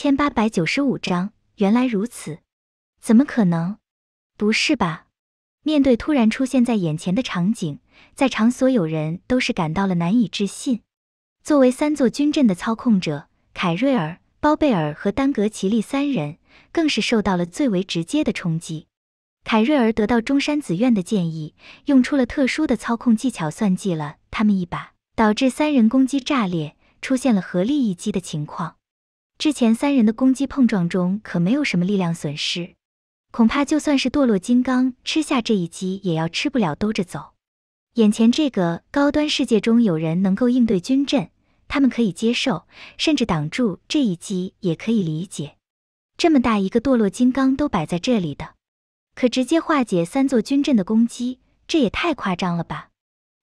千八百九十五章，原来如此，怎么可能？不是吧？面对突然出现在眼前的场景，在场所有人都是感到了难以置信。作为三座军阵的操控者，凯瑞尔、包贝尔和丹格奇利三人更是受到了最为直接的冲击。凯瑞尔得到中山紫苑的建议，用出了特殊的操控技巧，算计了他们一把，导致三人攻击炸裂，出现了合力一击的情况。之前三人的攻击碰撞中可没有什么力量损失，恐怕就算是堕落金刚吃下这一击也要吃不了兜着走。眼前这个高端世界中有人能够应对军阵，他们可以接受，甚至挡住这一击也可以理解。这么大一个堕落金刚都摆在这里的，可直接化解三座军阵的攻击，这也太夸张了吧？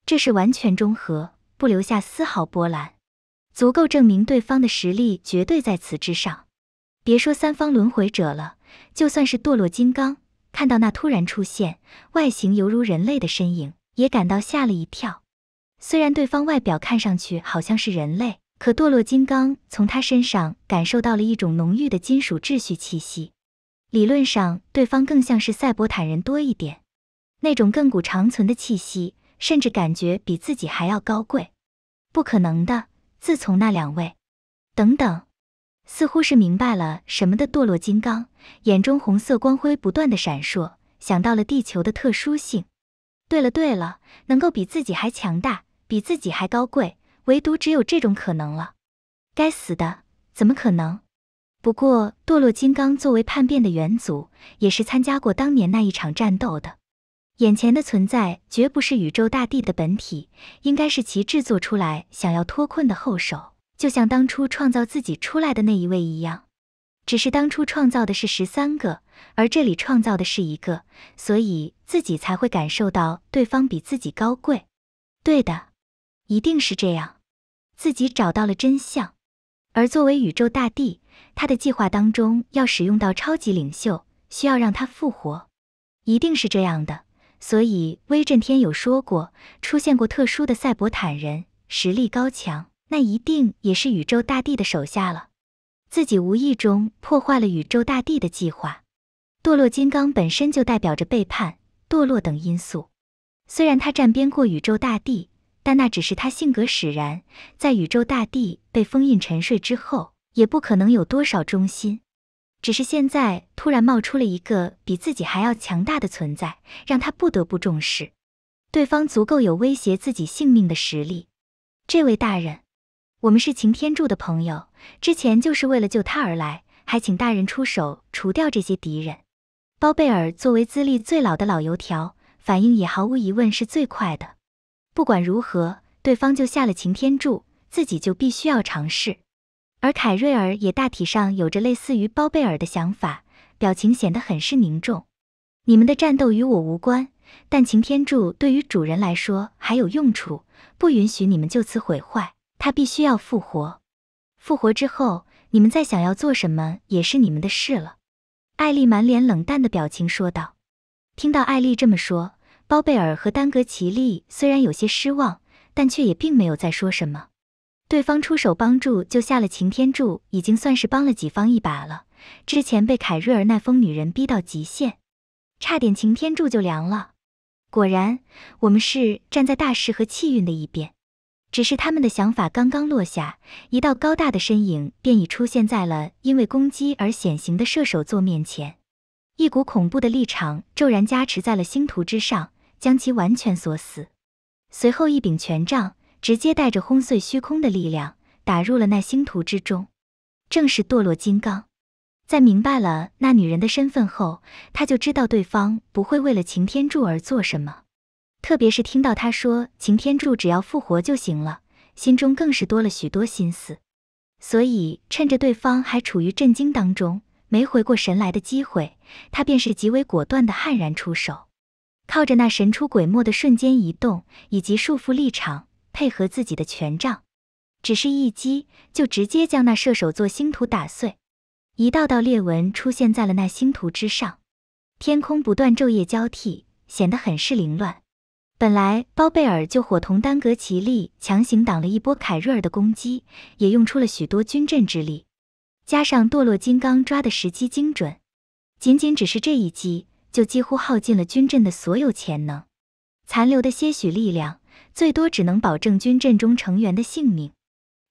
这是完全中和，不留下丝毫波澜。足够证明对方的实力绝对在此之上。别说三方轮回者了，就算是堕落金刚，看到那突然出现、外形犹如人类的身影，也感到吓了一跳。虽然对方外表看上去好像是人类，可堕落金刚从他身上感受到了一种浓郁的金属秩序气息。理论上，对方更像是赛博坦人多一点。那种亘古长存的气息，甚至感觉比自己还要高贵。不可能的。自从那两位，等等，似乎是明白了什么的。堕落金刚眼中红色光辉不断的闪烁，想到了地球的特殊性。对了对了，能够比自己还强大，比自己还高贵，唯独只有这种可能了。该死的，怎么可能？不过，堕落金刚作为叛变的元祖，也是参加过当年那一场战斗的。眼前的存在绝不是宇宙大帝的本体，应该是其制作出来想要脱困的后手，就像当初创造自己出来的那一位一样。只是当初创造的是十三个，而这里创造的是一个，所以自己才会感受到对方比自己高贵。对的，一定是这样。自己找到了真相，而作为宇宙大帝，他的计划当中要使用到超级领袖，需要让他复活，一定是这样的。所以，威震天有说过，出现过特殊的赛博坦人，实力高强，那一定也是宇宙大帝的手下了。自己无意中破坏了宇宙大帝的计划。堕落金刚本身就代表着背叛、堕落等因素。虽然他站边过宇宙大帝，但那只是他性格使然。在宇宙大帝被封印沉睡之后，也不可能有多少忠心。只是现在突然冒出了一个比自己还要强大的存在，让他不得不重视。对方足够有威胁自己性命的实力。这位大人，我们是擎天柱的朋友，之前就是为了救他而来，还请大人出手除掉这些敌人。包贝尔作为资历最老的老油条，反应也毫无疑问是最快的。不管如何，对方救下了擎天柱，自己就必须要尝试。而凯瑞尔也大体上有着类似于包贝尔的想法，表情显得很是凝重。你们的战斗与我无关，但擎天柱对于主人来说还有用处，不允许你们就此毁坏，他必须要复活。复活之后，你们再想要做什么也是你们的事了。艾丽满脸冷淡的表情说道。听到艾丽这么说，包贝尔和丹格奇利虽然有些失望，但却也并没有再说什么。对方出手帮助，就下了擎天柱，已经算是帮了己方一把了。之前被凯瑞尔那疯女人逼到极限，差点擎天柱就凉了。果然，我们是站在大势和气运的一边。只是他们的想法刚刚落下，一道高大的身影便已出现在了因为攻击而显形的射手座面前。一股恐怖的力场骤然加持在了星图之上，将其完全锁死。随后，一柄权杖。直接带着轰碎虚空的力量打入了那星图之中。正是堕落金刚，在明白了那女人的身份后，他就知道对方不会为了擎天柱而做什么。特别是听到他说擎天柱只要复活就行了，心中更是多了许多心思。所以趁着对方还处于震惊当中、没回过神来的机会，他便是极为果断的悍然出手，靠着那神出鬼没的瞬间移动以及束缚立场。配合自己的权杖，只是一击就直接将那射手座星图打碎，一道道裂纹出现在了那星图之上。天空不断昼夜交替，显得很是凌乱。本来包贝尔就伙同丹格奇利强行挡了一波凯瑞尔的攻击，也用出了许多军阵之力，加上堕落金刚抓的时机精准，仅仅只是这一击就几乎耗尽了军阵的所有潜能，残留的些许力量。最多只能保证军阵中成员的性命，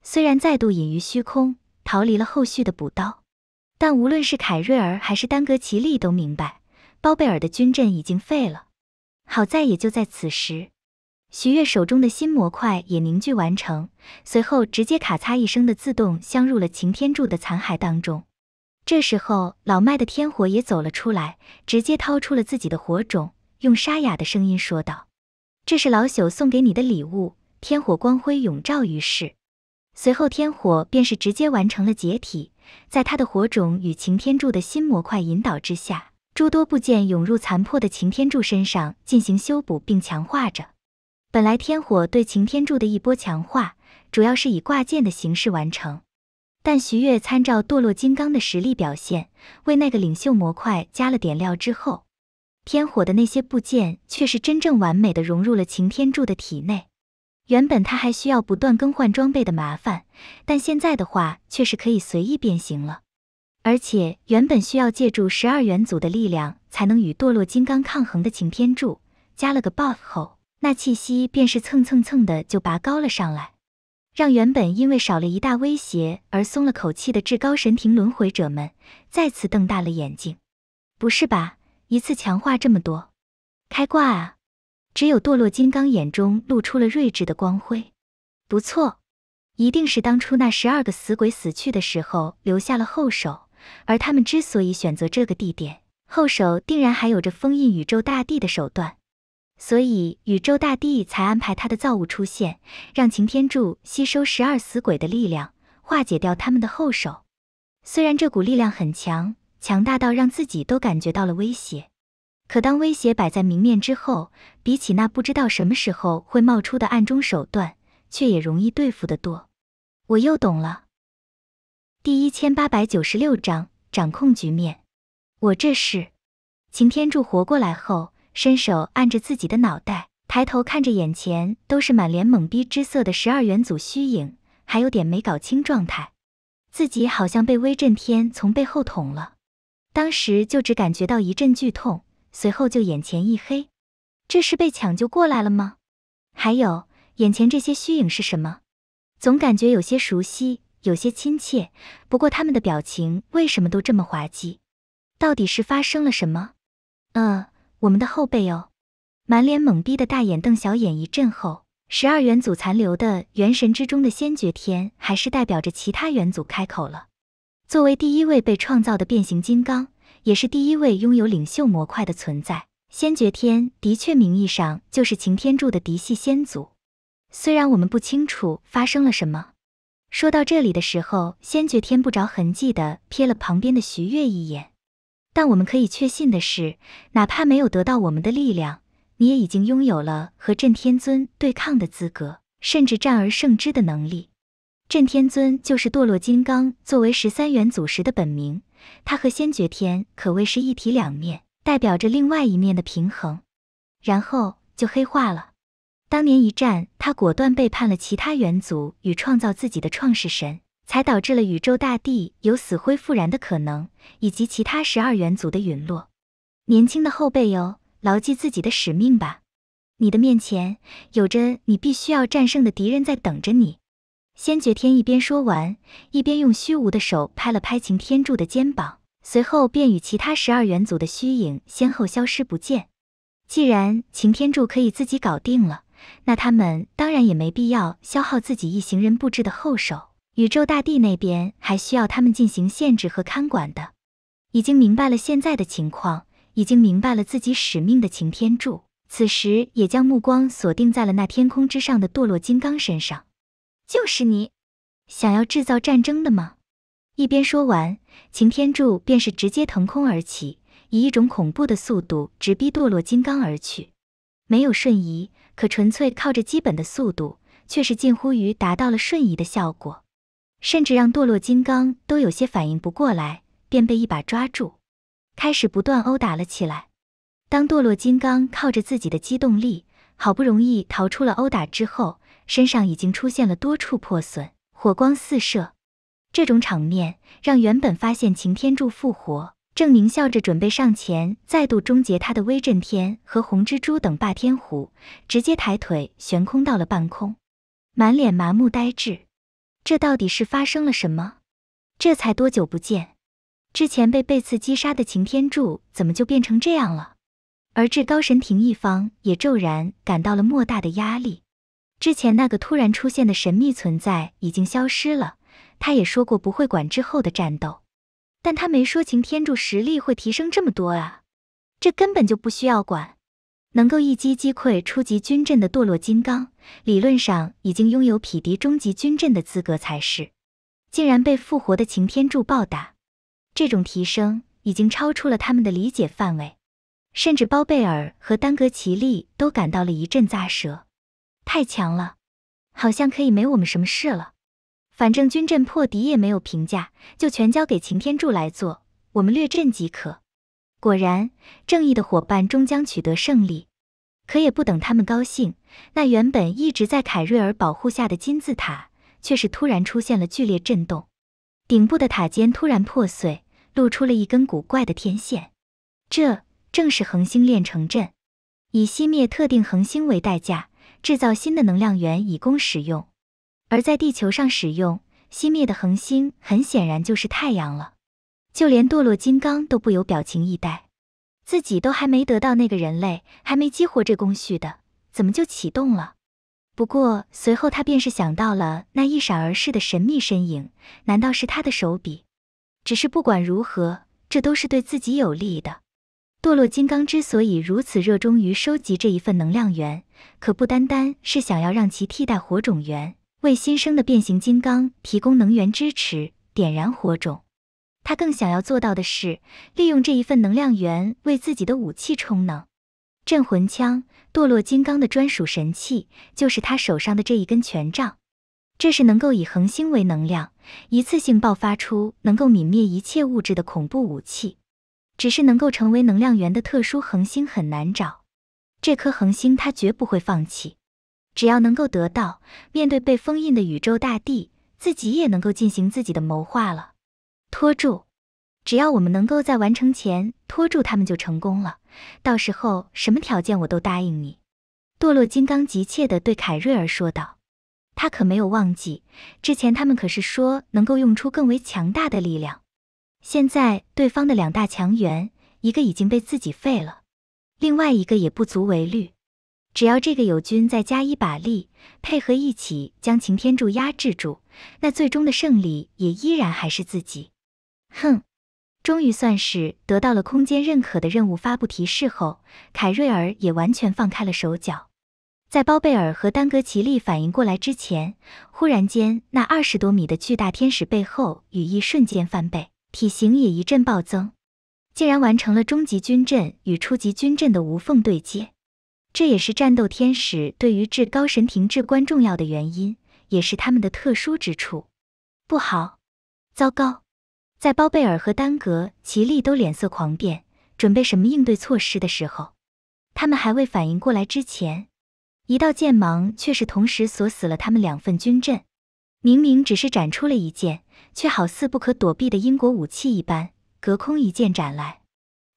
虽然再度隐于虚空，逃离了后续的补刀，但无论是凯瑞尔还是丹格奇利都明白，包贝尔的军阵已经废了。好在也就在此时，徐月手中的新模块也凝聚完成，随后直接咔嚓一声的自动镶入了擎天柱的残骸当中。这时候，老麦的天火也走了出来，直接掏出了自己的火种，用沙哑的声音说道。这是老朽送给你的礼物，天火光辉永照于世。随后，天火便是直接完成了解体，在它的火种与擎天柱的新模块引导之下，诸多部件涌入残破的擎天柱身上进行修补并强化着。本来，天火对擎天柱的一波强化，主要是以挂件的形式完成，但徐悦参照堕落金刚的实力表现，为那个领袖模块加了点料之后。天火的那些部件却是真正完美的融入了擎天柱的体内。原本他还需要不断更换装备的麻烦，但现在的话却是可以随意变形了。而且原本需要借助十二元组的力量才能与堕落金刚抗衡的擎天柱，加了个 buff 后，那气息便是蹭蹭蹭的就拔高了上来，让原本因为少了一大威胁而松了口气的至高神庭轮回者们再次瞪大了眼睛。不是吧？一次强化这么多，开挂啊！只有堕落金刚眼中露出了睿智的光辉。不错，一定是当初那十二个死鬼死去的时候留下了后手，而他们之所以选择这个地点，后手定然还有着封印宇宙大帝的手段，所以宇宙大帝才安排他的造物出现，让擎天柱吸收十二死鬼的力量，化解掉他们的后手。虽然这股力量很强。强大到让自己都感觉到了威胁，可当威胁摆在明面之后，比起那不知道什么时候会冒出的暗中手段，却也容易对付得多。我又懂了。第一千八百九十六章掌控局面。我这是？擎天柱活过来后，伸手按着自己的脑袋，抬头看着眼前都是满脸懵逼之色的十二元祖虚影，还有点没搞清状态，自己好像被威震天从背后捅了。当时就只感觉到一阵剧痛，随后就眼前一黑，这是被抢救过来了吗？还有眼前这些虚影是什么？总感觉有些熟悉，有些亲切。不过他们的表情为什么都这么滑稽？到底是发生了什么？呃，我们的后辈哦，满脸懵逼的大眼瞪小眼一阵后，十二元祖残留的元神之中的先觉天，还是代表着其他元祖开口了。作为第一位被创造的变形金刚，也是第一位拥有领袖模块的存在，先觉天的确名义上就是擎天柱的嫡系先祖。虽然我们不清楚发生了什么，说到这里的时候，先觉天不着痕迹地瞥了旁边的徐悦一眼，但我们可以确信的是，哪怕没有得到我们的力量，你也已经拥有了和震天尊对抗的资格，甚至战而胜之的能力。震天尊就是堕落金刚，作为十三元祖时的本名。他和先觉天可谓是一体两面，代表着另外一面的平衡。然后就黑化了。当年一战，他果断背叛了其他元祖与创造自己的创世神，才导致了宇宙大地有死灰复燃的可能，以及其他十二元祖的陨落。年轻的后辈哟，牢记自己的使命吧！你的面前有着你必须要战胜的敌人在等着你。先觉天一边说完，一边用虚无的手拍了拍擎天柱的肩膀，随后便与其他十二元祖的虚影先后消失不见。既然擎天柱可以自己搞定了，那他们当然也没必要消耗自己一行人布置的后手。宇宙大帝那边还需要他们进行限制和看管的。已经明白了现在的情况，已经明白了自己使命的擎天柱，此时也将目光锁定在了那天空之上的堕落金刚身上。就是你，想要制造战争的吗？一边说完，擎天柱便是直接腾空而起，以一种恐怖的速度直逼堕落金刚而去。没有瞬移，可纯粹靠着基本的速度，却是近乎于达到了瞬移的效果，甚至让堕落金刚都有些反应不过来，便被一把抓住，开始不断殴打了起来。当堕落金刚靠着自己的机动力，好不容易逃出了殴打之后。身上已经出现了多处破损，火光四射，这种场面让原本发现擎天柱复活，正狞笑着准备上前再度终结他的威震天和红蜘蛛等霸天虎，直接抬腿悬空到了半空，满脸麻木呆滞。这到底是发生了什么？这才多久不见，之前被背刺击杀的擎天柱怎么就变成这样了？而至高神庭一方也骤然感到了莫大的压力。之前那个突然出现的神秘存在已经消失了，他也说过不会管之后的战斗，但他没说擎天柱实力会提升这么多啊！这根本就不需要管，能够一击击溃初级军阵的堕落金刚，理论上已经拥有匹敌终极军阵的资格才是，竟然被复活的擎天柱暴打，这种提升已经超出了他们的理解范围，甚至包贝尔和丹格奇利都感到了一阵咂舌。太强了，好像可以没我们什么事了。反正军阵破敌也没有评价，就全交给擎天柱来做，我们略阵即可。果然，正义的伙伴终将取得胜利。可也不等他们高兴，那原本一直在凯瑞尔保护下的金字塔，却是突然出现了剧烈震动，顶部的塔尖突然破碎，露出了一根古怪的天线。这正是恒星链城镇，以熄灭特定恒星为代价。制造新的能量源以供使用，而在地球上使用熄灭的恒星，很显然就是太阳了。就连堕落金刚都不由表情一呆，自己都还没得到那个人类，还没激活这工序的，怎么就启动了？不过随后他便是想到了那一闪而逝的神秘身影，难道是他的手笔？只是不管如何，这都是对自己有利的。堕落金刚之所以如此热衷于收集这一份能量源，可不单单是想要让其替代火种源，为新生的变形金刚提供能源支持，点燃火种。他更想要做到的是，利用这一份能量源为自己的武器充能。镇魂枪，堕落金刚的专属神器，就是他手上的这一根权杖。这是能够以恒星为能量，一次性爆发出能够泯灭一切物质的恐怖武器。只是能够成为能量源的特殊恒星很难找，这颗恒星他绝不会放弃，只要能够得到，面对被封印的宇宙大地，自己也能够进行自己的谋划了。拖住，只要我们能够在完成前拖住他们就成功了，到时候什么条件我都答应你。堕落金刚急切地对凯瑞尔说道，他可没有忘记之前他们可是说能够用出更为强大的力量。现在对方的两大强援，一个已经被自己废了，另外一个也不足为虑。只要这个友军再加一把力，配合一起将擎天柱压制住，那最终的胜利也依然还是自己。哼，终于算是得到了空间认可的任务发布提示后，凯瑞尔也完全放开了手脚。在包贝尔和丹格奇利反应过来之前，忽然间那二十多米的巨大天使背后羽翼瞬间翻倍。体型也一阵暴增，竟然完成了中级军阵与初级军阵的无缝对接。这也是战斗天使对于至高神庭至关重要的原因，也是他们的特殊之处。不好，糟糕！在包贝尔和丹格奇利都脸色狂变，准备什么应对措施的时候，他们还未反应过来之前，一道剑芒却是同时锁死了他们两份军阵。明明只是展出了一剑。却好似不可躲避的英国武器一般，隔空一剑斩来。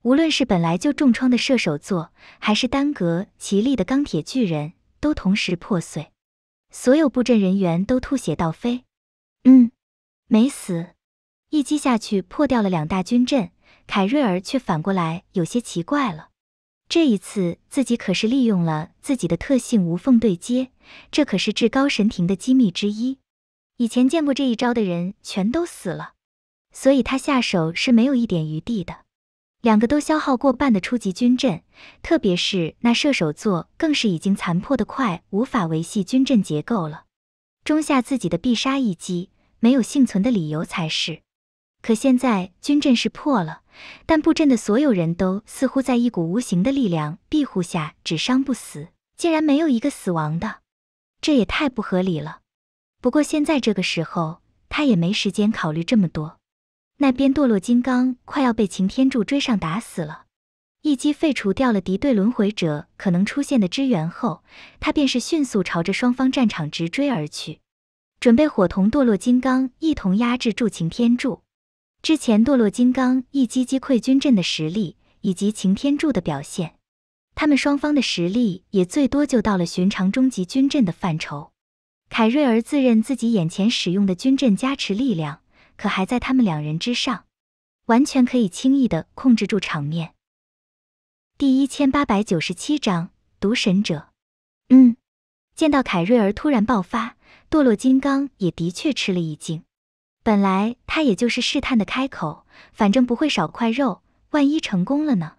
无论是本来就重创的射手座，还是单格奇力的钢铁巨人都同时破碎，所有布阵人员都吐血倒飞。嗯，没死。一击下去，破掉了两大军阵，凯瑞尔却反过来有些奇怪了。这一次自己可是利用了自己的特性无缝对接，这可是至高神庭的机密之一。以前见过这一招的人全都死了，所以他下手是没有一点余地的。两个都消耗过半的初级军阵，特别是那射手座，更是已经残破的快无法维系军阵结构了。中下自己的必杀一击，没有幸存的理由才是。可现在军阵是破了，但布阵的所有人都似乎在一股无形的力量庇护下，只伤不死，竟然没有一个死亡的，这也太不合理了。不过现在这个时候，他也没时间考虑这么多。那边堕落金刚快要被擎天柱追上打死了，一击废除掉了敌对轮回者可能出现的支援后，他便是迅速朝着双方战场直追而去，准备伙同堕落金刚一同压制住擎天柱。之前堕落金刚一击击溃军阵的实力，以及擎天柱的表现，他们双方的实力也最多就到了寻常中级军阵的范畴。凯瑞尔自认自己眼前使用的军阵加持力量，可还在他们两人之上，完全可以轻易的控制住场面。第一千八百九十七章毒神者。嗯，见到凯瑞尔突然爆发，堕落金刚也的确吃了一惊。本来他也就是试探的开口，反正不会少块肉，万一成功了呢？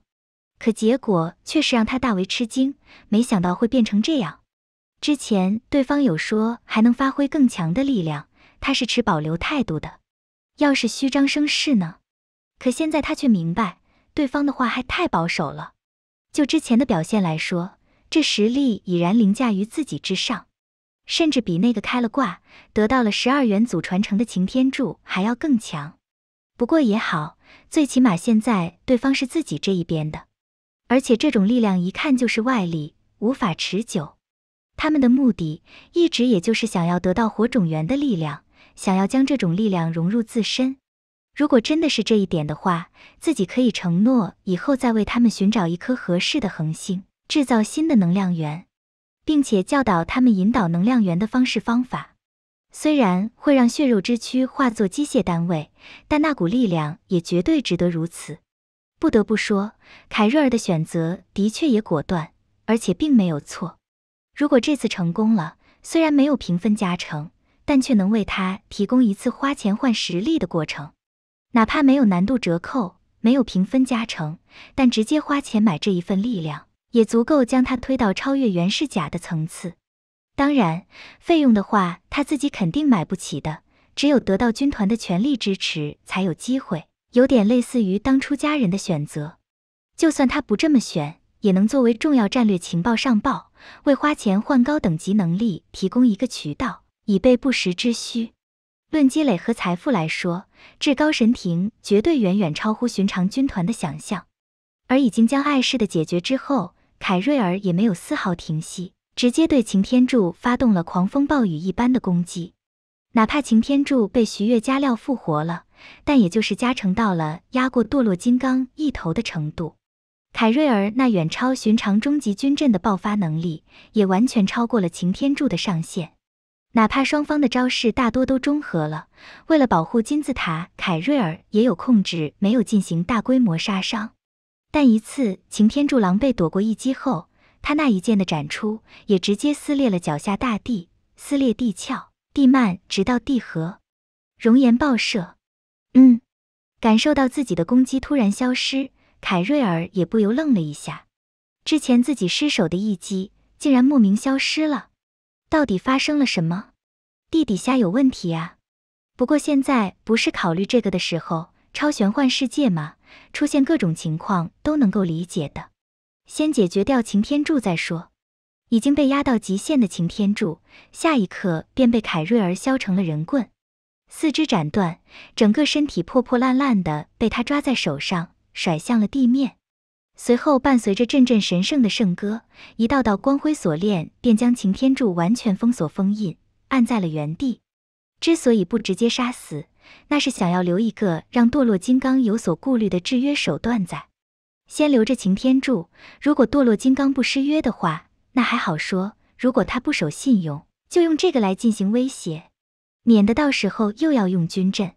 可结果却是让他大为吃惊，没想到会变成这样。之前对方有说还能发挥更强的力量，他是持保留态度的。要是虚张声势呢？可现在他却明白，对方的话还太保守了。就之前的表现来说，这实力已然凌驾于自己之上，甚至比那个开了挂、得到了十二元祖传承的擎天柱还要更强。不过也好，最起码现在对方是自己这一边的，而且这种力量一看就是外力，无法持久。他们的目的一直也就是想要得到火种源的力量，想要将这种力量融入自身。如果真的是这一点的话，自己可以承诺以后再为他们寻找一颗合适的恒星，制造新的能量源，并且教导他们引导能量源的方式方法。虽然会让血肉之躯化作机械单位，但那股力量也绝对值得如此。不得不说，凯瑞尔的选择的确也果断，而且并没有错。如果这次成功了，虽然没有评分加成，但却能为他提供一次花钱换实力的过程。哪怕没有难度折扣，没有评分加成，但直接花钱买这一份力量，也足够将他推到超越袁世甲的层次。当然，费用的话，他自己肯定买不起的，只有得到军团的全力支持才有机会。有点类似于当初家人的选择，就算他不这么选，也能作为重要战略情报上报。为花钱换高等级能力提供一个渠道，以备不时之需。论积累和财富来说，至高神庭绝对远远超乎寻常军团的想象。而已经将碍事的解决之后，凯瑞尔也没有丝毫停息，直接对擎天柱发动了狂风暴雨一般的攻击。哪怕擎天柱被徐月加料复活了，但也就是加成到了压过堕落金刚一头的程度。凯瑞尔那远超寻常终极军阵的爆发能力，也完全超过了擎天柱的上限。哪怕双方的招式大多都中和了，为了保护金字塔，凯瑞尔也有控制，没有进行大规模杀伤。但一次，擎天柱狼狈躲过一击后，他那一剑的展出，也直接撕裂了脚下大地，撕裂地壳、地幔，直到地核，熔岩爆射。嗯，感受到自己的攻击突然消失。凯瑞尔也不由愣了一下，之前自己失手的一击竟然莫名消失了，到底发生了什么？地底下有问题啊！不过现在不是考虑这个的时候，超玄幻世界嘛，出现各种情况都能够理解的。先解决掉擎天柱再说。已经被压到极限的擎天柱，下一刻便被凯瑞尔削成了人棍，四肢斩断，整个身体破破烂烂的被他抓在手上。甩向了地面，随后伴随着阵阵神圣的圣歌，一道道光辉锁链便将擎天柱完全封锁、封印，按在了原地。之所以不直接杀死，那是想要留一个让堕落金刚有所顾虑的制约手段在。先留着擎天柱，如果堕落金刚不失约的话，那还好说；如果他不守信用，就用这个来进行威胁，免得到时候又要用军阵。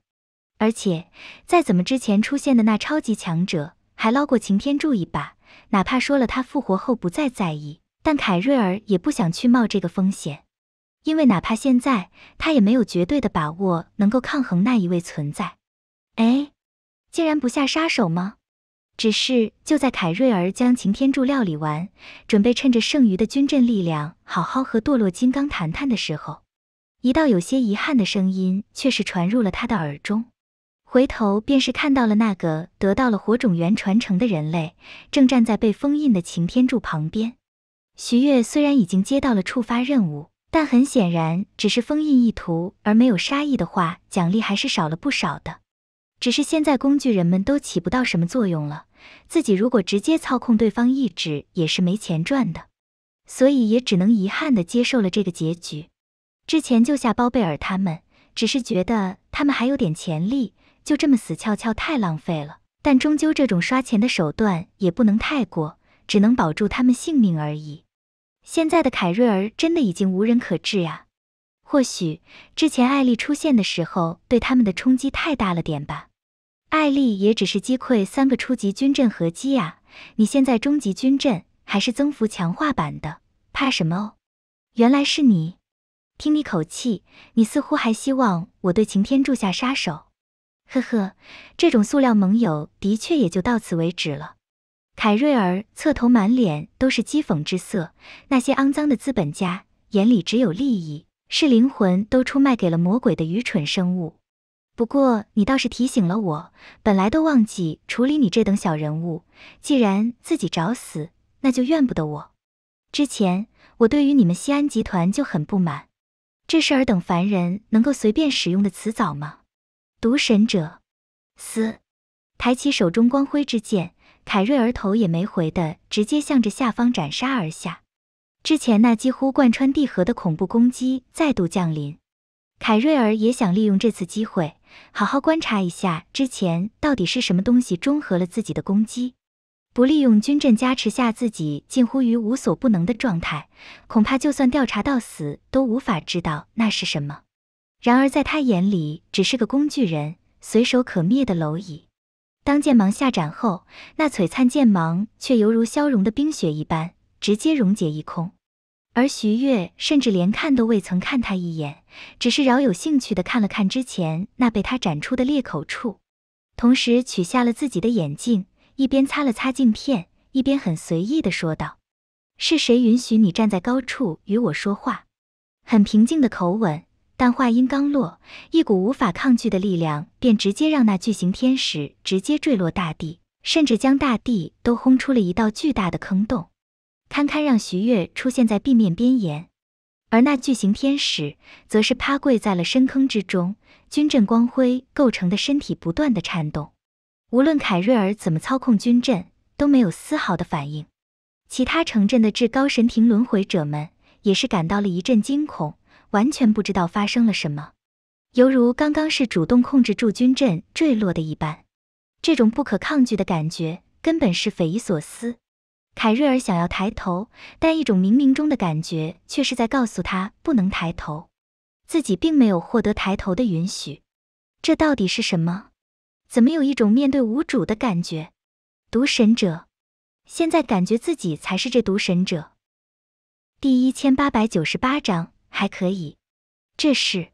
而且，再怎么之前出现的那超级强者，还捞过擎天柱一把。哪怕说了他复活后不再在意，但凯瑞尔也不想去冒这个风险，因为哪怕现在他也没有绝对的把握能够抗衡那一位存在。哎，竟然不下杀手吗？只是就在凯瑞尔将擎天柱料理完，准备趁着剩余的军阵力量好好和堕落金刚谈谈的时候，一道有些遗憾的声音却是传入了他的耳中。回头便是看到了那个得到了火种源传承的人类，正站在被封印的擎天柱旁边。徐月虽然已经接到了触发任务，但很显然只是封印意图而没有杀意的话，奖励还是少了不少的。只是现在工具人们都起不到什么作用了，自己如果直接操控对方意志也是没钱赚的，所以也只能遗憾地接受了这个结局。之前救下包贝尔他们，只是觉得他们还有点潜力。就这么死翘翘太浪费了，但终究这种刷钱的手段也不能太过，只能保住他们性命而已。现在的凯瑞尔真的已经无人可治啊！或许之前艾丽出现的时候对他们的冲击太大了点吧。艾丽也只是击溃三个初级军阵合击啊，你现在中级军阵还是增幅强化版的，怕什么哦？原来是你，听你口气，你似乎还希望我对擎天柱下杀手。呵呵，这种塑料盟友的确也就到此为止了。凯瑞尔侧头，满脸都是讥讽之色。那些肮脏的资本家，眼里只有利益，是灵魂都出卖给了魔鬼的愚蠢生物。不过你倒是提醒了我，本来都忘记处理你这等小人物。既然自己找死，那就怨不得我。之前我对于你们西安集团就很不满。这是尔等凡人能够随便使用的词藻吗？毒神者，嘶！抬起手中光辉之剑，凯瑞尔头也没回的直接向着下方斩杀而下。之前那几乎贯穿地核的恐怖攻击再度降临，凯瑞尔也想利用这次机会，好好观察一下之前到底是什么东西中和了自己的攻击。不利用军阵加持下自己近乎于无所不能的状态，恐怕就算调查到死都无法知道那是什么。然而，在他眼里，只是个工具人，随手可灭的蝼蚁。当剑芒下斩后，那璀璨剑芒却犹如消融的冰雪一般，直接溶解一空。而徐月甚至连看都未曾看他一眼，只是饶有兴趣的看了看之前那被他斩出的裂口处，同时取下了自己的眼镜，一边擦了擦镜片，一边很随意的说道：“是谁允许你站在高处与我说话？”很平静的口吻。但话音刚落，一股无法抗拒的力量便直接让那巨型天使直接坠落大地，甚至将大地都轰出了一道巨大的坑洞，堪堪让徐月出现在地面边沿，而那巨型天使则是趴跪在了深坑之中，军阵光辉构成的身体不断的颤动，无论凯瑞尔怎么操控军阵，都没有丝毫的反应。其他城镇的至高神庭轮回者们也是感到了一阵惊恐。完全不知道发生了什么，犹如刚刚是主动控制驻军阵坠落的一般，这种不可抗拒的感觉根本是匪夷所思。凯瑞尔想要抬头，但一种冥冥中的感觉却是在告诉他不能抬头，自己并没有获得抬头的允许。这到底是什么？怎么有一种面对无主的感觉？独神者，现在感觉自己才是这独神者。第一千八百九十八章。还可以，这是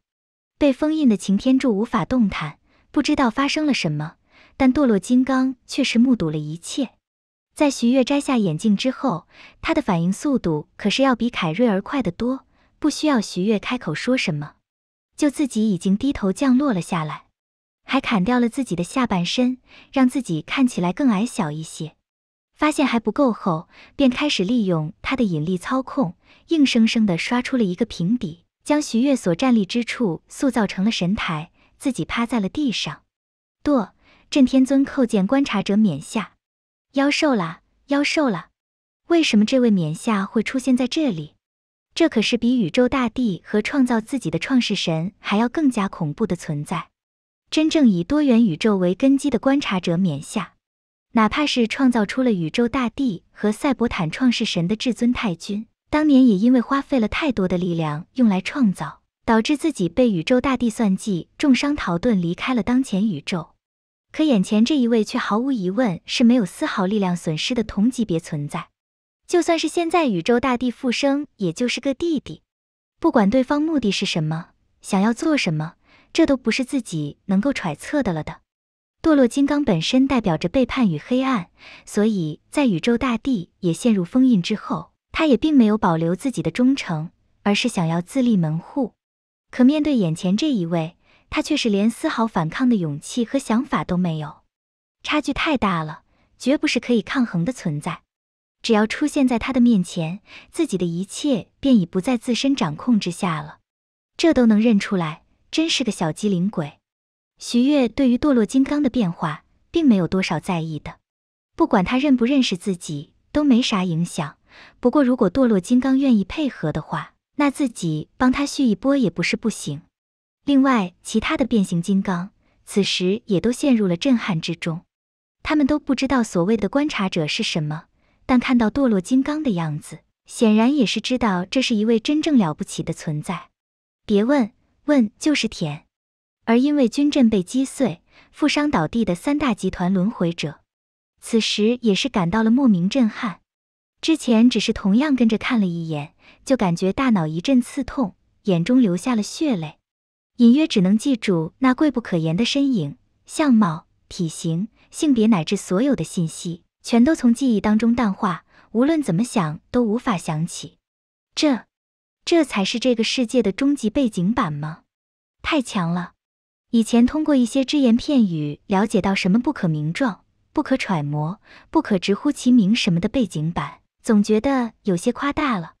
被封印的擎天柱无法动弹，不知道发生了什么，但堕落金刚却是目睹了一切。在徐月摘下眼镜之后，他的反应速度可是要比凯瑞尔快得多，不需要徐月开口说什么，就自己已经低头降落了下来，还砍掉了自己的下半身，让自己看起来更矮小一些。发现还不够后，便开始利用他的引力操控，硬生生地刷出了一个平底，将徐月所站立之处塑造成了神台，自己趴在了地上。堕震天尊叩见观察者冕下，妖兽啦，妖兽啦！为什么这位冕下会出现在这里？这可是比宇宙大帝和创造自己的创世神还要更加恐怖的存在，真正以多元宇宙为根基的观察者冕下。哪怕是创造出了宇宙大帝和赛博坦创世神的至尊太君，当年也因为花费了太多的力量用来创造，导致自己被宇宙大帝算计，重伤逃遁离开了当前宇宙。可眼前这一位却毫无疑问是没有丝毫力量损失的同级别存在。就算是现在宇宙大帝复生，也就是个弟弟。不管对方目的是什么，想要做什么，这都不是自己能够揣测的了的。堕落金刚本身代表着背叛与黑暗，所以在宇宙大帝也陷入封印之后，他也并没有保留自己的忠诚，而是想要自立门户。可面对眼前这一位，他却是连丝毫反抗的勇气和想法都没有，差距太大了，绝不是可以抗衡的存在。只要出现在他的面前，自己的一切便已不在自身掌控之下了。这都能认出来，真是个小机灵鬼。徐悦对于堕落金刚的变化并没有多少在意的，不管他认不认识自己都没啥影响。不过如果堕落金刚愿意配合的话，那自己帮他续一波也不是不行。另外，其他的变形金刚此时也都陷入了震撼之中，他们都不知道所谓的观察者是什么，但看到堕落金刚的样子，显然也是知道这是一位真正了不起的存在。别问，问就是甜。而因为军阵被击碎、负伤倒地的三大集团轮回者，此时也是感到了莫名震撼。之前只是同样跟着看了一眼，就感觉大脑一阵刺痛，眼中流下了血泪，隐约只能记住那贵不可言的身影、相貌、体型、性别，乃至所有的信息，全都从记忆当中淡化。无论怎么想都无法想起。这，这才是这个世界的终极背景板吗？太强了！以前通过一些只言片语了解到什么不可名状、不可揣摩、不可直呼其名什么的背景板，总觉得有些夸大了。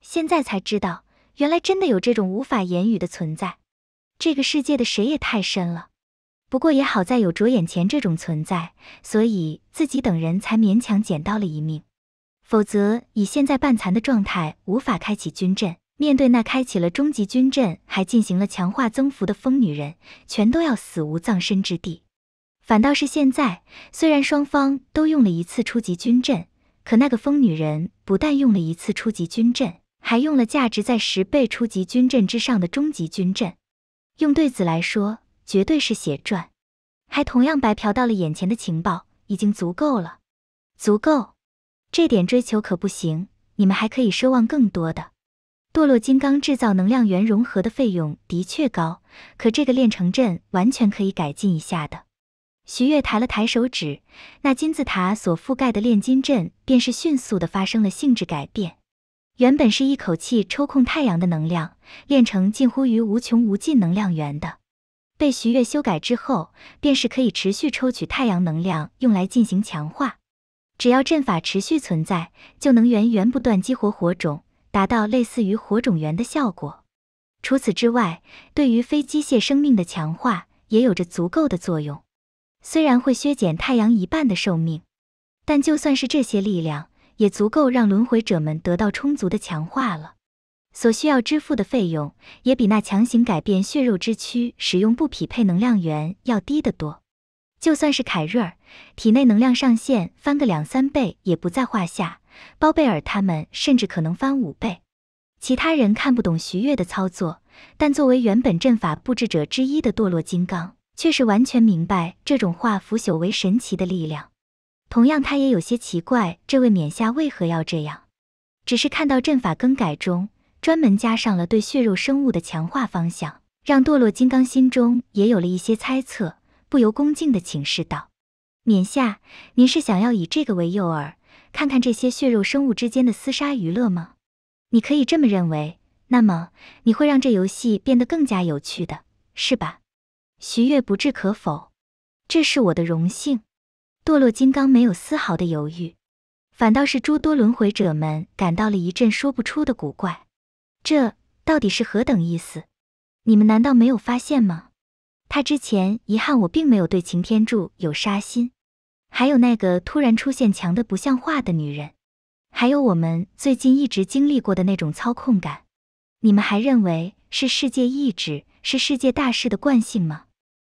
现在才知道，原来真的有这种无法言语的存在。这个世界的水也太深了。不过也好在有着眼前这种存在，所以自己等人才勉强捡到了一命。否则以现在半残的状态，无法开启军阵。面对那开启了终极军阵还进行了强化增幅的疯女人，全都要死无葬身之地。反倒是现在，虽然双方都用了一次初级军阵，可那个疯女人不但用了一次初级军阵，还用了价值在十倍初级军阵之上的终极军阵，用对子来说绝对是血赚，还同样白嫖到了眼前的情报，已经足够了。足够，这点追求可不行，你们还可以奢望更多的。堕落金刚制造能量源融合的费用的确高，可这个炼成阵完全可以改进一下的。徐月抬了抬手指，那金字塔所覆盖的炼金阵便是迅速的发生了性质改变。原本是一口气抽空太阳的能量，炼成近乎于无穷无尽能量源的，被徐月修改之后，便是可以持续抽取太阳能量用来进行强化。只要阵法持续存在，就能源源不断激活火种。达到类似于火种源的效果。除此之外，对于非机械生命的强化也有着足够的作用。虽然会削减太阳一半的寿命，但就算是这些力量，也足够让轮回者们得到充足的强化了。所需要支付的费用，也比那强行改变血肉之躯、使用不匹配能量源要低得多。就算是凯瑞尔，体内能量上限翻个两三倍也不在话下。包贝尔他们甚至可能翻五倍，其他人看不懂徐越的操作，但作为原本阵法布置者之一的堕落金刚，却是完全明白这种化腐朽为神奇的力量。同样，他也有些奇怪这位冕下为何要这样，只是看到阵法更改中专门加上了对血肉生物的强化方向，让堕落金刚心中也有了一些猜测，不由恭敬地请示道：“冕下，您是想要以这个为诱饵？”看看这些血肉生物之间的厮杀娱乐吗？你可以这么认为。那么你会让这游戏变得更加有趣的是吧？徐月不置可否。这是我的荣幸。堕落金刚没有丝毫的犹豫，反倒是诸多轮回者们感到了一阵说不出的古怪。这到底是何等意思？你们难道没有发现吗？他之前遗憾我并没有对擎天柱有杀心。还有那个突然出现强的不像话的女人，还有我们最近一直经历过的那种操控感，你们还认为是世界意志，是世界大势的惯性吗？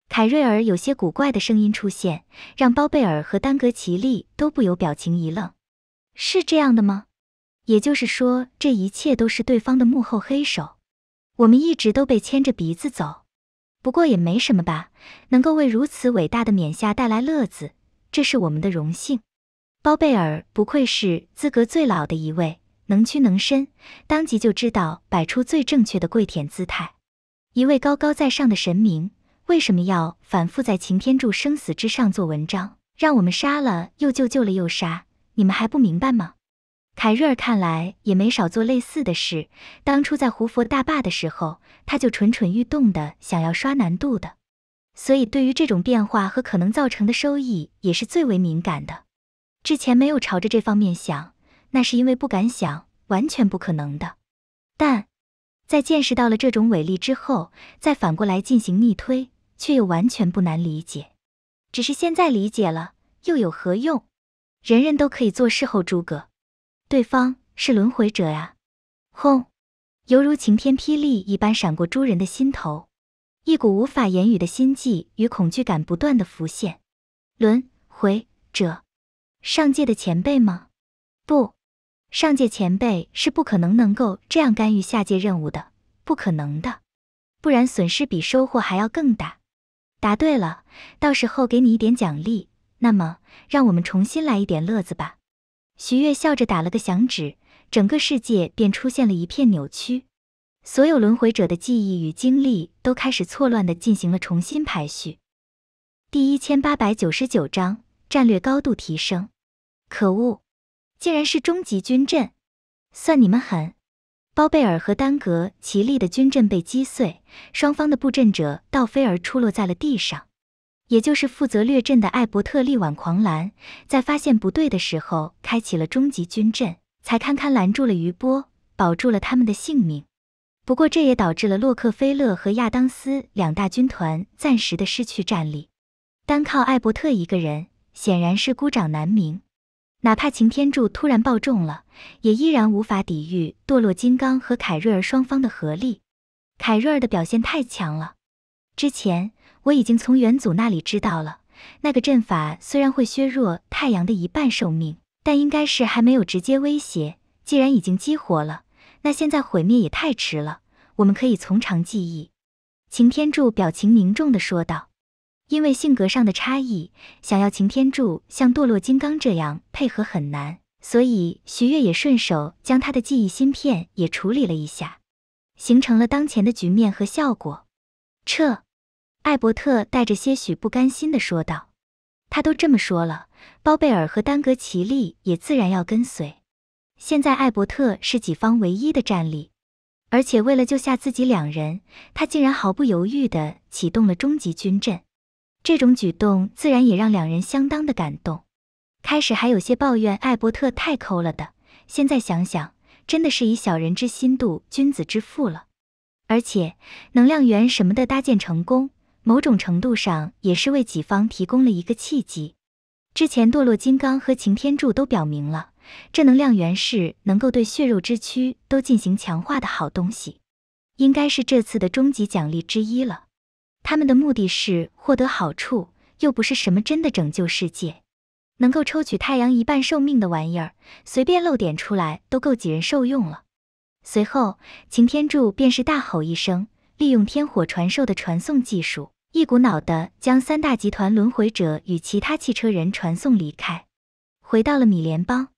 凯瑞尔有些古怪的声音出现，让包贝尔和丹格奇利都不由表情一愣。是这样的吗？也就是说，这一切都是对方的幕后黑手，我们一直都被牵着鼻子走。不过也没什么吧，能够为如此伟大的冕下带来乐子。这是我们的荣幸。包贝尔不愧是资格最老的一位，能屈能伸，当即就知道摆出最正确的跪舔姿态。一位高高在上的神明，为什么要反复在擎天柱生死之上做文章，让我们杀了又救，救了又杀？你们还不明白吗？凯瑞尔看来也没少做类似的事。当初在胡佛大坝的时候，他就蠢蠢欲动的想要刷难度的。所以，对于这种变化和可能造成的收益，也是最为敏感的。之前没有朝着这方面想，那是因为不敢想，完全不可能的。但在见识到了这种伟力之后，再反过来进行逆推，却又完全不难理解。只是现在理解了，又有何用？人人都可以做事后诸葛，对方是轮回者呀！轰，犹如晴天霹雳一般闪过诸人的心头。一股无法言语的心悸与恐惧感不断的浮现，轮回者，上界的前辈吗？不，上界前辈是不可能能够这样干预下界任务的，不可能的，不然损失比收获还要更大。答对了，到时候给你一点奖励。那么，让我们重新来一点乐子吧。徐月笑着打了个响指，整个世界便出现了一片扭曲。所有轮回者的记忆与经历都开始错乱的进行了重新排序。第一千八百九十九章战略高度提升。可恶，竟然是终极军阵！算你们狠！包贝尔和丹格齐力的军阵被击碎，双方的布阵者倒飞而出，落在了地上。也就是负责掠阵的艾伯特力挽狂澜，在发现不对的时候开启了终极军阵，才堪堪拦住了余波，保住了他们的性命。不过，这也导致了洛克菲勒和亚当斯两大军团暂时的失去战力，单靠艾伯特一个人显然是孤掌难鸣，哪怕擎天柱突然暴中了，也依然无法抵御堕落金刚和凯瑞尔双方的合力。凯瑞尔的表现太强了，之前我已经从元祖那里知道了，那个阵法虽然会削弱太阳的一半寿命，但应该是还没有直接威胁。既然已经激活了。那现在毁灭也太迟了，我们可以从长计议。”擎天柱表情凝重的说道，“因为性格上的差异，想要擎天柱像堕落金刚这样配合很难，所以徐悦也顺手将他的记忆芯片也处理了一下，形成了当前的局面和效果。”“撤！”艾伯特带着些许不甘心的说道，“他都这么说了，包贝尔和丹格奇利也自然要跟随。”现在艾伯特是己方唯一的战力，而且为了救下自己两人，他竟然毫不犹豫地启动了终极军阵。这种举动自然也让两人相当的感动。开始还有些抱怨艾伯特太抠了的，现在想想，真的是以小人之心度君子之腹了。而且能量源什么的搭建成功，某种程度上也是为己方提供了一个契机。之前堕落金刚和擎天柱都表明了。这能量源是能够对血肉之躯都进行强化的好东西，应该是这次的终极奖励之一了。他们的目的是获得好处，又不是什么真的拯救世界。能够抽取太阳一半寿命的玩意儿，随便露点出来都够几人受用了。随后，擎天柱便是大吼一声，利用天火传授的传送技术，一股脑的将三大集团轮回者与其他汽车人传送离开，回到了米联邦。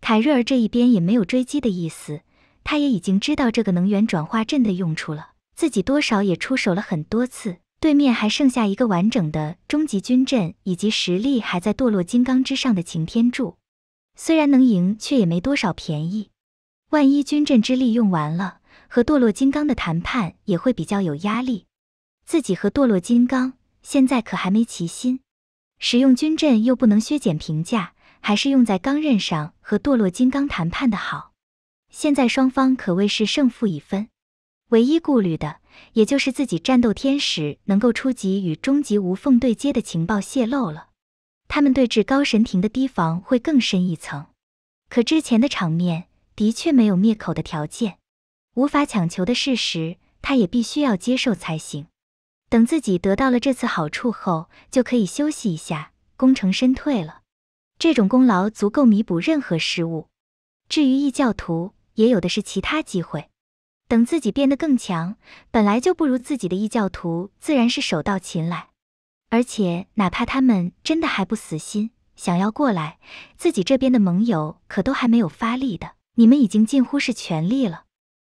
凯瑞尔这一边也没有追击的意思，他也已经知道这个能源转化阵的用处了，自己多少也出手了很多次。对面还剩下一个完整的终极军阵，以及实力还在堕落金刚之上的擎天柱，虽然能赢，却也没多少便宜。万一军阵之力用完了，和堕落金刚的谈判也会比较有压力。自己和堕落金刚现在可还没齐心，使用军阵又不能削减评价。还是用在钢刃上和堕落金刚谈判的好。现在双方可谓是胜负已分，唯一顾虑的也就是自己战斗天使能够初级与终极无缝对接的情报泄露了。他们对峙高神庭的提防会更深一层。可之前的场面的确没有灭口的条件，无法强求的事实，他也必须要接受才行。等自己得到了这次好处后，就可以休息一下，功成身退了。这种功劳足够弥补任何失误。至于异教徒，也有的是其他机会。等自己变得更强，本来就不如自己的异教徒自然是手到擒来。而且哪怕他们真的还不死心，想要过来，自己这边的盟友可都还没有发力的。你们已经近乎是全力了。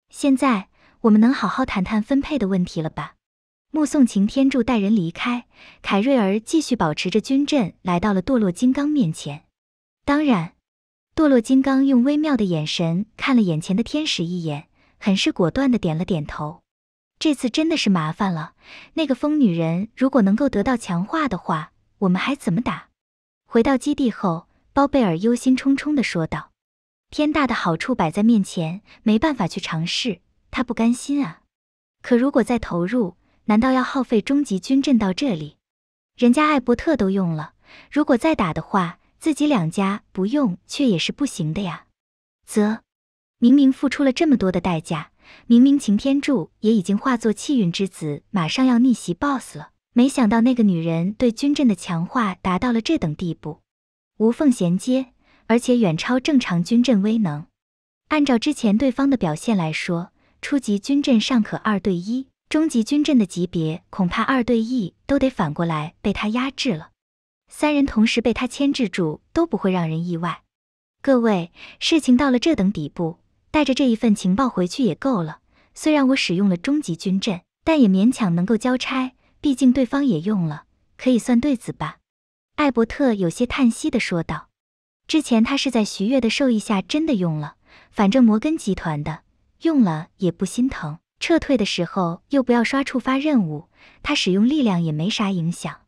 现在我们能好好谈谈分配的问题了吧？目送擎天柱带人离开，凯瑞尔继续保持着军阵，来到了堕落金刚面前。当然，堕落金刚用微妙的眼神看了眼前的天使一眼，很是果断的点了点头。这次真的是麻烦了，那个疯女人如果能够得到强化的话，我们还怎么打？回到基地后，包贝尔忧心忡忡的说道：“天大的好处摆在面前，没办法去尝试，他不甘心啊。可如果再投入……”难道要耗费中级军阵到这里？人家艾伯特都用了，如果再打的话，自己两家不用却也是不行的呀。啧，明明付出了这么多的代价，明明擎天柱也已经化作气运之子，马上要逆袭 BOSS 了，没想到那个女人对军阵的强化达到了这等地步，无缝衔接，而且远超正常军阵威能。按照之前对方的表现来说，初级军阵尚可二对一。终极军阵的级别，恐怕二对一都得反过来被他压制了。三人同时被他牵制住，都不会让人意外。各位，事情到了这等地步，带着这一份情报回去也够了。虽然我使用了终极军阵，但也勉强能够交差。毕竟对方也用了，可以算对子吧？艾伯特有些叹息的说道。之前他是在徐悦的授意下真的用了，反正摩根集团的用了也不心疼。撤退的时候又不要刷触发任务，他使用力量也没啥影响。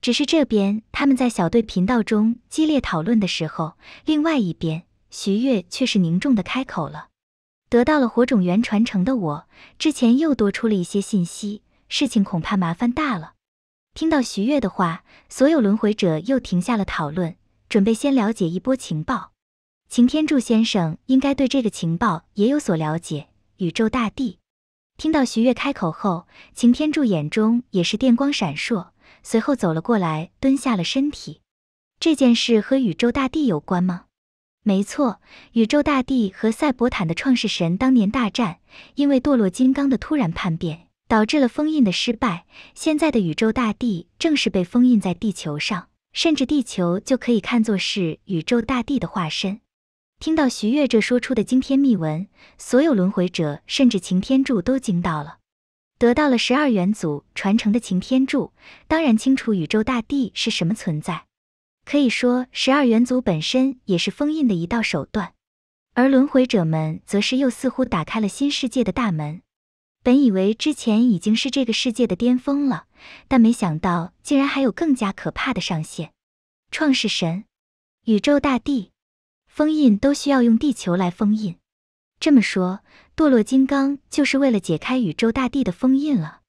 只是这边他们在小队频道中激烈讨论的时候，另外一边徐悦却是凝重的开口了。得到了火种源传承的我，之前又多出了一些信息，事情恐怕麻烦大了。听到徐悦的话，所有轮回者又停下了讨论，准备先了解一波情报。擎天柱先生应该对这个情报也有所了解，宇宙大帝。听到徐悦开口后，擎天柱眼中也是电光闪烁，随后走了过来，蹲下了身体。这件事和宇宙大帝有关吗？没错，宇宙大帝和赛博坦的创世神当年大战，因为堕落金刚的突然叛变，导致了封印的失败。现在的宇宙大帝正是被封印在地球上，甚至地球就可以看作是宇宙大帝的化身。听到徐悦这说出的惊天秘闻，所有轮回者甚至擎天柱都惊到了。得到了十二元祖传承的擎天柱，当然清楚宇宙大帝是什么存在。可以说，十二元祖本身也是封印的一道手段，而轮回者们则是又似乎打开了新世界的大门。本以为之前已经是这个世界的巅峰了，但没想到竟然还有更加可怕的上限——创世神、宇宙大帝。封印都需要用地球来封印。这么说，堕落金刚就是为了解开宇宙大地的封印了。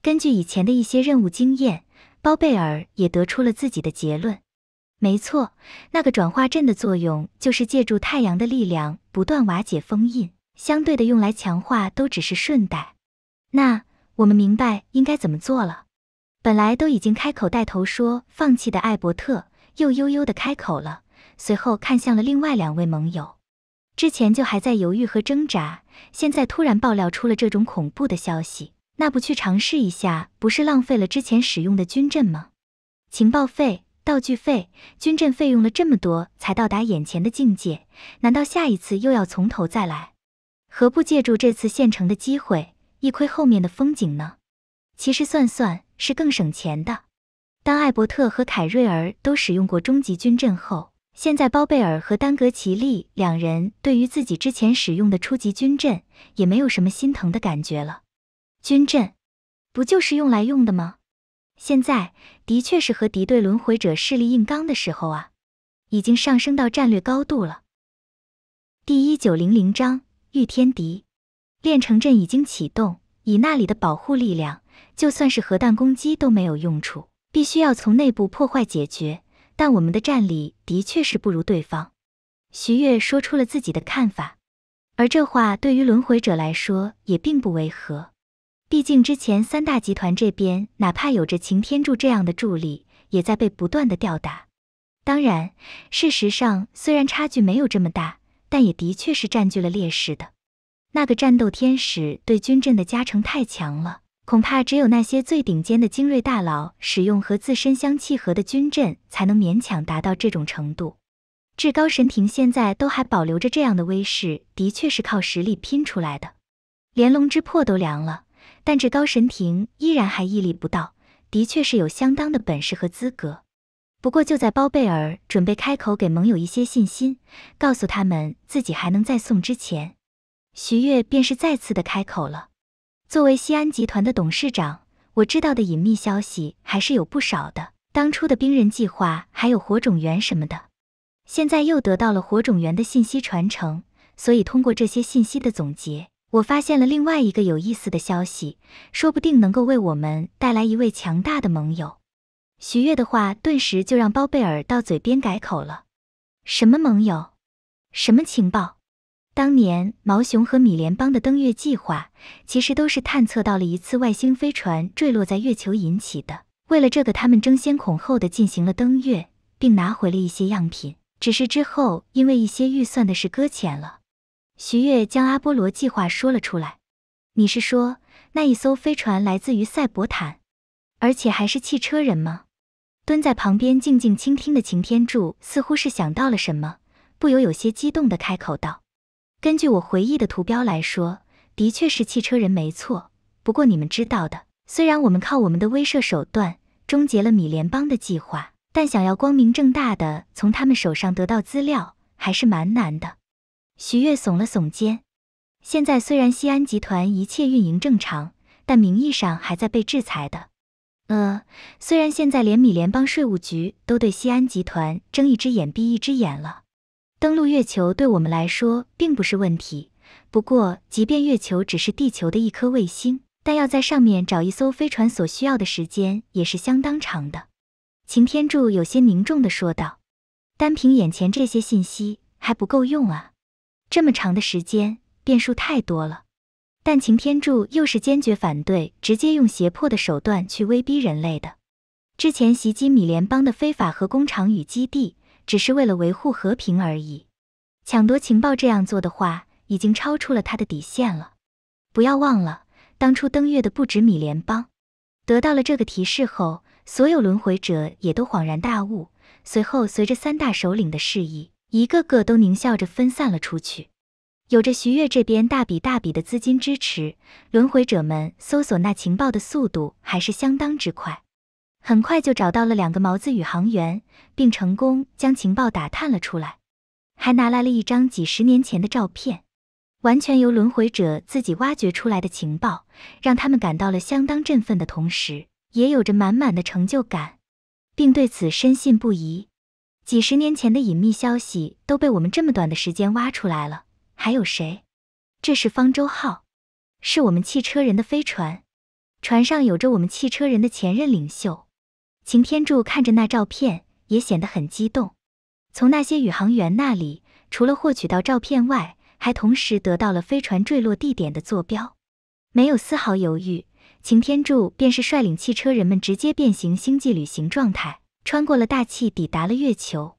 根据以前的一些任务经验，包贝尔也得出了自己的结论。没错，那个转化阵的作用就是借助太阳的力量不断瓦解封印，相对的用来强化都只是顺带。那我们明白应该怎么做了。本来都已经开口带头说放弃的艾伯特，又悠悠的开口了。随后看向了另外两位盟友，之前就还在犹豫和挣扎，现在突然爆料出了这种恐怖的消息，那不去尝试一下，不是浪费了之前使用的军阵吗？情报费、道具费、军阵费用了这么多才到达眼前的境界，难道下一次又要从头再来？何不借助这次现成的机会，一窥后面的风景呢？其实算算是更省钱的。当艾伯特和凯瑞尔都使用过终极军阵后，现在包贝尔和丹格奇利两人对于自己之前使用的初级军阵也没有什么心疼的感觉了，军阵不就是用来用的吗？现在的确是和敌对轮回者势力硬刚的时候啊，已经上升到战略高度了。第一九零零章御天敌，炼城阵已经启动，以那里的保护力量，就算是核弹攻击都没有用处，必须要从内部破坏解决。但我们的战力的确是不如对方，徐悦说出了自己的看法，而这话对于轮回者来说也并不违和，毕竟之前三大集团这边哪怕有着擎天柱这样的助力，也在被不断的吊打。当然，事实上虽然差距没有这么大，但也的确是占据了劣势的。那个战斗天使对军阵的加成太强了。恐怕只有那些最顶尖的精锐大佬，使用和自身相契合的军阵，才能勉强达到这种程度。至高神庭现在都还保留着这样的威势，的确是靠实力拼出来的。连龙之魄都凉了，但至高神庭依然还屹立不倒，的确是有相当的本事和资格。不过就在包贝尔准备开口给盟友一些信心，告诉他们自己还能再送之前，徐月便是再次的开口了。作为西安集团的董事长，我知道的隐秘消息还是有不少的。当初的冰人计划，还有火种源什么的，现在又得到了火种源的信息传承，所以通过这些信息的总结，我发现了另外一个有意思的消息，说不定能够为我们带来一位强大的盟友。徐悦的话顿时就让包贝尔到嘴边改口了：什么盟友？什么情报？当年毛熊和米联邦的登月计划，其实都是探测到了一次外星飞船坠落在月球引起的。为了这个，他们争先恐后的进行了登月，并拿回了一些样品。只是之后因为一些预算的事搁浅了。徐悦将阿波罗计划说了出来：“你是说那一艘飞船来自于赛博坦，而且还是汽车人吗？”蹲在旁边静静倾听的擎天柱似乎是想到了什么，不由有些激动的开口道。根据我回忆的图标来说，的确是汽车人没错。不过你们知道的，虽然我们靠我们的威慑手段终结了米联邦的计划，但想要光明正大的从他们手上得到资料，还是蛮难的。徐悦耸了耸肩。现在虽然西安集团一切运营正常，但名义上还在被制裁的。呃，虽然现在连米联邦税务局都对西安集团睁一只眼闭一只眼了。登陆月球对我们来说并不是问题，不过即便月球只是地球的一颗卫星，但要在上面找一艘飞船所需要的时间也是相当长的。擎天柱有些凝重地说道：“单凭眼前这些信息还不够用啊，这么长的时间，变数太多了。”但擎天柱又是坚决反对直接用胁迫的手段去威逼人类的。之前袭击米联邦的非法核工厂与基地。只是为了维护和平而已，抢夺情报这样做的话，已经超出了他的底线了。不要忘了，当初登月的不止米联邦。得到了这个提示后，所有轮回者也都恍然大悟。随后，随着三大首领的示意，一个个都狞笑着分散了出去。有着徐月这边大笔大笔的资金支持，轮回者们搜索那情报的速度还是相当之快。很快就找到了两个毛子宇航员，并成功将情报打探了出来，还拿来了一张几十年前的照片，完全由轮回者自己挖掘出来的情报，让他们感到了相当振奋的同时，也有着满满的成就感，并对此深信不疑。几十年前的隐秘消息都被我们这么短的时间挖出来了，还有谁？这是方舟号，是我们汽车人的飞船，船上有着我们汽车人的前任领袖。擎天柱看着那照片，也显得很激动。从那些宇航员那里，除了获取到照片外，还同时得到了飞船坠落地点的坐标。没有丝毫犹豫，擎天柱便是率领汽车人们直接变形星际旅行状态，穿过了大气，抵达了月球，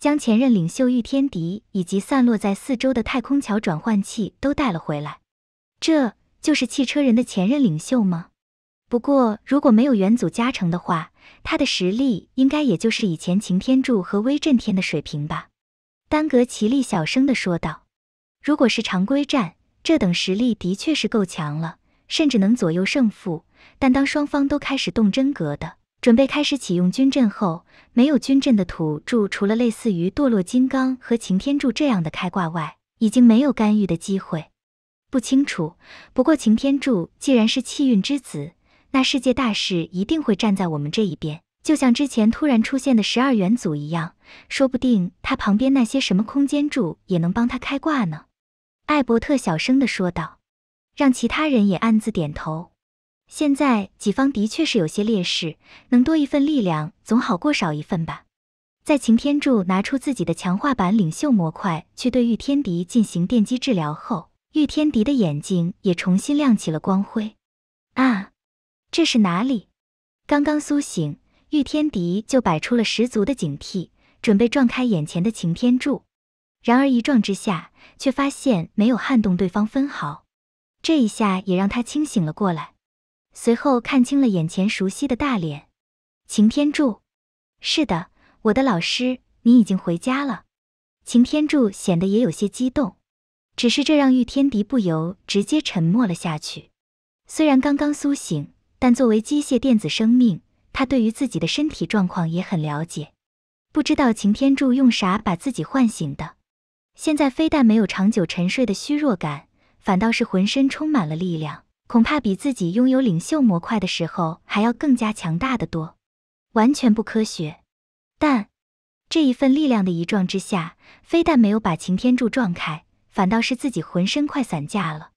将前任领袖御天敌以及散落在四周的太空桥转换器都带了回来。这就是汽车人的前任领袖吗？不过，如果没有元祖加成的话，他的实力应该也就是以前擎天柱和威震天的水平吧，丹格奇利小声地说道。如果是常规战，这等实力的确是够强了，甚至能左右胜负。但当双方都开始动真格的，准备开始启用军阵后，没有军阵的土著除了类似于堕落金刚和擎天柱这样的开挂外，已经没有干预的机会。不清楚，不过擎天柱既然是气运之子。那世界大势一定会站在我们这一边，就像之前突然出现的十二元祖一样，说不定他旁边那些什么空间柱也能帮他开挂呢。”艾伯特小声地说道，让其他人也暗自点头。现在己方的确是有些劣势，能多一份力量总好过少一份吧。在擎天柱拿出自己的强化版领袖模块去对御天敌进行电击治疗后，御天敌的眼睛也重新亮起了光辉。啊！这是哪里？刚刚苏醒，玉天敌就摆出了十足的警惕，准备撞开眼前的擎天柱。然而一撞之下，却发现没有撼动对方分毫。这一下也让他清醒了过来，随后看清了眼前熟悉的大脸。擎天柱，是的，我的老师，你已经回家了。擎天柱显得也有些激动，只是这让玉天敌不由直接沉默了下去。虽然刚刚苏醒。但作为机械电子生命，他对于自己的身体状况也很了解。不知道擎天柱用啥把自己唤醒的？现在非但没有长久沉睡的虚弱感，反倒是浑身充满了力量，恐怕比自己拥有领袖模块的时候还要更加强大的多。完全不科学。但这一份力量的一撞之下，非但没有把擎天柱撞开，反倒是自己浑身快散架了。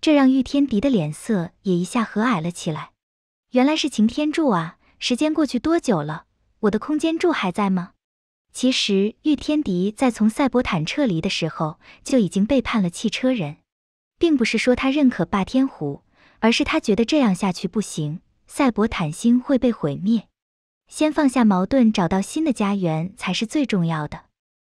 这让玉天敌的脸色也一下和蔼了起来。原来是擎天柱啊！时间过去多久了？我的空间柱还在吗？其实御天敌在从赛博坦撤离的时候就已经背叛了汽车人，并不是说他认可霸天虎，而是他觉得这样下去不行，赛博坦星会被毁灭。先放下矛盾，找到新的家园才是最重要的。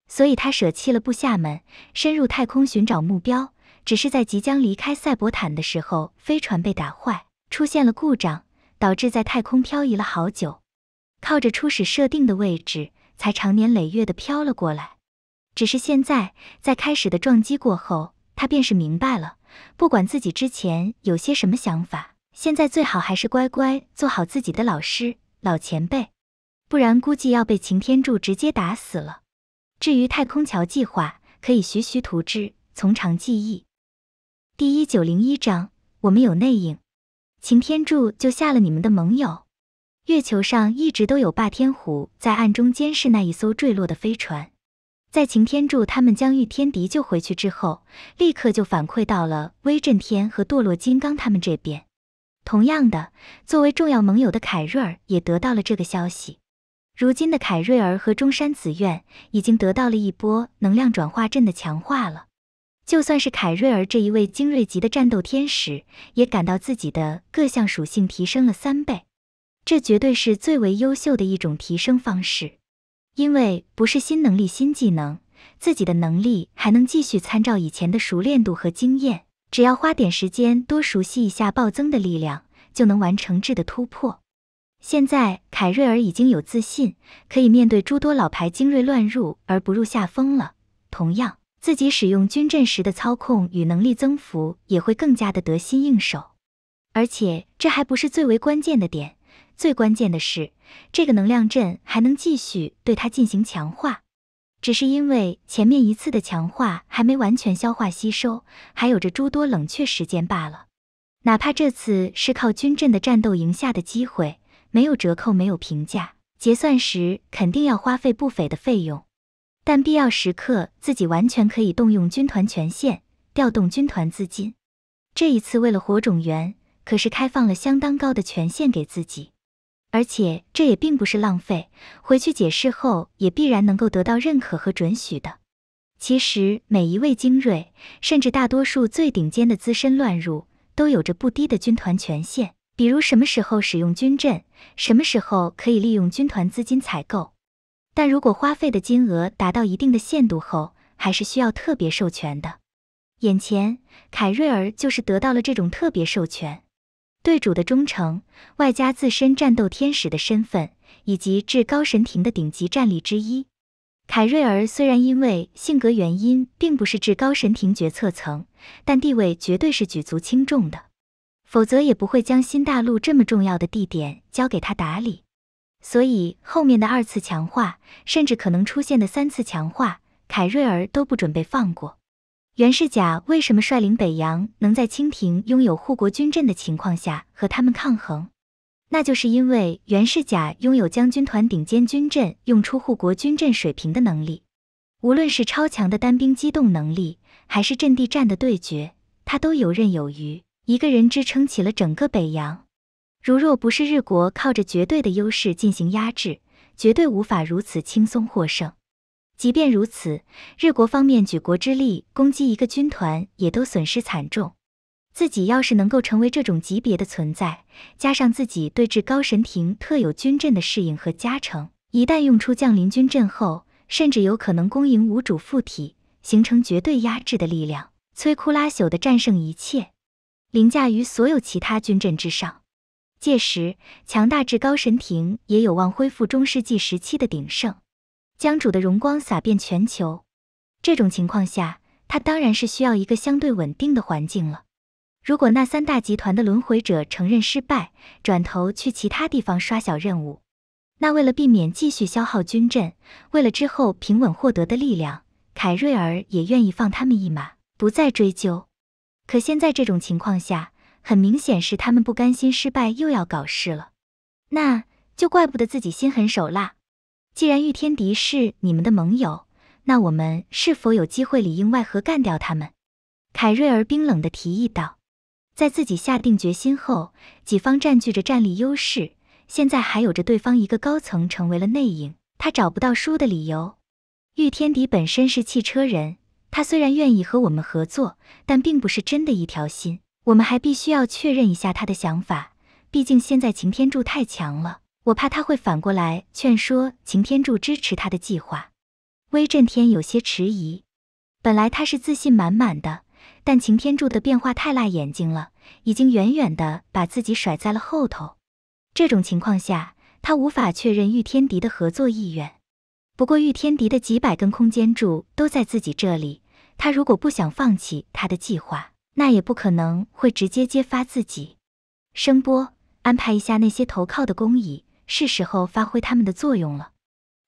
所以他舍弃了部下们，深入太空寻找目标。只是在即将离开赛博坦的时候，飞船被打坏，出现了故障。导致在太空漂移了好久，靠着初始设定的位置，才长年累月的飘了过来。只是现在在开始的撞击过后，他便是明白了，不管自己之前有些什么想法，现在最好还是乖乖做好自己的老师、老前辈，不然估计要被擎天柱直接打死了。至于太空桥计划，可以徐徐图之，从长计议。第一九零一章，我们有内应。擎天柱就下了你们的盟友，月球上一直都有霸天虎在暗中监视那一艘坠落的飞船。在擎天柱他们将御天敌救回去之后，立刻就反馈到了威震天和堕落金刚他们这边。同样的，作为重要盟友的凯瑞尔也得到了这个消息。如今的凯瑞尔和中山紫苑已经得到了一波能量转化阵的强化了。就算是凯瑞尔这一位精锐级的战斗天使，也感到自己的各项属性提升了三倍，这绝对是最为优秀的一种提升方式。因为不是新能力、新技能，自己的能力还能继续参照以前的熟练度和经验，只要花点时间多熟悉一下暴增的力量，就能完成质的突破。现在凯瑞尔已经有自信，可以面对诸多老牌精锐乱入而不入下风了。同样。自己使用军阵时的操控与能力增幅也会更加的得心应手，而且这还不是最为关键的点，最关键的是这个能量阵还能继续对它进行强化，只是因为前面一次的强化还没完全消化吸收，还有着诸多冷却时间罢了。哪怕这次是靠军阵的战斗赢下的机会，没有折扣，没有评价，结算时肯定要花费不菲的费用。但必要时刻，自己完全可以动用军团权限，调动军团资金。这一次为了火种源，可是开放了相当高的权限给自己，而且这也并不是浪费。回去解释后，也必然能够得到认可和准许的。其实每一位精锐，甚至大多数最顶尖的资深乱入，都有着不低的军团权限，比如什么时候使用军阵，什么时候可以利用军团资金采购。但如果花费的金额达到一定的限度后，还是需要特别授权的。眼前，凯瑞尔就是得到了这种特别授权。对主的忠诚，外加自身战斗天使的身份，以及至高神庭的顶级战力之一，凯瑞尔虽然因为性格原因并不是至高神庭决策层，但地位绝对是举足轻重的。否则也不会将新大陆这么重要的地点交给他打理。所以后面的二次强化，甚至可能出现的三次强化，凯瑞尔都不准备放过。袁世甲为什么率领北洋能在清廷拥有护国军阵的情况下和他们抗衡？那就是因为袁世甲拥有将军团顶尖军阵用出护国军阵水平的能力，无论是超强的单兵机动能力，还是阵地战的对决，他都游刃有余，一个人支撑起了整个北洋。如若不是日国靠着绝对的优势进行压制，绝对无法如此轻松获胜。即便如此，日国方面举国之力攻击一个军团，也都损失惨重。自己要是能够成为这种级别的存在，加上自己对至高神庭特有军阵的适应和加成，一旦用出降临军阵后，甚至有可能攻赢无主附体，形成绝对压制的力量，摧枯拉朽地战胜一切，凌驾于所有其他军阵之上。届时，强大至高神庭也有望恢复中世纪时期的鼎盛，将主的荣光洒遍全球。这种情况下，他当然是需要一个相对稳定的环境了。如果那三大集团的轮回者承认失败，转头去其他地方刷小任务，那为了避免继续消耗军阵，为了之后平稳获得的力量，凯瑞尔也愿意放他们一马，不再追究。可现在这种情况下，很明显是他们不甘心失败，又要搞事了，那就怪不得自己心狠手辣。既然御天敌是你们的盟友，那我们是否有机会里应外合干掉他们？凯瑞尔冰冷地提议道。在自己下定决心后，己方占据着战力优势，现在还有着对方一个高层成为了内应，他找不到输的理由。御天敌本身是汽车人，他虽然愿意和我们合作，但并不是真的一条心。我们还必须要确认一下他的想法，毕竟现在擎天柱太强了，我怕他会反过来劝说擎天柱支持他的计划。威震天有些迟疑，本来他是自信满满的，但擎天柱的变化太辣眼睛了，已经远远的把自己甩在了后头。这种情况下，他无法确认御天敌的合作意愿。不过御天敌的几百根空间柱都在自己这里，他如果不想放弃他的计划。那也不可能会直接揭发自己。声波，安排一下那些投靠的工蚁，是时候发挥他们的作用了。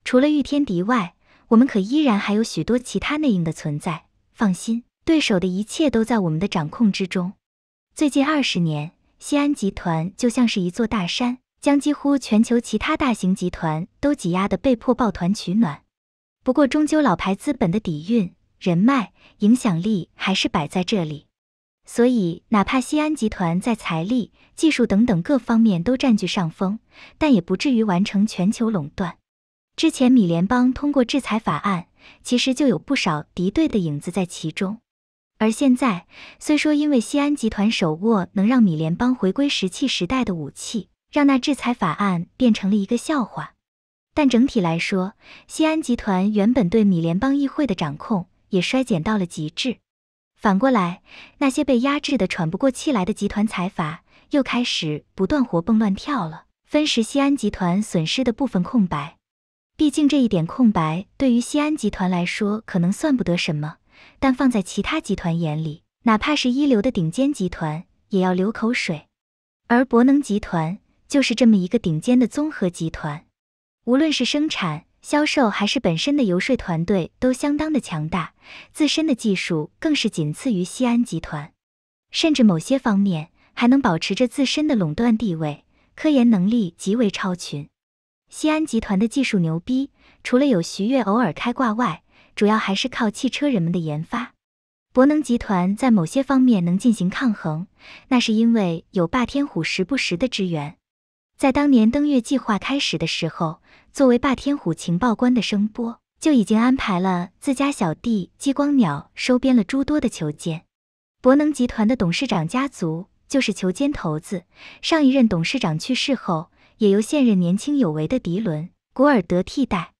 除了御天敌外，我们可依然还有许多其他内应的存在。放心，对手的一切都在我们的掌控之中。最近二十年，西安集团就像是一座大山，将几乎全球其他大型集团都挤压的被迫抱团取暖。不过，终究老牌资本的底蕴、人脉、影响力还是摆在这里。所以，哪怕西安集团在财力、技术等等各方面都占据上风，但也不至于完成全球垄断。之前，米联邦通过制裁法案，其实就有不少敌对的影子在其中。而现在，虽说因为西安集团手握能让米联邦回归石器时代的武器，让那制裁法案变成了一个笑话，但整体来说，西安集团原本对米联邦议会的掌控也衰减到了极致。反过来，那些被压制的喘不过气来的集团财阀又开始不断活蹦乱跳了，分食西安集团损失的部分空白。毕竟这一点空白对于西安集团来说可能算不得什么，但放在其他集团眼里，哪怕是一流的顶尖集团也要流口水。而博能集团就是这么一个顶尖的综合集团，无论是生产。销售还是本身的游说团队都相当的强大，自身的技术更是仅次于西安集团，甚至某些方面还能保持着自身的垄断地位，科研能力极为超群。西安集团的技术牛逼，除了有徐悦偶尔开挂外，主要还是靠汽车人们的研发。博能集团在某些方面能进行抗衡，那是因为有霸天虎时不时的支援。在当年登月计划开始的时候。作为霸天虎情报官的声波，就已经安排了自家小弟激光鸟收编了诸多的球监。博能集团的董事长家族就是球监头子，上一任董事长去世后，也由现任年轻有为的迪伦·古尔德替代。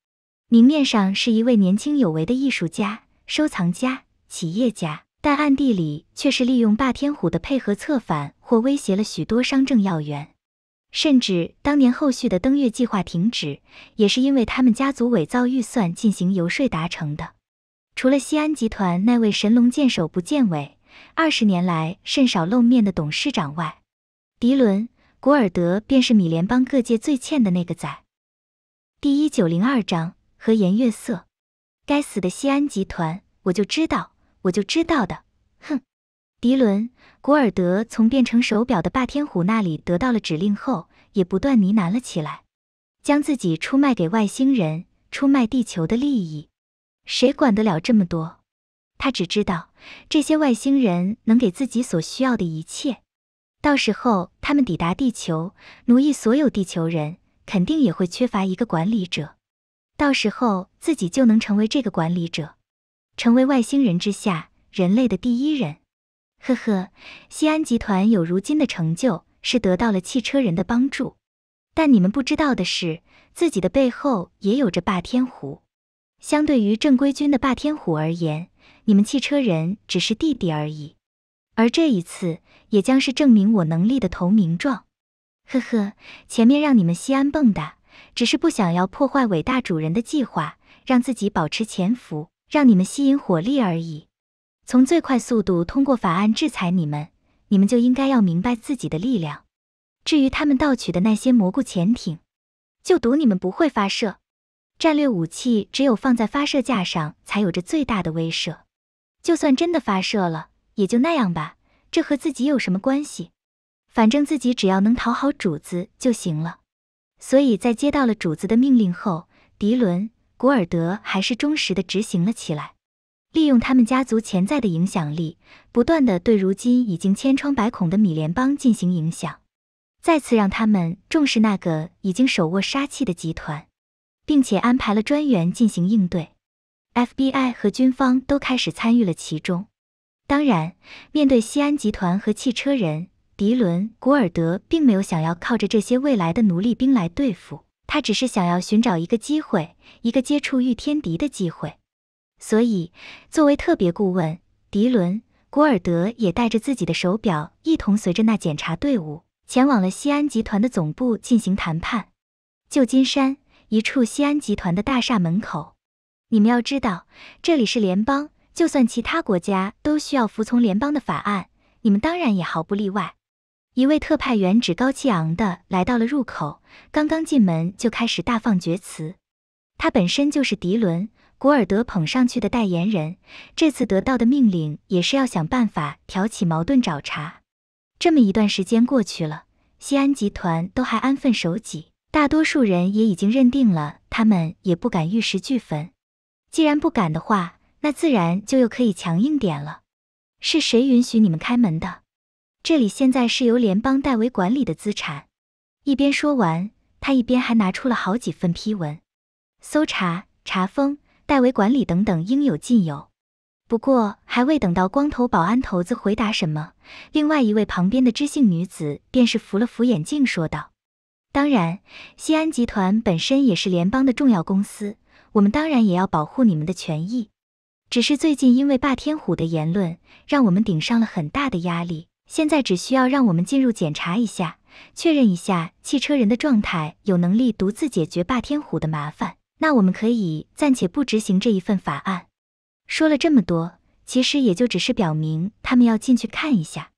明面上是一位年轻有为的艺术家、收藏家、企业家，但暗地里却是利用霸天虎的配合策反或威胁了许多商政要员。甚至当年后续的登月计划停止，也是因为他们家族伪造预算进行游说达成的。除了西安集团那位神龙见首不见尾、二十年来甚少露面的董事长外，迪伦·古尔德便是米联邦各界最欠的那个仔。第一九零二章和颜悦色。该死的西安集团，我就知道，我就知道的。迪伦·古尔德从变成手表的霸天虎那里得到了指令后，也不断呢喃了起来，将自己出卖给外星人，出卖地球的利益，谁管得了这么多？他只知道这些外星人能给自己所需要的一切。到时候他们抵达地球，奴役所有地球人，肯定也会缺乏一个管理者。到时候自己就能成为这个管理者，成为外星人之下人类的第一人。呵呵，西安集团有如今的成就，是得到了汽车人的帮助。但你们不知道的是，自己的背后也有着霸天虎。相对于正规军的霸天虎而言，你们汽车人只是弟弟而已。而这一次，也将是证明我能力的投名状。呵呵，前面让你们西安蹦跶，只是不想要破坏伟大主人的计划，让自己保持潜伏，让你们吸引火力而已。从最快速度通过法案制裁你们，你们就应该要明白自己的力量。至于他们盗取的那些蘑菇潜艇，就赌你们不会发射。战略武器只有放在发射架上才有着最大的威慑。就算真的发射了，也就那样吧。这和自己有什么关系？反正自己只要能讨好主子就行了。所以在接到了主子的命令后，迪伦·古尔德还是忠实的执行了起来。利用他们家族潜在的影响力，不断的对如今已经千疮百孔的米联邦进行影响，再次让他们重视那个已经手握杀器的集团，并且安排了专员进行应对。FBI 和军方都开始参与了其中。当然，面对西安集团和汽车人，迪伦·古尔德并没有想要靠着这些未来的奴隶兵来对付，他只是想要寻找一个机会，一个接触御天敌的机会。所以，作为特别顾问，迪伦·古尔德也带着自己的手表，一同随着那检查队伍前往了西安集团的总部进行谈判。旧金山一处西安集团的大厦门口，你们要知道，这里是联邦，就算其他国家都需要服从联邦的法案，你们当然也毫不例外。一位特派员趾高气昂地来到了入口，刚刚进门就开始大放厥词。他本身就是迪伦。古尔德捧上去的代言人，这次得到的命令也是要想办法挑起矛盾找茬。这么一段时间过去了，西安集团都还安分守己，大多数人也已经认定了，他们也不敢玉石俱焚。既然不敢的话，那自然就又可以强硬点了。是谁允许你们开门的？这里现在是由联邦代为管理的资产。一边说完，他一边还拿出了好几份批文，搜查、查封。代为管理等等，应有尽有。不过，还未等到光头保安头子回答什么，另外一位旁边的知性女子便是扶了扶眼镜，说道：“当然，西安集团本身也是联邦的重要公司，我们当然也要保护你们的权益。只是最近因为霸天虎的言论，让我们顶上了很大的压力。现在只需要让我们进入检查一下，确认一下汽车人的状态，有能力独自解决霸天虎的麻烦。”那我们可以暂且不执行这一份法案。说了这么多，其实也就只是表明他们要进去看一下。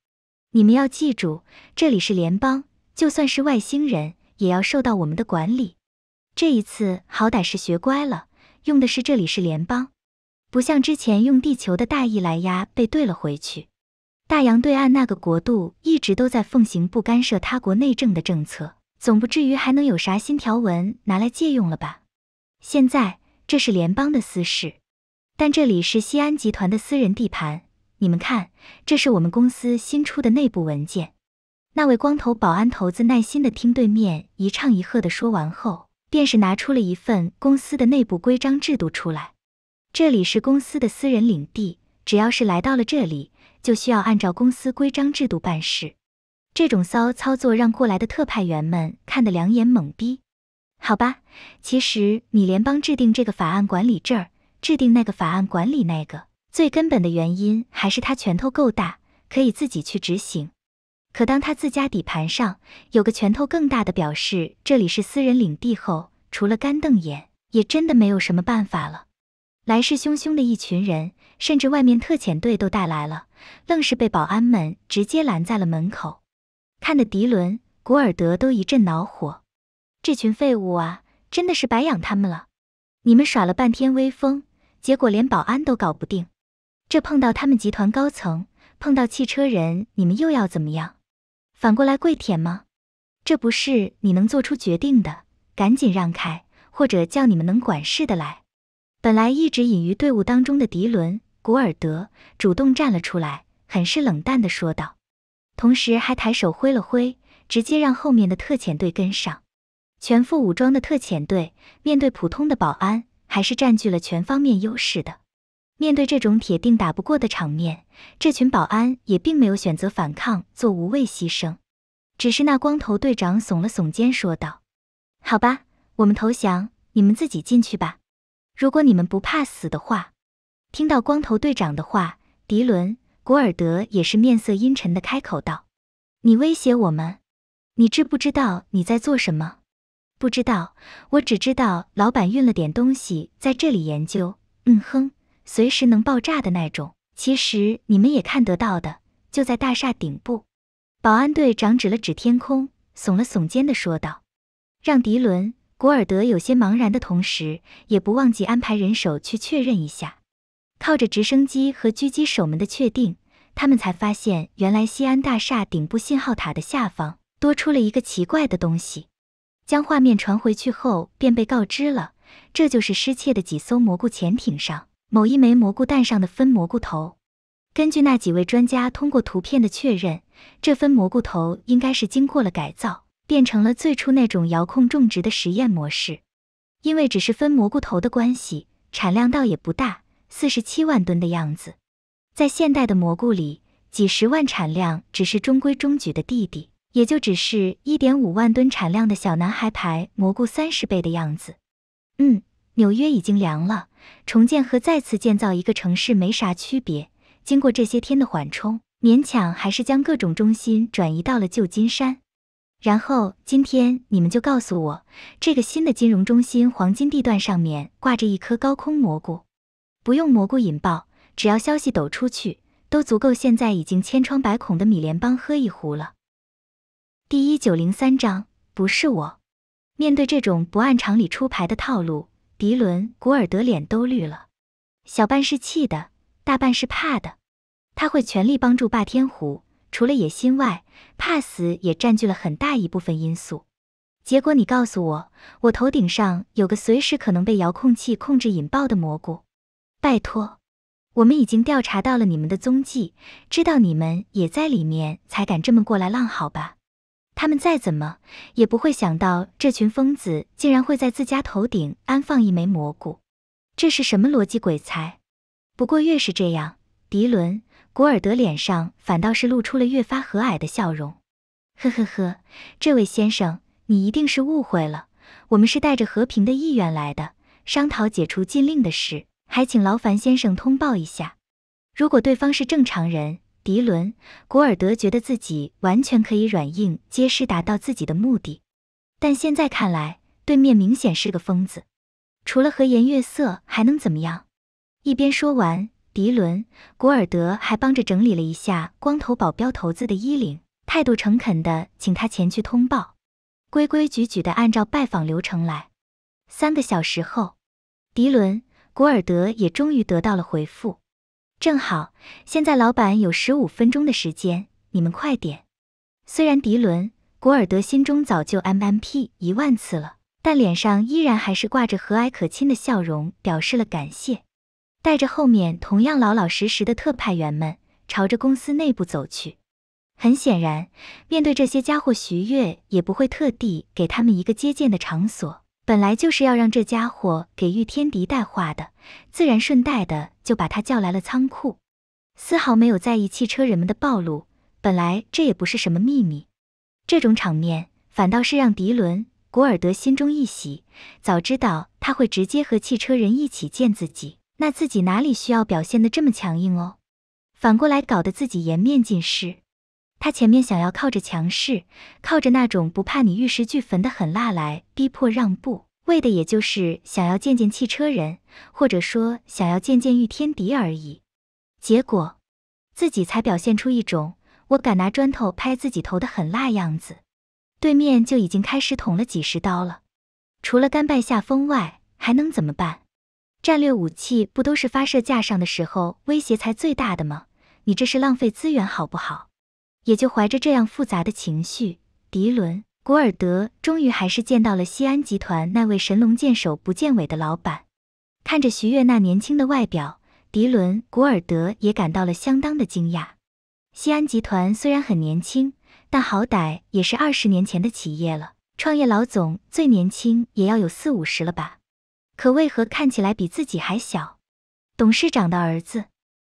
你们要记住，这里是联邦，就算是外星人也要受到我们的管理。这一次好歹是学乖了，用的是这里是联邦，不像之前用地球的大义来压，被兑了回去。大洋对岸那个国度一直都在奉行不干涉他国内政的政策，总不至于还能有啥新条文拿来借用了吧？现在这是联邦的私事，但这里是西安集团的私人地盘。你们看，这是我们公司新出的内部文件。那位光头保安头子耐心的听对面一唱一和的说完后，便是拿出了一份公司的内部规章制度出来。这里是公司的私人领地，只要是来到了这里，就需要按照公司规章制度办事。这种骚操作让过来的特派员们看得两眼懵逼。好吧，其实米联邦制定这个法案管理这儿，制定那个法案管理那个，最根本的原因还是他拳头够大，可以自己去执行。可当他自家底盘上有个拳头更大的表示这里是私人领地后，除了干瞪眼，也真的没有什么办法了。来势汹汹的一群人，甚至外面特遣队都带来了，愣是被保安们直接拦在了门口，看得迪伦·古尔德都一阵恼火。这群废物啊，真的是白养他们了！你们耍了半天威风，结果连保安都搞不定。这碰到他们集团高层，碰到汽车人，你们又要怎么样？反过来跪舔吗？这不是你能做出决定的，赶紧让开，或者叫你们能管事的来。本来一直隐于队伍当中的迪伦·古尔德主动站了出来，很是冷淡的说道，同时还抬手挥了挥，直接让后面的特遣队跟上。全副武装的特遣队面对普通的保安，还是占据了全方面优势的。面对这种铁定打不过的场面，这群保安也并没有选择反抗，做无谓牺牲。只是那光头队长耸了耸肩，说道：“好吧，我们投降，你们自己进去吧。如果你们不怕死的话。”听到光头队长的话，迪伦·古尔德也是面色阴沉的开口道：“你威胁我们？你知不知道你在做什么？”不知道，我只知道老板运了点东西在这里研究。嗯哼，随时能爆炸的那种。其实你们也看得到的，就在大厦顶部。保安队长指了指天空，耸了耸肩的说道：“让迪伦·古尔德有些茫然的同时，也不忘记安排人手去确认一下。靠着直升机和狙击手们的确定，他们才发现原来西安大厦顶部信号塔的下方多出了一个奇怪的东西。”将画面传回去后，便被告知了，这就是失窃的几艘蘑菇潜艇上某一枚蘑菇蛋上的分蘑菇头。根据那几位专家通过图片的确认，这分蘑菇头应该是经过了改造，变成了最初那种遥控种植的实验模式。因为只是分蘑菇头的关系，产量倒也不大，四十七万吨的样子。在现代的蘑菇里，几十万产量只是中规中矩的弟弟。也就只是一点五万吨产量的小男孩牌蘑菇三十倍的样子。嗯，纽约已经凉了，重建和再次建造一个城市没啥区别。经过这些天的缓冲，勉强还是将各种中心转移到了旧金山。然后今天你们就告诉我，这个新的金融中心黄金地段上面挂着一颗高空蘑菇，不用蘑菇引爆，只要消息抖出去，都足够现在已经千疮百孔的米联邦喝一壶了。第一九零三章不是我。面对这种不按常理出牌的套路，迪伦古尔德脸都绿了。小半是气的，大半是怕的。他会全力帮助霸天虎，除了野心外，怕死也占据了很大一部分因素。结果你告诉我，我头顶上有个随时可能被遥控器控制引爆的蘑菇，拜托。我们已经调查到了你们的踪迹，知道你们也在里面，才敢这么过来浪，好吧？他们再怎么也不会想到，这群疯子竟然会在自家头顶安放一枚蘑菇，这是什么逻辑鬼才？不过越是这样，迪伦古尔德脸上反倒是露出了越发和蔼的笑容。呵呵呵，这位先生，你一定是误会了，我们是带着和平的意愿来的，商讨解除禁令的事，还请劳烦先生通报一下。如果对方是正常人。迪伦·古尔德觉得自己完全可以软硬皆施达到自己的目的，但现在看来，对面明显是个疯子，除了和颜悦色还能怎么样？一边说完，迪伦·古尔德还帮着整理了一下光头保镖头子的衣领，态度诚恳地请他前去通报，规规矩矩地按照拜访流程来。三个小时后，迪伦·古尔德也终于得到了回复。正好，现在老板有十五分钟的时间，你们快点。虽然迪伦·古尔德心中早就 mmp 一万次了，但脸上依然还是挂着和蔼可亲的笑容，表示了感谢，带着后面同样老老实实的特派员们，朝着公司内部走去。很显然，面对这些家伙，徐悦也不会特地给他们一个接见的场所。本来就是要让这家伙给玉天敌带话的，自然顺带的就把他叫来了仓库，丝毫没有在意汽车人们的暴露。本来这也不是什么秘密，这种场面反倒是让迪伦古尔德心中一喜。早知道他会直接和汽车人一起见自己，那自己哪里需要表现得这么强硬哦？反过来搞得自己颜面尽失。他前面想要靠着强势，靠着那种不怕你玉石俱焚的狠辣来逼迫让步，为的也就是想要见见汽车人，或者说想要见见御天敌而已。结果自己才表现出一种我敢拿砖头拍自己头的狠辣样子，对面就已经开始捅了几十刀了。除了甘拜下风外，还能怎么办？战略武器不都是发射架上的时候威胁才最大的吗？你这是浪费资源好不好？也就怀着这样复杂的情绪，迪伦·古尔德终于还是见到了西安集团那位神龙见首不见尾的老板。看着徐悦那年轻的外表，迪伦·古尔德也感到了相当的惊讶。西安集团虽然很年轻，但好歹也是二十年前的企业了，创业老总最年轻也要有四五十了吧？可为何看起来比自己还小？董事长的儿子？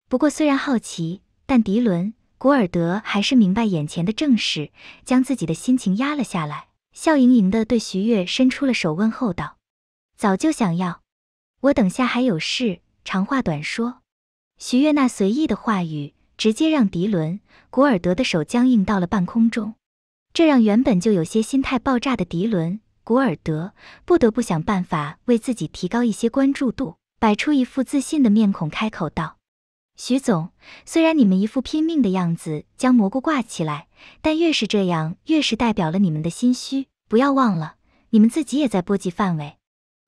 不过虽然好奇，但迪伦。古尔德还是明白眼前的正事，将自己的心情压了下来，笑盈盈地对徐悦伸出了手，问候道：“早就想要，我等下还有事，长话短说。”徐悦那随意的话语，直接让迪伦古尔德的手僵硬到了半空中。这让原本就有些心态爆炸的迪伦古尔德不得不想办法为自己提高一些关注度，摆出一副自信的面孔，开口道。徐总，虽然你们一副拼命的样子将蘑菇挂起来，但越是这样，越是代表了你们的心虚。不要忘了，你们自己也在波及范围。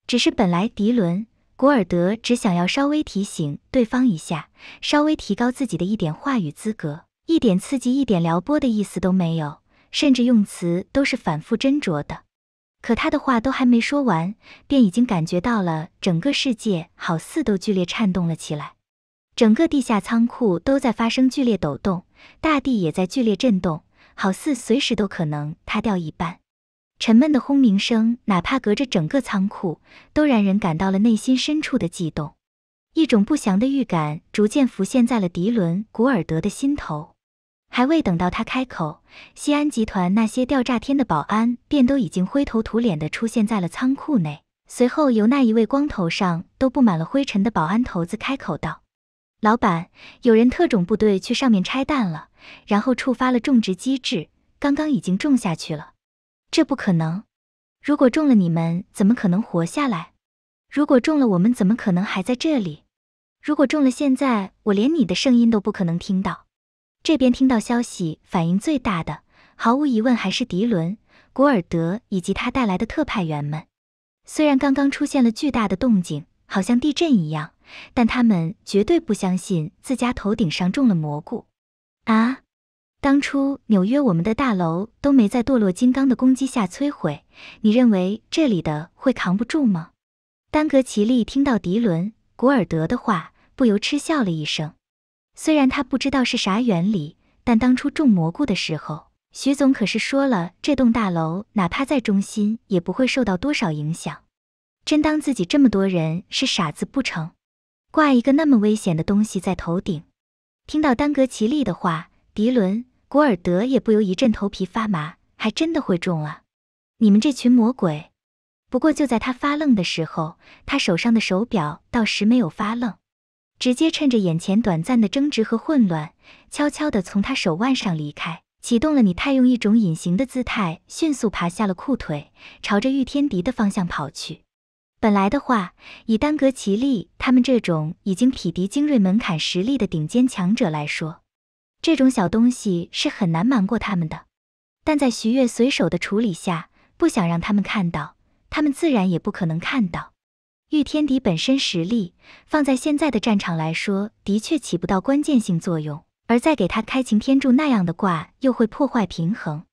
只是本来迪伦·古尔德只想要稍微提醒对方一下，稍微提高自己的一点话语资格，一点刺激、一点撩拨的意思都没有，甚至用词都是反复斟酌的。可他的话都还没说完，便已经感觉到了整个世界好似都剧烈颤动了起来。整个地下仓库都在发生剧烈抖动，大地也在剧烈震动，好似随时都可能塌掉一般。沉闷的轰鸣声，哪怕隔着整个仓库，都让人感到了内心深处的悸动。一种不祥的预感逐渐浮现在了迪伦·古尔德的心头。还未等到他开口，西安集团那些吊炸天的保安便都已经灰头土脸地出现在了仓库内。随后，由那一位光头上都布满了灰尘的保安头子开口道。老板，有人特种部队去上面拆弹了，然后触发了种植机制，刚刚已经种下去了。这不可能！如果中了，你们怎么可能活下来？如果中了，我们怎么可能还在这里？如果中了，现在我连你的声音都不可能听到。这边听到消息反应最大的，毫无疑问还是迪伦、古尔德以及他带来的特派员们。虽然刚刚出现了巨大的动静，好像地震一样。但他们绝对不相信自家头顶上种了蘑菇啊！当初纽约我们的大楼都没在堕落金刚的攻击下摧毁，你认为这里的会扛不住吗？丹格奇利听到迪伦古尔德的话，不由嗤笑了一声。虽然他不知道是啥原理，但当初种蘑菇的时候，徐总可是说了，这栋大楼哪怕在中心也不会受到多少影响。真当自己这么多人是傻子不成？挂一个那么危险的东西在头顶，听到丹格奇利的话，迪伦古尔德也不由一阵头皮发麻，还真的会中啊！你们这群魔鬼！不过就在他发愣的时候，他手上的手表倒是没有发愣，直接趁着眼前短暂的争执和混乱，悄悄的从他手腕上离开，启动了。你太用一种隐形的姿态，迅速爬下了裤腿，朝着御天敌的方向跑去。本来的话，以丹格奇利他们这种已经匹敌精锐门槛实力的顶尖强者来说，这种小东西是很难瞒过他们的。但在徐月随手的处理下，不想让他们看到，他们自然也不可能看到。御天敌本身实力放在现在的战场来说，的确起不到关键性作用，而再给他开擎天柱那样的挂，又会破坏平衡。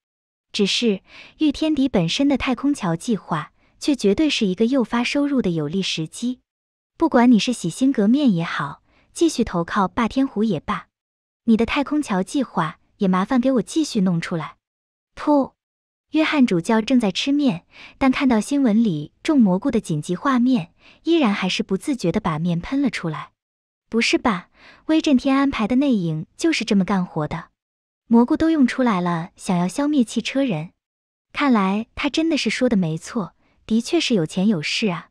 只是御天敌本身的太空桥计划。却绝对是一个诱发收入的有利时机，不管你是洗心革面也好，继续投靠霸天虎也罢，你的太空桥计划也麻烦给我继续弄出来。噗！约翰主教正在吃面，但看到新闻里种蘑菇的紧急画面，依然还是不自觉的把面喷了出来。不是吧？威震天安排的内应就是这么干活的？蘑菇都用出来了，想要消灭汽车人？看来他真的是说的没错。的确是有钱有势啊，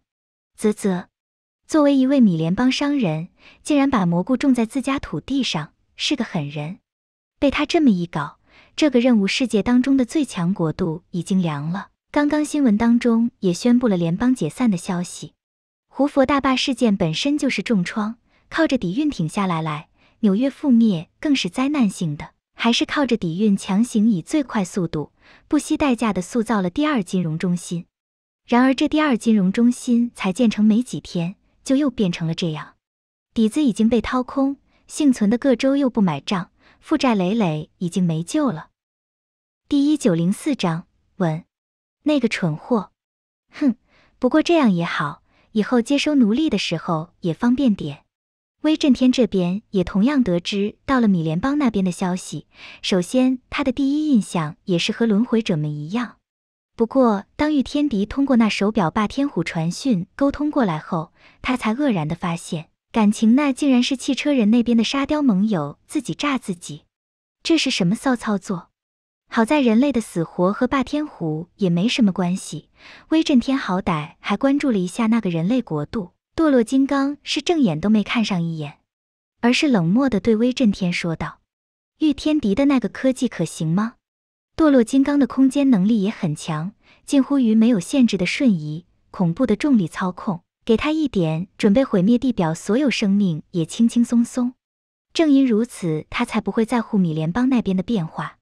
啧啧，作为一位米联邦商人，竟然把蘑菇种在自家土地上，是个狠人。被他这么一搞，这个任务世界当中的最强国度已经凉了。刚刚新闻当中也宣布了联邦解散的消息。胡佛大坝事件本身就是重创，靠着底蕴挺下来来，纽约覆灭更是灾难性的，还是靠着底蕴强行以最快速度、不惜代价的塑造了第二金融中心。然而，这第二金融中心才建成没几天，就又变成了这样，底子已经被掏空，幸存的各州又不买账，负债累累，已经没救了。第一九零四章稳，那个蠢货，哼！不过这样也好，以后接收奴隶的时候也方便点。威震天这边也同样得知到了米联邦那边的消息，首先他的第一印象也是和轮回者们一样。不过，当御天敌通过那手表霸天虎传讯沟通过来后，他才愕然的发现，感情那竟然是汽车人那边的沙雕盟友自己炸自己，这是什么骚操作？好在人类的死活和霸天虎也没什么关系，威震天好歹还关注了一下那个人类国度，堕落金刚是正眼都没看上一眼，而是冷漠的对威震天说道：“御天敌的那个科技可行吗？”堕落金刚的空间能力也很强，近乎于没有限制的瞬移，恐怖的重力操控，给他一点准备，毁灭地表所有生命也轻轻松松。正因如此，他才不会在乎米联邦那边的变化。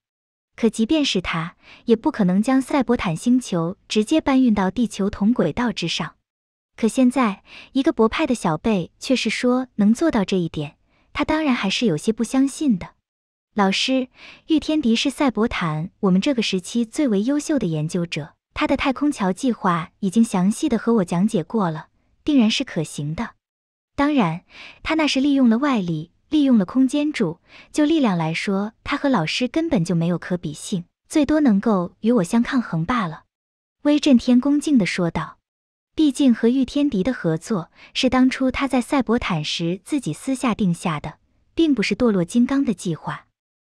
可即便是他，也不可能将赛博坦星球直接搬运到地球同轨道之上。可现在，一个博派的小贝却是说能做到这一点，他当然还是有些不相信的。老师，玉天敌是赛博坦我们这个时期最为优秀的研究者，他的太空桥计划已经详细的和我讲解过了，定然是可行的。当然，他那是利用了外力，利用了空间柱，就力量来说，他和老师根本就没有可比性，最多能够与我相抗衡罢了。威震天恭敬的说道，毕竟和玉天敌的合作是当初他在赛博坦时自己私下定下的，并不是堕落金刚的计划。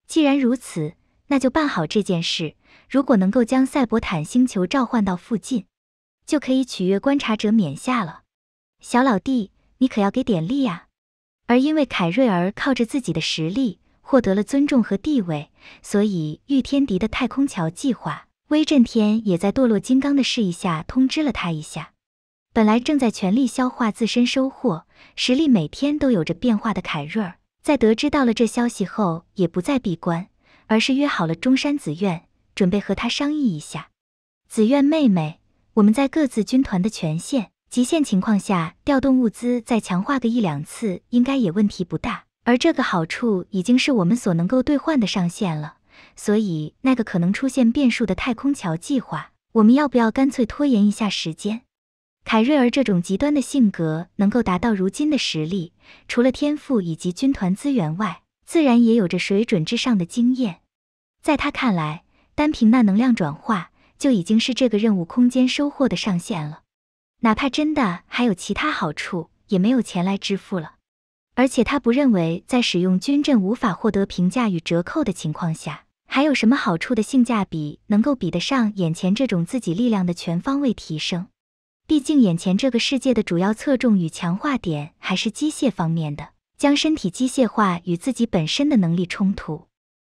既然如此，那就办好这件事。如果能够将赛博坦星球召唤到附近，就可以取悦观察者免下了。小老弟，你可要给点力啊！而因为凯瑞尔靠着自己的实力获得了尊重和地位，所以御天敌的太空桥计划，威震天也在堕落金刚的示意下通知了他一下。本来正在全力消化自身收获，实力每天都有着变化的凯瑞尔。在得知到了这消息后，也不再闭关，而是约好了中山紫苑，准备和他商议一下。紫苑妹妹，我们在各自军团的权限极限情况下调动物资，再强化个一两次，应该也问题不大。而这个好处已经是我们所能够兑换的上限了。所以，那个可能出现变数的太空桥计划，我们要不要干脆拖延一下时间？凯瑞尔这种极端的性格能够达到如今的实力，除了天赋以及军团资源外，自然也有着水准之上的经验。在他看来，单凭那能量转化就已经是这个任务空间收获的上限了。哪怕真的还有其他好处，也没有钱来支付了。而且他不认为，在使用军阵无法获得评价与折扣的情况下，还有什么好处的性价比能够比得上眼前这种自己力量的全方位提升。毕竟，眼前这个世界的主要侧重与强化点还是机械方面的，将身体机械化与自己本身的能力冲突，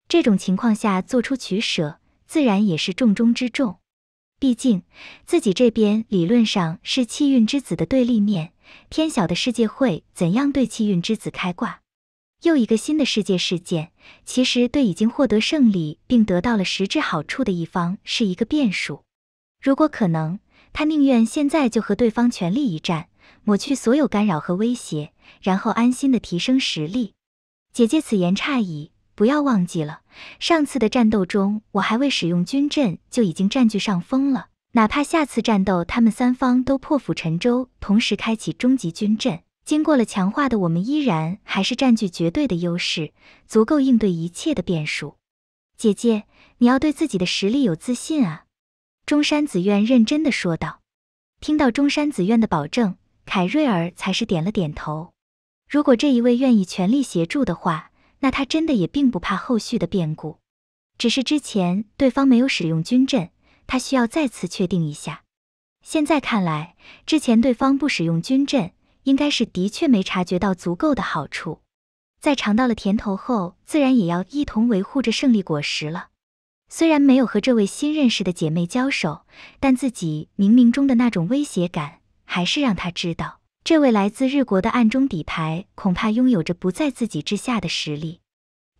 这种情况下做出取舍，自然也是重中之重。毕竟，自己这边理论上是气运之子的对立面，天晓的世界会怎样对气运之子开挂？又一个新的世界事件，其实对已经获得胜利并得到了实质好处的一方是一个变数。如果可能。他宁愿现在就和对方全力一战，抹去所有干扰和威胁，然后安心的提升实力。姐姐此言差矣，不要忘记了，上次的战斗中，我还未使用军阵就已经占据上风了。哪怕下次战斗他们三方都破釜沉舟，同时开启终极军阵，经过了强化的我们依然还是占据绝对的优势，足够应对一切的变数。姐姐，你要对自己的实力有自信啊。中山子苑认真的说道，听到中山子苑的保证，凯瑞尔才是点了点头。如果这一位愿意全力协助的话，那他真的也并不怕后续的变故。只是之前对方没有使用军阵，他需要再次确定一下。现在看来，之前对方不使用军阵，应该是的确没察觉到足够的好处，在尝到了甜头后，自然也要一同维护着胜利果实了。虽然没有和这位新认识的姐妹交手，但自己冥冥中的那种威胁感，还是让他知道，这位来自日国的暗中底牌，恐怕拥有着不在自己之下的实力。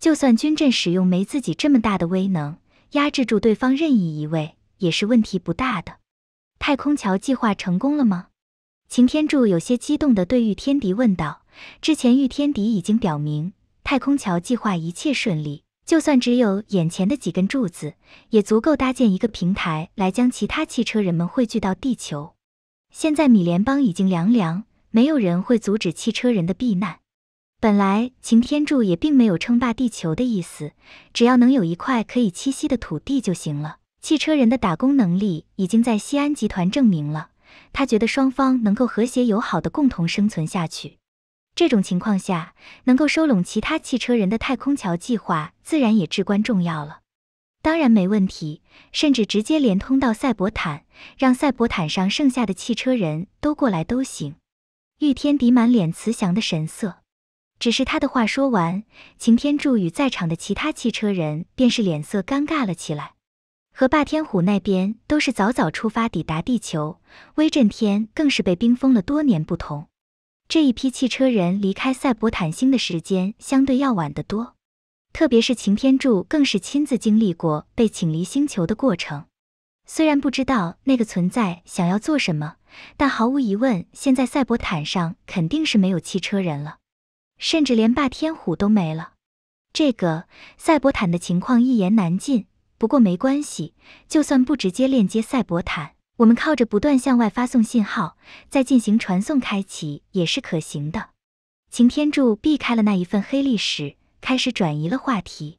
就算军阵使用没自己这么大的威能，压制住对方任意一位，也是问题不大的。太空桥计划成功了吗？擎天柱有些激动地对御天敌问道。之前御天敌已经表明，太空桥计划一切顺利。就算只有眼前的几根柱子，也足够搭建一个平台来将其他汽车人们汇聚到地球。现在米联邦已经凉凉，没有人会阻止汽车人的避难。本来擎天柱也并没有称霸地球的意思，只要能有一块可以栖息的土地就行了。汽车人的打工能力已经在西安集团证明了，他觉得双方能够和谐友好的共同生存下去。这种情况下，能够收拢其他汽车人的太空桥计划自然也至关重要了。当然没问题，甚至直接连通到赛博坦，让赛博坦上剩下的汽车人都过来都行。玉天敌满脸慈祥的神色，只是他的话说完，擎天柱与在场的其他汽车人便是脸色尴尬了起来。和霸天虎那边都是早早出发抵达地球，威震天更是被冰封了多年不同。这一批汽车人离开赛博坦星的时间相对要晚得多，特别是擎天柱更是亲自经历过被请离星球的过程。虽然不知道那个存在想要做什么，但毫无疑问，现在赛博坦上肯定是没有汽车人了，甚至连霸天虎都没了。这个赛博坦的情况一言难尽，不过没关系，就算不直接链接赛博坦。我们靠着不断向外发送信号，再进行传送开启也是可行的。擎天柱避开了那一份黑历史，开始转移了话题，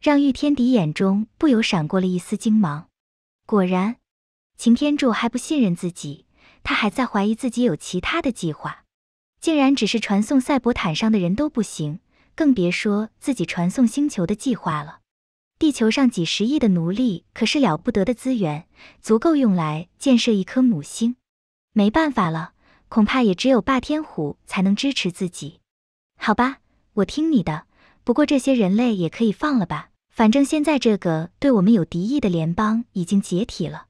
让御天敌眼中不由闪过了一丝精芒。果然，擎天柱还不信任自己，他还在怀疑自己有其他的计划，竟然只是传送赛博坦上的人都不行，更别说自己传送星球的计划了。地球上几十亿的奴隶可是了不得的资源，足够用来建设一颗母星。没办法了，恐怕也只有霸天虎才能支持自己。好吧，我听你的。不过这些人类也可以放了吧，反正现在这个对我们有敌意的联邦已经解体了。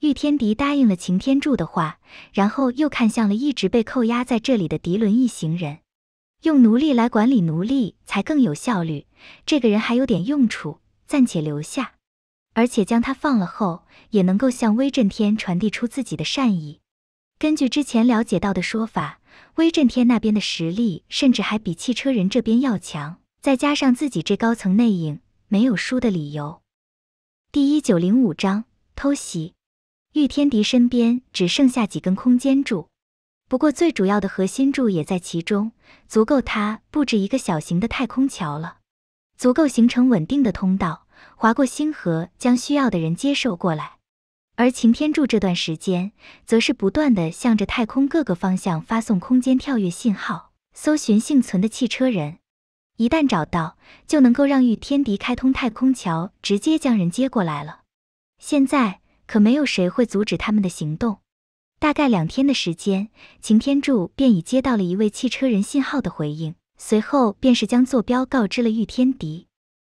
御天敌答应了擎天柱的话，然后又看向了一直被扣押在这里的迪伦一行人。用奴隶来管理奴隶才更有效率。这个人还有点用处。暂且留下，而且将他放了后，也能够向威震天传递出自己的善意。根据之前了解到的说法，威震天那边的实力甚至还比汽车人这边要强，再加上自己这高层内应，没有输的理由。第一九零五章偷袭，御天敌身边只剩下几根空间柱，不过最主要的核心柱也在其中，足够他布置一个小型的太空桥了。足够形成稳定的通道，划过星河，将需要的人接受过来。而擎天柱这段时间，则是不断的向着太空各个方向发送空间跳跃信号，搜寻幸存的汽车人。一旦找到，就能够让御天敌开通太空桥，直接将人接过来了。现在可没有谁会阻止他们的行动。大概两天的时间，擎天柱便已接到了一位汽车人信号的回应。随后便是将坐标告知了玉天敌，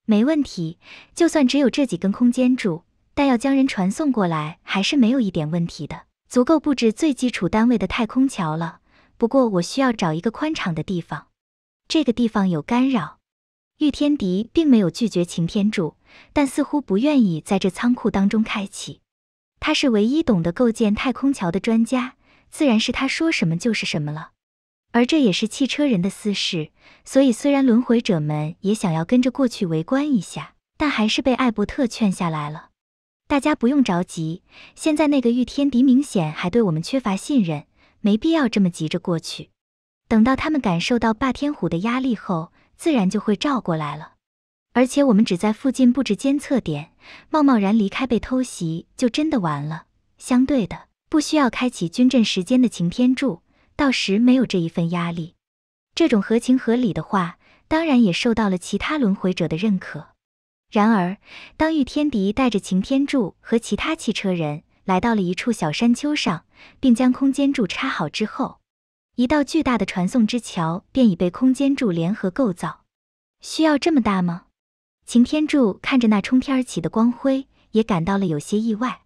没问题。就算只有这几根空间柱，但要将人传送过来还是没有一点问题的，足够布置最基础单位的太空桥了。不过我需要找一个宽敞的地方，这个地方有干扰。玉天敌并没有拒绝擎天柱，但似乎不愿意在这仓库当中开启。他是唯一懂得构建太空桥的专家，自然是他说什么就是什么了。而这也是汽车人的私事，所以虽然轮回者们也想要跟着过去围观一下，但还是被艾伯特劝下来了。大家不用着急，现在那个御天敌明显还对我们缺乏信任，没必要这么急着过去。等到他们感受到霸天虎的压力后，自然就会照过来了。而且我们只在附近布置监测点，贸贸然离开被偷袭就真的完了。相对的，不需要开启军阵时间的擎天柱。到时没有这一份压力，这种合情合理的话，当然也受到了其他轮回者的认可。然而，当御天敌带着擎天柱和其他汽车人来到了一处小山丘上，并将空间柱插好之后，一道巨大的传送之桥便已被空间柱联合构造。需要这么大吗？擎天柱看着那冲天而起的光辉，也感到了有些意外。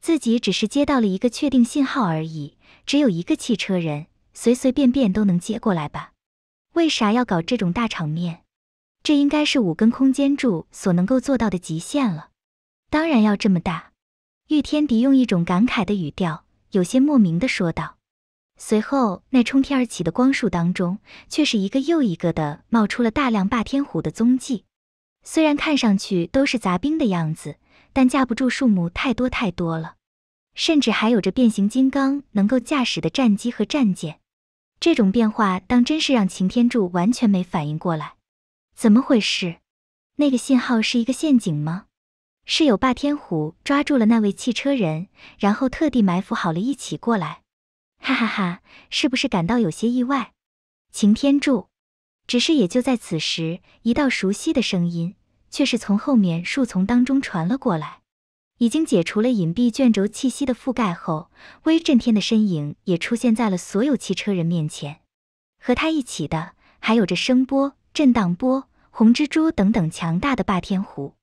自己只是接到了一个确定信号而已，只有一个汽车人。随随便便都能接过来吧？为啥要搞这种大场面？这应该是五根空间柱所能够做到的极限了。当然要这么大。玉天敌用一种感慨的语调，有些莫名的说道。随后，那冲天而起的光束当中，却是一个又一个的冒出了大量霸天虎的踪迹。虽然看上去都是杂兵的样子，但架不住数目太多太多了，甚至还有着变形金刚能够驾驶的战机和战舰。这种变化当真是让擎天柱完全没反应过来，怎么回事？那个信号是一个陷阱吗？是有霸天虎抓住了那位汽车人，然后特地埋伏好了一起过来？哈哈哈，是不是感到有些意外？擎天柱，只是也就在此时，一道熟悉的声音却是从后面树丛当中传了过来。已经解除了隐蔽卷轴气息的覆盖后，威震天的身影也出现在了所有汽车人面前。和他一起的还有着声波、震荡波、红蜘蛛等等强大的霸天虎。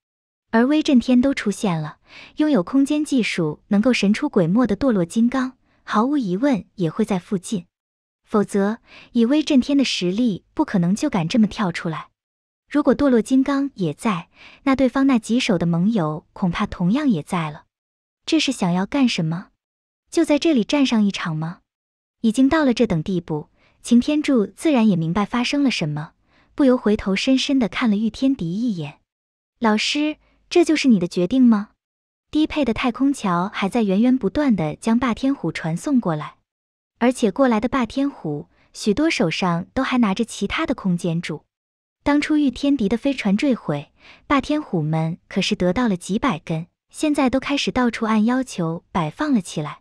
而威震天都出现了，拥有空间技术能够神出鬼没的堕落金刚，毫无疑问也会在附近。否则，以威震天的实力，不可能就敢这么跳出来。如果堕落金刚也在，那对方那棘手的盟友恐怕同样也在了。这是想要干什么？就在这里战上一场吗？已经到了这等地步，擎天柱自然也明白发生了什么，不由回头深深的看了御天敌一眼。老师，这就是你的决定吗？低配的太空桥还在源源不断的将霸天虎传送过来，而且过来的霸天虎许多手上都还拿着其他的空间柱。当初御天敌的飞船坠毁，霸天虎们可是得到了几百根，现在都开始到处按要求摆放了起来。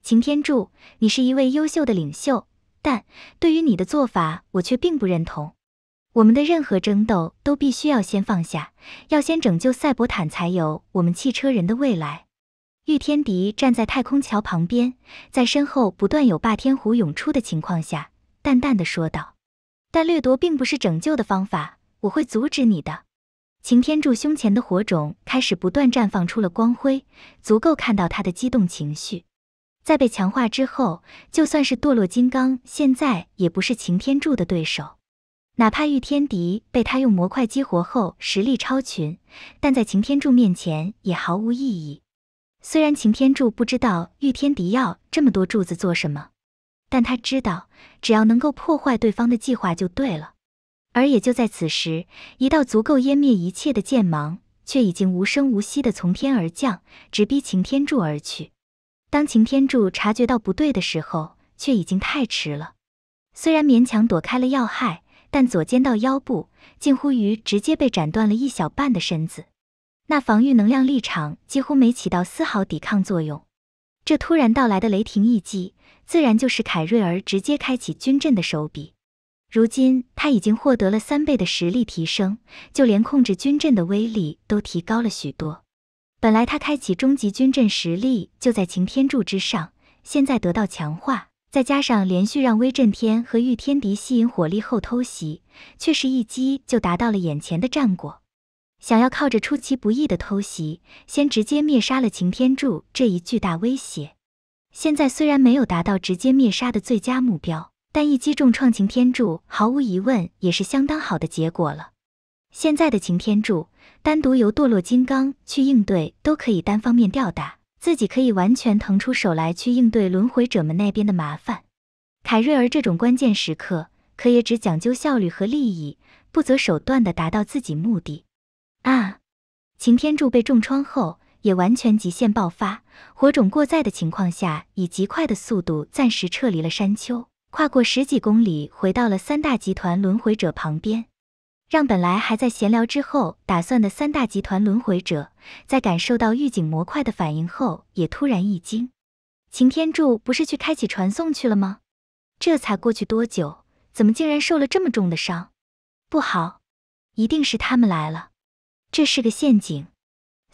擎天柱，你是一位优秀的领袖，但对于你的做法，我却并不认同。我们的任何争斗都必须要先放下，要先拯救赛博坦才有我们汽车人的未来。御天敌站在太空桥旁边，在身后不断有霸天虎涌出的情况下，淡淡的说道。但掠夺并不是拯救的方法，我会阻止你的。擎天柱胸前的火种开始不断绽放出了光辉，足够看到他的激动情绪。在被强化之后，就算是堕落金刚现在也不是擎天柱的对手。哪怕御天敌被他用模块激活后实力超群，但在擎天柱面前也毫无意义。虽然擎天柱不知道御天敌要这么多柱子做什么，但他知道。只要能够破坏对方的计划就对了，而也就在此时，一道足够湮灭一切的剑芒却已经无声无息的从天而降，直逼擎天柱而去。当擎天柱察觉到不对的时候，却已经太迟了。虽然勉强躲开了要害，但左肩到腰部近乎于直接被斩断了一小半的身子，那防御能量立场几乎没起到丝毫抵抗作用。这突然到来的雷霆一击。自然就是凯瑞尔直接开启军阵的手笔。如今他已经获得了三倍的实力提升，就连控制军阵的威力都提高了许多。本来他开启终极军阵实力就在擎天柱之上，现在得到强化，再加上连续让威震天和御天敌吸引火力后偷袭，却是一击就达到了眼前的战果。想要靠着出其不意的偷袭，先直接灭杀了擎天柱这一巨大威胁。现在虽然没有达到直接灭杀的最佳目标，但一击中创擎天柱，毫无疑问也是相当好的结果了。现在的擎天柱单独由堕落金刚去应对，都可以单方面吊打，自己可以完全腾出手来去应对轮回者们那边的麻烦。凯瑞尔这种关键时刻，可也只讲究效率和利益，不择手段的达到自己目的。啊，擎天柱被重创后。也完全极限爆发，火种过载的情况下，以极快的速度暂时撤离了山丘，跨过十几公里，回到了三大集团轮回者旁边，让本来还在闲聊之后打算的三大集团轮回者，在感受到预警模块的反应后，也突然一惊。擎天柱不是去开启传送去了吗？这才过去多久，怎么竟然受了这么重的伤？不好，一定是他们来了，这是个陷阱。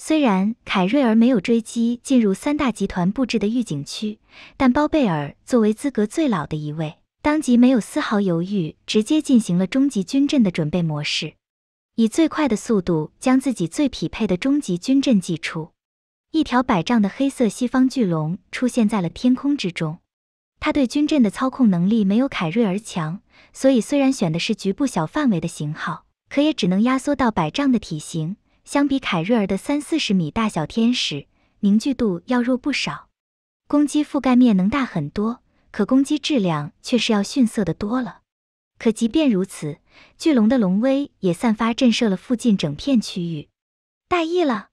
虽然凯瑞尔没有追击进入三大集团布置的预警区，但包贝尔作为资格最老的一位，当即没有丝毫犹豫，直接进行了终极军阵的准备模式，以最快的速度将自己最匹配的终极军阵祭出。一条百丈的黑色西方巨龙出现在了天空之中。他对军阵的操控能力没有凯瑞尔强，所以虽然选的是局部小范围的型号，可也只能压缩到百丈的体型。相比凯瑞尔的三四十米大小天使，凝聚度要弱不少，攻击覆盖面能大很多，可攻击质量却是要逊色的多了。可即便如此，巨龙的龙威也散发震慑了附近整片区域。大意了，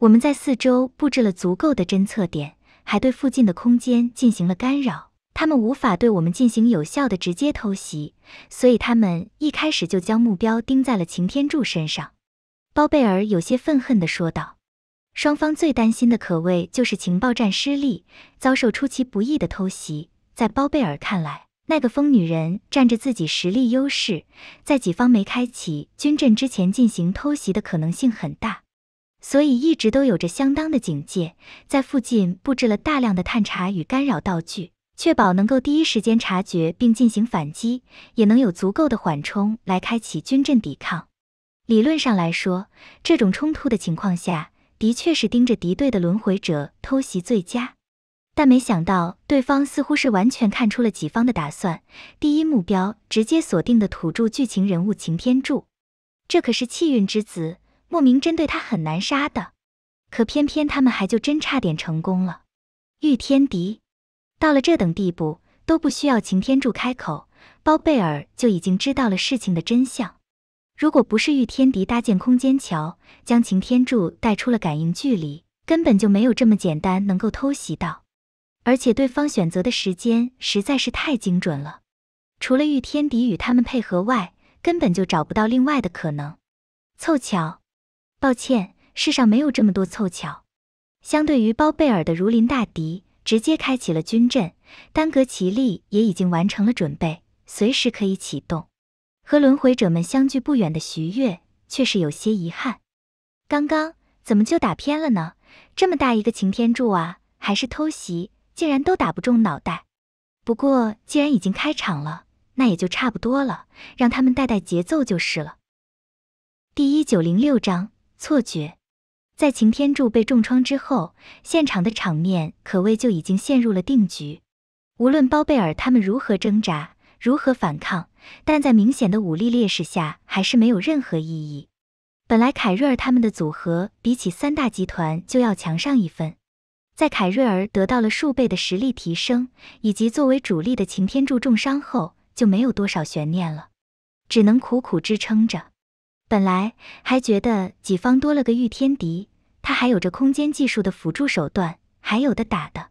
我们在四周布置了足够的侦测点，还对附近的空间进行了干扰，他们无法对我们进行有效的直接偷袭，所以他们一开始就将目标盯在了擎天柱身上。包贝尔有些愤恨地说道：“双方最担心的，可谓就是情报站失利，遭受出其不意的偷袭。在包贝尔看来，那个疯女人占着自己实力优势，在己方没开启军阵之前进行偷袭的可能性很大，所以一直都有着相当的警戒，在附近布置了大量的探查与干扰道具，确保能够第一时间察觉并进行反击，也能有足够的缓冲来开启军阵抵抗。”理论上来说，这种冲突的情况下，的确是盯着敌对的轮回者偷袭最佳。但没想到，对方似乎是完全看出了己方的打算，第一目标直接锁定的土著剧情人物擎天柱，这可是气运之子，莫名针对他很难杀的。可偏偏他们还就真差点成功了，御天敌，到了这等地步，都不需要擎天柱开口，包贝尔就已经知道了事情的真相。如果不是御天敌搭建空间桥，将擎天柱带出了感应距离，根本就没有这么简单能够偷袭到。而且对方选择的时间实在是太精准了，除了御天敌与他们配合外，根本就找不到另外的可能。凑巧？抱歉，世上没有这么多凑巧。相对于包贝尔的如临大敌，直接开启了军阵，丹格奇利也已经完成了准备，随时可以启动。和轮回者们相距不远的徐月却是有些遗憾，刚刚怎么就打偏了呢？这么大一个擎天柱啊，还是偷袭，竟然都打不中脑袋。不过既然已经开场了，那也就差不多了，让他们带带节奏就是了。第一九零六章错觉，在擎天柱被重创之后，现场的场面可谓就已经陷入了定局，无论包贝尔他们如何挣扎，如何反抗。但在明显的武力劣势下，还是没有任何意义。本来凯瑞尔他们的组合比起三大集团就要强上一分，在凯瑞尔得到了数倍的实力提升，以及作为主力的擎天柱重伤后，就没有多少悬念了，只能苦苦支撑着。本来还觉得己方多了个御天敌，他还有着空间技术的辅助手段，还有的打的，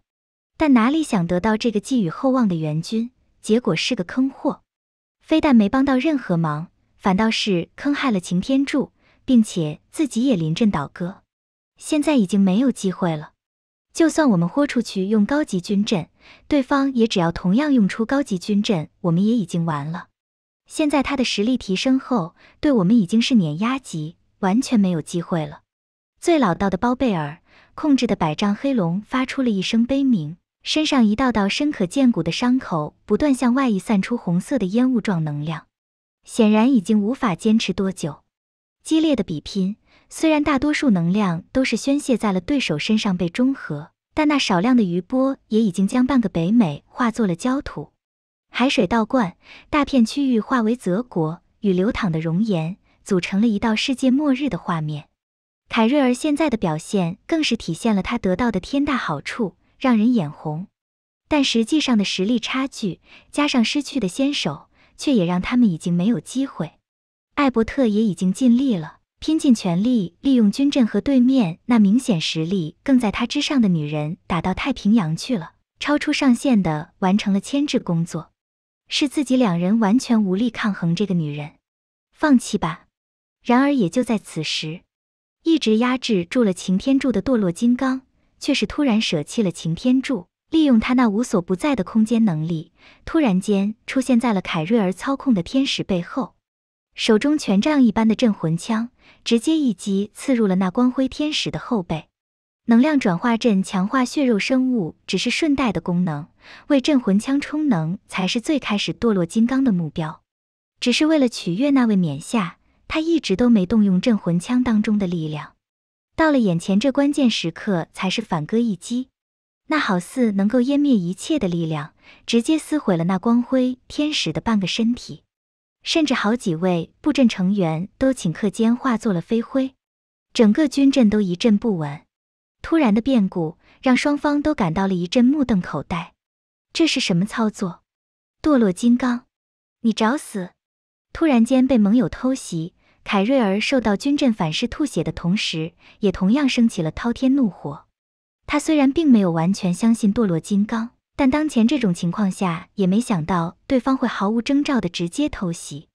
但哪里想得到这个寄予厚望的援军，结果是个坑货。非但没帮到任何忙，反倒是坑害了擎天柱，并且自己也临阵倒戈。现在已经没有机会了。就算我们豁出去用高级军阵，对方也只要同样用出高级军阵，我们也已经完了。现在他的实力提升后，对我们已经是碾压级，完全没有机会了。最老道的包贝尔控制的百丈黑龙发出了一声悲鸣。身上一道道深可见骨的伤口不断向外溢散出红色的烟雾状能量，显然已经无法坚持多久。激烈的比拼，虽然大多数能量都是宣泄在了对手身上被中和，但那少量的余波也已经将半个北美化作了焦土，海水倒灌，大片区域化为泽国，与流淌的熔岩组成了一道世界末日的画面。凯瑞尔现在的表现，更是体现了他得到的天大好处。让人眼红，但实际上的实力差距，加上失去的先手，却也让他们已经没有机会。艾伯特也已经尽力了，拼尽全力，利用军阵和对面那明显实力更在他之上的女人打到太平洋去了，超出上限的完成了牵制工作，是自己两人完全无力抗衡这个女人，放弃吧。然而，也就在此时，一直压制住了擎天柱的堕落金刚。却是突然舍弃了擎天柱，利用他那无所不在的空间能力，突然间出现在了凯瑞尔操控的天使背后，手中权杖一般的镇魂枪，直接一击刺入了那光辉天使的后背。能量转化阵强化血肉生物只是顺带的功能，为镇魂枪充能才是最开始堕落金刚的目标。只是为了取悦那位冕下，他一直都没动用镇魂枪当中的力量。到了眼前这关键时刻，才是反戈一击，那好似能够湮灭一切的力量，直接撕毁了那光辉天使的半个身体，甚至好几位布阵成员都顷刻间化作了飞灰，整个军阵都一阵不稳。突然的变故让双方都感到了一阵目瞪口呆，这是什么操作？堕落金刚，你找死！突然间被盟友偷袭。凯瑞尔受到军阵反噬吐血的同时，也同样升起了滔天怒火。他虽然并没有完全相信堕落金刚，但当前这种情况下，也没想到对方会毫无征兆的直接偷袭。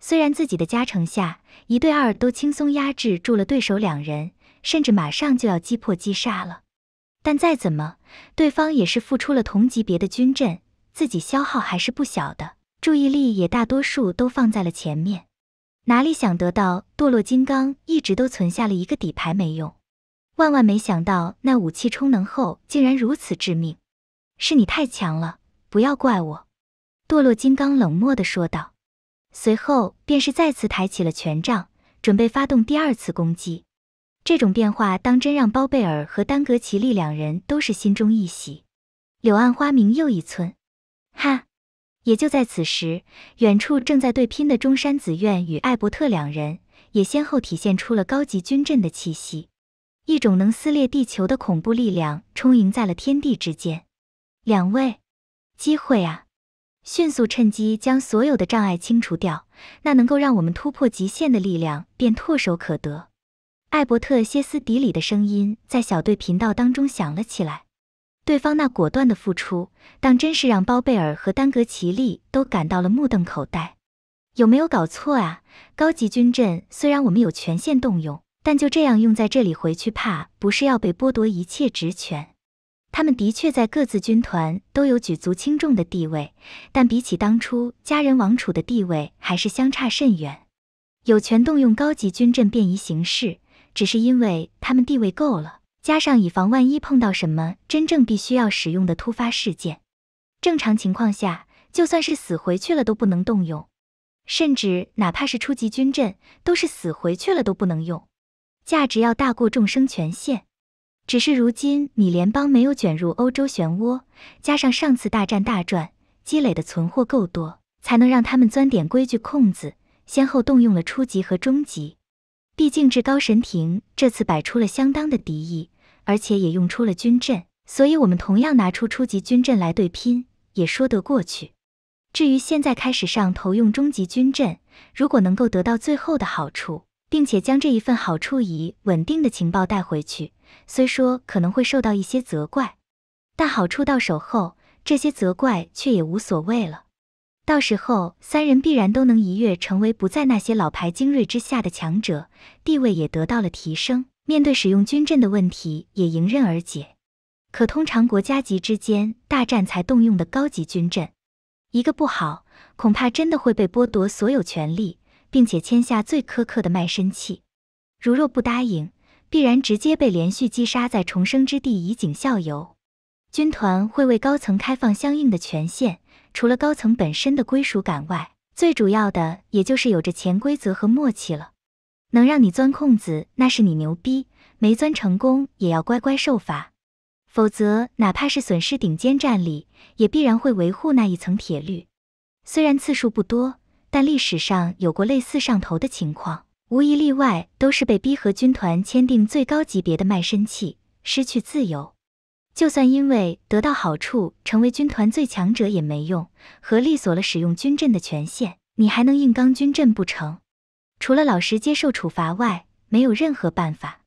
虽然自己的加成下一对二都轻松压制住了对手两人，甚至马上就要击破击杀了。但再怎么，对方也是付出了同级别的军阵，自己消耗还是不小的，注意力也大多数都放在了前面。哪里想得到，堕落金刚一直都存下了一个底牌没用，万万没想到那武器充能后竟然如此致命。是你太强了，不要怪我。”堕落金刚冷漠地说道，随后便是再次抬起了权杖，准备发动第二次攻击。这种变化当真让包贝尔和丹格奇利两人都是心中一喜，柳暗花明又一村。哈！也就在此时，远处正在对拼的中山紫苑与艾伯特两人，也先后体现出了高级军阵的气息，一种能撕裂地球的恐怖力量充盈在了天地之间。两位，机会啊！迅速趁机将所有的障碍清除掉，那能够让我们突破极限的力量便唾手可得。艾伯特歇斯底里的声音在小队频道当中响了起来。对方那果断的付出，当真是让包贝尔和丹格奇利都感到了目瞪口呆。有没有搞错啊？高级军阵虽然我们有权限动用，但就这样用在这里，回去怕不是要被剥夺一切职权。他们的确在各自军团都有举足轻重的地位，但比起当初家人王储的地位，还是相差甚远。有权动用高级军阵便宜行事，只是因为他们地位够了。加上以防万一碰到什么真正必须要使用的突发事件，正常情况下，就算是死回去了都不能动用，甚至哪怕是初级军阵，都是死回去了都不能用，价值要大过众生权限。只是如今米联邦没有卷入欧洲漩涡，加上上次大战大赚积累的存货够多，才能让他们钻点规矩空子，先后动用了初级和中级。毕竟至高神庭这次摆出了相当的敌意。而且也用出了军阵，所以我们同样拿出初级军阵来对拼，也说得过去。至于现在开始上头用中级军阵，如果能够得到最后的好处，并且将这一份好处以稳定的情报带回去，虽说可能会受到一些责怪，但好处到手后，这些责怪却也无所谓了。到时候三人必然都能一跃成为不在那些老牌精锐之下的强者，地位也得到了提升。面对使用军阵的问题，也迎刃而解。可通常国家级之间大战才动用的高级军阵，一个不好，恐怕真的会被剥夺所有权利，并且签下最苛刻的卖身契。如若不答应，必然直接被连续击杀在重生之地以儆效尤。军团会为高层开放相应的权限，除了高层本身的归属感外，最主要的也就是有着潜规则和默契了。能让你钻空子，那是你牛逼；没钻成功，也要乖乖受罚。否则，哪怕是损失顶尖战力，也必然会维护那一层铁律。虽然次数不多，但历史上有过类似上头的情况，无一例外都是被逼和军团签订最高级别的卖身契，失去自由。就算因为得到好处成为军团最强者也没用，合力锁了使用军阵的权限，你还能硬刚军阵不成？除了老实接受处罚外，没有任何办法。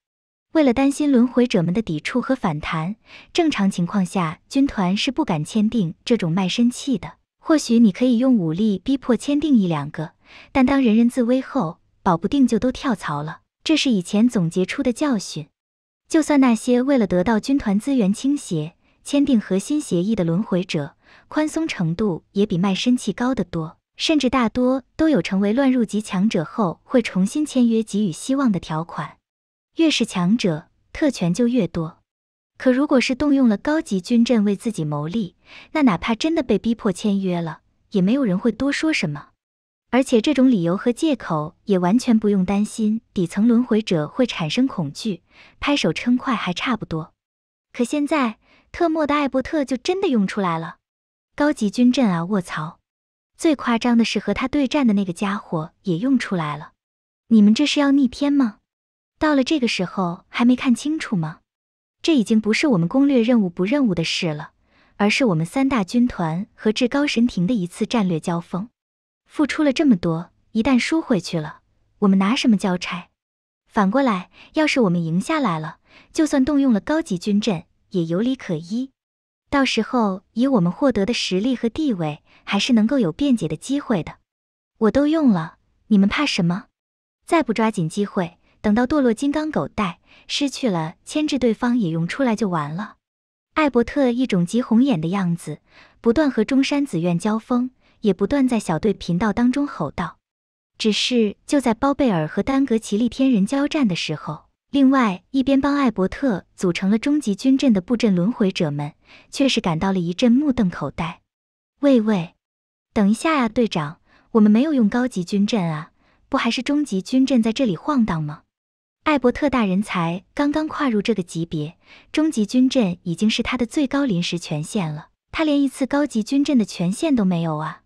为了担心轮回者们的抵触和反弹，正常情况下军团是不敢签订这种卖身契的。或许你可以用武力逼迫签订一两个，但当人人自危后，保不定就都跳槽了。这是以前总结出的教训。就算那些为了得到军团资源倾斜签订核心协议的轮回者，宽松程度也比卖身契高得多。甚至大多都有成为乱入级强者后会重新签约给予希望的条款，越是强者特权就越多。可如果是动用了高级军阵为自己谋利，那哪怕真的被逼迫签约了，也没有人会多说什么。而且这种理由和借口也完全不用担心底层轮回者会产生恐惧，拍手称快还差不多。可现在特莫的艾伯特就真的用出来了，高级军阵啊，卧槽！最夸张的是，和他对战的那个家伙也用出来了。你们这是要逆天吗？到了这个时候还没看清楚吗？这已经不是我们攻略任务不任务的事了，而是我们三大军团和至高神庭的一次战略交锋。付出了这么多，一旦输回去了，我们拿什么交差？反过来，要是我们赢下来了，就算动用了高级军阵，也有理可依。到时候以我们获得的实力和地位。还是能够有辩解的机会的，我都用了，你们怕什么？再不抓紧机会，等到堕落金刚狗带失去了牵制，对方也用出来就完了。艾伯特一种急红眼的样子，不断和中山紫苑交锋，也不断在小队频道当中吼道。只是就在包贝尔和丹格奇力天人交战的时候，另外一边帮艾伯特组成了终极军阵的布阵轮回者们，却是感到了一阵目瞪口呆。喂喂！等一下呀，队长，我们没有用高级军阵啊，不还是中级军阵在这里晃荡吗？艾伯特大人才刚刚跨入这个级别，中级军阵已经是他的最高临时权限了，他连一次高级军阵的权限都没有啊。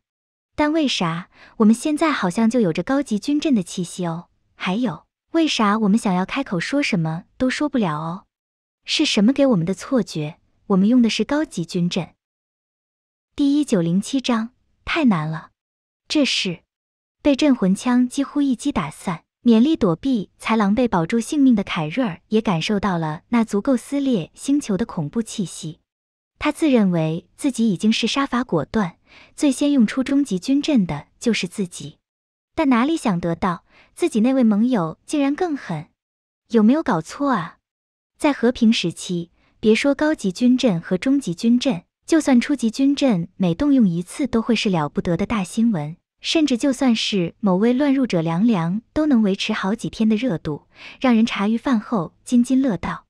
但为啥我们现在好像就有着高级军阵的气息哦？还有，为啥我们想要开口说什么都说不了哦？是什么给我们的错觉？我们用的是高级军阵。第一九零七章。太难了！这时，被镇魂枪几乎一击打散，勉力躲避才狼狈保住性命的凯瑞尔也感受到了那足够撕裂星球的恐怖气息。他自认为自己已经是杀伐果断，最先用出终极军阵的就是自己，但哪里想得到，自己那位盟友竟然更狠？有没有搞错啊？在和平时期，别说高级军阵和终极军阵。就算初级军阵每动用一次都会是了不得的大新闻，甚至就算是某位乱入者凉凉都能维持好几天的热度，让人茶余饭后津津乐道。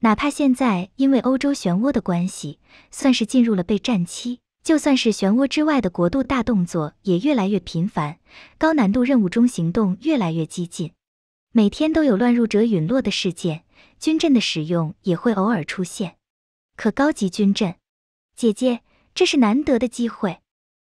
哪怕现在因为欧洲漩涡的关系，算是进入了备战期，就算是漩涡之外的国度大动作也越来越频繁，高难度任务中行动越来越激进，每天都有乱入者陨落的事件，军阵的使用也会偶尔出现。可高级军阵。姐姐，这是难得的机会。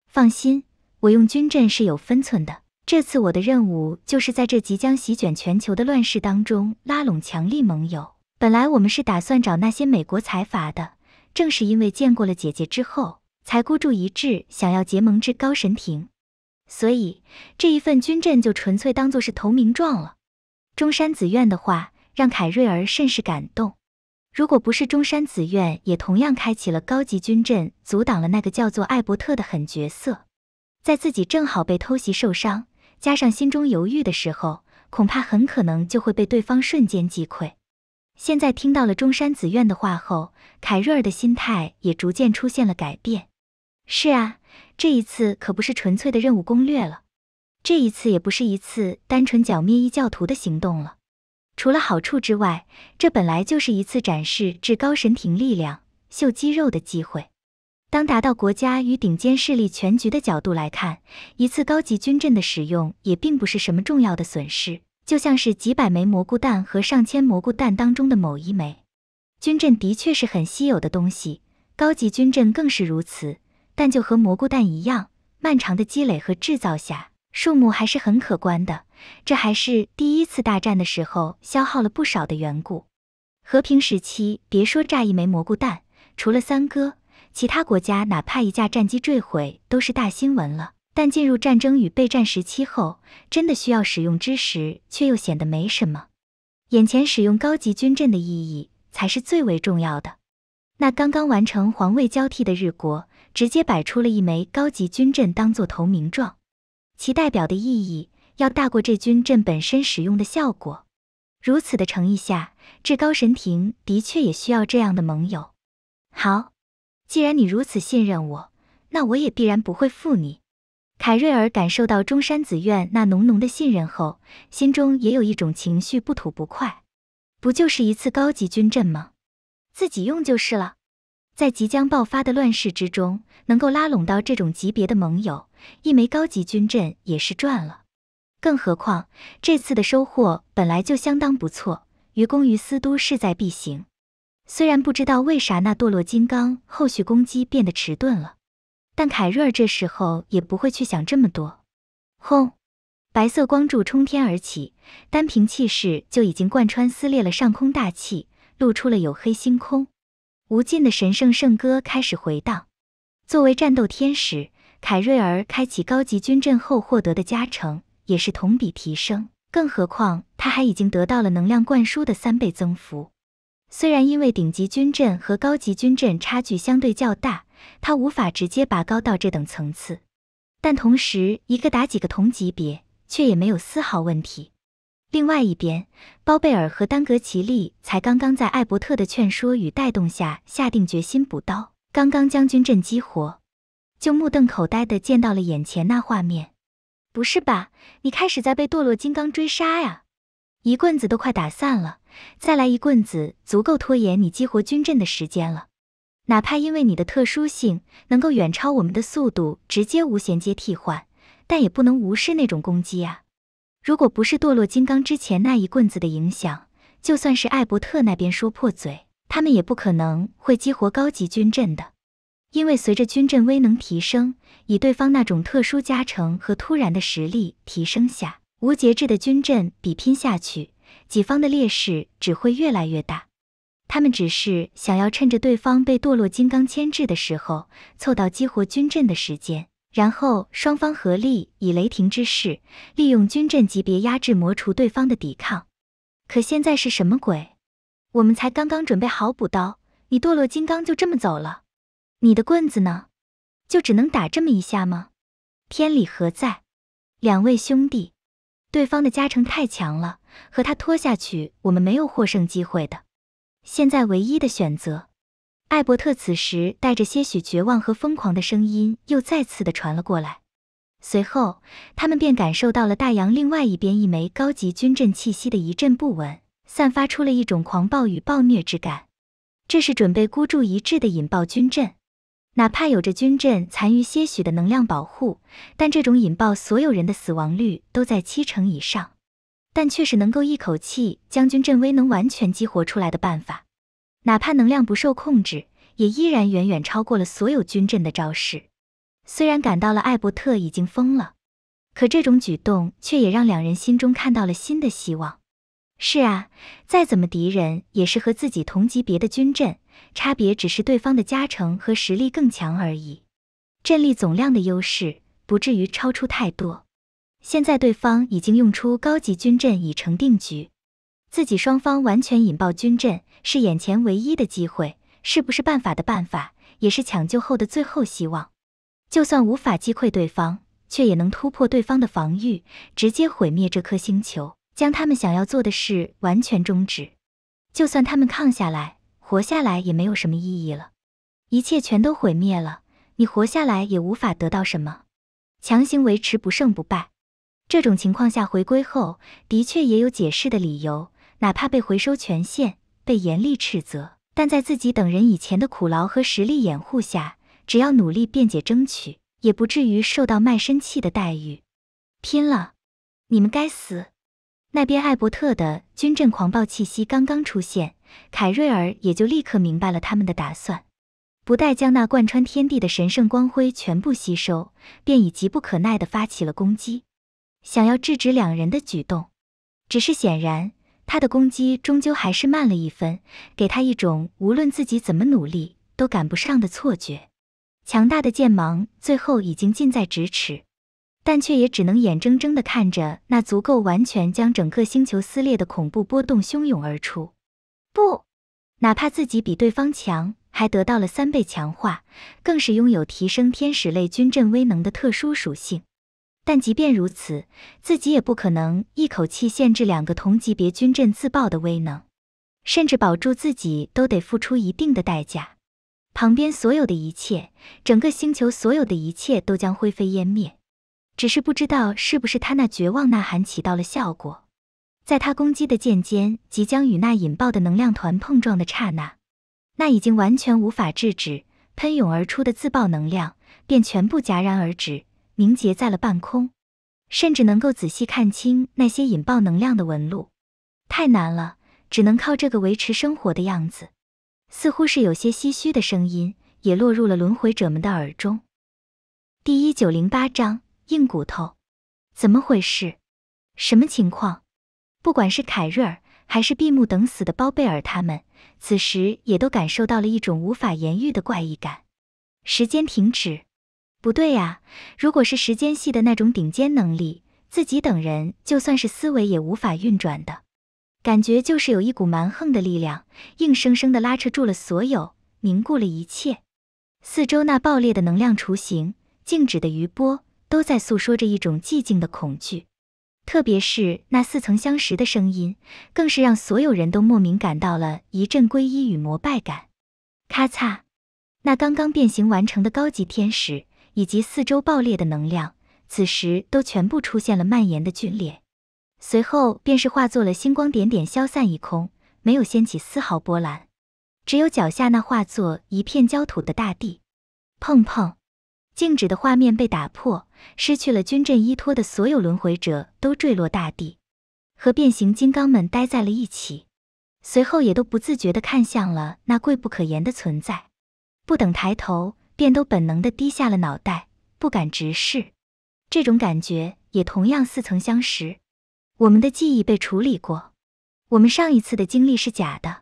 放心，我用军阵是有分寸的。这次我的任务就是在这即将席卷全球的乱世当中拉拢强力盟友。本来我们是打算找那些美国财阀的，正是因为见过了姐姐之后，才孤注一掷想要结盟至高神庭。所以这一份军阵就纯粹当做是投名状了。中山子愿的话让凯瑞尔甚是感动。如果不是中山子苑也同样开启了高级军阵，阻挡了那个叫做艾伯特的狠角色，在自己正好被偷袭受伤，加上心中犹豫的时候，恐怕很可能就会被对方瞬间击溃。现在听到了中山子苑的话后，凯瑞尔的心态也逐渐出现了改变。是啊，这一次可不是纯粹的任务攻略了，这一次也不是一次单纯剿灭异教徒的行动了。除了好处之外，这本来就是一次展示至高神庭力量、秀肌肉的机会。当达到国家与顶尖势力全局的角度来看，一次高级军阵的使用也并不是什么重要的损失。就像是几百枚蘑菇弹和上千蘑菇弹当中的某一枚，军阵的确是很稀有的东西，高级军阵更是如此。但就和蘑菇弹一样，漫长的积累和制造下，数目还是很可观的。这还是第一次大战的时候消耗了不少的缘故。和平时期别说炸一枚蘑菇弹，除了三哥，其他国家哪怕一架战机坠毁都是大新闻了。但进入战争与备战时期后，真的需要使用之时，却又显得没什么。眼前使用高级军阵的意义才是最为重要的。那刚刚完成皇位交替的日国，直接摆出了一枚高级军阵当做投名状，其代表的意义。要大过这军阵本身使用的效果，如此的诚意下，至高神庭的确也需要这样的盟友。好，既然你如此信任我，那我也必然不会负你。凯瑞尔感受到中山子苑那浓浓的信任后，心中也有一种情绪不吐不快。不就是一次高级军阵吗？自己用就是了。在即将爆发的乱世之中，能够拉拢到这种级别的盟友，一枚高级军阵也是赚了。更何况，这次的收获本来就相当不错，于公于私都势在必行。虽然不知道为啥那堕落金刚后续攻击变得迟钝了，但凯瑞尔这时候也不会去想这么多。轰！白色光柱冲天而起，单凭气势就已经贯穿撕裂了上空大气，露出了黝黑星空。无尽的神圣圣歌开始回荡。作为战斗天使，凯瑞尔开启高级军阵后获得的加成。也是同比提升，更何况他还已经得到了能量灌输的三倍增幅。虽然因为顶级军阵和高级军阵差距相对较大，他无法直接拔高到这等层次，但同时一个打几个同级别却也没有丝毫问题。另外一边，包贝尔和丹格奇利才刚刚在艾伯特的劝说与带动下下定决心补刀，刚刚将军阵激活，就目瞪口呆的见到了眼前那画面。不是吧？你开始在被堕落金刚追杀呀？一棍子都快打散了，再来一棍子足够拖延你激活军阵的时间了。哪怕因为你的特殊性能够远超我们的速度直接无衔接替换，但也不能无视那种攻击呀。如果不是堕落金刚之前那一棍子的影响，就算是艾伯特那边说破嘴，他们也不可能会激活高级军阵的。因为随着军阵威能提升，以对方那种特殊加成和突然的实力提升下，无节制的军阵比拼下去，己方的劣势只会越来越大。他们只是想要趁着对方被堕落金刚牵制的时候，凑到激活军阵的时间，然后双方合力以雷霆之势，利用军阵级别压制磨除对方的抵抗。可现在是什么鬼？我们才刚刚准备好补刀，你堕落金刚就这么走了？你的棍子呢？就只能打这么一下吗？天理何在？两位兄弟，对方的加成太强了，和他拖下去，我们没有获胜机会的。现在唯一的选择。艾伯特此时带着些许绝望和疯狂的声音又再次的传了过来。随后，他们便感受到了大洋另外一边一枚高级军阵气息的一阵不稳，散发出了一种狂暴与暴虐之感。这是准备孤注一掷的引爆军阵。哪怕有着军阵残余些许的能量保护，但这种引爆所有人的死亡率都在七成以上，但却是能够一口气将军阵威能完全激活出来的办法。哪怕能量不受控制，也依然远远超过了所有军阵的招式。虽然感到了艾伯特已经疯了，可这种举动却也让两人心中看到了新的希望。是啊，再怎么敌人也是和自己同级别的军阵，差别只是对方的加成和实力更强而已。阵力总量的优势不至于超出太多。现在对方已经用出高级军阵，已成定局。自己双方完全引爆军阵是眼前唯一的机会，是不是办法的办法，也是抢救后的最后希望。就算无法击溃对方，却也能突破对方的防御，直接毁灭这颗星球。将他们想要做的事完全终止，就算他们抗下来、活下来也没有什么意义了，一切全都毁灭了。你活下来也无法得到什么，强行维持不胜不败。这种情况下回归后，的确也有解释的理由，哪怕被回收权限、被严厉斥责，但在自己等人以前的苦劳和实力掩护下，只要努力辩解争取，也不至于受到卖身契的待遇。拼了！你们该死！那边艾伯特的军阵狂暴气息刚刚出现，凯瑞尔也就立刻明白了他们的打算，不待将那贯穿天地的神圣光辉全部吸收，便已急不可耐地发起了攻击，想要制止两人的举动。只是显然，他的攻击终究还是慢了一分，给他一种无论自己怎么努力都赶不上的错觉。强大的剑芒最后已经近在咫尺。但却也只能眼睁睁地看着那足够完全将整个星球撕裂的恐怖波动汹涌而出。不，哪怕自己比对方强，还得到了三倍强化，更是拥有提升天使类军阵威能的特殊属性。但即便如此，自己也不可能一口气限制两个同级别军阵自爆的威能，甚至保住自己都得付出一定的代价。旁边所有的一切，整个星球所有的一切都将灰飞烟灭。只是不知道是不是他那绝望呐喊起到了效果，在他攻击的剑尖即将与那引爆的能量团碰撞的刹那，那已经完全无法制止喷涌而出的自爆能量便全部戛然而止，凝结在了半空，甚至能够仔细看清那些引爆能量的纹路。太难了，只能靠这个维持生活的样子，似乎是有些唏嘘的声音也落入了轮回者们的耳中。第一九零八章。硬骨头，怎么回事？什么情况？不管是凯瑞尔还是闭目等死的包贝尔，他们此时也都感受到了一种无法言喻的怪异感。时间停止？不对呀！如果是时间系的那种顶尖能力，自己等人就算是思维也无法运转的。感觉就是有一股蛮横的力量，硬生生的拉扯住了所有，凝固了一切。四周那爆裂的能量雏形，静止的余波。都在诉说着一种寂静的恐惧，特别是那似曾相识的声音，更是让所有人都莫名感到了一阵皈依与膜拜感。咔嚓，那刚刚变形完成的高级天使以及四周爆裂的能量，此时都全部出现了蔓延的皲裂，随后便是化作了星光点点，消散一空，没有掀起丝毫波澜，只有脚下那化作一片焦土的大地。碰碰。静止的画面被打破，失去了军阵依托的所有轮回者都坠落大地，和变形金刚们待在了一起。随后也都不自觉的看向了那贵不可言的存在，不等抬头，便都本能的低下了脑袋，不敢直视。这种感觉也同样似曾相识。我们的记忆被处理过，我们上一次的经历是假的。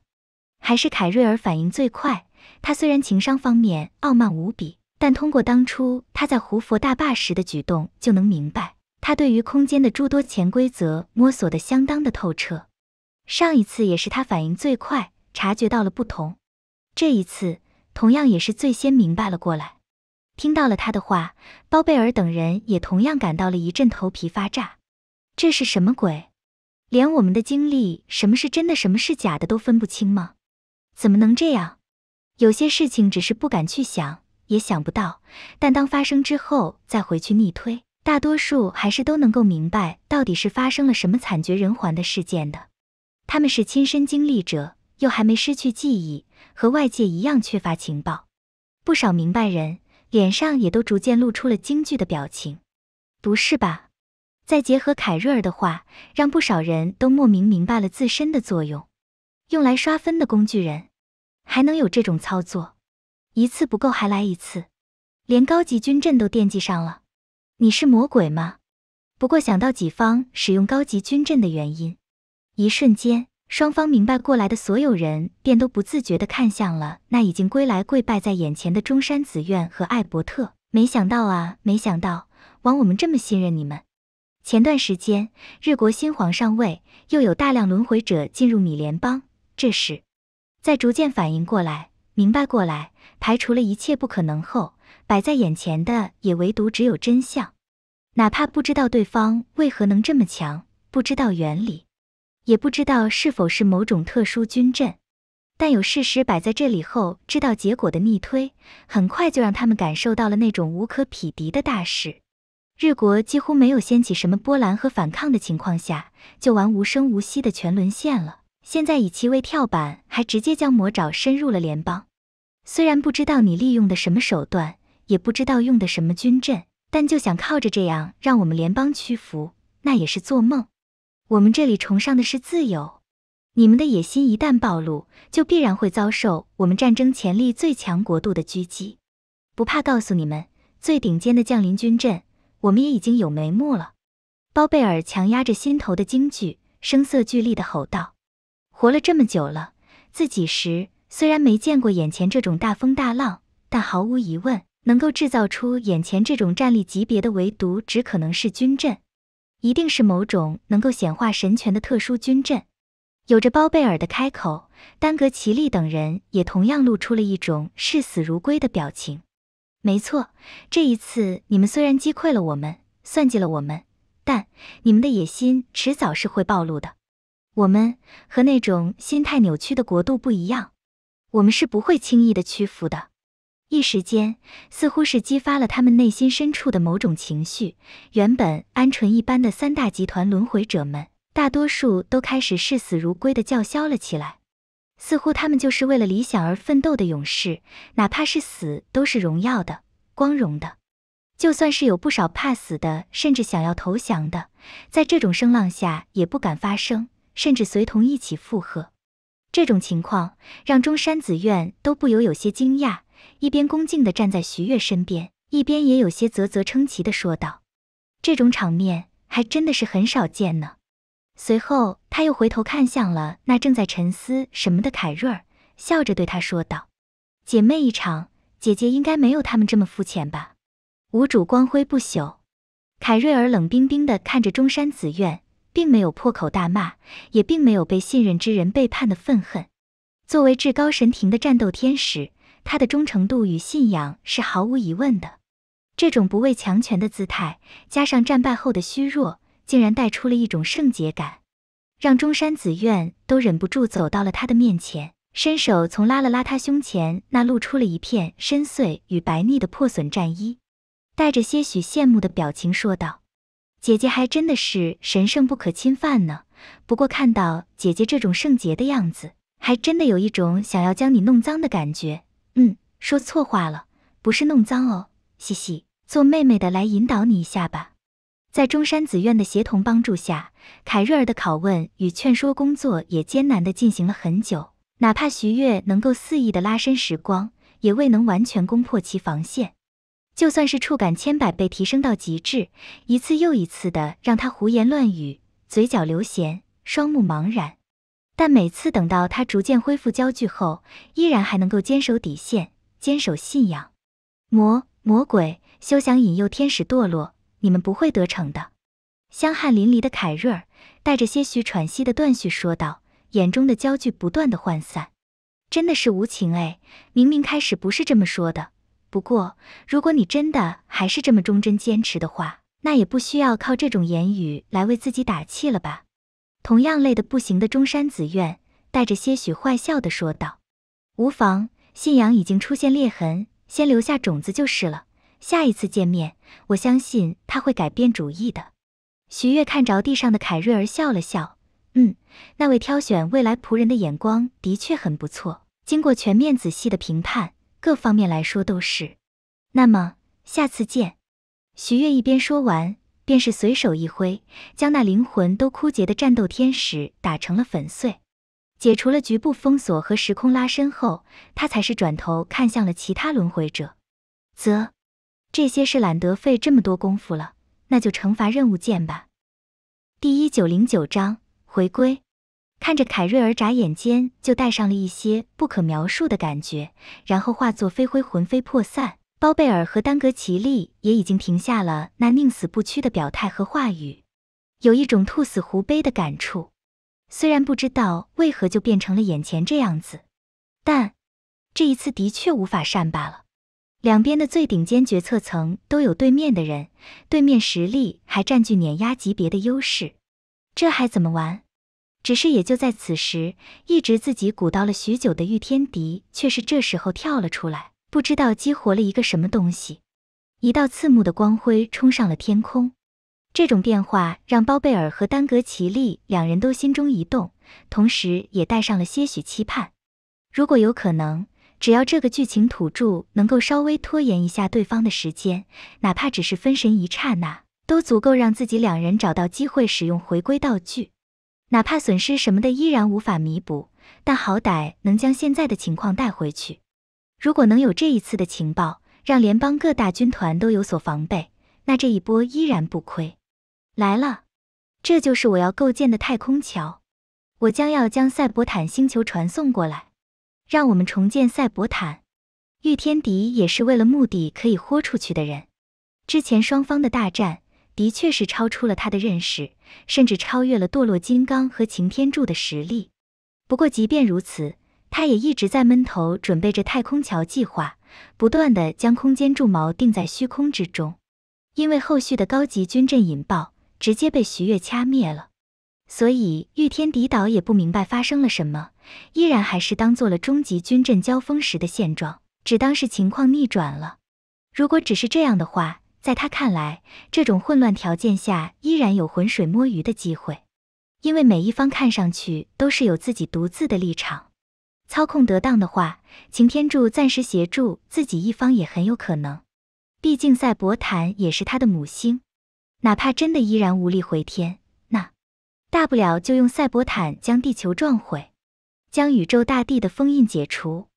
还是凯瑞尔反应最快，他虽然情商方面傲慢无比。但通过当初他在胡佛大坝时的举动，就能明白他对于空间的诸多潜规则摸索的相当的透彻。上一次也是他反应最快，察觉到了不同；这一次同样也是最先明白了过来。听到了他的话，包贝尔等人也同样感到了一阵头皮发炸。这是什么鬼？连我们的经历，什么是真的，什么是假的都分不清吗？怎么能这样？有些事情只是不敢去想。也想不到，但当发生之后再回去逆推，大多数还是都能够明白到底是发生了什么惨绝人寰的事件的。他们是亲身经历者，又还没失去记忆，和外界一样缺乏情报。不少明白人脸上也都逐渐露出了惊惧的表情。不是吧？再结合凯瑞尔的话，让不少人都莫名明白了自身的作用，用来刷分的工具人，还能有这种操作？一次不够还来一次，连高级军阵都惦记上了，你是魔鬼吗？不过想到己方使用高级军阵的原因，一瞬间双方明白过来的所有人便都不自觉的看向了那已经归来跪拜在眼前的中山子苑和艾伯特。没想到啊，没想到，枉我们这么信任你们。前段时间日国新皇上位，又有大量轮回者进入米联邦，这时在逐渐反应过来，明白过来。排除了一切不可能后，摆在眼前的也唯独只有真相。哪怕不知道对方为何能这么强，不知道原理，也不知道是否是某种特殊军阵，但有事实摆在这里后，知道结果的逆推，很快就让他们感受到了那种无可匹敌的大势。日国几乎没有掀起什么波澜和反抗的情况下，就玩无声无息的全沦陷了。现在以其为跳板，还直接将魔爪伸入了联邦。虽然不知道你利用的什么手段，也不知道用的什么军阵，但就想靠着这样让我们联邦屈服，那也是做梦。我们这里崇尚的是自由，你们的野心一旦暴露，就必然会遭受我们战争潜力最强国度的狙击。不怕告诉你们，最顶尖的降临军阵，我们也已经有眉目了。包贝尔强压着心头的惊惧，声色俱厉地吼道：“活了这么久了，自己时。”虽然没见过眼前这种大风大浪，但毫无疑问，能够制造出眼前这种战力级别的围堵，只可能是军阵，一定是某种能够显化神权的特殊军阵。有着包贝尔的开口，丹格奇利等人也同样露出了一种视死如归的表情。没错，这一次你们虽然击溃了我们，算计了我们，但你们的野心迟早是会暴露的。我们和那种心态扭曲的国度不一样。我们是不会轻易的屈服的。一时间，似乎是激发了他们内心深处的某种情绪。原本鹌鹑一般的三大集团轮回者们，大多数都开始视死如归的叫嚣了起来。似乎他们就是为了理想而奋斗的勇士，哪怕是死都是荣耀的、光荣的。就算是有不少怕死的，甚至想要投降的，在这种声浪下也不敢发声，甚至随同一起附和。这种情况让中山子苑都不由有些惊讶，一边恭敬的站在徐悦身边，一边也有些啧啧称奇的说道：“这种场面还真的是很少见呢。”随后他又回头看向了那正在沉思什么的凯瑞儿，笑着对他说道：“姐妹一场，姐姐应该没有他们这么肤浅吧？”无主光辉不朽，凯瑞尔冷冰冰的看着中山子苑。并没有破口大骂，也并没有被信任之人背叛的愤恨。作为至高神庭的战斗天使，他的忠诚度与信仰是毫无疑问的。这种不畏强权的姿态，加上战败后的虚弱，竟然带出了一种圣洁感，让中山紫苑都忍不住走到了他的面前，伸手从拉了拉他胸前那露出了一片深邃与白腻的破损战衣，带着些许羡慕的表情说道。姐姐还真的是神圣不可侵犯呢，不过看到姐姐这种圣洁的样子，还真的有一种想要将你弄脏的感觉。嗯，说错话了，不是弄脏哦，嘻嘻，做妹妹的来引导你一下吧。在中山子院的协同帮助下，凯瑞尔的拷问与劝说工作也艰难地进行了很久，哪怕徐月能够肆意地拉伸时光，也未能完全攻破其防线。就算是触感千百倍提升到极致，一次又一次的让他胡言乱语，嘴角流涎，双目茫然，但每次等到他逐渐恢复焦距后，依然还能够坚守底线，坚守信仰。魔魔鬼休想引诱天使堕落，你们不会得逞的。香汗淋漓的凯瑞尔带着些许喘息的断续说道，眼中的焦距不断的涣散。真的是无情哎，明明开始不是这么说的。不过，如果你真的还是这么忠贞坚持的话，那也不需要靠这种言语来为自己打气了吧？同样累得不行的中山子苑带着些许坏笑的说道：“无妨，信仰已经出现裂痕，先留下种子就是了。下一次见面，我相信他会改变主意的。”徐月看着地上的凯瑞尔笑了笑：“嗯，那位挑选未来仆人的眼光的确很不错，经过全面仔细的评判。”各方面来说都是。那么下次见。徐月一边说完，便是随手一挥，将那灵魂都枯竭的战斗天使打成了粉碎。解除了局部封锁和时空拉伸后，他才是转头看向了其他轮回者，啧，这些是懒得费这么多功夫了，那就惩罚任务剑吧。第一九零九章回归。看着凯瑞尔眨眼间就带上了一些不可描述的感觉，然后化作飞灰，魂飞魄散。包贝尔和丹格奇利也已经停下了那宁死不屈的表态和话语，有一种兔死狐悲的感触。虽然不知道为何就变成了眼前这样子，但这一次的确无法善罢了。两边的最顶尖决策层都有对面的人，对面实力还占据碾压级别的优势，这还怎么玩？只是也就在此时，一直自己鼓捣了许久的御天敌，却是这时候跳了出来，不知道激活了一个什么东西，一道刺目的光辉冲上了天空。这种变化让包贝尔和丹格奇利两人都心中一动，同时也带上了些许期盼。如果有可能，只要这个剧情土著能够稍微拖延一下对方的时间，哪怕只是分神一刹那，都足够让自己两人找到机会使用回归道具。哪怕损失什么的依然无法弥补，但好歹能将现在的情况带回去。如果能有这一次的情报，让联邦各大军团都有所防备，那这一波依然不亏。来了，这就是我要构建的太空桥。我将要将赛博坦星球传送过来，让我们重建赛博坦。御天敌也是为了目的可以豁出去的人。之前双方的大战。的确是超出了他的认识，甚至超越了堕落金刚和擎天柱的实力。不过，即便如此，他也一直在闷头准备着太空桥计划，不断的将空间柱锚定在虚空之中。因为后续的高级军阵引爆，直接被徐越掐灭了，所以御天敌岛也不明白发生了什么，依然还是当做了中级军阵交锋时的现状，只当是情况逆转了。如果只是这样的话，在他看来，这种混乱条件下依然有浑水摸鱼的机会，因为每一方看上去都是有自己独自的立场，操控得当的话，擎天柱暂时协助自己一方也很有可能。毕竟赛博坦也是他的母星，哪怕真的依然无力回天，那大不了就用赛博坦将地球撞毁，将宇宙大地的封印解除。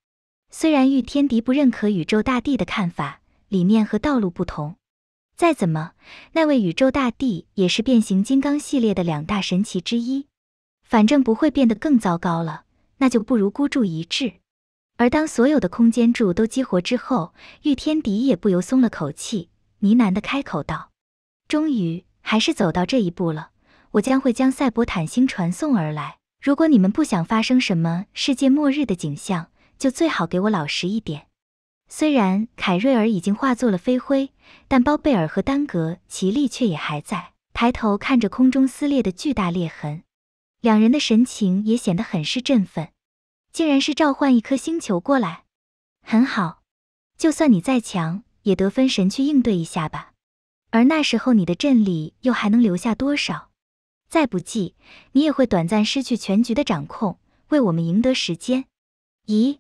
虽然御天敌不认可宇宙大地的看法、理念和道路不同。再怎么，那位宇宙大帝也是变形金刚系列的两大神奇之一，反正不会变得更糟糕了，那就不如孤注一掷。而当所有的空间柱都激活之后，御天敌也不由松了口气，呢喃的开口道：“终于还是走到这一步了，我将会将赛博坦星传送而来。如果你们不想发生什么世界末日的景象，就最好给我老实一点。”虽然凯瑞尔已经化作了飞灰，但包贝尔和丹格奇力却也还在抬头看着空中撕裂的巨大裂痕，两人的神情也显得很是振奋。竟然是召唤一颗星球过来，很好，就算你再强，也得分神去应对一下吧。而那时候你的阵力又还能留下多少？再不济，你也会短暂失去全局的掌控，为我们赢得时间。咦？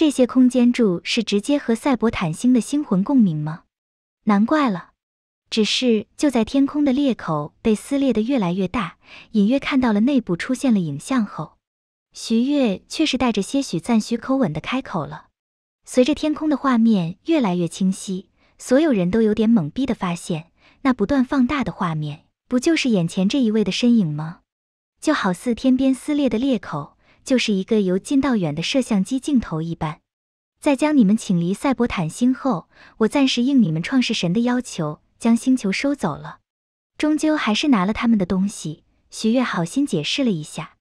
这些空间柱是直接和赛博坦星的星魂共鸣吗？难怪了。只是就在天空的裂口被撕裂的越来越大，隐约看到了内部出现了影像后，徐悦却是带着些许赞许口吻的开口了。随着天空的画面越来越清晰，所有人都有点懵逼的发现，那不断放大的画面不就是眼前这一位的身影吗？就好似天边撕裂的裂口。就是一个由近到远的摄像机镜头一般，在将你们请离赛博坦星后，我暂时应你们创世神的要求，将星球收走了。终究还是拿了他们的东西。徐月好心解释了一下，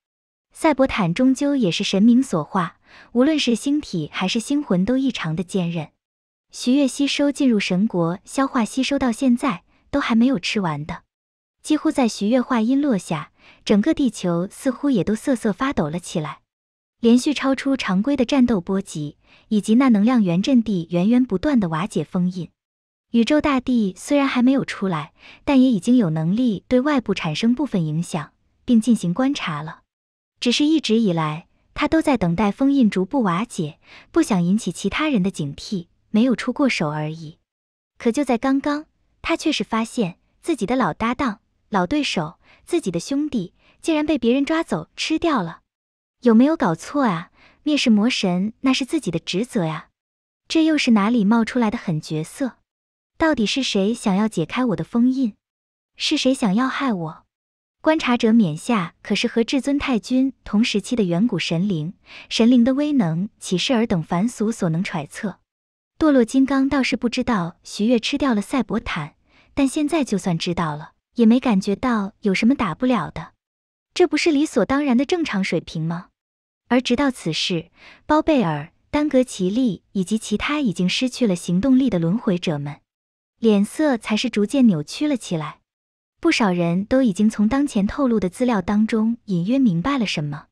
赛博坦终究也是神明所化，无论是星体还是星魂都异常的坚韧。徐月吸收进入神国，消化吸收到现在，都还没有吃完的。几乎在徐悦话音落下，整个地球似乎也都瑟瑟发抖了起来。连续超出常规的战斗波及，以及那能量源阵地源源不断的瓦解封印，宇宙大地虽然还没有出来，但也已经有能力对外部产生部分影响，并进行观察了。只是一直以来，他都在等待封印逐步瓦解，不想引起其他人的警惕，没有出过手而已。可就在刚刚，他却是发现自己的老搭档。老对手，自己的兄弟竟然被别人抓走吃掉了，有没有搞错啊？灭世魔神那是自己的职责呀，这又是哪里冒出来的狠角色？到底是谁想要解开我的封印？是谁想要害我？观察者冕下可是和至尊太君同时期的远古神灵，神灵的威能岂是尔等凡俗所能揣测？堕落金刚倒是不知道徐月吃掉了赛博坦，但现在就算知道了。也没感觉到有什么打不了的，这不是理所当然的正常水平吗？而直到此时，包贝尔、丹格奇利以及其他已经失去了行动力的轮回者们，脸色才是逐渐扭曲了起来。不少人都已经从当前透露的资料当中隐约明白了什么：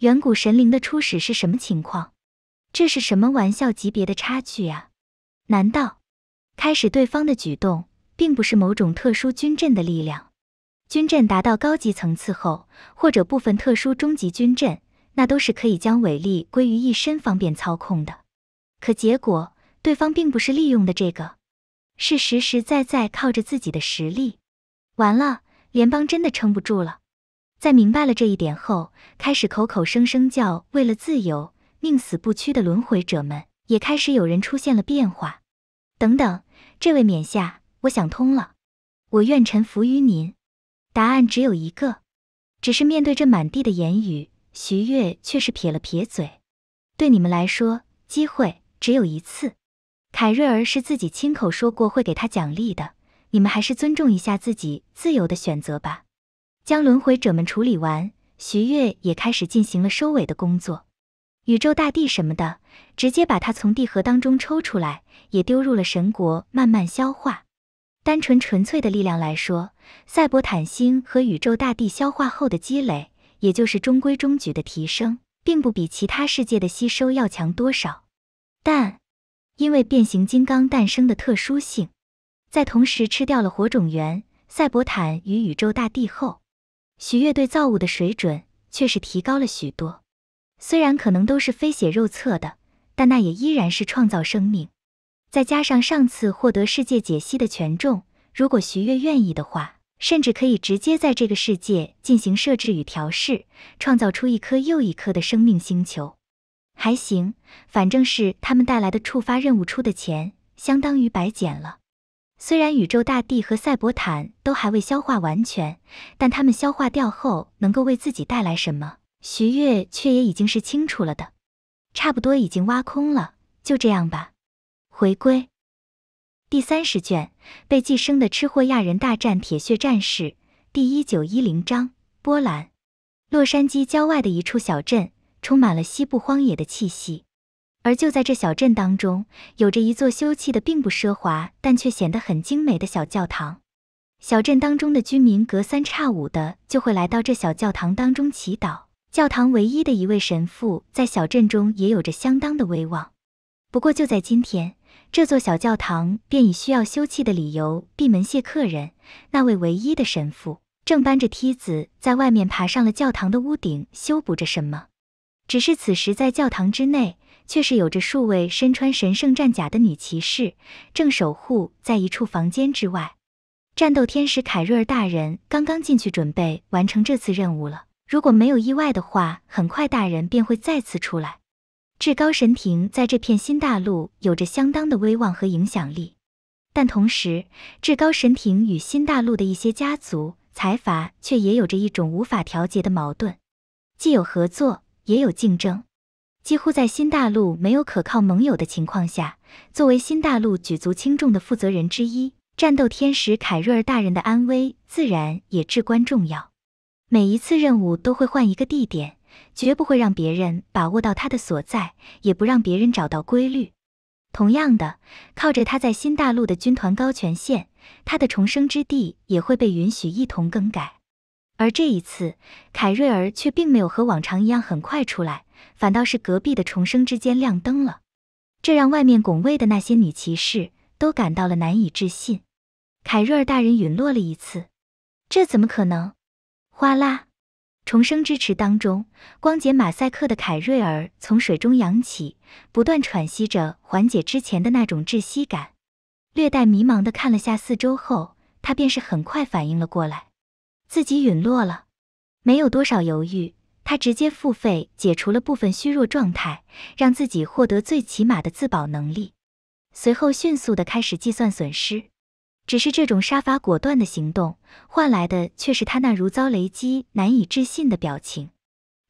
远古神灵的初始是什么情况？这是什么玩笑级别的差距啊？难道开始对方的举动？并不是某种特殊军阵的力量，军阵达到高级层次后，或者部分特殊中级军阵，那都是可以将伟力归于一身，方便操控的。可结果，对方并不是利用的这个，是实实在在靠着自己的实力。完了，联邦真的撑不住了。在明白了这一点后，开始口口声声叫为了自由宁死不屈的轮回者们，也开始有人出现了变化。等等，这位冕下。我想通了，我愿臣服于您。答案只有一个，只是面对这满地的言语，徐悦却是撇了撇嘴。对你们来说，机会只有一次。凯瑞尔是自己亲口说过会给他奖励的，你们还是尊重一下自己自由的选择吧。将轮回者们处理完，徐悦也开始进行了收尾的工作。宇宙大地什么的，直接把他从地核当中抽出来，也丢入了神国，慢慢消化。单纯纯粹的力量来说，赛博坦星和宇宙大地消化后的积累，也就是中规中矩的提升，并不比其他世界的吸收要强多少。但因为变形金刚诞生的特殊性，在同时吃掉了火种源、赛博坦与宇宙大地后，许月对造物的水准却是提高了许多。虽然可能都是非血肉测的，但那也依然是创造生命。再加上上次获得世界解析的权重，如果徐月愿意的话，甚至可以直接在这个世界进行设置与调试，创造出一颗又一颗的生命星球。还行，反正是他们带来的触发任务出的钱，相当于白捡了。虽然宇宙大帝和赛博坦都还未消化完全，但他们消化掉后能够为自己带来什么，徐月却也已经是清楚了的。差不多已经挖空了，就这样吧。回归第三十卷，被寄生的吃货亚人大战铁血战士第一九一零章。波兰，洛杉矶郊外的一处小镇，充满了西部荒野的气息。而就在这小镇当中，有着一座修葺的并不奢华，但却显得很精美的小教堂。小镇当中的居民隔三差五的就会来到这小教堂当中祈祷。教堂唯一的一位神父在小镇中也有着相当的威望。不过就在今天。这座小教堂便以需要休憩的理由闭门谢客人。那位唯一的神父正搬着梯子在外面爬上了教堂的屋顶，修补着什么。只是此时在教堂之内，却是有着数位身穿神圣战甲的女骑士，正守护在一处房间之外。战斗天使凯瑞尔大人刚刚进去，准备完成这次任务了。如果没有意外的话，很快大人便会再次出来。至高神庭在这片新大陆有着相当的威望和影响力，但同时，至高神庭与新大陆的一些家族财阀却也有着一种无法调节的矛盾，既有合作，也有竞争。几乎在新大陆没有可靠盟友的情况下，作为新大陆举足轻重的负责人之一，战斗天使凯瑞尔大人的安危自然也至关重要。每一次任务都会换一个地点。绝不会让别人把握到他的所在，也不让别人找到规律。同样的，靠着他在新大陆的军团高权限，他的重生之地也会被允许一同更改。而这一次，凯瑞尔却并没有和往常一样很快出来，反倒是隔壁的重生之间亮灯了，这让外面拱卫的那些女骑士都感到了难以置信。凯瑞尔大人陨落了一次，这怎么可能？哗啦！重生之池当中，光洁马赛克的凯瑞尔从水中扬起，不断喘息着缓解之前的那种窒息感。略带迷茫的看了下四周后，他便是很快反应了过来，自己陨落了。没有多少犹豫，他直接付费解除了部分虚弱状态，让自己获得最起码的自保能力。随后迅速的开始计算损失。只是这种杀伐果断的行动，换来的却是他那如遭雷击、难以置信的表情。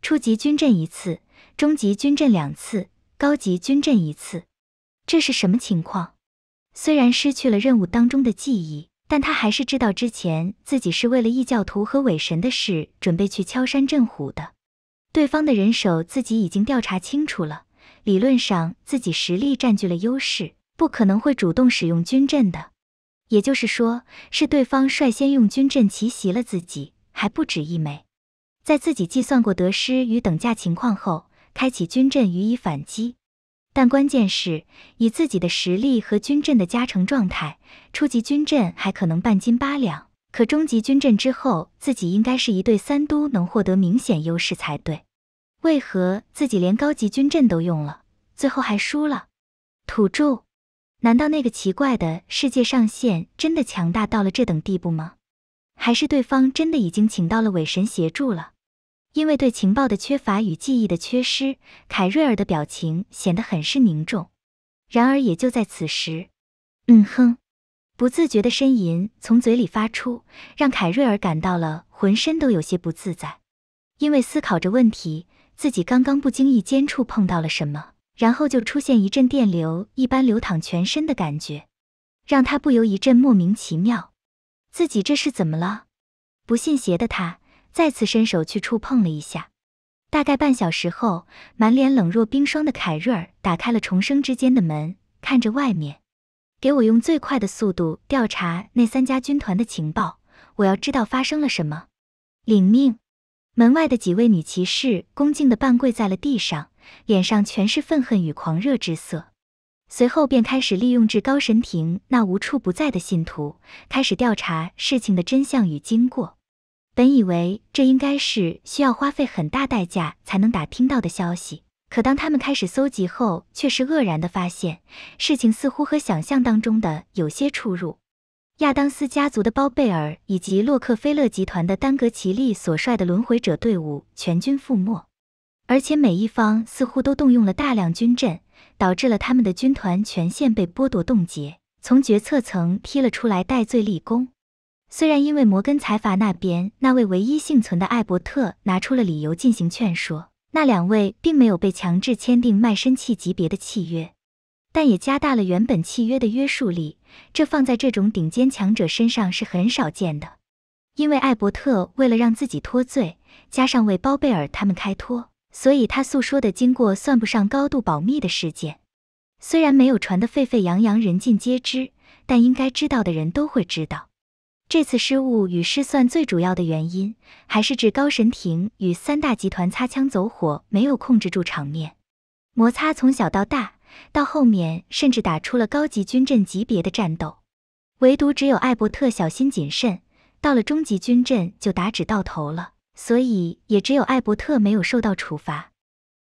初级军阵一次，中级军阵两次，高级军阵一次，这是什么情况？虽然失去了任务当中的记忆，但他还是知道之前自己是为了异教徒和伪神的事准备去敲山震虎的。对方的人手自己已经调查清楚了，理论上自己实力占据了优势，不可能会主动使用军阵的。也就是说，是对方率先用军阵奇袭了自己，还不止一枚。在自己计算过得失与等价情况后，开启军阵予以反击。但关键是以自己的实力和军阵的加成状态，初级军阵还可能半斤八两。可中级军阵之后，自己应该是一对三都能获得明显优势才对。为何自己连高级军阵都用了，最后还输了？土著。难道那个奇怪的世界上线真的强大到了这等地步吗？还是对方真的已经请到了伪神协助了？因为对情报的缺乏与记忆的缺失，凯瑞尔的表情显得很是凝重。然而，也就在此时，嗯哼，不自觉的呻吟从嘴里发出，让凯瑞尔感到了浑身都有些不自在。因为思考着问题，自己刚刚不经意间触碰到了什么。然后就出现一阵电流一般流淌全身的感觉，让他不由一阵莫名其妙，自己这是怎么了？不信邪的他再次伸手去触碰了一下。大概半小时后，满脸冷若冰霜的凯瑞尔打开了重生之间的门，看着外面：“给我用最快的速度调查那三家军团的情报，我要知道发生了什么。”领命。门外的几位女骑士恭敬的半跪在了地上。脸上全是愤恨与狂热之色，随后便开始利用至高神庭那无处不在的信徒，开始调查事情的真相与经过。本以为这应该是需要花费很大代价才能打听到的消息，可当他们开始搜集后，却是愕然的发现，事情似乎和想象当中的有些出入。亚当斯家族的包贝尔以及洛克菲勒集团的丹格奇利所率的轮回者队伍全军覆没。而且每一方似乎都动用了大量军阵，导致了他们的军团全线被剥夺冻结，从决策层踢了出来，戴罪立功。虽然因为摩根财阀那边那位唯一幸存的艾伯特拿出了理由进行劝说，那两位并没有被强制签订卖身契级别的契约，但也加大了原本契约的约束力。这放在这种顶尖强者身上是很少见的，因为艾伯特为了让自己脱罪，加上为包贝尔他们开脱。所以，他诉说的经过算不上高度保密的事件，虽然没有传得沸沸扬扬、人尽皆知，但应该知道的人都会知道。这次失误与失算最主要的原因，还是至高神庭与三大集团擦枪走火，没有控制住场面。摩擦从小到大，到后面甚至打出了高级军阵级别的战斗，唯独只有艾伯特小心谨慎，到了中级军阵就打止到头了。所以，也只有艾伯特没有受到处罚。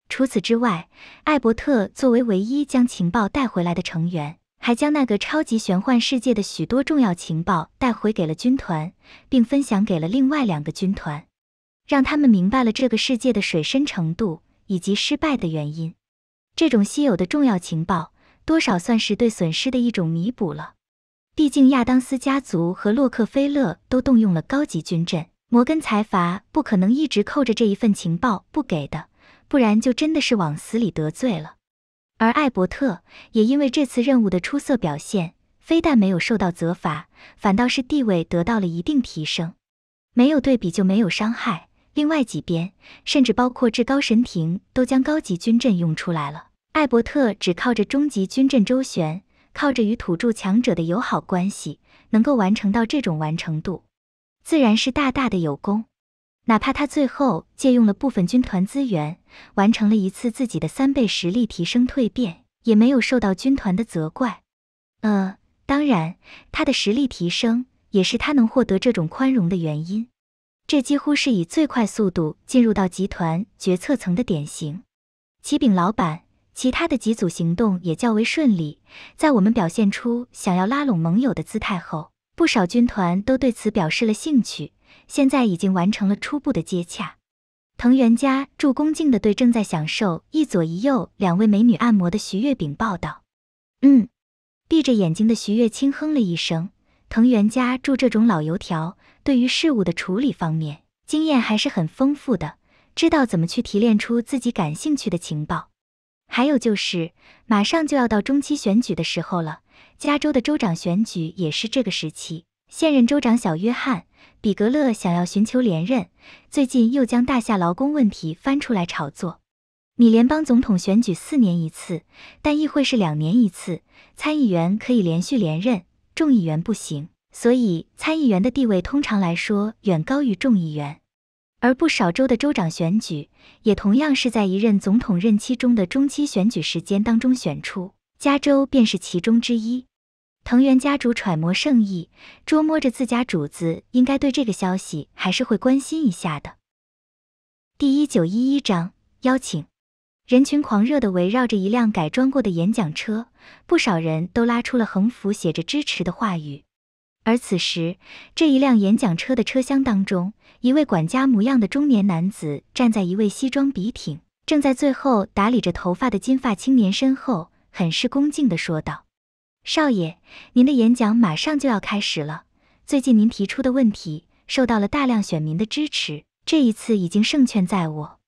除此之外，艾伯特作为唯一将情报带回来的成员，还将那个超级玄幻世界的许多重要情报带回给了军团，并分享给了另外两个军团，让他们明白了这个世界的水深程度以及失败的原因。这种稀有的重要情报，多少算是对损失的一种弥补了。毕竟，亚当斯家族和洛克菲勒都动用了高级军阵。摩根财阀不可能一直扣着这一份情报不给的，不然就真的是往死里得罪了。而艾伯特也因为这次任务的出色表现，非但没有受到责罚，反倒是地位得到了一定提升。没有对比就没有伤害。另外几边，甚至包括至高神庭，都将高级军阵用出来了。艾伯特只靠着中级军阵周旋，靠着与土著强者的友好关系，能够完成到这种完成度。自然是大大的有功，哪怕他最后借用了部分军团资源，完成了一次自己的三倍实力提升蜕变，也没有受到军团的责怪。呃，当然，他的实力提升也是他能获得这种宽容的原因。这几乎是以最快速度进入到集团决策层的典型。启禀老板，其他的几组行动也较为顺利，在我们表现出想要拉拢盟友的姿态后。不少军团都对此表示了兴趣，现在已经完成了初步的接洽。藤原家住恭敬地对正在享受一左一右两位美女按摩的徐月饼报道：“嗯。”闭着眼睛的徐月轻哼了一声。藤原家住这种老油条，对于事物的处理方面经验还是很丰富的，知道怎么去提炼出自己感兴趣的情报。还有就是，马上就要到中期选举的时候了。加州的州长选举也是这个时期，现任州长小约翰·比格勒想要寻求连任，最近又将大夏劳工问题翻出来炒作。米联邦总统选举四年一次，但议会是两年一次，参议员可以连续连任，众议员不行，所以参议员的地位通常来说远高于众议员。而不少州的州长选举也同样是在一任总统任期中的中期选举时间当中选出，加州便是其中之一。藤原家主揣摩圣意，琢磨着自家主子应该对这个消息还是会关心一下的。第一九一一章邀请，人群狂热的围绕着一辆改装过的演讲车，不少人都拉出了横幅，写着支持的话语。而此时，这一辆演讲车的车厢当中，一位管家模样的中年男子站在一位西装笔挺、正在最后打理着头发的金发青年身后，很是恭敬的说道。少爷，您的演讲马上就要开始了。最近您提出的问题受到了大量选民的支持，这一次已经胜券在握。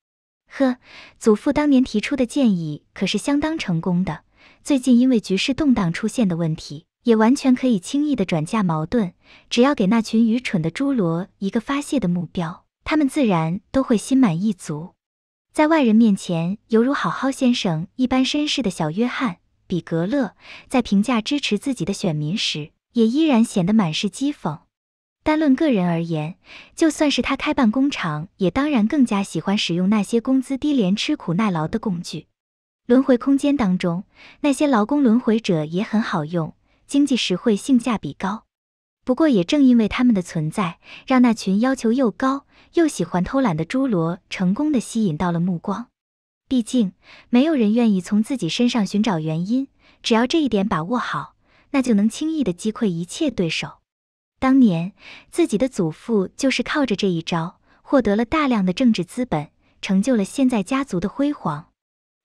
呵，祖父当年提出的建议可是相当成功的。最近因为局势动荡出现的问题，也完全可以轻易的转嫁矛盾。只要给那群愚蠢的侏罗一个发泄的目标，他们自然都会心满意足。在外人面前犹如好好先生一般绅士的小约翰。比格勒在评价支持自己的选民时，也依然显得满是讥讽。单论个人而言，就算是他开办工厂，也当然更加喜欢使用那些工资低廉、吃苦耐劳的工具。轮回空间当中，那些劳工轮回者也很好用，经济实惠，性价比高。不过，也正因为他们的存在，让那群要求又高又喜欢偷懒的侏罗，成功的吸引到了目光。毕竟，没有人愿意从自己身上寻找原因。只要这一点把握好，那就能轻易的击溃一切对手。当年自己的祖父就是靠着这一招，获得了大量的政治资本，成就了现在家族的辉煌。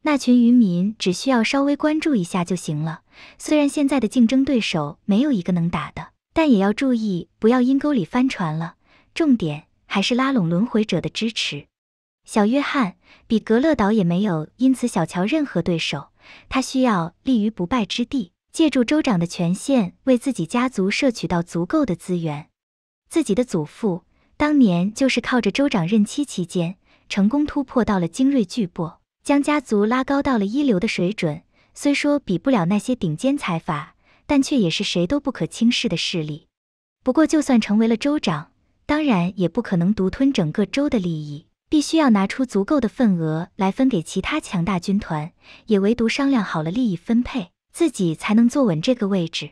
那群渔民只需要稍微关注一下就行了。虽然现在的竞争对手没有一个能打的，但也要注意不要阴沟里翻船了。重点还是拉拢轮回者的支持。小约翰比格勒岛也没有因此小瞧任何对手，他需要立于不败之地，借助州长的权限为自己家族摄取到足够的资源。自己的祖父当年就是靠着州长任期期间成功突破到了精锐巨擘，将家族拉高到了一流的水准。虽说比不了那些顶尖财阀，但却也是谁都不可轻视的势力。不过，就算成为了州长，当然也不可能独吞整个州的利益。必须要拿出足够的份额来分给其他强大军团，也唯独商量好了利益分配，自己才能坐稳这个位置。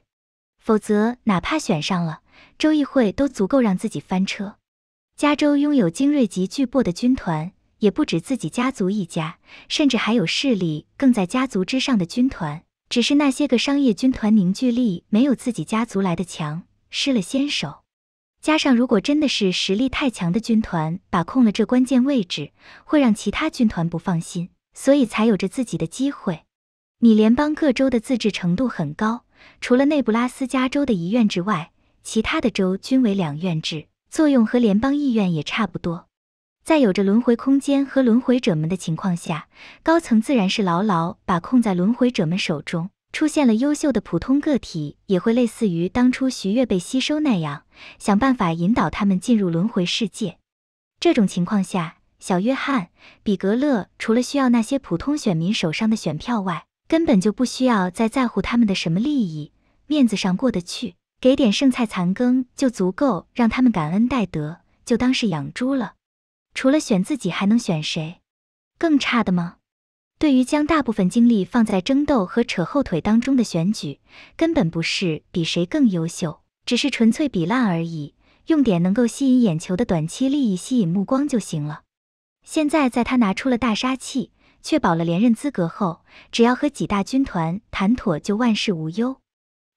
否则，哪怕选上了州议会，都足够让自己翻车。加州拥有精锐级巨擘的军团，也不止自己家族一家，甚至还有势力更在家族之上的军团。只是那些个商业军团凝聚力没有自己家族来的强，失了先手。加上，如果真的是实力太强的军团把控了这关键位置，会让其他军团不放心，所以才有着自己的机会。米联邦各州的自治程度很高，除了内布拉斯加州的一院之外，其他的州均为两院制，作用和联邦议院也差不多。在有着轮回空间和轮回者们的情况下，高层自然是牢牢把控在轮回者们手中。出现了优秀的普通个体，也会类似于当初徐悦被吸收那样，想办法引导他们进入轮回世界。这种情况下，小约翰·比格勒除了需要那些普通选民手上的选票外，根本就不需要再在乎他们的什么利益，面子上过得去，给点剩菜残羹就足够让他们感恩戴德，就当是养猪了。除了选自己，还能选谁？更差的吗？对于将大部分精力放在争斗和扯后腿当中的选举，根本不是比谁更优秀，只是纯粹比烂而已。用点能够吸引眼球的短期利益吸引目光就行了。现在在他拿出了大杀器，确保了连任资格后，只要和几大军团谈妥，就万事无忧。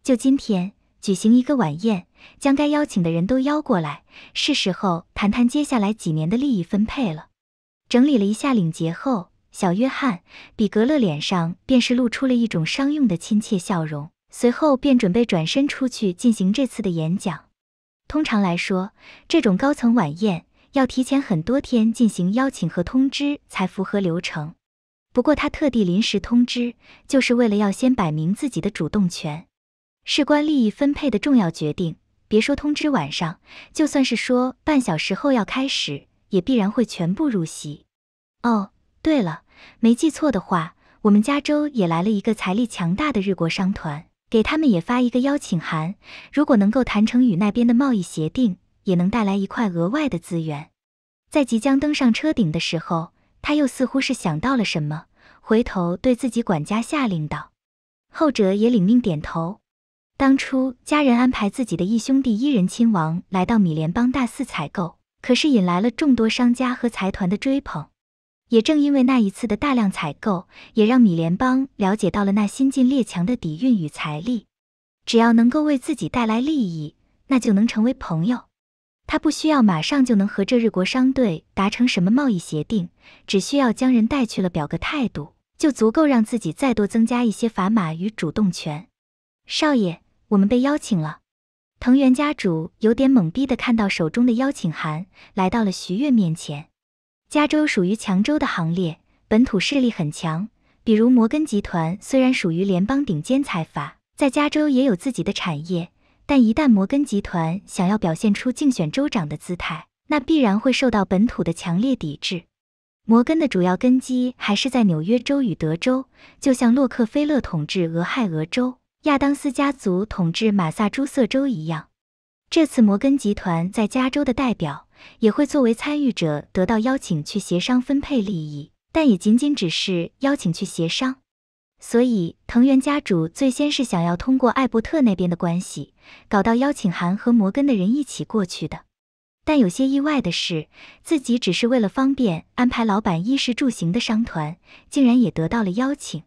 就今天举行一个晚宴，将该邀请的人都邀过来，是时候谈谈接下来几年的利益分配了。整理了一下领结后。小约翰·比格勒脸上便是露出了一种商用的亲切笑容，随后便准备转身出去进行这次的演讲。通常来说，这种高层晚宴要提前很多天进行邀请和通知才符合流程。不过他特地临时通知，就是为了要先摆明自己的主动权。事关利益分配的重要决定，别说通知晚上，就算是说半小时后要开始，也必然会全部入席。哦，对了。没记错的话，我们加州也来了一个财力强大的日国商团，给他们也发一个邀请函。如果能够谈成与那边的贸易协定，也能带来一块额外的资源。在即将登上车顶的时候，他又似乎是想到了什么，回头对自己管家下令道：“后者也领命点头。”当初家人安排自己的一兄弟伊人亲王来到米联邦大肆采购，可是引来了众多商家和财团的追捧。也正因为那一次的大量采购，也让米联邦了解到了那新晋列强的底蕴与财力。只要能够为自己带来利益，那就能成为朋友。他不需要马上就能和这日国商队达成什么贸易协定，只需要将人带去了表个态度，就足够让自己再多增加一些砝码与主动权。少爷，我们被邀请了。藤原家主有点懵逼的看到手中的邀请函，来到了徐悦面前。加州属于强州的行列，本土势力很强。比如摩根集团虽然属于联邦顶尖财阀，在加州也有自己的产业，但一旦摩根集团想要表现出竞选州长的姿态，那必然会受到本土的强烈抵制。摩根的主要根基还是在纽约州与德州，就像洛克菲勒统治俄亥俄州、亚当斯家族统治马萨诸塞州一样。这次摩根集团在加州的代表。也会作为参与者得到邀请去协商分配利益，但也仅仅只是邀请去协商。所以，藤原家主最先是想要通过艾伯特那边的关系搞到邀请函，和摩根的人一起过去的。但有些意外的是，自己只是为了方便安排老板衣食住行的商团，竟然也得到了邀请。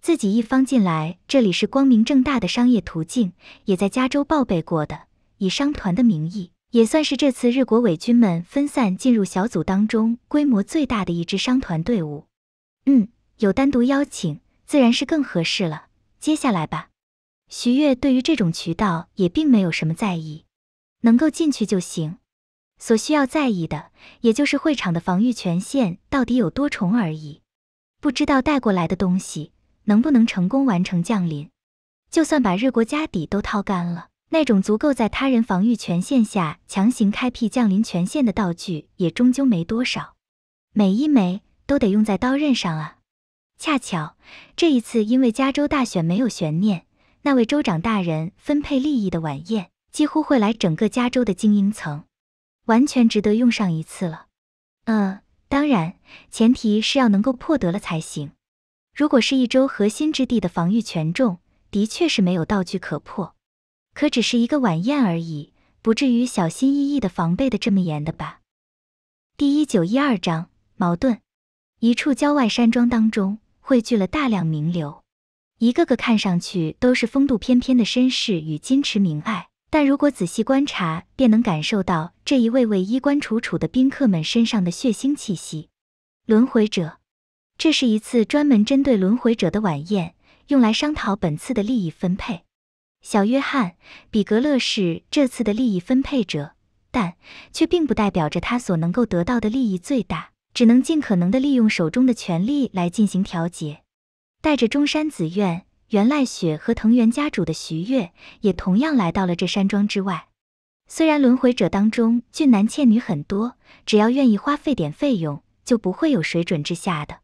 自己一方进来，这里是光明正大的商业途径，也在加州报备过的，以商团的名义。也算是这次日国伪军们分散进入小组当中规模最大的一支商团队伍。嗯，有单独邀请，自然是更合适了。接下来吧。徐悦对于这种渠道也并没有什么在意，能够进去就行。所需要在意的，也就是会场的防御权限到底有多重而已。不知道带过来的东西能不能成功完成降临，就算把日国家底都掏干了。那种足够在他人防御权限下强行开辟降临权限的道具也终究没多少，每一枚都得用在刀刃上啊。恰巧这一次因为加州大选没有悬念，那位州长大人分配利益的晚宴几乎会来整个加州的精英层，完全值得用上一次了。嗯，当然前提是要能够破得了才行。如果是一州核心之地的防御权重，的确是没有道具可破。可只是一个晚宴而已，不至于小心翼翼的防备的这么严的吧？第一九一二章矛盾。一处郊外山庄当中汇聚了大量名流，一个个看上去都是风度翩翩的绅士与矜持名爱，但如果仔细观察，便能感受到这一位位衣冠楚楚的宾客们身上的血腥气息。轮回者，这是一次专门针对轮回者的晚宴，用来商讨本次的利益分配。小约翰比格勒是这次的利益分配者，但却并不代表着他所能够得到的利益最大，只能尽可能的利用手中的权力来进行调节。带着中山紫苑、原赖雪和藤原家主的徐月，也同样来到了这山庄之外。虽然轮回者当中俊男倩女很多，只要愿意花费点费用，就不会有水准之下的。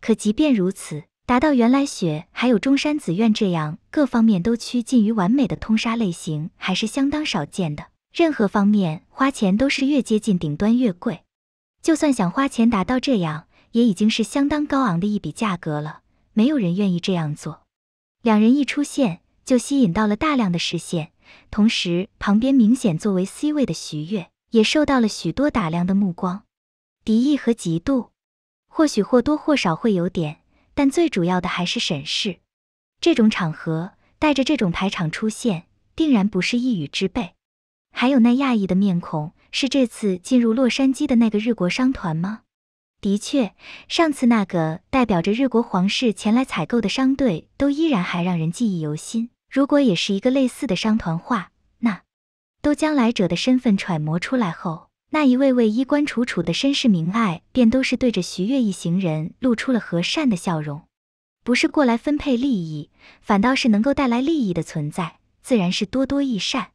可即便如此。达到原来雪还有中山紫苑这样各方面都趋近于完美的通杀类型，还是相当少见的。任何方面花钱都是越接近顶端越贵，就算想花钱达到这样，也已经是相当高昂的一笔价格了。没有人愿意这样做。两人一出现，就吸引到了大量的视线，同时旁边明显作为 C 位的徐悦也受到了许多打量的目光，敌意和嫉妒，或许或多或少会有点。但最主要的还是审视。这种场合带着这种排场出现，定然不是一语之辈。还有那讶异的面孔，是这次进入洛杉矶的那个日国商团吗？的确，上次那个代表着日国皇室前来采购的商队，都依然还让人记忆犹新。如果也是一个类似的商团话，那都将来者的身份揣摩出来后。那一位位衣冠楚楚的绅士明爱，便都是对着徐悦一行人露出了和善的笑容。不是过来分配利益，反倒是能够带来利益的存在，自然是多多益善。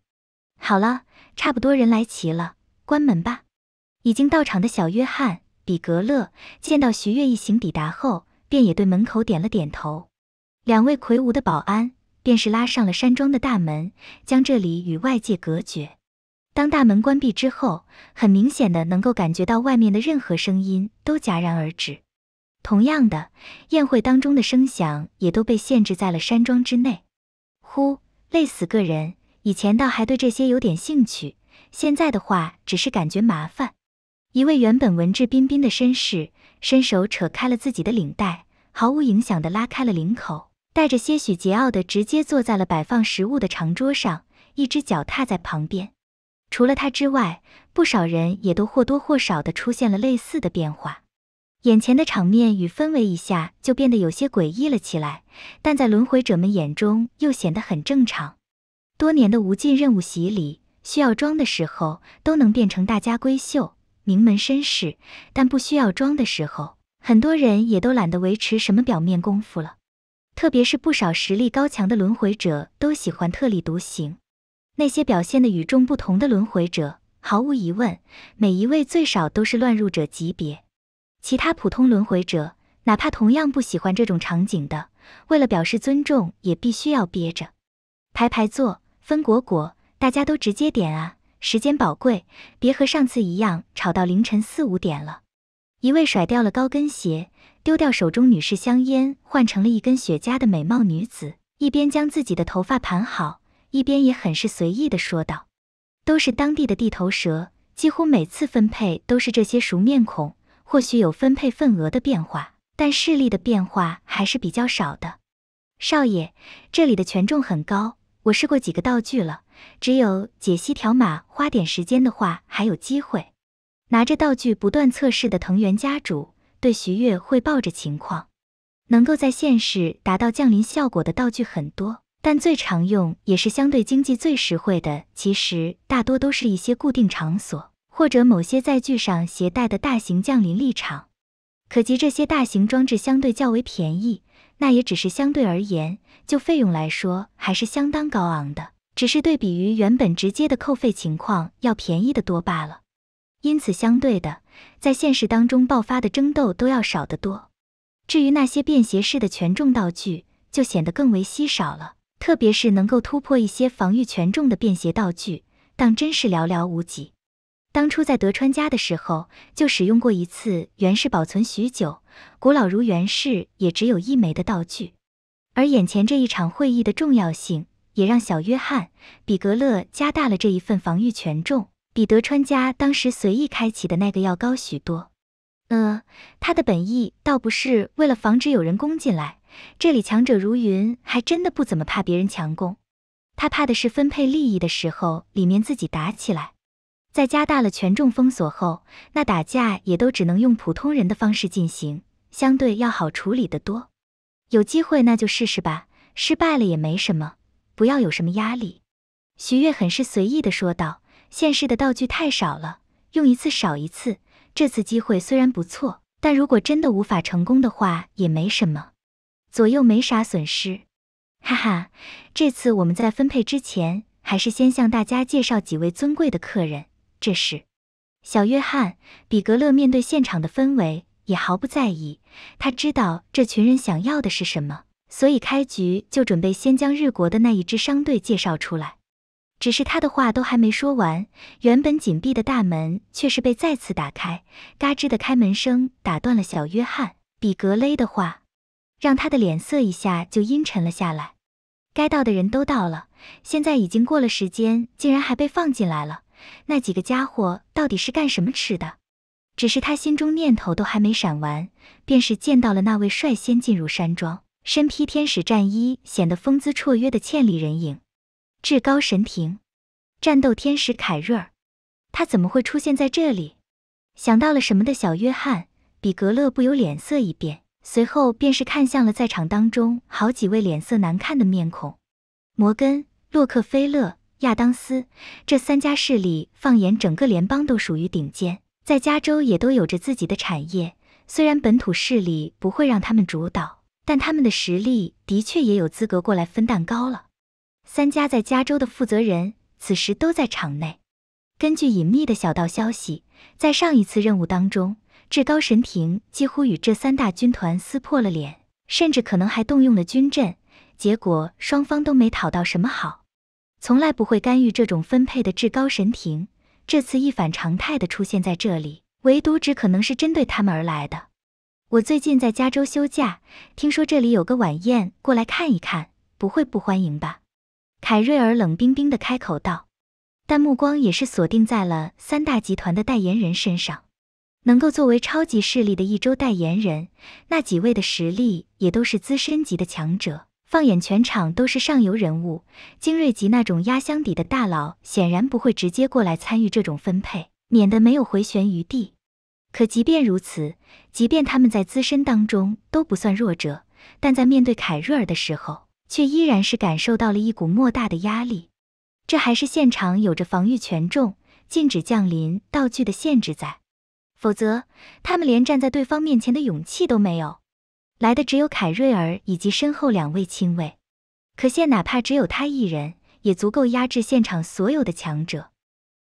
好了，差不多人来齐了，关门吧。已经到场的小约翰·比格勒见到徐悦一行抵达后，便也对门口点了点头。两位魁梧的保安便是拉上了山庄的大门，将这里与外界隔绝。当大门关闭之后，很明显的能够感觉到外面的任何声音都戛然而止。同样的，宴会当中的声响也都被限制在了山庄之内。呼，累死个人。以前倒还对这些有点兴趣，现在的话只是感觉麻烦。一位原本文质彬彬的绅士，伸手扯开了自己的领带，毫无影响的拉开了领口，带着些许桀骜的直接坐在了摆放食物的长桌上，一只脚踏在旁边。除了他之外，不少人也都或多或少的出现了类似的变化。眼前的场面与氛围一下就变得有些诡异了起来，但在轮回者们眼中又显得很正常。多年的无尽任务洗礼，需要装的时候都能变成大家闺秀、名门身世，但不需要装的时候，很多人也都懒得维持什么表面功夫了。特别是不少实力高强的轮回者，都喜欢特立独行。那些表现的与众不同的轮回者，毫无疑问，每一位最少都是乱入者级别。其他普通轮回者，哪怕同样不喜欢这种场景的，为了表示尊重，也必须要憋着。排排坐，分果果，大家都直接点啊！时间宝贵，别和上次一样吵到凌晨四五点了。一位甩掉了高跟鞋，丢掉手中女士香烟，换成了一根雪茄的美貌女子，一边将自己的头发盘好。一边也很是随意地说道：“都是当地的地头蛇，几乎每次分配都是这些熟面孔。或许有分配份额的变化，但势力的变化还是比较少的。少爷，这里的权重很高，我试过几个道具了，只有解析条码，花点时间的话还有机会。”拿着道具不断测试的藤原家主对徐月汇报着情况：“能够在现世达到降临效果的道具很多。”但最常用也是相对经济最实惠的，其实大多都是一些固定场所或者某些载具上携带的大型降临立场。可及这些大型装置相对较为便宜，那也只是相对而言。就费用来说，还是相当高昂的，只是对比于原本直接的扣费情况要便宜的多罢了。因此，相对的，在现实当中爆发的争斗都要少得多。至于那些便携式的权重道具，就显得更为稀少了。特别是能够突破一些防御权重的便携道具，当真是寥寥无几。当初在德川家的时候，就使用过一次原氏保存许久、古老如原氏也只有一枚的道具。而眼前这一场会议的重要性，也让小约翰·比格勒加大了这一份防御权重，比德川家当时随意开启的那个要高许多。呃，他的本意倒不是为了防止有人攻进来。这里强者如云，还真的不怎么怕别人强攻。他怕的是分配利益的时候，里面自己打起来。在加大了权重封锁后，那打架也都只能用普通人的方式进行，相对要好处理的多。有机会那就试试吧，失败了也没什么，不要有什么压力。徐月很是随意的说道：“现世的道具太少了，用一次少一次。这次机会虽然不错，但如果真的无法成功的话，也没什么。”左右没啥损失，哈哈！这次我们在分配之前，还是先向大家介绍几位尊贵的客人。这是小约翰·比格勒。面对现场的氛围，也毫不在意。他知道这群人想要的是什么，所以开局就准备先将日国的那一支商队介绍出来。只是他的话都还没说完，原本紧闭的大门却是被再次打开，嘎吱的开门声打断了小约翰·比格勒的话。让他的脸色一下就阴沉了下来。该到的人都到了，现在已经过了时间，竟然还被放进来了。那几个家伙到底是干什么吃的？只是他心中念头都还没闪完，便是见到了那位率先进入山庄、身披天使战衣、显得风姿绰约的倩丽人影——至高神庭战斗天使凯瑞尔。他怎么会出现在这里？想到了什么的小约翰·比格勒不由脸色一变。随后便是看向了在场当中好几位脸色难看的面孔，摩根、洛克菲勒、亚当斯这三家势力，放眼整个联邦都属于顶尖，在加州也都有着自己的产业。虽然本土势力不会让他们主导，但他们的实力的确也有资格过来分蛋糕了。三家在加州的负责人此时都在场内。根据隐秘的小道消息，在上一次任务当中。至高神庭几乎与这三大军团撕破了脸，甚至可能还动用了军阵，结果双方都没讨到什么好。从来不会干预这种分配的至高神庭，这次一反常态的出现在这里，唯独只可能是针对他们而来的。我最近在加州休假，听说这里有个晚宴，过来看一看，不会不欢迎吧？凯瑞尔冷冰冰的开口道，但目光也是锁定在了三大集团的代言人身上。能够作为超级势力的一周代言人，那几位的实力也都是资深级的强者。放眼全场，都是上游人物，精锐级那种压箱底的大佬显然不会直接过来参与这种分配，免得没有回旋余地。可即便如此，即便他们在资深当中都不算弱者，但在面对凯瑞尔的时候，却依然是感受到了一股莫大的压力。这还是现场有着防御权重、禁止降临道具的限制在。否则，他们连站在对方面前的勇气都没有。来的只有凯瑞尔以及身后两位亲卫。可现哪怕只有他一人，也足够压制现场所有的强者。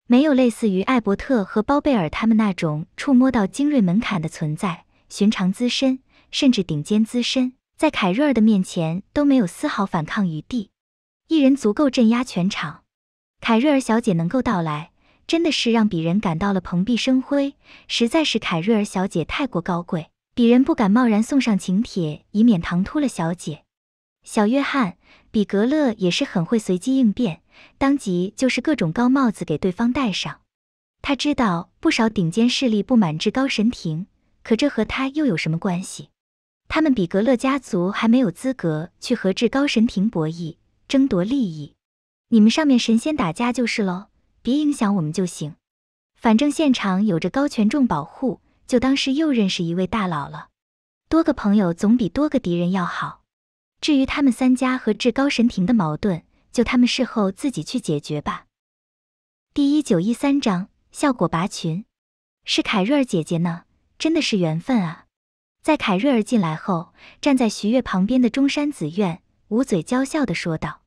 没有类似于艾伯特和包贝尔他们那种触摸到精锐门槛的存在，寻常资深甚至顶尖资深，在凯瑞尔的面前都没有丝毫反抗余地。一人足够镇压全场。凯瑞尔小姐能够到来。真的是让鄙人感到了蓬荜生辉，实在是凯瑞尔小姐太过高贵，鄙人不敢贸然送上请帖，以免唐突了小姐。小约翰，比格勒也是很会随机应变，当即就是各种高帽子给对方戴上。他知道不少顶尖势力不满至高神庭，可这和他又有什么关系？他们比格勒家族还没有资格去和至高神庭博弈、争夺利益，你们上面神仙打架就是喽。别影响我们就行，反正现场有着高权重保护，就当是又认识一位大佬了。多个朋友总比多个敌人要好。至于他们三家和至高神庭的矛盾，就他们事后自己去解决吧。第一九一三章效果拔群，是凯瑞尔姐姐呢，真的是缘分啊！在凯瑞尔进来后，站在徐月旁边的中山紫苑捂嘴娇笑的说道，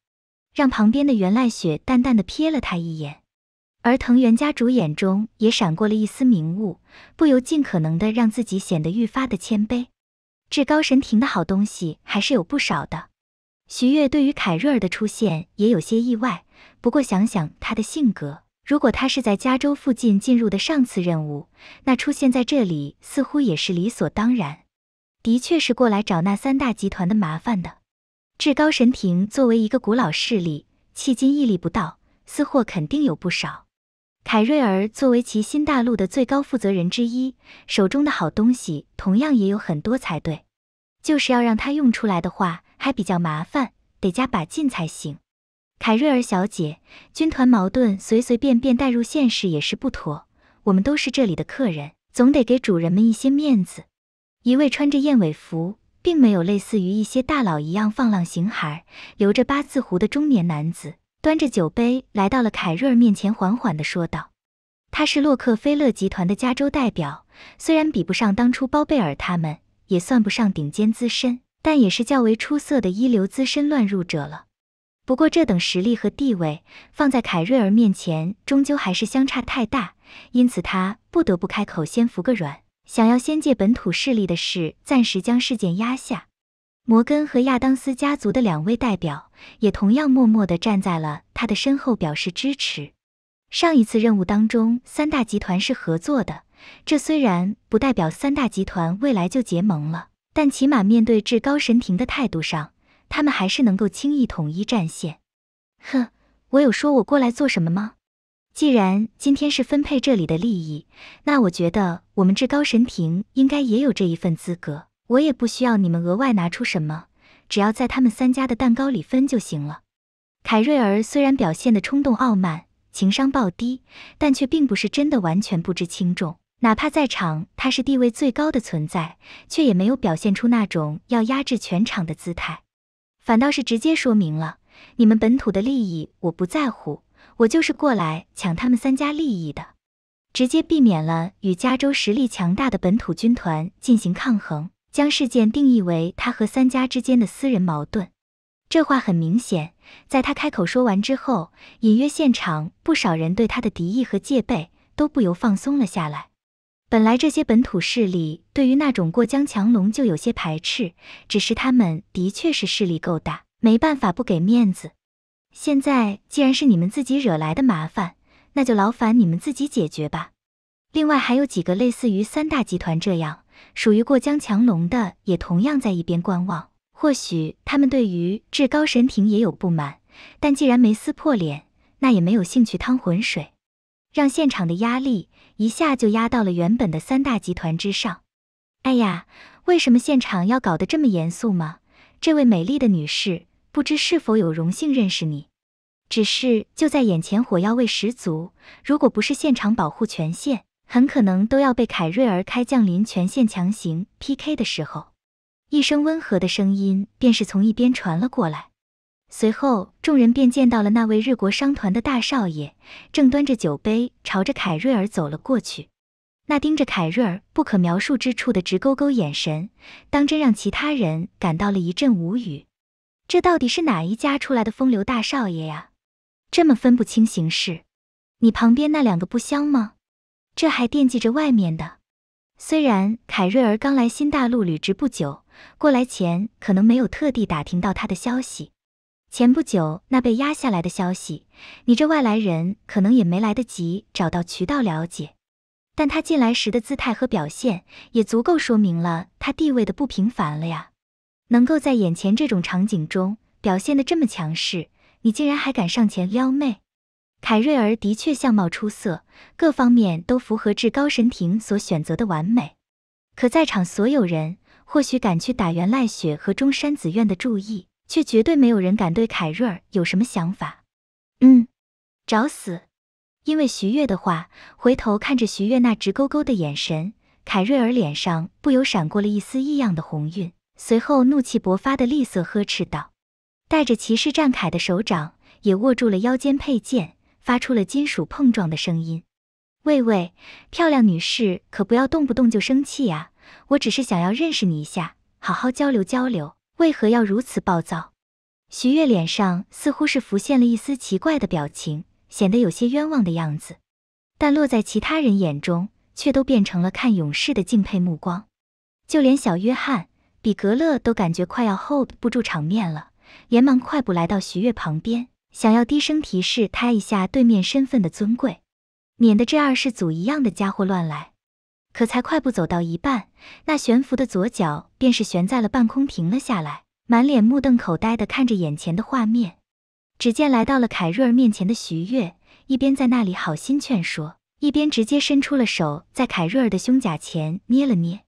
让旁边的袁赖雪淡淡的瞥了她一眼。而藤原家主眼中也闪过了一丝明悟，不由尽可能的让自己显得愈发的谦卑。至高神庭的好东西还是有不少的。徐月对于凯瑞尔的出现也有些意外，不过想想他的性格，如果他是在加州附近进入的上次任务，那出现在这里似乎也是理所当然。的确是过来找那三大集团的麻烦的。至高神庭作为一个古老势力，迄今屹立不倒，私货肯定有不少。凯瑞尔作为其新大陆的最高负责人之一，手中的好东西同样也有很多才对。就是要让他用出来的话，还比较麻烦，得加把劲才行。凯瑞尔小姐，军团矛盾随随便便带入现实也是不妥。我们都是这里的客人，总得给主人们一些面子。一位穿着燕尾服，并没有类似于一些大佬一样放浪形骸、留着八字胡的中年男子。端着酒杯来到了凯瑞尔面前，缓缓的说道：“他是洛克菲勒集团的加州代表，虽然比不上当初包贝尔他们，也算不上顶尖资深，但也是较为出色的一流资深乱入者了。不过这等实力和地位，放在凯瑞尔面前，终究还是相差太大，因此他不得不开口先服个软，想要先借本土势力的事，暂时将事件压下。”摩根和亚当斯家族的两位代表也同样默默地站在了他的身后，表示支持。上一次任务当中，三大集团是合作的，这虽然不代表三大集团未来就结盟了，但起码面对至高神庭的态度上，他们还是能够轻易统一战线。哼，我有说我过来做什么吗？既然今天是分配这里的利益，那我觉得我们至高神庭应该也有这一份资格。我也不需要你们额外拿出什么，只要在他们三家的蛋糕里分就行了。凯瑞尔虽然表现得冲动傲慢，情商爆低，但却并不是真的完全不知轻重。哪怕在场他是地位最高的存在，却也没有表现出那种要压制全场的姿态，反倒是直接说明了你们本土的利益我不在乎，我就是过来抢他们三家利益的，直接避免了与加州实力强大的本土军团进行抗衡。将事件定义为他和三家之间的私人矛盾，这话很明显。在他开口说完之后，隐约现场不少人对他的敌意和戒备都不由放松了下来。本来这些本土势力对于那种过江强龙就有些排斥，只是他们的确是势力够大，没办法不给面子。现在既然是你们自己惹来的麻烦，那就劳烦你们自己解决吧。另外还有几个类似于三大集团这样。属于过江强龙的，也同样在一边观望。或许他们对于至高神庭也有不满，但既然没撕破脸，那也没有兴趣趟浑水，让现场的压力一下就压到了原本的三大集团之上。哎呀，为什么现场要搞得这么严肃吗？这位美丽的女士，不知是否有荣幸认识你？只是就在眼前，火药味十足。如果不是现场保护权限。很可能都要被凯瑞尔开降临权限强行 PK 的时候，一声温和的声音便是从一边传了过来。随后，众人便见到了那位日国商团的大少爷，正端着酒杯朝着凯瑞尔走了过去。那盯着凯瑞尔不可描述之处的直勾勾眼神，当真让其他人感到了一阵无语。这到底是哪一家出来的风流大少爷呀？这么分不清形势，你旁边那两个不香吗？这还惦记着外面的。虽然凯瑞儿刚来新大陆履职不久，过来前可能没有特地打听到他的消息。前不久那被压下来的消息，你这外来人可能也没来得及找到渠道了解。但他进来时的姿态和表现，也足够说明了他地位的不平凡了呀。能够在眼前这种场景中表现得这么强势，你竟然还敢上前撩妹？凯瑞尔的确相貌出色，各方面都符合至高神庭所选择的完美。可在场所有人或许敢去打袁赖雪和中山子苑的注意，却绝对没有人敢对凯瑞尔有什么想法。嗯，找死！因为徐悦的话，回头看着徐悦那直勾勾的眼神，凯瑞尔脸上不由闪过了一丝异样的红晕，随后怒气勃发的厉色呵斥道：“带着骑士战铠的手掌也握住了腰间佩剑。”发出了金属碰撞的声音。喂喂，漂亮女士，可不要动不动就生气呀！我只是想要认识你一下，好好交流交流。为何要如此暴躁？徐月脸上似乎是浮现了一丝奇怪的表情，显得有些冤枉的样子。但落在其他人眼中，却都变成了看勇士的敬佩目光。就连小约翰·比格勒都感觉快要 hold 不住场面了，连忙快步来到徐月旁边。想要低声提示他一下对面身份的尊贵，免得这二世祖一样的家伙乱来。可才快步走到一半，那悬浮的左脚便是悬在了半空，停了下来，满脸目瞪口呆地看着眼前的画面。只见来到了凯瑞尔面前的徐月，一边在那里好心劝说，一边直接伸出了手，在凯瑞尔的胸甲前捏了捏：“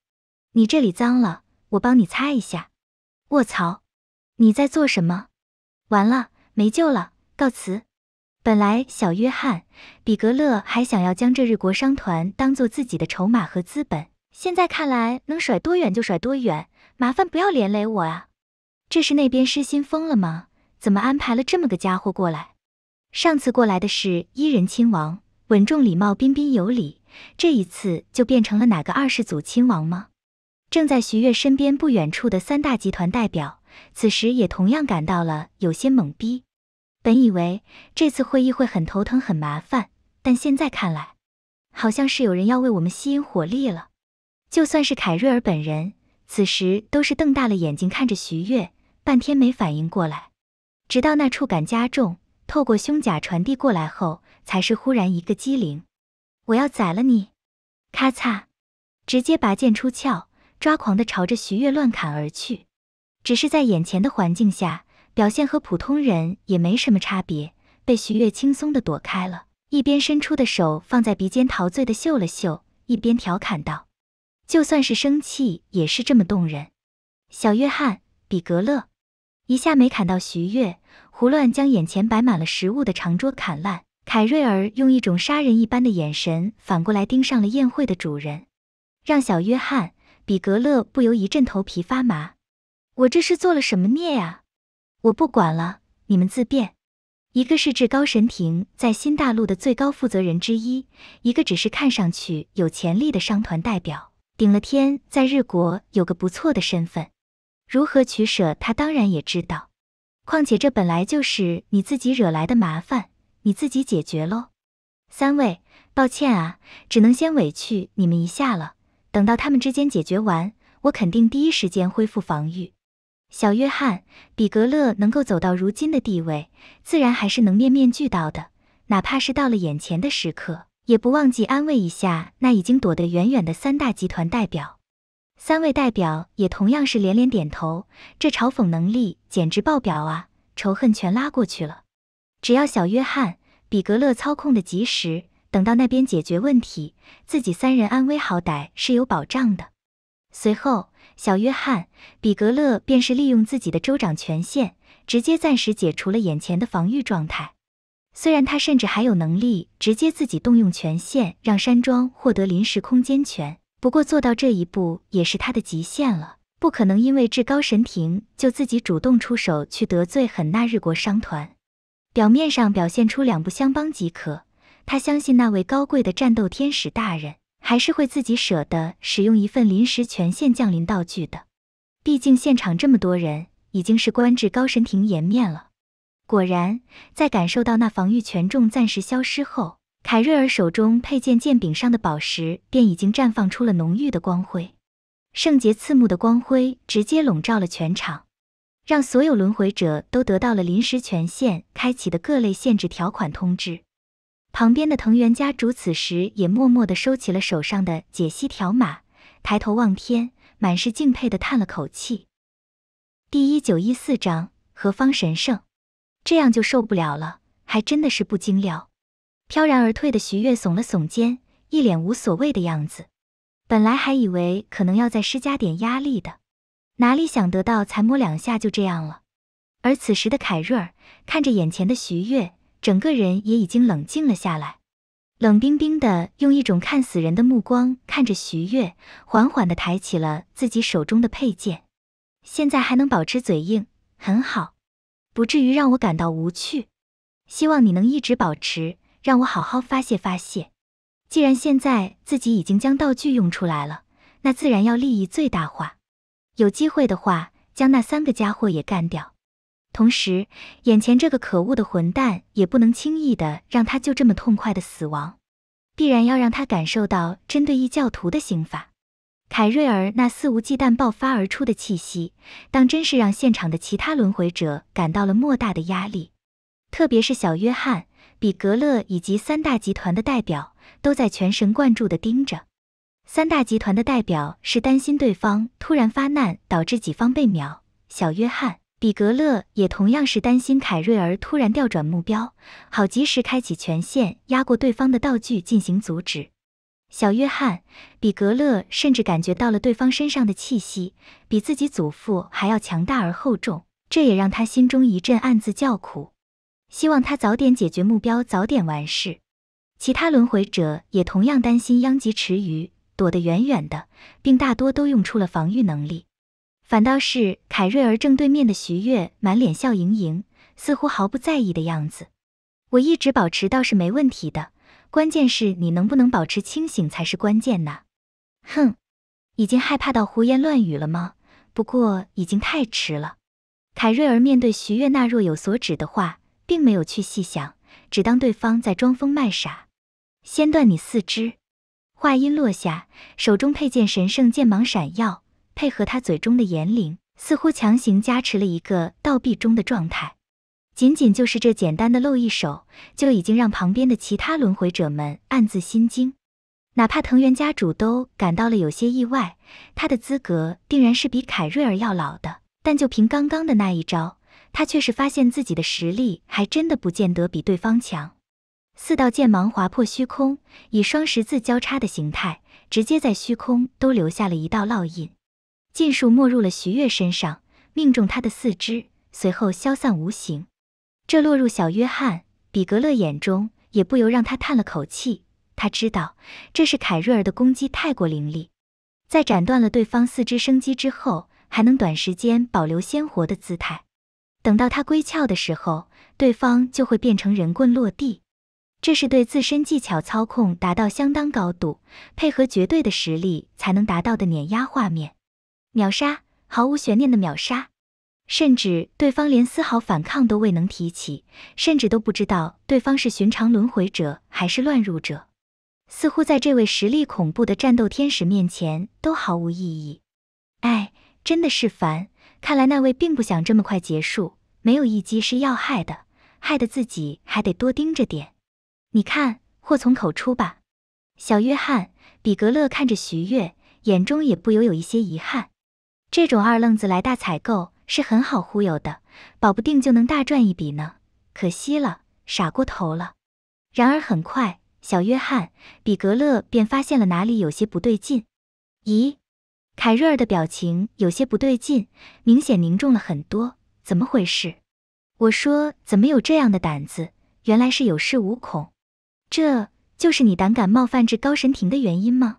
你这里脏了，我帮你擦一下。”卧槽！你在做什么？完了，没救了！告辞。本来小约翰·比格勒还想要将这日国商团当做自己的筹码和资本，现在看来能甩多远就甩多远，麻烦不要连累我啊！这是那边失心疯了吗？怎么安排了这么个家伙过来？上次过来的是伊人亲王，稳重礼貌，彬彬有礼，这一次就变成了哪个二世祖亲王吗？正在徐悦身边不远处的三大集团代表，此时也同样感到了有些懵逼。本以为这次会议会很头疼、很麻烦，但现在看来，好像是有人要为我们吸引火力了。就算是凯瑞尔本人，此时都是瞪大了眼睛看着徐月，半天没反应过来，直到那触感加重，透过胸甲传递过来后，才是忽然一个机灵：“我要宰了你！”咔嚓，直接拔剑出鞘，抓狂的朝着徐月乱砍而去。只是在眼前的环境下。表现和普通人也没什么差别，被徐月轻松的躲开了。一边伸出的手放在鼻尖，陶醉的嗅了嗅，一边调侃道：“就算是生气，也是这么动人。”小约翰·比格勒一下没砍到徐月，胡乱将眼前摆满了食物的长桌砍烂。凯瑞尔用一种杀人一般的眼神反过来盯上了宴会的主人，让小约翰·比格勒不由一阵头皮发麻。我这是做了什么孽啊？我不管了，你们自便。一个是至高神庭在新大陆的最高负责人之一，一个只是看上去有潜力的商团代表，顶了天在日国有个不错的身份。如何取舍，他当然也知道。况且这本来就是你自己惹来的麻烦，你自己解决喽。三位，抱歉啊，只能先委屈你们一下了。等到他们之间解决完，我肯定第一时间恢复防御。小约翰·比格勒能够走到如今的地位，自然还是能面面俱到的。哪怕是到了眼前的时刻，也不忘记安慰一下那已经躲得远远的三大集团代表。三位代表也同样是连连点头，这嘲讽能力简直爆表啊！仇恨全拉过去了。只要小约翰·比格勒操控的及时，等到那边解决问题，自己三人安危好歹是有保障的。随后。小约翰·比格勒便是利用自己的州长权限，直接暂时解除了眼前的防御状态。虽然他甚至还有能力直接自己动用权限，让山庄获得临时空间权，不过做到这一步也是他的极限了，不可能因为至高神庭就自己主动出手去得罪狠纳日国商团。表面上表现出两不相帮即可，他相信那位高贵的战斗天使大人。还是会自己舍得使用一份临时权限降临道具的，毕竟现场这么多人，已经是官至高神庭颜面了。果然，在感受到那防御权重暂时消失后，凯瑞尔手中佩剑剑柄上的宝石便已经绽放出了浓郁的光辉，圣洁刺目的光辉直接笼罩了全场，让所有轮回者都得到了临时权限开启的各类限制条款通知。旁边的藤原家主此时也默默的收起了手上的解析条码，抬头望天，满是敬佩的叹了口气。第一九一四章何方神圣？这样就受不了了，还真的是不经撩。飘然而退的徐月耸了耸肩，一脸无所谓的样子。本来还以为可能要再施加点压力的，哪里想得到才摸两下就这样了。而此时的凯瑞尔看着眼前的徐月。整个人也已经冷静了下来，冷冰冰的用一种看死人的目光看着徐月，缓缓地抬起了自己手中的佩剑。现在还能保持嘴硬，很好，不至于让我感到无趣。希望你能一直保持，让我好好发泄发泄。既然现在自己已经将道具用出来了，那自然要利益最大化。有机会的话，将那三个家伙也干掉。同时，眼前这个可恶的混蛋也不能轻易的让他就这么痛快的死亡，必然要让他感受到针对异教徒的刑罚。凯瑞尔那肆无忌惮爆发而出的气息，当真是让现场的其他轮回者感到了莫大的压力。特别是小约翰、比格勒以及三大集团的代表，都在全神贯注的盯着。三大集团的代表是担心对方突然发难，导致己方被秒。小约翰。比格勒也同样是担心凯瑞尔突然调转目标，好及时开启权限压过对方的道具进行阻止。小约翰·比格勒甚至感觉到了对方身上的气息，比自己祖父还要强大而厚重，这也让他心中一阵暗自叫苦，希望他早点解决目标，早点完事。其他轮回者也同样担心殃及池鱼，躲得远远的，并大多都用出了防御能力。反倒是凯瑞尔正对面的徐悦满脸笑盈盈，似乎毫不在意的样子。我一直保持倒是没问题的，关键是你能不能保持清醒才是关键呐。哼，已经害怕到胡言乱语了吗？不过已经太迟了。凯瑞尔面对徐悦那若有所指的话，并没有去细想，只当对方在装疯卖傻。先断你四肢。话音落下，手中佩剑神圣剑芒闪耀。配合他嘴中的言灵，似乎强行加持了一个倒壁钟的状态。仅仅就是这简单的露一手，就已经让旁边的其他轮回者们暗自心惊。哪怕藤原家主都感到了有些意外，他的资格定然是比凯瑞尔要老的，但就凭刚刚的那一招，他却是发现自己的实力还真的不见得比对方强。四道剑芒划破虚空，以双十字交叉的形态，直接在虚空都留下了一道烙印。尽数没入了徐悦身上，命中他的四肢，随后消散无形。这落入小约翰·比格勒眼中，也不由让他叹了口气。他知道，这是凯瑞尔的攻击太过凌厉，在斩断了对方四肢生机之后，还能短时间保留鲜活的姿态。等到他归鞘的时候，对方就会变成人棍落地。这是对自身技巧操控达到相当高度，配合绝对的实力才能达到的碾压画面。秒杀，毫无悬念的秒杀，甚至对方连丝毫反抗都未能提起，甚至都不知道对方是寻常轮回者还是乱入者，似乎在这位实力恐怖的战斗天使面前都毫无意义。哎，真的是烦，看来那位并不想这么快结束，没有一击是要害的，害得自己还得多盯着点。你看，祸从口出吧。小约翰·比格勒看着徐悦，眼中也不由有一些遗憾。这种二愣子来大采购是很好忽悠的，保不定就能大赚一笔呢。可惜了，傻过头了。然而很快，小约翰·比格勒便发现了哪里有些不对劲。咦，凯瑞尔的表情有些不对劲，明显凝重了很多。怎么回事？我说怎么有这样的胆子？原来是有恃无恐。这就是你胆敢冒犯至高神庭的原因吗？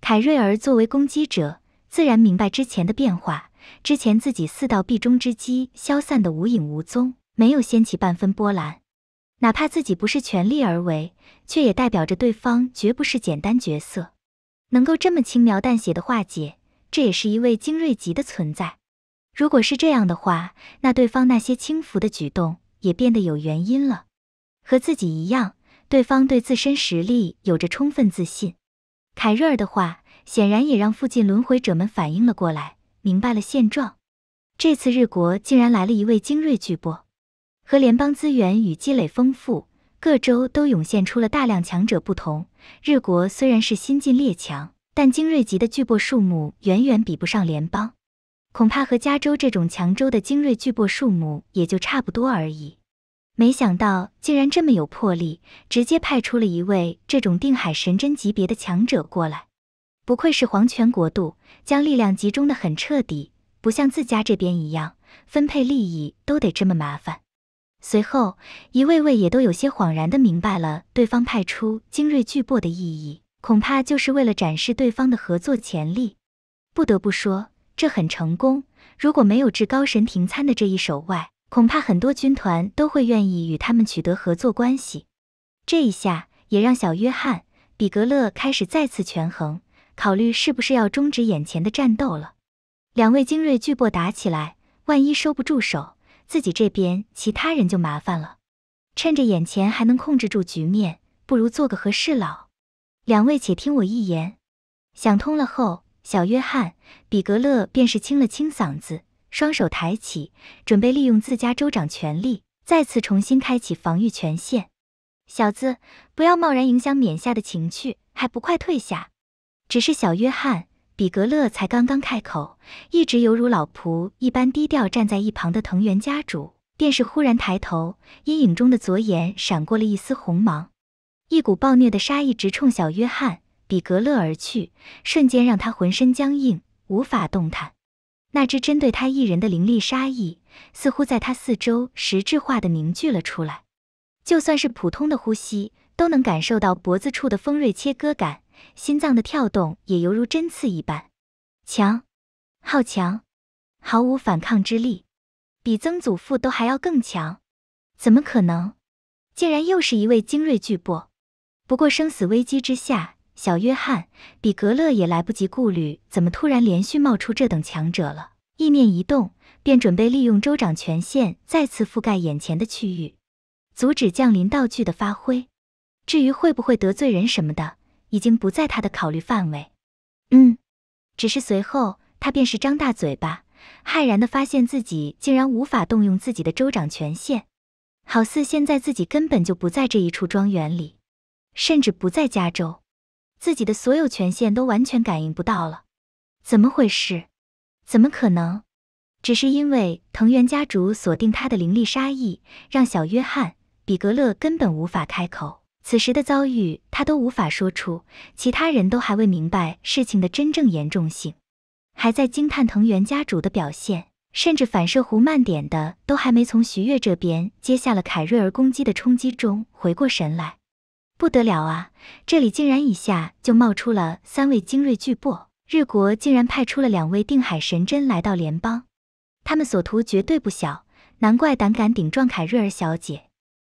凯瑞尔作为攻击者。自然明白之前的变化，之前自己四道必中之击消散的无影无踪，没有掀起半分波澜，哪怕自己不是全力而为，却也代表着对方绝不是简单角色，能够这么轻描淡写的化解，这也是一位精锐级的存在。如果是这样的话，那对方那些轻浮的举动也变得有原因了。和自己一样，对方对自身实力有着充分自信。凯瑞尔的话。显然也让附近轮回者们反应了过来，明白了现状。这次日国竟然来了一位精锐巨擘，和联邦资源与积累丰富，各州都涌现出了大量强者不同，日国虽然是新晋列强，但精锐级的巨擘数目远远比不上联邦，恐怕和加州这种强州的精锐巨擘数目也就差不多而已。没想到竟然这么有魄力，直接派出了一位这种定海神针级别的强者过来。不愧是皇权国度，将力量集中的很彻底，不像自家这边一样，分配利益都得这么麻烦。随后，一位位也都有些恍然的明白了对方派出精锐巨擘的意义，恐怕就是为了展示对方的合作潜力。不得不说，这很成功。如果没有至高神停餐的这一手外，恐怕很多军团都会愿意与他们取得合作关系。这一下也让小约翰·比格勒开始再次权衡。考虑是不是要终止眼前的战斗了？两位精锐巨擘打起来，万一收不住手，自己这边其他人就麻烦了。趁着眼前还能控制住局面，不如做个和事佬。两位且听我一言。想通了后，小约翰·比格勒便是清了清嗓子，双手抬起，准备利用自家州长权力再次重新开启防御权限。小子，不要贸然影响冕下的情趣，还不快退下！只是小约翰·比格勒才刚刚开口，一直犹如老仆一般低调站在一旁的藤原家主，便是忽然抬头，阴影中的左眼闪过了一丝红芒，一股暴虐的杀意直冲小约翰·比格勒而去，瞬间让他浑身僵硬，无法动弹。那只针对他一人的凌厉杀意，似乎在他四周实质化的凝聚了出来，就算是普通的呼吸，都能感受到脖子处的锋锐切割感。心脏的跳动也犹如针刺一般，强，好强，毫无反抗之力，比曾祖父都还要更强，怎么可能？竟然又是一位精锐巨擘！不过生死危机之下，小约翰·比格勒也来不及顾虑，怎么突然连续冒出这等强者了？意念一动，便准备利用州长权限再次覆盖眼前的区域，阻止降临道具的发挥。至于会不会得罪人什么的。已经不在他的考虑范围，嗯，只是随后他便是张大嘴巴，骇然的发现自己竟然无法动用自己的州长权限，好似现在自己根本就不在这一处庄园里，甚至不在加州，自己的所有权限都完全感应不到了，怎么回事？怎么可能？只是因为藤原家主锁定他的灵力杀意，让小约翰比格勒根本无法开口。此时的遭遇，他都无法说出。其他人都还未明白事情的真正严重性，还在惊叹藤原家主的表现。甚至反射弧慢点的，都还没从徐月这边接下了凯瑞尔攻击的冲击中回过神来。不得了啊！这里竟然一下就冒出了三位精锐巨擘，日国竟然派出了两位定海神针来到联邦，他们所图绝对不小。难怪胆敢顶撞凯瑞尔小姐，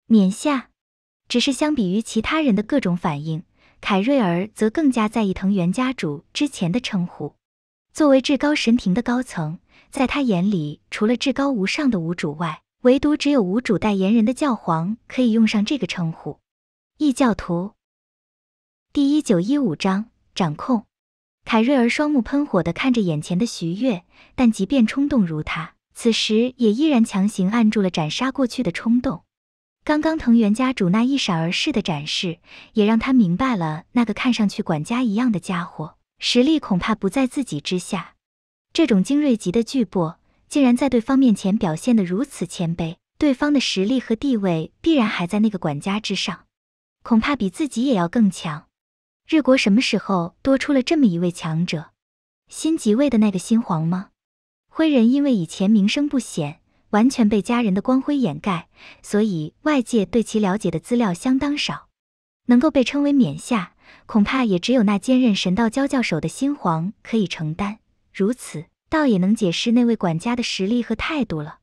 冕下。只是相比于其他人的各种反应，凯瑞尔则更加在意藤原家主之前的称呼。作为至高神庭的高层，在他眼里，除了至高无上的无主外，唯独只有无主代言人的教皇可以用上这个称呼。异教徒第一九一五章掌控。凯瑞尔双目喷火地看着眼前的徐悦，但即便冲动如他，此时也依然强行按住了斩杀过去的冲动。刚刚藤原家主那一闪而逝的展示，也让他明白了那个看上去管家一样的家伙实力恐怕不在自己之下。这种精锐级的巨擘，竟然在对方面前表现得如此谦卑，对方的实力和地位必然还在那个管家之上，恐怕比自己也要更强。日国什么时候多出了这么一位强者？新即位的那个新皇吗？灰人因为以前名声不显。完全被家人的光辉掩盖，所以外界对其了解的资料相当少。能够被称为冕下，恐怕也只有那兼任神道教教首的新皇可以承担。如此，倒也能解释那位管家的实力和态度了。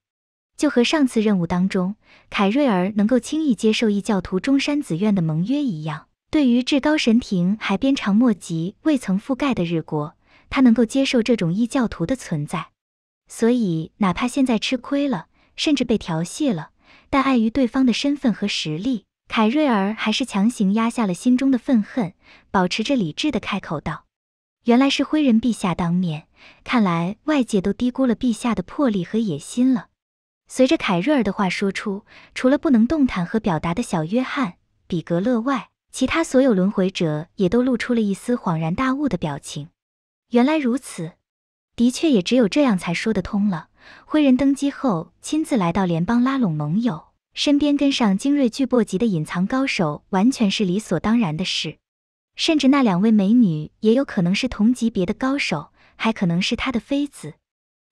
就和上次任务当中，凯瑞尔能够轻易接受异教徒中山子院的盟约一样，对于至高神庭还鞭长莫及、未曾覆盖的日国，他能够接受这种异教徒的存在。所以，哪怕现在吃亏了，甚至被调戏了，但碍于对方的身份和实力，凯瑞尔还是强行压下了心中的愤恨，保持着理智的开口道：“原来是灰人陛下当面，看来外界都低估了陛下的魄力和野心了。”随着凯瑞尔的话说出，除了不能动弹和表达的小约翰·比格勒外，其他所有轮回者也都露出了一丝恍然大悟的表情：“原来如此。”的确，也只有这样才说得通了。灰人登基后，亲自来到联邦拉拢盟友，身边跟上精锐巨擘级的隐藏高手，完全是理所当然的事。甚至那两位美女也有可能是同级别的高手，还可能是他的妃子。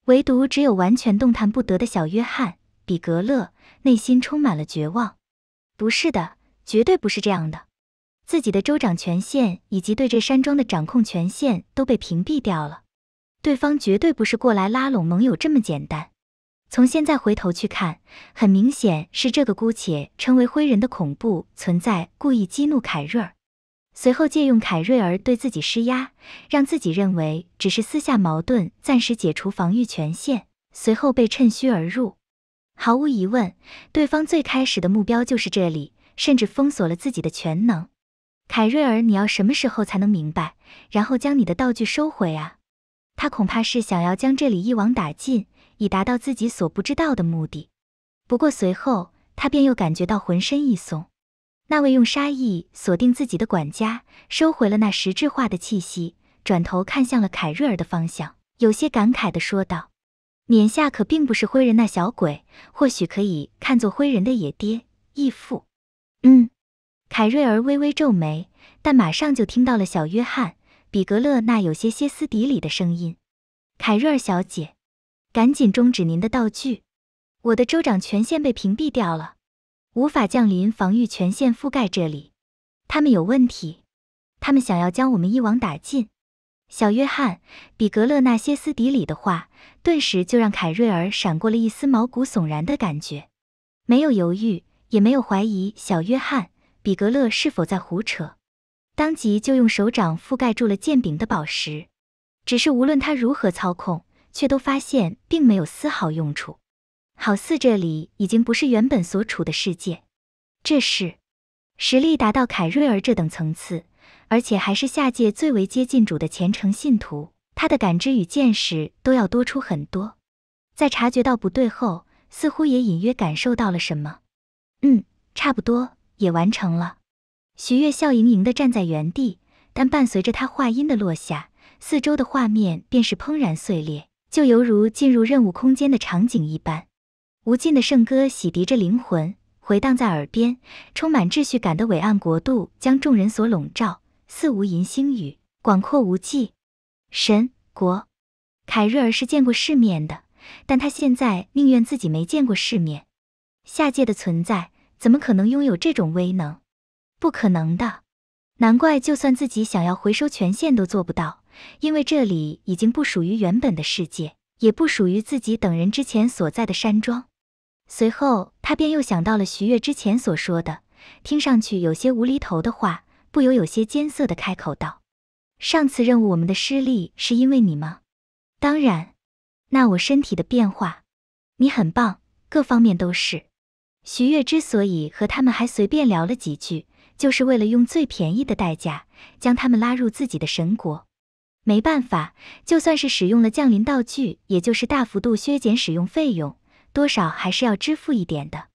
唯独只有完全动弹不得的小约翰·比格勒，内心充满了绝望。不是的，绝对不是这样的。自己的州长权限以及对这山庄的掌控权限都被屏蔽掉了。对方绝对不是过来拉拢盟友这么简单。从现在回头去看，很明显是这个姑且称为灰人的恐怖存在故意激怒凯瑞尔，随后借用凯瑞尔对自己施压，让自己认为只是私下矛盾暂时解除防御权限，随后被趁虚而入。毫无疑问，对方最开始的目标就是这里，甚至封锁了自己的全能。凯瑞尔，你要什么时候才能明白，然后将你的道具收回啊？他恐怕是想要将这里一网打尽，以达到自己所不知道的目的。不过随后他便又感觉到浑身一松，那位用杀意锁定自己的管家收回了那实质化的气息，转头看向了凯瑞尔的方向，有些感慨地说道：“冕下可并不是灰人那小鬼，或许可以看作灰人的野爹、义父。”嗯，凯瑞尔微微皱眉，但马上就听到了小约翰。比格勒那有些歇斯底里的声音：“凯瑞尔小姐，赶紧终止您的道具！我的州长权限被屏蔽掉了，无法降临防御权限覆盖这里。他们有问题，他们想要将我们一网打尽。”小约翰，比格勒那歇斯底里的话，顿时就让凯瑞尔闪过了一丝毛骨悚然的感觉。没有犹豫，也没有怀疑小约翰比格勒是否在胡扯。当即就用手掌覆盖住了剑柄的宝石，只是无论他如何操控，却都发现并没有丝毫用处，好似这里已经不是原本所处的世界。这是实力达到凯瑞尔这等层次，而且还是下界最为接近主的虔诚信徒，他的感知与见识都要多出很多。在察觉到不对后，似乎也隐约感受到了什么。嗯，差不多也完成了。徐月笑盈盈地站在原地，但伴随着他话音的落下，四周的画面便是砰然碎裂，就犹如进入任务空间的场景一般。无尽的圣歌洗涤着灵魂，回荡在耳边，充满秩序感的伟岸国度将众人所笼罩，似无银星雨，广阔无际。神国凯瑞尔是见过世面的，但他现在宁愿自己没见过世面。下界的存在怎么可能拥有这种威能？不可能的，难怪就算自己想要回收权限都做不到，因为这里已经不属于原本的世界，也不属于自己等人之前所在的山庄。随后，他便又想到了徐月之前所说的，听上去有些无厘头的话，不由有些艰涩的开口道：“上次任务我们的失利是因为你吗？当然，那我身体的变化，你很棒，各方面都是。”徐月之所以和他们还随便聊了几句。就是为了用最便宜的代价将他们拉入自己的神国。没办法，就算是使用了降临道具，也就是大幅度削减使用费用，多少还是要支付一点的。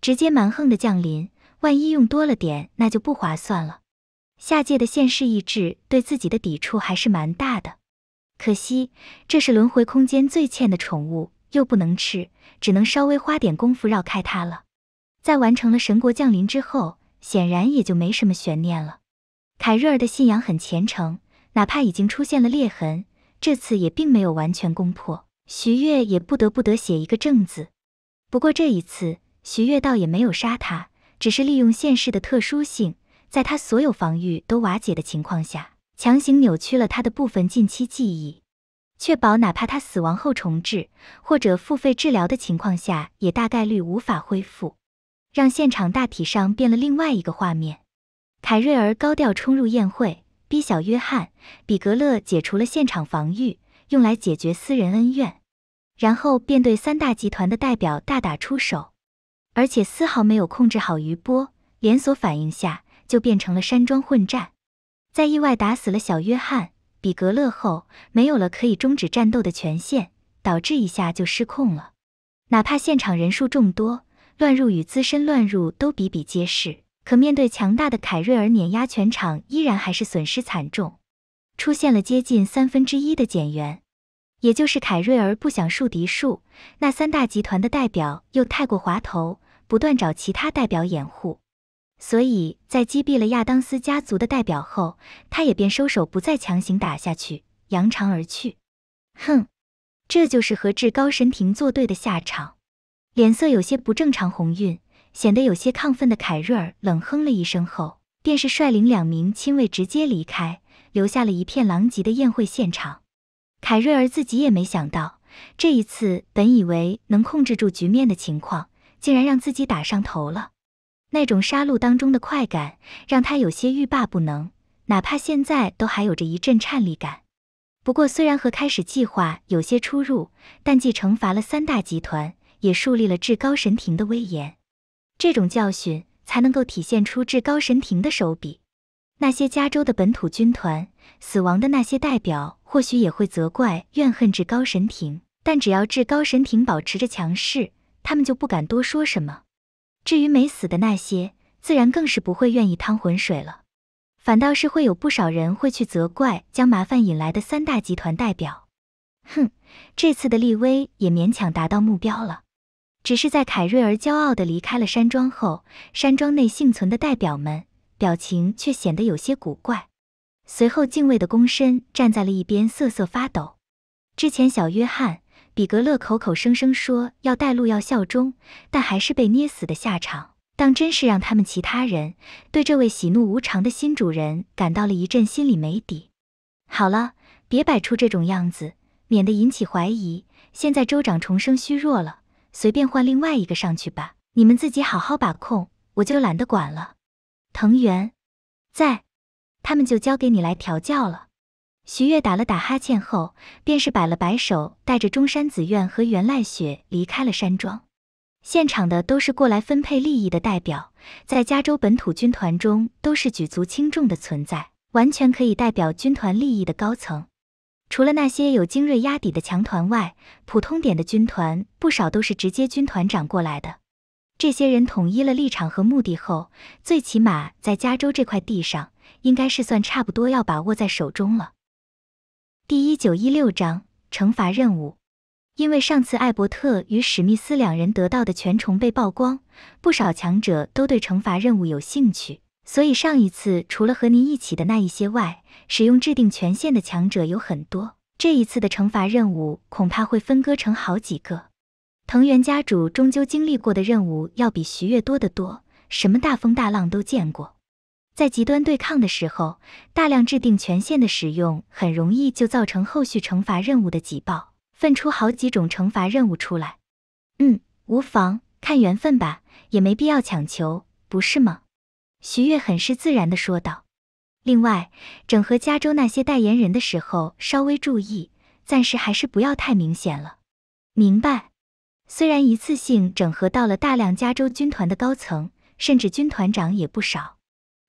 直接蛮横的降临，万一用多了点，那就不划算了。下界的现世意志对自己的抵触还是蛮大的。可惜这是轮回空间最欠的宠物，又不能吃，只能稍微花点功夫绕开它了。在完成了神国降临之后。显然也就没什么悬念了。凯瑞尔的信仰很虔诚，哪怕已经出现了裂痕，这次也并没有完全攻破。徐悦也不得不得写一个正字。不过这一次，徐悦倒也没有杀他，只是利用现世的特殊性，在他所有防御都瓦解的情况下，强行扭曲了他的部分近期记忆，确保哪怕他死亡后重置，或者付费治疗的情况下，也大概率无法恢复。让现场大体上变了另外一个画面。凯瑞尔高调冲入宴会，逼小约翰·比格勒解除了现场防御，用来解决私人恩怨，然后便对三大集团的代表大打出手，而且丝毫没有控制好余波，连锁反应下就变成了山庄混战。在意外打死了小约翰·比格勒后，没有了可以终止战斗的权限，导致一下就失控了。哪怕现场人数众多。乱入与资深乱入都比比皆是，可面对强大的凯瑞尔碾压全场，依然还是损失惨重，出现了接近三分之一的减员。也就是凯瑞尔不想树敌树，那三大集团的代表又太过滑头，不断找其他代表掩护，所以在击毙了亚当斯家族的代表后，他也便收手，不再强行打下去，扬长而去。哼，这就是和至高神庭作对的下场。脸色有些不正常，红晕显得有些亢奋的凯瑞尔冷哼了一声后，便是率领两名亲卫直接离开，留下了一片狼藉的宴会现场。凯瑞尔自己也没想到，这一次本以为能控制住局面的情况，竟然让自己打上头了。那种杀戮当中的快感，让他有些欲罢不能，哪怕现在都还有着一阵颤栗感。不过，虽然和开始计划有些出入，但既惩罚了三大集团。也树立了至高神庭的威严，这种教训才能够体现出至高神庭的手笔。那些加州的本土军团死亡的那些代表或许也会责怪怨恨至高神庭，但只要至高神庭保持着强势，他们就不敢多说什么。至于没死的那些，自然更是不会愿意趟浑水了，反倒是会有不少人会去责怪将麻烦引来的三大集团代表。哼，这次的立威也勉强达到目标了。只是在凯瑞尔骄傲地离开了山庄后，山庄内幸存的代表们表情却显得有些古怪，随后敬畏的躬身站在了一边，瑟瑟发抖。之前小约翰·比格勒口口声声说要带路、要效忠，但还是被捏死的下场，当真是让他们其他人对这位喜怒无常的新主人感到了一阵心里没底。好了，别摆出这种样子，免得引起怀疑。现在州长重生虚弱了。随便换另外一个上去吧，你们自己好好把控，我就懒得管了。藤原，在，他们就交给你来调教了。徐悦打了打哈欠后，便是摆了摆手，带着中山紫苑和源赖雪离开了山庄。现场的都是过来分配利益的代表，在加州本土军团中都是举足轻重的存在，完全可以代表军团利益的高层。除了那些有精锐压底的强团外，普通点的军团不少都是直接军团长过来的。这些人统一了立场和目的后，最起码在加州这块地上，应该是算差不多要把握在手中了。第一九一六章惩罚任务。因为上次艾伯特与史密斯两人得到的全虫被曝光，不少强者都对惩罚任务有兴趣，所以上一次除了和您一起的那一些外，使用制定权限的强者有很多，这一次的惩罚任务恐怕会分割成好几个。藤原家主终究经历过的任务要比徐月多得多，什么大风大浪都见过。在极端对抗的时候，大量制定权限的使用，很容易就造成后续惩罚任务的挤爆，分出好几种惩罚任务出来。嗯，无妨，看缘分吧，也没必要强求，不是吗？徐月很是自然的说道。另外，整合加州那些代言人的时候，稍微注意，暂时还是不要太明显了。明白。虽然一次性整合到了大量加州军团的高层，甚至军团长也不少，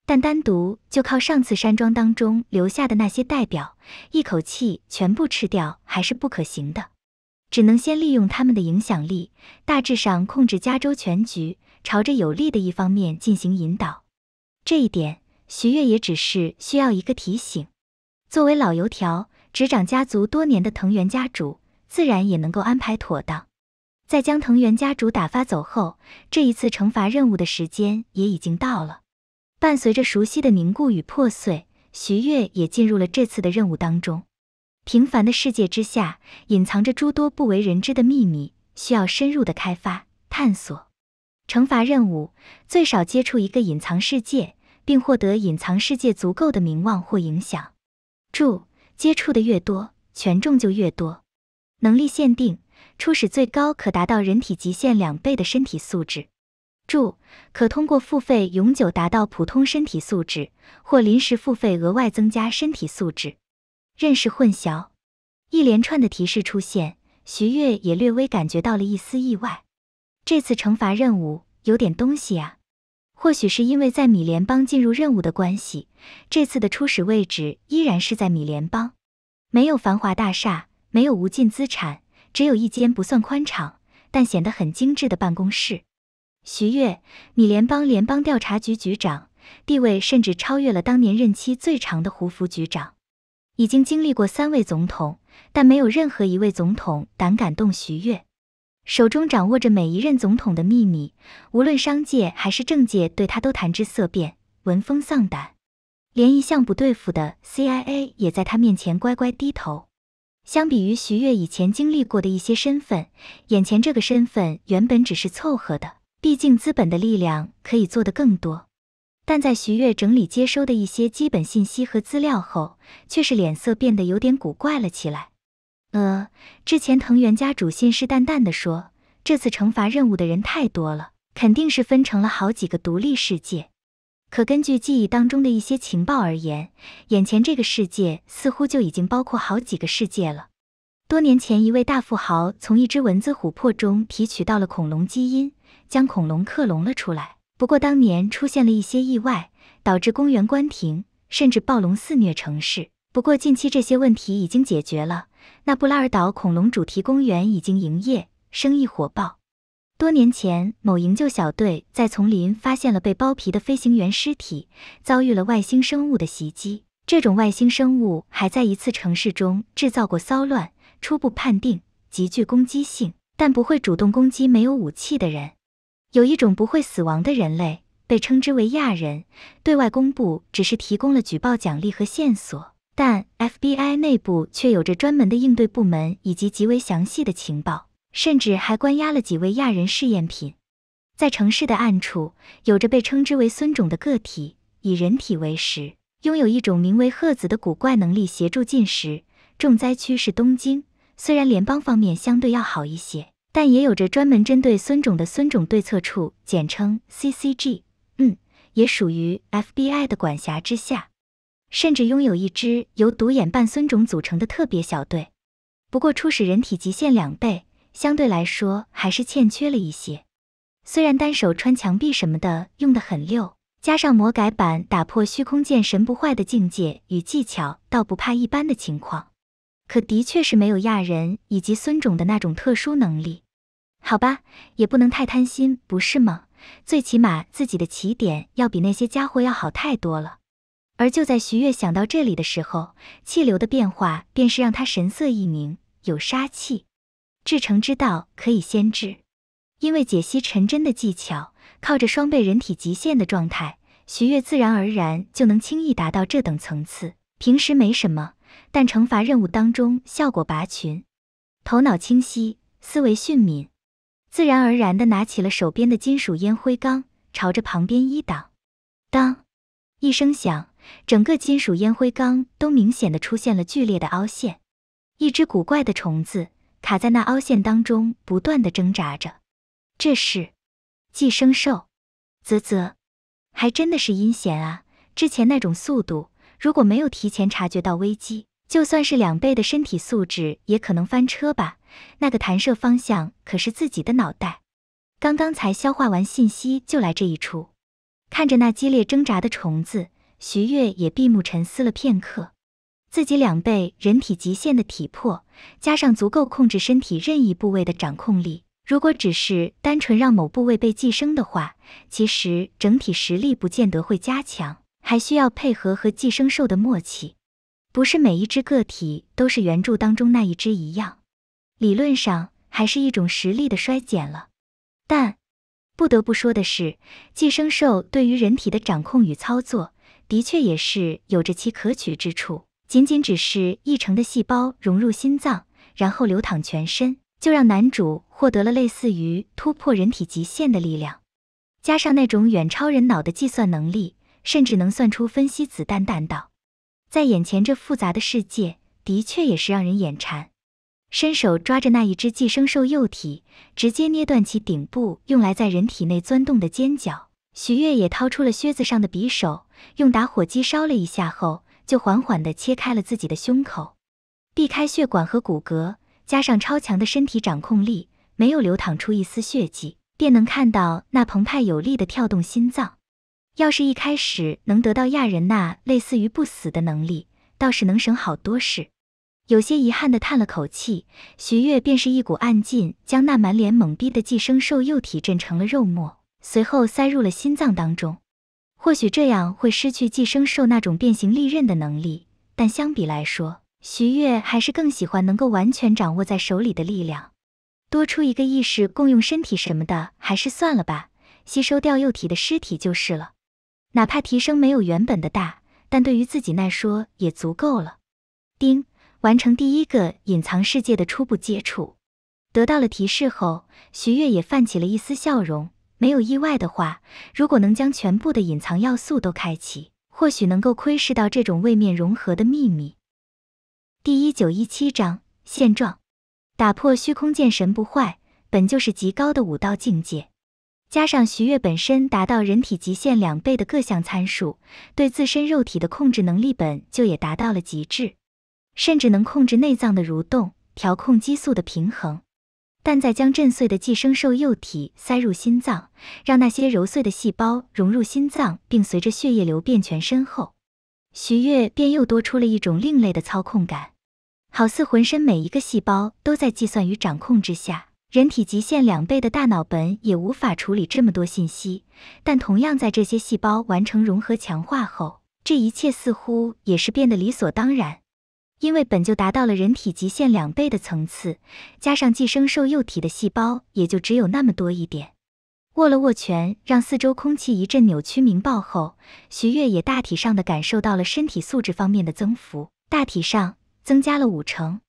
但单独就靠上次山庄当中留下的那些代表，一口气全部吃掉还是不可行的。只能先利用他们的影响力，大致上控制加州全局，朝着有利的一方面进行引导。这一点。徐悦也只是需要一个提醒。作为老油条，执掌家族多年的藤原家主，自然也能够安排妥当。在将藤原家主打发走后，这一次惩罚任务的时间也已经到了。伴随着熟悉的凝固与破碎，徐月也进入了这次的任务当中。平凡的世界之下，隐藏着诸多不为人知的秘密，需要深入的开发探索。惩罚任务，最少接触一个隐藏世界。并获得隐藏世界足够的名望或影响。注：接触的越多，权重就越多。能力限定：初始最高可达到人体极限两倍的身体素质。注：可通过付费永久达到普通身体素质，或临时付费额外增加身体素质。认识混淆。一连串的提示出现，徐悦也略微感觉到了一丝意外。这次惩罚任务有点东西啊。或许是因为在米联邦进入任务的关系，这次的初始位置依然是在米联邦。没有繁华大厦，没有无尽资产，只有一间不算宽敞，但显得很精致的办公室。徐悦，米联邦联邦调查局局长，地位甚至超越了当年任期最长的胡福局长。已经经历过三位总统，但没有任何一位总统胆敢动徐悦。手中掌握着每一任总统的秘密，无论商界还是政界，对他都谈之色变、闻风丧胆，连一向不对付的 CIA 也在他面前乖乖低头。相比于徐悦以前经历过的一些身份，眼前这个身份原本只是凑合的，毕竟资本的力量可以做得更多。但在徐悦整理接收的一些基本信息和资料后，却是脸色变得有点古怪了起来。呃，之前藤原家主信誓旦旦地说，这次惩罚任务的人太多了，肯定是分成了好几个独立世界。可根据记忆当中的一些情报而言，眼前这个世界似乎就已经包括好几个世界了。多年前，一位大富豪从一只蚊子琥珀中提取到了恐龙基因，将恐龙克隆了出来。不过当年出现了一些意外，导致公园关停，甚至暴龙肆虐城市。不过近期这些问题已经解决了。那布拉尔岛恐龙主题公园已经营业，生意火爆。多年前，某营救小队在丛林发现了被剥皮的飞行员尸体，遭遇了外星生物的袭击。这种外星生物还在一次城市中制造过骚乱。初步判定，极具攻击性，但不会主动攻击没有武器的人。有一种不会死亡的人类，被称之为亚人。对外公布只是提供了举报奖励和线索。但 FBI 内部却有着专门的应对部门以及极为详细的情报，甚至还关押了几位亚人试验品。在城市的暗处，有着被称之为“孙种”的个体，以人体为食，拥有一种名为“鹤子”的古怪能力，协助进食。重灾区是东京，虽然联邦方面相对要好一些，但也有着专门针对“孙种”的“孙种对策处”，简称 CCG，嗯，也属于 FBI 的管辖之下。甚至拥有一支由独眼半孙种组成的特别小队，不过初始人体极限两倍，相对来说还是欠缺了一些。虽然单手穿墙壁什么的用得很溜，加上魔改版打破虚空剑神不坏的境界与技巧，倒不怕一般的情况。可的确是没有亚人以及孙种的那种特殊能力。好吧，也不能太贪心，不是吗？最起码自己的起点要比那些家伙要好太多了。而就在徐月想到这里的时候，气流的变化便是让他神色一凝，有杀气。至诚之道可以先知，因为解析陈真的技巧，靠着双倍人体极限的状态，徐月自然而然就能轻易达到这等层次。平时没什么，但惩罚任务当中效果拔群，头脑清晰，思维迅敏，自然而然地拿起了手边的金属烟灰缸，朝着旁边一挡，当一声响。整个金属烟灰缸都明显的出现了剧烈的凹陷，一只古怪的虫子卡在那凹陷当中，不断的挣扎着。这是寄生兽，啧啧，还真的是阴险啊！之前那种速度，如果没有提前察觉到危机，就算是两倍的身体素质，也可能翻车吧。那个弹射方向可是自己的脑袋，刚刚才消化完信息，就来这一出。看着那激烈挣扎的虫子。徐悦也闭目沉思了片刻，自己两倍人体极限的体魄，加上足够控制身体任意部位的掌控力，如果只是单纯让某部位被寄生的话，其实整体实力不见得会加强，还需要配合和寄生兽的默契。不是每一只个体都是原著当中那一只一样，理论上还是一种实力的衰减了。但不得不说的是，寄生兽对于人体的掌控与操作。的确也是有着其可取之处，仅仅只是一成的细胞融入心脏，然后流淌全身，就让男主获得了类似于突破人体极限的力量，加上那种远超人脑的计算能力，甚至能算出分析子弹弹道，在眼前这复杂的世界，的确也是让人眼馋。伸手抓着那一只寄生兽幼体，直接捏断其顶部用来在人体内钻洞的尖角。徐月也掏出了靴子上的匕首，用打火机烧了一下后，就缓缓地切开了自己的胸口，避开血管和骨骼，加上超强的身体掌控力，没有流淌出一丝血迹，便能看到那澎湃有力的跳动心脏。要是一开始能得到亚人那类似于不死的能力，倒是能省好多事。有些遗憾地叹了口气，徐月便是一股暗劲将那满脸懵逼的寄生兽幼体震成了肉末。随后塞入了心脏当中，或许这样会失去寄生兽那种变形利刃的能力，但相比来说，徐月还是更喜欢能够完全掌握在手里的力量。多出一个意识共用身体什么的，还是算了吧，吸收掉幼体的尸体就是了。哪怕提升没有原本的大，但对于自己来说也足够了。丁，完成第一个隐藏世界的初步接触，得到了提示后，徐月也泛起了一丝笑容。没有意外的话，如果能将全部的隐藏要素都开启，或许能够窥视到这种位面融合的秘密。第一九一七章现状，打破虚空剑神不坏，本就是极高的武道境界，加上徐越本身达到人体极限两倍的各项参数，对自身肉体的控制能力本就也达到了极致，甚至能控制内脏的蠕动，调控激素的平衡。但在将震碎的寄生兽幼体塞入心脏，让那些揉碎的细胞融入心脏并随着血液流遍全身后，徐月便又多出了一种另类的操控感，好似浑身每一个细胞都在计算与掌控之下。人体极限两倍的大脑本也无法处理这么多信息，但同样在这些细胞完成融合强化后，这一切似乎也是变得理所当然。因为本就达到了人体极限两倍的层次，加上寄生兽幼体的细胞也就只有那么多一点。握了握拳，让四周空气一阵扭曲鸣爆后，徐月也大体上的感受到了身体素质方面的增幅，大体上增加了五成。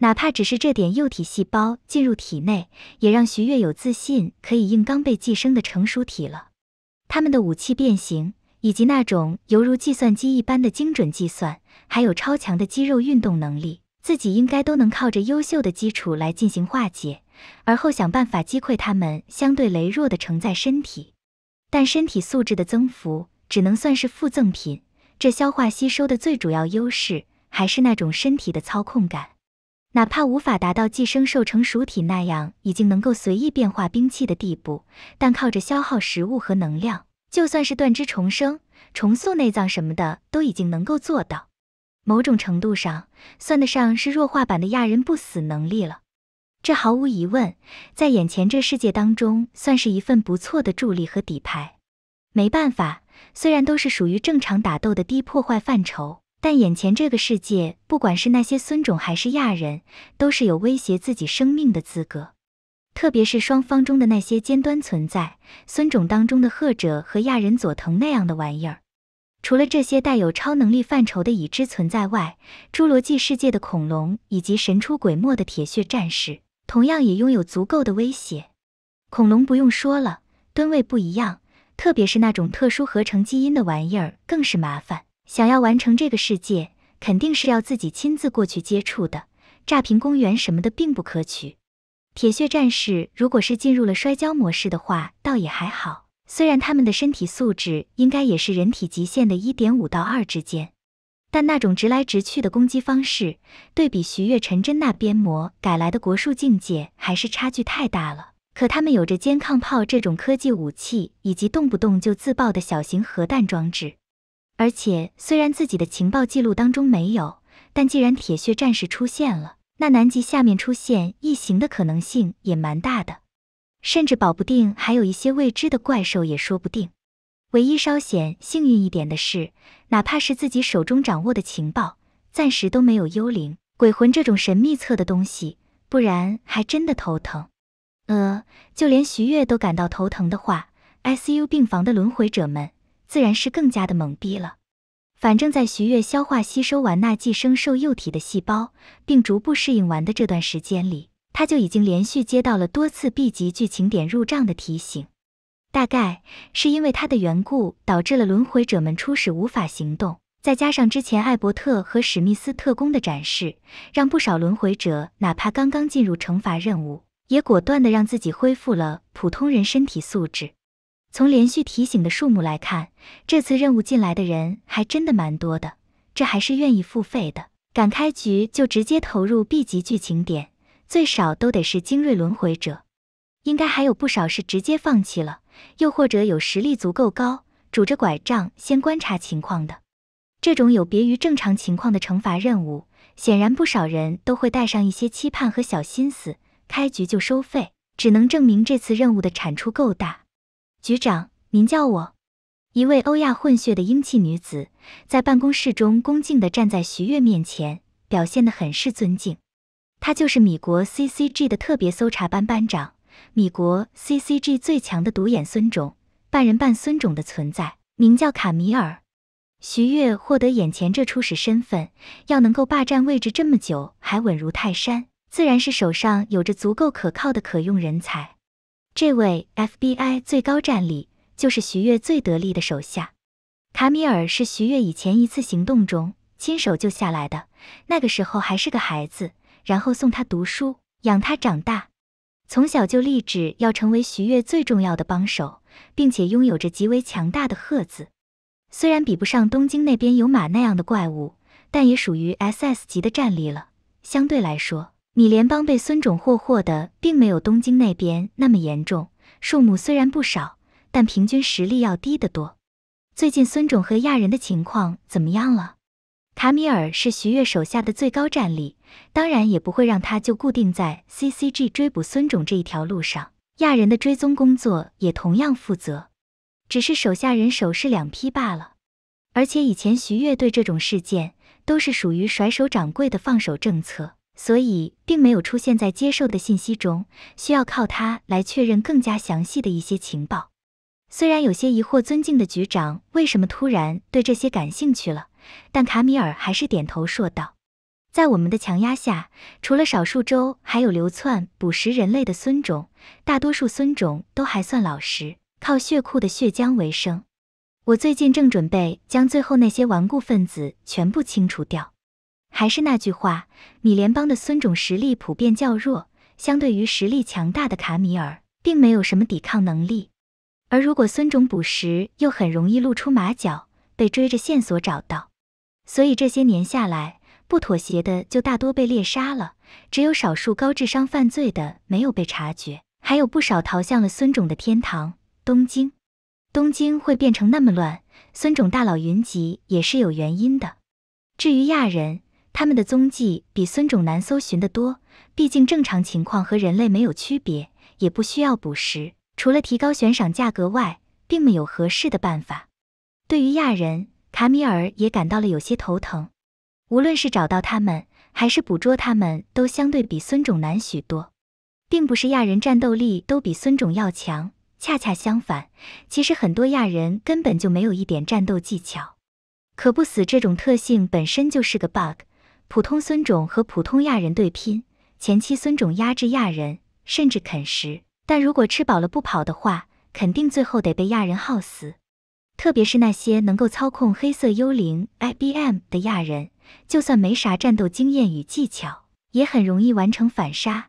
哪怕只是这点幼体细胞进入体内，也让徐月有自信可以硬刚被寄生的成熟体了。他们的武器变形。以及那种犹如计算机一般的精准计算，还有超强的肌肉运动能力，自己应该都能靠着优秀的基础来进行化解，而后想办法击溃他们相对羸弱的承载身体。但身体素质的增幅只能算是附赠品，这消化吸收的最主要优势还是那种身体的操控感。哪怕无法达到寄生兽成熟体那样已经能够随意变化兵器的地步，但靠着消耗食物和能量。就算是断肢重生、重塑内脏什么的，都已经能够做到，某种程度上算得上是弱化版的亚人不死能力了。这毫无疑问，在眼前这世界当中，算是一份不错的助力和底牌。没办法，虽然都是属于正常打斗的低破坏范畴，但眼前这个世界，不管是那些孙种还是亚人，都是有威胁自己生命的资格。特别是双方中的那些尖端存在，孙种当中的鹤者和亚人佐藤那样的玩意儿。除了这些带有超能力范畴的已知存在外，侏罗纪世界的恐龙以及神出鬼没的铁血战士，同样也拥有足够的威胁。恐龙不用说了，吨位不一样，特别是那种特殊合成基因的玩意儿更是麻烦。想要完成这个世界，肯定是要自己亲自过去接触的，炸平公园什么的并不可取。铁血战士如果是进入了摔跤模式的话，倒也还好。虽然他们的身体素质应该也是人体极限的一点五到二之间，但那种直来直去的攻击方式，对比徐悦、陈真那边魔改来的国术境界，还是差距太大了。可他们有着肩抗炮这种科技武器，以及动不动就自爆的小型核弹装置，而且虽然自己的情报记录当中没有，但既然铁血战士出现了。那南极下面出现异形的可能性也蛮大的，甚至保不定还有一些未知的怪兽也说不定。唯一稍显幸运一点的是，哪怕是自己手中掌握的情报，暂时都没有幽灵、鬼魂这种神秘测的东西，不然还真的头疼。呃，就连徐悦都感到头疼的话 i c U 病房的轮回者们自然是更加的懵逼了。反正，在徐悦消化吸收完那寄生兽幼体的细胞，并逐步适应完的这段时间里，他就已经连续接到了多次 B 级剧情点入账的提醒。大概是因为他的缘故，导致了轮回者们初始无法行动。再加上之前艾伯特和史密斯特工的展示，让不少轮回者哪怕刚刚进入惩罚任务，也果断的让自己恢复了普通人身体素质。从连续提醒的数目来看，这次任务进来的人还真的蛮多的，这还是愿意付费的，敢开局就直接投入 B 级剧情点，最少都得是精锐轮回者，应该还有不少是直接放弃了，又或者有实力足够高，拄着拐杖先观察情况的。这种有别于正常情况的惩罚任务，显然不少人都会带上一些期盼和小心思，开局就收费，只能证明这次任务的产出够大。局长，您叫我。一位欧亚混血的英气女子，在办公室中恭敬的站在徐悦面前，表现得很是尊敬。她就是米国 C C G 的特别搜查班班长，米国 C C G 最强的独眼孙种，半人半孙种的存在，名叫卡米尔。徐悦获得眼前这初始身份，要能够霸占位置这么久，还稳如泰山，自然是手上有着足够可靠的可用人才。这位 FBI 最高战力，就是徐悦最得力的手下，卡米尔是徐悦以前一次行动中亲手救下来的，那个时候还是个孩子，然后送他读书，养他长大，从小就立志要成为徐悦最重要的帮手，并且拥有着极为强大的赫子，虽然比不上东京那边有马那样的怪物，但也属于 SS 级的战力了，相对来说。米联邦被孙种霍霍的，并没有东京那边那么严重，数目虽然不少，但平均实力要低得多。最近孙种和亚人的情况怎么样了？卡米尔是徐越手下的最高战力，当然也不会让他就固定在 C C G 追捕孙种这一条路上。亚人的追踪工作也同样负责，只是手下人手是两批罢了。而且以前徐越对这种事件都是属于甩手掌柜的放手政策。所以并没有出现在接受的信息中，需要靠它来确认更加详细的一些情报。虽然有些疑惑，尊敬的局长为什么突然对这些感兴趣了，但卡米尔还是点头说道：“在我们的强压下，除了少数州还有流窜捕食人类的孙种，大多数孙种都还算老实，靠血库的血浆为生。我最近正准备将最后那些顽固分子全部清除掉。”还是那句话，米联邦的孙种实力普遍较弱，相对于实力强大的卡米尔，并没有什么抵抗能力。而如果孙种捕食，又很容易露出马脚，被追着线索找到。所以这些年下来，不妥协的就大多被猎杀了，只有少数高智商犯罪的没有被察觉，还有不少逃向了孙种的天堂东京。东京会变成那么乱，孙种大佬云集也是有原因的。至于亚人，他们的踪迹比孙种难搜寻得多，毕竟正常情况和人类没有区别，也不需要捕食。除了提高悬赏价格外，并没有合适的办法。对于亚人，卡米尔也感到了有些头疼。无论是找到他们，还是捕捉他们，都相对比孙种难许多。并不是亚人战斗力都比孙种要强，恰恰相反，其实很多亚人根本就没有一点战斗技巧。可不死这种特性本身就是个 bug。普通孙种和普通亚人对拼，前期孙种压制亚人，甚至啃食；但如果吃饱了不跑的话，肯定最后得被亚人耗死。特别是那些能够操控黑色幽灵 IBM 的亚人，就算没啥战斗经验与技巧，也很容易完成反杀。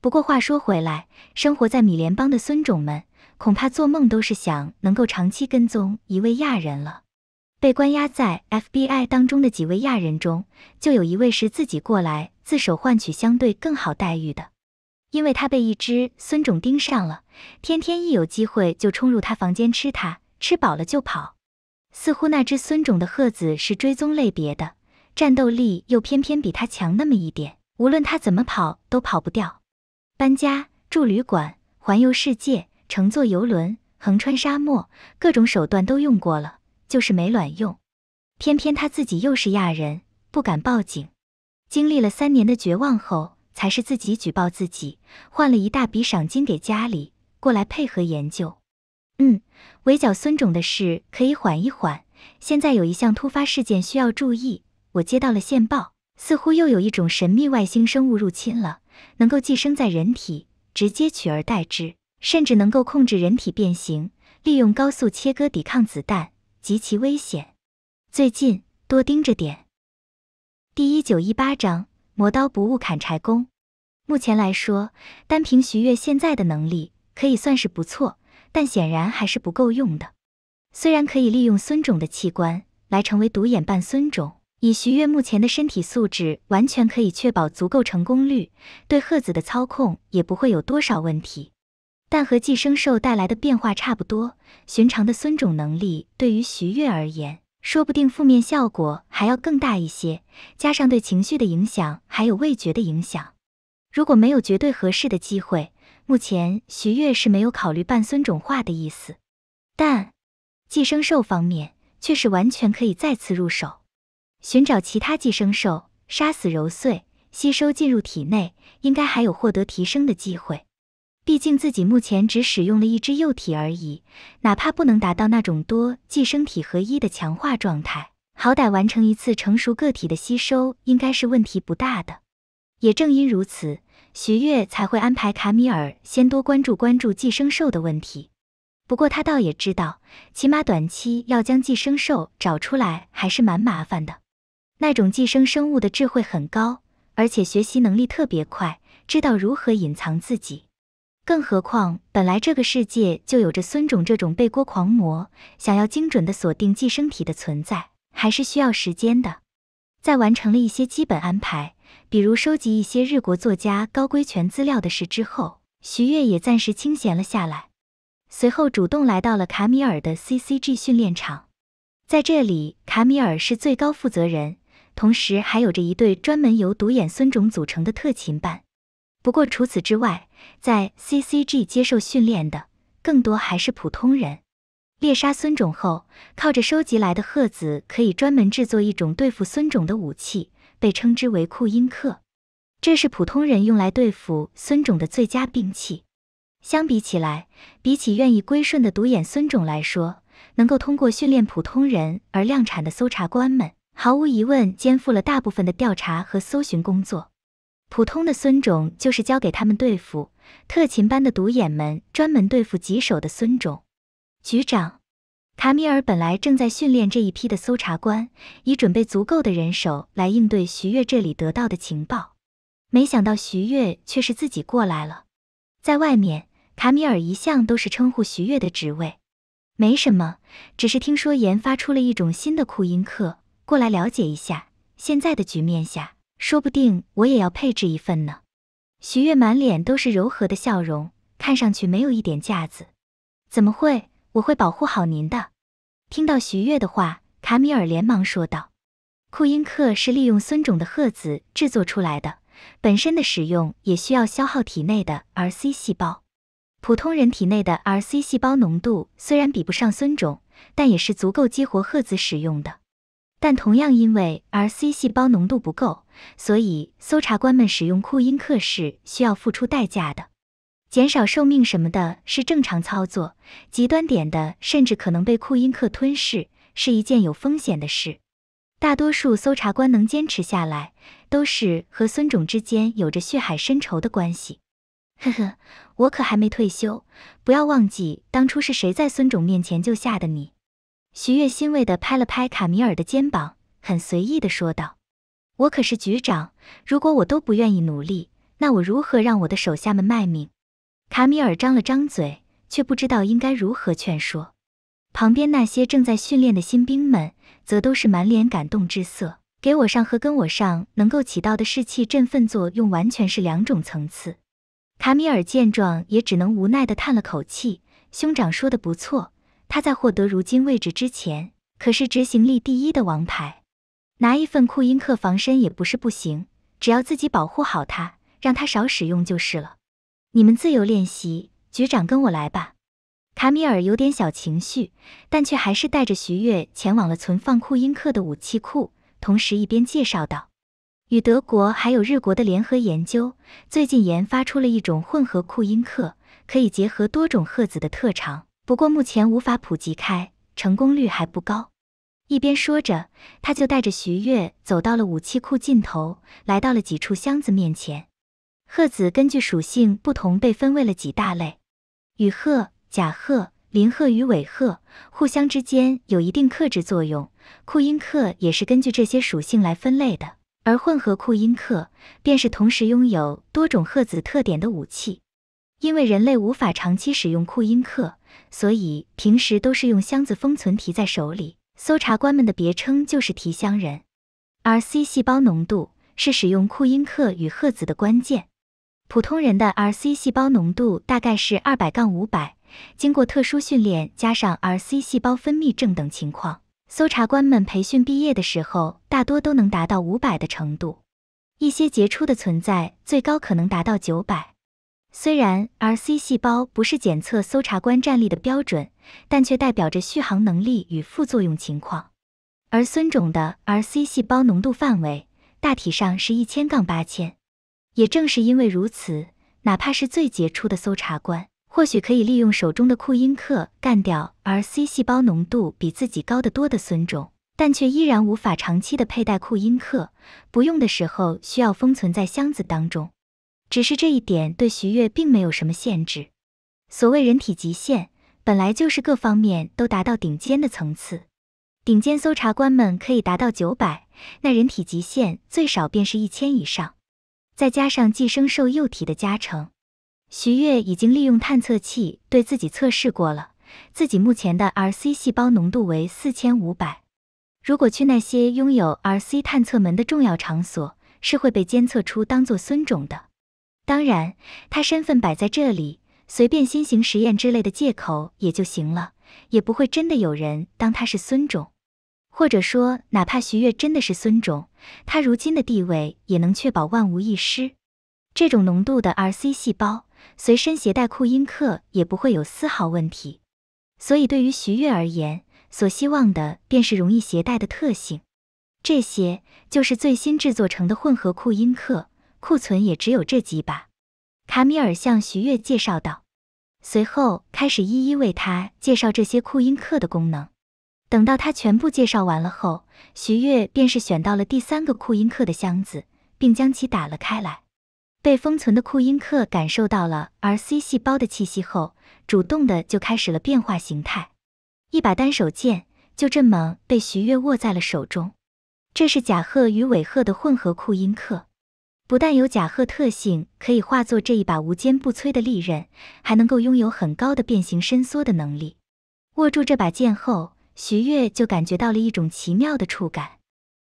不过话说回来，生活在米联邦的孙种们，恐怕做梦都是想能够长期跟踪一位亚人了。被关押在 FBI 当中的几位亚人中，就有一位是自己过来自首换取相对更好待遇的，因为他被一只孙种盯上了，天天一有机会就冲入他房间吃他，吃饱了就跑。似乎那只孙种的鹤子是追踪类别的，战斗力又偏偏比他强那么一点，无论他怎么跑都跑不掉。搬家、住旅馆、环游世界、乘坐游轮、横穿沙漠，各种手段都用过了。就是没卵用，偏偏他自己又是亚人，不敢报警。经历了三年的绝望后，才是自己举报自己，换了一大笔赏金给家里，过来配合研究。嗯，围剿孙种的事可以缓一缓。现在有一项突发事件需要注意，我接到了线报，似乎又有一种神秘外星生物入侵了，能够寄生在人体，直接取而代之，甚至能够控制人体变形，利用高速切割抵抗子弹。极其危险，最近多盯着点。第一九一八章：磨刀不误砍柴工。目前来说，单凭徐月现在的能力，可以算是不错，但显然还是不够用的。虽然可以利用孙种的器官来成为独眼半孙种，以徐月目前的身体素质，完全可以确保足够成功率，对鹤子的操控也不会有多少问题。但和寄生兽带来的变化差不多，寻常的孙种能力对于徐月而言，说不定负面效果还要更大一些。加上对情绪的影响，还有味觉的影响，如果没有绝对合适的机会，目前徐月是没有考虑半孙种化的意思。但寄生兽方面却是完全可以再次入手，寻找其他寄生兽，杀死揉碎，吸收进入体内，应该还有获得提升的机会。毕竟自己目前只使用了一只幼体而已，哪怕不能达到那种多寄生体合一的强化状态，好歹完成一次成熟个体的吸收应该是问题不大的。也正因如此，徐月才会安排卡米尔先多关注关注寄生兽的问题。不过他倒也知道，起码短期要将寄生兽找出来还是蛮麻烦的。那种寄生生物的智慧很高，而且学习能力特别快，知道如何隐藏自己。更何况，本来这个世界就有着孙种这种背锅狂魔，想要精准的锁定寄生体的存在，还是需要时间的。在完成了一些基本安排，比如收集一些日国作家高规权资料的事之后，徐悦也暂时清闲了下来，随后主动来到了卡米尔的 C C G 训练场。在这里，卡米尔是最高负责人，同时还有着一队专门由独眼孙种组成的特勤班。不过除此之外，在 C C G 接受训练的更多还是普通人。猎杀孙种后，靠着收集来的鹤子，可以专门制作一种对付孙种的武器，被称之为库因克。这是普通人用来对付孙种的最佳兵器。相比起来，比起愿意归顺的独眼孙种来说，能够通过训练普通人而量产的搜查官们，毫无疑问肩负了大部分的调查和搜寻工作。普通的孙种就是交给他们对付，特勤班的独眼们专门对付棘手的孙种。局长卡米尔本来正在训练这一批的搜查官，以准备足够的人手来应对徐悦这里得到的情报。没想到徐悦却是自己过来了。在外面，卡米尔一向都是称呼徐悦的职位，没什么，只是听说研发出了一种新的酷音克，过来了解一下。现在的局面下。说不定我也要配置一份呢。徐月满脸都是柔和的笑容，看上去没有一点架子。怎么会？我会保护好您的。听到徐月的话，卡米尔连忙说道：“库因克是利用孙种的褐子制作出来的，本身的使用也需要消耗体内的 R C 细胞。普通人体内的 R C 细胞浓度虽然比不上孙种，但也是足够激活褐子使用的。”但同样，因为 R C 细胞浓度不够，所以搜查官们使用库因克是需要付出代价的，减少寿命什么的，是正常操作。极端点的，甚至可能被库因克吞噬，是一件有风险的事。大多数搜查官能坚持下来，都是和孙种之间有着血海深仇的关系。呵呵，我可还没退休，不要忘记当初是谁在孙种面前救下的你。徐悦欣慰地拍了拍卡米尔的肩膀，很随意地说道：“我可是局长，如果我都不愿意努力，那我如何让我的手下们卖命？”卡米尔张了张嘴，却不知道应该如何劝说。旁边那些正在训练的新兵们，则都是满脸感动之色。给我上和跟我上，能够起到的士气振奋作用，完全是两种层次。卡米尔见状，也只能无奈地叹了口气：“兄长说的不错。”他在获得如今位置之前，可是执行力第一的王牌。拿一份库因克防身也不是不行，只要自己保护好他，让他少使用就是了。你们自由练习，局长跟我来吧。卡米尔有点小情绪，但却还是带着徐悦前往了存放库因克的武器库，同时一边介绍道：“与德国还有日国的联合研究，最近研发出了一种混合库因克，可以结合多种赫子的特长。”不过目前无法普及开，成功率还不高。一边说着，他就带着徐悦走到了武器库尽头，来到了几处箱子面前。鹤子根据属性不同被分为了几大类：羽鹤、甲鹤、鳞鹤与尾鹤，互相之间有一定克制作用。库因克也是根据这些属性来分类的，而混合库因克便是同时拥有多种鹤子特点的武器。因为人类无法长期使用库因克，所以平时都是用箱子封存，提在手里。搜查官们的别称就是提箱人。R C 细胞浓度是使用库因克与赫子的关键。普通人的 R C 细胞浓度大概是二百杠五百，经过特殊训练加上 R C 细胞分泌症等情况，搜查官们培训毕业的时候大多都能达到五百的程度。一些杰出的存在，最高可能达到九百。虽然 R C 细胞不是检测搜查官战力的标准，但却代表着续航能力与副作用情况。而孙种的 R C 细胞浓度范围大体上是一千杠八千。也正是因为如此，哪怕是最杰出的搜查官，或许可以利用手中的库因克干掉 R C 细胞浓度比自己高得多的孙种，但却依然无法长期的佩戴库因克，不用的时候需要封存在箱子当中。只是这一点对徐悦并没有什么限制。所谓人体极限，本来就是各方面都达到顶尖的层次。顶尖搜查官们可以达到九百，那人体极限最少便是一千以上。再加上寄生兽幼体的加成，徐悦已经利用探测器对自己测试过了，自己目前的 R C 细胞浓度为四千五百。如果去那些拥有 R C 探测门的重要场所，是会被监测出当做孙种的。当然，他身份摆在这里，随便新型实验之类的借口也就行了，也不会真的有人当他是孙种。或者说，哪怕徐悦真的是孙种，他如今的地位也能确保万无一失。这种浓度的 R C 细胞随身携带库因克也不会有丝毫问题。所以，对于徐悦而言，所希望的便是容易携带的特性。这些就是最新制作成的混合库因克。库存也只有这几把，卡米尔向徐月介绍道，随后开始一一为他介绍这些库因克的功能。等到他全部介绍完了后，徐月便是选到了第三个库因克的箱子，并将其打了开来。被封存的库因克感受到了 R C 细胞的气息后，主动的就开始了变化形态，一把单手剑就这么被徐月握在了手中。这是甲贺与尾鹤的混合库因克。不但有甲贺特性可以化作这一把无坚不摧的利刃，还能够拥有很高的变形伸缩的能力。握住这把剑后，徐月就感觉到了一种奇妙的触感，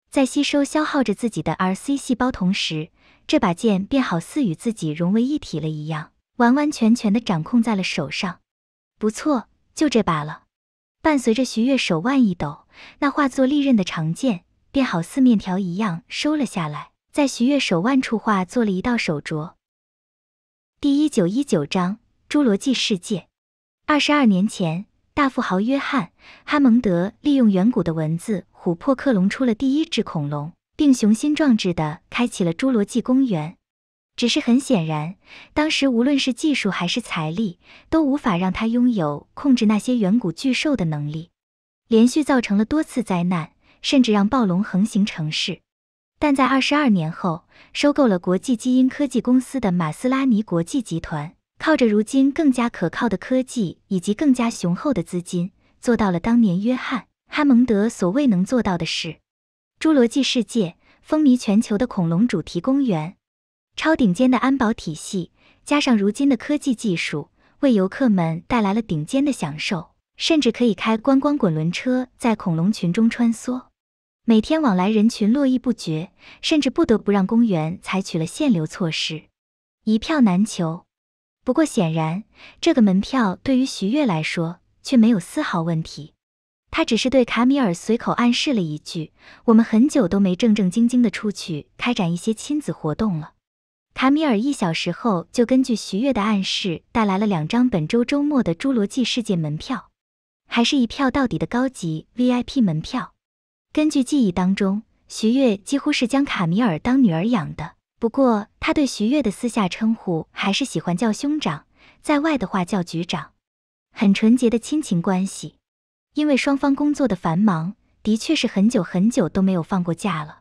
在吸收消耗着自己的 R C 细胞同时，这把剑便好似与自己融为一体了一样，完完全全的掌控在了手上。不错，就这把了。伴随着徐月手腕一抖，那化作利刃的长剑便好似面条一样收了下来。在徐悦手腕处画做了一道手镯。第一九一九章：侏罗纪世界。二十二年前，大富豪约翰·哈蒙德利用远古的文字琥珀克隆出了第一只恐龙，并雄心壮志地开启了侏罗纪公园。只是很显然，当时无论是技术还是财力，都无法让他拥有控制那些远古巨兽的能力，连续造成了多次灾难，甚至让暴龙横行城市。但在二十二年后，收购了国际基因科技公司的马斯拉尼国际集团，靠着如今更加可靠的科技以及更加雄厚的资金，做到了当年约翰哈蒙德所未能做到的事。侏罗纪世界风靡全球的恐龙主题公园，超顶尖的安保体系，加上如今的科技技术，为游客们带来了顶尖的享受，甚至可以开观光滚轮车在恐龙群中穿梭。每天往来人群络绎不绝，甚至不得不让公园采取了限流措施，一票难求。不过显然，这个门票对于徐悦来说却没有丝毫问题。他只是对卡米尔随口暗示了一句：“我们很久都没正正经经的出去开展一些亲子活动了。”卡米尔一小时后就根据徐悦的暗示带来了两张本周周末的《侏罗纪世界》门票，还是一票到底的高级 VIP 门票。根据记忆当中，徐悦几乎是将卡米尔当女儿养的。不过，他对徐悦的私下称呼还是喜欢叫兄长，在外的话叫局长，很纯洁的亲情关系。因为双方工作的繁忙，的确是很久很久都没有放过假了。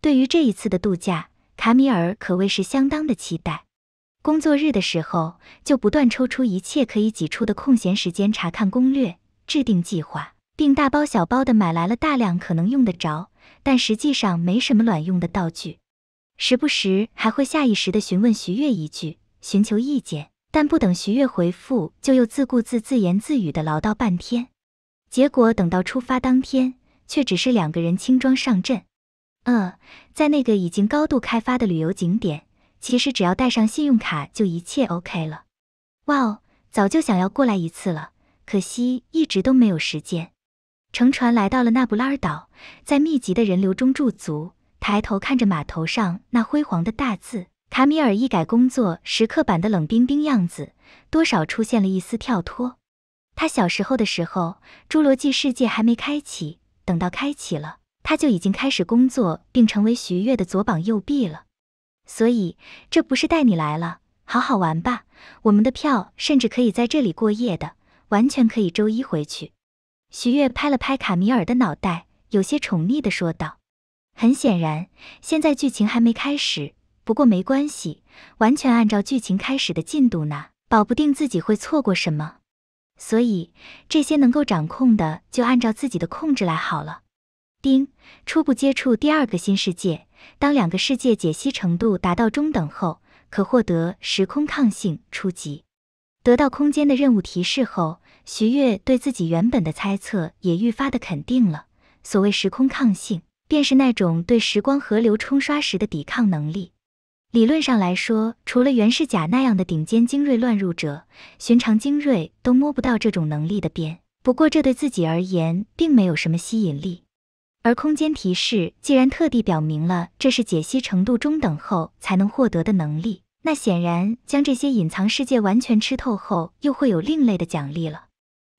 对于这一次的度假，卡米尔可谓是相当的期待。工作日的时候，就不断抽出一切可以挤出的空闲时间查看攻略，制定计划。并大包小包的买来了大量可能用得着，但实际上没什么卵用的道具，时不时还会下意识的询问徐悦一句，寻求意见，但不等徐悦回复，就又自顾自自言自语的唠叨半天。结果等到出发当天，却只是两个人轻装上阵。呃，在那个已经高度开发的旅游景点，其实只要带上信用卡就一切 OK 了。哇哦，早就想要过来一次了，可惜一直都没有时间。乘船来到了那不拉尔岛，在密集的人流中驻足，抬头看着码头上那辉煌的大字。卡米尔一改工作时刻板的冷冰冰样子，多少出现了一丝跳脱。他小时候的时候，侏罗纪世界还没开启，等到开启了，他就已经开始工作，并成为徐悦的左膀右臂了。所以这不是带你来了，好好玩吧。我们的票甚至可以在这里过夜的，完全可以周一回去。许月拍了拍卡米尔的脑袋，有些宠溺地说道：“很显然，现在剧情还没开始，不过没关系，完全按照剧情开始的进度呢，保不定自己会错过什么。所以，这些能够掌控的，就按照自己的控制来好了。”丁，初步接触第二个新世界。当两个世界解析程度达到中等后，可获得时空抗性初级。得到空间的任务提示后。徐悦对自己原本的猜测也愈发的肯定了。所谓时空抗性，便是那种对时光河流冲刷时的抵抗能力。理论上来说，除了袁世甲那样的顶尖精锐乱入者，寻常精锐都摸不到这种能力的边。不过这对自己而言并没有什么吸引力。而空间提示既然特地表明了这是解析程度中等后才能获得的能力，那显然将这些隐藏世界完全吃透后，又会有另类的奖励了。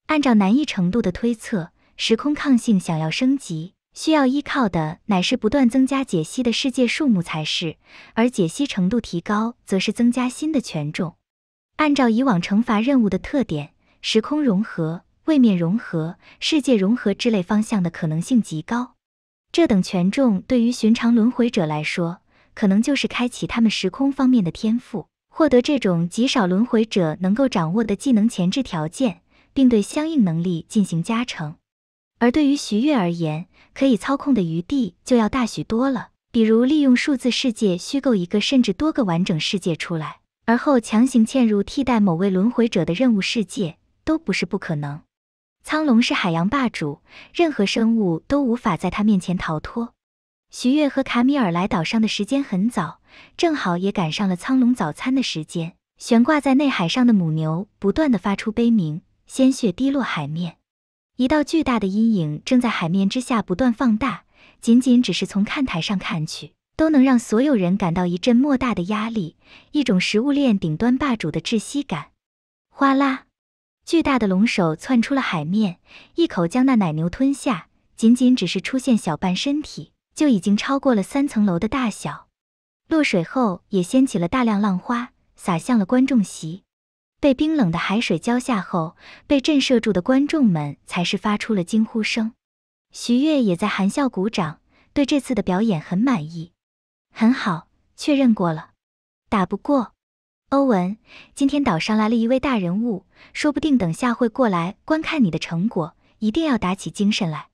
按照难易程度的推测，时空抗性想要升级，需要依靠的乃是不断增加解析的世界数目才是。而解析程度提高，则是增加新的权重。按照以往惩罚任务的特点，时空融合、位面融合、世界融合之类方向的可能性极高。这等权重对于寻常轮回者来说，可能就是开启他们时空方面的天赋，获得这种极少轮回者能够掌握的技能前置条件。并对相应能力进行加成，而对于徐悦而言，可以操控的余地就要大许多了。比如利用数字世界虚构一个甚至多个完整世界出来，而后强行嵌入替代某位轮回者的任务世界，都不是不可能。苍龙是海洋霸主，任何生物都无法在它面前逃脱。徐悦和卡米尔来岛上的时间很早，正好也赶上了苍龙早餐的时间。悬挂在内海上的母牛不断的发出悲鸣。鲜血滴落海面，一道巨大的阴影正在海面之下不断放大。仅仅只是从看台上看去，都能让所有人感到一阵莫大的压力，一种食物链顶端霸主的窒息感。哗啦！巨大的龙首窜出了海面，一口将那奶牛吞下。仅仅只是出现小半身体，就已经超过了三层楼的大小。落水后也掀起了大量浪花，洒向了观众席。被冰冷的海水浇下后，被震慑住的观众们才是发出了惊呼声。徐悦也在含笑鼓掌，对这次的表演很满意。很好，确认过了。打不过。欧文，今天岛上来了一位大人物，说不定等下会过来观看你的成果，一定要打起精神来。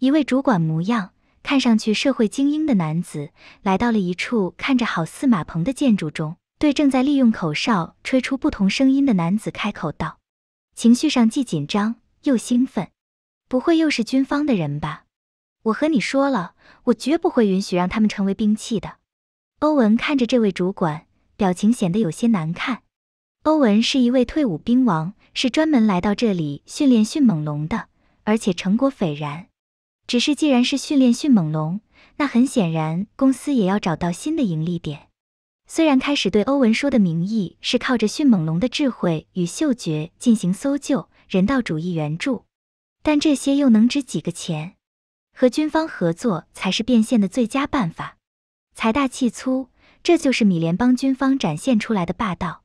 一位主管模样，看上去社会精英的男子来到了一处看着好似马棚的建筑中。对正在利用口哨吹出不同声音的男子开口道，情绪上既紧张又兴奋。不会又是军方的人吧？我和你说了，我绝不会允许让他们成为兵器的。欧文看着这位主管，表情显得有些难看。欧文是一位退伍兵王，是专门来到这里训练迅猛龙的，而且成果斐然。只是，既然是训练迅猛龙，那很显然公司也要找到新的盈利点。虽然开始对欧文说的名义是靠着迅猛龙的智慧与嗅觉进行搜救、人道主义援助，但这些又能值几个钱？和军方合作才是变现的最佳办法。财大气粗，这就是米联邦军方展现出来的霸道。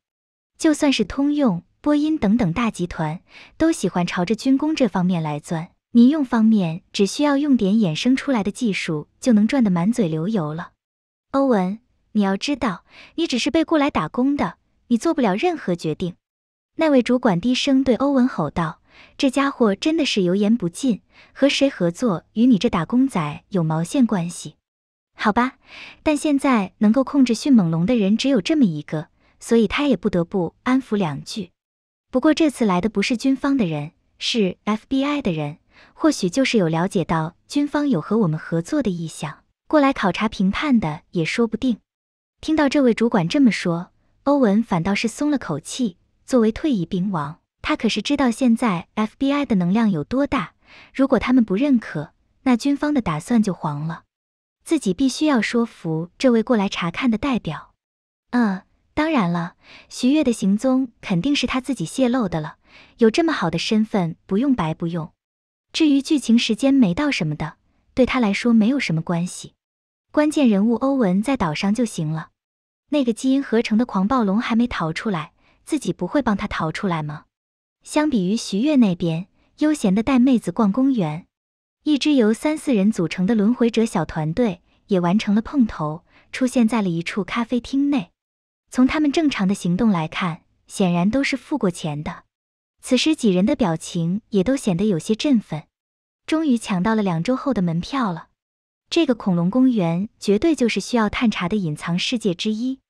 就算是通用、波音等等大集团，都喜欢朝着军工这方面来钻，民用方面只需要用点衍生出来的技术，就能赚得满嘴流油了。欧文。你要知道，你只是被雇来打工的，你做不了任何决定。那位主管低声对欧文吼道：“这家伙真的是油盐不进，和谁合作与你这打工仔有毛线关系？”好吧，但现在能够控制迅猛龙的人只有这么一个，所以他也不得不安抚两句。不过这次来的不是军方的人，是 FBI 的人，或许就是有了解到军方有和我们合作的意向，过来考察评判的也说不定。听到这位主管这么说，欧文反倒是松了口气。作为退役兵王，他可是知道现在 FBI 的能量有多大。如果他们不认可，那军方的打算就黄了。自己必须要说服这位过来查看的代表。嗯，当然了，徐悦的行踪肯定是他自己泄露的了。有这么好的身份，不用白不用。至于剧情时间没到什么的，对他来说没有什么关系。关键人物欧文在岛上就行了。那个基因合成的狂暴龙还没逃出来，自己不会帮他逃出来吗？相比于徐悦那边悠闲的带妹子逛公园，一支由三四人组成的轮回者小团队也完成了碰头，出现在了一处咖啡厅内。从他们正常的行动来看，显然都是付过钱的。此时几人的表情也都显得有些振奋，终于抢到了两周后的门票了。这个恐龙公园绝对就是需要探查的隐藏世界之一。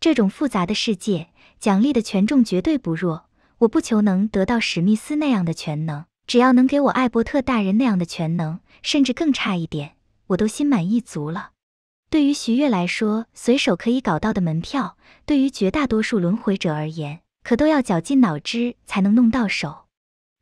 这种复杂的世界，奖励的权重绝对不弱。我不求能得到史密斯那样的全能，只要能给我艾伯特大人那样的全能，甚至更差一点，我都心满意足了。对于徐悦来说，随手可以搞到的门票，对于绝大多数轮回者而言，可都要绞尽脑汁才能弄到手。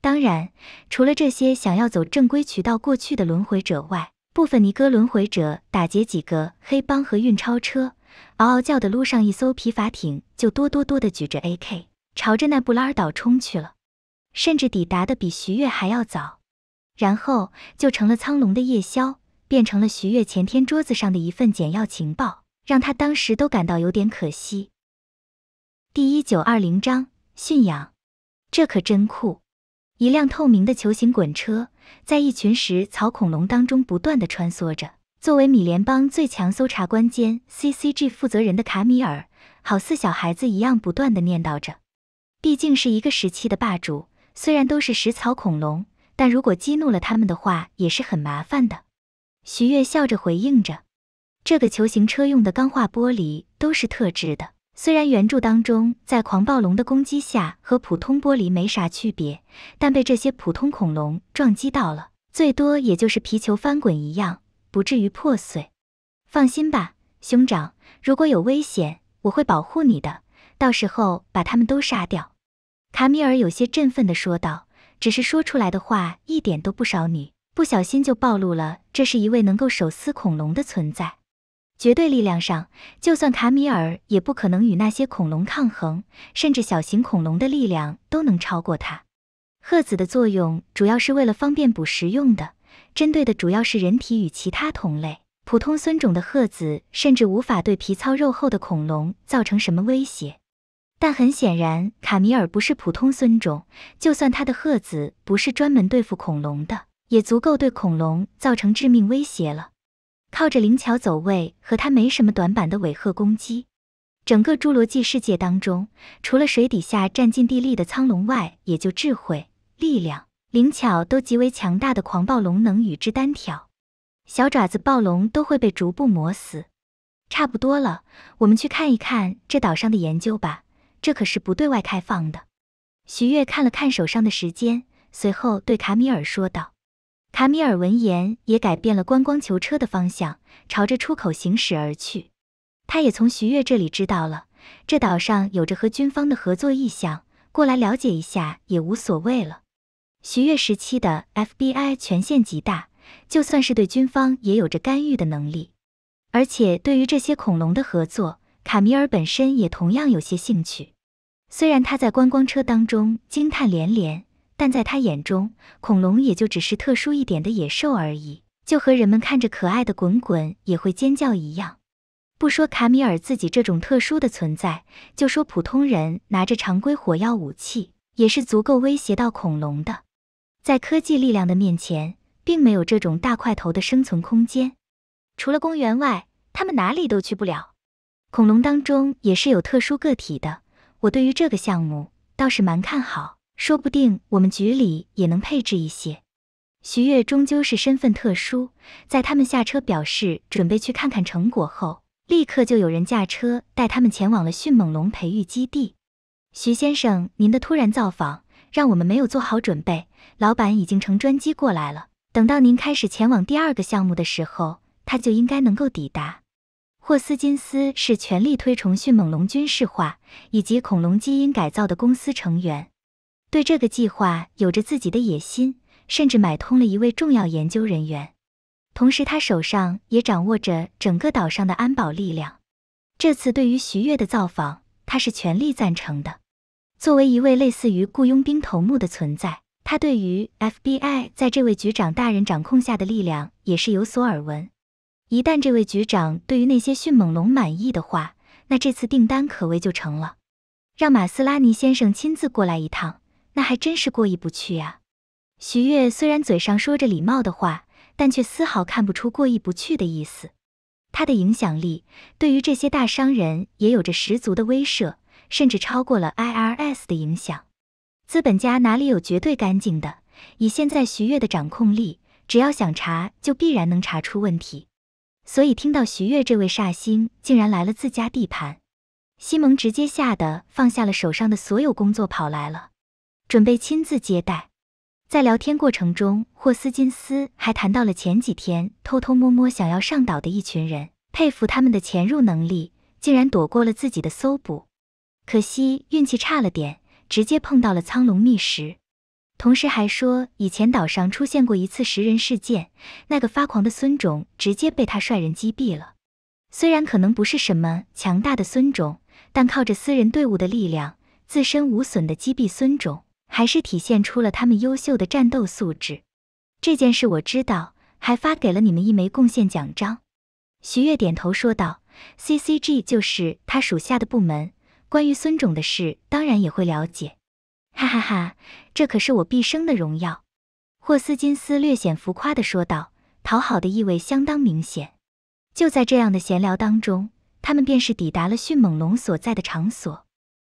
当然，除了这些想要走正规渠道过去的轮回者外，部分尼哥轮回者打劫几个黑帮和运钞车，嗷嗷叫的撸上一艘皮筏艇，就多多多的举着 AK 朝着那布拉尔岛冲去了，甚至抵达的比徐悦还要早，然后就成了苍龙的夜宵，变成了徐悦前天桌子上的一份简要情报，让他当时都感到有点可惜。第一九二零章驯养，这可真酷！一辆透明的球形滚车。在一群食草恐龙当中不断的穿梭着，作为米联邦最强搜查官兼 C C G 负责人的卡米尔，好似小孩子一样不断的念叨着。毕竟是一个时期的霸主，虽然都是食草恐龙，但如果激怒了他们的话，也是很麻烦的。徐月笑着回应着，这个球形车用的钢化玻璃都是特制的。虽然原著当中在狂暴龙的攻击下和普通玻璃没啥区别，但被这些普通恐龙撞击到了，最多也就是皮球翻滚一样，不至于破碎。放心吧，兄长，如果有危险，我会保护你的。到时候把他们都杀掉。”卡米尔有些振奋地说道，只是说出来的话一点都不少女，不小心就暴露了，这是一位能够手撕恐龙的存在。绝对力量上，就算卡米尔也不可能与那些恐龙抗衡，甚至小型恐龙的力量都能超过他。鹤子的作用主要是为了方便捕食用的，针对的主要是人体与其他同类。普通孙种的鹤子甚至无法对皮糙肉厚的恐龙造成什么威胁。但很显然，卡米尔不是普通孙种，就算他的鹤子不是专门对付恐龙的，也足够对恐龙造成致命威胁了。靠着灵巧走位和他没什么短板的尾鹤攻击，整个侏罗纪世界当中，除了水底下占尽地利的苍龙外，也就智慧、力量、灵巧都极为强大的狂暴龙能与之单挑，小爪子暴龙都会被逐步磨死。差不多了，我们去看一看这岛上的研究吧，这可是不对外开放的。徐月看了看手上的时间，随后对卡米尔说道。卡米尔闻言也改变了观光囚车的方向，朝着出口行驶而去。他也从徐悦这里知道了，这岛上有着和军方的合作意向，过来了解一下也无所谓了。徐悦时期的 FBI 权限极大，就算是对军方也有着干预的能力。而且对于这些恐龙的合作，卡米尔本身也同样有些兴趣。虽然他在观光车当中惊叹连连。但在他眼中，恐龙也就只是特殊一点的野兽而已，就和人们看着可爱的滚滚也会尖叫一样。不说卡米尔自己这种特殊的存在，就说普通人拿着常规火药武器，也是足够威胁到恐龙的。在科技力量的面前，并没有这种大块头的生存空间。除了公园外，他们哪里都去不了。恐龙当中也是有特殊个体的，我对于这个项目倒是蛮看好。说不定我们局里也能配置一些。徐悦终究是身份特殊，在他们下车表示准备去看看成果后，立刻就有人驾车带他们前往了迅猛龙培育基地。徐先生，您的突然造访让我们没有做好准备，老板已经乘专机过来了。等到您开始前往第二个项目的时候，他就应该能够抵达。霍斯金斯是全力推崇迅猛龙军事化以及恐龙基因改造的公司成员。对这个计划有着自己的野心，甚至买通了一位重要研究人员。同时，他手上也掌握着整个岛上的安保力量。这次对于徐越的造访，他是全力赞成的。作为一位类似于雇佣兵头目的存在，他对于 FBI 在这位局长大人掌控下的力量也是有所耳闻。一旦这位局长对于那些迅猛龙满意的话，那这次订单可谓就成了。让马斯拉尼先生亲自过来一趟。那还真是过意不去啊！徐悦虽然嘴上说着礼貌的话，但却丝毫看不出过意不去的意思。他的影响力对于这些大商人也有着十足的威慑，甚至超过了 IRS 的影响。资本家哪里有绝对干净的？以现在徐悦的掌控力，只要想查，就必然能查出问题。所以听到徐悦这位煞星竟然来了自家地盘，西蒙直接吓得放下了手上的所有工作，跑来了。准备亲自接待，在聊天过程中，霍斯金斯还谈到了前几天偷偷摸摸想要上岛的一群人，佩服他们的潜入能力，竟然躲过了自己的搜捕，可惜运气差了点，直接碰到了苍龙觅食。同时还说，以前岛上出现过一次食人事件，那个发狂的孙种直接被他率人击毙了。虽然可能不是什么强大的孙种，但靠着私人队伍的力量，自身无损的击毙孙种。还是体现出了他们优秀的战斗素质。这件事我知道，还发给了你们一枚贡献奖章。徐月点头说道：“CCG 就是他属下的部门，关于孙总的事，当然也会了解。”哈哈哈，这可是我毕生的荣耀。”霍斯金斯略显浮夸的说道，讨好的意味相当明显。就在这样的闲聊当中，他们便是抵达了迅猛龙所在的场所。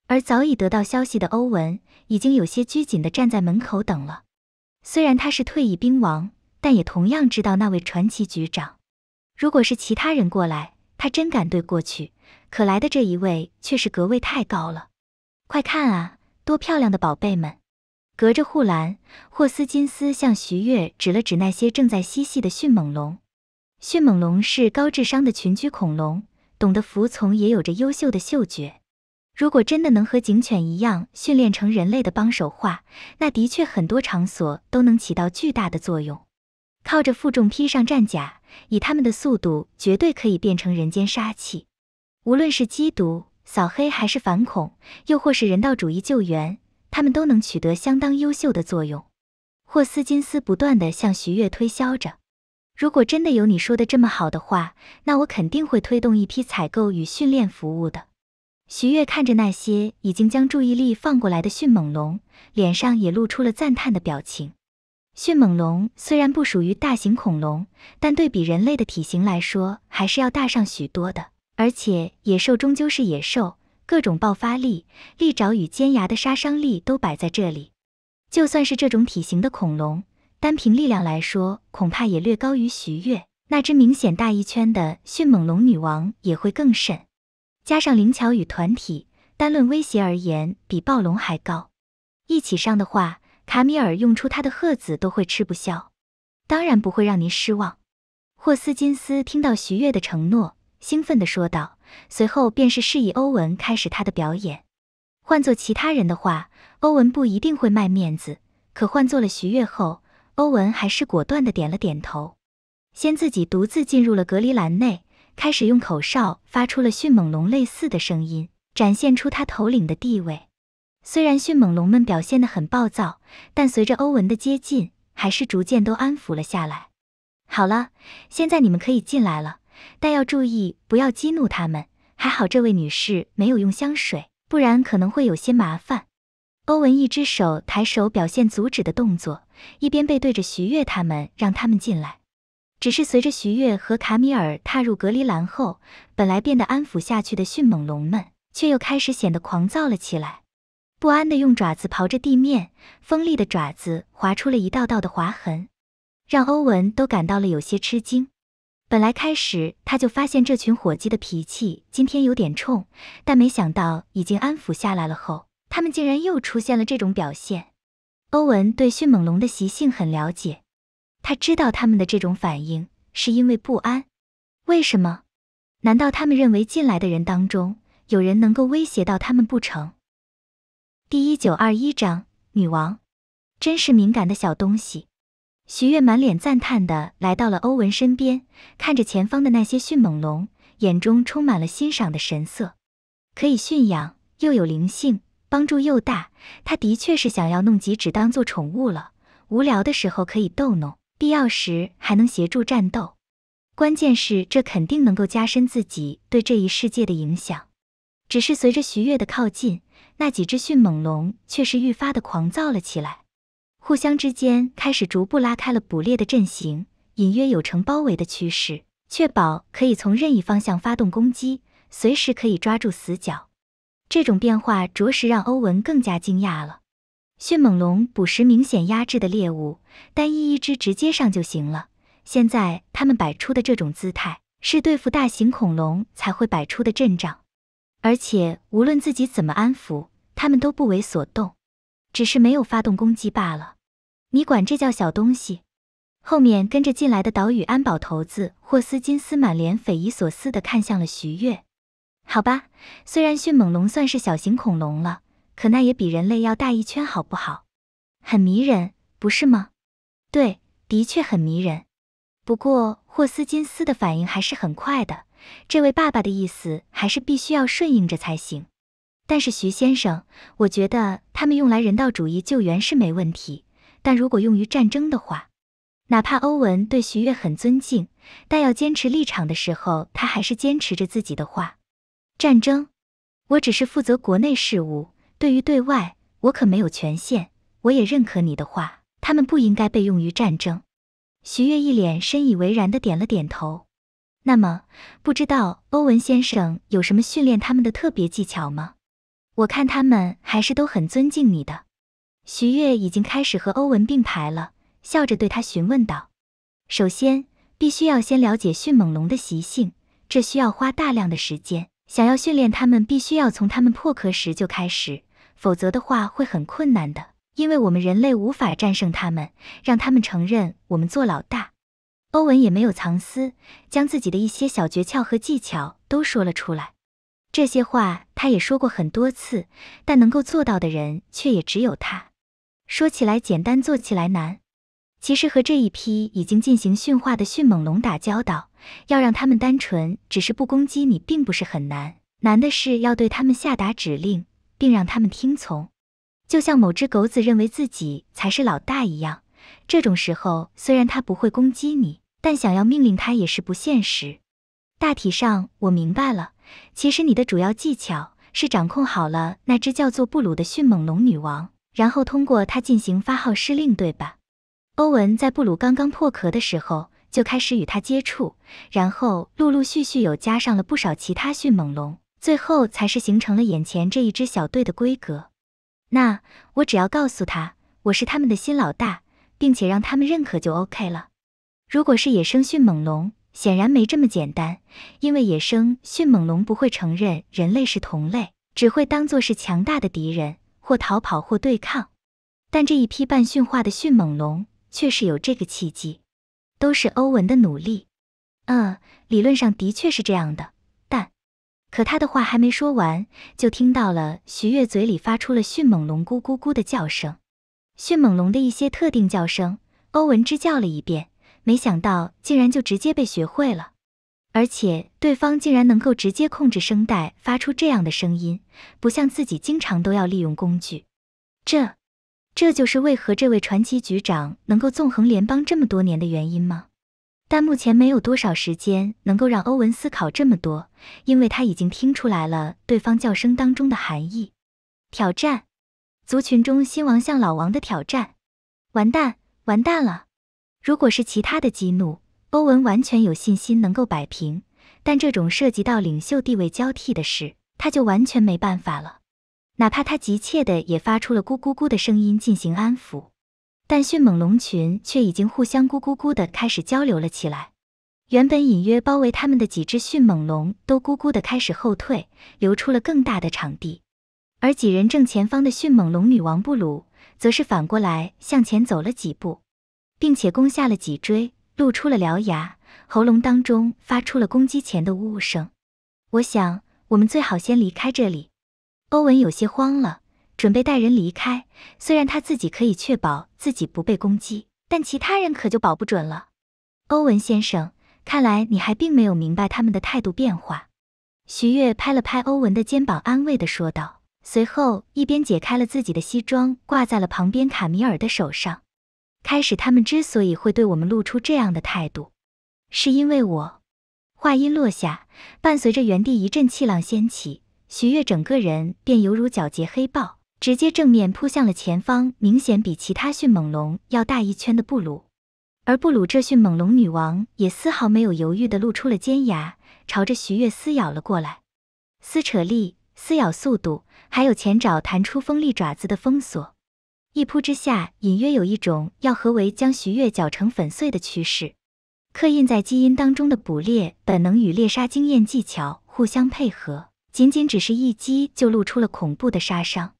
而早已得到消息的欧文，已经有些拘谨地站在门口等了。虽然他是退役兵王，但也同样知道那位传奇局长。如果是其他人过来，他真敢对过去，可来的这一位却是格位太高了。快看啊，多漂亮的宝贝们！隔着护栏，霍斯金斯向徐悦指了指那些正在嬉戏的迅猛龙。迅猛龙是高智商的群居恐龙，懂得服从，也有着优秀的嗅觉。如果真的能和警犬一样训练成人类的帮手话，那的确很多场所都能起到巨大的作用。靠着负重披上战甲，以他们的速度，绝对可以变成人间杀器。无论是缉毒、扫黑还是反恐，又或是人道主义救援，他们都能取得相当优秀的作用。霍斯金斯不断地向徐月推销着：如果真的有你说的这么好的话，那我肯定会推动一批采购与训练服务的。徐悦看着那些已经将注意力放过来的迅猛龙，脸上也露出了赞叹的表情。迅猛龙虽然不属于大型恐龙，但对比人类的体型来说，还是要大上许多的。而且野兽终究是野兽，各种爆发力、利爪与尖牙的杀伤力都摆在这里。就算是这种体型的恐龙，单凭力量来说，恐怕也略高于徐悦那只明显大一圈的迅猛龙女王，也会更甚。加上灵巧与团体，单论威胁而言，比暴龙还高。一起上的话，卡米尔用出他的鹤子都会吃不消。当然不会让您失望。霍斯金斯听到徐悦的承诺，兴奋地说道，随后便是示意欧文开始他的表演。换做其他人的话，欧文不一定会卖面子，可换做了徐悦后，欧文还是果断地点了点头，先自己独自进入了隔离栏内。开始用口哨发出了迅猛龙类似的声音，展现出他头领的地位。虽然迅猛龙们表现得很暴躁，但随着欧文的接近，还是逐渐都安抚了下来。好了，现在你们可以进来了，但要注意不要激怒他们。还好这位女士没有用香水，不然可能会有些麻烦。欧文一只手抬手表现阻止的动作，一边背对着徐悦他们，让他们进来。只是随着徐悦和卡米尔踏入隔离栏后，本来变得安抚下去的迅猛龙们，却又开始显得狂躁了起来，不安地用爪子刨着地面，锋利的爪子划出了一道道的划痕，让欧文都感到了有些吃惊。本来开始他就发现这群火鸡的脾气今天有点冲，但没想到已经安抚下来了后，他们竟然又出现了这种表现。欧文对迅猛龙的习性很了解。他知道他们的这种反应是因为不安，为什么？难道他们认为进来的人当中有人能够威胁到他们不成？第一九二一章，女王真是敏感的小东西。徐月满脸赞叹的来到了欧文身边，看着前方的那些迅猛龙，眼中充满了欣赏的神色。可以驯养，又有灵性，帮助又大。他的确是想要弄几只当做宠物了，无聊的时候可以逗弄。必要时还能协助战斗，关键是这肯定能够加深自己对这一世界的影响。只是随着徐月的靠近，那几只迅猛龙却是愈发的狂躁了起来，互相之间开始逐步拉开了捕猎的阵型，隐约有成包围的趋势，确保可以从任意方向发动攻击，随时可以抓住死角。这种变化着实让欧文更加惊讶了。迅猛龙捕食明显压制的猎物，单一一只直接上就行了。现在他们摆出的这种姿态，是对付大型恐龙才会摆出的阵仗。而且无论自己怎么安抚，他们都不为所动，只是没有发动攻击罢了。你管这叫小东西？后面跟着进来的岛屿安保头子霍斯金斯满脸匪夷所思的看向了徐月。好吧，虽然迅猛龙算是小型恐龙了。可那也比人类要大一圈，好不好？很迷人，不是吗？对，的确很迷人。不过霍斯金斯的反应还是很快的。这位爸爸的意思还是必须要顺应着才行。但是徐先生，我觉得他们用来人道主义救援是没问题，但如果用于战争的话，哪怕欧文对徐悦很尊敬，但要坚持立场的时候，他还是坚持着自己的话。战争？我只是负责国内事务。对于对外，我可没有权限。我也认可你的话，他们不应该被用于战争。徐悦一脸深以为然的点了点头。那么，不知道欧文先生有什么训练他们的特别技巧吗？我看他们还是都很尊敬你的。徐悦已经开始和欧文并排了，笑着对他询问道：“首先，必须要先了解迅猛龙的习性，这需要花大量的时间。想要训练他们，必须要从他们破壳时就开始。”否则的话会很困难的，因为我们人类无法战胜他们，让他们承认我们做老大。欧文也没有藏私，将自己的一些小诀窍和技巧都说了出来。这些话他也说过很多次，但能够做到的人却也只有他。说起来简单，做起来难。其实和这一批已经进行驯化的迅猛龙打交道，要让他们单纯只是不攻击你，并不是很难。难的是要对他们下达指令。并让他们听从，就像某只狗子认为自己才是老大一样。这种时候，虽然它不会攻击你，但想要命令它也是不现实。大体上，我明白了。其实你的主要技巧是掌控好了那只叫做布鲁的迅猛龙女王，然后通过它进行发号施令，对吧？欧文在布鲁刚刚破壳的时候就开始与它接触，然后陆陆续续有加上了不少其他迅猛龙。最后才是形成了眼前这一支小队的规格。那我只要告诉他我是他们的新老大，并且让他们认可就 OK 了。如果是野生迅猛龙，显然没这么简单，因为野生迅猛龙不会承认人类是同类，只会当做是强大的敌人，或逃跑或对抗。但这一批半驯化的迅猛龙却是有这个契机，都是欧文的努力。嗯，理论上的确是这样的。可他的话还没说完，就听到了徐月嘴里发出了迅猛龙咕咕咕的叫声。迅猛龙的一些特定叫声，欧文只叫了一遍，没想到竟然就直接被学会了，而且对方竟然能够直接控制声带发出这样的声音，不像自己经常都要利用工具。这，这就是为何这位传奇局长能够纵横联邦这么多年的原因吗？但目前没有多少时间能够让欧文思考这么多，因为他已经听出来了对方叫声当中的含义：挑战，族群中新王向老王的挑战。完蛋，完蛋了！如果是其他的激怒，欧文完全有信心能够摆平，但这种涉及到领袖地位交替的事，他就完全没办法了。哪怕他急切的也发出了咕咕咕的声音进行安抚。但迅猛龙群却已经互相咕咕咕的开始交流了起来。原本隐约包围他们的几只迅猛龙都咕咕的开始后退，留出了更大的场地。而几人正前方的迅猛龙女王布鲁，则是反过来向前走了几步，并且弓下了脊椎，露出了獠牙，喉咙当中发出了攻击前的呜呜声。我想，我们最好先离开这里。欧文有些慌了。准备带人离开，虽然他自己可以确保自己不被攻击，但其他人可就保不准了。欧文先生，看来你还并没有明白他们的态度变化。徐月拍了拍欧文的肩膀，安慰地说道，随后一边解开了自己的西装，挂在了旁边卡米尔的手上。开始他们之所以会对我们露出这样的态度，是因为我。话音落下，伴随着原地一阵气浪掀起，徐月整个人便犹如皎洁黑豹。直接正面扑向了前方，明显比其他迅猛龙要大一圈的布鲁，而布鲁这迅猛龙女王也丝毫没有犹豫的露出了尖牙，朝着徐悦撕咬了过来。撕扯力、撕咬速度，还有前爪弹出锋利爪子的封锁，一扑之下，隐约有一种要合围将徐悦搅成粉碎的趋势。刻印在基因当中的捕猎本能与猎杀经验技巧互相配合，仅仅只是一击就露出了恐怖的杀伤。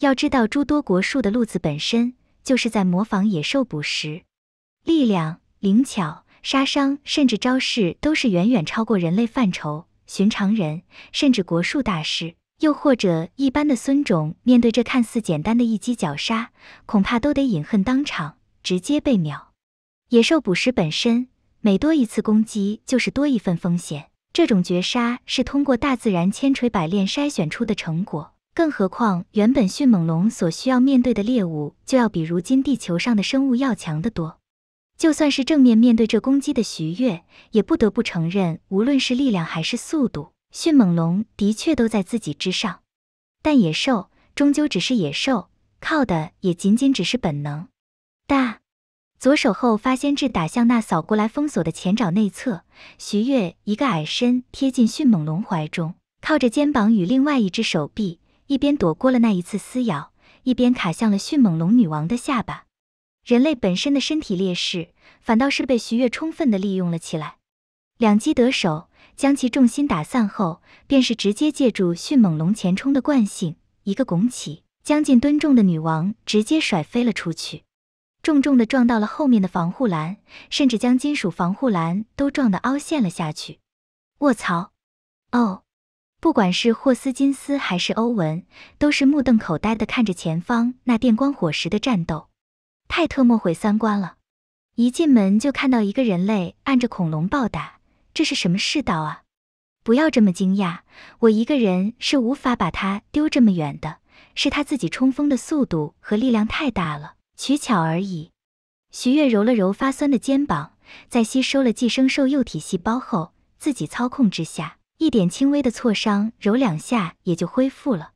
要知道，诸多国术的路子本身就是在模仿野兽捕食，力量、灵巧、杀伤，甚至招式，都是远远超过人类范畴。寻常人，甚至国术大师，又或者一般的孙种，面对这看似简单的一击绞杀，恐怕都得饮恨当场，直接被秒。野兽捕食本身，每多一次攻击，就是多一份风险。这种绝杀是通过大自然千锤百炼筛选出的成果。更何况，原本迅猛龙所需要面对的猎物，就要比如今地球上的生物要强得多。就算是正面面对这攻击的徐悦，也不得不承认，无论是力量还是速度，迅猛龙的确都在自己之上。但野兽终究只是野兽，靠的也仅仅只是本能。哒，左手后发先至打向那扫过来封锁的前爪内侧，徐悦一个矮身贴近迅猛龙怀中，靠着肩膀与另外一只手臂。一边躲过了那一次撕咬，一边卡向了迅猛龙女王的下巴。人类本身的身体劣势，反倒是被徐悦充分的利用了起来。两击得手，将其重心打散后，便是直接借助迅猛龙前冲的惯性，一个拱起，将近吨重的女王直接甩飞了出去，重重的撞到了后面的防护栏，甚至将金属防护栏都撞得凹陷了下去。卧槽！哦。不管是霍斯金斯还是欧文，都是目瞪口呆地看着前方那电光火石的战斗，太特么毁三观了！一进门就看到一个人类按着恐龙暴打，这是什么世道啊！不要这么惊讶，我一个人是无法把他丢这么远的，是他自己冲锋的速度和力量太大了，取巧而已。徐月揉了揉发酸的肩膀，在吸收了寄生兽幼体细胞后，自己操控之下。一点轻微的挫伤，揉两下也就恢复了。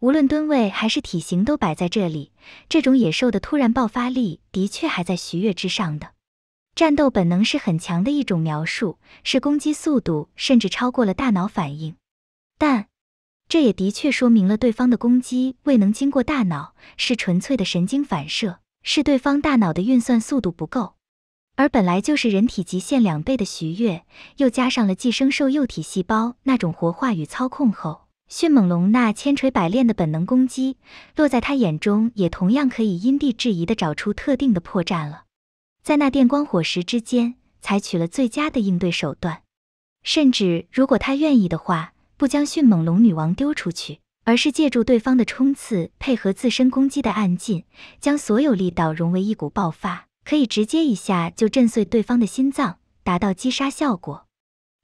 无论吨位还是体型都摆在这里，这种野兽的突然爆发力的确还在徐月之上的。战斗本能是很强的一种描述，是攻击速度甚至超过了大脑反应。但这也的确说明了对方的攻击未能经过大脑，是纯粹的神经反射，是对方大脑的运算速度不够。而本来就是人体极限两倍的徐悦，又加上了寄生兽幼体细胞那种活化与操控后，迅猛龙那千锤百炼的本能攻击，落在他眼中也同样可以因地制宜的找出特定的破绽了。在那电光火石之间，采取了最佳的应对手段，甚至如果他愿意的话，不将迅猛龙女王丢出去，而是借助对方的冲刺，配合自身攻击的暗劲，将所有力道融为一股爆发。可以直接一下就震碎对方的心脏，达到击杀效果。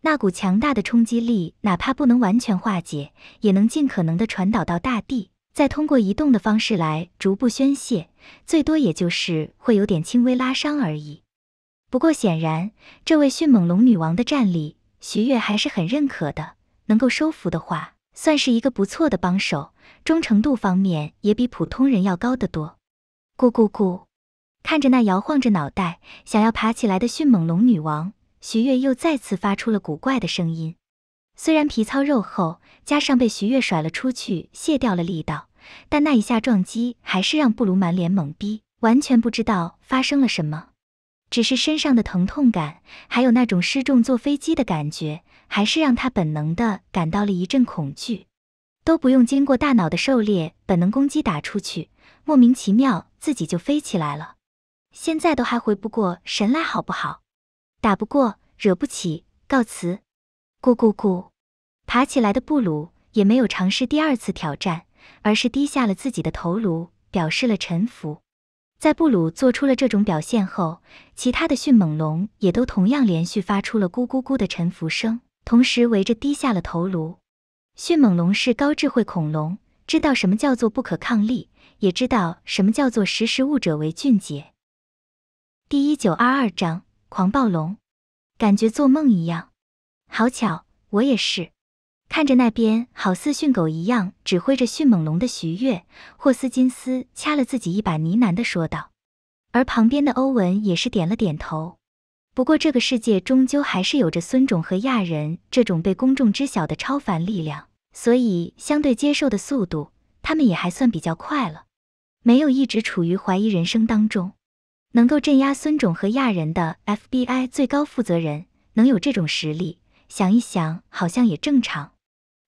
那股强大的冲击力，哪怕不能完全化解，也能尽可能的传导到大地，再通过移动的方式来逐步宣泄，最多也就是会有点轻微拉伤而已。不过显然，这位迅猛龙女王的战力，徐悦还是很认可的。能够收服的话，算是一个不错的帮手，忠诚度方面也比普通人要高得多。咕咕咕。看着那摇晃着脑袋想要爬起来的迅猛龙女王，徐悦又再次发出了古怪的声音。虽然皮糙肉厚，加上被徐悦甩了出去卸掉了力道，但那一下撞击还是让布鲁满脸懵逼，完全不知道发生了什么。只是身上的疼痛感，还有那种失重坐飞机的感觉，还是让他本能的感到了一阵恐惧。都不用经过大脑的狩猎，本能攻击打出去，莫名其妙自己就飞起来了。现在都还回不过神来，好不好？打不过，惹不起，告辞。咕咕咕，爬起来的布鲁也没有尝试第二次挑战，而是低下了自己的头颅，表示了臣服。在布鲁做出了这种表现后，其他的迅猛龙也都同样连续发出了咕咕咕的臣服声，同时围着低下了头颅。迅猛龙是高智慧恐龙，知道什么叫做不可抗力，也知道什么叫做识时务者为俊杰。第一九二二章狂暴龙，感觉做梦一样。好巧，我也是。看着那边好似训狗一样指挥着迅猛龙的徐悦，霍斯金斯掐了自己一把，呢喃的说道。而旁边的欧文也是点了点头。不过这个世界终究还是有着孙种和亚人这种被公众知晓的超凡力量，所以相对接受的速度，他们也还算比较快了，没有一直处于怀疑人生当中。能够镇压孙种和亚人的 FBI 最高负责人能有这种实力，想一想好像也正常。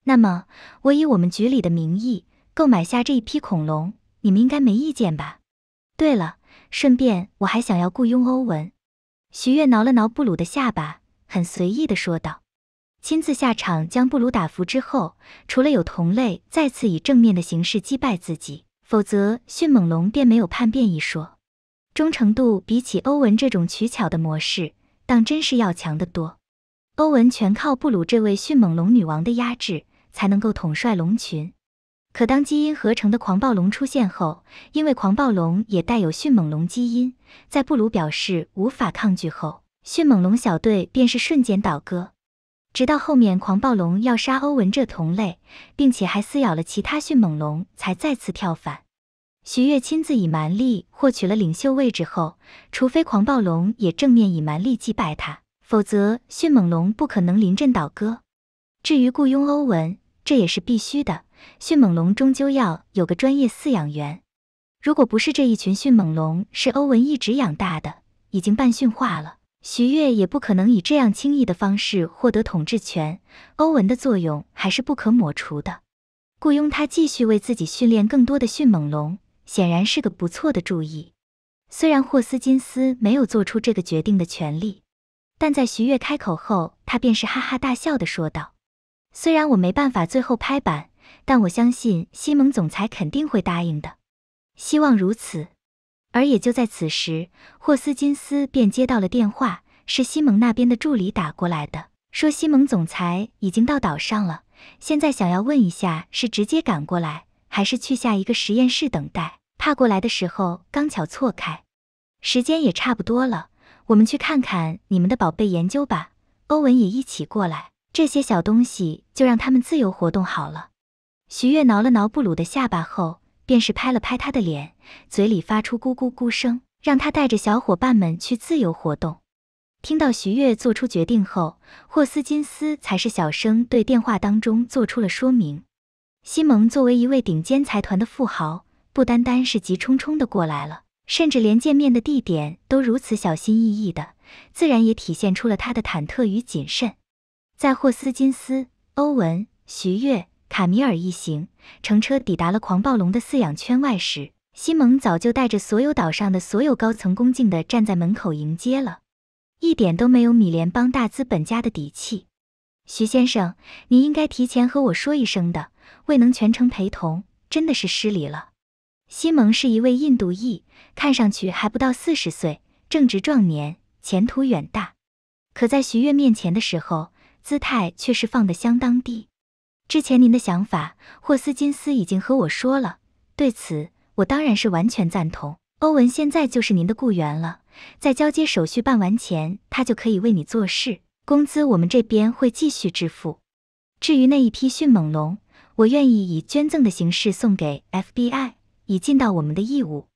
那么我以我们局里的名义购买下这一批恐龙，你们应该没意见吧？对了，顺便我还想要雇佣欧文。徐悦挠了挠布鲁的下巴，很随意的说道：“亲自下场将布鲁打服之后，除了有同类再次以正面的形式击败自己，否则迅猛龙便没有叛变一说。”忠诚度比起欧文这种取巧的模式，当真是要强得多。欧文全靠布鲁这位迅猛龙女王的压制，才能够统帅龙群。可当基因合成的狂暴龙出现后，因为狂暴龙也带有迅猛龙基因，在布鲁表示无法抗拒后，迅猛龙小队便是瞬间倒戈。直到后面狂暴龙要杀欧文这同类，并且还撕咬了其他迅猛龙，才再次跳反。徐悦亲自以蛮力获取了领袖位置后，除非狂暴龙也正面以蛮力击败他，否则迅猛龙不可能临阵倒戈。至于雇佣欧文，这也是必须的。迅猛龙终究要有个专业饲养员。如果不是这一群迅猛龙是欧文一直养大的，已经半驯化了，徐悦也不可能以这样轻易的方式获得统治权。欧文的作用还是不可抹除的，雇佣他继续为自己训练更多的迅猛龙。显然是个不错的主意，虽然霍斯金斯没有做出这个决定的权利，但在徐悦开口后，他便是哈哈大笑的说道：“虽然我没办法最后拍板，但我相信西蒙总裁肯定会答应的，希望如此。”而也就在此时，霍斯金斯便接到了电话，是西蒙那边的助理打过来的，说西蒙总裁已经到岛上了，现在想要问一下是直接赶过来。还是去下一个实验室等待，怕过来的时候刚巧错开，时间也差不多了。我们去看看你们的宝贝研究吧。欧文也一起过来，这些小东西就让他们自由活动好了。徐月挠了挠布鲁的下巴后，便是拍了拍他的脸，嘴里发出咕咕咕声，让他带着小伙伴们去自由活动。听到徐月做出决定后，霍斯金斯才是小声对电话当中做出了说明。西蒙作为一位顶尖财团的富豪，不单单是急冲冲的过来了，甚至连见面的地点都如此小心翼翼的，自然也体现出了他的忐忑与谨慎。在霍斯金斯、欧文、徐悦、卡米尔一行乘车抵达了狂暴龙的饲养圈外时，西蒙早就带着所有岛上的所有高层恭敬的站在门口迎接了，一点都没有米联邦大资本家的底气。徐先生，您应该提前和我说一声的。未能全程陪同，真的是失礼了。西蒙是一位印度裔，看上去还不到四十岁，正值壮年，前途远大。可在徐悦面前的时候，姿态却是放得相当低。之前您的想法，霍斯金斯已经和我说了，对此我当然是完全赞同。欧文现在就是您的雇员了，在交接手续办完前，他就可以为你做事，工资我们这边会继续支付。至于那一批迅猛龙，我愿意以捐赠的形式送给 FBI，以尽到我们的义务。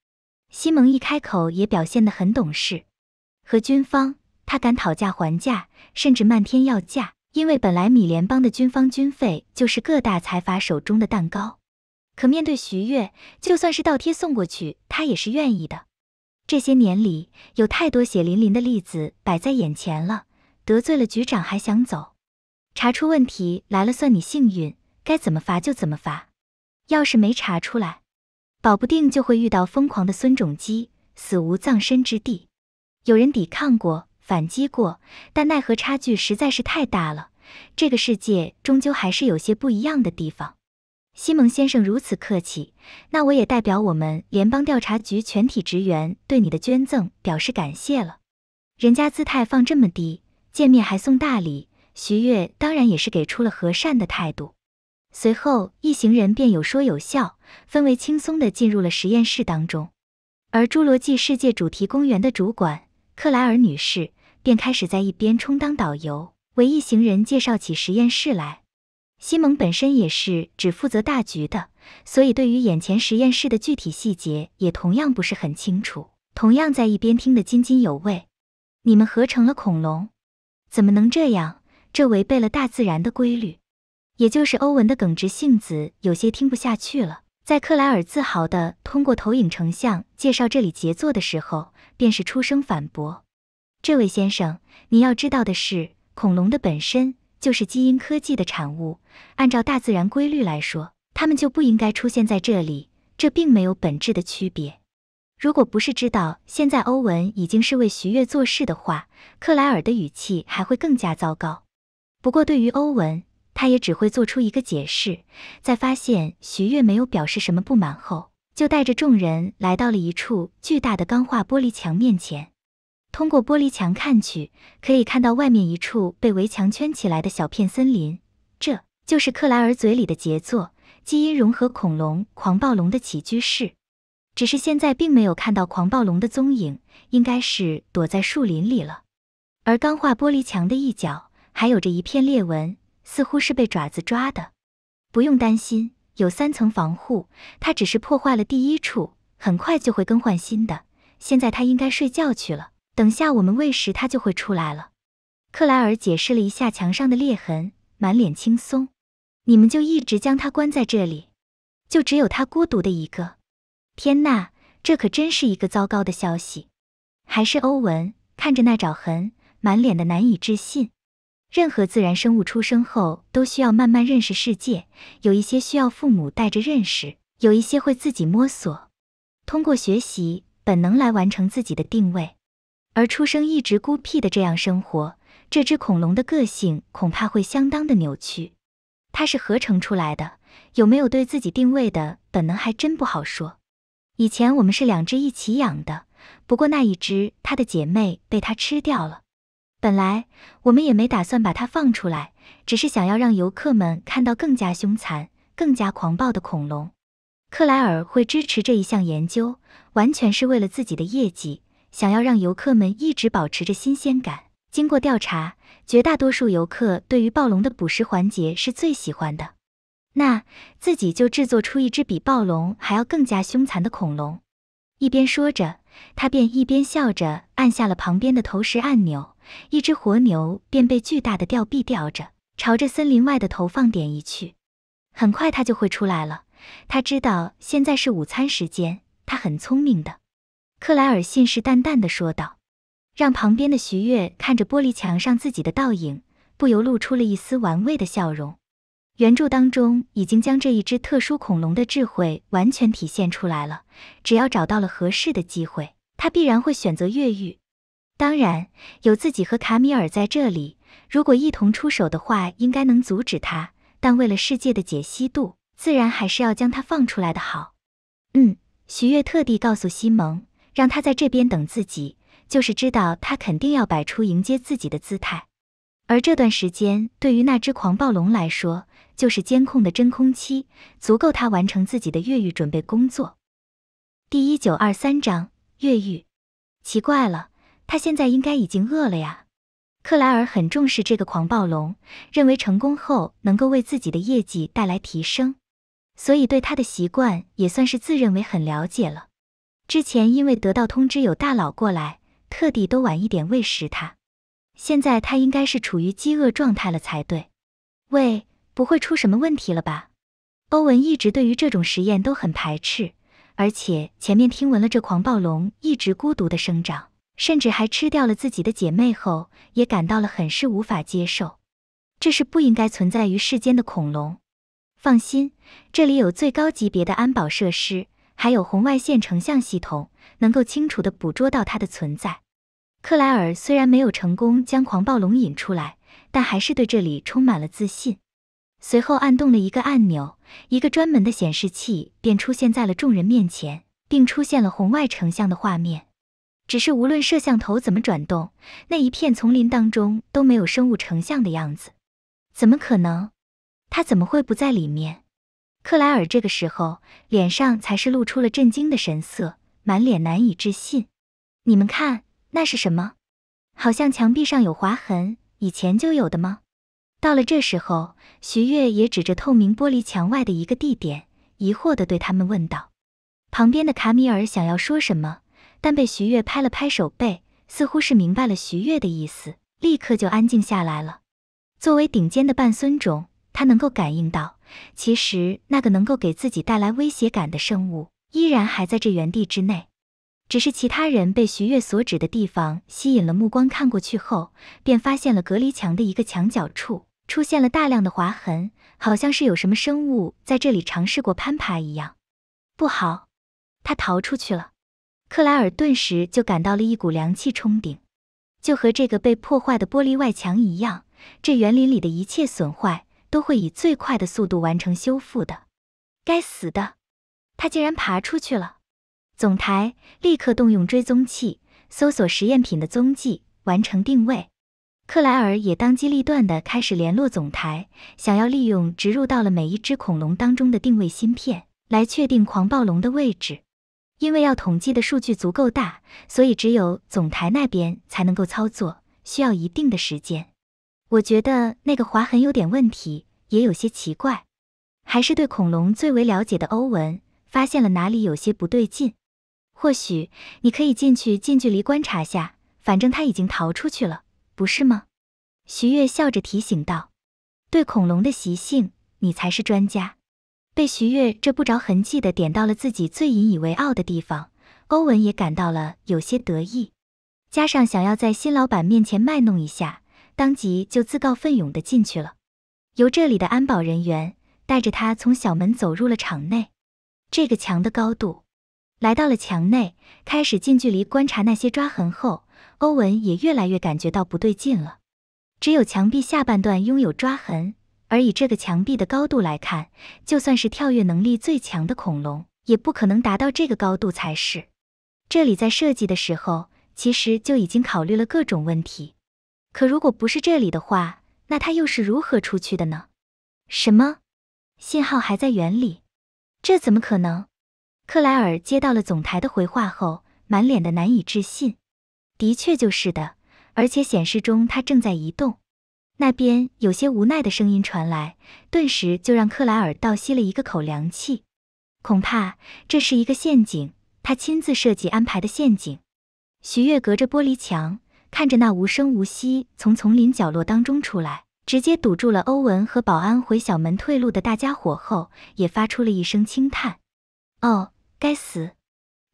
西蒙一开口也表现得很懂事。和军方，他敢讨价还价，甚至漫天要价，因为本来米联邦的军方军费就是各大财阀手中的蛋糕。可面对徐悦，就算是倒贴送过去，他也是愿意的。这些年里，有太多血淋淋的例子摆在眼前了，得罪了局长还想走，查出问题来了，算你幸运。该怎么罚就怎么罚，要是没查出来，保不定就会遇到疯狂的孙种基，死无葬身之地。有人抵抗过，反击过，但奈何差距实在是太大了。这个世界终究还是有些不一样的地方。西蒙先生如此客气，那我也代表我们联邦调查局全体职员对你的捐赠表示感谢了。人家姿态放这么低，见面还送大礼，徐悦当然也是给出了和善的态度。随后，一行人便有说有笑，氛围轻松的进入了实验室当中。而侏罗纪世界主题公园的主管克莱尔女士便开始在一边充当导游，为一行人介绍起实验室来。西蒙本身也是只负责大局的，所以对于眼前实验室的具体细节也同样不是很清楚，同样在一边听得津津有味。你们合成了恐龙？怎么能这样？这违背了大自然的规律！也就是欧文的耿直性子有些听不下去了，在克莱尔自豪地通过投影成像介绍这里杰作的时候，便是出声反驳：“这位先生，你要知道的是，恐龙的本身就是基因科技的产物，按照大自然规律来说，它们就不应该出现在这里。这并没有本质的区别。如果不是知道现在欧文已经是为徐悦做事的话，克莱尔的语气还会更加糟糕。不过对于欧文。”他也只会做出一个解释，在发现徐月没有表示什么不满后，就带着众人来到了一处巨大的钢化玻璃墙面前。通过玻璃墙看去，可以看到外面一处被围墙圈起来的小片森林，这就是克莱尔嘴里的杰作——基因融合恐龙狂暴龙的起居室。只是现在并没有看到狂暴龙的踪影，应该是躲在树林里了。而钢化玻璃墙的一角还有着一片裂纹。似乎是被爪子抓的，不用担心，有三层防护，它只是破坏了第一处，很快就会更换新的。现在它应该睡觉去了，等下我们喂食它就会出来了。克莱尔解释了一下墙上的裂痕，满脸轻松。你们就一直将它关在这里，就只有它孤独的一个。天呐，这可真是一个糟糕的消息。还是欧文看着那爪痕，满脸的难以置信。任何自然生物出生后都需要慢慢认识世界，有一些需要父母带着认识，有一些会自己摸索，通过学习本能来完成自己的定位。而出生一直孤僻的这样生活，这只恐龙的个性恐怕会相当的扭曲。它是合成出来的，有没有对自己定位的本能还真不好说。以前我们是两只一起养的，不过那一只它的姐妹被它吃掉了。本来我们也没打算把它放出来，只是想要让游客们看到更加凶残、更加狂暴的恐龙。克莱尔会支持这一项研究，完全是为了自己的业绩，想要让游客们一直保持着新鲜感。经过调查，绝大多数游客对于暴龙的捕食环节是最喜欢的。那自己就制作出一只比暴龙还要更加凶残的恐龙。一边说着，他便一边笑着按下了旁边的投食按钮。一只活牛便被巨大的吊臂吊着，朝着森林外的投放点移去。很快，它就会出来了。它知道现在是午餐时间，它很聪明的。克莱尔信誓旦旦地说道：“让旁边的徐悦看着玻璃墙上自己的倒影，不由露出了一丝玩味的笑容。”原著当中已经将这一只特殊恐龙的智慧完全体现出来了。只要找到了合适的机会，它必然会选择越狱。当然有自己和卡米尔在这里，如果一同出手的话，应该能阻止他。但为了世界的解析度，自然还是要将他放出来的好。嗯，徐悦特地告诉西蒙，让他在这边等自己，就是知道他肯定要摆出迎接自己的姿态。而这段时间对于那只狂暴龙来说，就是监控的真空期，足够他完成自己的越狱准备工作。第一九二三章：越狱。奇怪了。他现在应该已经饿了呀。克莱尔很重视这个狂暴龙，认为成功后能够为自己的业绩带来提升，所以对他的习惯也算是自认为很了解了。之前因为得到通知有大佬过来，特地都晚一点喂食他。现在他应该是处于饥饿状态了才对。喂，不会出什么问题了吧？欧文一直对于这种实验都很排斥，而且前面听闻了这狂暴龙一直孤独的生长。甚至还吃掉了自己的姐妹后，也感到了很是无法接受。这是不应该存在于世间的恐龙。放心，这里有最高级别的安保设施，还有红外线成像系统，能够清楚的捕捉到它的存在。克莱尔虽然没有成功将狂暴龙引出来，但还是对这里充满了自信。随后按动了一个按钮，一个专门的显示器便出现在了众人面前，并出现了红外成像的画面。只是无论摄像头怎么转动，那一片丛林当中都没有生物成像的样子，怎么可能？他怎么会不在里面？克莱尔这个时候脸上才是露出了震惊的神色，满脸难以置信。你们看，那是什么？好像墙壁上有划痕，以前就有的吗？到了这时候，徐悦也指着透明玻璃墙外的一个地点，疑惑的对他们问道。旁边的卡米尔想要说什么？但被徐悦拍了拍手背，似乎是明白了徐悦的意思，立刻就安静下来了。作为顶尖的半孙种，他能够感应到，其实那个能够给自己带来威胁感的生物，依然还在这原地之内。只是其他人被徐悦所指的地方吸引了目光，看过去后，便发现了隔离墙的一个墙角处出现了大量的划痕，好像是有什么生物在这里尝试过攀爬一样。不好，他逃出去了。克莱尔顿时就感到了一股凉气冲顶，就和这个被破坏的玻璃外墙一样，这园林里的一切损坏都会以最快的速度完成修复的。该死的，他竟然爬出去了！总台立刻动用追踪器搜索实验品的踪迹，完成定位。克莱尔也当机立断地开始联络总台，想要利用植入到了每一只恐龙当中的定位芯片来确定狂暴龙的位置。因为要统计的数据足够大，所以只有总台那边才能够操作，需要一定的时间。我觉得那个划痕有点问题，也有些奇怪。还是对恐龙最为了解的欧文发现了哪里有些不对劲。或许你可以进去近距离观察下，反正他已经逃出去了，不是吗？徐悦笑着提醒道：“对恐龙的习性，你才是专家。”被徐悦这不着痕迹的点到了自己最引以为傲的地方，欧文也感到了有些得意，加上想要在新老板面前卖弄一下，当即就自告奋勇的进去了。由这里的安保人员带着他从小门走入了场内，这个墙的高度，来到了墙内，开始近距离观察那些抓痕后，欧文也越来越感觉到不对劲了，只有墙壁下半段拥有抓痕。而以这个墙壁的高度来看，就算是跳跃能力最强的恐龙，也不可能达到这个高度才是。这里在设计的时候，其实就已经考虑了各种问题。可如果不是这里的话，那它又是如何出去的呢？什么？信号还在原里？这怎么可能？克莱尔接到了总台的回话后，满脸的难以置信。的确就是的，而且显示中它正在移动。那边有些无奈的声音传来，顿时就让克莱尔倒吸了一个口凉气。恐怕这是一个陷阱，他亲自设计安排的陷阱。徐月隔着玻璃墙看着那无声无息从丛林角落当中出来，直接堵住了欧文和保安回小门退路的大家伙后，也发出了一声轻叹：“哦，该死，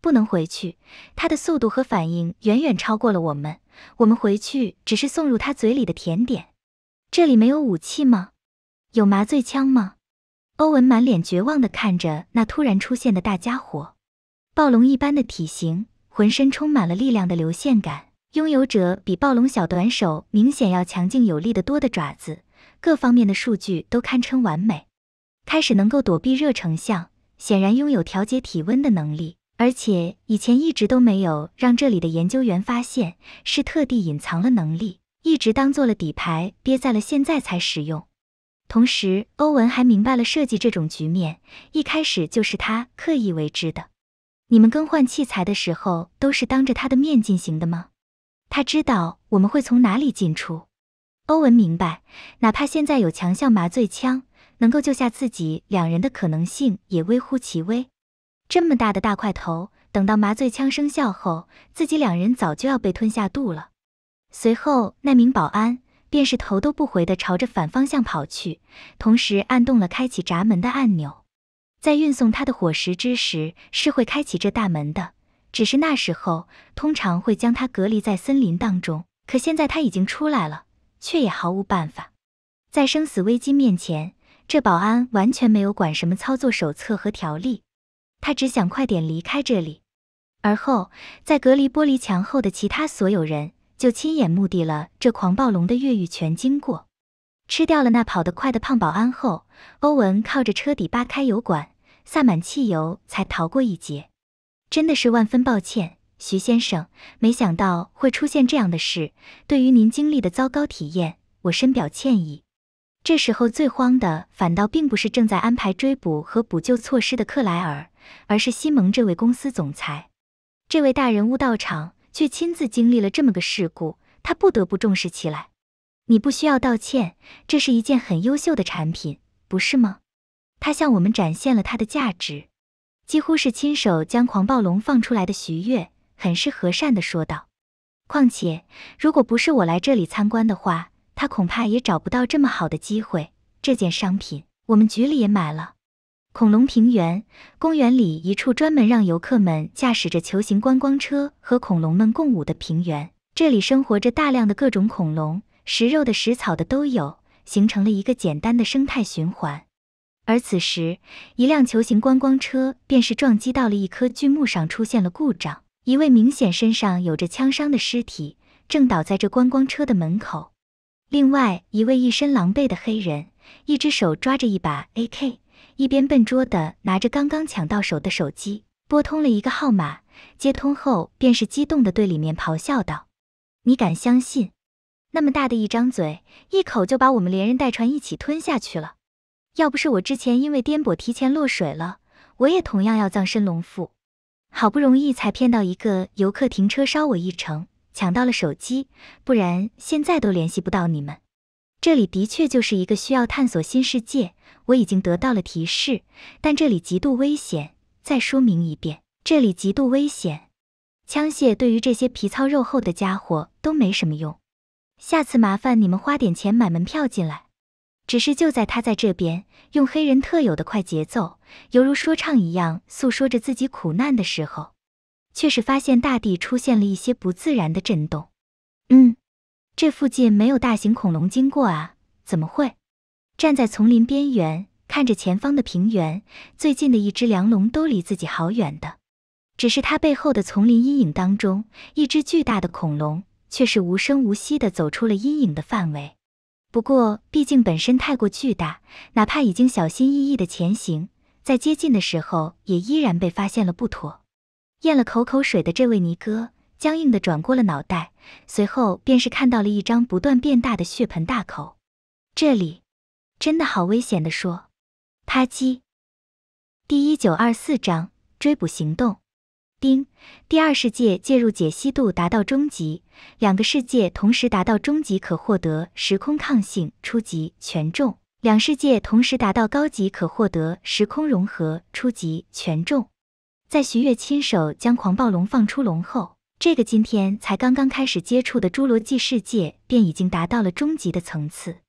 不能回去。他的速度和反应远远超过了我们，我们回去只是送入他嘴里的甜点。”这里没有武器吗？有麻醉枪吗？欧文满脸绝望的看着那突然出现的大家伙，暴龙一般的体型，浑身充满了力量的流线感，拥有者比暴龙小短手明显要强劲有力的多的爪子，各方面的数据都堪称完美，开始能够躲避热成像，显然拥有调节体温的能力，而且以前一直都没有让这里的研究员发现，是特地隐藏了能力。一直当做了底牌，憋在了现在才使用。同时，欧文还明白了设计这种局面，一开始就是他刻意为之的。你们更换器材的时候，都是当着他的面进行的吗？他知道我们会从哪里进出。欧文明白，哪怕现在有强效麻醉枪，能够救下自己两人的可能性也微乎其微。这么大的大块头，等到麻醉枪生效后，自己两人早就要被吞下肚了。随后，那名保安便是头都不回的朝着反方向跑去，同时按动了开启闸门的按钮。在运送他的伙食之时，是会开启这大门的，只是那时候通常会将他隔离在森林当中。可现在他已经出来了，却也毫无办法。在生死危机面前，这保安完全没有管什么操作手册和条例，他只想快点离开这里。而后，在隔离玻璃墙后的其他所有人。就亲眼目睹了这狂暴龙的越狱全经过吃掉了那跑得快的胖保安后，欧文靠着车底扒开油管，撒满汽油才逃过一劫。真的是万分抱歉，徐先生，没想到会出现这样的事。对于您经历的糟糕体验，我深表歉意。这时候最慌的反倒并不是正在安排追捕和补救措施的克莱尔，而是西蒙这位公司总裁。这位大人物到场。却亲自经历了这么个事故，他不得不重视起来。你不需要道歉，这是一件很优秀的产品，不是吗？他向我们展现了他的价值，几乎是亲手将狂暴龙放出来的。徐悦很是和善地说道：“况且，如果不是我来这里参观的话，他恐怕也找不到这么好的机会。这件商品，我们局里也买了。”恐龙平原公园里一处专门让游客们驾驶着球形观光车和恐龙们共舞的平原，这里生活着大量的各种恐龙，食肉的、食草的都有，形成了一个简单的生态循环。而此时，一辆球形观光车便是撞击到了一棵巨木上，出现了故障。一位明显身上有着枪伤的尸体正倒在这观光车的门口，另外一位一身狼狈的黑人，一只手抓着一把 AK。一边笨拙地拿着刚刚抢到手的手机拨通了一个号码，接通后便是激动地对里面咆哮道：“你敢相信？那么大的一张嘴，一口就把我们连人带船一起吞下去了！要不是我之前因为颠簸提前落水了，我也同样要葬身龙腹。好不容易才骗到一个游客停车捎我一程，抢到了手机，不然现在都联系不到你们。这里的确就是一个需要探索新世界。”我已经得到了提示，但这里极度危险。再说明一遍，这里极度危险。枪械对于这些皮糙肉厚的家伙都没什么用。下次麻烦你们花点钱买门票进来。只是就在他在这边用黑人特有的快节奏，犹如说唱一样诉说着自己苦难的时候，却是发现大地出现了一些不自然的震动。嗯，这附近没有大型恐龙经过啊？怎么会？站在丛林边缘，看着前方的平原，最近的一只梁龙都离自己好远的。只是他背后的丛林阴影当中，一只巨大的恐龙却是无声无息的走出了阴影的范围。不过，毕竟本身太过巨大，哪怕已经小心翼翼的前行，在接近的时候也依然被发现了不妥。咽了口口水的这位尼哥，僵硬的转过了脑袋，随后便是看到了一张不断变大的血盆大口。这里。真的好危险的说，啪叽，第一九二四章追捕行动。丁，第二世界介入解析度达到中级，两个世界同时达到中级可获得时空抗性初级权重；两世界同时达到高级可获得时空融合初级权重。在徐月亲手将狂暴龙放出笼后，这个今天才刚刚开始接触的侏罗纪世界便已经达到了中级的层次。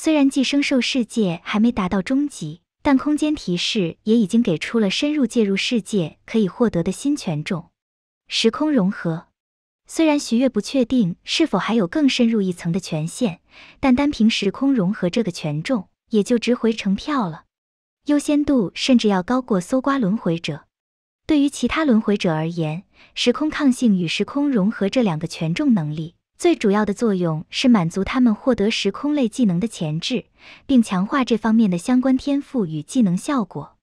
虽然寄生兽世界还没达到终极，但空间提示也已经给出了深入介入世界可以获得的新权重——时空融合。虽然徐月不确定是否还有更深入一层的权限，但单凭时空融合这个权重，也就值回程票了。优先度甚至要高过搜刮轮回者。对于其他轮回者而言，时空抗性与时空融合这两个权重能力。最主要的作用是满足他们获得时空类技能的潜质，并强化这方面的相关天赋与技能效果。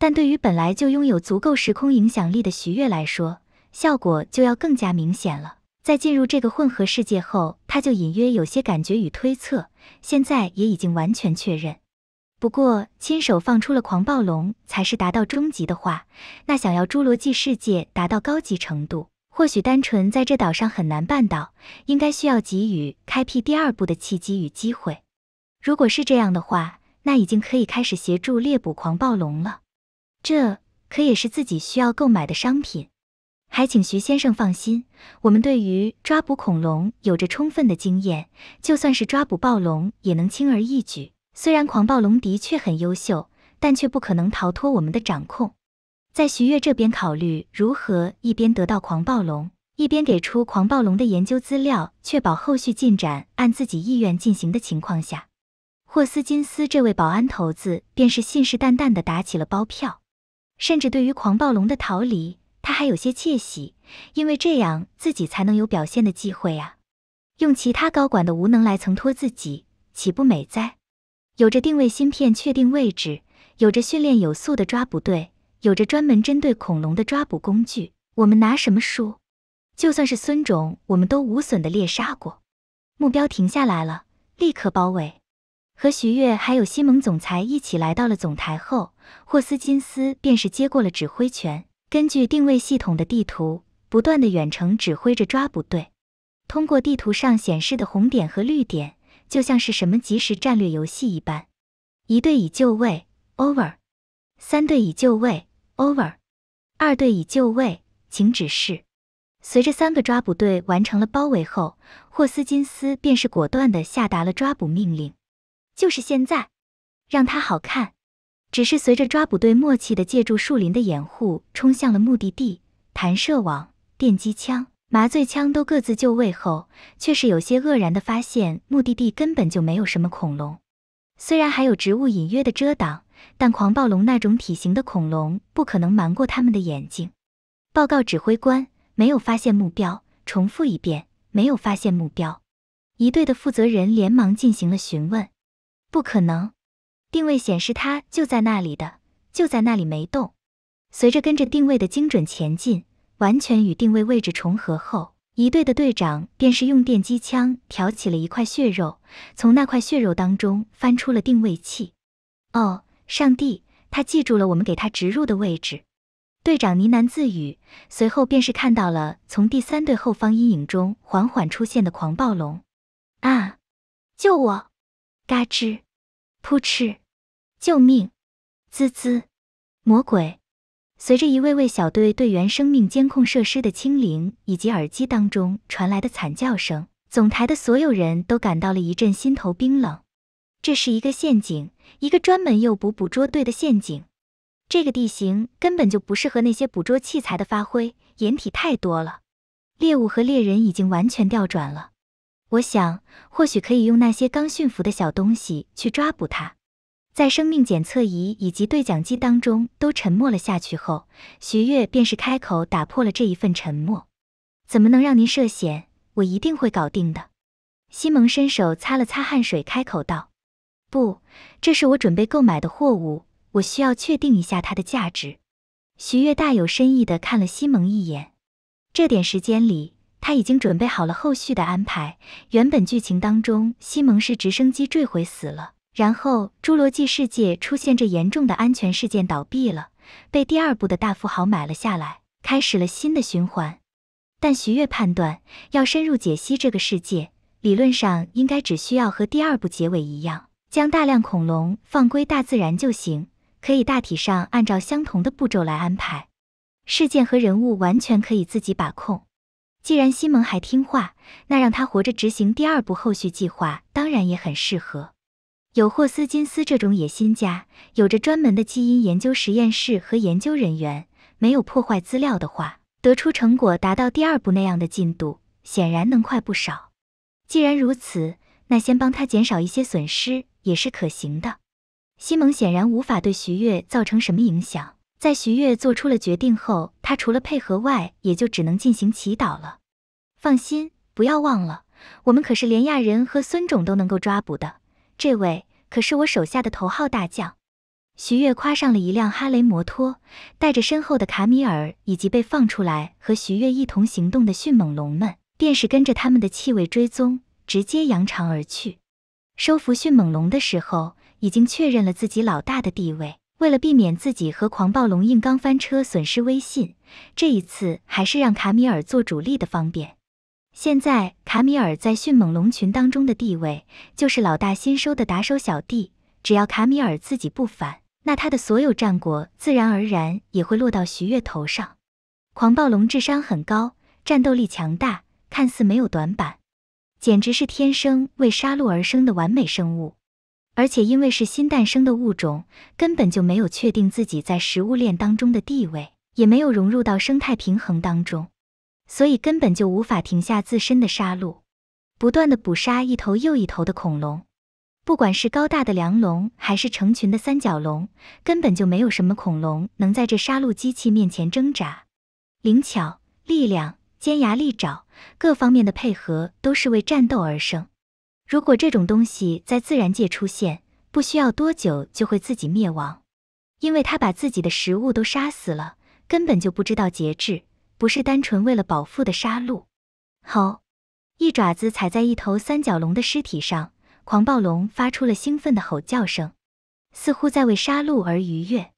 但对于本来就拥有足够时空影响力的徐月来说，效果就要更加明显了。在进入这个混合世界后，他就隐约有些感觉与推测，现在也已经完全确认。不过，亲手放出了狂暴龙才是达到终极的话，那想要侏罗纪世界达到高级程度。或许单纯在这岛上很难办到，应该需要给予开辟第二步的契机与机会。如果是这样的话，那已经可以开始协助猎捕狂暴龙了。这可也是自己需要购买的商品。还请徐先生放心，我们对于抓捕恐龙有着充分的经验，就算是抓捕暴龙也能轻而易举。虽然狂暴龙的确很优秀，但却不可能逃脱我们的掌控。在徐悦这边考虑如何一边得到狂暴龙，一边给出狂暴龙的研究资料，确保后续进展按自己意愿进行的情况下，霍斯金斯这位保安头子便是信誓旦旦地打起了包票，甚至对于狂暴龙的逃离，他还有些窃喜，因为这样自己才能有表现的机会啊！用其他高管的无能来层托自己，岂不美哉？有着定位芯片确定位置，有着训练有素的抓捕队。有着专门针对恐龙的抓捕工具，我们拿什么输？就算是孙种，我们都无损的猎杀过。目标停下来了，立刻包围。和徐悦还有西蒙总裁一起来到了总台后，霍斯金斯便是接过了指挥权。根据定位系统的地图，不断的远程指挥着抓捕队。通过地图上显示的红点和绿点，就像是什么即时战略游戏一般。一队已就位，over。三队已就位。Over，二队已就位，请指示。随着三个抓捕队完成了包围后，霍斯金斯便是果断地下达了抓捕命令，就是现在，让他好看。只是随着抓捕队默契的借助树林的掩护冲向了目的地，弹射网、电击枪、麻醉枪都各自就位后，却是有些愕然的发现目的地根本就没有什么恐龙，虽然还有植物隐约的遮挡。但狂暴龙那种体型的恐龙不可能瞒过他们的眼睛。报告指挥官，没有发现目标。重复一遍，没有发现目标。一队的负责人连忙进行了询问。不可能，定位显示它就在那里的，就在那里没动。随着跟着定位的精准前进，完全与定位位置重合后，一队的队长便是用电击枪挑起了一块血肉，从那块血肉当中翻出了定位器。哦。上帝，他记住了我们给他植入的位置。队长呢喃自语，随后便是看到了从第三队后方阴影中缓缓出现的狂暴龙。啊！救我！嘎吱！扑哧！救命！滋滋！魔鬼！随着一位位小队队员生命监控设施的清零，以及耳机当中传来的惨叫声，总台的所有人都感到了一阵心头冰冷。这是一个陷阱，一个专门诱捕捕捉队的陷阱。这个地形根本就不适合那些捕捉器材的发挥，掩体太多了。猎物和猎人已经完全调转了。我想，或许可以用那些刚驯服的小东西去抓捕它。在生命检测仪以及对讲机当中都沉默了下去后，徐悦便是开口打破了这一份沉默：“怎么能让您涉险？我一定会搞定的。”西蒙伸手擦了擦汗水，开口道。不，这是我准备购买的货物，我需要确定一下它的价值。徐悦大有深意的看了西蒙一眼。这点时间里，他已经准备好了后续的安排。原本剧情当中，西蒙是直升机坠毁死了，然后侏罗纪世界出现这严重的安全事件倒闭了，被第二部的大富豪买了下来，开始了新的循环。但徐悦判断，要深入解析这个世界，理论上应该只需要和第二部结尾一样。将大量恐龙放归大自然就行，可以大体上按照相同的步骤来安排事件和人物，完全可以自己把控。既然西蒙还听话，那让他活着执行第二步后续计划当然也很适合。有霍斯金斯这种野心家，有着专门的基因研究实验室和研究人员，没有破坏资料的话，得出成果达到第二步那样的进度，显然能快不少。既然如此，那先帮他减少一些损失。也是可行的。西蒙显然无法对徐悦造成什么影响，在徐悦做出了决定后，他除了配合外，也就只能进行祈祷了。放心，不要忘了，我们可是连亚人和孙种都能够抓捕的。这位可是我手下的头号大将。徐悦夸上了一辆哈雷摩托，带着身后的卡米尔以及被放出来和徐悦一同行动的迅猛龙们，便是跟着他们的气味追踪，直接扬长而去。收服迅猛龙的时候，已经确认了自己老大的地位。为了避免自己和狂暴龙硬刚翻车损失威信，这一次还是让卡米尔做主力的方便。现在卡米尔在迅猛龙群当中的地位，就是老大新收的打手小弟。只要卡米尔自己不反，那他的所有战果自然而然也会落到徐悦头上。狂暴龙智商很高，战斗力强大，看似没有短板。简直是天生为杀戮而生的完美生物，而且因为是新诞生的物种，根本就没有确定自己在食物链当中的地位，也没有融入到生态平衡当中，所以根本就无法停下自身的杀戮，不断的捕杀一头又一头的恐龙。不管是高大的梁龙，还是成群的三角龙，根本就没有什么恐龙能在这杀戮机器面前挣扎。灵巧，力量。尖牙利爪，各方面的配合都是为战斗而生。如果这种东西在自然界出现，不需要多久就会自己灭亡，因为它把自己的食物都杀死了，根本就不知道节制，不是单纯为了饱腹的杀戮。吼！一爪子踩在一头三角龙的尸体上，狂暴龙发出了兴奋的吼叫声，似乎在为杀戮而愉悦。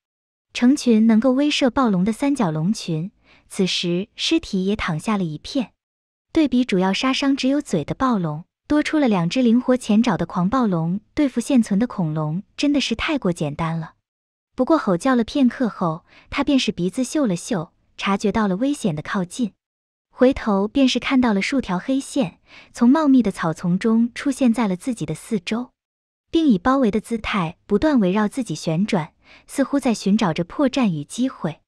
成群能够威慑暴龙的三角龙群。此时，尸体也躺下了一片。对比主要杀伤只有嘴的暴龙，多出了两只灵活前爪的狂暴龙，对付现存的恐龙真的是太过简单了。不过吼叫了片刻后，他便是鼻子嗅了嗅，察觉到了危险的靠近，回头便是看到了数条黑线从茂密的草丛中出现在了自己的四周，并以包围的姿态不断围绕自己旋转，似乎在寻找着破绽与机会。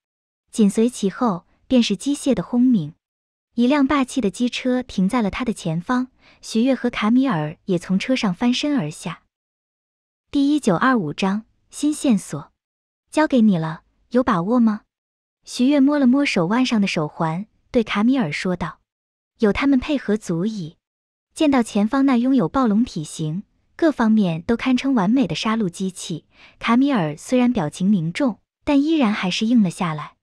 紧随其后。便是机械的轰鸣，一辆霸气的机车停在了他的前方。徐月和卡米尔也从车上翻身而下。第一九二五章新线索，交给你了，有把握吗？徐月摸了摸手腕上的手环，对卡米尔说道：“有他们配合足矣。”见到前方那拥有暴龙体型、各方面都堪称完美的杀戮机器，卡米尔虽然表情凝重，但依然还是应了下来。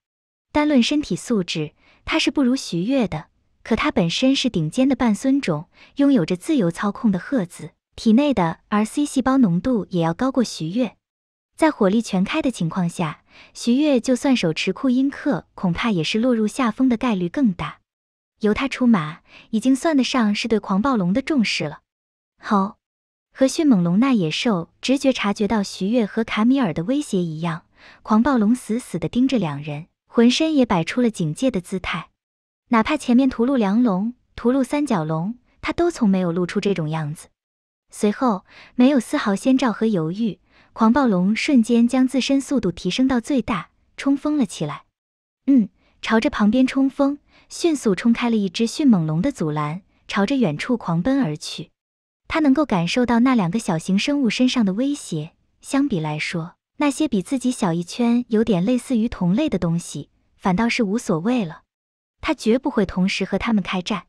单论身体素质，他是不如徐月的。可他本身是顶尖的半孙种，拥有着自由操控的赫子，体内的 R C 细胞浓度也要高过徐月。在火力全开的情况下，徐月就算手持库因克，恐怕也是落入下风的概率更大。由他出马，已经算得上是对狂暴龙的重视了。吼！和迅猛龙那野兽直觉察觉到徐月和卡米尔的威胁一样，狂暴龙死死的盯着两人。浑身也摆出了警戒的姿态，哪怕前面屠戮梁龙、屠戮三角龙，他都从没有露出这种样子。随后，没有丝毫先兆和犹豫，狂暴龙瞬间将自身速度提升到最大，冲锋了起来。嗯，朝着旁边冲锋，迅速冲开了一只迅猛龙的阻拦，朝着远处狂奔而去。他能够感受到那两个小型生物身上的威胁，相比来说。那些比自己小一圈、有点类似于同类的东西，反倒是无所谓了。他绝不会同时和他们开战。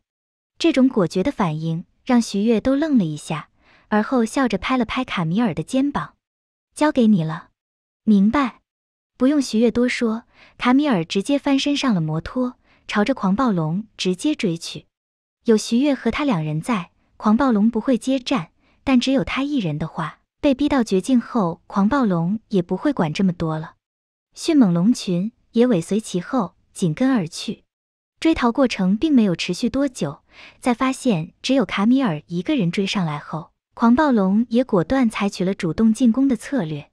这种果决的反应让徐悦都愣了一下，而后笑着拍了拍卡米尔的肩膀：“交给你了，明白？”不用徐悦多说，卡米尔直接翻身上了摩托，朝着狂暴龙直接追去。有徐悦和他两人在，狂暴龙不会接战，但只有他一人的话。被逼到绝境后，狂暴龙也不会管这么多了。迅猛龙群也尾随其后，紧跟而去。追逃过程并没有持续多久，在发现只有卡米尔一个人追上来后，狂暴龙也果断采取了主动进攻的策略，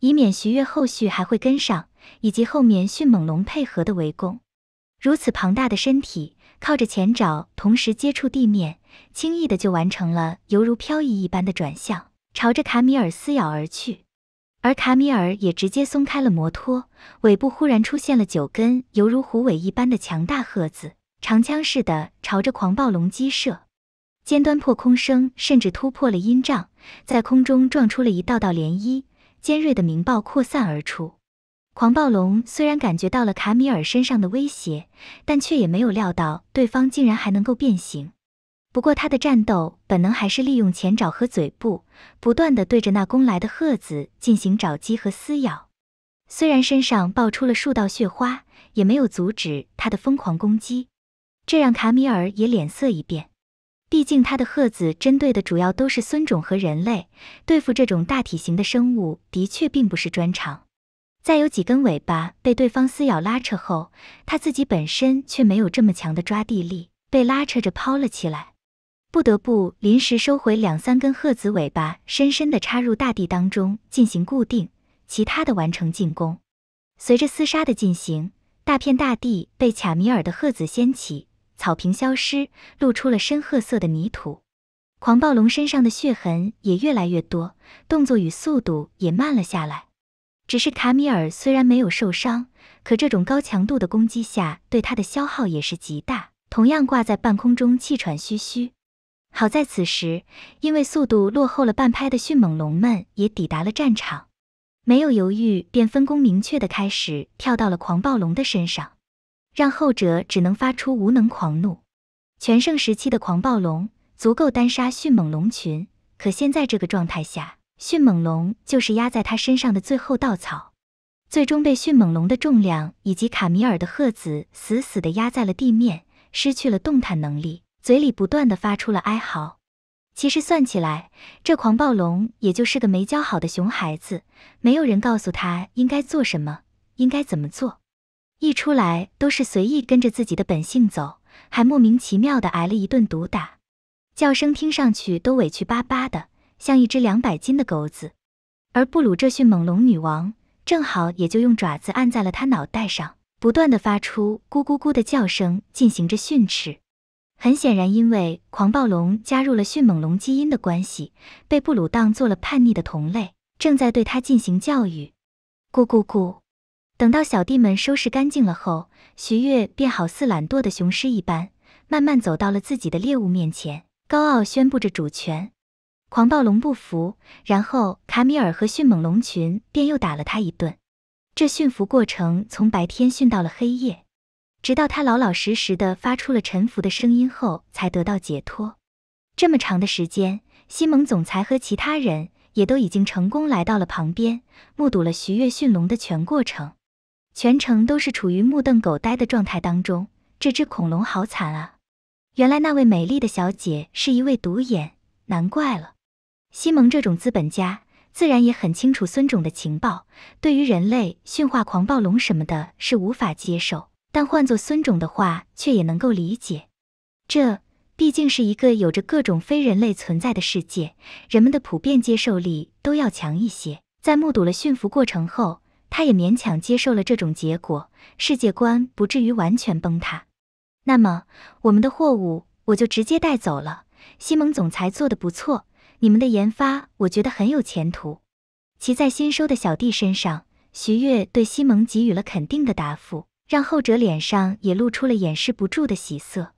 以免徐月后续还会跟上，以及后面迅猛龙配合的围攻。如此庞大的身体，靠着前爪同时接触地面，轻易的就完成了犹如漂移一般的转向。朝着卡米尔撕咬而去，而卡米尔也直接松开了摩托尾部，忽然出现了九根犹如虎尾一般的强大鹤子，长枪似的朝着狂暴龙击射，尖端破空声甚至突破了音障，在空中撞出了一道道涟漪，尖锐的鸣爆扩散而出。狂暴龙虽然感觉到了卡米尔身上的威胁，但却也没有料到对方竟然还能够变形。不过，他的战斗本能还是利用前爪和嘴部，不断地对着那攻来的鹤子进行爪击和撕咬。虽然身上爆出了数道血花，也没有阻止他的疯狂攻击。这让卡米尔也脸色一变，毕竟他的鹤子针对的主要都是孙种和人类，对付这种大体型的生物的确并不是专长。再有几根尾巴被对方撕咬拉扯后，他自己本身却没有这么强的抓地力，被拉扯着抛了起来。不得不临时收回两三根鹤子尾巴，深深地插入大地当中进行固定，其他的完成进攻。随着厮杀的进行，大片大地被卡米尔的鹤子掀起，草坪消失，露出了深褐色的泥土。狂暴龙身上的血痕也越来越多，动作与速度也慢了下来。只是卡米尔虽然没有受伤，可这种高强度的攻击下对他的消耗也是极大，同样挂在半空中气喘吁吁。好在此时，因为速度落后了半拍的迅猛龙们也抵达了战场，没有犹豫便分工明确的开始跳到了狂暴龙的身上，让后者只能发出无能狂怒。全盛时期的狂暴龙足够单杀迅猛龙群，可现在这个状态下，迅猛龙就是压在他身上的最后稻草，最终被迅猛龙的重量以及卡米尔的鹤子死死的压在了地面，失去了动弹能力。嘴里不断的发出了哀嚎。其实算起来，这狂暴龙也就是个没教好的熊孩子，没有人告诉他应该做什么，应该怎么做，一出来都是随意跟着自己的本性走，还莫名其妙的挨了一顿毒打，叫声听上去都委屈巴巴的，像一只两百斤的狗子。而布鲁这迅猛龙女王正好也就用爪子按在了他脑袋上，不断的发出咕咕咕的叫声，进行着训斥。很显然，因为狂暴龙加入了迅猛龙基因的关系，被布鲁当做了叛逆的同类，正在对他进行教育。咕咕咕！等到小弟们收拾干净了后，徐月便好似懒惰的雄狮一般，慢慢走到了自己的猎物面前，高傲宣布着主权。狂暴龙不服，然后卡米尔和迅猛龙群便又打了他一顿。这驯服过程从白天驯到了黑夜。直到他老老实实的发出了沉浮的声音后，才得到解脱。这么长的时间，西蒙总裁和其他人也都已经成功来到了旁边，目睹了徐悦驯龙的全过程，全程都是处于目瞪狗呆的状态当中。这只恐龙好惨啊！原来那位美丽的小姐是一位独眼，难怪了。西蒙这种资本家自然也很清楚孙总的情报，对于人类驯化狂暴龙什么的，是无法接受。但换做孙种的话，却也能够理解，这毕竟是一个有着各种非人类存在的世界，人们的普遍接受力都要强一些。在目睹了驯服过程后，他也勉强接受了这种结果，世界观不至于完全崩塌。那么，我们的货物我就直接带走了。西蒙总裁做的不错，你们的研发我觉得很有前途。骑在新收的小弟身上，徐悦对西蒙给予了肯定的答复。让后者脸上也露出了掩饰不住的喜色。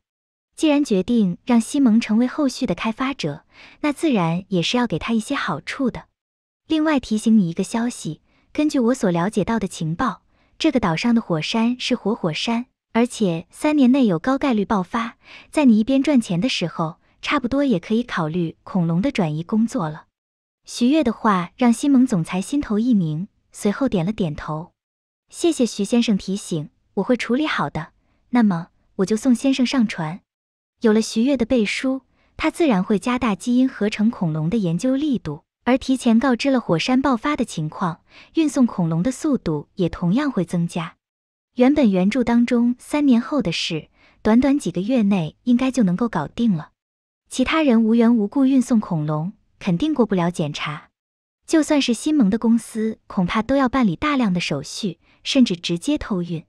既然决定让西蒙成为后续的开发者，那自然也是要给他一些好处的。另外提醒你一个消息，根据我所了解到的情报，这个岛上的火山是活火山，而且三年内有高概率爆发。在你一边赚钱的时候，差不多也可以考虑恐龙的转移工作了。徐悦的话让西蒙总裁心头一凝，随后点了点头。谢谢徐先生提醒。我会处理好的，那么我就送先生上船。有了徐悦的背书，他自然会加大基因合成恐龙的研究力度，而提前告知了火山爆发的情况，运送恐龙的速度也同样会增加。原本原著当中三年后的事，短短几个月内应该就能够搞定了。其他人无缘无故运送恐龙，肯定过不了检查。就算是西蒙的公司，恐怕都要办理大量的手续，甚至直接偷运。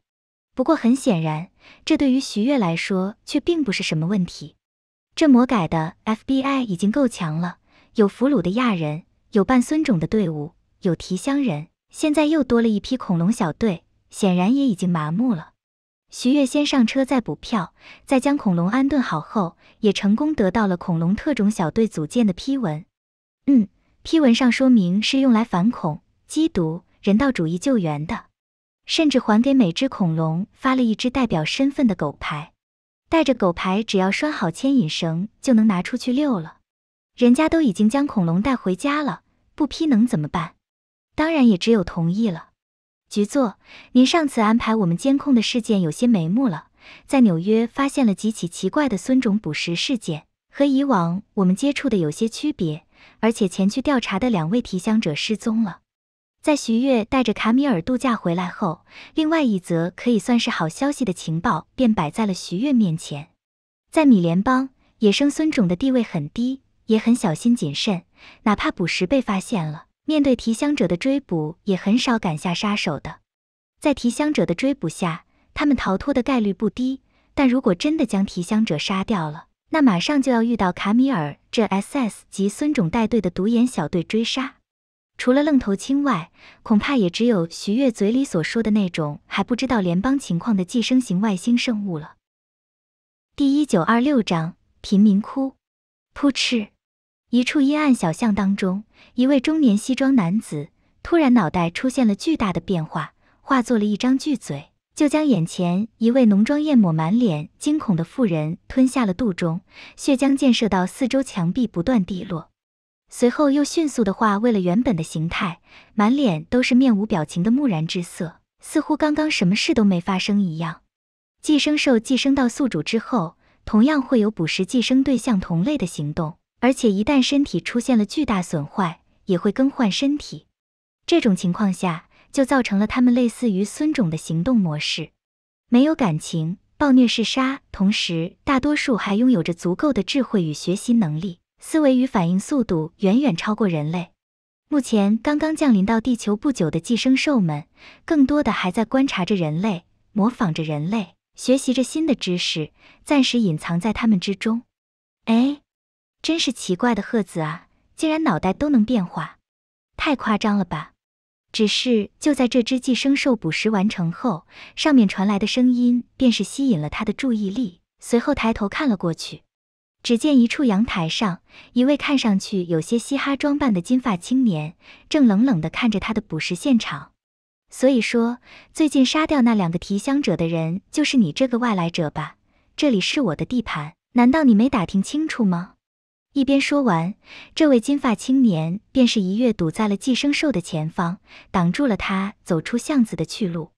不过很显然，这对于徐悦来说却并不是什么问题。这魔改的 FBI 已经够强了，有俘虏的亚人，有半孙种的队伍，有提香人，现在又多了一批恐龙小队，显然也已经麻木了。徐悦先上车，再补票，再将恐龙安顿好后，也成功得到了恐龙特种小队组建的批文。嗯，批文上说明是用来反恐、缉毒、人道主义救援的。甚至还给每只恐龙发了一只代表身份的狗牌，带着狗牌，只要拴好牵引绳就能拿出去遛了。人家都已经将恐龙带回家了，不批能怎么办？当然也只有同意了。局座，您上次安排我们监控的事件有些眉目了，在纽约发现了几起奇怪的孙种捕食事件，和以往我们接触的有些区别，而且前去调查的两位提香者失踪了。在徐悦带着卡米尔度假回来后，另外一则可以算是好消息的情报便摆在了徐悦面前。在米联邦，野生孙种的地位很低，也很小心谨慎，哪怕捕食被发现了，面对提香者的追捕也很少敢下杀手的。在提香者的追捕下，他们逃脱的概率不低。但如果真的将提香者杀掉了，那马上就要遇到卡米尔这 S S 级孙种带队的独眼小队追杀。除了愣头青外，恐怕也只有徐悦嘴里所说的那种还不知道联邦情况的寄生型外星生物了。第一九二六章贫民窟。扑哧！一处阴暗小巷当中，一位中年西装男子突然脑袋出现了巨大的变化，化作了一张巨嘴，就将眼前一位浓妆艳抹、满脸惊恐的妇人吞下了肚中，血浆溅射到四周墙壁，不断滴落。随后又迅速的化为了原本的形态，满脸都是面无表情的木然之色，似乎刚刚什么事都没发生一样。寄生兽寄生到宿主之后，同样会有捕食寄生对象同类的行动，而且一旦身体出现了巨大损坏，也会更换身体。这种情况下，就造成了他们类似于孙种的行动模式，没有感情，暴虐嗜杀，同时大多数还拥有着足够的智慧与学习能力。思维与反应速度远远超过人类。目前刚刚降临到地球不久的寄生兽们，更多的还在观察着人类，模仿着人类，学习着新的知识，暂时隐藏在他们之中。哎，真是奇怪的赫子啊，竟然脑袋都能变化，太夸张了吧！只是就在这只寄生兽捕食完成后，上面传来的声音便是吸引了他的注意力，随后抬头看了过去。只见一处阳台上，一位看上去有些嘻哈装扮的金发青年，正冷冷地看着他的捕食现场。所以说，最近杀掉那两个提香者的人，就是你这个外来者吧？这里是我的地盘，难道你没打听清楚吗？一边说完，这位金发青年便是一跃堵在了寄生兽的前方，挡住了他走出巷子的去路。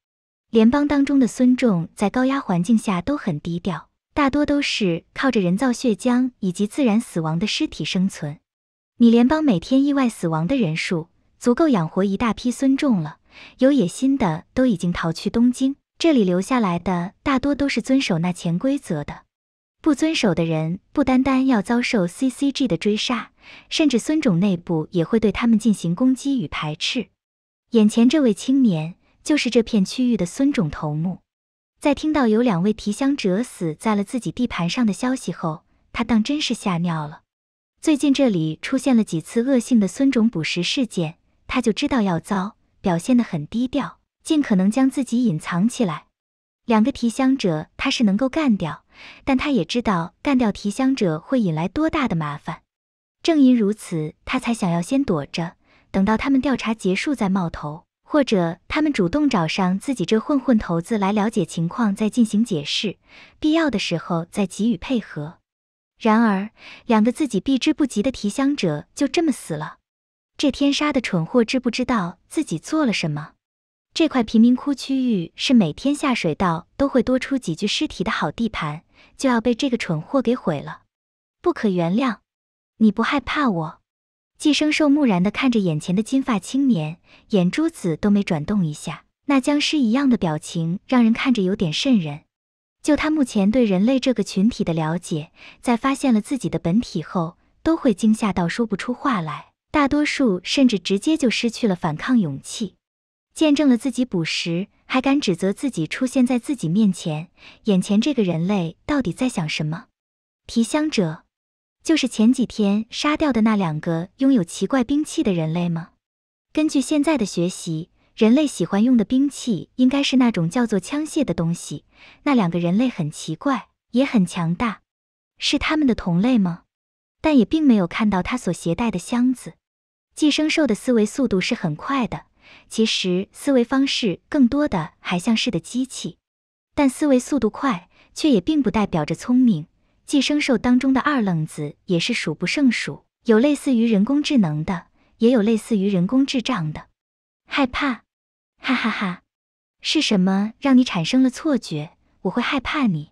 联邦当中的孙仲在高压环境下都很低调。大多都是靠着人造血浆以及自然死亡的尸体生存。米联邦每天意外死亡的人数足够养活一大批孙种了，有野心的都已经逃去东京，这里留下来的大多都是遵守那潜规则的。不遵守的人不单单要遭受 CCG 的追杀，甚至孙种内部也会对他们进行攻击与排斥。眼前这位青年就是这片区域的孙种头目。在听到有两位提香者死在了自己地盘上的消息后，他当真是吓尿了。最近这里出现了几次恶性的孙种捕食事件，他就知道要遭，表现的很低调，尽可能将自己隐藏起来。两个提香者他是能够干掉，但他也知道干掉提香者会引来多大的麻烦。正因如此，他才想要先躲着，等到他们调查结束再冒头。或者他们主动找上自己这混混头子来了解情况，再进行解释，必要的时候再给予配合。然而，两个自己避之不及的提香者就这么死了。这天杀的蠢货知不知道自己做了什么？这块贫民窟区域是每天下水道都会多出几具尸体的好地盘，就要被这个蠢货给毁了，不可原谅！你不害怕我？寄生兽木然地看着眼前的金发青年，眼珠子都没转动一下，那僵尸一样的表情让人看着有点瘆人。就他目前对人类这个群体的了解，在发现了自己的本体后，都会惊吓到说不出话来，大多数甚至直接就失去了反抗勇气。见证了自己捕食，还敢指责自己出现在自己面前，眼前这个人类到底在想什么？提香者。就是前几天杀掉的那两个拥有奇怪兵器的人类吗？根据现在的学习，人类喜欢用的兵器应该是那种叫做枪械的东西。那两个人类很奇怪，也很强大，是他们的同类吗？但也并没有看到他所携带的箱子。寄生兽的思维速度是很快的，其实思维方式更多的还像是个机器，但思维速度快，却也并不代表着聪明。寄生兽当中的二愣子也是数不胜数，有类似于人工智能的，也有类似于人工智障的。害怕？哈哈哈！是什么让你产生了错觉？我会害怕你？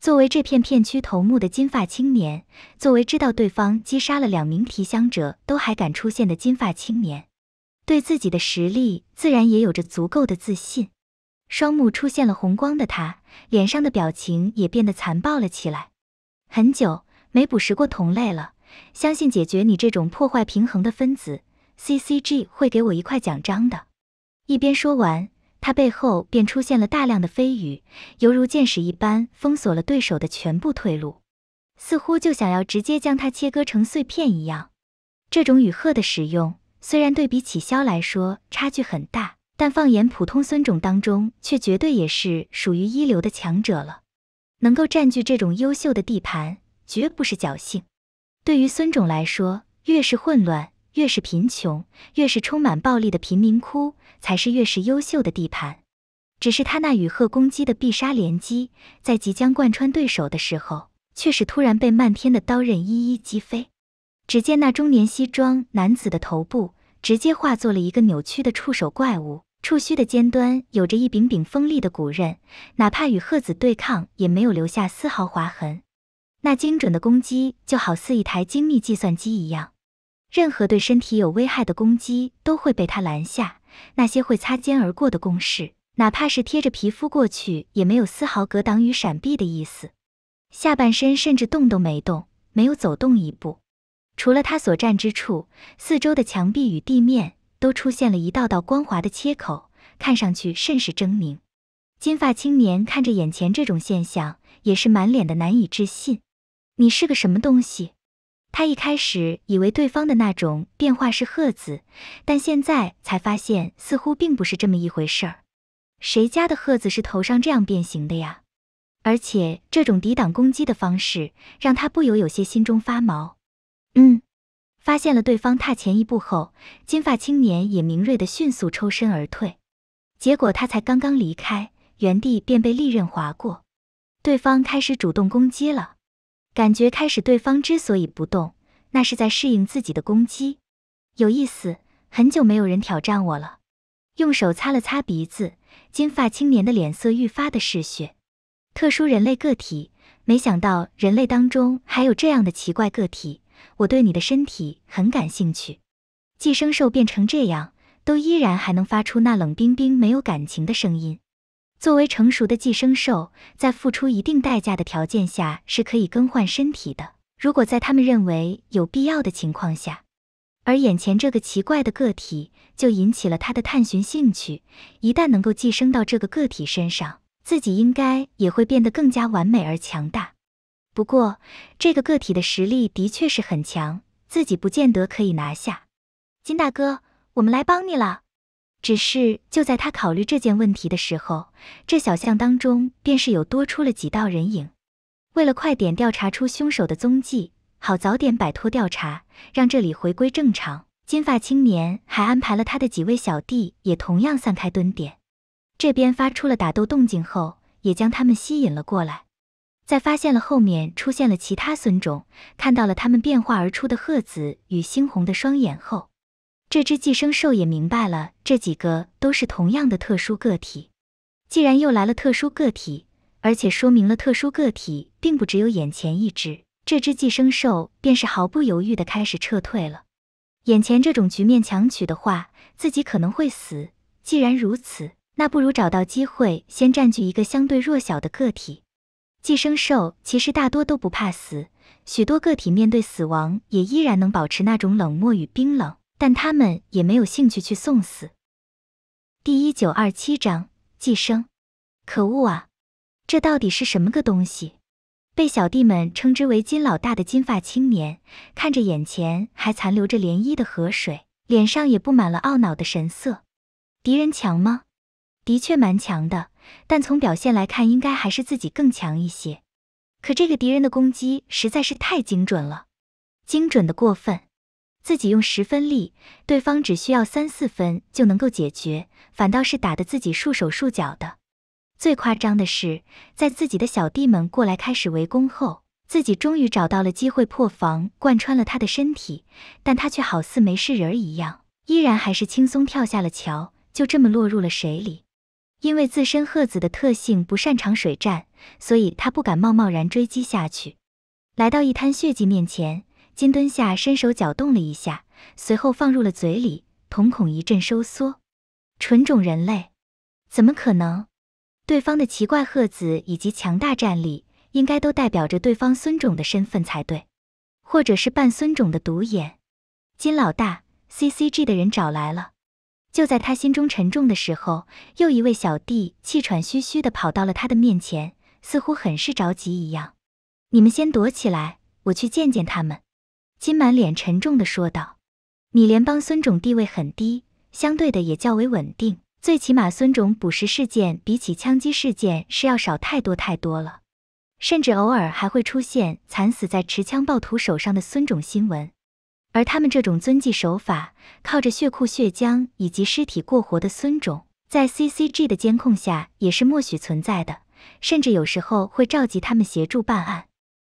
作为这片片区头目的金发青年，作为知道对方击杀了两名提香者都还敢出现的金发青年，对自己的实力自然也有着足够的自信。双目出现了红光的他，脸上的表情也变得残暴了起来。很久没捕食过同类了，相信解决你这种破坏平衡的分子，CCG 会给我一块奖章的。一边说完，他背后便出现了大量的飞羽，犹如箭矢一般封锁了对手的全部退路，似乎就想要直接将它切割成碎片一样。这种羽鹤的使用虽然对比起消来说差距很大，但放眼普通孙种当中，却绝对也是属于一流的强者了。能够占据这种优秀的地盘，绝不是侥幸。对于孙种来说，越是混乱，越是贫穷，越是充满暴力的贫民窟，才是越是优秀的地盘。只是他那与鹤攻击的必杀连击，在即将贯穿对手的时候，却是突然被漫天的刀刃一一击飞。只见那中年西装男子的头部，直接化作了一个扭曲的触手怪物。触须的尖端有着一柄柄锋利的骨刃，哪怕与鹤子对抗，也没有留下丝毫划痕。那精准的攻击就好似一台精密计算机一样，任何对身体有危害的攻击都会被它拦下。那些会擦肩而过的攻势，哪怕是贴着皮肤过去，也没有丝毫格挡与闪避的意思。下半身甚至动都没动，没有走动一步。除了他所站之处，四周的墙壁与地面。都出现了一道道光滑的切口，看上去甚是狰狞。金发青年看着眼前这种现象，也是满脸的难以置信。你是个什么东西？他一开始以为对方的那种变化是鹤子，但现在才发现似乎并不是这么一回事儿。谁家的鹤子是头上这样变形的呀？而且这种抵挡攻击的方式，让他不由有些心中发毛。嗯。发现了对方踏前一步后，金发青年也敏锐的迅速抽身而退。结果他才刚刚离开原地，便被利刃划过。对方开始主动攻击了。感觉开始，对方之所以不动，那是在适应自己的攻击。有意思，很久没有人挑战我了。用手擦了擦鼻子，金发青年的脸色愈发的嗜血。特殊人类个体，没想到人类当中还有这样的奇怪个体。我对你的身体很感兴趣，寄生兽变成这样，都依然还能发出那冷冰冰没有感情的声音。作为成熟的寄生兽，在付出一定代价的条件下是可以更换身体的。如果在他们认为有必要的情况下，而眼前这个奇怪的个体就引起了他的探寻兴趣，一旦能够寄生到这个个体身上，自己应该也会变得更加完美而强大。不过，这个个体的实力的确是很强，自己不见得可以拿下。金大哥，我们来帮你了。只是就在他考虑这件问题的时候，这小巷当中便是有多出了几道人影。为了快点调查出凶手的踪迹，好早点摆脱调查，让这里回归正常，金发青年还安排了他的几位小弟也同样散开蹲点。这边发出了打斗动静后，也将他们吸引了过来。在发现了后面出现了其他孙种，看到了它们变化而出的褐紫与猩红的双眼后，这只寄生兽也明白了这几个都是同样的特殊个体。既然又来了特殊个体，而且说明了特殊个体并不只有眼前一只，这只寄生兽便是毫不犹豫地开始撤退了。眼前这种局面强取的话，自己可能会死。既然如此，那不如找到机会先占据一个相对弱小的个体。寄生兽其实大多都不怕死，许多个体面对死亡也依然能保持那种冷漠与冰冷，但他们也没有兴趣去送死。第一九二七章寄生，可恶啊！这到底是什么个东西？被小弟们称之为金老大的金发青年看着眼前还残留着涟漪的河水，脸上也布满了懊恼的神色。敌人强吗？的确蛮强的，但从表现来看，应该还是自己更强一些。可这个敌人的攻击实在是太精准了，精准的过分。自己用十分力，对方只需要三四分就能够解决，反倒是打得自己束手束脚的。最夸张的是，在自己的小弟们过来开始围攻后，自己终于找到了机会破防，贯穿了他的身体。但他却好似没事人一样，依然还是轻松跳下了桥，就这么落入了水里。因为自身鹤子的特性不擅长水战，所以他不敢冒贸然追击下去。来到一滩血迹面前，金蹲下伸手搅动了一下，随后放入了嘴里，瞳孔一阵收缩。纯种人类，怎么可能？对方的奇怪鹤子以及强大战力，应该都代表着对方孙种的身份才对，或者是半孙种的独眼。金老大，CCG 的人找来了。就在他心中沉重的时候，又一位小弟气喘吁吁的跑到了他的面前，似乎很是着急一样。你们先躲起来，我去见见他们。金满脸沉重的说道。米联邦孙种地位很低，相对的也较为稳定，最起码孙种捕食事件比起枪击事件是要少太多太多了，甚至偶尔还会出现惨死在持枪暴徒手上的孙种新闻。而他们这种遵纪守法、靠着血库血浆以及尸体过活的孙种，在 C C G 的监控下也是默许存在的，甚至有时候会召集他们协助办案。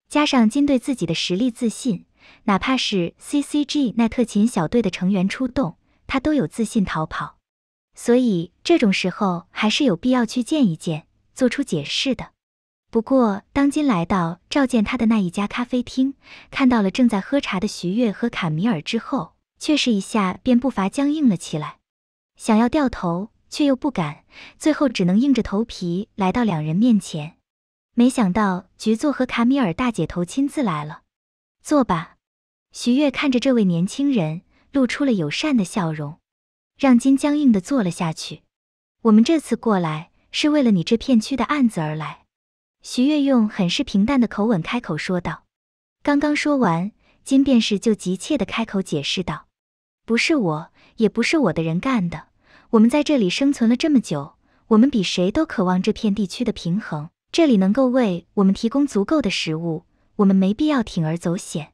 加上金对自己的实力自信，哪怕是 C C G 那特勤小队的成员出动，他都有自信逃跑。所以这种时候还是有必要去见一见，做出解释的。不过，当今来到召见他的那一家咖啡厅，看到了正在喝茶的徐悦和卡米尔之后，却是一下便步伐僵硬了起来，想要掉头却又不敢，最后只能硬着头皮来到两人面前。没想到，局座和卡米尔大姐头亲自来了。坐吧。徐悦看着这位年轻人，露出了友善的笑容，让金僵硬的坐了下去。我们这次过来是为了你这片区的案子而来。徐悦用很是平淡的口吻开口说道：“刚刚说完，金便是就急切的开口解释道：‘不是我，也不是我的人干的。我们在这里生存了这么久，我们比谁都渴望这片地区的平衡。这里能够为我们提供足够的食物，我们没必要铤而走险。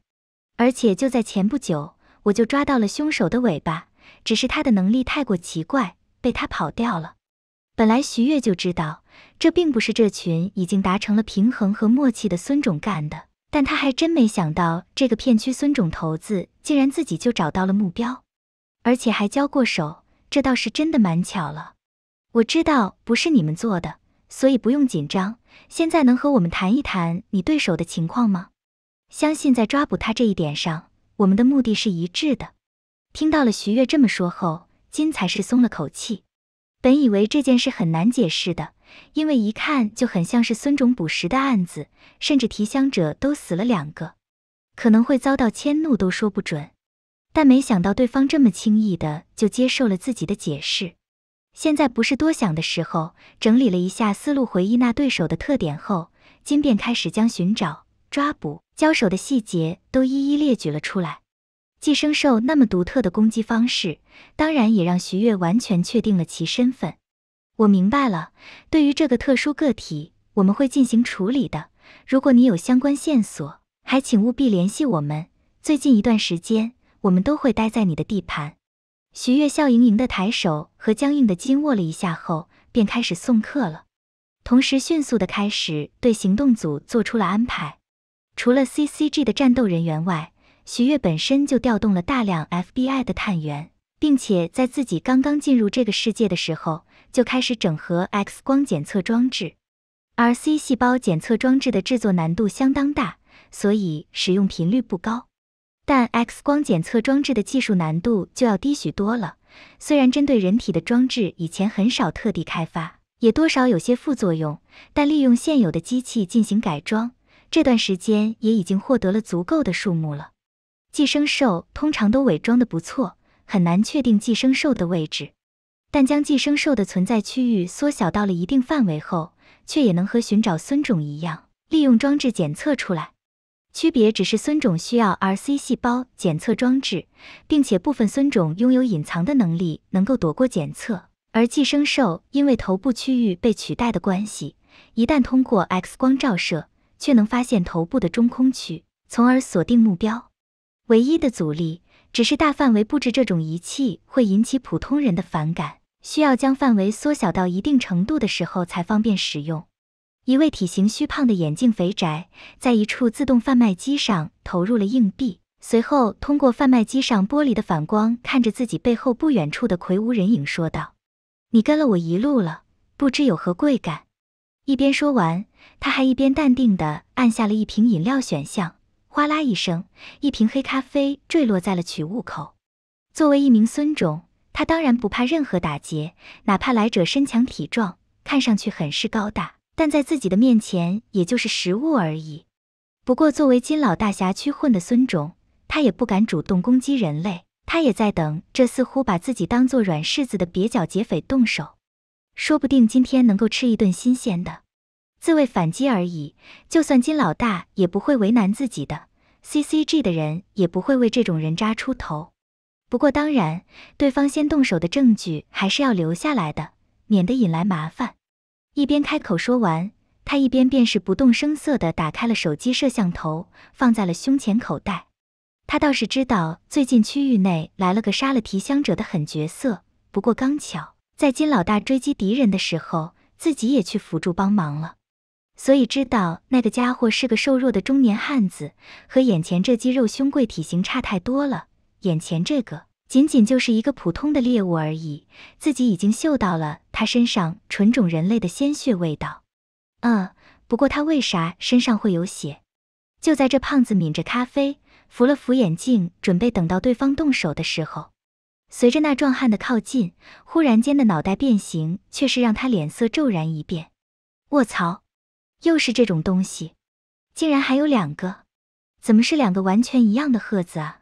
而且就在前不久，我就抓到了凶手的尾巴，只是他的能力太过奇怪，被他跑掉了。’本来徐月就知道。”这并不是这群已经达成了平衡和默契的孙种干的，但他还真没想到这个片区孙种头子竟然自己就找到了目标，而且还交过手，这倒是真的蛮巧了。我知道不是你们做的，所以不用紧张。现在能和我们谈一谈你对手的情况吗？相信在抓捕他这一点上，我们的目的是一致的。听到了徐月这么说后，金才是松了口气。本以为这件事很难解释的。因为一看就很像是孙种捕食的案子，甚至提香者都死了两个，可能会遭到迁怒都说不准。但没想到对方这么轻易的就接受了自己的解释。现在不是多想的时候，整理了一下思路，回忆那对手的特点后，金便开始将寻找、抓捕、交手的细节都一一列举了出来。寄生兽那么独特的攻击方式，当然也让徐悦完全确定了其身份。我明白了，对于这个特殊个体，我们会进行处理的。如果你有相关线索，还请务必联系我们。最近一段时间，我们都会待在你的地盘。徐月笑盈盈的抬手和僵硬的金握了一下后，便开始送客了，同时迅速的开始对行动组做出了安排。除了 C C G 的战斗人员外，徐月本身就调动了大量 F B I 的探员，并且在自己刚刚进入这个世界的时候。就开始整合 X 光检测装置，而 C 细胞检测装置的制作难度相当大，所以使用频率不高。但 X 光检测装置的技术难度就要低许多了。虽然针对人体的装置以前很少特地开发，也多少有些副作用，但利用现有的机器进行改装，这段时间也已经获得了足够的数目了。寄生兽通常都伪装的不错，很难确定寄生兽的位置。但将寄生兽的存在区域缩小到了一定范围后，却也能和寻找孙种一样，利用装置检测出来。区别只是孙种需要 R C 细胞检测装置，并且部分孙种拥有隐藏的能力，能够躲过检测。而寄生兽因为头部区域被取代的关系，一旦通过 X 光照射，却能发现头部的中空区，从而锁定目标。唯一的阻力只是大范围布置这种仪器会引起普通人的反感。需要将范围缩小到一定程度的时候才方便使用。一位体型虚胖的眼镜肥宅在一处自动贩卖机上投入了硬币，随后通过贩卖机上玻璃的反光看着自己背后不远处的魁梧人影说道：“你跟了我一路了，不知有何贵干？”一边说完，他还一边淡定地按下了一瓶饮料选项，哗啦一声，一瓶黑咖啡坠落在了取物口。作为一名孙种。他当然不怕任何打劫，哪怕来者身强体壮，看上去很是高大，但在自己的面前也就是食物而已。不过作为金老大辖区混的孙种，他也不敢主动攻击人类。他也在等这似乎把自己当做软柿子的蹩脚劫匪动手，说不定今天能够吃一顿新鲜的自卫反击而已。就算金老大也不会为难自己的，CCG 的人也不会为这种人渣出头。不过，当然，对方先动手的证据还是要留下来的，免得引来麻烦。一边开口说完，他一边便是不动声色地打开了手机摄像头，放在了胸前口袋。他倒是知道最近区域内来了个杀了提香者的狠角色，不过刚巧在金老大追击敌人的时候，自己也去辅助帮忙了，所以知道那个家伙是个瘦弱的中年汉子，和眼前这肌肉凶贵体型差太多了。眼前这个仅仅就是一个普通的猎物而已，自己已经嗅到了他身上纯种人类的鲜血味道。嗯，不过他为啥身上会有血？就在这胖子抿着咖啡，扶了扶眼镜，准备等到对方动手的时候，随着那壮汉的靠近，忽然间的脑袋变形，却是让他脸色骤然一变。卧槽，又是这种东西，竟然还有两个？怎么是两个完全一样的鹤子啊？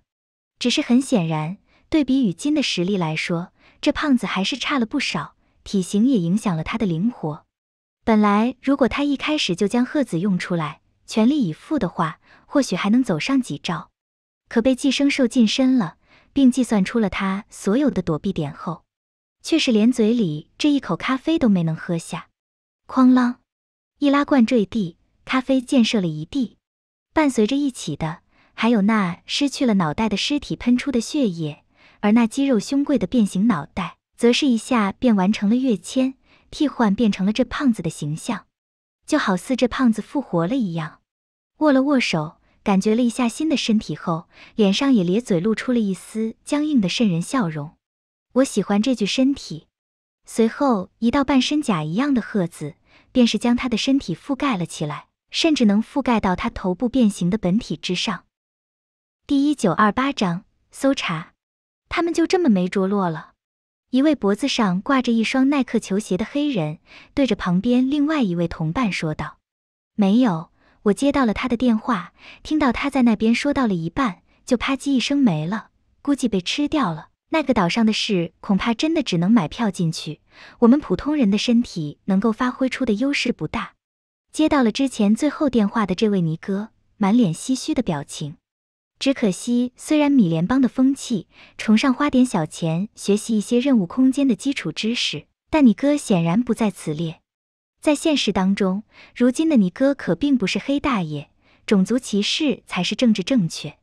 只是很显然，对比与金的实力来说，这胖子还是差了不少，体型也影响了他的灵活。本来如果他一开始就将鹤子用出来，全力以赴的话，或许还能走上几招。可被寄生兽近身了，并计算出了他所有的躲避点后，却是连嘴里这一口咖啡都没能喝下。哐啷，易拉罐坠地，咖啡溅射了一地，伴随着一起的。还有那失去了脑袋的尸体喷出的血液，而那肌肉凶贵的变形脑袋，则是一下便完成了跃迁替换，变成了这胖子的形象，就好似这胖子复活了一样。握了握手，感觉了一下新的身体后，脸上也咧嘴露出了一丝僵硬的渗人笑容。我喜欢这具身体。随后，一道半身甲一样的褐子，便是将他的身体覆盖了起来，甚至能覆盖到他头部变形的本体之上。第一九二八章搜查，他们就这么没着落了。一位脖子上挂着一双耐克球鞋的黑人，对着旁边另外一位同伴说道：“没有，我接到了他的电话，听到他在那边说到了一半，就啪叽一声没了，估计被吃掉了。那个岛上的事，恐怕真的只能买票进去。我们普通人的身体能够发挥出的优势不大。”接到了之前最后电话的这位尼哥，满脸唏嘘的表情。只可惜，虽然米联邦的风气崇尚花点小钱学习一些任务空间的基础知识，但你哥显然不在此列。在现实当中，如今的你哥可并不是黑大爷，种族歧视才是政治正确。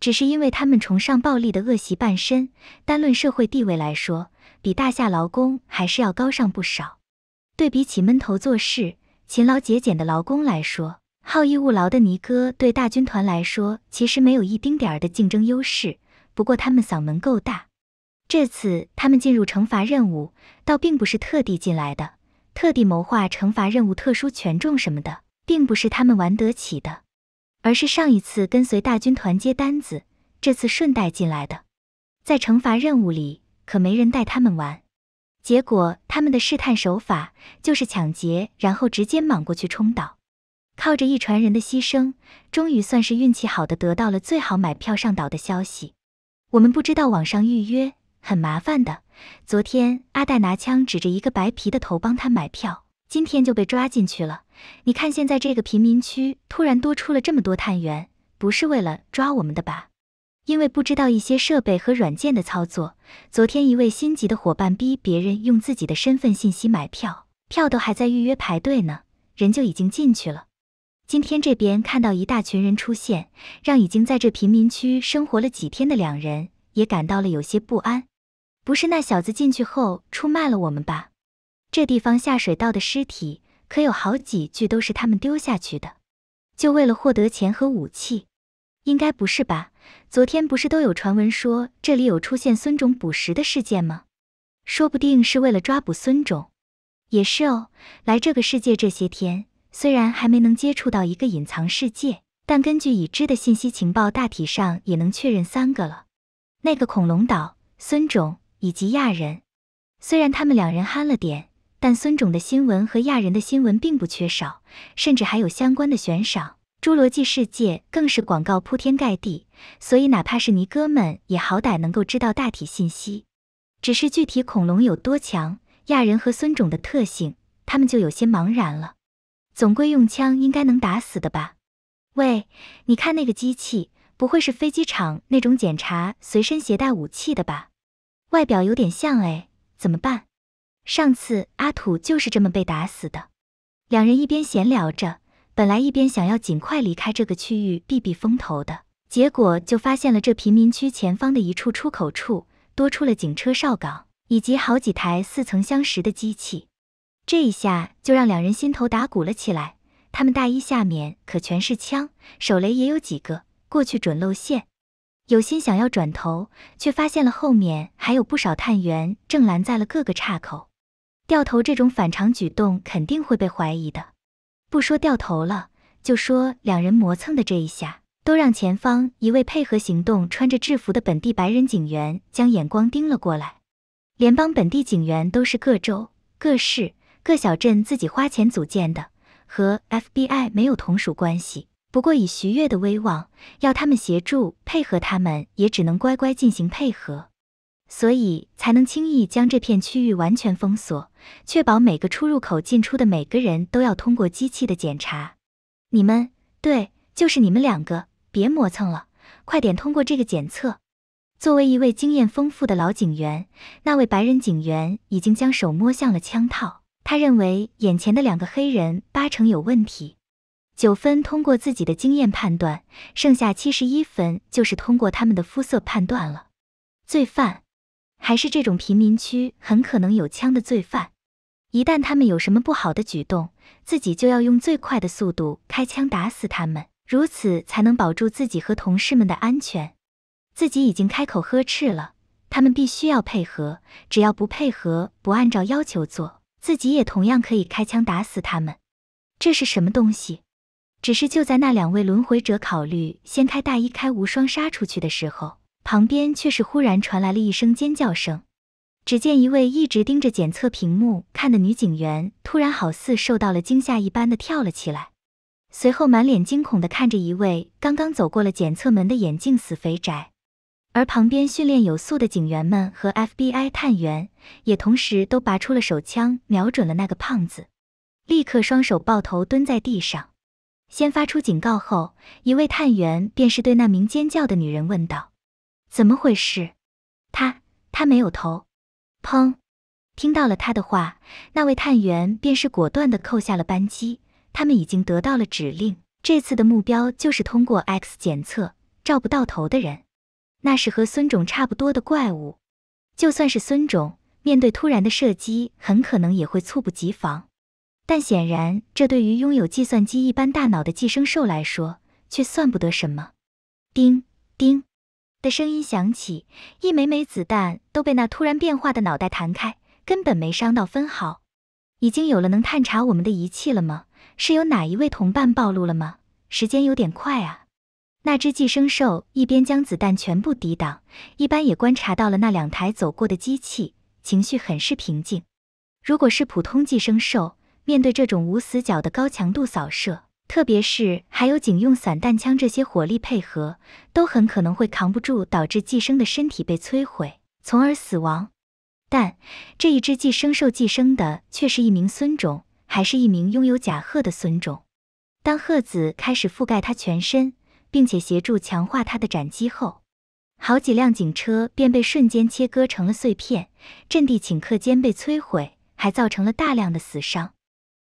只是因为他们崇尚暴力的恶习半身，单论社会地位来说，比大夏劳工还是要高尚不少。对比起闷头做事、勤劳节俭的劳工来说，好逸恶劳的尼哥对大军团来说其实没有一丁点儿的竞争优势。不过他们嗓门够大。这次他们进入惩罚任务，倒并不是特地进来的，特地谋划惩罚任务特殊权重什么的，并不是他们玩得起的，而是上一次跟随大军团接单子，这次顺带进来的。在惩罚任务里可没人带他们玩，结果他们的试探手法就是抢劫，然后直接莽过去冲倒。靠着一船人的牺牲，终于算是运气好的得到了最好买票上岛的消息。我们不知道网上预约很麻烦的。昨天阿戴拿枪指着一个白皮的头帮他买票，今天就被抓进去了。你看现在这个贫民区突然多出了这么多探员，不是为了抓我们的吧？因为不知道一些设备和软件的操作，昨天一位心急的伙伴逼别人用自己的身份信息买票，票都还在预约排队呢，人就已经进去了。今天这边看到一大群人出现，让已经在这贫民区生活了几天的两人也感到了有些不安。不是那小子进去后出卖了我们吧？这地方下水道的尸体可有好几具都是他们丢下去的，就为了获得钱和武器。应该不是吧？昨天不是都有传闻说这里有出现孙种捕食的事件吗？说不定是为了抓捕孙种。也是哦，来这个世界这些天。虽然还没能接触到一个隐藏世界，但根据已知的信息情报，大体上也能确认三个了。那个恐龙岛、孙种以及亚人。虽然他们两人憨了点，但孙种的新闻和亚人的新闻并不缺少，甚至还有相关的悬赏。侏罗纪世界更是广告铺天盖地，所以哪怕是尼哥们也好歹能够知道大体信息。只是具体恐龙有多强，亚人和孙种的特性，他们就有些茫然了。总归用枪应该能打死的吧？喂，你看那个机器，不会是飞机场那种检查随身携带武器的吧？外表有点像哎，怎么办？上次阿土就是这么被打死的。两人一边闲聊着，本来一边想要尽快离开这个区域避避风头的，结果就发现了这贫民区前方的一处出口处多出了警车哨岗以及好几台似曾相识的机器。这一下就让两人心头打鼓了起来，他们大衣下面可全是枪，手雷也有几个，过去准露馅。有心想要转头，却发现了后面还有不少探员正拦在了各个岔口。掉头这种反常举动肯定会被怀疑的。不说掉头了，就说两人磨蹭的这一下，都让前方一位配合行动、穿着制服的本地白人警员将眼光盯了过来。联邦本地警员都是各州、各市。各小镇自己花钱组建的，和 FBI 没有同属关系。不过以徐悦的威望，要他们协助配合，他们也只能乖乖进行配合，所以才能轻易将这片区域完全封锁，确保每个出入口进出的每个人都要通过机器的检查。你们，对，就是你们两个，别磨蹭了，快点通过这个检测。作为一位经验丰富的老警员，那位白人警员已经将手摸向了枪套。他认为眼前的两个黑人八成有问题，九分通过自己的经验判断，剩下七十一分就是通过他们的肤色判断了。罪犯，还是这种贫民区很可能有枪的罪犯，一旦他们有什么不好的举动，自己就要用最快的速度开枪打死他们，如此才能保住自己和同事们的安全。自己已经开口呵斥了，他们必须要配合，只要不配合，不按照要求做。自己也同样可以开枪打死他们。这是什么东西？只是就在那两位轮回者考虑掀开大衣开无双杀出去的时候，旁边却是忽然传来了一声尖叫声。只见一位一直盯着检测屏幕看的女警员，突然好似受到了惊吓一般的跳了起来，随后满脸惊恐的看着一位刚刚走过了检测门的眼镜死肥宅。而旁边训练有素的警员们和 FBI 探员也同时都拔出了手枪，瞄准了那个胖子，立刻双手抱头蹲在地上，先发出警告后，一位探员便是对那名尖叫的女人问道：“怎么回事？他他没有头！”砰！听到了他的话，那位探员便是果断的扣下了扳机。他们已经得到了指令，这次的目标就是通过 X 检测照不到头的人。那是和孙种差不多的怪物，就算是孙种，面对突然的射击，很可能也会猝不及防。但显然，这对于拥有计算机一般大脑的寄生兽来说，却算不得什么。叮叮的声音响起，一枚枚子弹都被那突然变化的脑袋弹开，根本没伤到分毫。已经有了能探查我们的仪器了吗？是有哪一位同伴暴露了吗？时间有点快啊。那只寄生兽一边将子弹全部抵挡，一般也观察到了那两台走过的机器，情绪很是平静。如果是普通寄生兽，面对这种无死角的高强度扫射，特别是还有警用散弹枪这些火力配合，都很可能会扛不住，导致寄生的身体被摧毁，从而死亡。但这一只寄生兽寄生的却是一名孙种，还是一名拥有甲贺的孙种。当鹤子开始覆盖他全身。并且协助强化他的斩击后，好几辆警车便被瞬间切割成了碎片，阵地顷刻间被摧毁，还造成了大量的死伤，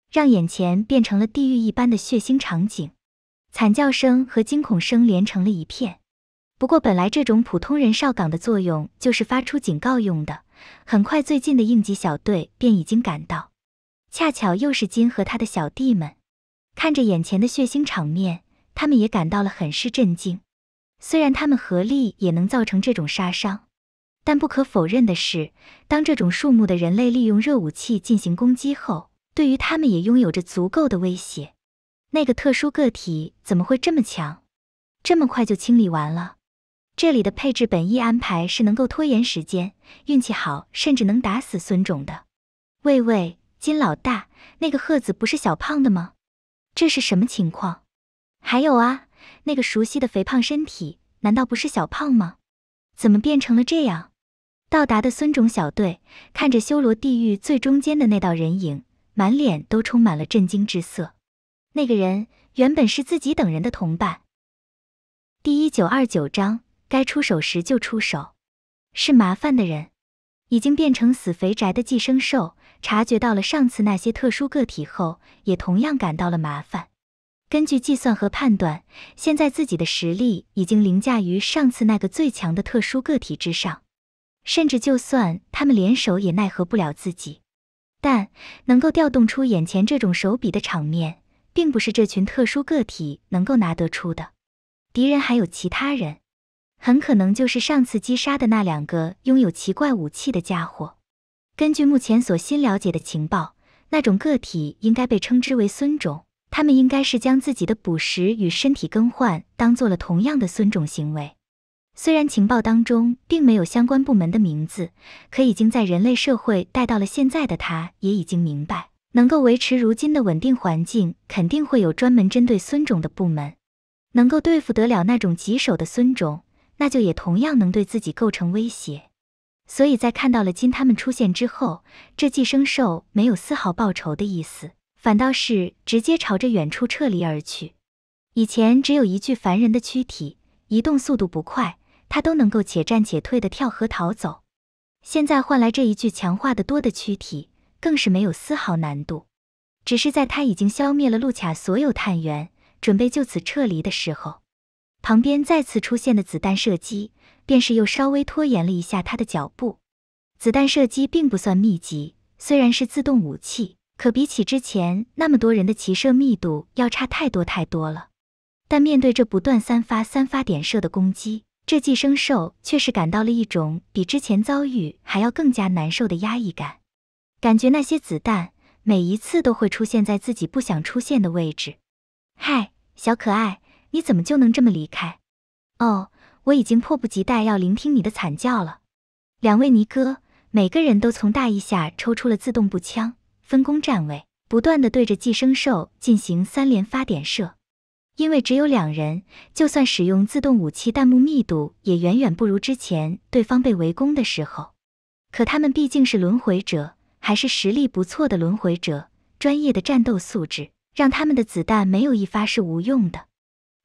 让眼前变成了地狱一般的血腥场景，惨叫声和惊恐声连成了一片。不过，本来这种普通人哨岗的作用就是发出警告用的，很快最近的应急小队便已经赶到，恰巧又是金和他的小弟们，看着眼前的血腥场面。他们也感到了很是震惊，虽然他们合力也能造成这种杀伤，但不可否认的是，当这种数目的人类利用热武器进行攻击后，对于他们也拥有着足够的威胁。那个特殊个体怎么会这么强？这么快就清理完了？这里的配置本意安排是能够拖延时间，运气好甚至能打死孙种的。喂喂，金老大，那个鹤子不是小胖的吗？这是什么情况？还有啊，那个熟悉的肥胖身体，难道不是小胖吗？怎么变成了这样？到达的孙种小队看着修罗地狱最中间的那道人影，满脸都充满了震惊之色。那个人原本是自己等人的同伴。第一九二九章：该出手时就出手，是麻烦的人。已经变成死肥宅的寄生兽，察觉到了上次那些特殊个体后，也同样感到了麻烦。根据计算和判断，现在自己的实力已经凌驾于上次那个最强的特殊个体之上，甚至就算他们联手也奈何不了自己。但能够调动出眼前这种手笔的场面，并不是这群特殊个体能够拿得出的。敌人还有其他人，很可能就是上次击杀的那两个拥有奇怪武器的家伙。根据目前所新了解的情报，那种个体应该被称之为孙种。他们应该是将自己的捕食与身体更换当做了同样的孙种行为。虽然情报当中并没有相关部门的名字，可已经在人类社会待到了现在的他，也已经明白，能够维持如今的稳定环境，肯定会有专门针对孙种的部门。能够对付得了那种棘手的孙种，那就也同样能对自己构成威胁。所以在看到了金他们出现之后，这寄生兽没有丝毫报仇的意思。反倒是直接朝着远处撤离而去。以前只有一具凡人的躯体，移动速度不快，他都能够且战且退的跳河逃走。现在换来这一具强化的多的躯体，更是没有丝毫难度。只是在他已经消灭了路卡所有探员，准备就此撤离的时候，旁边再次出现的子弹射击，便是又稍微拖延了一下他的脚步。子弹射击并不算密集，虽然是自动武器。可比起之前那么多人的骑射密度要差太多太多了，但面对这不断三发三发点射的攻击，这寄生兽却是感到了一种比之前遭遇还要更加难受的压抑感，感觉那些子弹每一次都会出现在自己不想出现的位置。嗨，小可爱，你怎么就能这么离开？哦，我已经迫不及待要聆听你的惨叫了。两位尼哥，每个人都从大衣下抽出了自动步枪。分工站位，不断地对着寄生兽进行三连发点射，因为只有两人，就算使用自动武器，弹幕密度也远远不如之前对方被围攻的时候。可他们毕竟是轮回者，还是实力不错的轮回者，专业的战斗素质让他们的子弹没有一发是无用的，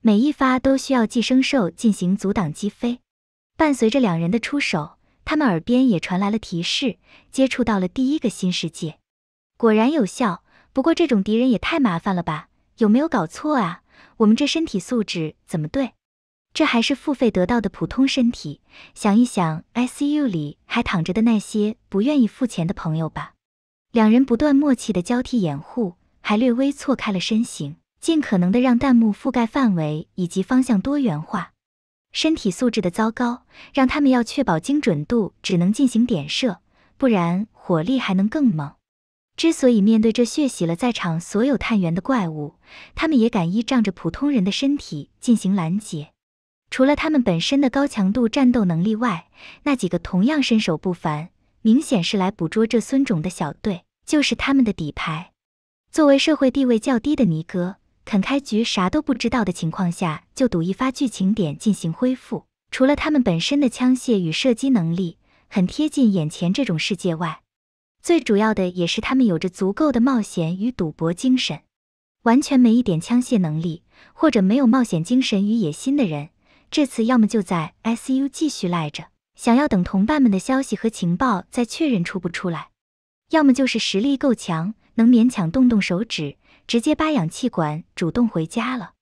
每一发都需要寄生兽进行阻挡击飞。伴随着两人的出手，他们耳边也传来了提示，接触到了第一个新世界。果然有效，不过这种敌人也太麻烦了吧？有没有搞错啊？我们这身体素质怎么对？这还是付费得到的普通身体，想一想 ICU 里还躺着的那些不愿意付钱的朋友吧。两人不断默契的交替掩护，还略微错开了身形，尽可能的让弹幕覆盖范围以及方向多元化。身体素质的糟糕，让他们要确保精准度，只能进行点射，不然火力还能更猛。之所以面对这血洗了在场所有探员的怪物，他们也敢依仗着普通人的身体进行拦截，除了他们本身的高强度战斗能力外，那几个同样身手不凡、明显是来捕捉这孙种的小队就是他们的底牌。作为社会地位较低的尼哥，肯开局啥都不知道的情况下就赌一发剧情点进行恢复，除了他们本身的枪械与射击能力很贴近眼前这种世界外。最主要的也是他们有着足够的冒险与赌博精神，完全没一点枪械能力或者没有冒险精神与野心的人，这次要么就在 S U 继续赖着，想要等同伴们的消息和情报再确认出不出来，要么就是实力够强，能勉强动动手指，直接扒氧气管主动回家了。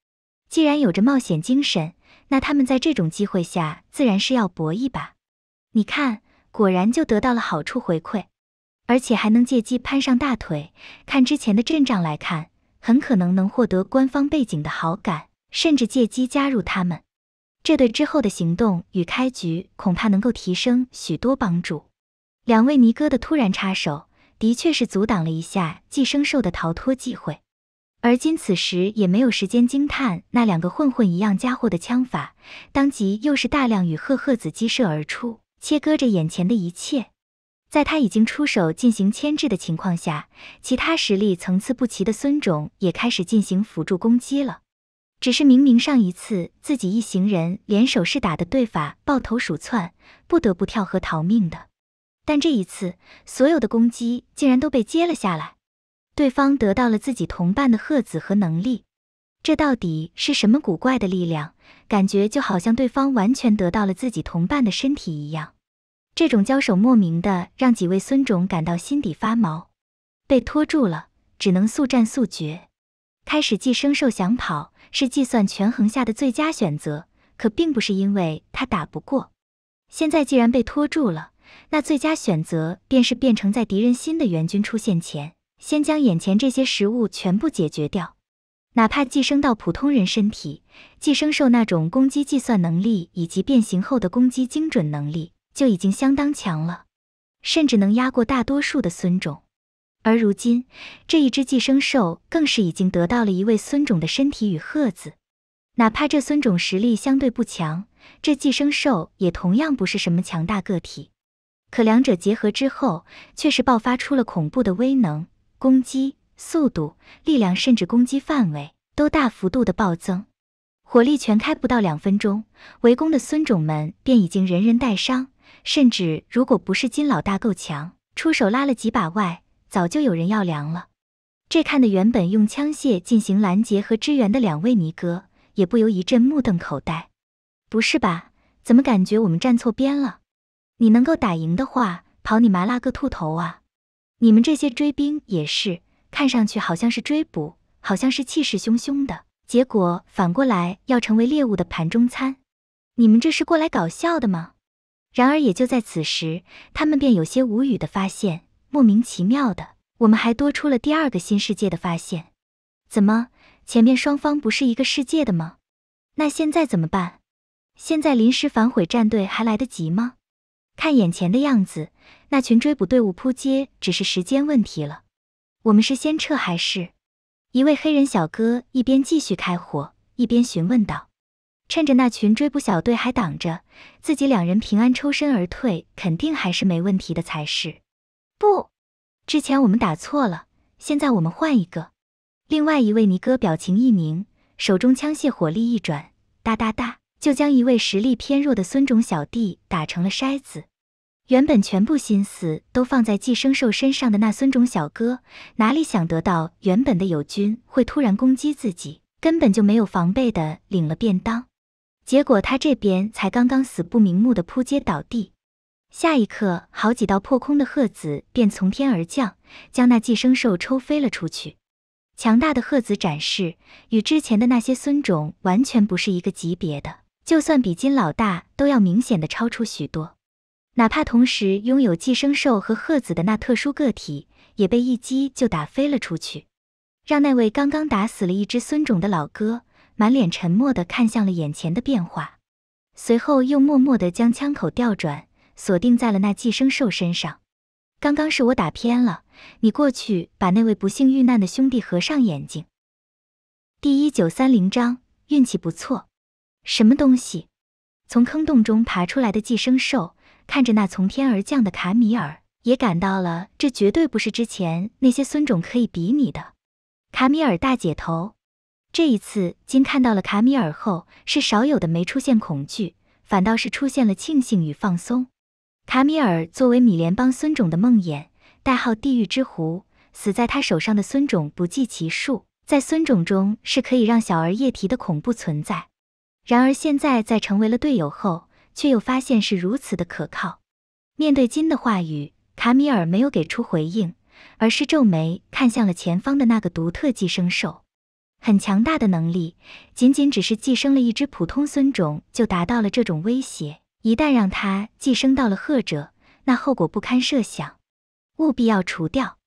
既然有着冒险精神，那他们在这种机会下自然是要搏一把。你看，果然就得到了好处回馈。而且还能借机攀上大腿。看之前的阵仗来看，很可能能获得官方背景的好感，甚至借机加入他们。这对之后的行动与开局恐怕能够提升许多帮助。两位尼哥的突然插手，的确是阻挡了一下寄生兽的逃脱机会。而今此时，也没有时间惊叹那两个混混一样家伙的枪法，当即又是大量与赫赫子激射而出，切割着眼前的一切。在他已经出手进行牵制的情况下，其他实力层次不齐的孙种也开始进行辅助攻击了。只是明明上一次自己一行人联手是打的对法抱头鼠窜，不得不跳河逃命的，但这一次所有的攻击竟然都被接了下来。对方得到了自己同伴的鹤子和能力，这到底是什么古怪的力量？感觉就好像对方完全得到了自己同伴的身体一样。这种交手莫名的让几位孙种感到心底发毛，被拖住了，只能速战速决。开始寄生兽想跑是计算权衡下的最佳选择，可并不是因为他打不过。现在既然被拖住了，那最佳选择便是变成在敌人新的援军出现前，先将眼前这些食物全部解决掉。哪怕寄生到普通人身体，寄生兽那种攻击计算能力以及变形后的攻击精准能力。就已经相当强了，甚至能压过大多数的孙种。而如今，这一只寄生兽更是已经得到了一位孙种的身体与赫子。哪怕这孙种实力相对不强，这寄生兽也同样不是什么强大个体。可两者结合之后，却是爆发出了恐怖的威能，攻击速度、力量，甚至攻击范围都大幅度的暴增。火力全开，不到两分钟，围攻的孙种们便已经人人带伤。甚至如果不是金老大够强，出手拉了几把外，早就有人要凉了。这看的原本用枪械进行拦截和支援的两位尼哥，也不由一阵目瞪口呆。不是吧？怎么感觉我们站错边了？你能够打赢的话，跑你麻辣个兔头啊！你们这些追兵也是，看上去好像是追捕，好像是气势汹汹的，结果反过来要成为猎物的盘中餐。你们这是过来搞笑的吗？然而，也就在此时，他们便有些无语的发现，莫名其妙的，我们还多出了第二个新世界的发现。怎么，前面双方不是一个世界的吗？那现在怎么办？现在临时反悔战队还来得及吗？看眼前的样子，那群追捕队伍扑街只是时间问题了。我们是先撤还是？一位黑人小哥一边继续开火，一边询问道。趁着那群追捕小队还挡着，自己两人平安抽身而退，肯定还是没问题的才是。不，之前我们打错了，现在我们换一个。另外一位尼哥表情一凝，手中枪械火力一转，哒哒哒，就将一位实力偏弱的孙种小弟打成了筛子。原本全部心思都放在寄生兽身上的那孙种小哥，哪里想得到原本的友军会突然攻击自己，根本就没有防备的领了便当。结果他这边才刚刚死不瞑目的扑街倒地，下一刻，好几道破空的鹤子便从天而降，将那寄生兽抽飞了出去。强大的鹤子展示，与之前的那些孙种完全不是一个级别的，就算比金老大都要明显的超出许多。哪怕同时拥有寄生兽和鹤子的那特殊个体，也被一击就打飞了出去，让那位刚刚打死了一只孙种的老哥。满脸沉默的看向了眼前的变化，随后又默默的将枪口调转，锁定在了那寄生兽身上。刚刚是我打偏了，你过去把那位不幸遇难的兄弟合上眼睛。第一九三零章，运气不错。什么东西？从坑洞中爬出来的寄生兽看着那从天而降的卡米尔，也感到了这绝对不是之前那些孙种可以比拟的。卡米尔大姐头。这一次，金看到了卡米尔后，是少有的没出现恐惧，反倒是出现了庆幸与放松。卡米尔作为米联邦孙种的梦魇，代号地狱之狐，死在他手上的孙种不计其数，在孙种中是可以让小儿夜啼的恐怖存在。然而现在，在成为了队友后，却又发现是如此的可靠。面对金的话语，卡米尔没有给出回应，而是皱眉看向了前方的那个独特寄生兽。很强大的能力，仅仅只是寄生了一只普通孙种就达到了这种威胁。一旦让它寄生到了赫者，那后果不堪设想。务必要除掉。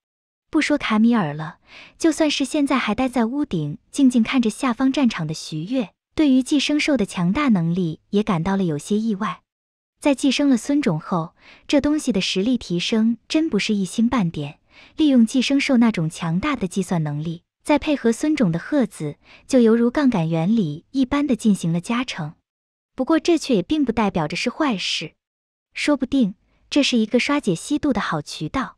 不说卡米尔了，就算是现在还待在屋顶静静看着下方战场的徐悦，对于寄生兽的强大能力也感到了有些意外。在寄生了孙种后，这东西的实力提升真不是一星半点。利用寄生兽那种强大的计算能力。再配合孙种的鹤子，就犹如杠杆原理一般的进行了加成。不过这却也并不代表着是坏事，说不定这是一个刷解吸度的好渠道。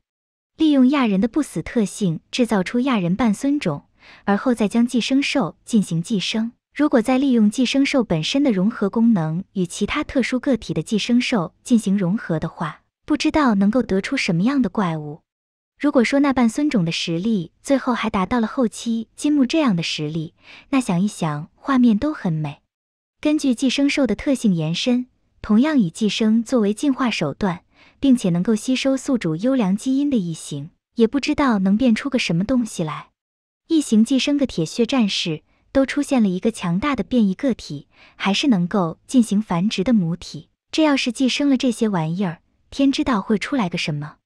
利用亚人的不死特性制造出亚人半孙种，而后再将寄生兽进行寄生。如果再利用寄生兽本身的融合功能与其他特殊个体的寄生兽进行融合的话，不知道能够得出什么样的怪物。如果说那半孙种的实力最后还达到了后期金木这样的实力，那想一想，画面都很美。根据寄生兽的特性延伸，同样以寄生作为进化手段，并且能够吸收宿主优良基因的异形，也不知道能变出个什么东西来。异形寄生的铁血战士，都出现了一个强大的变异个体，还是能够进行繁殖的母体。这要是寄生了这些玩意儿，天知道会出来个什么。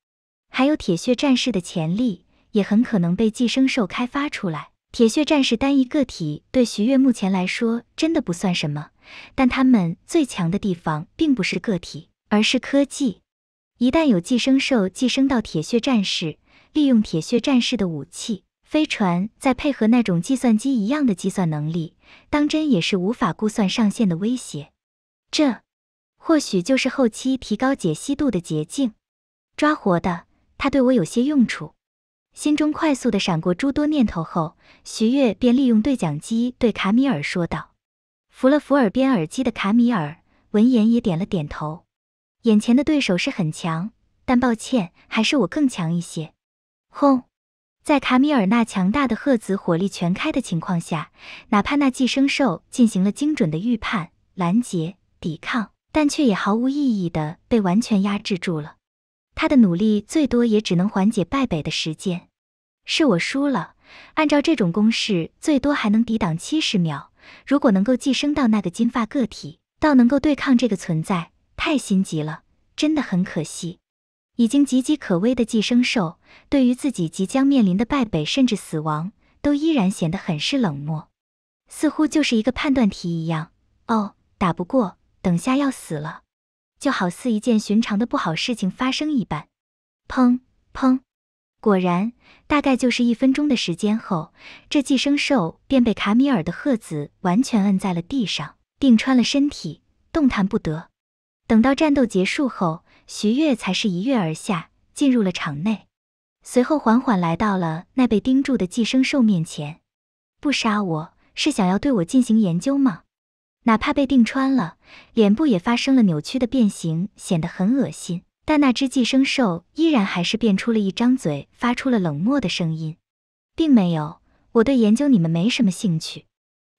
还有铁血战士的潜力也很可能被寄生兽开发出来。铁血战士单一个体对徐悦目前来说真的不算什么，但他们最强的地方并不是个体，而是科技。一旦有寄生兽寄生到铁血战士，利用铁血战士的武器、飞船，再配合那种计算机一样的计算能力，当真也是无法估算上限的威胁。这或许就是后期提高解析度的捷径，抓活的。他对我有些用处，心中快速的闪过诸多念头后，徐悦便利用对讲机对卡米尔说道：“扶了扶耳边耳机的卡米尔，闻言也点了点头。眼前的对手是很强，但抱歉，还是我更强一些。”轰！在卡米尔那强大的赫子火力全开的情况下，哪怕那寄生兽进行了精准的预判、拦截、抵抗，但却也毫无意义的被完全压制住了。他的努力最多也只能缓解败北的时间。是我输了。按照这种公式，最多还能抵挡七十秒。如果能够寄生到那个金发个体，倒能够对抗这个存在。太心急了，真的很可惜。已经岌岌可危的寄生兽，对于自己即将面临的败北甚至死亡，都依然显得很是冷漠，似乎就是一个判断题一样。哦，打不过，等下要死了。就好似一件寻常的不好事情发生一般，砰砰！果然，大概就是一分钟的时间后，这寄生兽便被卡米尔的鹤子完全摁在了地上，定穿了身体，动弹不得。等到战斗结束后，徐悦才是一跃而下，进入了场内，随后缓缓来到了那被盯住的寄生兽面前。不杀我是想要对我进行研究吗？哪怕被钉穿了，脸部也发生了扭曲的变形，显得很恶心。但那只寄生兽依然还是变出了一张嘴，发出了冷漠的声音，并没有，我对研究你们没什么兴趣。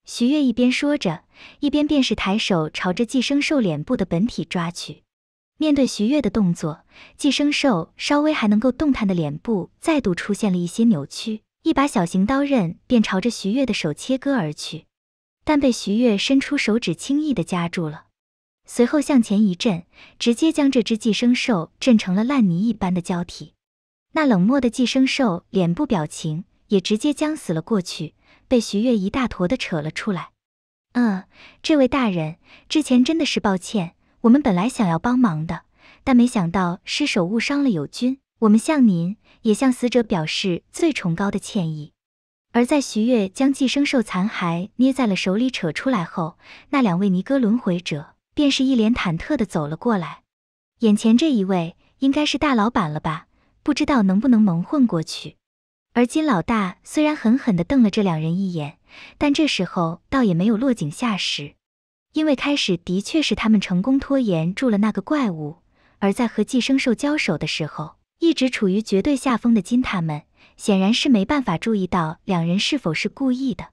徐月一边说着，一边便是抬手朝着寄生兽脸部的本体抓去。面对徐月的动作，寄生兽稍微还能够动弹的脸部再度出现了一些扭曲，一把小型刀刃便朝着徐月的手切割而去。但被徐悦伸出手指轻易的夹住了，随后向前一震，直接将这只寄生兽震成了烂泥一般的胶体。那冷漠的寄生兽脸部表情也直接僵死了过去，被徐悦一大坨的扯了出来。嗯，这位大人，之前真的是抱歉，我们本来想要帮忙的，但没想到失手误伤了友军，我们向您也向死者表示最崇高的歉意。而在徐悦将寄生兽残骸捏在了手里扯出来后，那两位尼哥轮回者便是一脸忐忑的走了过来。眼前这一位应该是大老板了吧？不知道能不能蒙混过去。而金老大虽然狠狠地瞪了这两人一眼，但这时候倒也没有落井下石，因为开始的确是他们成功拖延住了那个怪物。而在和寄生兽交手的时候，一直处于绝对下风的金他们。显然是没办法注意到两人是否是故意的，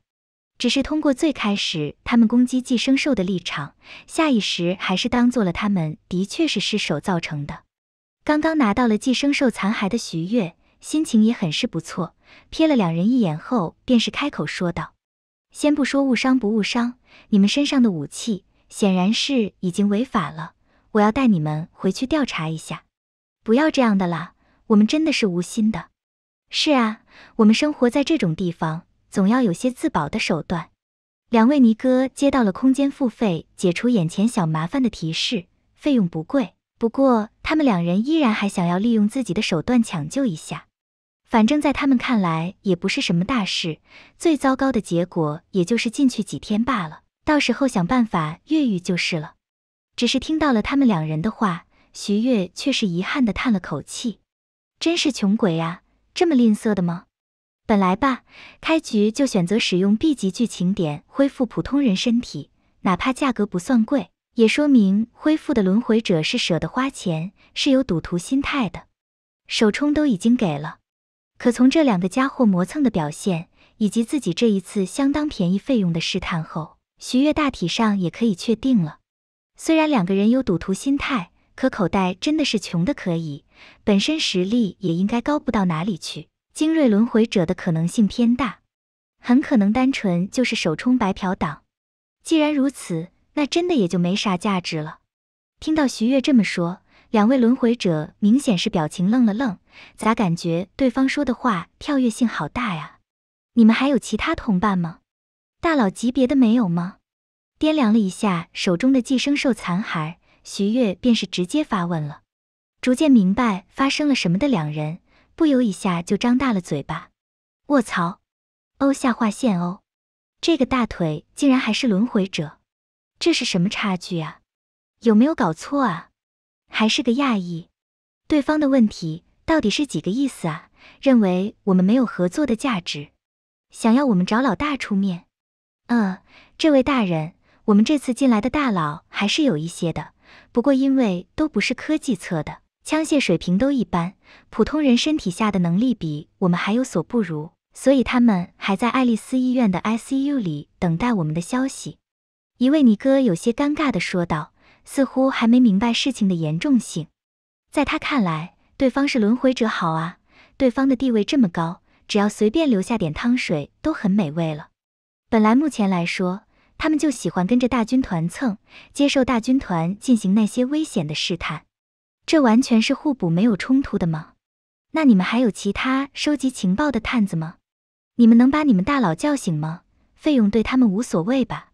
只是通过最开始他们攻击寄生兽的立场，下意识还是当做了他们的确是失手造成的。刚刚拿到了寄生兽残骸的徐月，心情也很是不错，瞥了两人一眼后便是开口说道：“先不说误伤不误伤，你们身上的武器显然是已经违法了，我要带你们回去调查一下。不要这样的啦，我们真的是无心的。”是啊，我们生活在这种地方，总要有些自保的手段。两位尼哥接到了空间付费解除眼前小麻烦的提示，费用不贵，不过他们两人依然还想要利用自己的手段抢救一下。反正，在他们看来也不是什么大事，最糟糕的结果也就是进去几天罢了，到时候想办法越狱就是了。只是听到了他们两人的话，徐月却是遗憾的叹了口气，真是穷鬼啊。这么吝啬的吗？本来吧，开局就选择使用 B 级剧情点恢复普通人身体，哪怕价格不算贵，也说明恢复的轮回者是舍得花钱，是有赌徒心态的。首充都已经给了，可从这两个家伙磨蹭的表现，以及自己这一次相当便宜费用的试探后，徐悦大体上也可以确定了。虽然两个人有赌徒心态。可口袋真的是穷的可以，本身实力也应该高不到哪里去，精锐轮回者的可能性偏大，很可能单纯就是首充白嫖党。既然如此，那真的也就没啥价值了。听到徐悦这么说，两位轮回者明显是表情愣了愣，咋感觉对方说的话跳跃性好大呀？你们还有其他同伴吗？大佬级别的没有吗？掂量了一下手中的寄生兽残骸。徐悦便是直接发问了，逐渐明白发生了什么的两人，不由一下就张大了嘴巴。卧槽！欧下划线哦，这个大腿竟然还是轮回者，这是什么差距啊？有没有搞错啊？还是个亚裔？对方的问题到底是几个意思啊？认为我们没有合作的价值，想要我们找老大出面？嗯，这位大人，我们这次进来的大佬还是有一些的。不过，因为都不是科技测的，枪械水平都一般，普通人身体下的能力比我们还有所不如，所以他们还在爱丽丝医院的 ICU 里等待我们的消息。一位尼哥有些尴尬的说道，似乎还没明白事情的严重性。在他看来，对方是轮回者好啊，对方的地位这么高，只要随便留下点汤水都很美味了。本来目前来说。他们就喜欢跟着大军团蹭，接受大军团进行那些危险的试探，这完全是互补，没有冲突的吗？那你们还有其他收集情报的探子吗？你们能把你们大佬叫醒吗？费用对他们无所谓吧？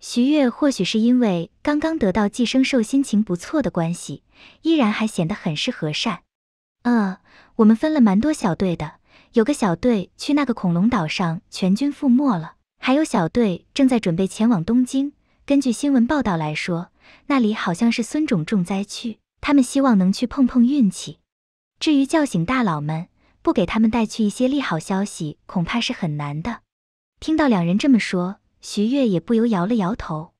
徐月或许是因为刚刚得到寄生兽，心情不错的关系，依然还显得很是和善。呃，我们分了蛮多小队的，有个小队去那个恐龙岛上全军覆没了。还有小队正在准备前往东京，根据新闻报道来说，那里好像是孙种重灾区，他们希望能去碰碰运气。至于叫醒大佬们，不给他们带去一些利好消息，恐怕是很难的。听到两人这么说，徐悦也不由摇了摇头，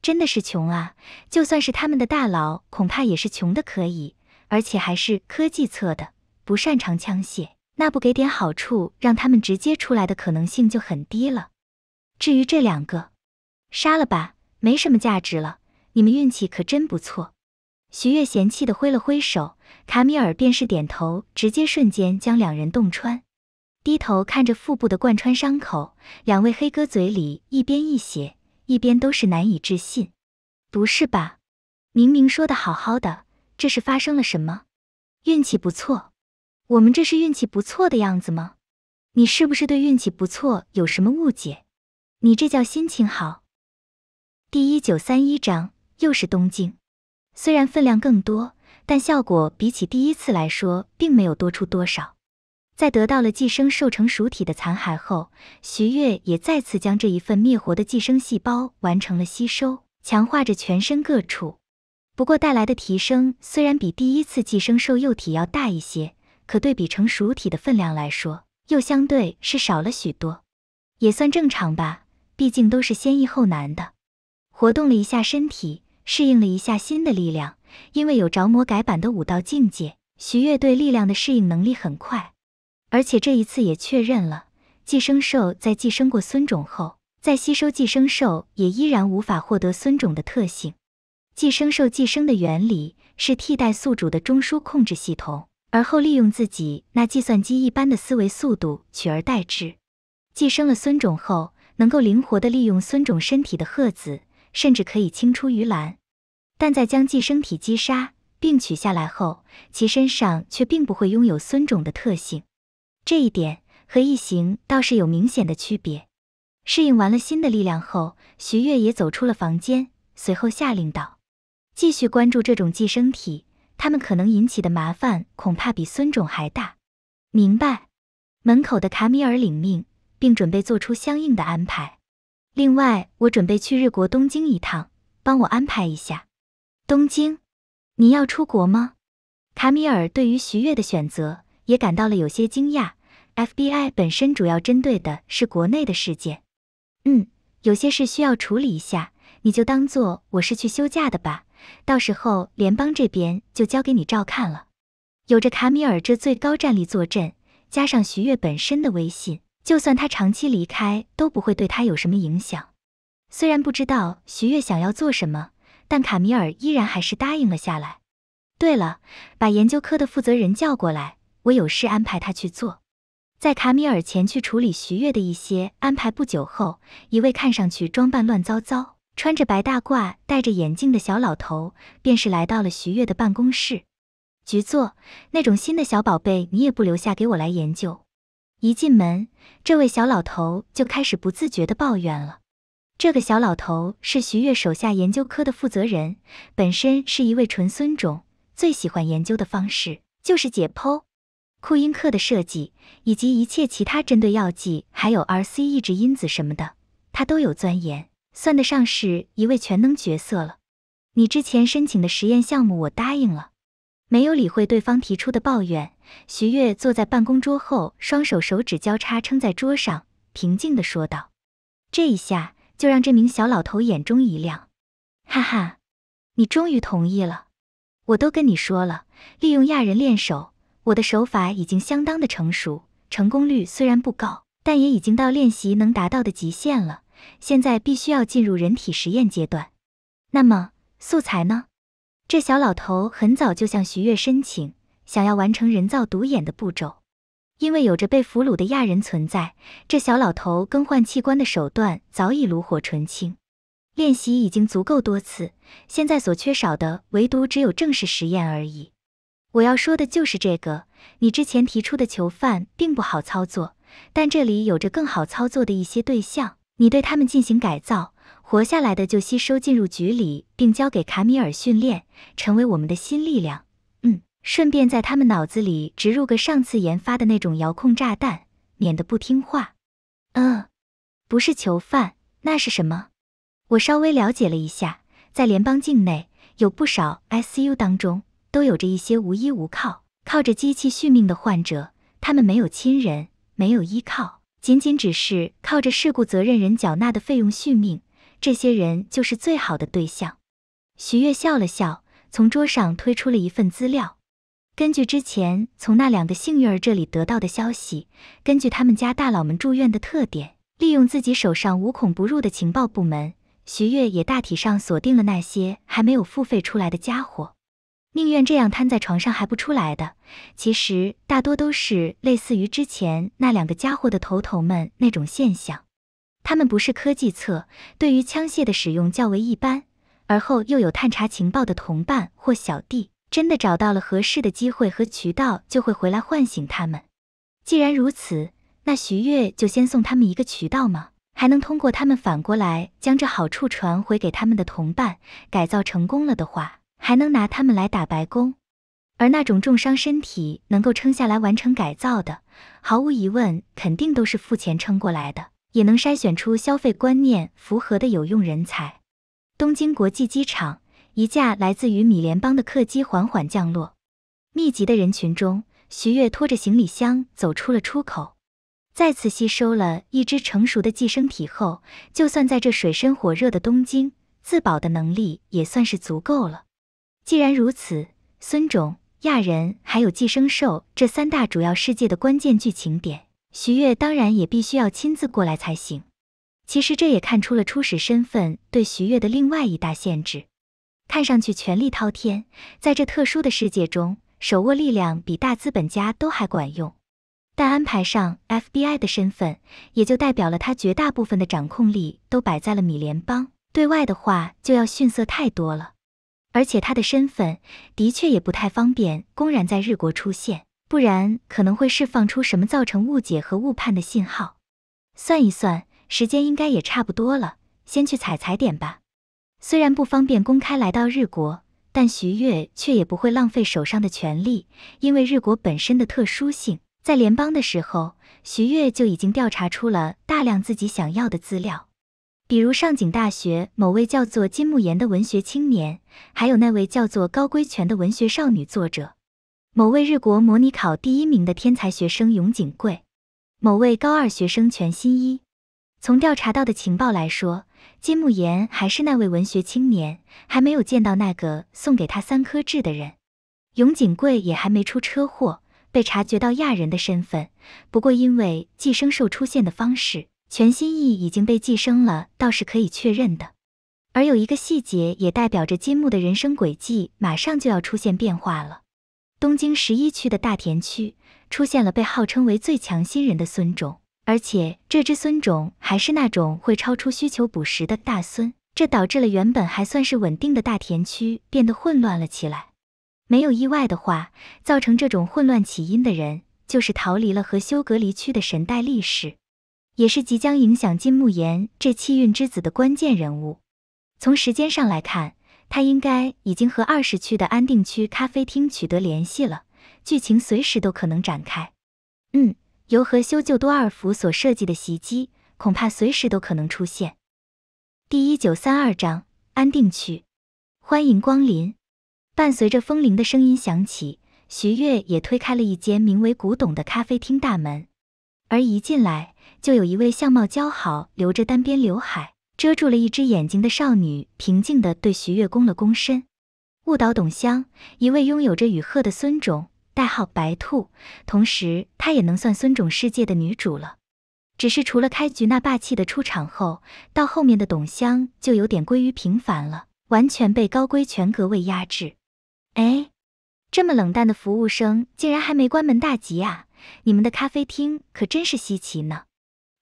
真的是穷啊！就算是他们的大佬，恐怕也是穷的可以，而且还是科技测的，不擅长枪械，那不给点好处，让他们直接出来的可能性就很低了。至于这两个，杀了吧，没什么价值了。你们运气可真不错。徐悦嫌弃的挥了挥手，卡米尔便是点头，直接瞬间将两人洞穿。低头看着腹部的贯穿伤口，两位黑哥嘴里一边溢血，一边都是难以置信。不是吧？明明说的好好的，这是发生了什么？运气不错？我们这是运气不错的样子吗？你是不是对运气不错有什么误解？你这叫心情好。第一九三一章，又是东京。虽然分量更多，但效果比起第一次来说，并没有多出多少。在得到了寄生兽成熟体的残骸后，徐月也再次将这一份灭活的寄生细胞完成了吸收，强化着全身各处。不过带来的提升虽然比第一次寄生兽幼体要大一些，可对比成熟体的分量来说，又相对是少了许多，也算正常吧。毕竟都是先易后难的，活动了一下身体，适应了一下新的力量。因为有着魔改版的武道境界，徐悦对力量的适应能力很快。而且这一次也确认了，寄生兽在寄生过孙种后，再吸收寄生兽也依然无法获得孙种的特性。寄生兽寄生的原理是替代宿主的中枢控制系统，而后利用自己那计算机一般的思维速度取而代之。寄生了孙种后。能够灵活地利用孙种身体的褐子，甚至可以青出于蓝，但在将寄生体击杀并取下来后，其身上却并不会拥有孙种的特性，这一点和异形倒是有明显的区别。适应完了新的力量后，徐月也走出了房间，随后下令道：“继续关注这种寄生体，他们可能引起的麻烦恐怕比孙种还大。”明白。门口的卡米尔领命。并准备做出相应的安排。另外，我准备去日国东京一趟，帮我安排一下。东京，你要出国吗？卡米尔对于徐悦的选择也感到了有些惊讶。FBI 本身主要针对的是国内的事件。嗯，有些事需要处理一下，你就当做我是去休假的吧。到时候联邦这边就交给你照看了。有着卡米尔这最高战力坐镇，加上徐悦本身的威信。就算他长期离开，都不会对他有什么影响。虽然不知道徐月想要做什么，但卡米尔依然还是答应了下来。对了，把研究科的负责人叫过来，我有事安排他去做。在卡米尔前去处理徐月的一些安排不久后，一位看上去装扮乱糟糟、穿着白大褂、戴着眼镜的小老头，便是来到了徐月的办公室。局座，那种新的小宝贝你也不留下给我来研究？一进门，这位小老头就开始不自觉地抱怨了。这个小老头是徐悦手下研究科的负责人，本身是一位纯孙种，最喜欢研究的方式就是解剖。库因克的设计以及一切其他针对药剂，还有 R C 抑制因子什么的，他都有钻研，算得上是一位全能角色了。你之前申请的实验项目，我答应了。没有理会对方提出的抱怨，徐悦坐在办公桌后，双手手指交叉撑在桌上，平静地说道：“这一下就让这名小老头眼中一亮，哈哈，你终于同意了。我都跟你说了，利用亚人练手，我的手法已经相当的成熟，成功率虽然不高，但也已经到练习能达到的极限了。现在必须要进入人体实验阶段，那么素材呢？”这小老头很早就向徐悦申请，想要完成人造独眼的步骤。因为有着被俘虏的亚人存在，这小老头更换器官的手段早已炉火纯青，练习已经足够多次。现在所缺少的，唯独只有正式实验而已。我要说的就是这个。你之前提出的囚犯并不好操作，但这里有着更好操作的一些对象，你对他们进行改造。活下来的就吸收进入局里，并交给卡米尔训练，成为我们的新力量。嗯，顺便在他们脑子里植入个上次研发的那种遥控炸弹，免得不听话。嗯，不是囚犯，那是什么？我稍微了解了一下，在联邦境内有不少 ICU 当中都有着一些无依无靠、靠着机器续命的患者，他们没有亲人，没有依靠，仅仅只是靠着事故责任人缴纳的费用续命。这些人就是最好的对象。徐悦笑了笑，从桌上推出了一份资料。根据之前从那两个幸运儿这里得到的消息，根据他们家大佬们住院的特点，利用自己手上无孔不入的情报部门，徐悦也大体上锁定了那些还没有付费出来的家伙。宁愿这样瘫在床上还不出来的，其实大多都是类似于之前那两个家伙的头头们那种现象。他们不是科技策，对于枪械的使用较为一般。而后又有探查情报的同伴或小弟，真的找到了合适的机会和渠道，就会回来唤醒他们。既然如此，那徐悦就先送他们一个渠道嘛，还能通过他们反过来将这好处传回给他们的同伴。改造成功了的话，还能拿他们来打白宫。而那种重伤身体能够撑下来完成改造的，毫无疑问，肯定都是付钱撑过来的。也能筛选出消费观念符合的有用人才。东京国际机场，一架来自于米联邦的客机缓缓降落。密集的人群中，徐悦拖着行李箱走出了出口。再次吸收了一只成熟的寄生体后，就算在这水深火热的东京，自保的能力也算是足够了。既然如此，孙种、亚人还有寄生兽这三大主要世界的关键剧情点。徐越当然也必须要亲自过来才行。其实这也看出了初始身份对徐越的另外一大限制。看上去权力滔天，在这特殊的世界中，手握力量比大资本家都还管用。但安排上 FBI 的身份，也就代表了他绝大部分的掌控力都摆在了米联邦。对外的话，就要逊色太多了。而且他的身份的确也不太方便公然在日国出现。不然可能会释放出什么造成误解和误判的信号。算一算，时间应该也差不多了，先去踩踩点吧。虽然不方便公开来到日国，但徐越却也不会浪费手上的权力，因为日国本身的特殊性，在联邦的时候，徐越就已经调查出了大量自己想要的资料，比如上井大学某位叫做金木研的文学青年，还有那位叫做高龟泉的文学少女作者。某位日国模拟考第一名的天才学生永井贵，某位高二学生全新一。从调查到的情报来说，金木研还是那位文学青年，还没有见到那个送给他三颗痣的人。永井贵也还没出车祸被察觉到亚人的身份，不过因为寄生兽出现的方式，全新一已经被寄生了，倒是可以确认的。而有一个细节也代表着金木的人生轨迹马上就要出现变化了。东京十一区的大田区出现了被号称为最强新人的孙种，而且这只孙种还是那种会超出需求捕食的大孙，这导致了原本还算是稳定的大田区变得混乱了起来。没有意外的话，造成这种混乱起因的人就是逃离了和修隔离区的神代力士，也是即将影响金木研这气运之子的关键人物。从时间上来看。他应该已经和二十区的安定区咖啡厅取得联系了，剧情随时都可能展开。嗯，由何修旧多尔福所设计的袭击，恐怕随时都可能出现。第一九三二章：安定区，欢迎光临。伴随着风铃的声音响起，徐月也推开了一间名为“古董”的咖啡厅大门，而一进来就有一位相貌姣好、留着单边刘海。遮住了一只眼睛的少女平静地对徐月躬了躬身。误导董香，一位拥有着羽鹤的孙种，代号白兔，同时她也能算孙种世界的女主了。只是除了开局那霸气的出场后，到后面的董香就有点归于平凡了，完全被高规全格位压制。哎，这么冷淡的服务生竟然还没关门大吉啊！你们的咖啡厅可真是稀奇呢。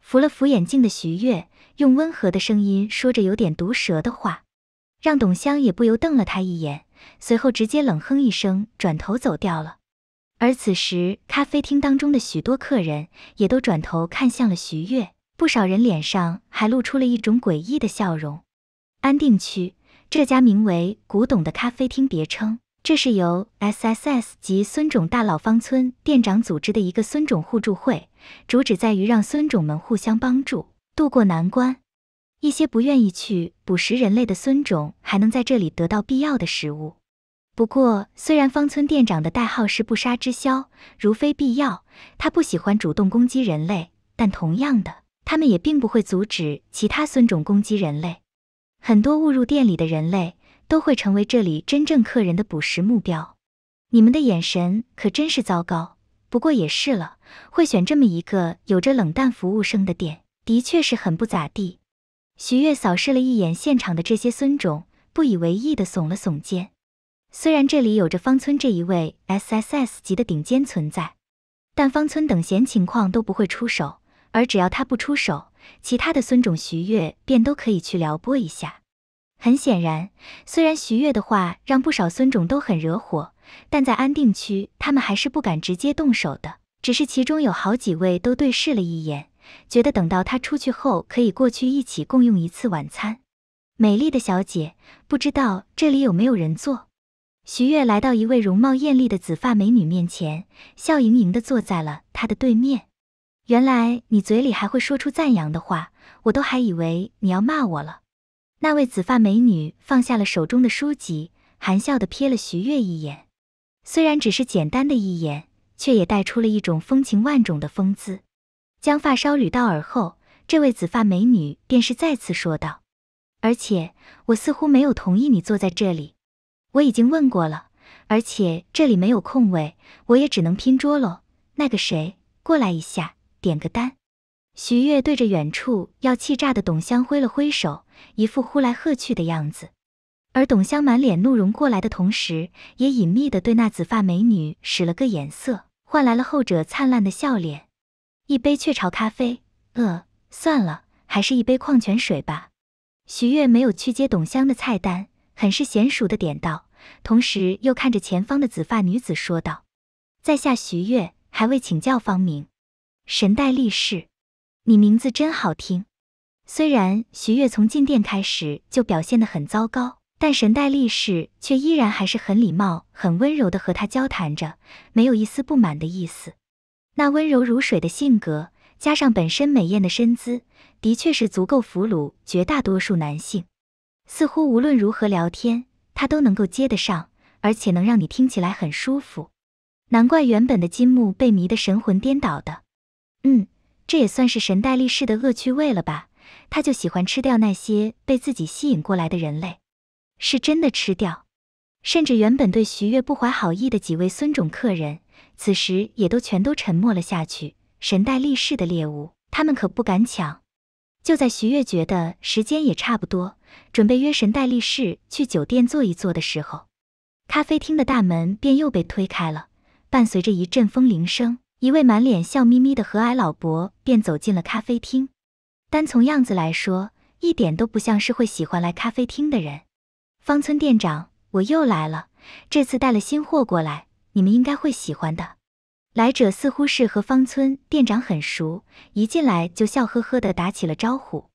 扶了扶眼镜的徐月。用温和的声音说着有点毒舌的话，让董香也不由瞪了他一眼，随后直接冷哼一声，转头走掉了。而此时，咖啡厅当中的许多客人也都转头看向了徐悦，不少人脸上还露出了一种诡异的笑容。安定区这家名为“古董”的咖啡厅，别称这是由 SSS 及孙种大佬方村店长组织的一个孙种互助会，主旨在于让孙种们互相帮助。度过难关，一些不愿意去捕食人类的孙种还能在这里得到必要的食物。不过，虽然方村店长的代号是不杀之枭，如非必要，他不喜欢主动攻击人类，但同样的，他们也并不会阻止其他孙种攻击人类。很多误入店里的人类都会成为这里真正客人的捕食目标。你们的眼神可真是糟糕，不过也是了，会选这么一个有着冷淡服务生的店。的确是很不咋地。徐月扫视了一眼现场的这些孙种，不以为意的耸了耸肩。虽然这里有着方村这一位 S S S 级的顶尖存在，但方村等闲情况都不会出手，而只要他不出手，其他的孙种徐月便都可以去撩拨一下。很显然，虽然徐月的话让不少孙种都很惹火，但在安定区，他们还是不敢直接动手的。只是其中有好几位都对视了一眼。觉得等到他出去后，可以过去一起共用一次晚餐。美丽的小姐，不知道这里有没有人坐？徐月来到一位容貌艳丽的紫发美女面前，笑盈盈地坐在了她的对面。原来你嘴里还会说出赞扬的话，我都还以为你要骂我了。那位紫发美女放下了手中的书籍，含笑地瞥了徐月一眼。虽然只是简单的一眼，却也带出了一种风情万种的风姿。将发梢捋到耳后，这位紫发美女便是再次说道：“而且我似乎没有同意你坐在这里，我已经问过了，而且这里没有空位，我也只能拼桌喽。”那个谁，过来一下，点个单。徐悦对着远处要气炸的董香挥了挥手，一副呼来喝去的样子。而董香满脸怒容过来的同时，也隐秘地对那紫发美女使了个眼色，换来了后者灿烂的笑脸。一杯雀巢咖啡，呃，算了，还是一杯矿泉水吧。徐月没有去接董香的菜单，很是娴熟的点到，同时又看着前方的紫发女子说道：“在下徐月，还未请教芳名。”神代力士，你名字真好听。虽然徐月从进店开始就表现的很糟糕，但神代力士却依然还是很礼貌、很温柔的和他交谈着，没有一丝不满的意思。那温柔如水的性格，加上本身美艳的身姿，的确是足够俘虏绝大多数男性。似乎无论如何聊天，他都能够接得上，而且能让你听起来很舒服。难怪原本的金木被迷得神魂颠倒的。嗯，这也算是神代力士的恶趣味了吧？他就喜欢吃掉那些被自己吸引过来的人类，是真的吃掉。甚至原本对徐悦不怀好意的几位孙种客人。此时也都全都沉默了下去。神代力士的猎物，他们可不敢抢。就在徐悦觉得时间也差不多，准备约神代力士去酒店坐一坐的时候，咖啡厅的大门便又被推开了，伴随着一阵风铃声，一位满脸笑眯眯的和蔼老伯便走进了咖啡厅。单从样子来说，一点都不像是会喜欢来咖啡厅的人。方村店长，我又来了，这次带了新货过来。你们应该会喜欢的。来者似乎是和方村店长很熟，一进来就笑呵呵的打起了招呼。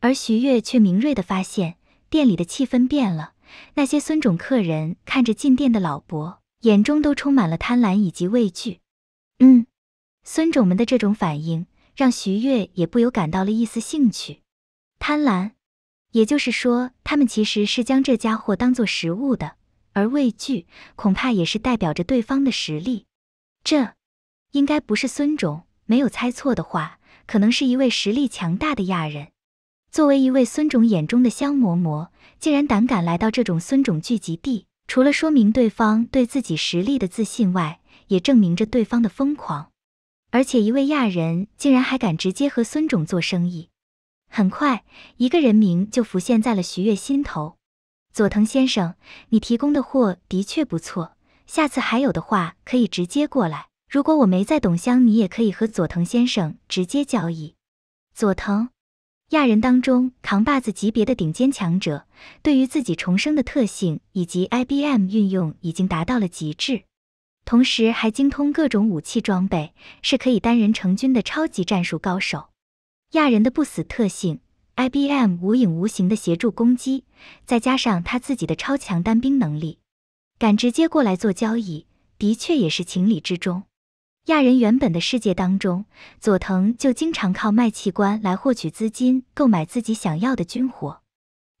而徐悦却敏锐的发现，店里的气氛变了。那些孙种客人看着进店的老伯，眼中都充满了贪婪以及畏惧。嗯，孙种们的这种反应，让徐悦也不由感到了一丝兴趣。贪婪，也就是说，他们其实是将这家伙当做食物的。而畏惧恐怕也是代表着对方的实力，这应该不是孙种没有猜错的话，可能是一位实力强大的亚人。作为一位孙种眼中的香馍馍，竟然胆敢来到这种孙种聚集地，除了说明对方对自己实力的自信外，也证明着对方的疯狂。而且一位亚人竟然还敢直接和孙种做生意，很快一个人名就浮现在了徐月心头。佐藤先生，你提供的货的确不错，下次还有的话可以直接过来。如果我没在董乡，你也可以和佐藤先生直接交易。佐藤，亚人当中扛把子级别的顶尖强者，对于自己重生的特性以及 IBM 运用已经达到了极致，同时还精通各种武器装备，是可以单人成军的超级战术高手。亚人的不死特性。IBM 无影无形的协助攻击，再加上他自己的超强单兵能力，敢直接过来做交易，的确也是情理之中。亚人原本的世界当中，佐藤就经常靠卖器官来获取资金，购买自己想要的军火。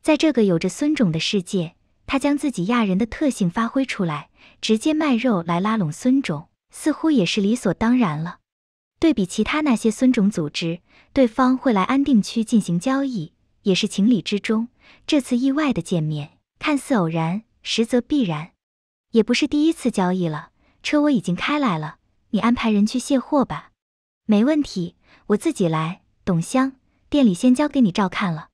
在这个有着孙种的世界，他将自己亚人的特性发挥出来，直接卖肉来拉拢孙种，似乎也是理所当然了。对比其他那些孙种组织，对方会来安定区进行交易也是情理之中。这次意外的见面看似偶然，实则必然，也不是第一次交易了。车我已经开来了，你安排人去卸货吧。没问题，我自己来。董香，店里先交给你照看了，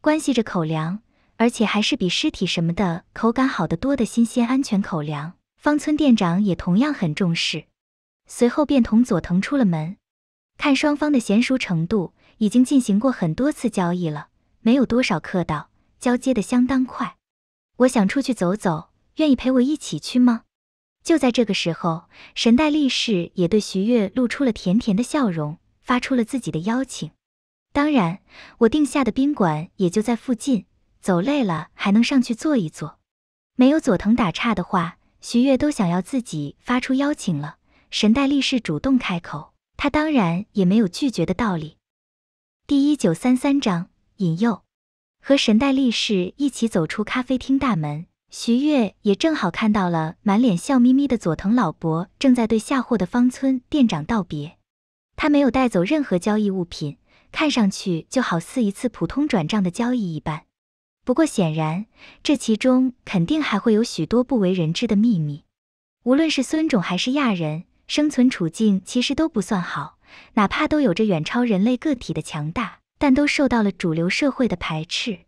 关系着口粮，而且还是比尸体什么的口感好得多的新鲜安全口粮。方村店长也同样很重视。随后便同佐藤出了门，看双方的娴熟程度，已经进行过很多次交易了，没有多少客到，交接的相当快。我想出去走走，愿意陪我一起去吗？就在这个时候，神代力士也对徐月露出了甜甜的笑容，发出了自己的邀请。当然，我定下的宾馆也就在附近，走累了还能上去坐一坐。没有佐藤打岔的话，徐月都想要自己发出邀请了。神代力士主动开口，他当然也没有拒绝的道理。第一九三三章引诱，和神代力士一起走出咖啡厅大门，徐悦也正好看到了满脸笑眯眯的佐藤老伯正在对下货的方村店长道别。他没有带走任何交易物品，看上去就好似一次普通转账的交易一般。不过显然，这其中肯定还会有许多不为人知的秘密。无论是孙种还是亚人。生存处境其实都不算好，哪怕都有着远超人类个体的强大，但都受到了主流社会的排斥。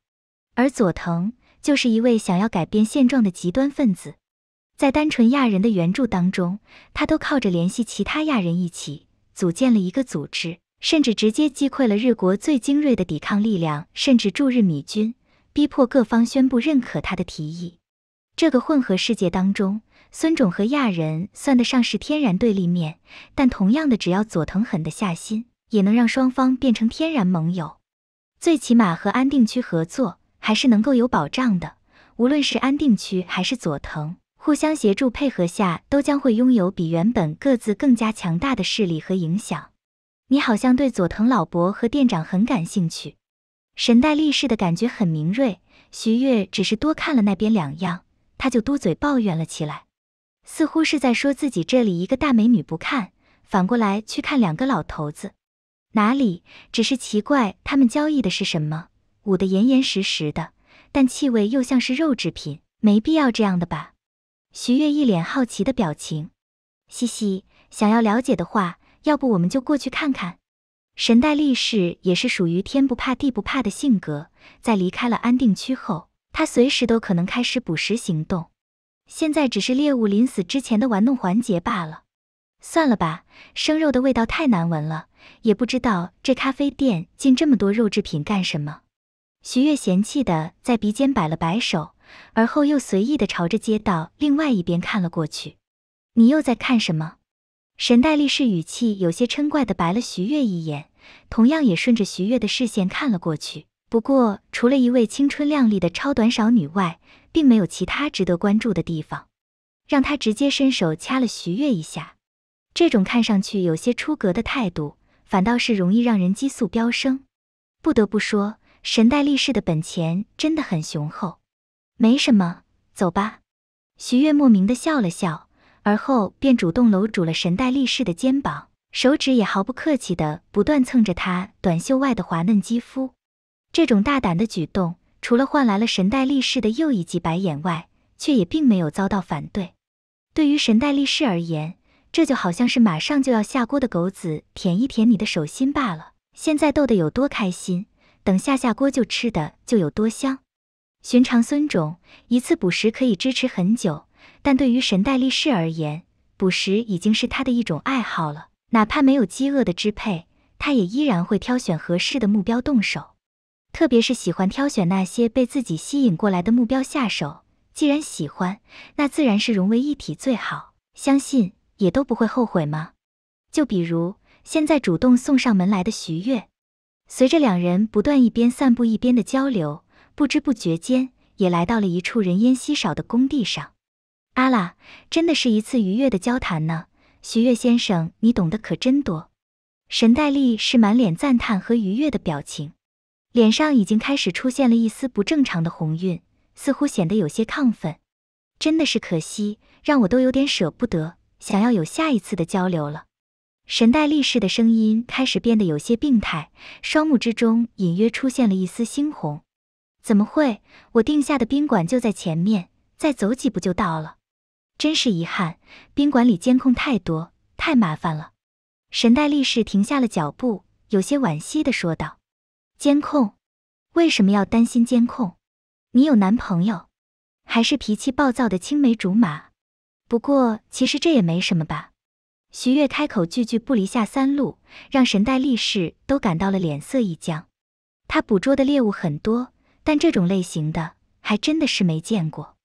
而佐藤就是一位想要改变现状的极端分子。在单纯亚人的援助当中，他都靠着联系其他亚人一起组建了一个组织，甚至直接击溃了日国最精锐的抵抗力量，甚至驻日米军，逼迫各方宣布认可他的提议。这个混合世界当中。孙种和亚人算得上是天然对立面，但同样的，只要佐藤狠得下心，也能让双方变成天然盟友。最起码和安定区合作，还是能够有保障的。无论是安定区还是佐藤，互相协助配合下，都将会拥有比原本各自更加强大的势力和影响。你好像对佐藤老伯和店长很感兴趣。神代力士的感觉很敏锐，徐悦只是多看了那边两样，他就嘟嘴抱怨了起来。似乎是在说自己这里一个大美女不看，反过来去看两个老头子，哪里只是奇怪他们交易的是什么，捂得严严实实的，但气味又像是肉制品，没必要这样的吧？徐悦一脸好奇的表情，嘻嘻，想要了解的话，要不我们就过去看看。神代力士也是属于天不怕地不怕的性格，在离开了安定区后，他随时都可能开始捕食行动。现在只是猎物临死之前的玩弄环节罢了，算了吧，生肉的味道太难闻了。也不知道这咖啡店进这么多肉制品干什么。徐月嫌弃的在鼻尖摆了摆手，而后又随意的朝着街道另外一边看了过去。你又在看什么？神代力士语气有些嗔怪的白了徐月一眼，同样也顺着徐月的视线看了过去。不过，除了一位青春靓丽的超短少女外，并没有其他值得关注的地方，让他直接伸手掐了徐悦一下。这种看上去有些出格的态度，反倒是容易让人激素飙升。不得不说，神代力士的本钱真的很雄厚。没什么，走吧。徐悦莫名的笑了笑，而后便主动搂住了神代力士的肩膀，手指也毫不客气的不断蹭着她短袖外的滑嫩肌肤。这种大胆的举动，除了换来了神代力士的又一记白眼外，却也并没有遭到反对。对于神代力士而言，这就好像是马上就要下锅的狗子舔一舔你的手心罢了。现在逗得有多开心，等下下锅就吃的就有多香。寻常孙种一次捕食可以支持很久，但对于神代力士而言，捕食已经是他的一种爱好了。哪怕没有饥饿的支配，他也依然会挑选合适的目标动手。特别是喜欢挑选那些被自己吸引过来的目标下手，既然喜欢，那自然是融为一体最好，相信也都不会后悔吗？就比如现在主动送上门来的徐悦，随着两人不断一边散步一边的交流，不知不觉间也来到了一处人烟稀少的工地上。阿拉，真的是一次愉悦的交谈呢，徐悦先生，你懂得可真多。神黛丽是满脸赞叹和愉悦的表情。脸上已经开始出现了一丝不正常的红晕，似乎显得有些亢奋。真的是可惜，让我都有点舍不得，想要有下一次的交流了。神代力士的声音开始变得有些病态，双目之中隐约出现了一丝猩红。怎么会？我定下的宾馆就在前面，再走几步就到了。真是遗憾，宾馆里监控太多，太麻烦了。神代力士停下了脚步，有些惋惜地说道。监控，为什么要担心监控？你有男朋友，还是脾气暴躁的青梅竹马？不过其实这也没什么吧。徐悦开口，句句不离下三路，让神代力士都感到了脸色一僵。他捕捉的猎物很多，但这种类型的还真的是没见过。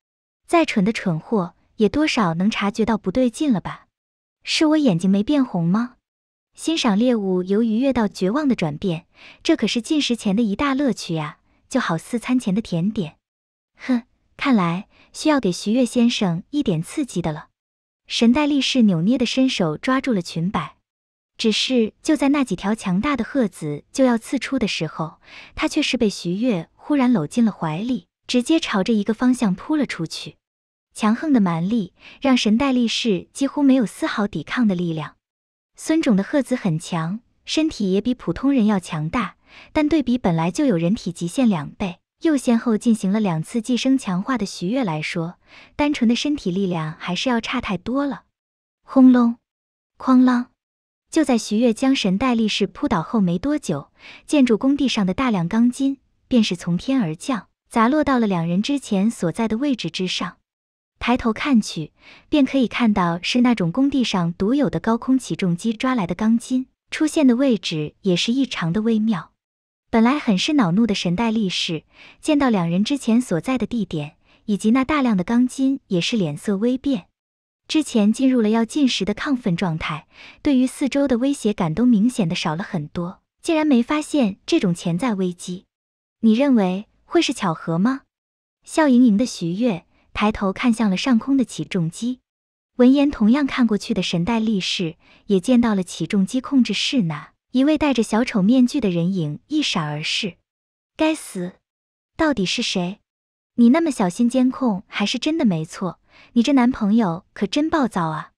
再蠢的蠢货也多少能察觉到不对劲了吧？是我眼睛没变红吗？欣赏猎物由愉悦到绝望的转变，这可是进食前的一大乐趣呀，就好似餐前的甜点。哼，看来需要给徐悦先生一点刺激的了。神代力士扭捏的伸手抓住了裙摆，只是就在那几条强大的鹤子就要刺出的时候，他却是被徐悦忽然搂进了怀里，直接朝着一个方向扑了出去。强横的蛮力让神代力士几乎没有丝毫抵抗的力量。孙种的赫子很强，身体也比普通人要强大，但对比本来就有人体极限两倍，又先后进行了两次寄生强化的徐月来说，单纯的身体力量还是要差太多了。轰隆，哐啷！就在徐月将神带力士扑倒后没多久，建筑工地上的大量钢筋便是从天而降，砸落到了两人之前所在的位置之上。抬头看去，便可以看到是那种工地上独有的高空起重机抓来的钢筋，出现的位置也是异常的微妙。本来很是恼怒的神代力士，见到两人之前所在的地点以及那大量的钢筋，也是脸色微变。之前进入了要进食的亢奋状态，对于四周的威胁感都明显的少了很多，竟然没发现这种潜在危机。你认为会是巧合吗？笑盈盈的徐悦。抬头看向了上空的起重机，闻言同样看过去的神代力士也见到了起重机控制室那一位戴着小丑面具的人影一闪而逝。该死，到底是谁？你那么小心监控还是真的没错？你这男朋友可真暴躁啊！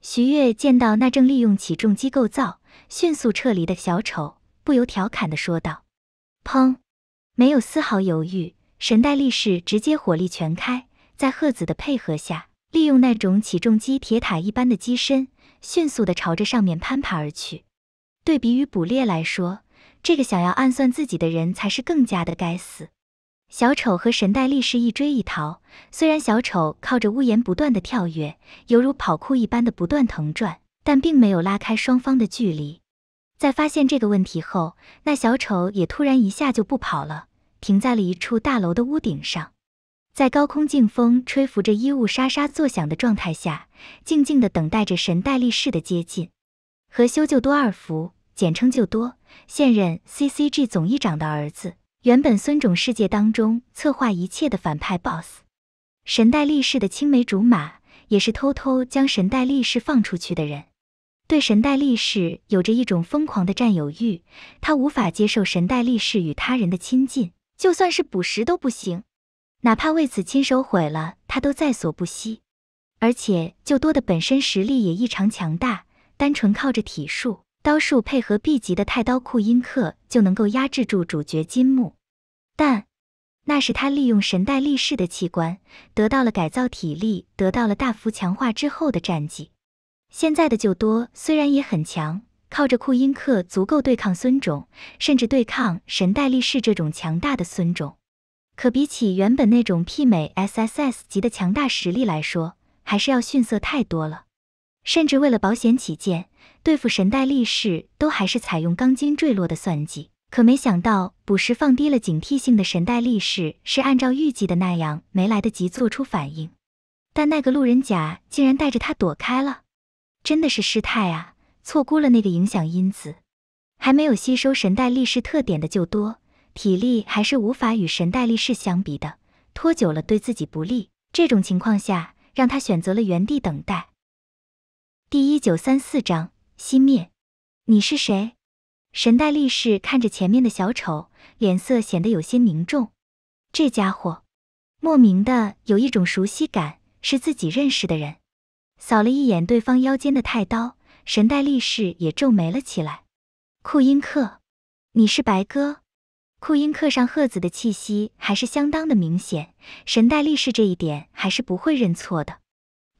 徐悦见到那正利用起重机构造迅速撤离的小丑，不由调侃地说道：“砰！”没有丝毫犹豫，神代力士直接火力全开。在鹤子的配合下，利用那种起重机铁塔一般的机身，迅速的朝着上面攀爬而去。对比于捕猎来说，这个想要暗算自己的人才是更加的该死。小丑和神代力是一追一逃，虽然小丑靠着屋檐不断的跳跃，犹如跑酷一般的不断腾转，但并没有拉开双方的距离。在发现这个问题后，那小丑也突然一下就不跑了，停在了一处大楼的屋顶上。在高空劲风吹拂着衣物沙沙作响的状态下，静静地等待着神代力士的接近。和修就多二福（简称就多），现任 CCG 总议长的儿子，原本孙种世界当中策划一切的反派 BOSS，神代力士的青梅竹马，也是偷偷将神代力士放出去的人，对神代力士有着一种疯狂的占有欲，他无法接受神代力士与他人的亲近，就算是捕食都不行。哪怕为此亲手毁了他，都在所不惜。而且，就多的本身实力也异常强大，单纯靠着体术、刀术配合 B 级的太刀库因克，就能够压制住主角金木。但那是他利用神代力士的器官，得到了改造，体力得到了大幅强化之后的战绩。现在的就多虽然也很强，靠着库因克足够对抗孙种，甚至对抗神代力士这种强大的孙种。可比起原本那种媲美 S S S 级的强大实力来说，还是要逊色太多了。甚至为了保险起见，对付神代力士都还是采用钢筋坠落的算计。可没想到，捕食放低了警惕性的神代力士是按照预计的那样，没来得及做出反应。但那个路人甲竟然带着他躲开了，真的是失态啊！错估了那个影响因子，还没有吸收神代力士特点的就多。体力还是无法与神代力士相比的，拖久了对自己不利。这种情况下，让他选择了原地等待。第一九三四章熄灭。你是谁？神代力士看着前面的小丑，脸色显得有些凝重。这家伙莫名的有一种熟悉感，是自己认识的人。扫了一眼对方腰间的太刀，神代力士也皱眉了起来。库因克，你是白鸽？库因克上赫子的气息还是相当的明显，神代力士这一点还是不会认错的。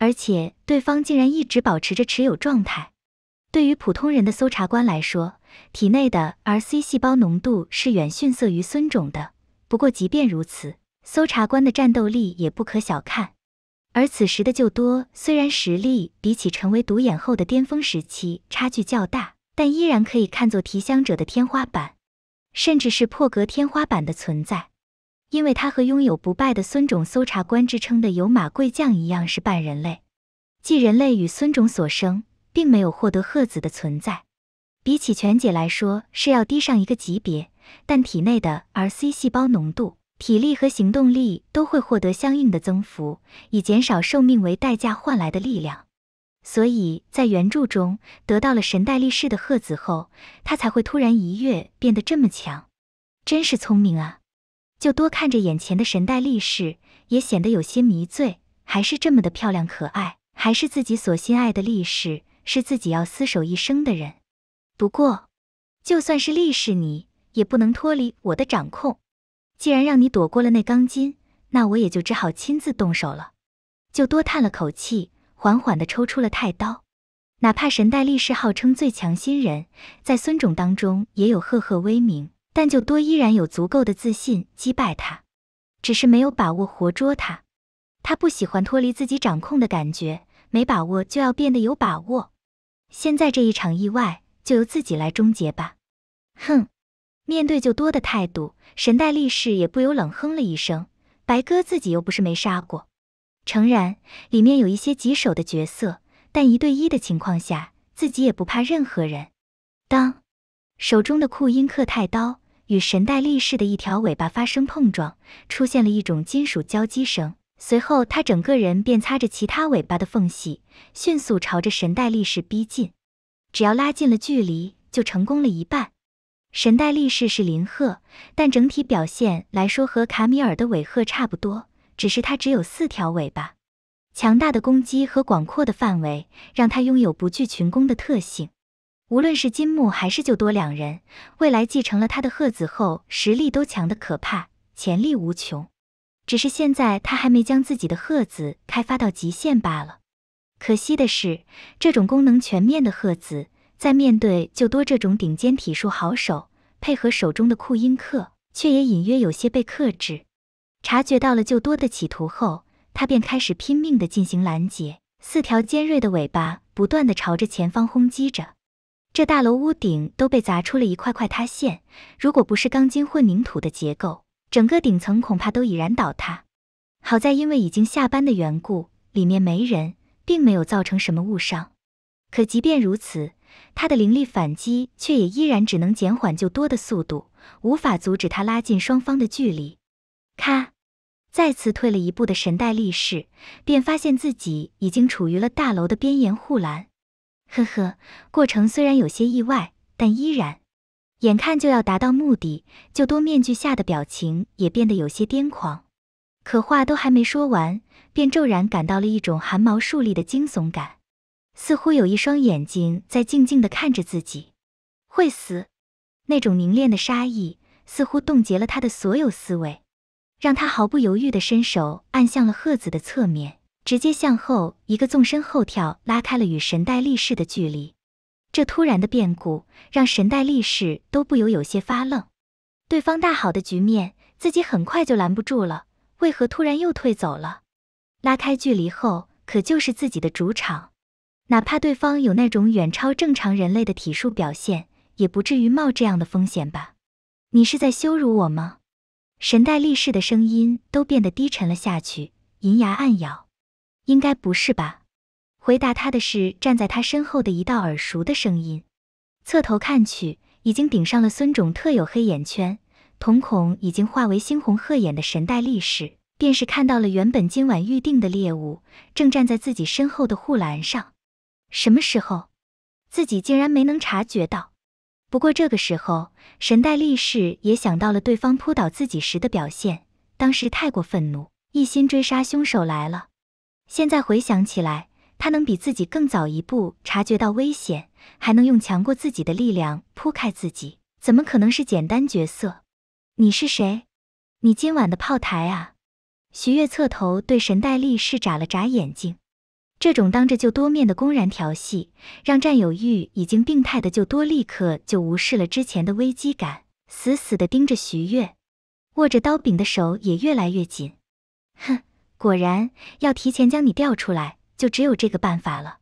而且对方竟然一直保持着持有状态。对于普通人的搜查官来说，体内的 R C 细胞浓度是远逊色于孙种的。不过即便如此，搜查官的战斗力也不可小看。而此时的旧多虽然实力比起成为独眼后的巅峰时期差距较大，但依然可以看作提香者的天花板。甚至是破格天花板的存在，因为他和拥有不败的孙种搜查官之称的有马贵将一样是半人类，即人类与孙种所生，并没有获得鹤子的存在。比起全姐来说是要低上一个级别，但体内的 R C 细胞浓度、体力和行动力都会获得相应的增幅，以减少寿命为代价换来的力量。所以在原著中得到了神代力士的鹤子后，他才会突然一跃变得这么强，真是聪明啊！就多看着眼前的神代力士，也显得有些迷醉，还是这么的漂亮可爱，还是自己所心爱的力士，是自己要厮守一生的人。不过，就算是力士，你也不能脱离我的掌控。既然让你躲过了那钢筋，那我也就只好亲自动手了。就多叹了口气。缓缓地抽出了太刀，哪怕神代力士号称最强新人，在孙种当中也有赫赫威名，但就多依然有足够的自信击败他，只是没有把握活捉他。他不喜欢脱离自己掌控的感觉，没把握就要变得有把握。现在这一场意外，就由自己来终结吧。哼！面对就多的态度，神代力士也不由冷哼了一声。白哥自己又不是没杀过。诚然，里面有一些棘手的角色，但一对一的情况下，自己也不怕任何人。当手中的库因克太刀与神代力士的一条尾巴发生碰撞，出现了一种金属交击声，随后他整个人便擦着其他尾巴的缝隙，迅速朝着神代力士逼近。只要拉近了距离，就成功了一半。神代力士是林鹤，但整体表现来说和卡米尔的尾鹤差不多。只是它只有四条尾巴，强大的攻击和广阔的范围，让它拥有不惧群攻的特性。无论是金木还是就多两人，未来继承了他的鹤子后，实力都强得可怕，潜力无穷。只是现在他还没将自己的鹤子开发到极限罢了。可惜的是，这种功能全面的鹤子，在面对就多这种顶尖体术好手，配合手中的库因克，却也隐约有些被克制。察觉到了就多的企图后，他便开始拼命地进行拦截。四条尖锐的尾巴不断地朝着前方轰击着，这大楼屋顶都被砸出了一块块塌陷。如果不是钢筋混凝土的结构，整个顶层恐怕都已然倒塌。好在因为已经下班的缘故，里面没人，并没有造成什么误伤。可即便如此，他的灵力反击却也依然只能减缓就多的速度，无法阻止他拉近双方的距离。咔。再次退了一步的神代力士，便发现自己已经处于了大楼的边沿护栏。呵呵，过程虽然有些意外，但依然，眼看就要达到目的，就多面具下的表情也变得有些癫狂。可话都还没说完，便骤然感到了一种汗毛竖立的惊悚感，似乎有一双眼睛在静静地看着自己。会死，那种凝练的杀意似乎冻结了他的所有思维。让他毫不犹豫地伸手按向了鹤子的侧面，直接向后一个纵身后跳，拉开了与神代力士的距离。这突然的变故让神代力士都不由有些发愣。对方大好的局面，自己很快就拦不住了，为何突然又退走了？拉开距离后，可就是自己的主场。哪怕对方有那种远超正常人类的体术表现，也不至于冒这样的风险吧？你是在羞辱我吗？神代力士的声音都变得低沉了下去，银牙暗咬，应该不是吧？回答他的是站在他身后的一道耳熟的声音。侧头看去，已经顶上了孙种特有黑眼圈，瞳孔已经化为猩红鹤眼的神代力士，便是看到了原本今晚预定的猎物正站在自己身后的护栏上。什么时候，自己竟然没能察觉到？不过这个时候，神代力士也想到了对方扑倒自己时的表现。当时太过愤怒，一心追杀凶手来了。现在回想起来，他能比自己更早一步察觉到危险，还能用强过自己的力量扑开自己，怎么可能是简单角色？你是谁？你今晚的炮台啊？徐月侧头对神代力士眨了眨眼睛。这种当着就多面的公然调戏，让占有欲已经病态的就多立刻就无视了之前的危机感，死死的盯着徐悦，握着刀柄的手也越来越紧。哼，果然要提前将你调出来，就只有这个办法了。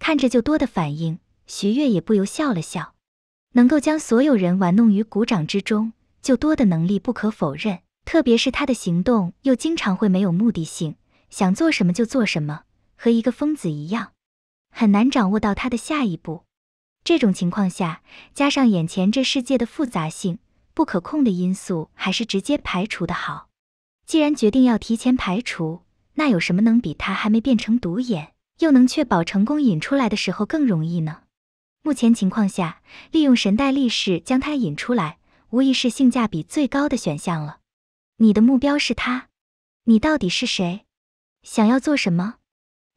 看着就多的反应，徐悦也不由笑了笑。能够将所有人玩弄于股掌之中，就多的能力不可否认，特别是他的行动又经常会没有目的性，想做什么就做什么。和一个疯子一样，很难掌握到他的下一步。这种情况下，加上眼前这世界的复杂性，不可控的因素还是直接排除的好。既然决定要提前排除，那有什么能比他还没变成独眼，又能确保成功引出来的时候更容易呢？目前情况下，利用神代力士将他引出来，无疑是性价比最高的选项了。你的目标是他，你到底是谁？想要做什么？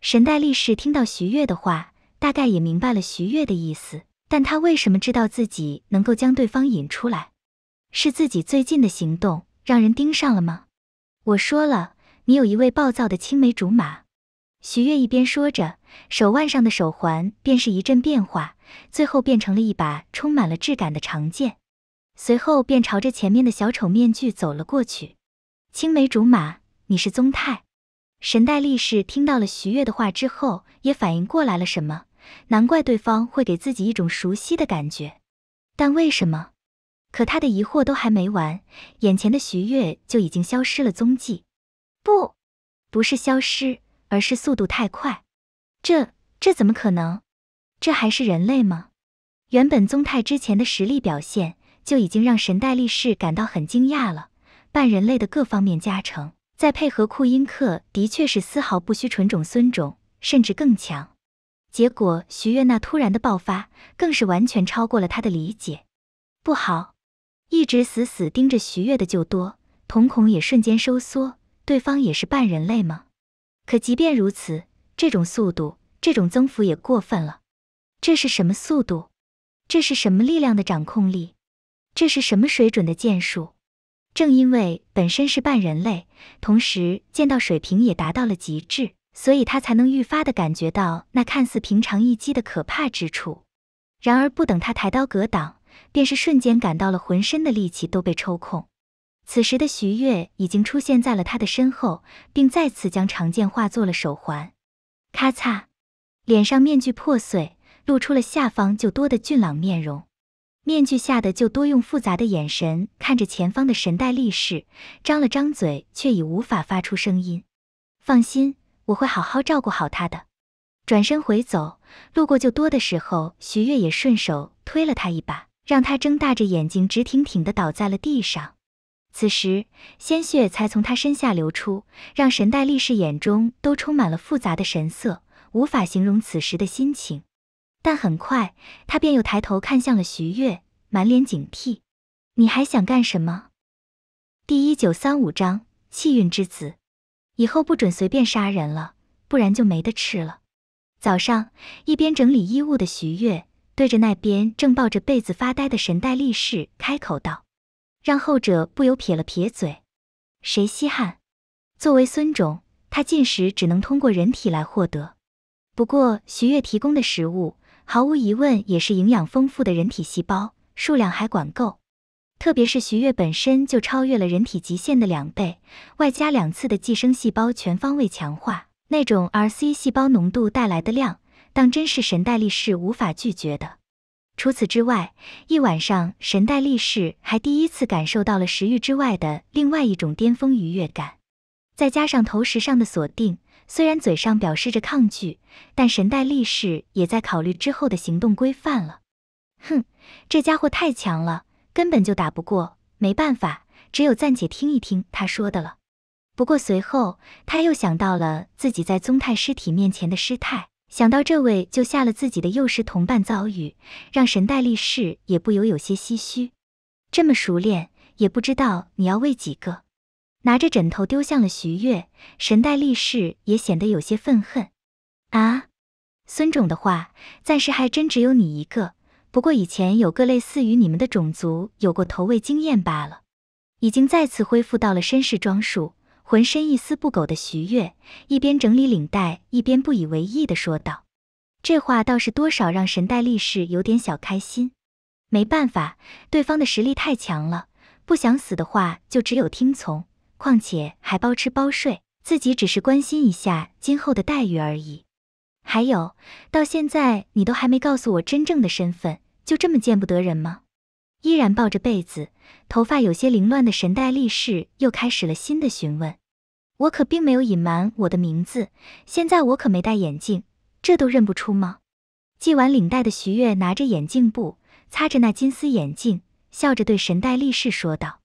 神代力士听到徐悦的话，大概也明白了徐悦的意思。但他为什么知道自己能够将对方引出来？是自己最近的行动让人盯上了吗？我说了，你有一位暴躁的青梅竹马。徐悦一边说着，手腕上的手环便是一阵变化，最后变成了一把充满了质感的长剑，随后便朝着前面的小丑面具走了过去。青梅竹马，你是宗泰？神代力士听到了徐越的话之后，也反应过来了什么，难怪对方会给自己一种熟悉的感觉。但为什么？可他的疑惑都还没完，眼前的徐越就已经消失了踪迹。不，不是消失，而是速度太快。这这怎么可能？这还是人类吗？原本宗泰之前的实力表现就已经让神代力士感到很惊讶了，半人类的各方面加成。再配合库因克，的确是丝毫不虚纯种、孙种，甚至更强。结果徐悦那突然的爆发，更是完全超过了他的理解。不好！一直死死盯着徐悦的就多，瞳孔也瞬间收缩。对方也是半人类吗？可即便如此，这种速度，这种增幅也过分了。这是什么速度？这是什么力量的掌控力？这是什么水准的剑术？正因为本身是半人类，同时剑道水平也达到了极致，所以他才能愈发的感觉到那看似平常一击的可怕之处。然而不等他抬刀格挡，便是瞬间感到了浑身的力气都被抽空。此时的徐月已经出现在了他的身后，并再次将长剑化作了手环。咔嚓，脸上面具破碎，露出了下方就多的俊朗面容。面具下的就多用复杂的眼神看着前方的神代力士，张了张嘴，却已无法发出声音。放心，我会好好照顾好他的。转身回走，路过就多的时候，徐月也顺手推了他一把，让他睁大着眼睛，直挺挺的倒在了地上。此时，鲜血才从他身下流出，让神代力士眼中都充满了复杂的神色，无法形容此时的心情。但很快，他便又抬头看向了徐月，满脸警惕：“你还想干什么？”第一九三五章气运之子。以后不准随便杀人了，不然就没得吃了。早上，一边整理衣物的徐月对着那边正抱着被子发呆的神代力士开口道，让后者不由撇了撇嘴：“谁稀罕？作为孙种，他进食只能通过人体来获得。不过，徐月提供的食物。”毫无疑问，也是营养丰富的人体细胞数量还管够，特别是徐悦本身就超越了人体极限的两倍，外加两次的寄生细胞全方位强化，那种 R C 细胞浓度带来的量，当真是神代力士无法拒绝的。除此之外，一晚上神代力士还第一次感受到了食欲之外的另外一种巅峰愉悦感，再加上投食上的锁定。虽然嘴上表示着抗拒，但神代力士也在考虑之后的行动规范了。哼，这家伙太强了，根本就打不过，没办法，只有暂且听一听他说的了。不过随后他又想到了自己在宗太尸体面前的失态，想到这位救下了自己的幼时同伴遭遇，让神代力士也不由有些唏嘘。这么熟练，也不知道你要喂几个。拿着枕头丢向了徐悦，神代力士也显得有些愤恨。啊，孙种的话，暂时还真只有你一个。不过以前有个类似于你们的种族有过投喂经验罢了。已经再次恢复到了绅士装束，浑身一丝不苟的徐悦一边整理领带，一边不以为意的说道。这话倒是多少让神代力士有点小开心。没办法，对方的实力太强了，不想死的话，就只有听从。况且还包吃包睡，自己只是关心一下今后的待遇而已。还有，到现在你都还没告诉我真正的身份，就这么见不得人吗？依然抱着被子，头发有些凌乱的神代力士又开始了新的询问。我可并没有隐瞒我的名字，现在我可没戴眼镜，这都认不出吗？系完领带的徐悦拿着眼镜布擦着那金丝眼镜，笑着对神代力士说道。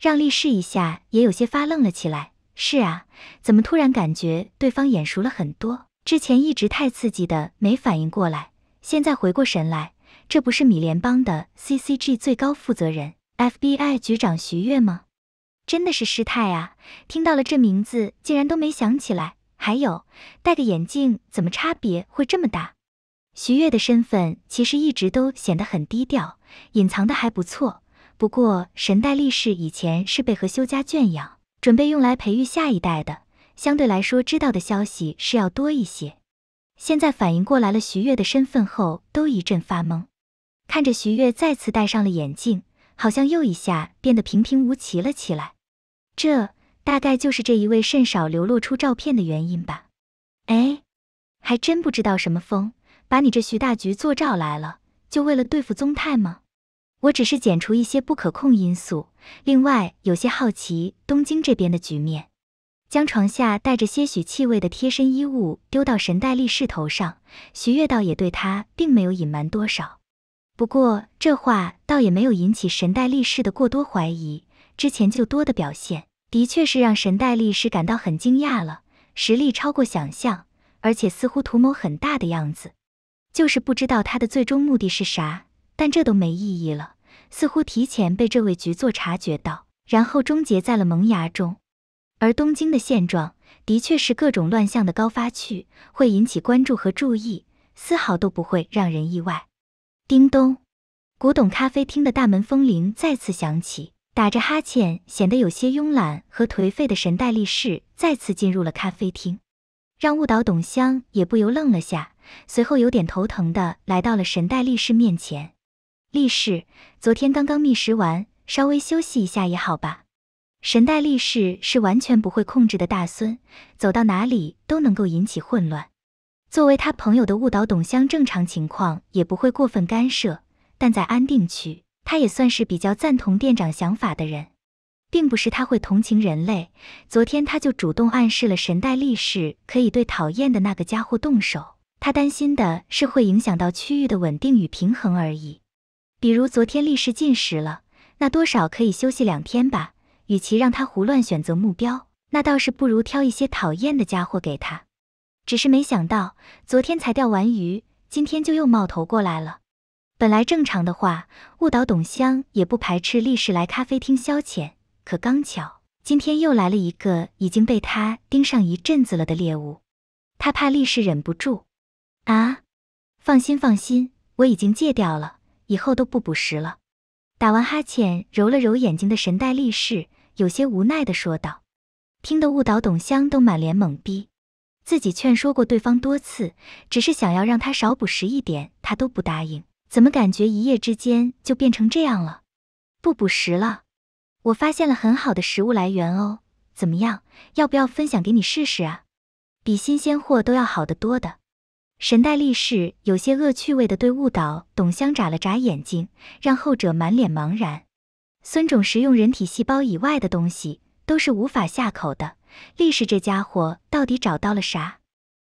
让利试一下，也有些发愣了起来。是啊，怎么突然感觉对方眼熟了很多？之前一直太刺激的，没反应过来。现在回过神来，这不是米联邦的 C C G 最高负责人 F B I 局长徐月吗？真的是失态啊！听到了这名字，竟然都没想起来。还有，戴个眼镜，怎么差别会这么大？徐月的身份其实一直都显得很低调，隐藏的还不错。不过，神代力士以前是被何修家圈养，准备用来培育下一代的，相对来说知道的消息是要多一些。现在反应过来了徐月的身份后，都一阵发懵，看着徐月再次戴上了眼镜，好像又一下变得平平无奇了起来。这大概就是这一位甚少流露出照片的原因吧？哎，还真不知道什么风把你这徐大局做召来了，就为了对付宗泰吗？我只是剪除一些不可控因素，另外有些好奇东京这边的局面。将床下带着些许气味的贴身衣物丢到神代力士头上，徐月倒也对他并没有隐瞒多少。不过这话倒也没有引起神代力士的过多怀疑。之前就多的表现，的确是让神代力士感到很惊讶了，实力超过想象，而且似乎图谋很大的样子，就是不知道他的最终目的是啥。但这都没意义了，似乎提前被这位局座察觉到，然后终结在了萌芽中。而东京的现状的确是各种乱象的高发区，会引起关注和注意，丝毫都不会让人意外。叮咚，古董咖啡厅的大门风铃再次响起，打着哈欠，显得有些慵懒和颓废的神代力士再次进入了咖啡厅，让误导董香也不由愣了下，随后有点头疼的来到了神代力士面前。力士昨天刚刚觅食完，稍微休息一下也好吧。神代力士是完全不会控制的大孙，走到哪里都能够引起混乱。作为他朋友的误导，董香正常情况也不会过分干涉，但在安定区，他也算是比较赞同店长想法的人，并不是他会同情人类。昨天他就主动暗示了神代力士可以对讨厌的那个家伙动手，他担心的是会影响到区域的稳定与平衡而已。比如昨天立世进食了，那多少可以休息两天吧。与其让他胡乱选择目标，那倒是不如挑一些讨厌的家伙给他。只是没想到昨天才钓完鱼，今天就又冒头过来了。本来正常的话，误导董香也不排斥立世来咖啡厅消遣。可刚巧今天又来了一个已经被他盯上一阵子了的猎物，他怕立世忍不住。啊，放心放心，我已经戒掉了。以后都不捕食了。打完哈欠，揉了揉眼睛的神代力士有些无奈的说道。听得误导董香都满脸懵逼。自己劝说过对方多次，只是想要让他少捕食一点，他都不答应。怎么感觉一夜之间就变成这样了？不捕食了？我发现了很好的食物来源哦。怎么样？要不要分享给你试试啊？比新鲜货都要好得多的。神代力士有些恶趣味地对误导董香眨了眨眼睛，让后者满脸茫然。孙种食用人体细胞以外的东西都是无法下口的，力士这家伙到底找到了啥？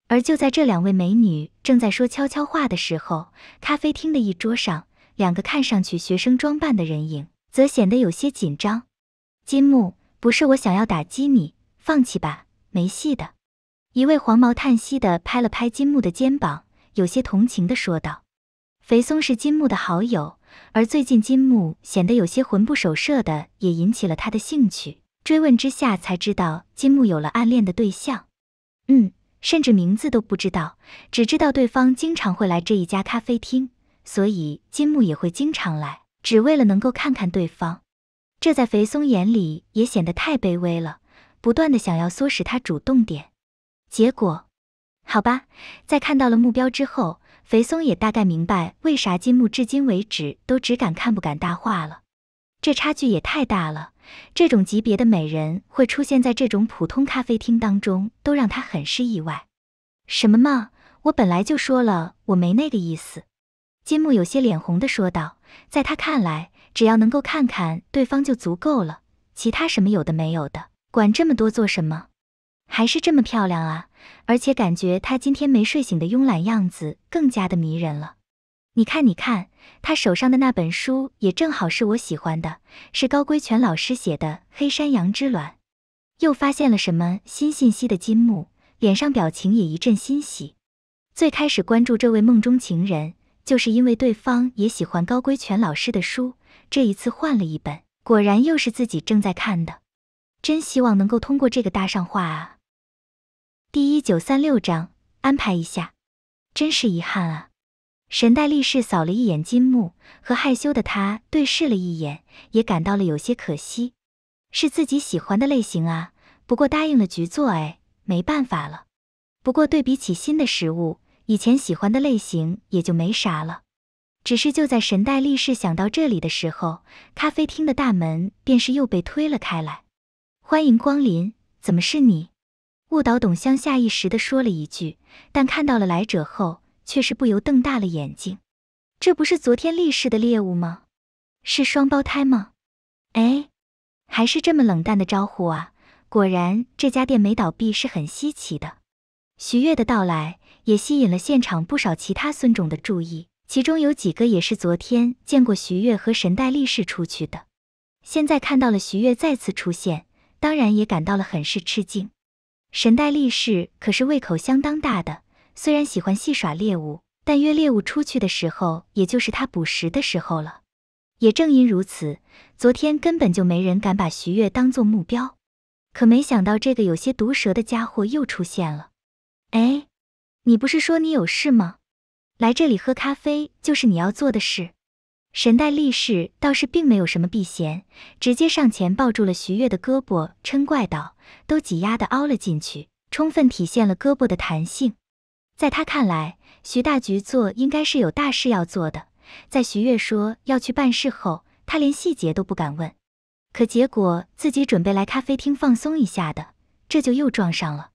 而就在这两位美女正在说悄悄话的时候，咖啡厅的一桌上，两个看上去学生装扮的人影则显得有些紧张。金木，不是我想要打击你，放弃吧，没戏的。一位黄毛叹息地拍了拍金木的肩膀，有些同情地说道：“肥松是金木的好友，而最近金木显得有些魂不守舍的，也引起了他的兴趣。追问之下，才知道金木有了暗恋的对象，嗯，甚至名字都不知道，只知道对方经常会来这一家咖啡厅，所以金木也会经常来，只为了能够看看对方。这在肥松眼里也显得太卑微了，不断地想要唆使他主动点。”结果，好吧，在看到了目标之后，肥松也大概明白为啥金木至今为止都只敢看不敢搭话了。这差距也太大了，这种级别的美人会出现在这种普通咖啡厅当中，都让他很是意外。什么嘛，我本来就说了，我没那个意思。金木有些脸红的说道，在他看来，只要能够看看对方就足够了，其他什么有的没有的，管这么多做什么？还是这么漂亮啊！而且感觉她今天没睡醒的慵懒样子更加的迷人了。你看，你看，她手上的那本书也正好是我喜欢的，是高规全老师写的《黑山羊之卵》。又发现了什么新信息的金木脸上表情也一阵欣喜。最开始关注这位梦中情人，就是因为对方也喜欢高规全老师的书。这一次换了一本，果然又是自己正在看的。真希望能够通过这个搭上话啊！第一九三六章安排一下，真是遗憾啊！神代力士扫了一眼金木，和害羞的他对视了一眼，也感到了有些可惜。是自己喜欢的类型啊，不过答应了局座，哎，没办法了。不过对比起新的食物，以前喜欢的类型也就没啥了。只是就在神代力士想到这里的时候，咖啡厅的大门便是又被推了开来。欢迎光临，怎么是你？误导董湘下意识地说了一句，但看到了来者后，却是不由瞪大了眼睛。这不是昨天厉氏的猎物吗？是双胞胎吗？哎，还是这么冷淡的招呼啊！果然这家店没倒闭是很稀奇的。徐月的到来也吸引了现场不少其他孙种的注意，其中有几个也是昨天见过徐月和神代厉氏出去的，现在看到了徐月再次出现，当然也感到了很是吃惊。神代力士可是胃口相当大的，虽然喜欢戏耍猎物，但约猎物出去的时候，也就是他捕食的时候了。也正因如此，昨天根本就没人敢把徐月当做目标。可没想到，这个有些毒舌的家伙又出现了。哎，你不是说你有事吗？来这里喝咖啡就是你要做的事。神代力士倒是并没有什么避嫌，直接上前抱住了徐月的胳膊，嗔怪道：“都挤压的凹了进去，充分体现了胳膊的弹性。”在他看来，徐大局座应该是有大事要做的。在徐月说要去办事后，他连细节都不敢问。可结果自己准备来咖啡厅放松一下的，这就又撞上了。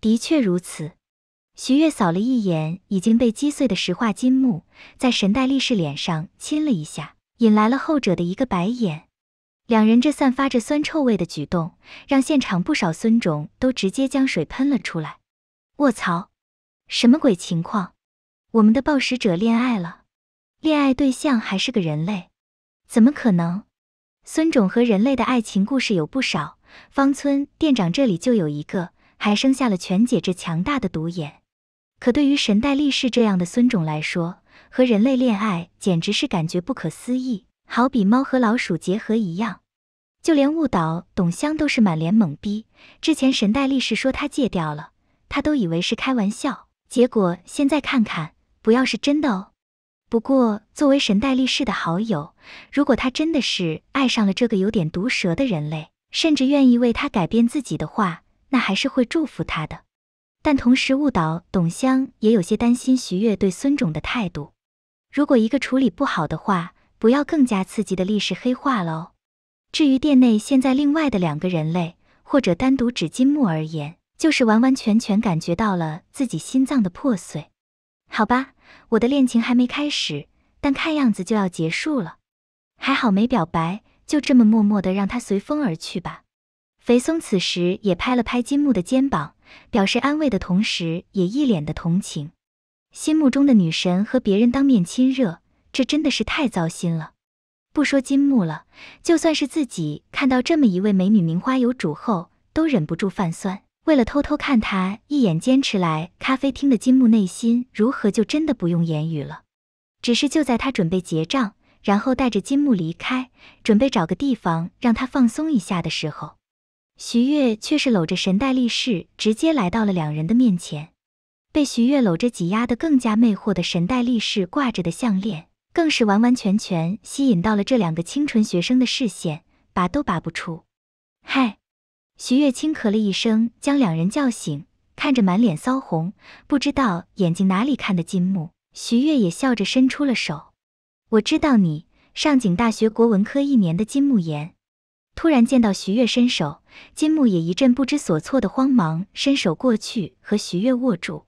的确如此。徐月扫了一眼已经被击碎的石化金木，在神代力士脸上亲了一下，引来了后者的一个白眼。两人这散发着酸臭味的举动，让现场不少孙种都直接将水喷了出来。卧槽，什么鬼情况？我们的暴食者恋爱了，恋爱对象还是个人类？怎么可能？孙种和人类的爱情故事有不少，方村店长这里就有一个，还生下了全姐这强大的独眼。可对于神代力士这样的孙种来说，和人类恋爱简直是感觉不可思议，好比猫和老鼠结合一样。就连误导董香都是满脸懵逼。之前神代力士说他戒掉了，他都以为是开玩笑，结果现在看看，不要是真的哦。不过作为神代力士的好友，如果他真的是爱上了这个有点毒舌的人类，甚至愿意为他改变自己的话，那还是会祝福他的。但同时，误导董香也有些担心徐悦对孙种的态度。如果一个处理不好的话，不要更加刺激的历史黑化喽。至于店内现在另外的两个人类，或者单独指金木而言，就是完完全全感觉到了自己心脏的破碎。好吧，我的恋情还没开始，但看样子就要结束了。还好没表白，就这么默默的让他随风而去吧。肥松此时也拍了拍金木的肩膀。表示安慰的同时，也一脸的同情。心目中的女神和别人当面亲热，这真的是太糟心了。不说金木了，就算是自己看到这么一位美女名花有主后，都忍不住泛酸。为了偷偷看她一眼，坚持来咖啡厅的金木内心如何，就真的不用言语了。只是就在他准备结账，然后带着金木离开，准备找个地方让他放松一下的时候。徐月却是搂着神代力士，直接来到了两人的面前。被徐月搂着挤压的更加魅惑的神代力士挂着的项链，更是完完全全吸引到了这两个清纯学生的视线，拔都拔不出。嗨，徐月轻咳了一声，将两人叫醒，看着满脸骚红，不知道眼睛哪里看的金木。徐月也笑着伸出了手，我知道你上井大学国文科一年的金木研。突然见到徐月伸手，金木也一阵不知所措的慌忙伸手过去和徐月握住，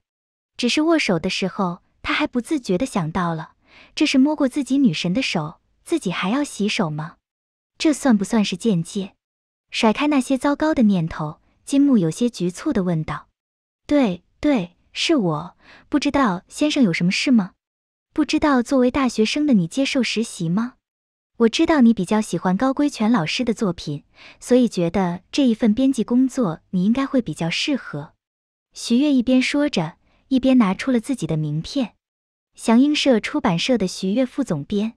只是握手的时候，他还不自觉的想到了，这是摸过自己女神的手，自己还要洗手吗？这算不算是间接？甩开那些糟糕的念头，金木有些局促的问道：“对对，是我，不知道先生有什么事吗？不知道作为大学生的你接受实习吗？”我知道你比较喜欢高规全老师的作品，所以觉得这一份编辑工作你应该会比较适合。徐悦一边说着，一边拿出了自己的名片。祥英社出版社的徐悦副总编，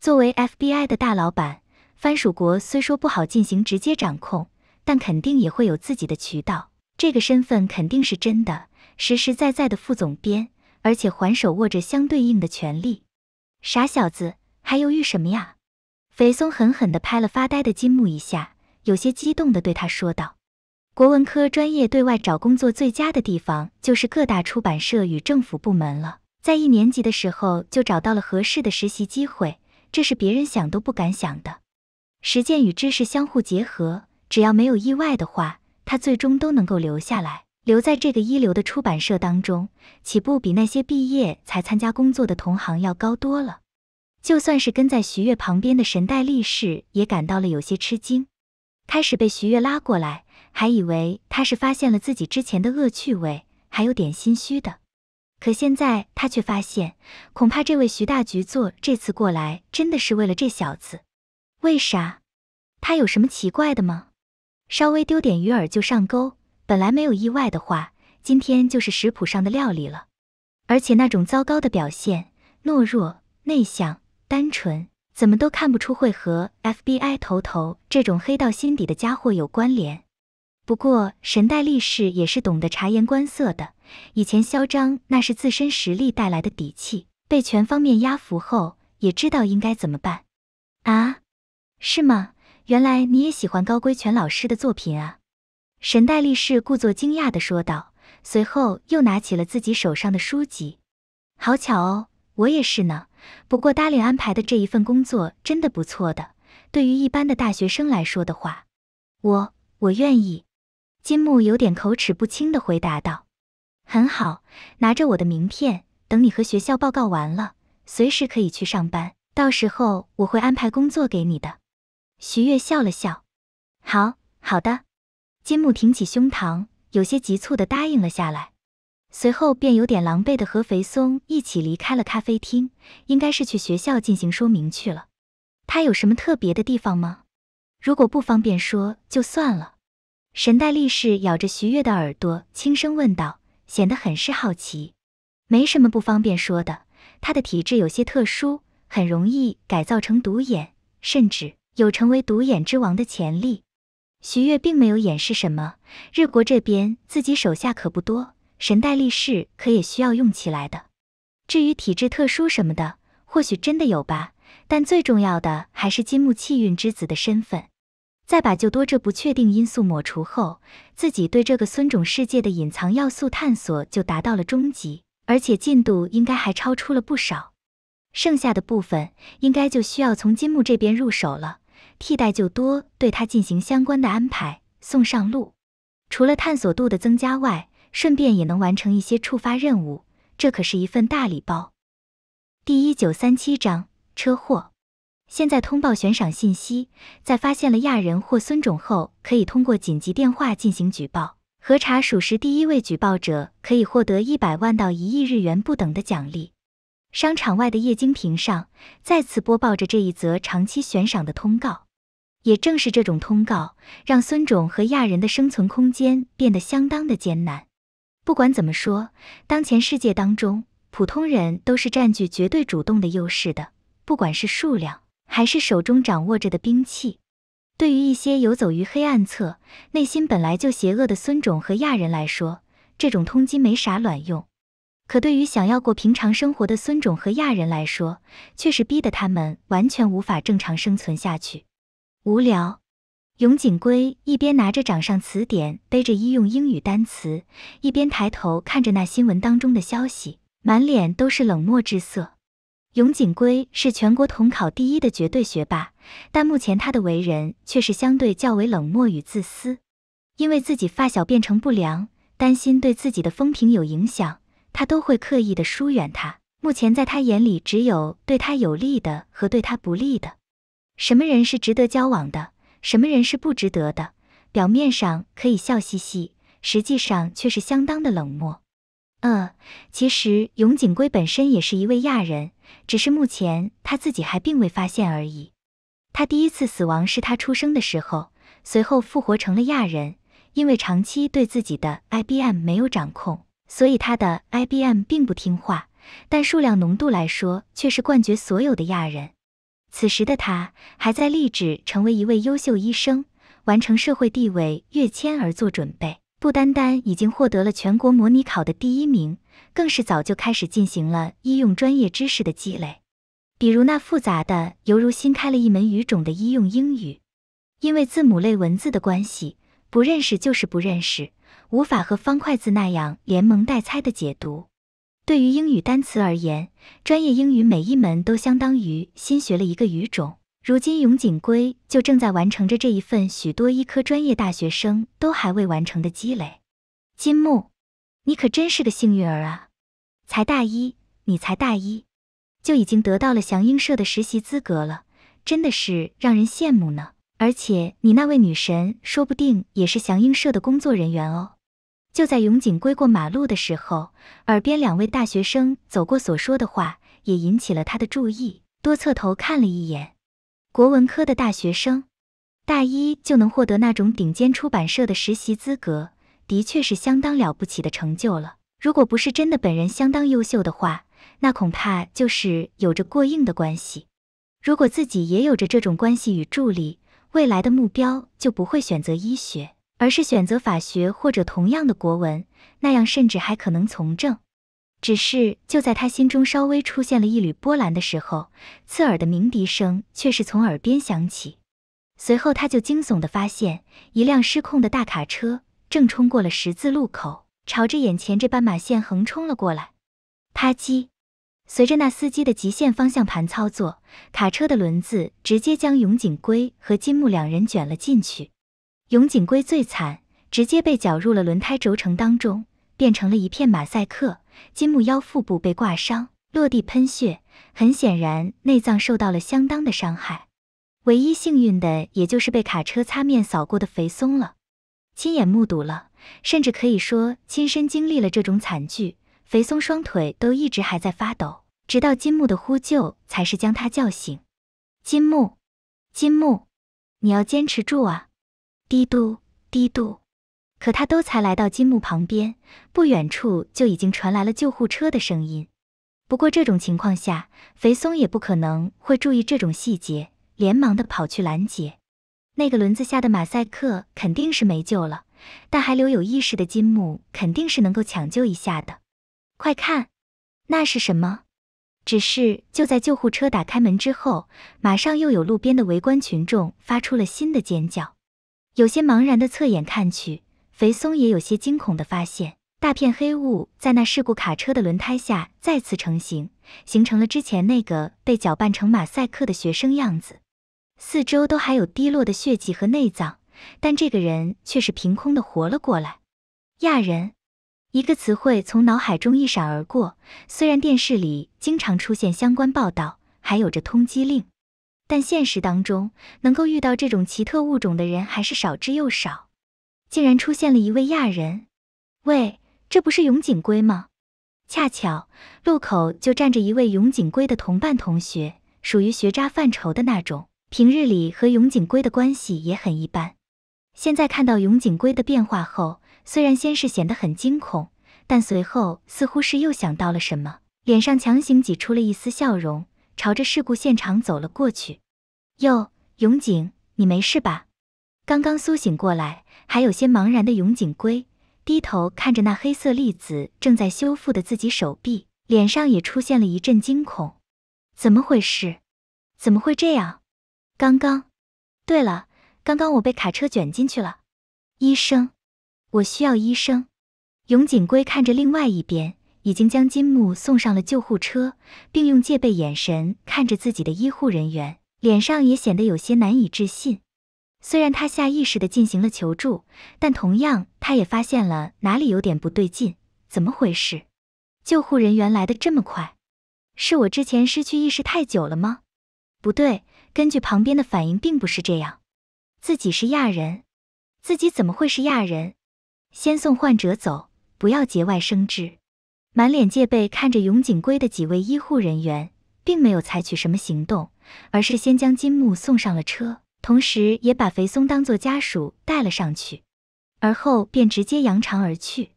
作为 FBI 的大老板，番薯国虽说不好进行直接掌控，但肯定也会有自己的渠道。这个身份肯定是真的，实实在在的副总编，而且还手握着相对应的权利。傻小子，还犹豫什么呀？肥松狠狠地拍了发呆的金木一下，有些激动地对他说道：“国文科专业对外找工作最佳的地方就是各大出版社与政府部门了。在一年级的时候就找到了合适的实习机会，这是别人想都不敢想的。实践与知识相互结合，只要没有意外的话，他最终都能够留下来，留在这个一流的出版社当中，起步比那些毕业才参加工作的同行要高多了。”就算是跟在徐悦旁边的神代力士也感到了有些吃惊，开始被徐悦拉过来，还以为他是发现了自己之前的恶趣味，还有点心虚的。可现在他却发现，恐怕这位徐大局座这次过来真的是为了这小子。为啥？他有什么奇怪的吗？稍微丢点鱼饵就上钩，本来没有意外的话，今天就是食谱上的料理了。而且那种糟糕的表现，懦弱、内向。单纯怎么都看不出会和 FBI 头头这种黑到心底的家伙有关联。不过神代力士也是懂得察言观色的，以前嚣张那是自身实力带来的底气，被全方面压服后也知道应该怎么办。啊，是吗？原来你也喜欢高圭全老师的作品啊！神代力士故作惊讶的说道，随后又拿起了自己手上的书籍。好巧哦，我也是呢。不过达令安排的这一份工作真的不错的，对于一般的大学生来说的话，我我愿意。金木有点口齿不清的回答道：“很好，拿着我的名片，等你和学校报告完了，随时可以去上班，到时候我会安排工作给你的。”徐悦笑了笑：“好好的。”金木挺起胸膛，有些急促地答应了下来。随后便有点狼狈的和肥松一起离开了咖啡厅，应该是去学校进行说明去了。他有什么特别的地方吗？如果不方便说就算了。神代力士咬着徐悦的耳朵轻声问道，显得很是好奇。没什么不方便说的，他的体质有些特殊，很容易改造成独眼，甚至有成为独眼之王的潜力。徐悦并没有掩饰什么，日国这边自己手下可不多。神代力士可也需要用起来的。至于体质特殊什么的，或许真的有吧。但最重要的还是金木气运之子的身份。再把就多这不确定因素抹除后，自己对这个孙种世界的隐藏要素探索就达到了终极，而且进度应该还超出了不少。剩下的部分应该就需要从金木这边入手了，替代就多对他进行相关的安排，送上路。除了探索度的增加外，顺便也能完成一些触发任务，这可是一份大礼包。第一九三七章车祸。现在通报悬赏信息，在发现了亚人或孙种后，可以通过紧急电话进行举报，核查属实，第一位举报者可以获得一百万到一亿日元不等的奖励。商场外的液晶屏上再次播报着这一则长期悬赏的通告。也正是这种通告，让孙种和亚人的生存空间变得相当的艰难。不管怎么说，当前世界当中，普通人都是占据绝对主动的优势的。不管是数量，还是手中掌握着的兵器，对于一些游走于黑暗侧、内心本来就邪恶的孙种和亚人来说，这种通缉没啥卵用。可对于想要过平常生活的孙种和亚人来说，却是逼得他们完全无法正常生存下去。无聊。永井圭一边拿着掌上词典，背着医用英语单词，一边抬头看着那新闻当中的消息，满脸都是冷漠之色。永井圭是全国统考第一的绝对学霸，但目前他的为人却是相对较为冷漠与自私。因为自己发小变成不良，担心对自己的风评有影响，他都会刻意的疏远他。目前在他眼里，只有对他有利的和对他不利的。什么人是值得交往的？什么人是不值得的？表面上可以笑嘻嘻，实际上却是相当的冷漠。嗯，其实永井圭本身也是一位亚人，只是目前他自己还并未发现而已。他第一次死亡是他出生的时候，随后复活成了亚人。因为长期对自己的 IBM 没有掌控，所以他的 IBM 并不听话，但数量浓度来说却是冠绝所有的亚人。此时的他还在立志成为一位优秀医生，完成社会地位跃迁而做准备。不单单已经获得了全国模拟考的第一名，更是早就开始进行了医用专业知识的积累，比如那复杂的犹如新开了一门语种的医用英语，因为字母类文字的关系，不认识就是不认识，无法和方块字那样连蒙带猜的解读。对于英语单词而言，专业英语每一门都相当于新学了一个语种。如今永井圭就正在完成着这一份许多医科专业大学生都还未完成的积累。金木，你可真是个幸运儿啊！才大一，你才大一，就已经得到了翔鹰社的实习资格了，真的是让人羡慕呢。而且你那位女神说不定也是翔鹰社的工作人员哦。就在永井归过马路的时候，耳边两位大学生走过所说的话也引起了他的注意，多侧头看了一眼，国文科的大学生，大一就能获得那种顶尖出版社的实习资格，的确是相当了不起的成就了。如果不是真的本人相当优秀的话，那恐怕就是有着过硬的关系。如果自己也有着这种关系与助力，未来的目标就不会选择医学。而是选择法学或者同样的国文，那样甚至还可能从政。只是就在他心中稍微出现了一缕波澜的时候，刺耳的鸣笛声却是从耳边响起。随后他就惊悚的发现，一辆失控的大卡车正冲过了十字路口，朝着眼前这斑马线横冲了过来。啪叽！随着那司机的极限方向盘操作，卡车的轮子直接将永井圭和金木两人卷了进去。永井圭最惨，直接被绞入了轮胎轴承当中，变成了一片马赛克。金木腰腹部被挂伤，落地喷血，很显然内脏受到了相当的伤害。唯一幸运的，也就是被卡车擦面扫过的肥松了。亲眼目睹了，甚至可以说亲身经历了这种惨剧，肥松双腿都一直还在发抖，直到金木的呼救才是将他叫醒。金木，金木，你要坚持住啊！嘀嘟嘀嘟，可他都才来到金木旁边，不远处就已经传来了救护车的声音。不过这种情况下，肥松也不可能会注意这种细节，连忙的跑去拦截。那个轮子下的马赛克肯定是没救了，但还留有意识的金木肯定是能够抢救一下的。快看，那是什么？只是就在救护车打开门之后，马上又有路边的围观群众发出了新的尖叫。有些茫然的侧眼看去，肥松也有些惊恐的发现，大片黑雾在那事故卡车的轮胎下再次成型，形成了之前那个被搅拌成马赛克的学生样子。四周都还有滴落的血迹和内脏，但这个人却是凭空的活了过来。亚人，一个词汇从脑海中一闪而过。虽然电视里经常出现相关报道，还有着通缉令。但现实当中，能够遇到这种奇特物种的人还是少之又少。竟然出现了一位亚人，喂，这不是永井龟吗？恰巧路口就站着一位永井龟的同伴同学，属于学渣范畴的那种，平日里和永井龟的关系也很一般。现在看到永井龟的变化后，虽然先是显得很惊恐，但随后似乎是又想到了什么，脸上强行挤出了一丝笑容。朝着事故现场走了过去。哟，永井，你没事吧？刚刚苏醒过来，还有些茫然的永井龟低头看着那黑色粒子正在修复的自己手臂，脸上也出现了一阵惊恐。怎么回事？怎么会这样？刚刚……对了，刚刚我被卡车卷进去了。医生，我需要医生。永井龟看着另外一边。已经将金木送上了救护车，并用戒备眼神看着自己的医护人员，脸上也显得有些难以置信。虽然他下意识的进行了求助，但同样他也发现了哪里有点不对劲。怎么回事？救护人员来的这么快？是我之前失去意识太久了吗？不对，根据旁边的反应，并不是这样。自己是亚人，自己怎么会是亚人？先送患者走，不要节外生枝。满脸戒备看着永井圭的几位医护人员，并没有采取什么行动，而是先将金木送上了车，同时也把肥松当做家属带了上去，而后便直接扬长而去。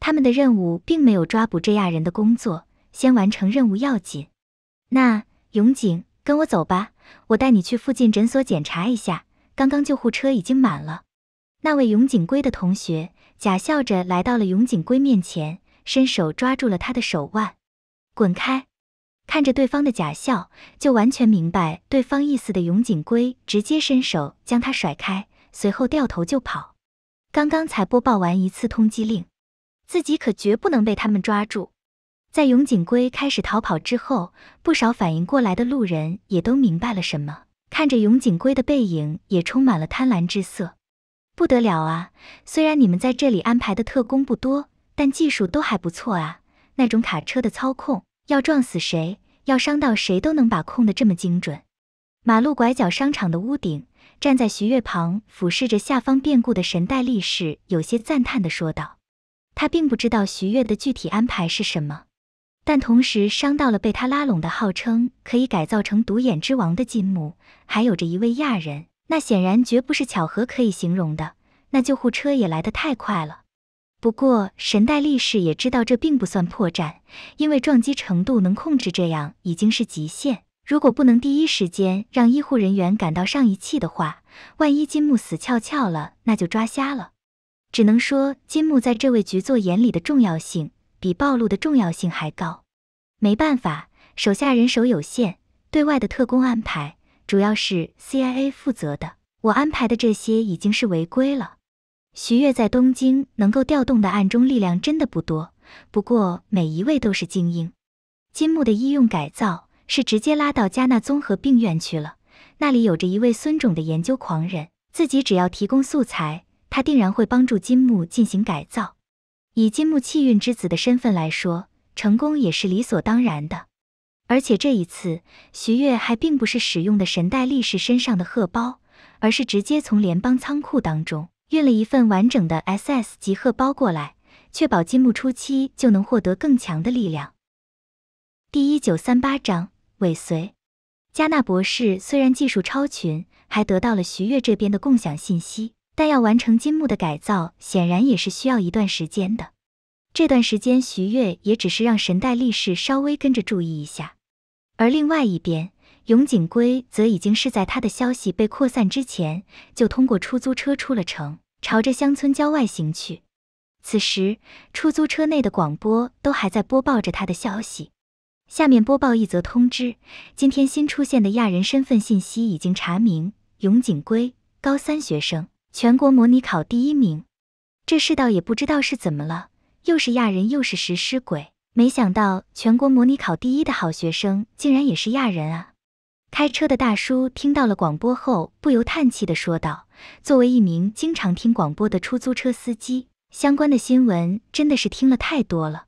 他们的任务并没有抓捕这亚人的工作，先完成任务要紧。那永井，跟我走吧，我带你去附近诊所检查一下。刚刚救护车已经满了。那位永井圭的同学假笑着来到了永井圭面前。伸手抓住了他的手腕，滚开！看着对方的假笑，就完全明白对方意思的永井圭直接伸手将他甩开，随后掉头就跑。刚刚才播报完一次通缉令，自己可绝不能被他们抓住。在永井圭开始逃跑之后，不少反应过来的路人也都明白了什么，看着永井圭的背影，也充满了贪婪之色。不得了啊！虽然你们在这里安排的特工不多。但技术都还不错啊！那种卡车的操控，要撞死谁，要伤到谁，都能把控的这么精准。马路拐角商场的屋顶，站在徐月旁俯视着下方变故的神代力士有些赞叹地说道：“他并不知道徐月的具体安排是什么，但同时伤到了被他拉拢的号称可以改造成独眼之王的金木，还有着一位亚人，那显然绝不是巧合可以形容的。那救护车也来得太快了。”不过，神代力士也知道这并不算破绽，因为撞击程度能控制，这样已经是极限。如果不能第一时间让医护人员赶到上仪器的话，万一金木死翘翘了，那就抓瞎了。只能说，金木在这位局座眼里的重要性，比暴露的重要性还高。没办法，手下人手有限，对外的特工安排主要是 CIA 负责的。我安排的这些已经是违规了。徐悦在东京能够调动的暗中力量真的不多，不过每一位都是精英。金木的医用改造是直接拉到加纳综合病院去了，那里有着一位孙种的研究狂人，自己只要提供素材，他定然会帮助金木进行改造。以金木气运之子的身份来说，成功也是理所当然的。而且这一次，徐悦还并不是使用的神代力士身上的荷包，而是直接从联邦仓库当中。运了一份完整的 SS 级荷包过来，确保金木初期就能获得更强的力量。第一九三八章尾随，加纳博士虽然技术超群，还得到了徐悦这边的共享信息，但要完成金木的改造，显然也是需要一段时间的。这段时间，徐悦也只是让神代力士稍微跟着注意一下。而另外一边，永井圭则已经是在他的消息被扩散之前，就通过出租车出了城。朝着乡村郊外行去，此时出租车内的广播都还在播报着他的消息。下面播报一则通知：今天新出现的亚人身份信息已经查明，永井圭，高三学生，全国模拟考第一名。这世道也不知道是怎么了，又是亚人又是食尸鬼，没想到全国模拟考第一的好学生竟然也是亚人啊！开车的大叔听到了广播后，不由叹气的说道：“作为一名经常听广播的出租车司机，相关的新闻真的是听了太多了。”“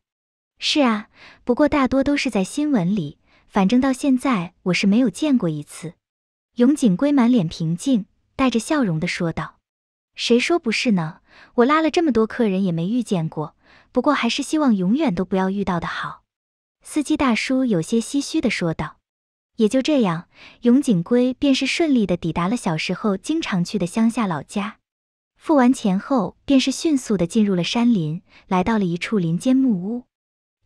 是啊，不过大多都是在新闻里，反正到现在我是没有见过一次。”永井圭满脸平静，带着笑容的说道：“谁说不是呢？我拉了这么多客人也没遇见过，不过还是希望永远都不要遇到的好。”司机大叔有些唏嘘的说道。也就这样，永井圭便是顺利的抵达了小时候经常去的乡下老家。付完钱后，便是迅速的进入了山林，来到了一处林间木屋。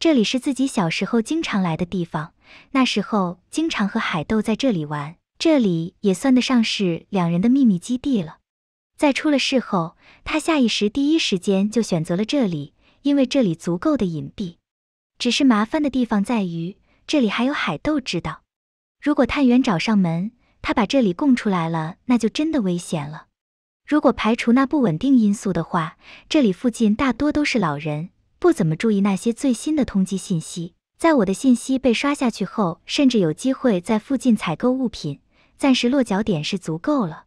这里是自己小时候经常来的地方，那时候经常和海豆在这里玩，这里也算得上是两人的秘密基地了。在出了事后，他下意识第一时间就选择了这里，因为这里足够的隐蔽。只是麻烦的地方在于，这里还有海豆知道。如果探员找上门，他把这里供出来了，那就真的危险了。如果排除那不稳定因素的话，这里附近大多都是老人，不怎么注意那些最新的通缉信息。在我的信息被刷下去后，甚至有机会在附近采购物品，暂时落脚点是足够了。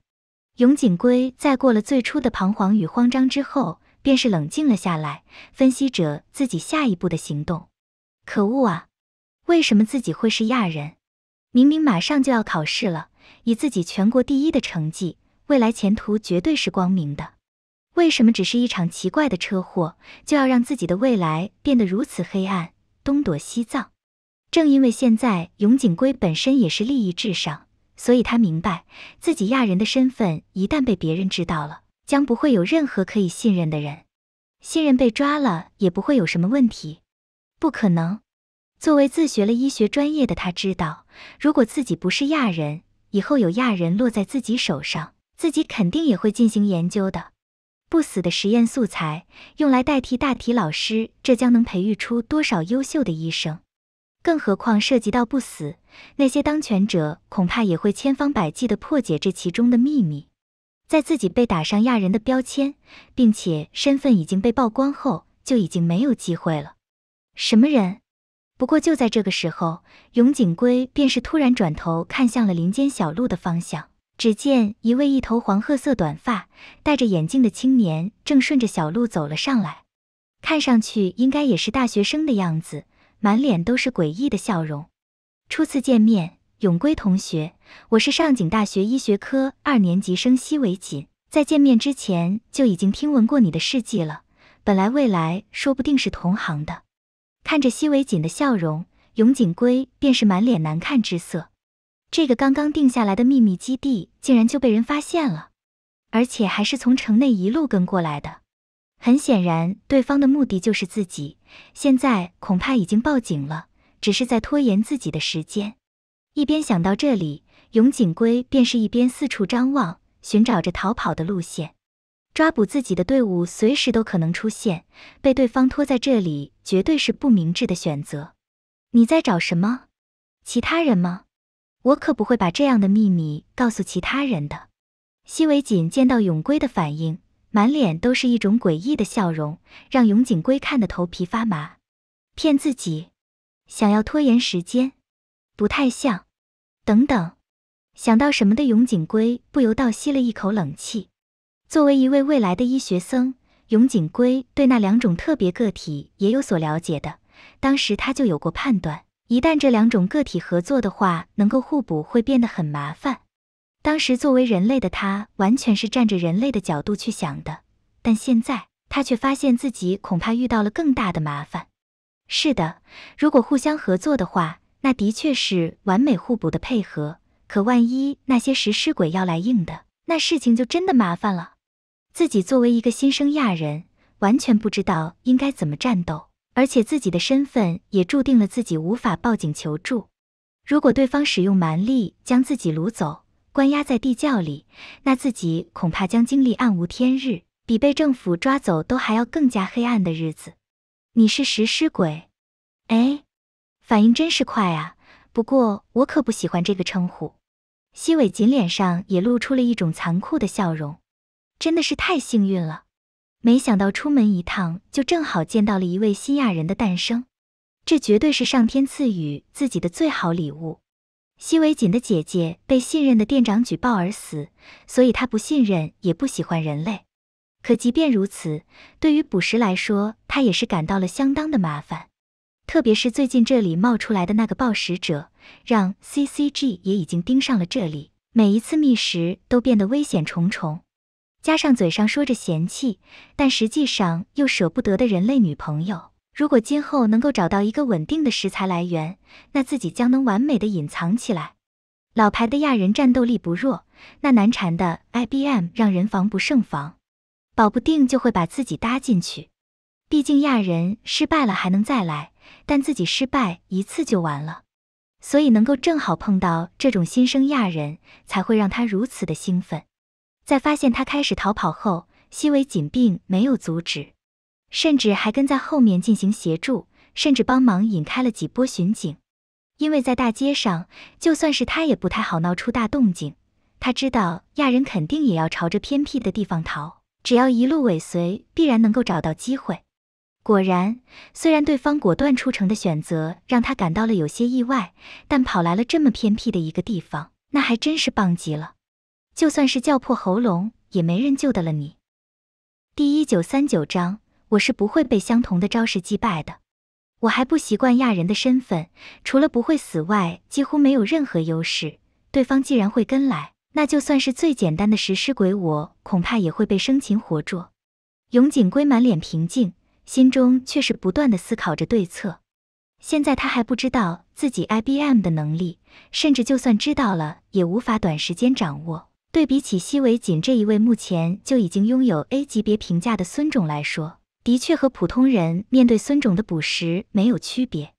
永井圭在过了最初的彷徨与慌张之后，便是冷静了下来，分析着自己下一步的行动。可恶啊！为什么自己会是亚人？明明马上就要考试了，以自己全国第一的成绩，未来前途绝对是光明的。为什么只是一场奇怪的车祸，就要让自己的未来变得如此黑暗？东躲西藏。正因为现在永井圭本身也是利益至上，所以他明白自己亚人的身份一旦被别人知道了，将不会有任何可以信任的人。信任被抓了也不会有什么问题。不可能。作为自学了医学专业的他，知道如果自己不是亚人，以后有亚人落在自己手上，自己肯定也会进行研究的。不死的实验素材，用来代替大体老师，这将能培育出多少优秀的医生？更何况涉及到不死，那些当权者恐怕也会千方百计的破解这其中的秘密。在自己被打上亚人的标签，并且身份已经被曝光后，就已经没有机会了。什么人？不过就在这个时候，永井圭便是突然转头看向了林间小路的方向。只见一位一头黄褐色短发、戴着眼镜的青年正顺着小路走了上来，看上去应该也是大学生的样子，满脸都是诡异的笑容。初次见面，永归同学，我是上井大学医学科二年级生西尾锦，在见面之前就已经听闻过你的事迹了，本来未来说不定是同行的。看着西尾锦的笑容，永井圭便是满脸难看之色。这个刚刚定下来的秘密基地，竟然就被人发现了，而且还是从城内一路跟过来的。很显然，对方的目的就是自己，现在恐怕已经报警了，只是在拖延自己的时间。一边想到这里，永井圭便是一边四处张望，寻找着逃跑的路线。抓捕自己的队伍随时都可能出现，被对方拖在这里绝对是不明智的选择。你在找什么？其他人吗？我可不会把这样的秘密告诉其他人的。西尾锦见到永龟的反应，满脸都是一种诡异的笑容，让永井龟看得头皮发麻。骗自己，想要拖延时间，不太像。等等，想到什么的永井龟不由倒吸了一口冷气。作为一位未来的医学僧，永井圭对那两种特别个体也有所了解的。当时他就有过判断，一旦这两种个体合作的话，能够互补，会变得很麻烦。当时作为人类的他，完全是站着人类的角度去想的。但现在他却发现自己恐怕遇到了更大的麻烦。是的，如果互相合作的话，那的确是完美互补的配合。可万一那些食尸鬼要来硬的，那事情就真的麻烦了。自己作为一个新生亚人，完全不知道应该怎么战斗，而且自己的身份也注定了自己无法报警求助。如果对方使用蛮力将自己掳走，关押在地窖里，那自己恐怕将经历暗无天日，比被政府抓走都还要更加黑暗的日子。你是食尸鬼？哎，反应真是快啊！不过我可不喜欢这个称呼。西尾锦脸上也露出了一种残酷的笑容。真的是太幸运了，没想到出门一趟就正好见到了一位新亚人的诞生，这绝对是上天赐予自己的最好礼物。西维锦的姐姐被信任的店长举报而死，所以他不信任也不喜欢人类。可即便如此，对于捕食来说，他也是感到了相当的麻烦。特别是最近这里冒出来的那个暴食者，让 C C G 也已经盯上了这里。每一次觅食都变得危险重重。加上嘴上说着嫌弃，但实际上又舍不得的人类女朋友。如果今后能够找到一个稳定的食材来源，那自己将能完美的隐藏起来。老牌的亚人战斗力不弱，那难缠的 IBM 让人防不胜防，保不定就会把自己搭进去。毕竟亚人失败了还能再来，但自己失败一次就完了。所以能够正好碰到这种新生亚人才会让他如此的兴奋。在发现他开始逃跑后，西尾井并没有阻止，甚至还跟在后面进行协助，甚至帮忙引开了几波巡警。因为在大街上，就算是他也不太好闹出大动静。他知道亚人肯定也要朝着偏僻的地方逃，只要一路尾随，必然能够找到机会。果然，虽然对方果断出城的选择让他感到了有些意外，但跑来了这么偏僻的一个地方，那还真是棒极了。就算是叫破喉咙，也没人救得了你。第一九三九章，我是不会被相同的招式击败的。我还不习惯亚人的身份，除了不会死外，几乎没有任何优势。对方既然会跟来，那就算是最简单的食尸鬼，我恐怕也会被生擒活捉。永井圭满脸平静，心中却是不断的思考着对策。现在他还不知道自己 IBM 的能力，甚至就算知道了，也无法短时间掌握。对比起西尾锦这一位目前就已经拥有 A 级别评价的孙种来说，的确和普通人面对孙种的捕食没有区别。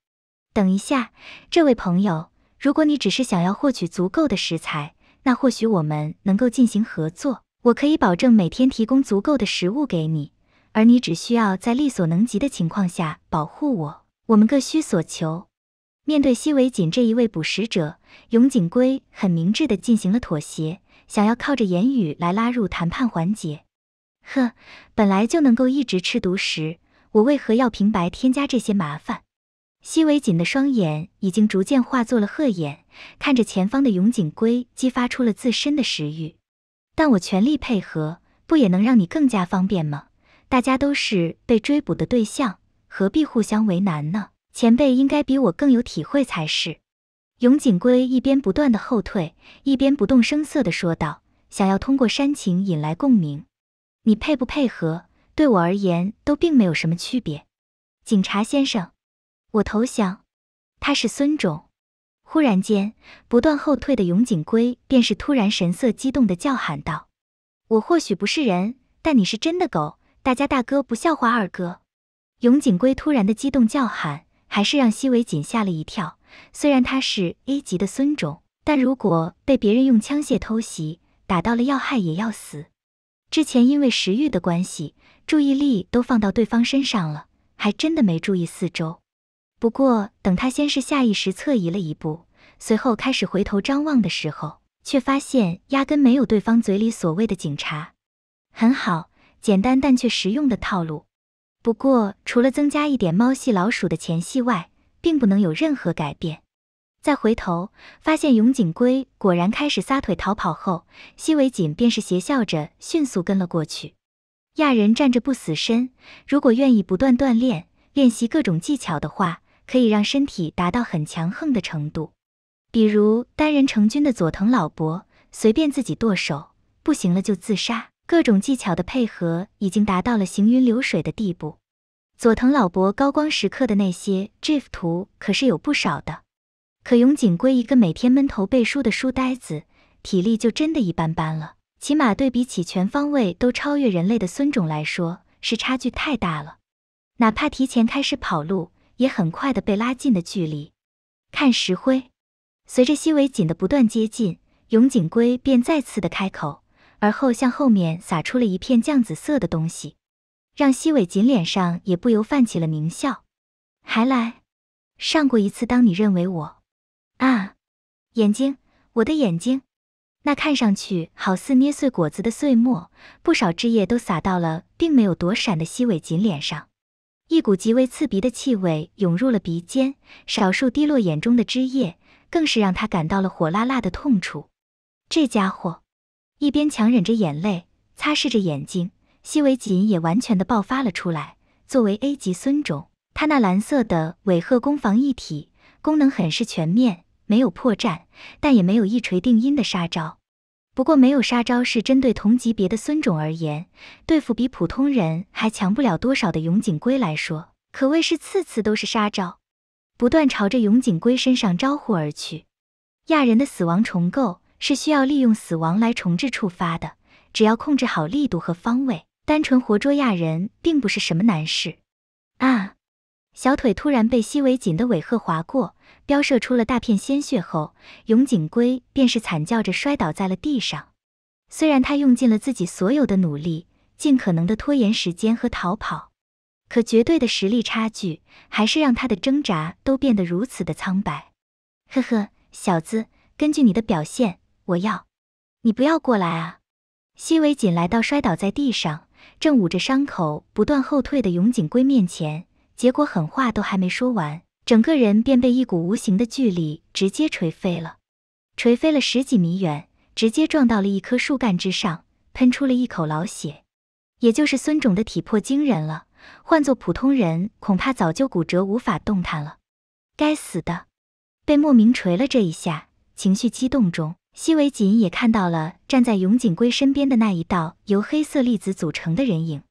等一下，这位朋友，如果你只是想要获取足够的食材，那或许我们能够进行合作。我可以保证每天提供足够的食物给你，而你只需要在力所能及的情况下保护我。我们各需所求。面对西尾锦这一位捕食者，永井圭很明智的进行了妥协。想要靠着言语来拉入谈判环节，呵，本来就能够一直吃独食，我为何要平白添加这些麻烦？西尾锦的双眼已经逐渐化作了鹤眼，看着前方的永井圭，激发出了自身的食欲。但我全力配合，不也能让你更加方便吗？大家都是被追捕的对象，何必互相为难呢？前辈应该比我更有体会才是。永井圭一边不断的后退，一边不动声色的说道：“想要通过煽情引来共鸣，你配不配合对我而言都并没有什么区别。”警察先生，我投降。他是孙种。忽然间，不断后退的永井圭便是突然神色激动的叫喊道：“我或许不是人，但你是真的狗。大家大哥不笑话二哥。”永井圭突然的激动叫喊，还是让西尾锦吓了一跳。虽然他是 A 级的孙种，但如果被别人用枪械偷袭，打到了要害也要死。之前因为食欲的关系，注意力都放到对方身上了，还真的没注意四周。不过等他先是下意识侧移了一步，随后开始回头张望的时候，却发现压根没有对方嘴里所谓的警察。很好，简单但却实用的套路。不过除了增加一点猫戏老鼠的前戏外，并不能有任何改变。再回头发现永井圭果然开始撒腿逃跑后，西尾锦便是邪笑着迅速跟了过去。亚人站着不死身，如果愿意不断锻炼，练习各种技巧的话，可以让身体达到很强横的程度。比如单人成军的佐藤老伯，随便自己剁手，不行了就自杀，各种技巧的配合已经达到了行云流水的地步。佐藤老伯高光时刻的那些 GIF 图可是有不少的，可永井圭一个每天闷头背书的书呆子，体力就真的一般般了。起码对比起全方位都超越人类的孙种来说，是差距太大了。哪怕提前开始跑路，也很快的被拉近的距离。看石灰，随着西尾锦的不断接近，永井圭便再次的开口，而后向后面撒出了一片酱紫色的东西。让西尾锦脸上也不由泛起了狞笑，还来上过一次。当你认为我啊，眼睛，我的眼睛，那看上去好似捏碎果子的碎末，不少汁液都洒到了并没有躲闪的西尾锦脸上。一股极为刺鼻的气味涌入了鼻尖，少数滴落眼中的汁液更是让他感到了火辣辣的痛楚。这家伙一边强忍着眼泪，擦拭着眼睛。西尾锦也完全的爆发了出来。作为 A 级孙种，它那蓝色的尾鹤攻防一体功能很是全面，没有破绽，但也没有一锤定音的杀招。不过没有杀招是针对同级别的孙种而言，对付比普通人还强不了多少的永井龟来说，可谓是次次都是杀招，不断朝着永井龟身上招呼而去。亚人的死亡重构是需要利用死亡来重置触发的，只要控制好力度和方位。单纯活捉亚人并不是什么难事啊！小腿突然被西尾锦的尾鹤划过，飙射出了大片鲜血后，永井圭便是惨叫着摔倒在了地上。虽然他用尽了自己所有的努力，尽可能的拖延时间和逃跑，可绝对的实力差距还是让他的挣扎都变得如此的苍白。呵呵，小子，根据你的表现，我要你不要过来啊！西尾锦来到，摔倒在地上。正捂着伤口不断后退的永井圭面前，结果狠话都还没说完，整个人便被一股无形的巨力直接锤飞了，锤飞了十几米远，直接撞到了一棵树干之上，喷出了一口老血。也就是孙总的体魄惊人了，换做普通人恐怕早就骨折无法动弹了。该死的，被莫名锤了这一下，情绪激动中。西尾锦也看到了站在永井圭身边的那一道由黑色粒子组成的人影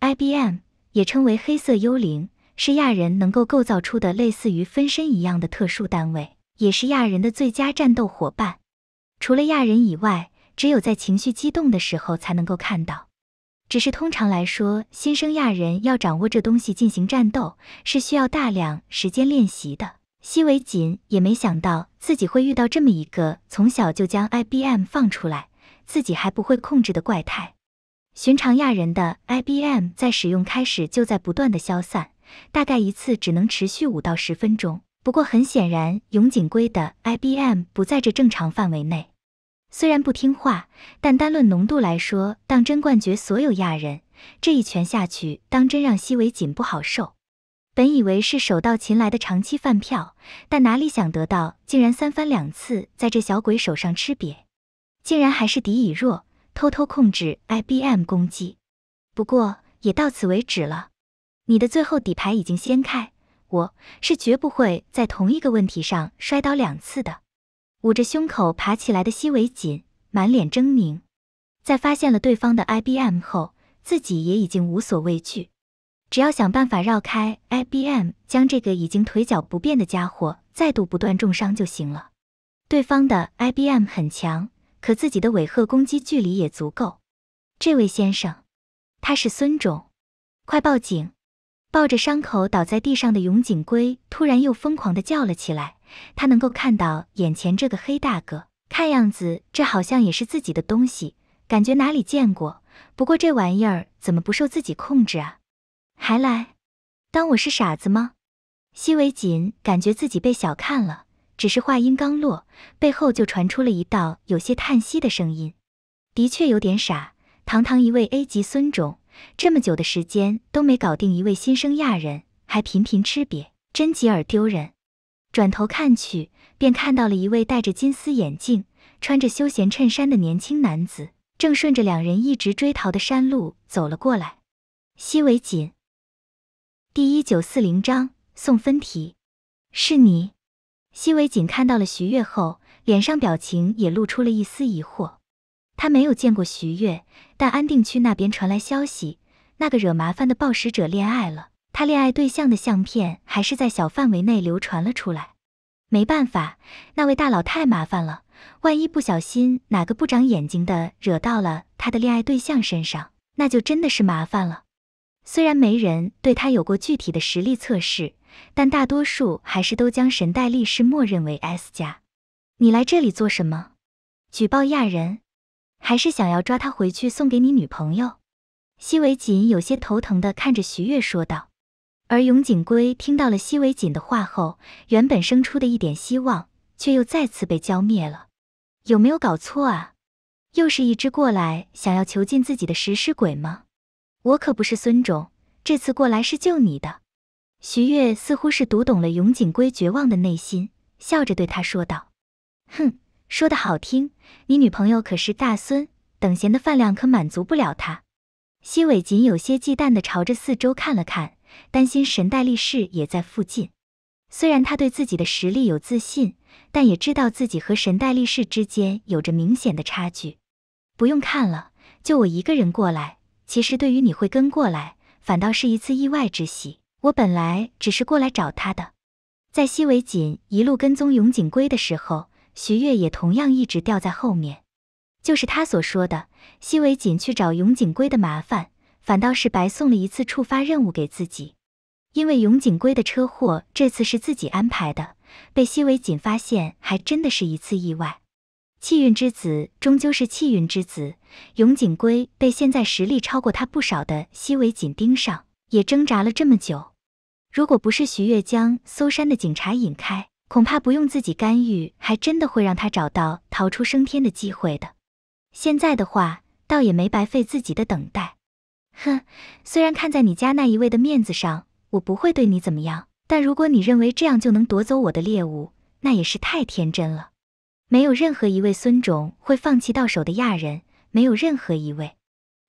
，IBM 也称为黑色幽灵，是亚人能够构造出的类似于分身一样的特殊单位，也是亚人的最佳战斗伙伴。除了亚人以外，只有在情绪激动的时候才能够看到。只是通常来说，新生亚人要掌握这东西进行战斗，是需要大量时间练习的。西维锦也没想到自己会遇到这么一个从小就将 IBM 放出来，自己还不会控制的怪胎。寻常亚人的 IBM 在使用开始就在不断的消散，大概一次只能持续五到十分钟。不过很显然，永井圭的 IBM 不在这正常范围内。虽然不听话，但单论浓度来说，当真冠绝所有亚人。这一拳下去，当真让西尾锦不好受。本以为是手到擒来的长期饭票，但哪里想得到，竟然三番两次在这小鬼手上吃瘪，竟然还是敌已弱，偷偷控制 IBM 攻击。不过也到此为止了，你的最后底牌已经掀开，我是绝不会在同一个问题上摔倒两次的。捂着胸口爬起来的西尾锦满脸狰狞，在发现了对方的 IBM 后，自己也已经无所畏惧。只要想办法绕开 IBM，将这个已经腿脚不便的家伙再度不断重伤就行了。对方的 IBM 很强，可自己的尾鹤攻击距离也足够。这位先生，他是孙种，快报警！抱着伤口倒在地上的永井龟突然又疯狂地叫了起来。他能够看到眼前这个黑大哥，看样子这好像也是自己的东西，感觉哪里见过。不过这玩意儿怎么不受自己控制啊？还来，当我是傻子吗？西维锦感觉自己被小看了，只是话音刚落，背后就传出了一道有些叹息的声音。的确有点傻，堂堂一位 A 级孙种，这么久的时间都没搞定一位新生亚人，还频频吃瘪，真吉尔丢人。转头看去，便看到了一位戴着金丝眼镜、穿着休闲衬衫的年轻男子，正顺着两人一直追逃的山路走了过来。西维锦。第一九四零章送分题，是你。西尾锦看到了徐悦后，脸上表情也露出了一丝疑惑。他没有见过徐悦，但安定区那边传来消息，那个惹麻烦的暴食者恋爱了。他恋爱对象的相片还是在小范围内流传了出来。没办法，那位大佬太麻烦了。万一不小心哪个不长眼睛的惹到了他的恋爱对象身上，那就真的是麻烦了。虽然没人对他有过具体的实力测试，但大多数还是都将神代力士默认为 S 加。你来这里做什么？举报亚人？还是想要抓他回去送给你女朋友？西尾锦有些头疼地看着徐悦说道。而永井圭听到了西尾锦的话后，原本生出的一点希望却又再次被浇灭了。有没有搞错啊？又是一只过来想要囚禁自己的食尸鬼吗？我可不是孙种，这次过来是救你的。徐悦似乎是读懂了永井归绝望的内心，笑着对他说道：“哼，说的好听，你女朋友可是大孙，等闲的饭量可满足不了她。”西尾锦有些忌惮地朝着四周看了看，担心神代力士也在附近。虽然他对自己的实力有自信，但也知道自己和神代力士之间有着明显的差距。不用看了，就我一个人过来。其实对于你会跟过来，反倒是一次意外之喜。我本来只是过来找他的，在西尾锦一路跟踪永井圭的时候，徐悦也同样一直掉在后面。就是他所说的，西尾锦去找永井圭的麻烦，反倒是白送了一次触发任务给自己。因为永井圭的车祸这次是自己安排的，被西尾锦发现，还真的是一次意外。气运之子终究是气运之子，永井圭被现在实力超过他不少的西尾锦盯上，也挣扎了这么久。如果不是徐悦将搜山的警察引开，恐怕不用自己干预，还真的会让他找到逃出升天的机会的。现在的话，倒也没白费自己的等待。哼，虽然看在你家那一位的面子上，我不会对你怎么样，但如果你认为这样就能夺走我的猎物，那也是太天真了。没有任何一位孙种会放弃到手的亚人，没有任何一位。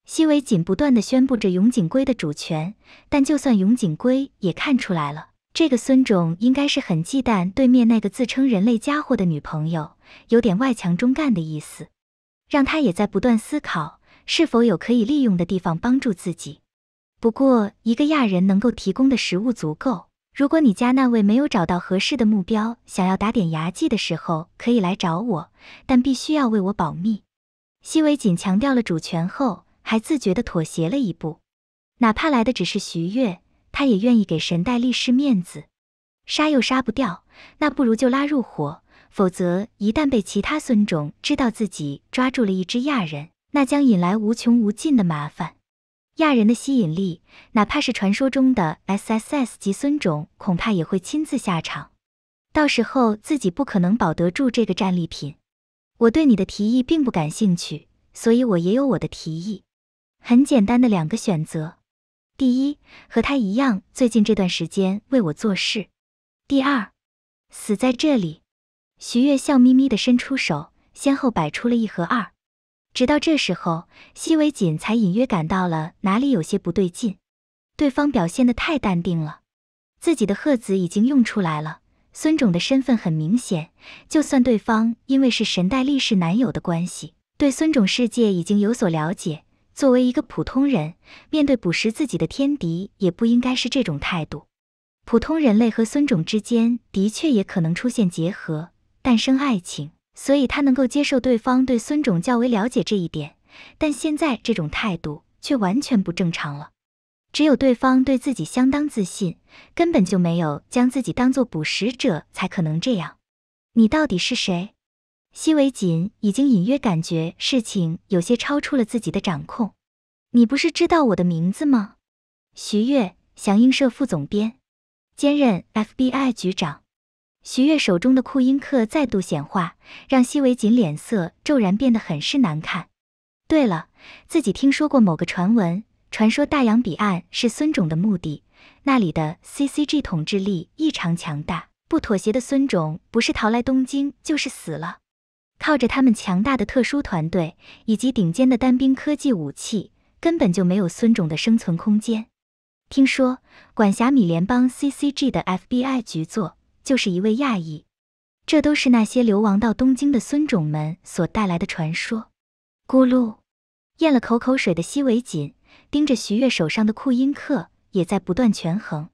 西尾仅不断的宣布着永井圭的主权，但就算永井圭也看出来了，这个孙种应该是很忌惮对面那个自称人类家伙的女朋友，有点外强中干的意思，让他也在不断思考是否有可以利用的地方帮助自己。不过，一个亚人能够提供的食物足够。如果你家那位没有找到合适的目标，想要打点牙祭的时候，可以来找我，但必须要为我保密。西尾仅强调了主权后，还自觉的妥协了一步，哪怕来的只是徐月，他也愿意给神代力士面子。杀又杀不掉，那不如就拉入伙，否则一旦被其他孙种知道自己抓住了一只亚人，那将引来无穷无尽的麻烦。亚人的吸引力，哪怕是传说中的 SSS 级孙种，恐怕也会亲自下场。到时候自己不可能保得住这个战利品。我对你的提议并不感兴趣，所以我也有我的提议。很简单的两个选择：第一，和他一样，最近这段时间为我做事；第二，死在这里。徐悦笑眯眯地伸出手，先后摆出了一和二。直到这时候，西尾锦才隐约感到了哪里有些不对劲，对方表现的太淡定了，自己的贺子已经用出来了。孙种的身份很明显，就算对方因为是神代力士男友的关系，对孙种世界已经有所了解，作为一个普通人，面对捕食自己的天敌，也不应该是这种态度。普通人类和孙种之间的确也可能出现结合，诞生爱情。所以他能够接受对方对孙种较为了解这一点，但现在这种态度却完全不正常了。只有对方对自己相当自信，根本就没有将自己当作捕食者，才可能这样。你到底是谁？西维锦已经隐约感觉事情有些超出了自己的掌控。你不是知道我的名字吗？徐悦，响应社副总编，兼任 FBI 局长。徐悦手中的库因克再度显化，让西维锦脸色骤然变得很是难看。对了，自己听说过某个传闻，传说大洋彼岸是孙种的墓地，那里的 CCG 统治力异常强大，不妥协的孙种不是逃来东京就是死了。靠着他们强大的特殊团队以及顶尖的单兵科技武器，根本就没有孙种的生存空间。听说管辖米联邦 CCG 的 FBI 局座。就是一位亚裔，这都是那些流亡到东京的孙种们所带来的传说。咕噜，咽了口口水的西尾锦盯着徐悦手上的库音克，也在不断权衡。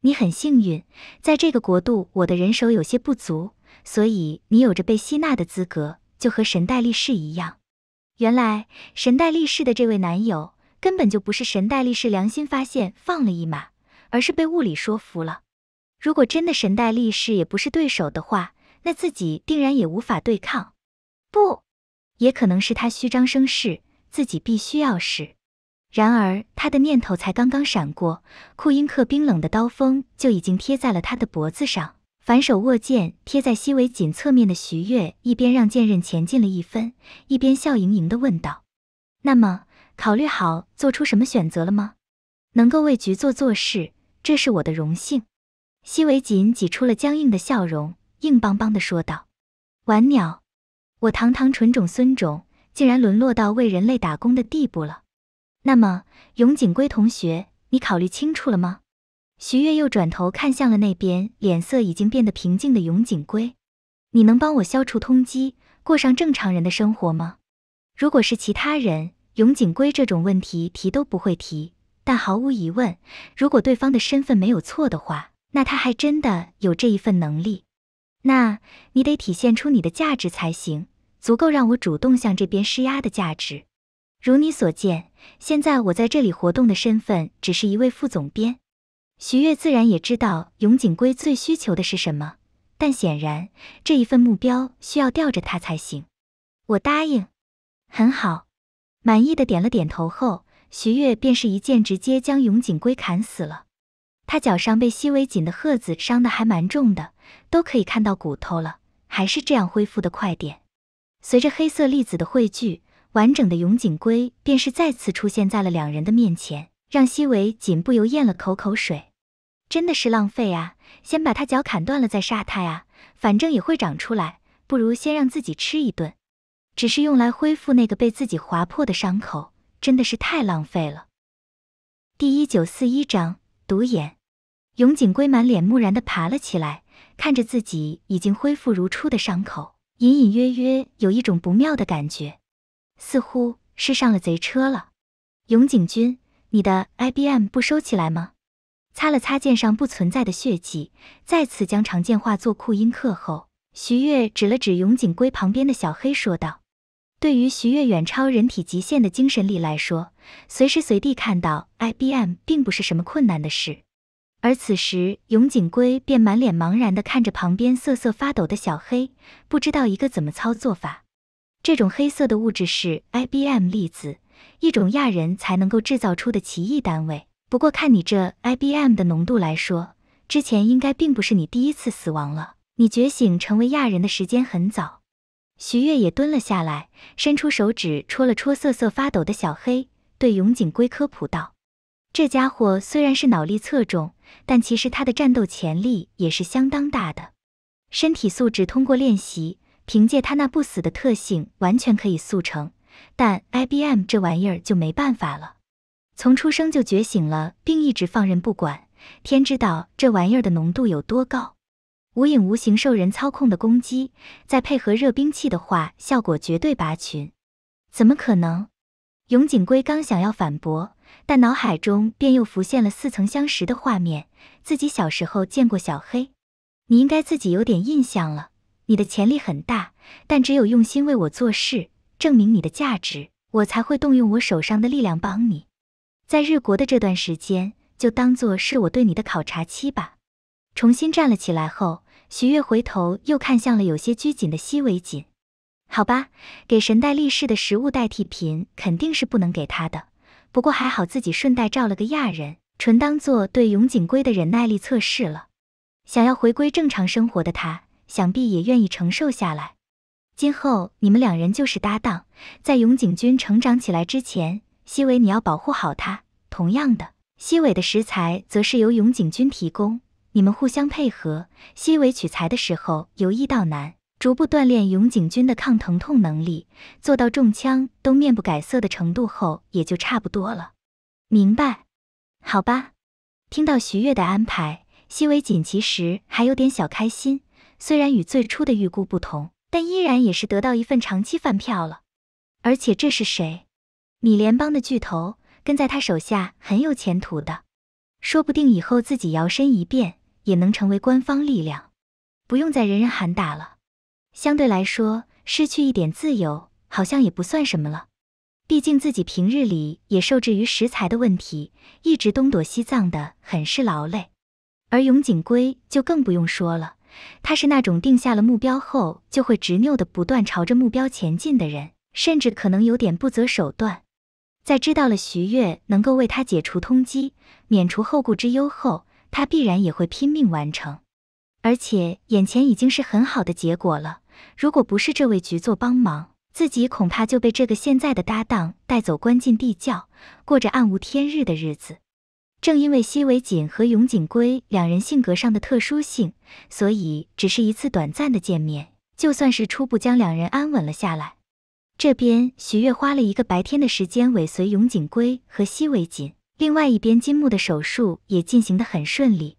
你很幸运，在这个国度，我的人手有些不足，所以你有着被吸纳的资格，就和神代力士一样。原来神代力士的这位男友根本就不是神代力士良心发现放了一马，而是被物理说服了。如果真的神代力士也不是对手的话，那自己定然也无法对抗。不，也可能是他虚张声势，自己必须要试。然而他的念头才刚刚闪过，库因克冰冷的刀锋就已经贴在了他的脖子上。反手握剑贴在西围锦侧面的徐月一边让剑刃前进了一分，一边笑盈盈地问道：“那么，考虑好做出什么选择了吗？能够为局座做事，这是我的荣幸。”西维锦挤出了僵硬的笑容，硬邦邦地说道：“玩鸟，我堂堂纯种孙种，竟然沦落到为人类打工的地步了。那么，永井圭同学，你考虑清楚了吗？”徐悦又转头看向了那边，脸色已经变得平静的永井圭：“你能帮我消除通缉，过上正常人的生活吗？”如果是其他人，永井圭这种问题提都不会提。但毫无疑问，如果对方的身份没有错的话。那他还真的有这一份能力，那你得体现出你的价值才行，足够让我主动向这边施压的价值。如你所见，现在我在这里活动的身份只是一位副总编。徐月自然也知道永井圭最需求的是什么，但显然这一份目标需要吊着他才行。我答应，很好，满意的点了点头后，徐月便是一剑直接将永井圭砍死了。他脚上被西尾锦的鹤子伤的还蛮重的，都可以看到骨头了，还是这样恢复的快点。随着黑色粒子的汇聚，完整的永井龟便是再次出现在了两人的面前，让西尾锦不由咽了口口水。真的是浪费啊！先把他脚砍断了再杀他呀，反正也会长出来，不如先让自己吃一顿，只是用来恢复那个被自己划破的伤口，真的是太浪费了。第一九四一章：独眼。永井圭满脸木然地爬了起来，看着自己已经恢复如初的伤口，隐隐约约有一种不妙的感觉，似乎是上了贼车了。永井君，你的 IBM 不收起来吗？擦了擦剑上不存在的血迹，再次将长剑化作库音克后，徐月指了指永井圭旁边的小黑说道：“对于徐月远超人体极限的精神力来说，随时随地看到 IBM 并不是什么困难的事。”而此时，永井圭便满脸茫然地看着旁边瑟瑟发抖的小黑，不知道一个怎么操作法。这种黑色的物质是 IBM 粒子，一种亚人才能够制造出的奇异单位。不过看你这 IBM 的浓度来说，之前应该并不是你第一次死亡了。你觉醒成为亚人的时间很早。徐月也蹲了下来，伸出手指戳了戳瑟瑟发抖的小黑，对永井圭科普道。这家伙虽然是脑力侧重，但其实他的战斗潜力也是相当大的。身体素质通过练习，凭借他那不死的特性，完全可以速成。但 IBM 这玩意儿就没办法了，从出生就觉醒了，并一直放任不管。天知道这玩意儿的浓度有多高，无影无形，受人操控的攻击，再配合热兵器的话，效果绝对拔群。怎么可能？永井圭刚想要反驳。但脑海中便又浮现了似曾相识的画面，自己小时候见过小黑，你应该自己有点印象了。你的潜力很大，但只有用心为我做事，证明你的价值，我才会动用我手上的力量帮你。在日国的这段时间，就当做是我对你的考察期吧。重新站了起来后，徐月回头又看向了有些拘谨的西尾锦。好吧，给神代力士的食物代替品肯定是不能给他的。不过还好自己顺带照了个亚人，纯当做对永井圭的忍耐力测试了。想要回归正常生活的他，想必也愿意承受下来。今后你们两人就是搭档，在永井君成长起来之前，西尾你要保护好他。同样的，西尾的食材则是由永井君提供，你们互相配合。西尾取材的时候由易到难。逐步锻炼永井军的抗疼痛能力，做到中枪都面不改色的程度后，也就差不多了。明白？好吧。听到徐月的安排，西尾锦其实还有点小开心。虽然与最初的预估不同，但依然也是得到一份长期饭票了。而且这是谁？米联邦的巨头，跟在他手下很有前途的。说不定以后自己摇身一变，也能成为官方力量，不用再人人喊打了。相对来说，失去一点自由好像也不算什么了。毕竟自己平日里也受制于食材的问题，一直东躲西藏的，很是劳累。而永井圭就更不用说了，他是那种定下了目标后就会执拗的不断朝着目标前进的人，甚至可能有点不择手段。在知道了徐悦能够为他解除通缉、免除后顾之忧后，他必然也会拼命完成。而且眼前已经是很好的结果了。如果不是这位局座帮忙，自己恐怕就被这个现在的搭档带走，关进地窖，过着暗无天日的日子。正因为西尾锦和永井圭两人性格上的特殊性，所以只是一次短暂的见面，就算是初步将两人安稳了下来。这边徐月花了一个白天的时间尾随永井圭和西尾锦，另外一边金木的手术也进行得很顺利。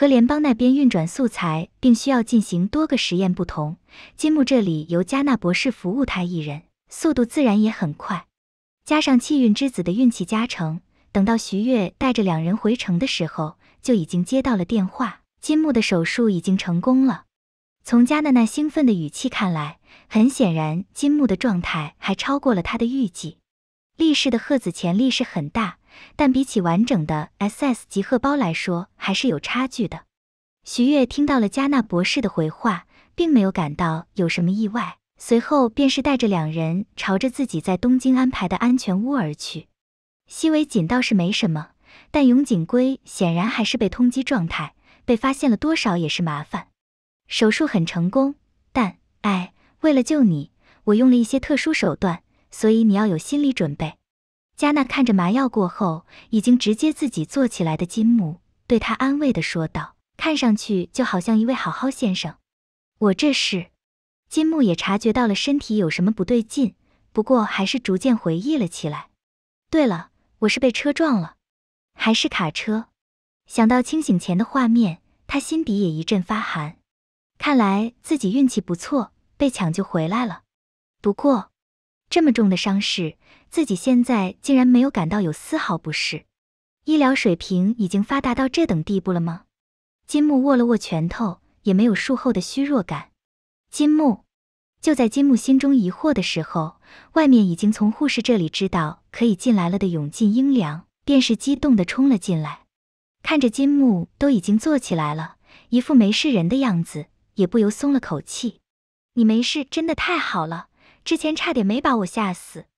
和联邦那边运转素材，并需要进行多个实验不同，金木这里由加纳博士服务他一人，速度自然也很快。加上气运之子的运气加成，等到徐悦带着两人回城的时候，就已经接到了电话，金木的手术已经成功了。从加纳那兴奋的语气看来，很显然金木的状态还超过了他的预计。力士的贺子潜力是很大。但比起完整的 SS 集荷包来说，还是有差距的。徐悦听到了加纳博士的回话，并没有感到有什么意外，随后便是带着两人朝着自己在东京安排的安全屋而去。西尾锦倒是没什么，但永井圭显然还是被通缉状态，被发现了多少也是麻烦。手术很成功，但哎，为了救你，我用了一些特殊手段，所以你要有心理准备。加纳看着麻药过后已经直接自己坐起来的金木，对他安慰地说道：“看上去就好像一位好好先生。”我这是……金木也察觉到了身体有什么不对劲，不过还是逐渐回忆了起来。对了，我是被车撞了，还是卡车？想到清醒前的画面，他心底也一阵发寒。看来自己运气不错，被抢救回来了。不过，这么重的伤势……自己现在竟然没有感到有丝毫不适，医疗水平已经发达到这等地步了吗？金木握了握拳头，也没有术后的虚弱感。金木就在金木心中疑惑的时候，外面已经从护士这里知道可以进来了的，涌进英良便是激动的冲了进来，看着金木都已经坐起来了，一副没事人的样子，也不由松了口气。你没事真的太好了，之前差点没把我吓死。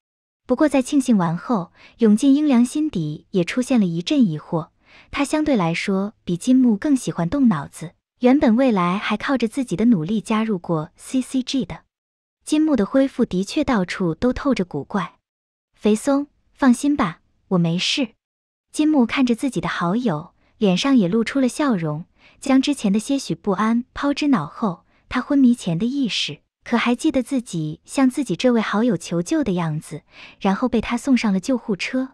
不过在庆幸完后，涌进英良心底也出现了一阵疑惑。他相对来说比金木更喜欢动脑子，原本未来还靠着自己的努力加入过 C C G 的。金木的恢复的确到处都透着古怪。肥松，放心吧，我没事。金木看着自己的好友，脸上也露出了笑容，将之前的些许不安抛之脑后。他昏迷前的意识。可还记得自己向自己这位好友求救的样子，然后被他送上了救护车？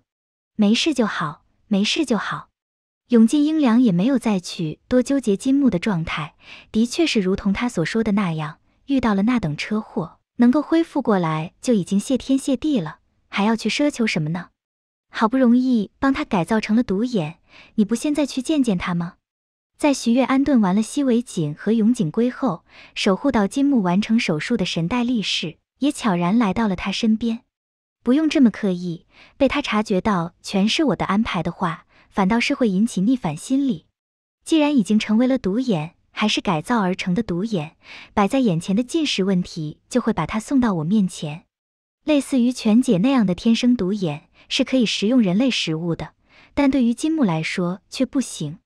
没事就好，没事就好。永进英良也没有再去多纠结金木的状态，的确是如同他所说的那样，遇到了那等车祸，能够恢复过来就已经谢天谢地了，还要去奢求什么呢？好不容易帮他改造成了独眼，你不现在去见见他吗？在徐悦安顿完了西尾锦和永井圭后，守护到金木完成手术的神代力士也悄然来到了他身边。不用这么刻意，被他察觉到全是我的安排的话，反倒是会引起逆反心理。既然已经成为了独眼，还是改造而成的独眼，摆在眼前的进食问题就会把他送到我面前。类似于全姐那样的天生独眼是可以食用人类食物的，但对于金木来说却不行。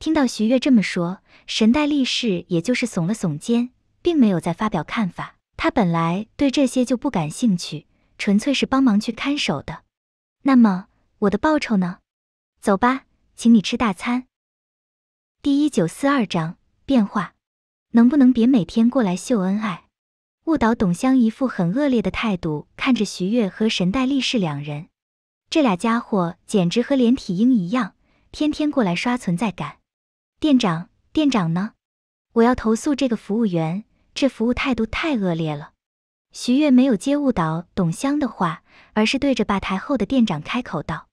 听到徐悦这么说，神代力士也就是耸了耸肩，并没有再发表看法。他本来对这些就不感兴趣，纯粹是帮忙去看守的。那么我的报酬呢？走吧，请你吃大餐。第一九四二章变化，能不能别每天过来秀恩爱？误导董香一副很恶劣的态度，看着徐悦和神代力士两人，这俩家伙简直和连体婴一样，天天过来刷存在感。店长，店长呢？我要投诉这个服务员，这服务态度太恶劣了。徐悦没有接误导董香的话，而是对着吧台后的店长开口道，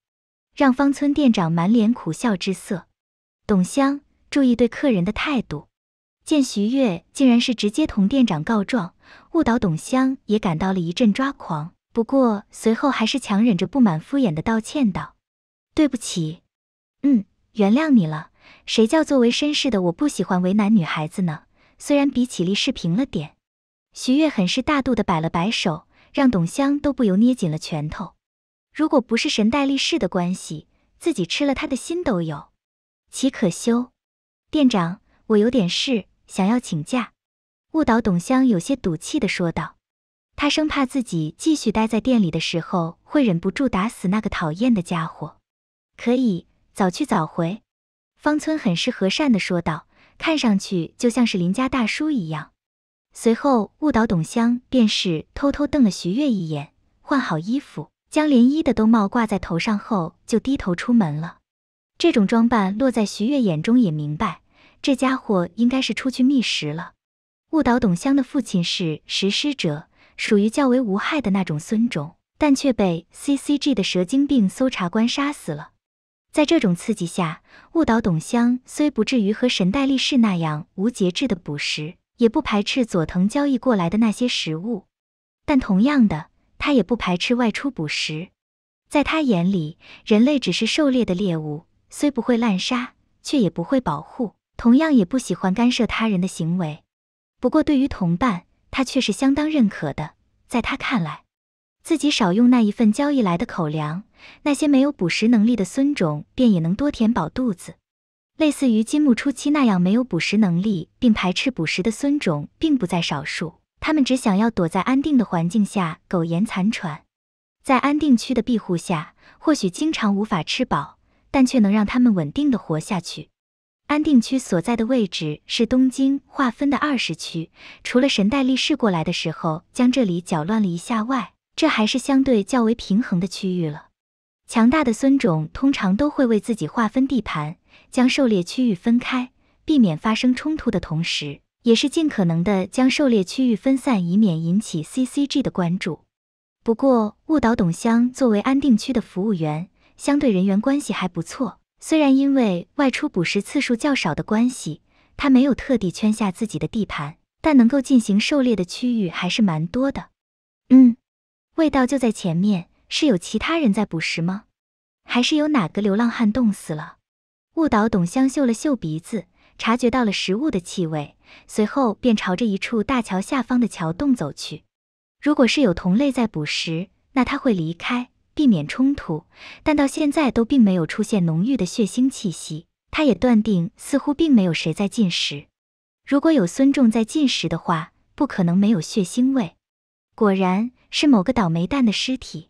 让方村店长满脸苦笑之色。董香注意对客人的态度，见徐悦竟然是直接同店长告状，误导董香也感到了一阵抓狂。不过随后还是强忍着不满，敷衍的道歉道：“对不起，嗯，原谅你了。”谁叫作为绅士的我不喜欢为难女孩子呢？虽然比起立士平了点，徐悦很是大度的摆了摆手，让董香都不由捏紧了拳头。如果不是神代力士的关系，自己吃了他的心都有，岂可修？店长，我有点事，想要请假。误导董香有些赌气的说道，他生怕自己继续待在店里的时候会忍不住打死那个讨厌的家伙。可以，早去早回。方村很是和善地说道，看上去就像是邻家大叔一样。随后，误导董香便是偷偷瞪了徐悦一眼，换好衣服，将连衣的兜帽挂在头上后，就低头出门了。这种装扮落在徐悦眼中也明白，这家伙应该是出去觅食了。误导董香的父亲是食尸者，属于较为无害的那种孙种，但却被 C C G 的蛇精病搜查官杀死了。在这种刺激下，误导董香虽不至于和神代力士那样无节制的捕食，也不排斥佐藤交易过来的那些食物，但同样的，他也不排斥外出捕食。在他眼里，人类只是狩猎的猎物，虽不会滥杀，却也不会保护，同样也不喜欢干涉他人的行为。不过，对于同伴，他却是相当认可的。在他看来，自己少用那一份交易来的口粮。那些没有捕食能力的孙种便也能多填饱肚子。类似于金木初期那样没有捕食能力并排斥捕食的孙种并不在少数，他们只想要躲在安定的环境下苟延残喘。在安定区的庇护下，或许经常无法吃饱，但却能让他们稳定的活下去。安定区所在的位置是东京划分的二十区，除了神代力士过来的时候将这里搅乱了一下外，这还是相对较为平衡的区域了。强大的孙种通常都会为自己划分地盘，将狩猎区域分开，避免发生冲突的同时，也是尽可能的将狩猎区域分散，以免引起 C C G 的关注。不过，雾岛董香作为安定区的服务员，相对人员关系还不错。虽然因为外出捕食次数较少的关系，他没有特地圈下自己的地盘，但能够进行狩猎的区域还是蛮多的。嗯，味道就在前面。是有其他人在捕食吗？还是有哪个流浪汉冻死了？误导董香秀了嗅鼻子，察觉到了食物的气味，随后便朝着一处大桥下方的桥洞走去。如果是有同类在捕食，那他会离开，避免冲突。但到现在都并没有出现浓郁的血腥气息，他也断定似乎并没有谁在进食。如果有孙仲在进食的话，不可能没有血腥味。果然，是某个倒霉蛋的尸体。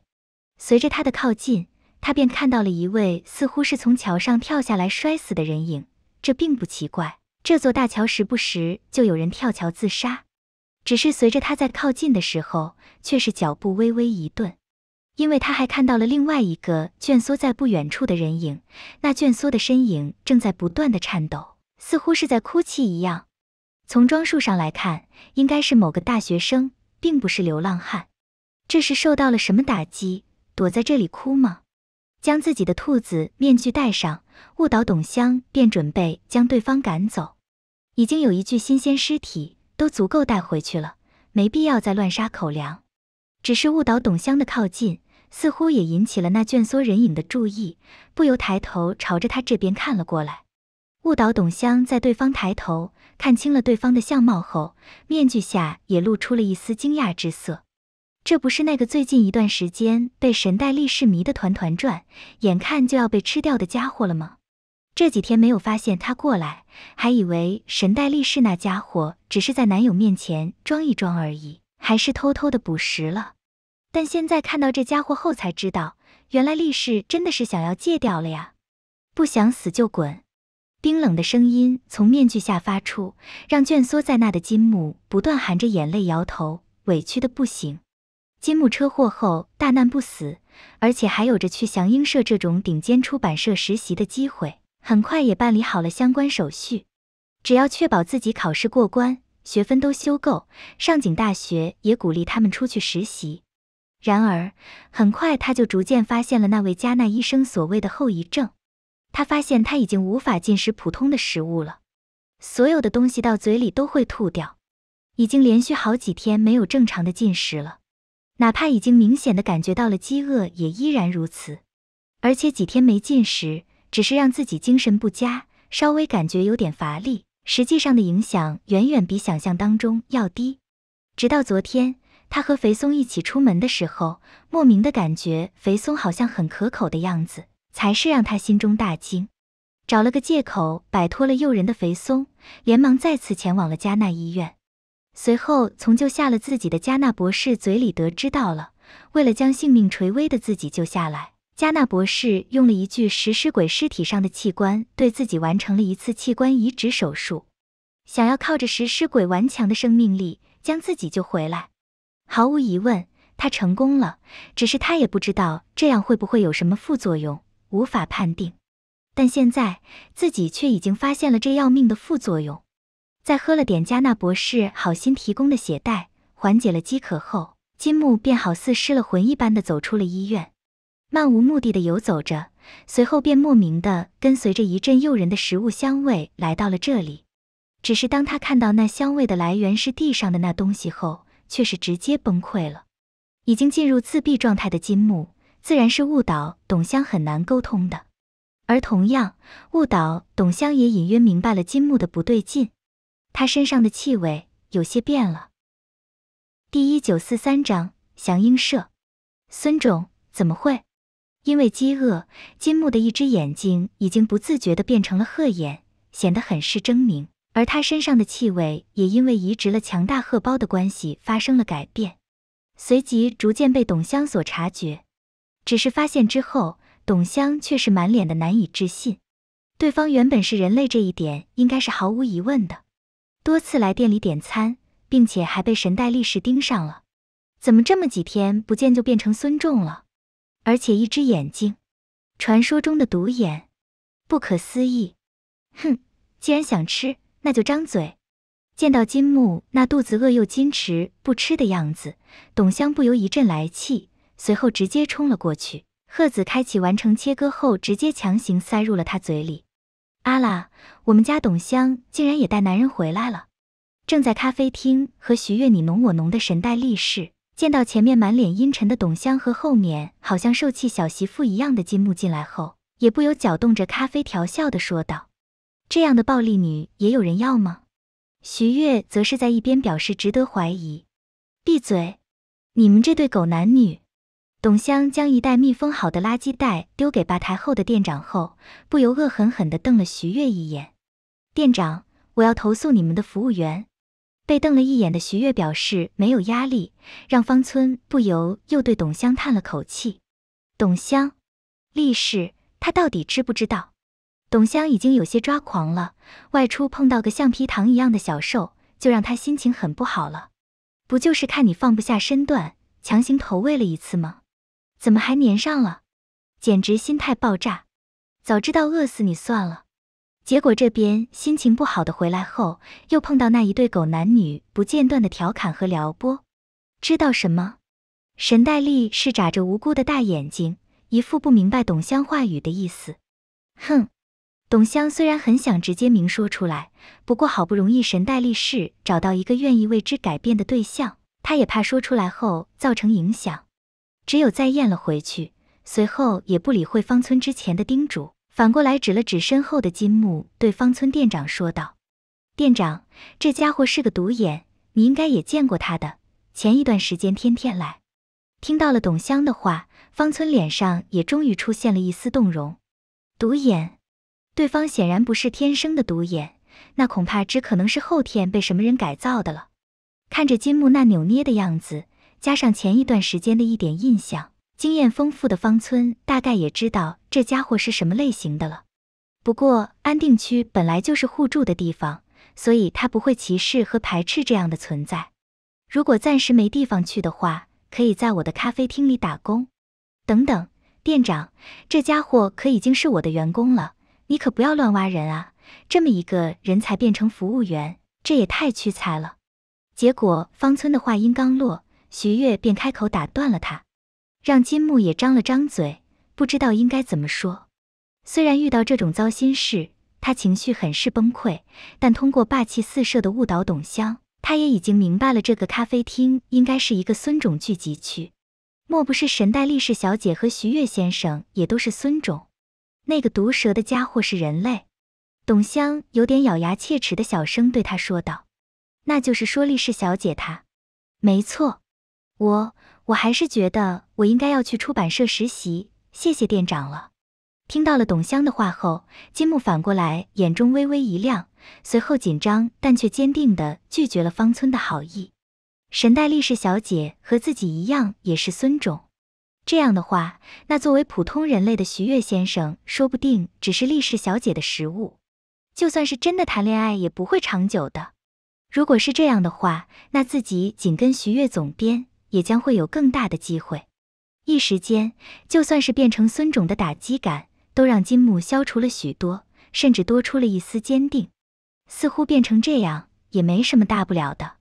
随着他的靠近，他便看到了一位似乎是从桥上跳下来摔死的人影。这并不奇怪，这座大桥时不时就有人跳桥自杀。只是随着他在靠近的时候，却是脚步微微一顿，因为他还看到了另外一个蜷缩在不远处的人影。那蜷缩的身影正在不断的颤抖，似乎是在哭泣一样。从装束上来看，应该是某个大学生，并不是流浪汉。这是受到了什么打击？躲在这里哭吗？将自己的兔子面具戴上，误导董香，便准备将对方赶走。已经有一具新鲜尸体都足够带回去了，没必要再乱杀口粮。只是误导董香的靠近，似乎也引起了那卷缩人影的注意，不由抬头朝着他这边看了过来。误导董香在对方抬头看清了对方的相貌后，面具下也露出了一丝惊讶之色。这不是那个最近一段时间被神代力士迷得团团转，眼看就要被吃掉的家伙了吗？这几天没有发现他过来，还以为神代力士那家伙只是在男友面前装一装而已，还是偷偷的捕食了。但现在看到这家伙后才知道，原来力士真的是想要戒掉了呀！不想死就滚！冰冷的声音从面具下发出，让蜷缩在那的金木不断含着眼泪摇头，委屈的不行。金木车祸后大难不死，而且还有着去祥英社这种顶尖出版社实习的机会，很快也办理好了相关手续。只要确保自己考试过关，学分都修够，上井大学也鼓励他们出去实习。然而，很快他就逐渐发现了那位加纳医生所谓的后遗症。他发现他已经无法进食普通的食物了，所有的东西到嘴里都会吐掉，已经连续好几天没有正常的进食了。哪怕已经明显的感觉到了饥饿，也依然如此。而且几天没进食，只是让自己精神不佳，稍微感觉有点乏力，实际上的影响远远比想象当中要低。直到昨天，他和肥松一起出门的时候，莫名的感觉肥松好像很可口的样子，才是让他心中大惊。找了个借口摆脱了诱人的肥松，连忙再次前往了加纳医院。随后，从救下了自己的加纳博士嘴里得知到了，为了将性命垂危的自己救下来，加纳博士用了一具食尸鬼尸体上的器官，对自己完成了一次器官移植手术，想要靠着食尸鬼顽强的生命力将自己救回来。毫无疑问，他成功了，只是他也不知道这样会不会有什么副作用，无法判定。但现在自己却已经发现了这要命的副作用。在喝了点加纳博士好心提供的血袋，缓解了饥渴后，金木便好似失了魂一般的走出了医院，漫无目的的游走着，随后便莫名的跟随着一阵诱人的食物香味来到了这里。只是当他看到那香味的来源是地上的那东西后，却是直接崩溃了。已经进入自闭状态的金木，自然是误导董香很难沟通的。而同样误导董香也隐约明白了金木的不对劲。他身上的气味有些变了。第一九四三章：祥鹰社。孙总怎么会？因为饥饿，金木的一只眼睛已经不自觉的变成了褐眼，显得很是狰狞。而他身上的气味也因为移植了强大褐包的关系发生了改变，随即逐渐被董香所察觉。只是发现之后，董香却是满脸的难以置信。对方原本是人类这一点应该是毫无疑问的。多次来店里点餐，并且还被神代力士盯上了。怎么这么几天不见就变成孙仲了？而且一只眼睛，传说中的独眼，不可思议！哼，既然想吃，那就张嘴。见到金木那肚子饿又矜持不吃的样子，董香不由一阵来气，随后直接冲了过去。贺子开启完成切割后，直接强行塞入了他嘴里。阿拉，我们家董香竟然也带男人回来了，正在咖啡厅和徐月你侬我侬的神代力士，见到前面满脸阴沉的董香和后面好像受气小媳妇一样的金木进来后，也不由搅动着咖啡调笑的说道：“这样的暴力女也有人要吗？”徐月则是在一边表示值得怀疑：“闭嘴，你们这对狗男女。”董香将一袋密封好的垃圾袋丢给吧台后的店长后，不由恶狠狠地瞪了徐悦一眼。店长，我要投诉你们的服务员。被瞪了一眼的徐悦表示没有压力，让方村不由又对董香叹了口气。董香，厉氏，他到底知不知道？董香已经有些抓狂了，外出碰到个橡皮糖一样的小兽，就让他心情很不好了。不就是看你放不下身段，强行投喂了一次吗？怎么还粘上了？简直心态爆炸！早知道饿死你算了。结果这边心情不好的回来后，又碰到那一对狗男女不间断的调侃和撩拨。知道什么？神代丽是眨着无辜的大眼睛，一副不明白董香话语的意思。哼，董香虽然很想直接明说出来，不过好不容易神代丽是找到一个愿意为之改变的对象，她也怕说出来后造成影响。只有再咽了回去，随后也不理会方村之前的叮嘱，反过来指了指身后的金木，对方村店长说道：“店长，这家伙是个独眼，你应该也见过他的。前一段时间天天来。”听到了董香的话，方村脸上也终于出现了一丝动容。独眼，对方显然不是天生的独眼，那恐怕只可能是后天被什么人改造的了。看着金木那扭捏的样子。加上前一段时间的一点印象，经验丰富的方村大概也知道这家伙是什么类型的了。不过安定区本来就是互助的地方，所以他不会歧视和排斥这样的存在。如果暂时没地方去的话，可以在我的咖啡厅里打工。等等，店长，这家伙可已经是我的员工了，你可不要乱挖人啊！这么一个人才变成服务员，这也太屈才了。结果方村的话音刚落。徐悦便开口打断了他，让金木也张了张嘴，不知道应该怎么说。虽然遇到这种糟心事，他情绪很是崩溃，但通过霸气四射的误导董香，他也已经明白了这个咖啡厅应该是一个孙种聚集区。莫不是神代力士小姐和徐悦先生也都是孙种？那个毒蛇的家伙是人类。董香有点咬牙切齿的小声对他说道：“那就是说力士小姐她，没错。”我我还是觉得我应该要去出版社实习，谢谢店长了。听到了董湘的话后，金木反过来眼中微微一亮，随后紧张但却坚定的拒绝了方村的好意。神代力士小姐和自己一样也是孙种，这样的话，那作为普通人类的徐悦先生说不定只是力士小姐的食物，就算是真的谈恋爱也不会长久的。如果是这样的话，那自己紧跟徐悦总编。也将会有更大的机会。一时间，就算是变成孙种的打击感，都让金木消除了许多，甚至多出了一丝坚定。似乎变成这样也没什么大不了的。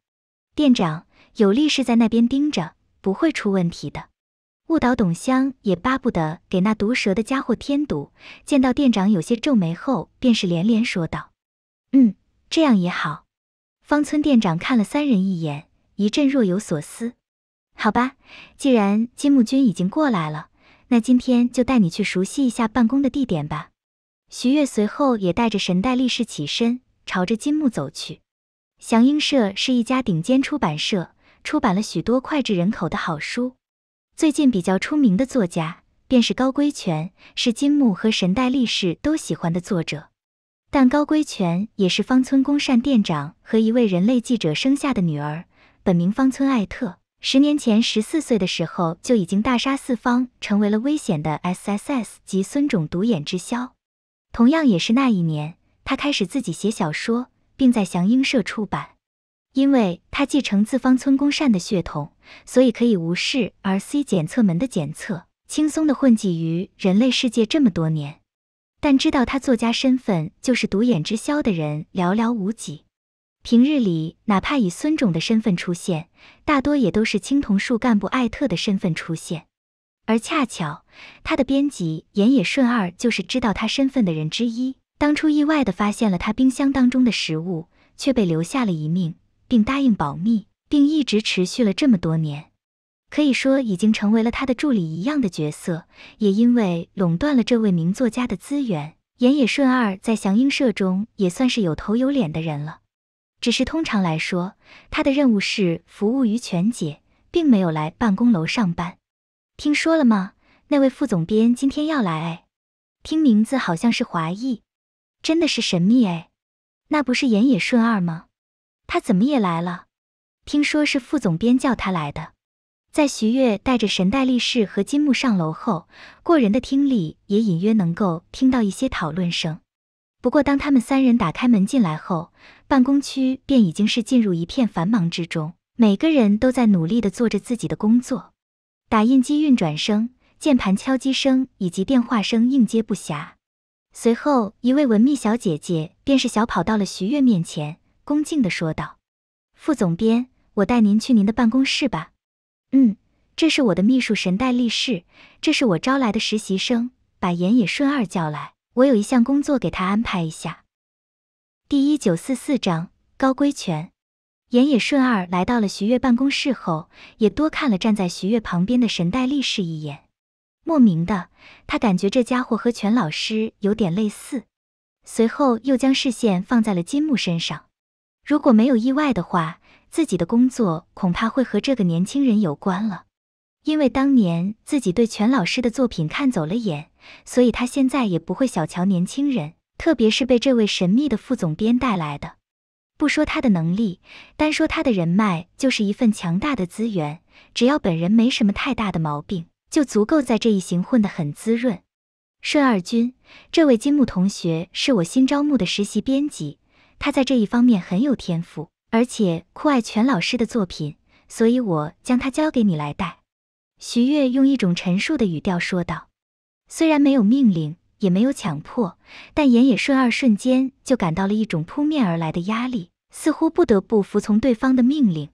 店长，有力是在那边盯着，不会出问题的。误导董香也巴不得给那毒蛇的家伙添堵。见到店长有些皱眉后，便是连连说道：“嗯，这样也好。”方村店长看了三人一眼，一阵若有所思。好吧，既然金木君已经过来了，那今天就带你去熟悉一下办公的地点吧。徐月随后也带着神代力士起身，朝着金木走去。祥英社是一家顶尖出版社，出版了许多脍炙人口的好书。最近比较出名的作家便是高圭全，是金木和神代力士都喜欢的作者。但高圭全也是方村公善店长和一位人类记者生下的女儿，本名方村艾特。十年前，十四岁的时候就已经大杀四方，成为了危险的 S S S 级孙种独眼之枭。同样也是那一年，他开始自己写小说，并在祥英社出版。因为他继承自方村公善的血统，所以可以无视 R C 检测门的检测，轻松的混迹于人类世界这么多年。但知道他作家身份就是独眼之枭的人寥寥无几。平日里，哪怕以孙总的身份出现，大多也都是青铜树干部艾特的身份出现。而恰巧，他的编辑岩野顺二就是知道他身份的人之一。当初意外的发现了他冰箱当中的食物，却被留下了一命，并答应保密，并一直持续了这么多年。可以说，已经成为了他的助理一样的角色。也因为垄断了这位名作家的资源，岩野顺二在祥英社中也算是有头有脸的人了。只是通常来说，他的任务是服务于全姐，并没有来办公楼上班。听说了吗？那位副总编今天要来，哎，听名字好像是华裔，真的是神秘哎。那不是岩野顺二吗？他怎么也来了？听说是副总编叫他来的。在徐悦带着神代力士和金木上楼后，过人的听力也隐约能够听到一些讨论声。不过，当他们三人打开门进来后，办公区便已经是进入一片繁忙之中，每个人都在努力的做着自己的工作，打印机运转声、键盘敲击声以及电话声应接不暇。随后，一位文秘小姐姐便是小跑到了徐悦面前，恭敬的说道：“副总编，我带您去您的办公室吧。”“嗯，这是我的秘书神代力士，这是我招来的实习生，把岩野顺二叫来。”我有一项工作，给他安排一下。第一九四四章高规权。岩野顺二来到了徐月办公室后，也多看了站在徐月旁边的神代力士一眼。莫名的，他感觉这家伙和全老师有点类似。随后又将视线放在了金木身上。如果没有意外的话，自己的工作恐怕会和这个年轻人有关了。因为当年自己对全老师的作品看走了眼，所以他现在也不会小瞧年轻人，特别是被这位神秘的副总编带来的。不说他的能力，单说他的人脉，就是一份强大的资源。只要本人没什么太大的毛病，就足够在这一行混得很滋润。顺二军，这位金木同学是我新招募的实习编辑，他在这一方面很有天赋，而且酷爱全老师的作品，所以我将他交给你来带。徐悦用一种陈述的语调说道：“虽然没有命令，也没有强迫，但岩野顺二瞬间就感到了一种扑面而来的压力，似乎不得不服从对方的命令，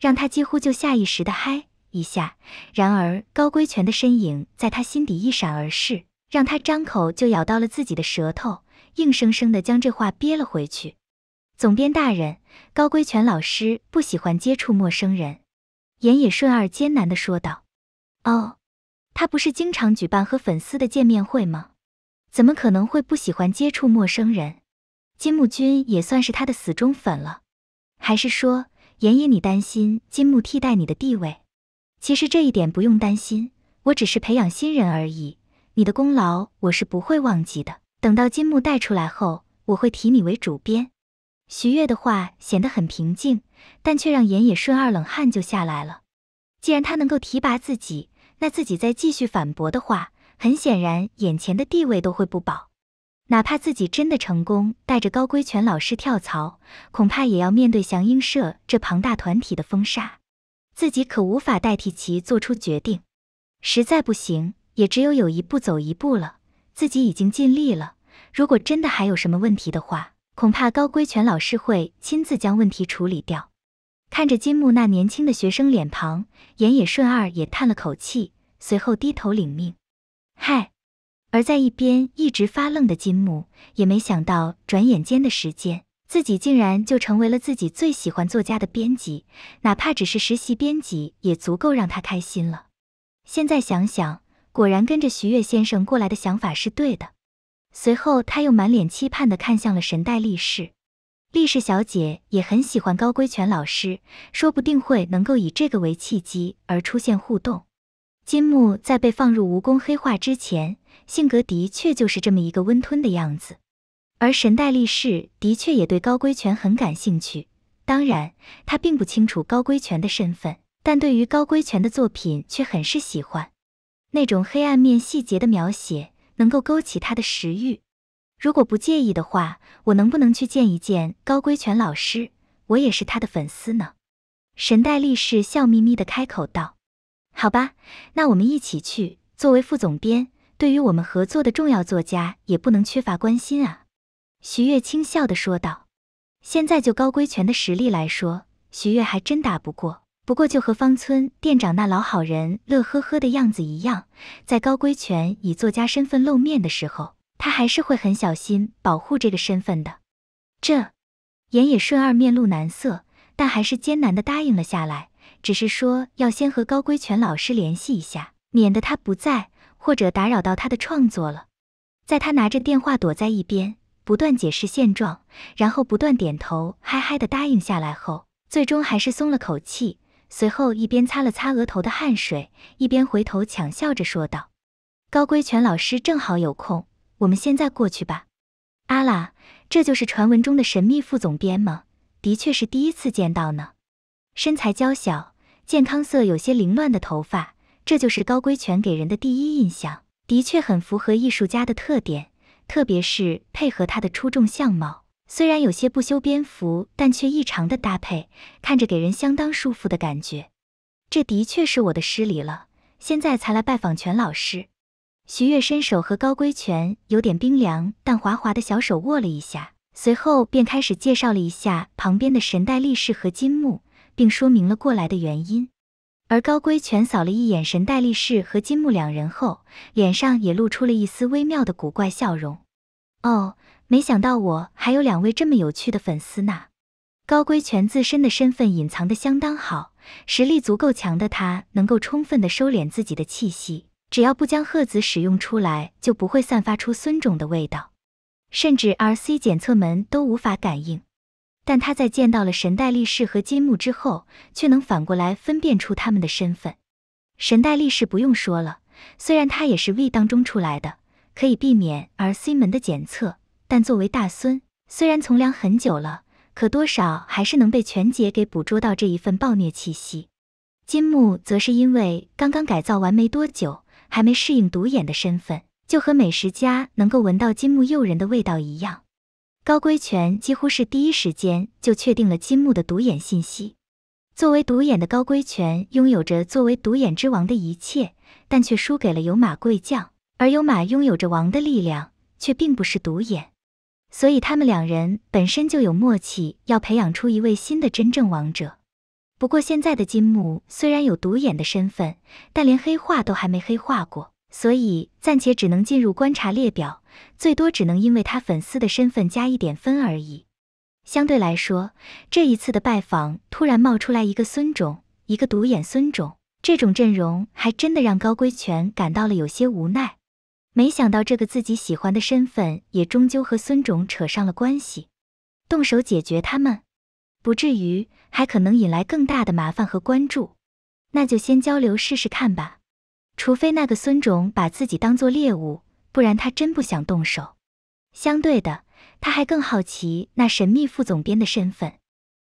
让他几乎就下意识的嗨一下。然而高规权的身影在他心底一闪而逝，让他张口就咬到了自己的舌头，硬生生的将这话憋了回去。”“总编大人，高规权老师不喜欢接触陌生人。”岩野顺二艰难地说道。哦，他不是经常举办和粉丝的见面会吗？怎么可能会不喜欢接触陌生人？金木君也算是他的死忠粉了，还是说，岩野你担心金木替代你的地位？其实这一点不用担心，我只是培养新人而已，你的功劳我是不会忘记的。等到金木带出来后，我会提你为主编。徐悦的话显得很平静，但却让岩野顺二冷汗就下来了。既然他能够提拔自己。那自己再继续反驳的话，很显然眼前的地位都会不保。哪怕自己真的成功带着高规全老师跳槽，恐怕也要面对祥鹰社这庞大团体的封杀，自己可无法代替其做出决定。实在不行，也只有有一步走一步了。自己已经尽力了，如果真的还有什么问题的话，恐怕高规全老师会亲自将问题处理掉。看着金木那年轻的学生脸庞，岩野顺二也叹了口气。随后低头领命，嗨，而在一边一直发愣的金木也没想到，转眼间的时间，自己竟然就成为了自己最喜欢作家的编辑，哪怕只是实习编辑，也足够让他开心了。现在想想，果然跟着徐悦先生过来的想法是对的。随后他又满脸期盼地看向了神代力士。力士小姐也很喜欢高圭泉老师，说不定会能够以这个为契机而出现互动。金木在被放入蜈蚣黑化之前，性格的确就是这么一个温吞的样子。而神代力士的确也对高龟权很感兴趣，当然他并不清楚高龟权的身份，但对于高龟权的作品却很是喜欢。那种黑暗面细节的描写，能够勾起他的食欲。如果不介意的话，我能不能去见一见高龟权老师？我也是他的粉丝呢。神代力士笑眯眯地开口道。好吧，那我们一起去。作为副总编，对于我们合作的重要作家，也不能缺乏关心啊。”徐月轻笑的说道。现在就高规权的实力来说，徐月还真打不过。不过就和方村店长那老好人乐呵呵的样子一样，在高规权以作家身份露面的时候，他还是会很小心保护这个身份的。这，严野顺二面露难色，但还是艰难的答应了下来。只是说要先和高规全老师联系一下，免得他不在或者打扰到他的创作了。在他拿着电话躲在一边，不断解释现状，然后不断点头嗨嗨的答应下来后，最终还是松了口气。随后一边擦了擦额头的汗水，一边回头强笑着说道：“高规全老师正好有空，我们现在过去吧。”阿拉，这就是传闻中的神秘副总编吗？的确是第一次见到呢，身材娇小。健康色有些凌乱的头发，这就是高规全给人的第一印象，的确很符合艺术家的特点，特别是配合他的出众相貌，虽然有些不修边幅，但却异常的搭配，看着给人相当舒服的感觉。这的确是我的失礼了，现在才来拜访全老师。徐月伸手和高规全有点冰凉但滑滑的小手握了一下，随后便开始介绍了一下旁边的神代力士和金木。并说明了过来的原因，而高龟全扫了一眼神黛力士和金木两人后，脸上也露出了一丝微妙的古怪笑容。哦，没想到我还有两位这么有趣的粉丝呢。高龟全自身的身份隐藏的相当好，实力足够强的他能够充分的收敛自己的气息，只要不将鹤子使用出来，就不会散发出孙种的味道，甚至 R C 检测门都无法感应。但他在见到了神代力士和金木之后，却能反过来分辨出他们的身份。神代力士不用说了，虽然他也是 V 当中出来的，可以避免 R C 门的检测，但作为大孙，虽然从良很久了，可多少还是能被全姐给捕捉到这一份暴虐气息。金木则是因为刚刚改造完没多久，还没适应独眼的身份，就和美食家能够闻到金木诱人的味道一样。高规权几乎是第一时间就确定了金木的独眼信息。作为独眼的高规权拥有着作为独眼之王的一切，但却输给了有马贵将。而有马拥有着王的力量，却并不是独眼。所以他们两人本身就有默契，要培养出一位新的真正王者。不过现在的金木虽然有独眼的身份，但连黑化都还没黑化过，所以暂且只能进入观察列表。最多只能因为他粉丝的身份加一点分而已。相对来说，这一次的拜访突然冒出来一个孙种，一个独眼孙种，这种阵容还真的让高圭权感到了有些无奈。没想到这个自己喜欢的身份也终究和孙种扯上了关系，动手解决他们，不至于，还可能引来更大的麻烦和关注。那就先交流试试看吧，除非那个孙种把自己当做猎物。不然他真不想动手。相对的，他还更好奇那神秘副总编的身份。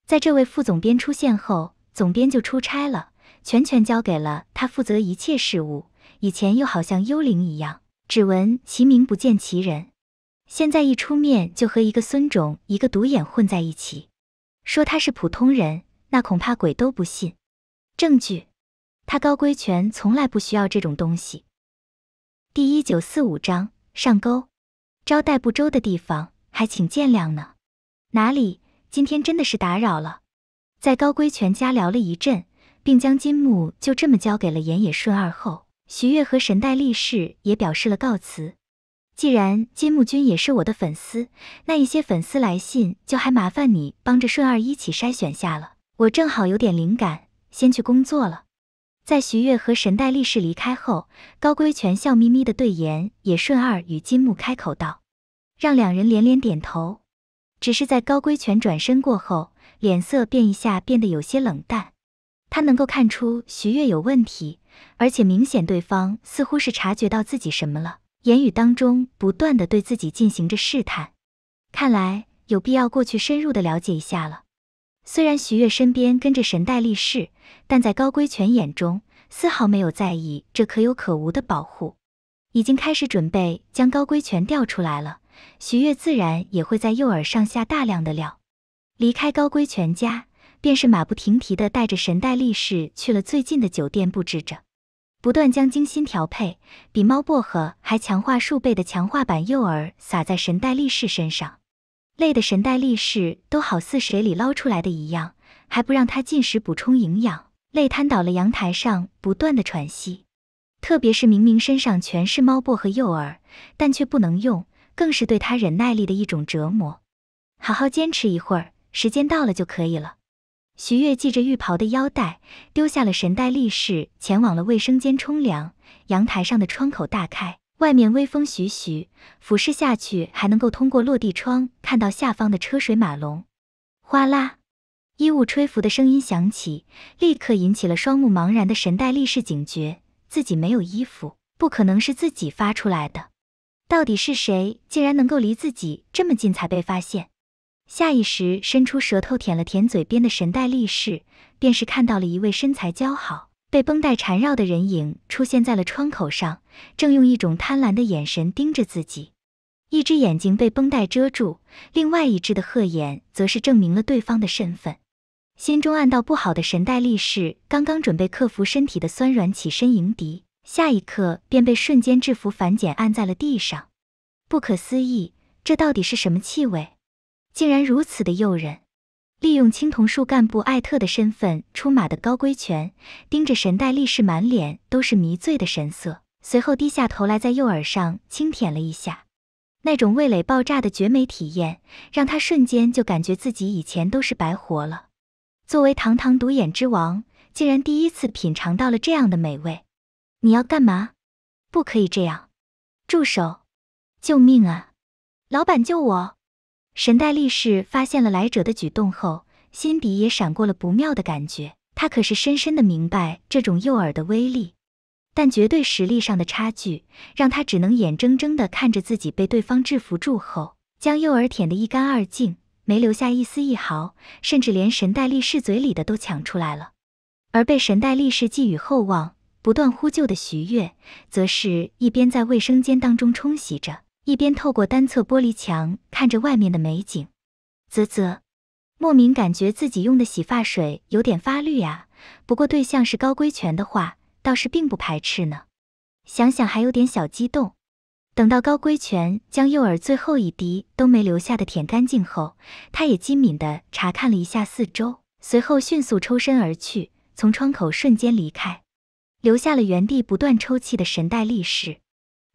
在这位副总编出现后，总编就出差了，全权交给了他负责一切事务。以前又好像幽灵一样，只闻其名不见其人。现在一出面就和一个孙种、一个独眼混在一起，说他是普通人，那恐怕鬼都不信。证据，他高圭权从来不需要这种东西。第一九四五章上钩，招待不周的地方还请见谅呢。哪里，今天真的是打扰了。在高规全家聊了一阵，并将金木就这么交给了岩野顺二后，徐悦和神代力士也表示了告辞。既然金木君也是我的粉丝，那一些粉丝来信就还麻烦你帮着顺二一起筛选下了。我正好有点灵感，先去工作了。在徐越和神代力士离开后，高规全笑眯眯的对言也顺二与金木开口道，让两人连连点头。只是在高规全转身过后，脸色便一下变得有些冷淡。他能够看出徐越有问题，而且明显对方似乎是察觉到自己什么了，言语当中不断的对自己进行着试探，看来有必要过去深入的了解一下了。虽然徐悦身边跟着神代力士，但在高龟泉眼中丝毫没有在意这可有可无的保护，已经开始准备将高龟泉调出来了。徐悦自然也会在诱饵上下大量的料。离开高龟泉家，便是马不停蹄的带着神代力士去了最近的酒店，布置着，不断将精心调配、比猫薄荷还强化数倍的强化版诱饵撒在神代力士身上。累的神代力士都好似水里捞出来的一样，还不让他进食补充营养，累瘫倒了阳台上不断的喘息。特别是明明身上全是猫薄荷诱饵，但却不能用，更是对他忍耐力的一种折磨。好好坚持一会儿，时间到了就可以了。徐悦系着浴袍的腰带，丢下了神代力士，前往了卫生间冲凉。阳台上的窗口大开。外面微风徐徐，俯视下去还能够通过落地窗看到下方的车水马龙。哗啦，衣物吹拂的声音响起，立刻引起了双目茫然的神代力士警觉。自己没有衣服，不可能是自己发出来的。到底是谁，竟然能够离自己这么近才被发现？下意识伸出舌头舔了舔嘴边的神代力士，便是看到了一位身材姣好。被绷带缠绕的人影出现在了窗口上，正用一种贪婪的眼神盯着自己，一只眼睛被绷带遮住，另外一只的鹤眼则是证明了对方的身份。心中暗道不好的神代力士刚刚准备克服身体的酸软起身迎敌，下一刻便被瞬间制服反剪按在了地上。不可思议，这到底是什么气味，竟然如此的诱人。利用青铜树干部艾特的身份出马的高龟权，盯着神代力士，满脸都是迷醉的神色。随后低下头来，在右耳上轻舔了一下，那种味蕾爆炸的绝美体验，让他瞬间就感觉自己以前都是白活了。作为堂堂独眼之王，竟然第一次品尝到了这样的美味。你要干嘛？不可以这样！住手！救命啊！老板救我！神代力士发现了来者的举动后，心底也闪过了不妙的感觉。他可是深深的明白这种诱饵的威力，但绝对实力上的差距，让他只能眼睁睁地看着自己被对方制服住后，将诱饵舔得一干二净，没留下一丝一毫，甚至连神代力士嘴里的都抢出来了。而被神代力士寄予厚望、不断呼救的徐悦，则是一边在卫生间当中冲洗着。一边透过单侧玻璃墙看着外面的美景，啧啧，莫名感觉自己用的洗发水有点发绿啊。不过对象是高圭泉的话，倒是并不排斥呢。想想还有点小激动。等到高圭泉将右耳最后一滴都没留下的舔干净后，他也机敏的查看了一下四周，随后迅速抽身而去，从窗口瞬间离开，留下了原地不断抽泣的神代力士。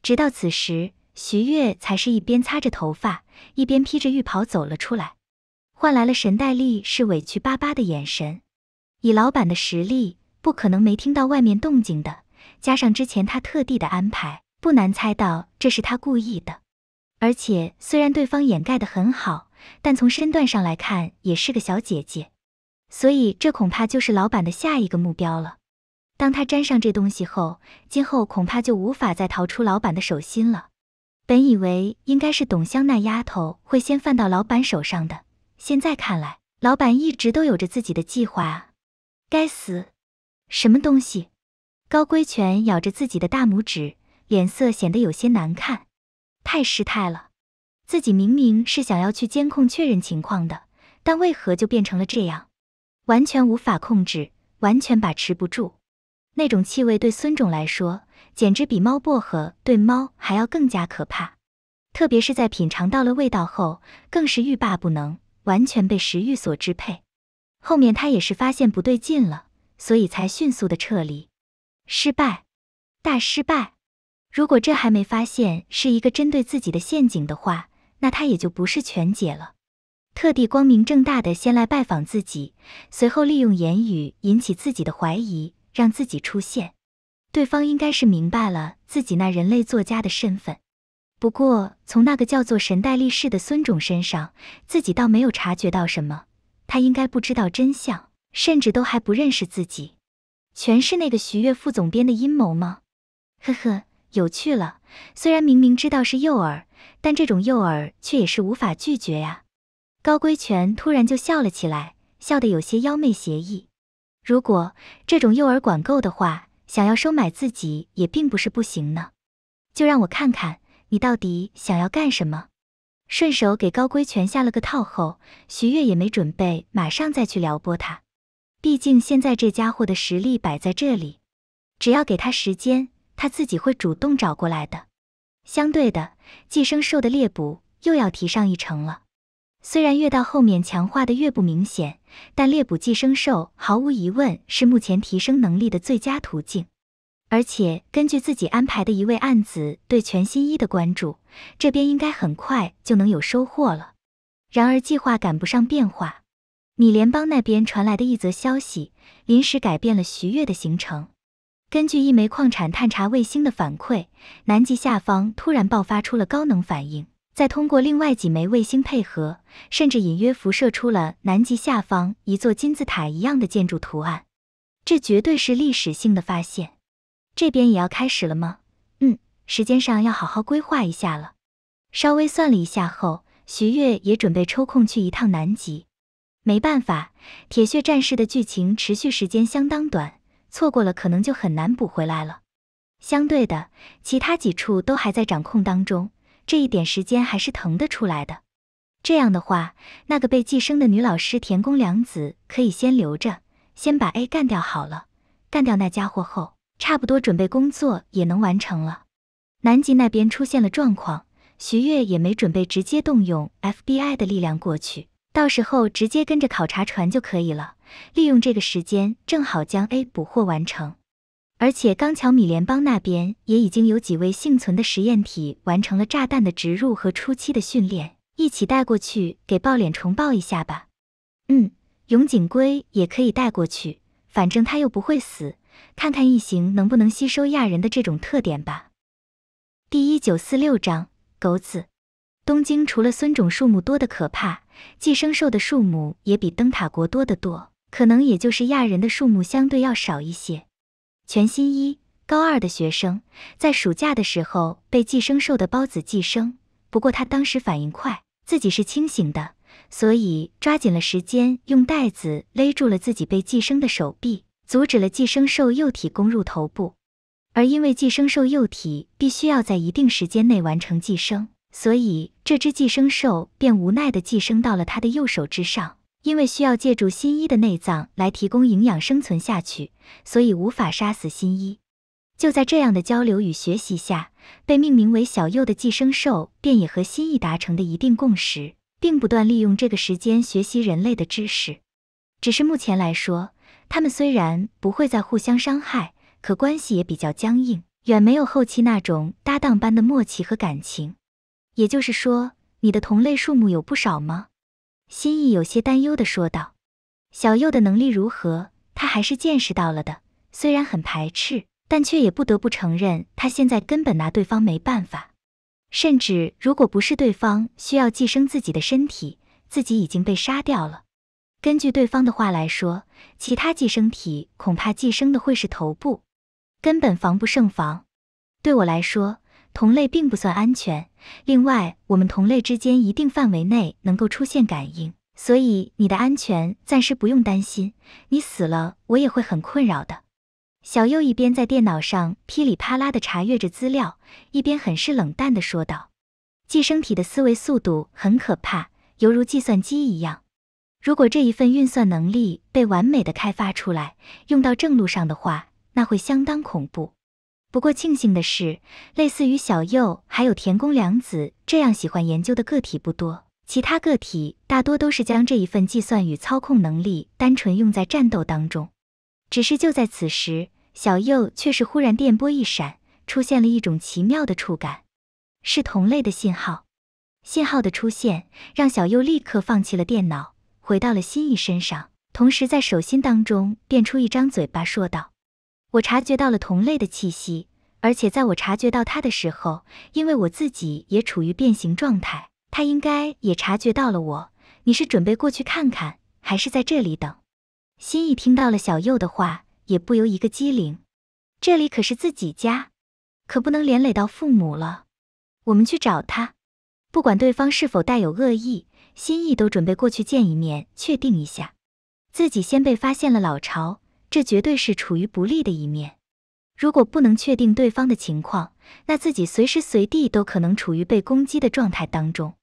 直到此时。徐悦才是一边擦着头发，一边披着浴袍走了出来，换来了神黛丽是委屈巴巴的眼神。以老板的实力，不可能没听到外面动静的。加上之前他特地的安排，不难猜到这是他故意的。而且虽然对方掩盖的很好，但从身段上来看也是个小姐姐，所以这恐怕就是老板的下一个目标了。当他沾上这东西后，今后恐怕就无法再逃出老板的手心了。本以为应该是董香那丫头会先犯到老板手上的，现在看来，老板一直都有着自己的计划啊！该死，什么东西？高规全咬着自己的大拇指，脸色显得有些难看。太失态了，自己明明是想要去监控确认情况的，但为何就变成了这样？完全无法控制，完全把持不住。那种气味对孙总来说……简直比猫薄荷对猫还要更加可怕，特别是在品尝到了味道后，更是欲罢不能，完全被食欲所支配。后面他也是发现不对劲了，所以才迅速的撤离。失败，大失败！如果这还没发现是一个针对自己的陷阱的话，那他也就不是全解了。特地光明正大的先来拜访自己，随后利用言语引起自己的怀疑，让自己出现。对方应该是明白了自己那人类作家的身份，不过从那个叫做神代力士的孙种身上，自己倒没有察觉到什么。他应该不知道真相，甚至都还不认识自己，全是那个徐悦副总编的阴谋吗？呵呵，有趣了。虽然明明知道是诱饵，但这种诱饵却也是无法拒绝呀。高规全突然就笑了起来，笑得有些妖媚邪异。如果这种诱饵管够的话。想要收买自己也并不是不行呢，就让我看看你到底想要干什么。顺手给高规全下了个套后，徐悦也没准备马上再去撩拨他，毕竟现在这家伙的实力摆在这里，只要给他时间，他自己会主动找过来的。相对的，寄生兽的猎捕又要提上一程了。虽然越到后面强化的越不明显，但猎捕寄生兽毫无疑问是目前提升能力的最佳途径。而且根据自己安排的一位案子对全新一的关注，这边应该很快就能有收获了。然而计划赶不上变化，米联邦那边传来的一则消息，临时改变了徐越的行程。根据一枚矿产探查卫星的反馈，南极下方突然爆发出了高能反应。再通过另外几枚卫星配合，甚至隐约辐射出了南极下方一座金字塔一样的建筑图案，这绝对是历史性的发现。这边也要开始了吗？嗯，时间上要好好规划一下了。稍微算了一下后，徐悦也准备抽空去一趟南极。没办法，铁血战士的剧情持续时间相当短，错过了可能就很难补回来了。相对的，其他几处都还在掌控当中。这一点时间还是腾得出来的。这样的话，那个被寄生的女老师田宫良子可以先留着，先把 A 干掉好了。干掉那家伙后，差不多准备工作也能完成了。南极那边出现了状况，徐月也没准备直接动用 FBI 的力量过去，到时候直接跟着考察船就可以了。利用这个时间，正好将 A 捕获完成。而且刚巧米联邦那边也已经有几位幸存的实验体完成了炸弹的植入和初期的训练，一起带过去给爆脸虫抱一下吧。嗯，永井龟也可以带过去，反正他又不会死，看看异形能不能吸收亚人的这种特点吧。第一九四六章狗子。东京除了孙种数目多的可怕，寄生兽的数目也比灯塔国多得多，可能也就是亚人的数目相对要少一些。全新一高二的学生在暑假的时候被寄生兽的孢子寄生，不过他当时反应快，自己是清醒的，所以抓紧了时间用袋子勒住了自己被寄生的手臂，阻止了寄生兽幼体攻入头部。而因为寄生兽幼体必须要在一定时间内完成寄生，所以这只寄生兽便无奈的寄生到了他的右手之上。因为需要借助新一的内脏来提供营养生存下去，所以无法杀死新一。就在这样的交流与学习下，被命名为小右的寄生兽便也和新一达成的一定共识，并不断利用这个时间学习人类的知识。只是目前来说，他们虽然不会再互相伤害，可关系也比较僵硬，远没有后期那种搭档般的默契和感情。也就是说，你的同类数目有不少吗？心意有些担忧地说道：“小佑的能力如何？他还是见识到了的。虽然很排斥，但却也不得不承认，他现在根本拿对方没办法。甚至如果不是对方需要寄生自己的身体，自己已经被杀掉了。根据对方的话来说，其他寄生体恐怕寄生的会是头部，根本防不胜防。对我来说……”同类并不算安全。另外，我们同类之间一定范围内能够出现感应，所以你的安全暂时不用担心。你死了，我也会很困扰的。小右一边在电脑上噼里啪啦的查阅着资料，一边很是冷淡的说道：“寄生体的思维速度很可怕，犹如计算机一样。如果这一份运算能力被完美的开发出来，用到正路上的话，那会相当恐怖。”不过庆幸的是，类似于小右还有田宫良子这样喜欢研究的个体不多，其他个体大多都是将这一份计算与操控能力单纯用在战斗当中。只是就在此时，小右却是忽然电波一闪，出现了一种奇妙的触感，是同类的信号。信号的出现让小右立刻放弃了电脑，回到了新一身上，同时在手心当中变出一张嘴巴，说道。我察觉到了同类的气息，而且在我察觉到他的时候，因为我自己也处于变形状态，他应该也察觉到了我。你是准备过去看看，还是在这里等？心意听到了小右的话，也不由一个机灵。这里可是自己家，可不能连累到父母了。我们去找他，不管对方是否带有恶意，心意都准备过去见一面，确定一下，自己先被发现了老巢。这绝对是处于不利的一面。如果不能确定对方的情况，那自己随时随地都可能处于被攻击的状态当中。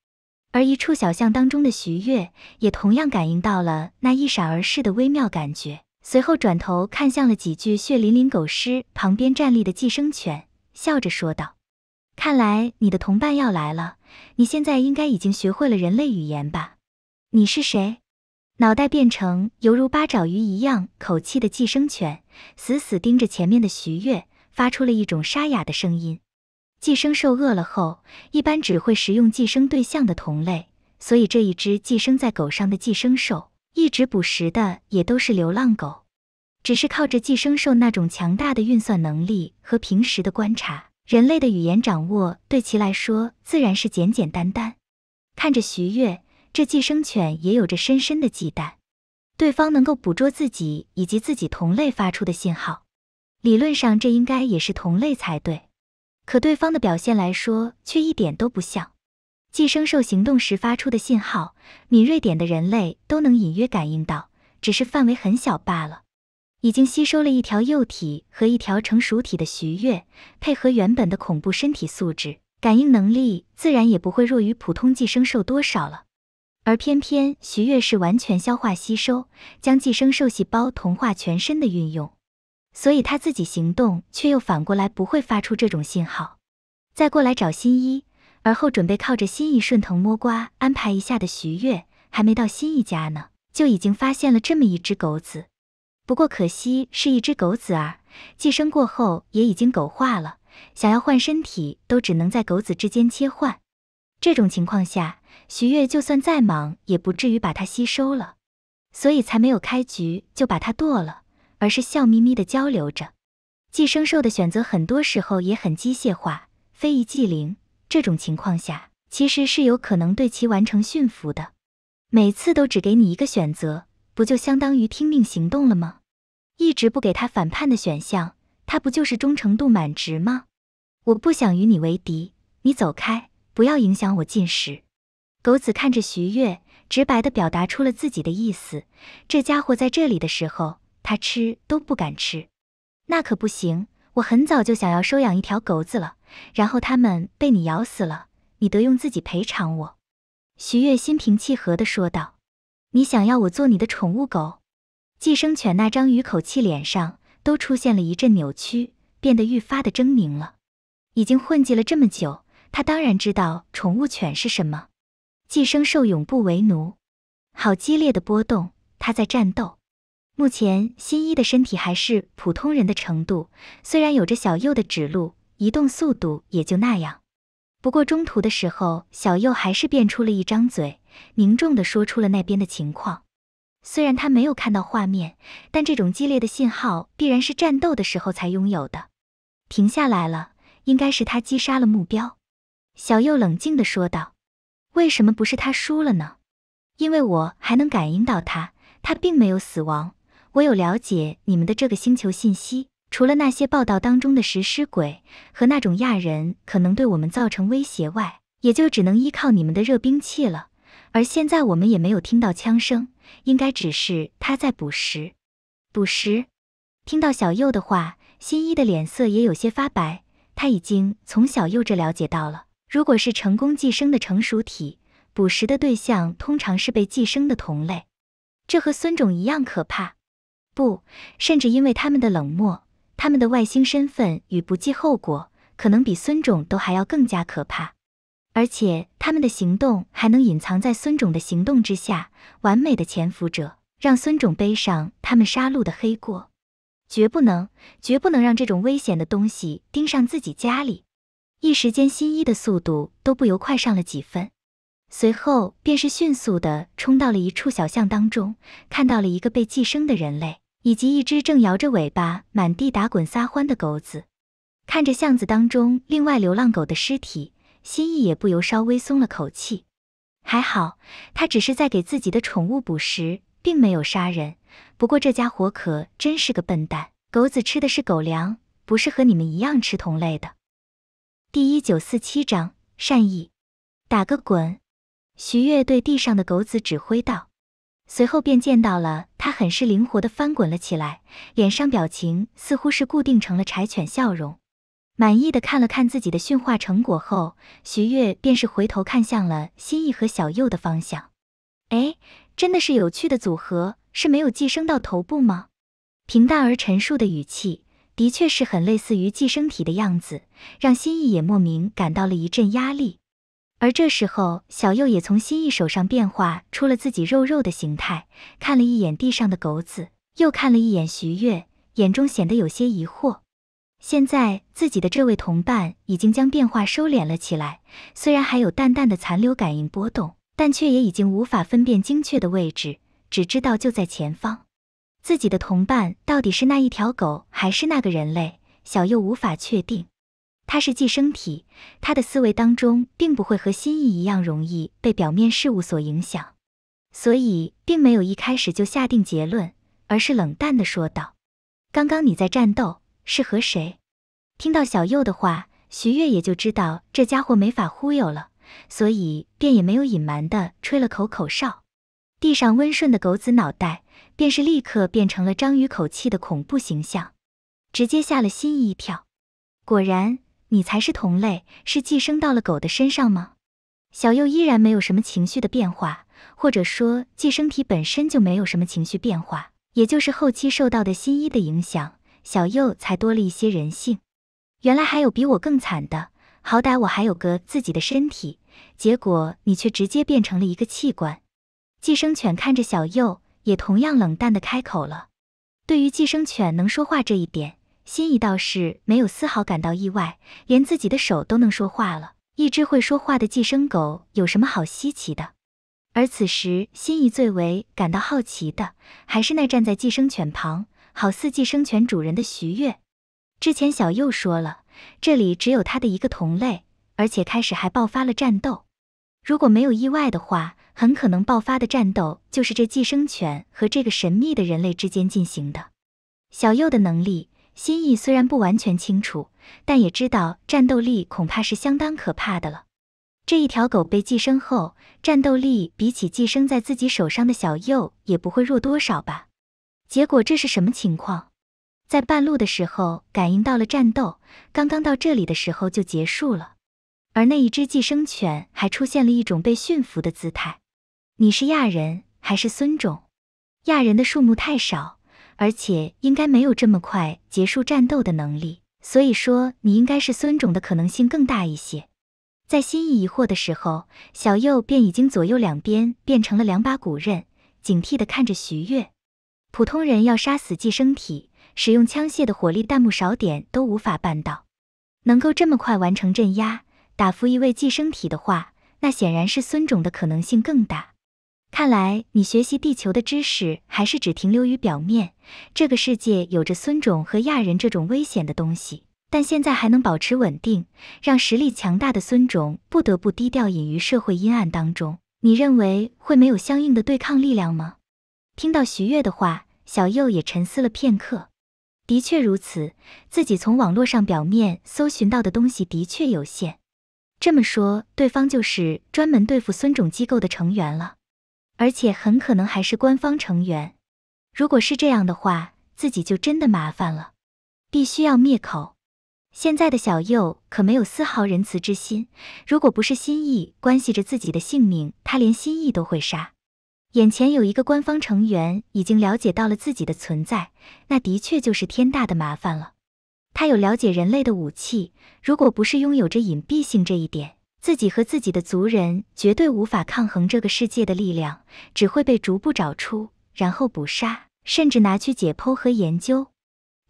而一处小巷当中的徐悦也同样感应到了那一闪而逝的微妙感觉，随后转头看向了几具血淋淋狗尸旁边站立的寄生犬，笑着说道：“看来你的同伴要来了。你现在应该已经学会了人类语言吧？你是谁？”脑袋变成犹如八爪鱼一样口气的寄生犬，死死盯着前面的徐悦，发出了一种沙哑的声音。寄生兽饿了后，一般只会食用寄生对象的同类，所以这一只寄生在狗上的寄生兽，一直捕食的也都是流浪狗。只是靠着寄生兽那种强大的运算能力和平时的观察，人类的语言掌握对其来说自然是简简单单。看着徐悦。这寄生犬也有着深深的忌惮，对方能够捕捉自己以及自己同类发出的信号，理论上这应该也是同类才对，可对方的表现来说却一点都不像。寄生兽行动时发出的信号，敏锐点的人类都能隐约感应到，只是范围很小罢了。已经吸收了一条幼体和一条成熟体的徐悦，配合原本的恐怖身体素质，感应能力自然也不会弱于普通寄生兽多少了。而偏偏徐悦是完全消化吸收，将寄生兽细胞同化全身的运用，所以他自己行动却又反过来不会发出这种信号，再过来找新一，而后准备靠着新一顺藤摸瓜安排一下的徐悦，还没到新一家呢，就已经发现了这么一只狗子。不过可惜是一只狗子儿，寄生过后也已经狗化了，想要换身体都只能在狗子之间切换。这种情况下。徐悦就算再忙，也不至于把它吸收了，所以才没有开局就把它剁了，而是笑眯眯的交流着。寄生兽的选择很多时候也很机械化，非一即灵。这种情况下，其实是有可能对其完成驯服的。每次都只给你一个选择，不就相当于听命行动了吗？一直不给他反叛的选项，他不就是忠诚度满值吗？我不想与你为敌，你走开，不要影响我进食。狗子看着徐月，直白的表达出了自己的意思。这家伙在这里的时候，他吃都不敢吃，那可不行！我很早就想要收养一条狗子了，然后他们被你咬死了，你得用自己赔偿我。”徐月心平气和的说道，“你想要我做你的宠物狗？”寄生犬那张鱼口气脸上都出现了一阵扭曲，变得愈发的狰狞了。已经混迹了这么久，他当然知道宠物犬是什么。寄生兽永不为奴，好激烈的波动，他在战斗。目前新一的身体还是普通人的程度，虽然有着小右的指路，移动速度也就那样。不过中途的时候，小右还是变出了一张嘴，凝重的说出了那边的情况。虽然他没有看到画面，但这种激烈的信号必然是战斗的时候才拥有的。停下来了，应该是他击杀了目标。小右冷静的说道。为什么不是他输了呢？因为我还能感应到他，他并没有死亡。我有了解你们的这个星球信息，除了那些报道当中的食尸鬼和那种亚人可能对我们造成威胁外，也就只能依靠你们的热兵器了。而现在我们也没有听到枪声，应该只是他在捕食。捕食。听到小右的话，新一的脸色也有些发白。他已经从小右这了解到了。如果是成功寄生的成熟体，捕食的对象通常是被寄生的同类，这和孙种一样可怕。不，甚至因为他们的冷漠、他们的外星身份与不计后果，可能比孙种都还要更加可怕。而且他们的行动还能隐藏在孙种的行动之下，完美的潜伏者，让孙种背上他们杀戮的黑锅。绝不能，绝不能让这种危险的东西盯上自己家里。一时间，新一的速度都不由快上了几分，随后便是迅速的冲到了一处小巷当中，看到了一个被寄生的人类，以及一只正摇着尾巴满地打滚撒欢的狗子。看着巷子当中另外流浪狗的尸体，新一也不由稍微松了口气，还好他只是在给自己的宠物捕食，并没有杀人。不过这家伙可真是个笨蛋，狗子吃的是狗粮，不是和你们一样吃同类的。第一九四七章善意。打个滚，徐悦对地上的狗子指挥道。随后便见到了他很是灵活的翻滚了起来，脸上表情似乎是固定成了柴犬笑容。满意的看了看自己的驯化成果后，徐悦便是回头看向了心意和小右的方向。哎，真的是有趣的组合，是没有寄生到头部吗？平淡而陈述的语气。的确是很类似于寄生体的样子，让心意也莫名感到了一阵压力。而这时候，小右也从心意手上变化出了自己肉肉的形态，看了一眼地上的狗子，又看了一眼徐悦，眼中显得有些疑惑。现在自己的这位同伴已经将变化收敛了起来，虽然还有淡淡的残留感应波动，但却也已经无法分辨精确的位置，只知道就在前方。自己的同伴到底是那一条狗还是那个人类？小右无法确定。他是寄生体，他的思维当中并不会和心意一样容易被表面事物所影响，所以并没有一开始就下定结论，而是冷淡的说道：“刚刚你在战斗是和谁？”听到小右的话，徐悦也就知道这家伙没法忽悠了，所以便也没有隐瞒的吹了口口哨，地上温顺的狗子脑袋。便是立刻变成了章鱼口气的恐怖形象，直接吓了新一一跳。果然，你才是同类，是寄生到了狗的身上吗？小右依然没有什么情绪的变化，或者说寄生体本身就没有什么情绪变化，也就是后期受到的新一的影响，小右才多了一些人性。原来还有比我更惨的，好歹我还有个自己的身体，结果你却直接变成了一个器官。寄生犬看着小右，也同样冷淡的开口了。对于寄生犬能说话这一点，心怡倒是没有丝毫感到意外，连自己的手都能说话了。一只会说话的寄生狗有什么好稀奇的？而此时，心怡最为感到好奇的，还是那站在寄生犬旁，好似寄生犬主人的徐悦。之前小右说了，这里只有他的一个同类，而且开始还爆发了战斗。如果没有意外的话，很可能爆发的战斗就是这寄生犬和这个神秘的人类之间进行的。小右的能力心意虽然不完全清楚，但也知道战斗力恐怕是相当可怕的了。这一条狗被寄生后，战斗力比起寄生在自己手上的小右也不会弱多少吧？结果这是什么情况？在半路的时候感应到了战斗，刚刚到这里的时候就结束了。而那一只寄生犬还出现了一种被驯服的姿态。你是亚人还是孙种？亚人的数目太少，而且应该没有这么快结束战斗的能力，所以说你应该是孙种的可能性更大一些。在心意疑惑的时候，小右便已经左右两边变成了两把骨刃，警惕地看着徐月。普通人要杀死寄生体，使用枪械的火力弹幕少点都无法办到，能够这么快完成镇压。打服一位寄生体的话，那显然是孙种的可能性更大。看来你学习地球的知识还是只停留于表面。这个世界有着孙种和亚人这种危险的东西，但现在还能保持稳定，让实力强大的孙种不得不低调隐于社会阴暗当中。你认为会没有相应的对抗力量吗？听到徐悦的话，小佑也沉思了片刻。的确如此，自己从网络上表面搜寻到的东西的确有限。这么说，对方就是专门对付孙种机构的成员了，而且很可能还是官方成员。如果是这样的话，自己就真的麻烦了，必须要灭口。现在的小佑可没有丝毫仁慈之心，如果不是心意关系着自己的性命，他连心意都会杀。眼前有一个官方成员已经了解到了自己的存在，那的确就是天大的麻烦了。他有了解人类的武器，如果不是拥有着隐蔽性这一点，自己和自己的族人绝对无法抗衡这个世界的力量，只会被逐步找出，然后捕杀，甚至拿去解剖和研究。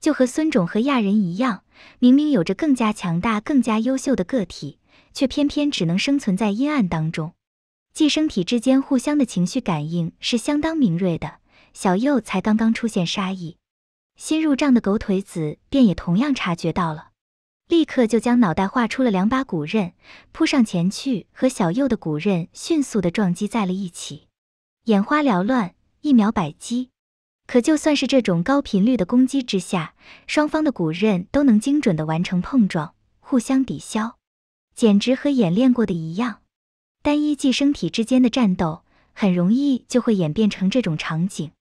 就和孙种和亚人一样，明明有着更加强大、更加优秀的个体，却偏偏只能生存在阴暗当中。寄生体之间互相的情绪感应是相当敏锐的，小右才刚刚出现杀意。新入账的狗腿子便也同样察觉到了，立刻就将脑袋画出了两把骨刃，扑上前去和小右的骨刃迅速的撞击在了一起，眼花缭乱，一秒百击。可就算是这种高频率的攻击之下，双方的骨刃都能精准的完成碰撞，互相抵消，简直和演练过的一样。单一寄生体之间的战斗，很容易就会演变成这种场景。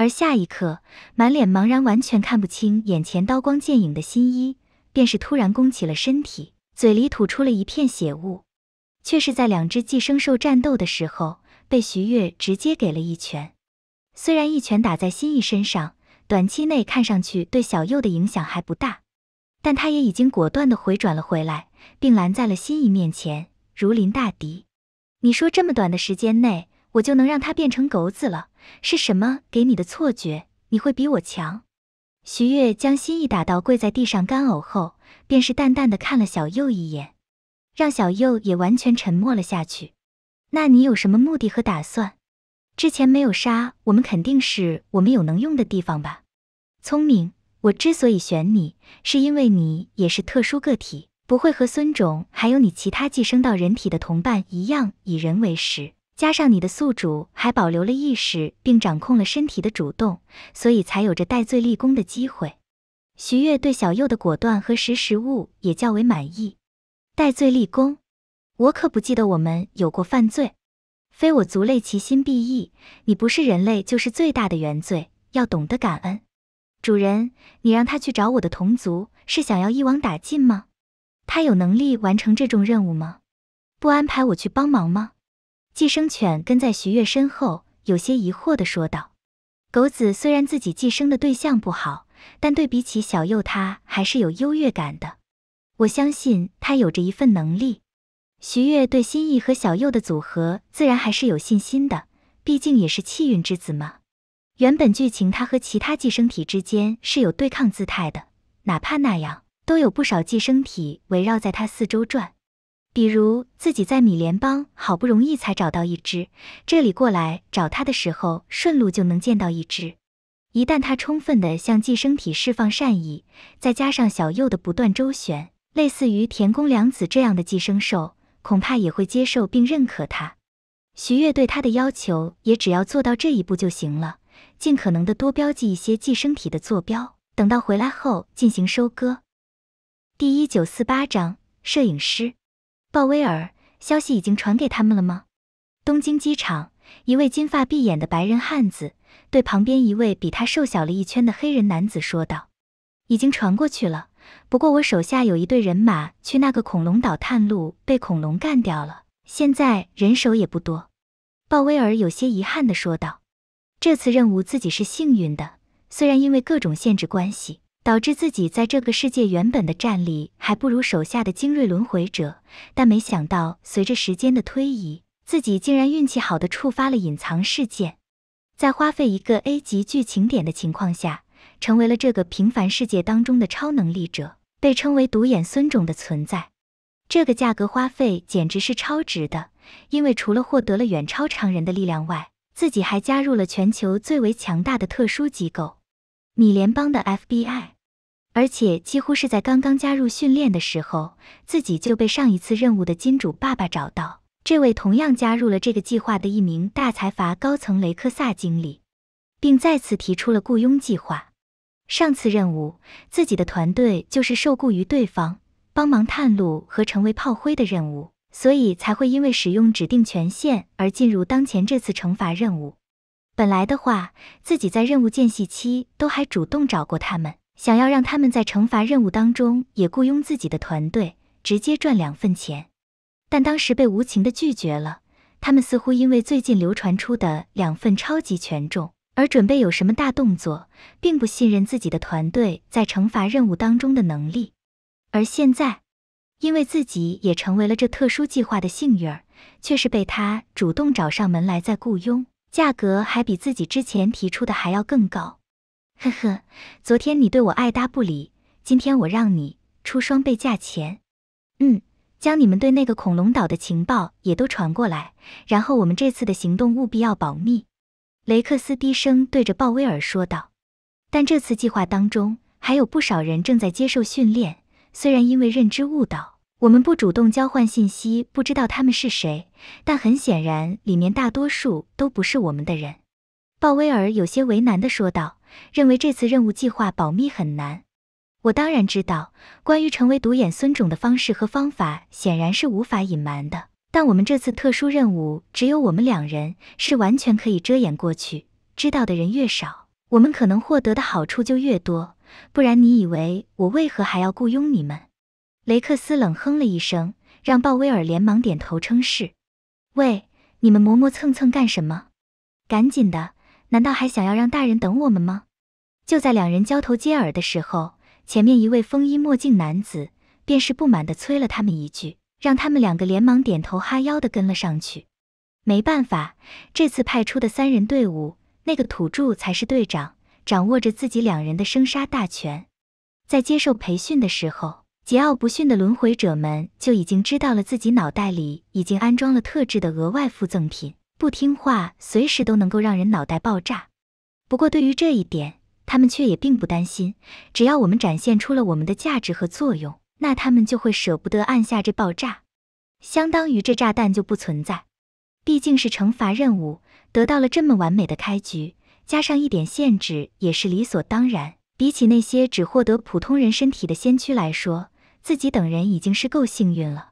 而下一刻，满脸茫然，完全看不清眼前刀光剑影的新一，便是突然弓起了身体，嘴里吐出了一片血雾，却是在两只寄生兽战斗的时候，被徐悦直接给了一拳。虽然一拳打在新一身上，短期内看上去对小佑的影响还不大，但他也已经果断地回转了回来，并拦在了新一面前，如临大敌。你说这么短的时间内？我就能让它变成狗子了。是什么给你的错觉？你会比我强？徐悦将心意打到跪在地上干呕后，便是淡淡的看了小右一眼，让小右也完全沉默了下去。那你有什么目的和打算？之前没有杀我们，肯定是我们有能用的地方吧？聪明，我之所以选你，是因为你也是特殊个体，不会和孙种还有你其他寄生到人体的同伴一样以人为食。加上你的宿主还保留了意识，并掌控了身体的主动，所以才有着戴罪立功的机会。徐悦对小佑的果断和识时务也较为满意。戴罪立功？我可不记得我们有过犯罪。非我族类，其心必异。你不是人类，就是最大的原罪。要懂得感恩。主人，你让他去找我的同族，是想要一网打尽吗？他有能力完成这种任务吗？不安排我去帮忙吗？寄生犬跟在徐月身后，有些疑惑地说道：“狗子虽然自己寄生的对象不好，但对比起小幼他还是有优越感的。我相信他有着一份能力。”徐月对心意和小幼的组合自然还是有信心的，毕竟也是气运之子嘛。原本剧情他和其他寄生体之间是有对抗姿态的，哪怕那样，都有不少寄生体围绕在他四周转。比如自己在米联邦好不容易才找到一只，这里过来找他的时候顺路就能见到一只。一旦他充分的向寄生体释放善意，再加上小右的不断周旋，类似于田宫良子这样的寄生兽，恐怕也会接受并认可他。徐悦对他的要求也只要做到这一步就行了，尽可能的多标记一些寄生体的坐标，等到回来后进行收割。第一九四八章：摄影师。鲍威尔，消息已经传给他们了吗？东京机场，一位金发碧眼的白人汉子对旁边一位比他瘦小了一圈的黑人男子说道：“已经传过去了，不过我手下有一队人马去那个恐龙岛探路，被恐龙干掉了，现在人手也不多。”鲍威尔有些遗憾的说道：“这次任务自己是幸运的，虽然因为各种限制关系。”导致自己在这个世界原本的战力还不如手下的精锐轮回者，但没想到随着时间的推移，自己竟然运气好的触发了隐藏事件，在花费一个 A 级剧情点的情况下，成为了这个平凡世界当中的超能力者，被称为独眼孙种的存在。这个价格花费简直是超值的，因为除了获得了远超常人的力量外，自己还加入了全球最为强大的特殊机构——米联邦的 FBI。而且几乎是在刚刚加入训练的时候，自己就被上一次任务的金主爸爸找到。这位同样加入了这个计划的一名大财阀高层雷克萨经理，并再次提出了雇佣计划。上次任务，自己的团队就是受雇于对方，帮忙探路和成为炮灰的任务，所以才会因为使用指定权限而进入当前这次惩罚任务。本来的话，自己在任务间隙期都还主动找过他们。想要让他们在惩罚任务当中也雇佣自己的团队，直接赚两份钱，但当时被无情的拒绝了。他们似乎因为最近流传出的两份超级权重而准备有什么大动作，并不信任自己的团队在惩罚任务当中的能力。而现在，因为自己也成为了这特殊计划的幸运儿，却是被他主动找上门来再雇佣，价格还比自己之前提出的还要更高。呵呵，昨天你对我爱搭不理，今天我让你出双倍价钱。嗯，将你们对那个恐龙岛的情报也都传过来，然后我们这次的行动务必要保密。雷克斯低声对着鲍威尔说道。但这次计划当中还有不少人正在接受训练，虽然因为认知误导，我们不主动交换信息，不知道他们是谁，但很显然里面大多数都不是我们的人。鲍威尔有些为难的说道。认为这次任务计划保密很难。我当然知道，关于成为独眼孙种的方式和方法显然是无法隐瞒的。但我们这次特殊任务只有我们两人，是完全可以遮掩过去。知道的人越少，我们可能获得的好处就越多。不然你以为我为何还要雇佣你们？雷克斯冷哼了一声，让鲍威尔连忙点头称是。喂，你们磨磨蹭蹭干什么？赶紧的！难道还想要让大人等我们吗？就在两人交头接耳的时候，前面一位风衣墨镜男子便是不满地催了他们一句，让他们两个连忙点头哈腰地跟了上去。没办法，这次派出的三人队伍，那个土著才是队长，掌握着自己两人的生杀大权。在接受培训的时候，桀骜不驯的轮回者们就已经知道了自己脑袋里已经安装了特制的额外附赠品。不听话，随时都能够让人脑袋爆炸。不过对于这一点，他们却也并不担心。只要我们展现出了我们的价值和作用，那他们就会舍不得按下这爆炸，相当于这炸弹就不存在。毕竟是惩罚任务，得到了这么完美的开局，加上一点限制也是理所当然。比起那些只获得普通人身体的先驱来说，自己等人已经是够幸运了。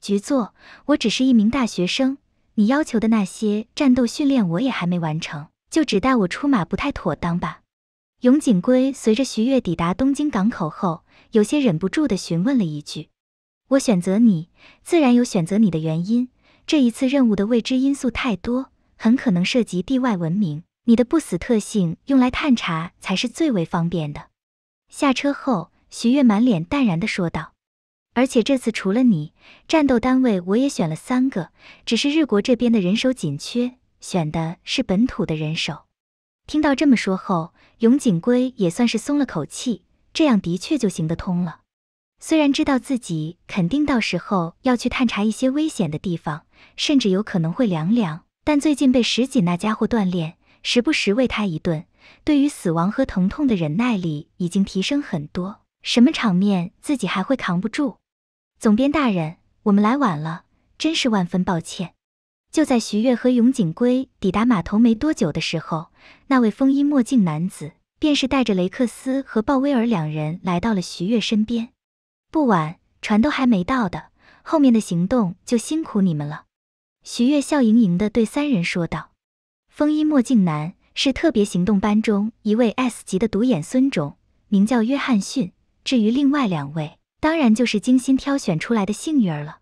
局座，我只是一名大学生。你要求的那些战斗训练我也还没完成，就只带我出马不太妥当吧？永井圭随着徐月抵达东京港口后，有些忍不住的询问了一句：“我选择你，自然有选择你的原因。这一次任务的未知因素太多，很可能涉及地外文明。你的不死特性用来探查才是最为方便的。”下车后，徐月满脸淡然的说道。而且这次除了你，战斗单位我也选了三个，只是日国这边的人手紧缺，选的是本土的人手。听到这么说后，永井圭也算是松了口气，这样的确就行得通了。虽然知道自己肯定到时候要去探查一些危险的地方，甚至有可能会凉凉，但最近被石井那家伙锻炼，时不时喂他一顿，对于死亡和疼痛的忍耐力已经提升很多，什么场面自己还会扛不住。总编大人，我们来晚了，真是万分抱歉。就在徐悦和永井圭抵达码头没多久的时候，那位风衣墨镜男子便是带着雷克斯和鲍威尔两人来到了徐悦身边。不晚，船都还没到的，后面的行动就辛苦你们了。徐悦笑盈盈的对三人说道：“风衣墨镜男是特别行动班中一位 S 级的独眼孙种，名叫约翰逊。至于另外两位。”当然就是精心挑选出来的幸运儿了。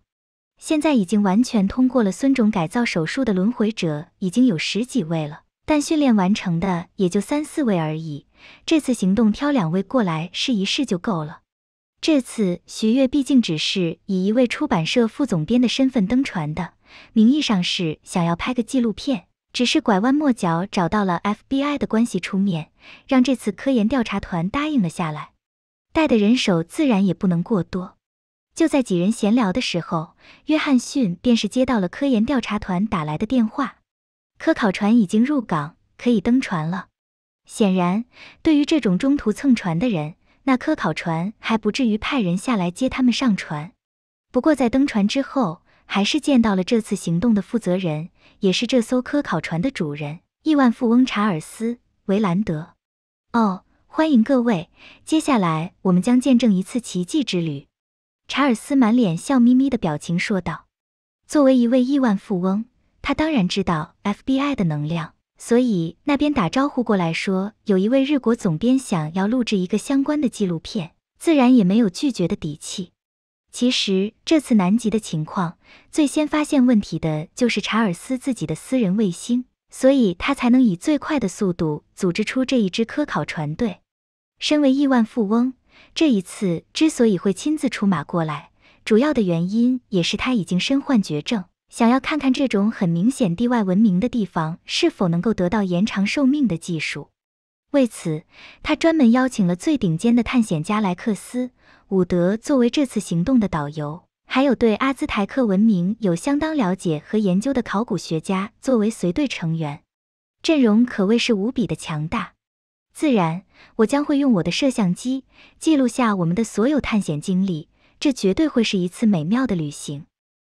现在已经完全通过了孙种改造手术的轮回者已经有十几位了，但训练完成的也就三四位而已。这次行动挑两位过来试一试就够了。这次徐悦毕竟只是以一位出版社副总编的身份登船的，名义上是想要拍个纪录片，只是拐弯抹角找到了 FBI 的关系出面，让这次科研调查团答应了下来。带的人手自然也不能过多。就在几人闲聊的时候，约翰逊便是接到了科研调查团打来的电话，科考船已经入港，可以登船了。显然，对于这种中途蹭船的人，那科考船还不至于派人下来接他们上船。不过，在登船之后，还是见到了这次行动的负责人，也是这艘科考船的主人——亿万富翁查尔斯·维兰德。哦。欢迎各位，接下来我们将见证一次奇迹之旅。”查尔斯满脸笑眯眯的表情说道。作为一位亿万富翁，他当然知道 FBI 的能量，所以那边打招呼过来说有一位日国总编想要录制一个相关的纪录片，自然也没有拒绝的底气。其实这次南极的情况，最先发现问题的就是查尔斯自己的私人卫星。所以他才能以最快的速度组织出这一支科考船队。身为亿万富翁，这一次之所以会亲自出马过来，主要的原因也是他已经身患绝症，想要看看这种很明显地外文明的地方是否能够得到延长寿命的技术。为此，他专门邀请了最顶尖的探险家莱克斯·伍德作为这次行动的导游。还有对阿兹台克文明有相当了解和研究的考古学家作为随队成员，阵容可谓是无比的强大。自然，我将会用我的摄像机记录下我们的所有探险经历，这绝对会是一次美妙的旅行。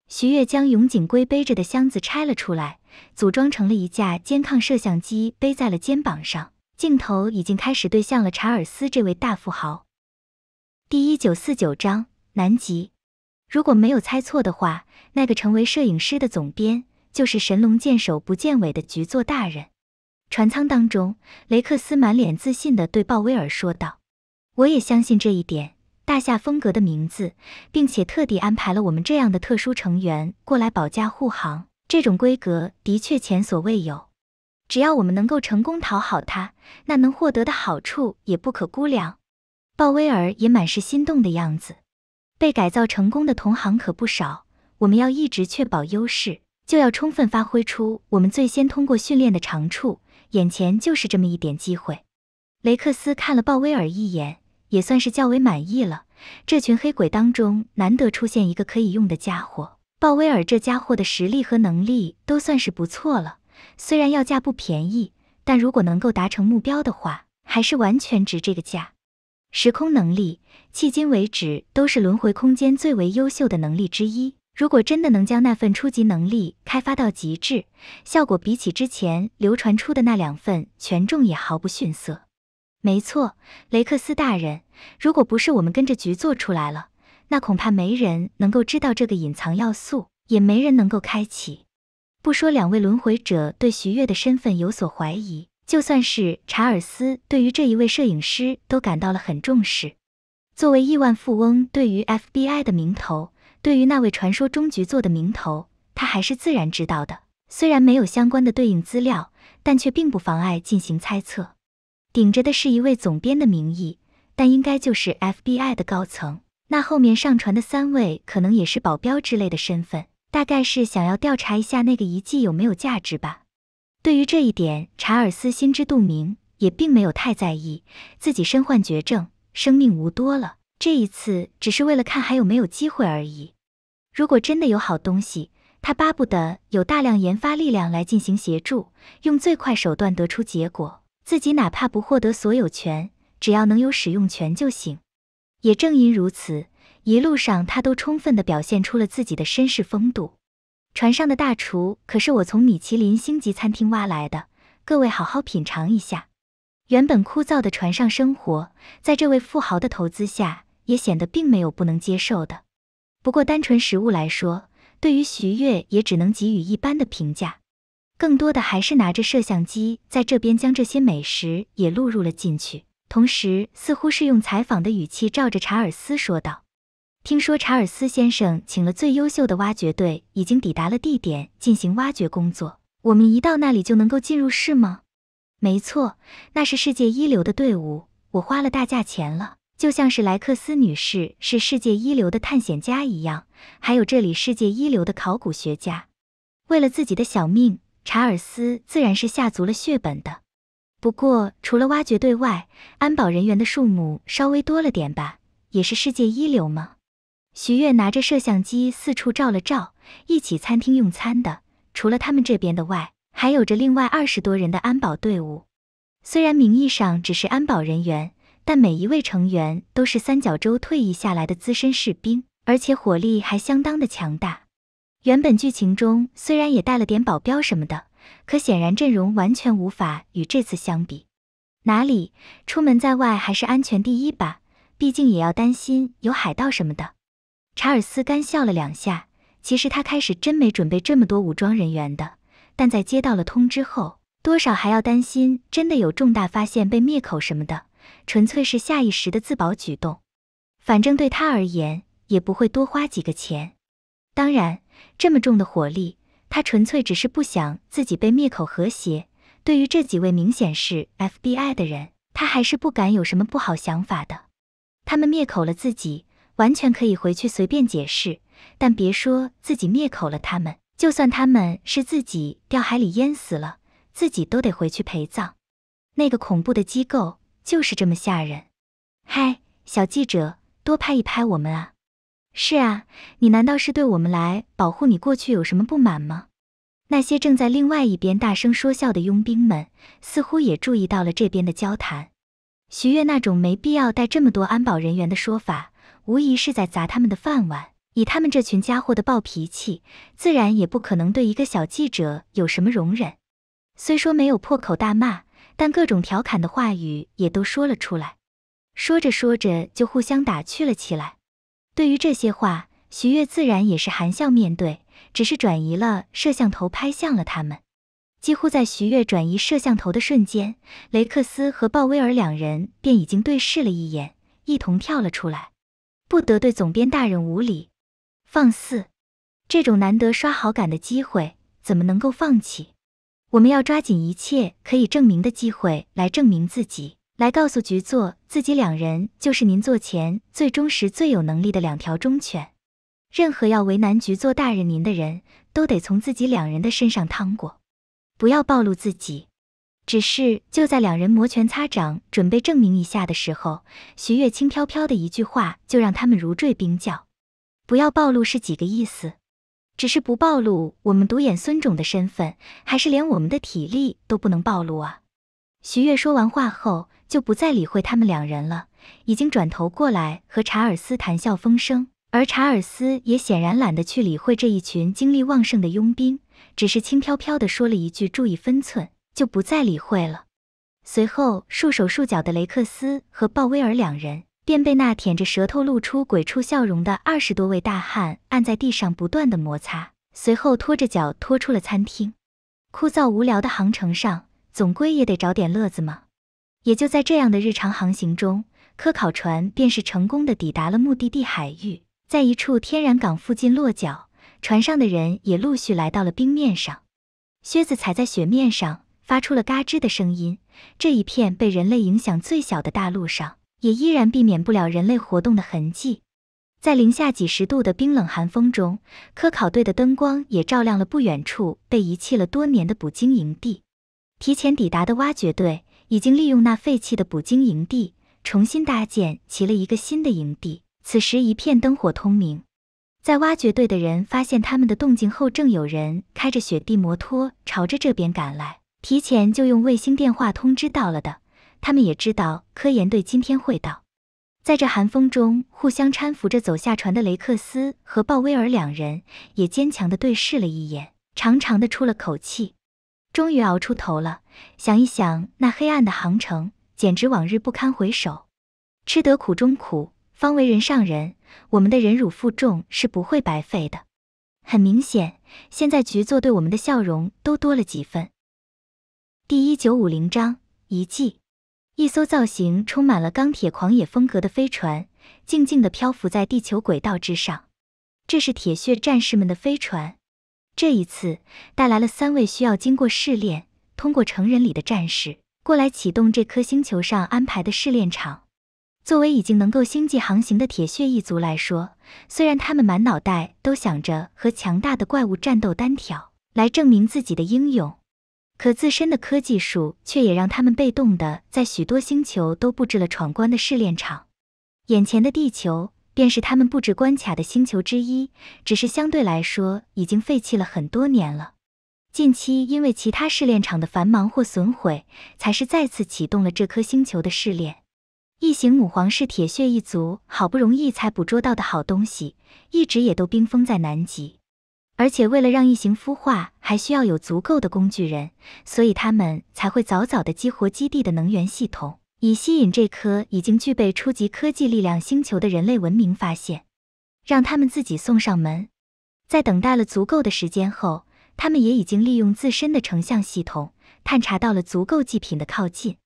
徐悦将永井圭背着的箱子拆了出来，组装成了一架肩抗摄像机，背在了肩膀上，镜头已经开始对向了查尔斯这位大富豪。第一九四九章：南极。如果没有猜错的话，那个成为摄影师的总编就是神龙见首不见尾的局座大人。船舱当中，雷克斯满脸自信地对鲍威尔说道：“我也相信这一点。大夏风格的名字，并且特地安排了我们这样的特殊成员过来保驾护航。这种规格的确前所未有。只要我们能够成功讨好他，那能获得的好处也不可估量。”鲍威尔也满是心动的样子。被改造成功的同行可不少，我们要一直确保优势，就要充分发挥出我们最先通过训练的长处。眼前就是这么一点机会。雷克斯看了鲍威尔一眼，也算是较为满意了。这群黑鬼当中难得出现一个可以用的家伙。鲍威尔这家伙的实力和能力都算是不错了，虽然要价不便宜，但如果能够达成目标的话，还是完全值这个价。时空能力，迄今为止都是轮回空间最为优秀的能力之一。如果真的能将那份初级能力开发到极致，效果比起之前流传出的那两份权重也毫不逊色。没错，雷克斯大人，如果不是我们跟着局做出来了，那恐怕没人能够知道这个隐藏要素，也没人能够开启。不说两位轮回者对徐悦的身份有所怀疑。就算是查尔斯对于这一位摄影师都感到了很重视。作为亿万富翁，对于 FBI 的名头，对于那位传说中局座的名头，他还是自然知道的。虽然没有相关的对应资料，但却并不妨碍进行猜测。顶着的是一位总编的名义，但应该就是 FBI 的高层。那后面上传的三位可能也是保镖之类的身份，大概是想要调查一下那个遗迹有没有价值吧。对于这一点，查尔斯心知肚明，也并没有太在意。自己身患绝症，生命无多了，这一次只是为了看还有没有机会而已。如果真的有好东西，他巴不得有大量研发力量来进行协助，用最快手段得出结果。自己哪怕不获得所有权，只要能有使用权就行。也正因如此，一路上他都充分的表现出了自己的绅士风度。船上的大厨可是我从米其林星级餐厅挖来的，各位好好品尝一下。原本枯燥的船上生活，在这位富豪的投资下，也显得并没有不能接受的。不过单纯食物来说，对于徐悦也只能给予一般的评价。更多的还是拿着摄像机在这边将这些美食也录入了进去，同时似乎是用采访的语气照着查尔斯说道。听说查尔斯先生请了最优秀的挖掘队，已经抵达了地点进行挖掘工作。我们一到那里就能够进入，是吗？没错，那是世界一流的队伍。我花了大价钱了，就像是莱克斯女士是世界一流的探险家一样，还有这里世界一流的考古学家。为了自己的小命，查尔斯自然是下足了血本的。不过除了挖掘队外，安保人员的数目稍微多了点吧？也是世界一流吗？徐悦拿着摄像机四处照了照，一起餐厅用餐的除了他们这边的外，还有着另外二十多人的安保队伍。虽然名义上只是安保人员，但每一位成员都是三角洲退役下来的资深士兵，而且火力还相当的强大。原本剧情中虽然也带了点保镖什么的，可显然阵容完全无法与这次相比。哪里出门在外还是安全第一吧，毕竟也要担心有海盗什么的。查尔斯干笑了两下，其实他开始真没准备这么多武装人员的，但在接到了通知后，多少还要担心真的有重大发现被灭口什么的，纯粹是下意识的自保举动。反正对他而言，也不会多花几个钱。当然，这么重的火力，他纯粹只是不想自己被灭口。和谐，对于这几位明显是 FBI 的人，他还是不敢有什么不好想法的。他们灭口了自己。完全可以回去随便解释，但别说自己灭口了。他们就算他们是自己掉海里淹死了，自己都得回去陪葬。那个恐怖的机构就是这么吓人。嗨，小记者，多拍一拍我们啊！是啊，你难道是对我们来保护你过去有什么不满吗？那些正在另外一边大声说笑的佣兵们，似乎也注意到了这边的交谈。徐悦那种没必要带这么多安保人员的说法。无疑是在砸他们的饭碗。以他们这群家伙的暴脾气，自然也不可能对一个小记者有什么容忍。虽说没有破口大骂，但各种调侃的话语也都说了出来。说着说着，就互相打趣了起来。对于这些话，徐悦自然也是含笑面对，只是转移了摄像头，拍向了他们。几乎在徐悦转移摄像头的瞬间，雷克斯和鲍威尔两人便已经对视了一眼，一同跳了出来。不得对总编大人无礼，放肆！这种难得刷好感的机会，怎么能够放弃？我们要抓紧一切可以证明的机会，来证明自己，来告诉局座，自己两人就是您座前最忠实、最有能力的两条忠犬。任何要为难局座大人您的人都得从自己两人的身上趟过，不要暴露自己。只是就在两人摩拳擦掌准备证明一下的时候，徐月轻飘飘的一句话就让他们如坠冰窖。不要暴露是几个意思？只是不暴露我们独眼孙种的身份，还是连我们的体力都不能暴露啊？徐月说完话后，就不再理会他们两人了，已经转头过来和查尔斯谈笑风生。而查尔斯也显然懒得去理会这一群精力旺盛的佣兵，只是轻飘飘地说了一句：“注意分寸。”就不再理会了。随后，束手束脚的雷克斯和鲍威尔两人便被那舔着舌头、露出鬼畜笑容的二十多位大汉按在地上，不断的摩擦。随后，拖着脚拖出了餐厅。枯燥无聊的航程上，总归也得找点乐子嘛。也就在这样的日常航行中，科考船便是成功的抵达了目的地海域，在一处天然港附近落脚。船上的人也陆续来到了冰面上，靴子踩在雪面上。发出了嘎吱的声音。这一片被人类影响最小的大陆上，也依然避免不了人类活动的痕迹。在零下几十度的冰冷寒风中，科考队的灯光也照亮了不远处被遗弃了多年的捕鲸营地。提前抵达的挖掘队已经利用那废弃的捕鲸营地重新搭建起了一个新的营地。此时，一片灯火通明。在挖掘队的人发现他们的动静后，正有人开着雪地摩托朝着这边赶来。提前就用卫星电话通知到了的，他们也知道科研队今天会到。在这寒风中互相搀扶着走下船的雷克斯和鲍威尔两人也坚强的对视了一眼，长长的出了口气，终于熬出头了。想一想那黑暗的航程，简直往日不堪回首。吃得苦中苦，方为人上人。我们的忍辱负重是不会白费的。很明显，现在局座对我们的笑容都多了几分。第一九五零章遗迹。一艘造型充满了钢铁狂野风格的飞船，静静地漂浮在地球轨道之上。这是铁血战士们的飞船。这一次带来了三位需要经过试炼、通过成人礼的战士，过来启动这颗星球上安排的试炼场。作为已经能够星际航行的铁血一族来说，虽然他们满脑袋都想着和强大的怪物战斗单挑，来证明自己的英勇。可自身的科技术却也让他们被动的在许多星球都布置了闯关的试炼场，眼前的地球便是他们布置关卡的星球之一，只是相对来说已经废弃了很多年了。近期因为其他试炼场的繁忙或损毁，才是再次启动了这颗星球的试炼。异形母皇是铁血一族好不容易才捕捉到的好东西，一直也都冰封在南极。而且为了让异形孵化，还需要有足够的工具人，所以他们才会早早的激活基地的能源系统，以吸引这颗已经具备初级科技力量星球的人类文明发现，让他们自己送上门。在等待了足够的时间后，他们也已经利用自身的成像系统探查到了足够祭品的靠近。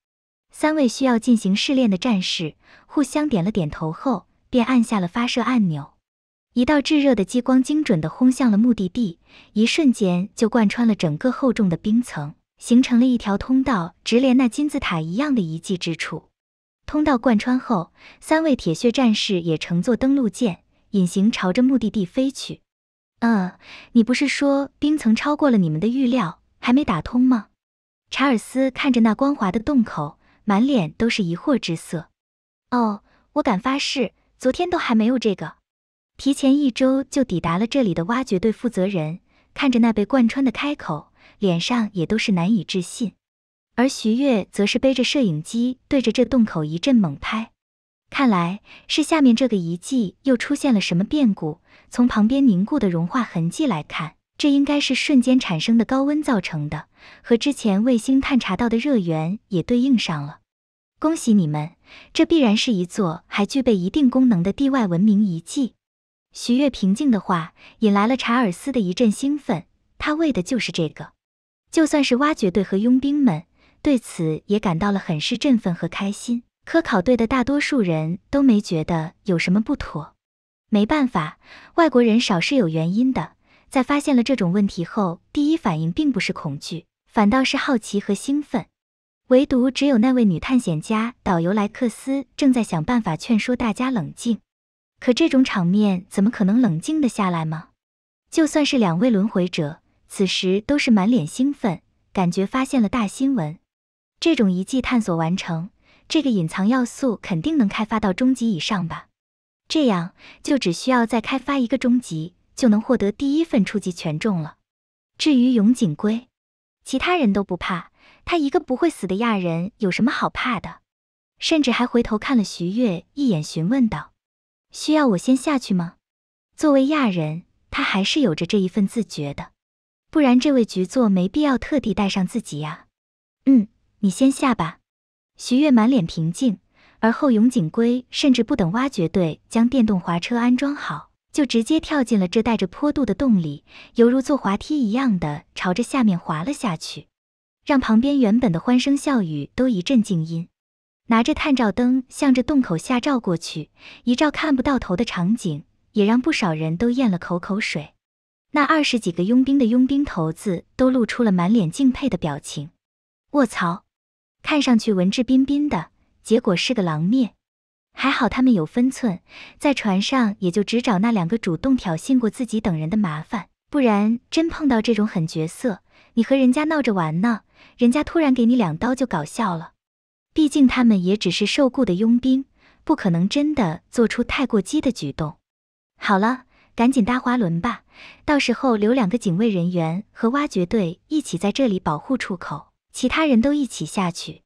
三位需要进行试炼的战士互相点了点头后，便按下了发射按钮。一道炙热的激光精准地轰向了目的地，一瞬间就贯穿了整个厚重的冰层，形成了一条通道，直连那金字塔一样的遗迹之处。通道贯穿后，三位铁血战士也乘坐登陆舰，隐形朝着目的地飞去。嗯，你不是说冰层超过了你们的预料，还没打通吗？查尔斯看着那光滑的洞口，满脸都是疑惑之色。哦，我敢发誓，昨天都还没有这个。提前一周就抵达了这里的挖掘队负责人看着那被贯穿的开口，脸上也都是难以置信。而徐悦则是背着摄影机，对着这洞口一阵猛拍。看来是下面这个遗迹又出现了什么变故。从旁边凝固的融化痕迹来看，这应该是瞬间产生的高温造成的，和之前卫星探查到的热源也对应上了。恭喜你们，这必然是一座还具备一定功能的地外文明遗迹。徐悦平静的话，引来了查尔斯的一阵兴奋。他为的就是这个。就算是挖掘队和佣兵们，对此也感到了很是振奋和开心。科考队的大多数人都没觉得有什么不妥。没办法，外国人少是有原因的。在发现了这种问题后，第一反应并不是恐惧，反倒是好奇和兴奋。唯独只有那位女探险家导游莱克斯，正在想办法劝说大家冷静。可这种场面怎么可能冷静的下来吗？就算是两位轮回者，此时都是满脸兴奋，感觉发现了大新闻。这种遗迹探索完成，这个隐藏要素肯定能开发到中级以上吧？这样就只需要再开发一个中级，就能获得第一份初级权重了。至于永井圭，其他人都不怕，他一个不会死的亚人有什么好怕的？甚至还回头看了徐月一眼，询问道。需要我先下去吗？作为亚人，他还是有着这一份自觉的，不然这位局座没必要特地带上自己呀。嗯，你先下吧。徐悦满脸平静，而后永井圭甚至不等挖掘队将电动滑车安装好，就直接跳进了这带着坡度的洞里，犹如坐滑梯一样的朝着下面滑了下去，让旁边原本的欢声笑语都一阵静音。拿着探照灯向着洞口下照过去，一照看不到头的场景，也让不少人都咽了口口水。那二十几个佣兵的佣兵头子都露出了满脸敬佩的表情。卧槽！看上去文质彬彬的，结果是个狼面。还好他们有分寸，在船上也就只找那两个主动挑衅过自己等人的麻烦，不然真碰到这种狠角色，你和人家闹着玩呢，人家突然给你两刀就搞笑了。毕竟他们也只是受雇的佣兵，不可能真的做出太过激的举动。好了，赶紧搭滑轮吧，到时候留两个警卫人员和挖掘队一起在这里保护出口，其他人都一起下去。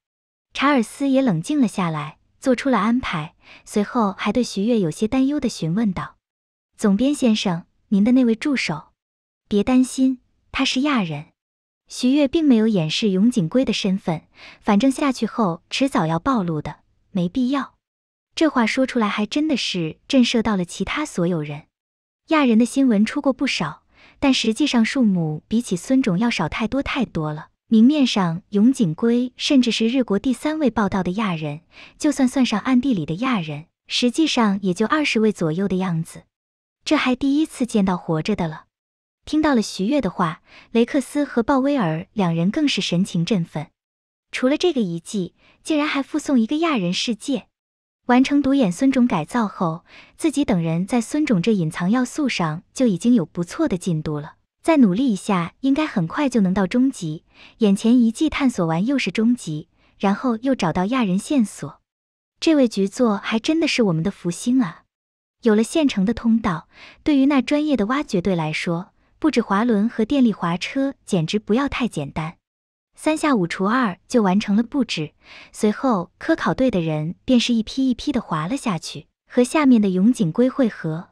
查尔斯也冷静了下来，做出了安排，随后还对徐悦有些担忧的询问道：“总编先生，您的那位助手，别担心，他是亚人。”徐悦并没有掩饰永井圭的身份，反正下去后迟早要暴露的，没必要。这话说出来，还真的是震慑到了其他所有人。亚人的新闻出过不少，但实际上数目比起孙种要少太多太多了。明面上永井圭甚至是日国第三位报道的亚人，就算算上暗地里的亚人，实际上也就二十位左右的样子。这还第一次见到活着的了。听到了徐悦的话，雷克斯和鲍威尔两人更是神情振奋。除了这个遗迹，竟然还附送一个亚人世界。完成独眼孙种改造后，自己等人在孙种这隐藏要素上就已经有不错的进度了。再努力一下，应该很快就能到终极。眼前遗迹探索完又是终极，然后又找到亚人线索。这位局座还真的是我们的福星啊！有了现成的通道，对于那专业的挖掘队来说。布置滑轮和电力滑车简直不要太简单，三下五除二就完成了布置。随后，科考队的人便是一批一批的滑了下去，和下面的永井龟汇合。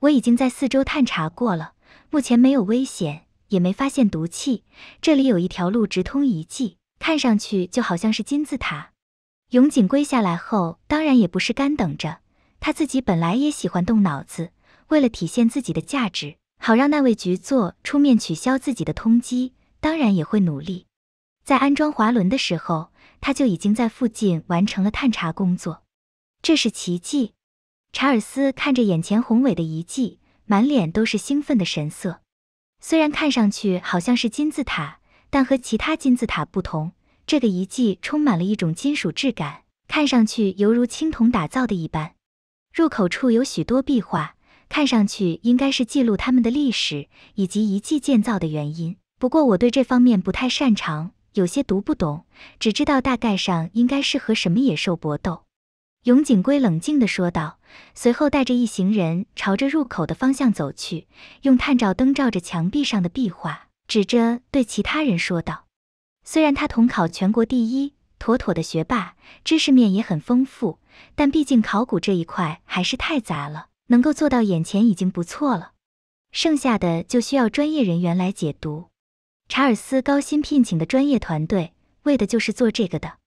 我已经在四周探查过了，目前没有危险，也没发现毒气。这里有一条路直通遗迹，看上去就好像是金字塔。永井龟下来后，当然也不是干等着，他自己本来也喜欢动脑子，为了体现自己的价值。好让那位局座出面取消自己的通缉，当然也会努力。在安装滑轮的时候，他就已经在附近完成了探查工作。这是奇迹！查尔斯看着眼前宏伟的遗迹，满脸都是兴奋的神色。虽然看上去好像是金字塔，但和其他金字塔不同，这个遗迹充满了一种金属质感，看上去犹如青铜打造的一般。入口处有许多壁画。看上去应该是记录他们的历史以及遗迹建造的原因，不过我对这方面不太擅长，有些读不懂，只知道大概上应该是和什么野兽搏斗。永井圭冷静地说道，随后带着一行人朝着入口的方向走去，用探照灯照着墙壁上的壁画，指着对其他人说道：“虽然他统考全国第一，妥妥的学霸，知识面也很丰富，但毕竟考古这一块还是太杂了。”能够做到眼前已经不错了，剩下的就需要专业人员来解读。查尔斯高薪聘请的专业团队，为的就是做这个的。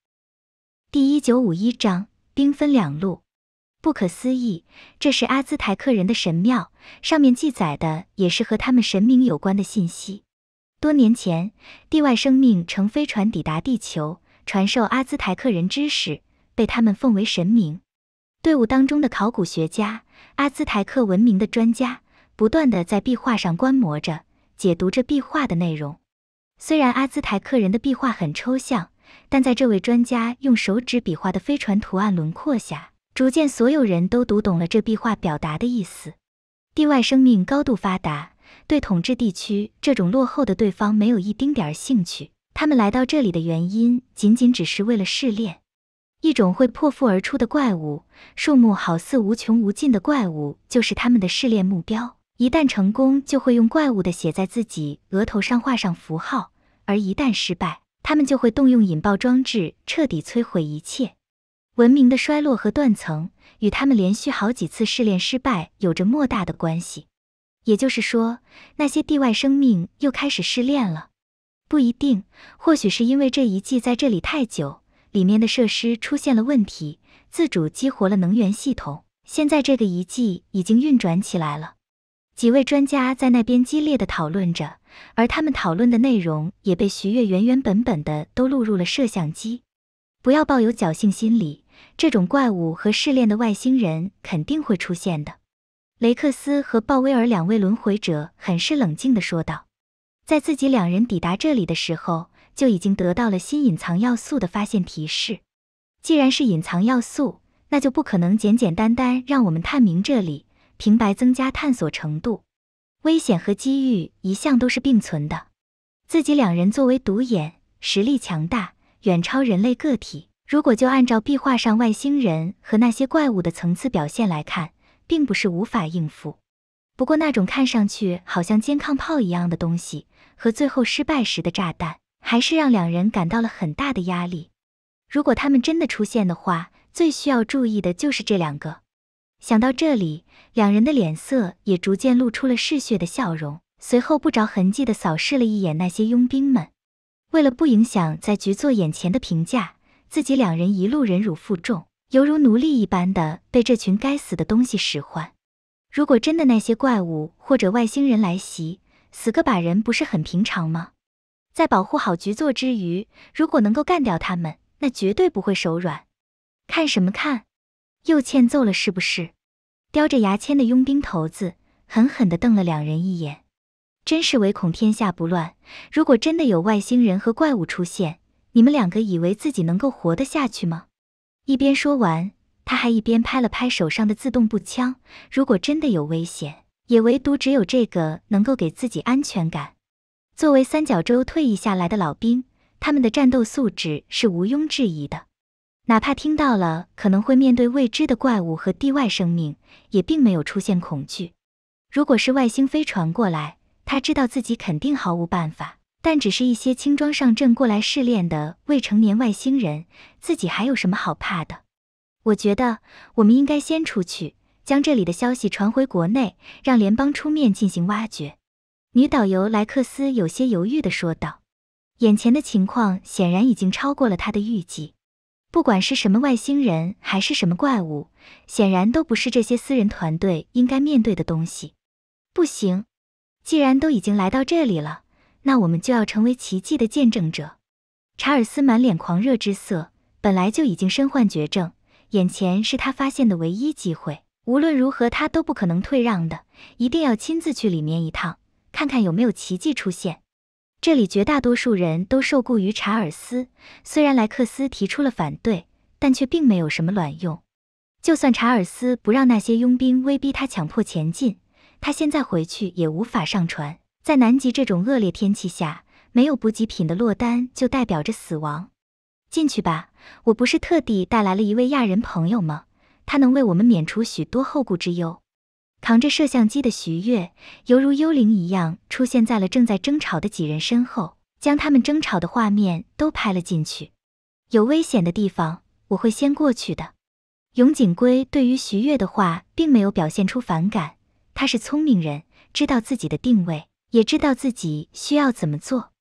第一九五一章：兵分两路。不可思议，这是阿兹台克人的神庙，上面记载的也是和他们神明有关的信息。多年前，地外生命乘飞船抵达地球，传授阿兹台克人知识，被他们奉为神明。队伍当中的考古学家。阿兹台克文明的专家不断地在壁画上观摩着，解读着壁画的内容。虽然阿兹台克人的壁画很抽象，但在这位专家用手指比划的飞船图案轮廓下，逐渐所有人都读懂了这壁画表达的意思。地外生命高度发达，对统治地区这种落后的对方没有一丁点儿兴趣。他们来到这里的原因，仅仅只是为了试炼。一种会破腹而出的怪物，数目好似无穷无尽的怪物，就是他们的试炼目标。一旦成功，就会用怪物的血在自己额头上画上符号；而一旦失败，他们就会动用引爆装置，彻底摧毁一切文明的衰落和断层，与他们连续好几次试炼失败有着莫大的关系。也就是说，那些地外生命又开始试炼了。不一定，或许是因为这一季在这里太久。里面的设施出现了问题，自主激活了能源系统。现在这个遗迹已经运转起来了。几位专家在那边激烈的讨论着，而他们讨论的内容也被徐悦原原本本的都录入了摄像机。不要抱有侥幸心理，这种怪物和试炼的外星人肯定会出现的。雷克斯和鲍威尔两位轮回者很是冷静的说道，在自己两人抵达这里的时候。就已经得到了新隐藏要素的发现提示。既然是隐藏要素，那就不可能简简单单让我们探明这里，平白增加探索程度。危险和机遇一向都是并存的。自己两人作为独眼，实力强大，远超人类个体。如果就按照壁画上外星人和那些怪物的层次表现来看，并不是无法应付。不过那种看上去好像肩扛炮一样的东西，和最后失败时的炸弹。还是让两人感到了很大的压力。如果他们真的出现的话，最需要注意的就是这两个。想到这里，两人的脸色也逐渐露出了嗜血的笑容，随后不着痕迹的扫视了一眼那些佣兵们。为了不影响在局座眼前的评价，自己两人一路忍辱负重，犹如奴隶一般的被这群该死的东西使唤。如果真的那些怪物或者外星人来袭，死个把人不是很平常吗？在保护好局座之余，如果能够干掉他们，那绝对不会手软。看什么看？又欠揍了是不是？叼着牙签的佣兵头子狠狠地瞪了两人一眼。真是唯恐天下不乱。如果真的有外星人和怪物出现，你们两个以为自己能够活得下去吗？一边说完，他还一边拍了拍手上的自动步枪。如果真的有危险，也唯独只有这个能够给自己安全感。作为三角洲退役下来的老兵，他们的战斗素质是毋庸置疑的。哪怕听到了可能会面对未知的怪物和地外生命，也并没有出现恐惧。如果是外星飞船过来，他知道自己肯定毫无办法。但只是一些轻装上阵过来试炼的未成年外星人，自己还有什么好怕的？我觉得我们应该先出去，将这里的消息传回国内，让联邦出面进行挖掘。女导游莱克斯有些犹豫地说道：“眼前的情况显然已经超过了他的预计，不管是什么外星人还是什么怪物，显然都不是这些私人团队应该面对的东西。不行，既然都已经来到这里了，那我们就要成为奇迹的见证者。”查尔斯满脸狂热之色，本来就已经身患绝症，眼前是他发现的唯一机会，无论如何他都不可能退让的，一定要亲自去里面一趟。看看有没有奇迹出现。这里绝大多数人都受雇于查尔斯，虽然莱克斯提出了反对，但却并没有什么卵用。就算查尔斯不让那些佣兵威逼他强迫前进，他现在回去也无法上船。在南极这种恶劣天气下，没有补给品的落单就代表着死亡。进去吧，我不是特地带来了一位亚人朋友吗？他能为我们免除许多后顾之忧。扛着摄像机的徐悦犹如幽灵一样出现在了正在争吵的几人身后，将他们争吵的画面都拍了进去。有危险的地方，我会先过去的。永井圭对于徐悦的话并没有表现出反感，他是聪明人，知道自己的定位，也知道自己需要怎么做。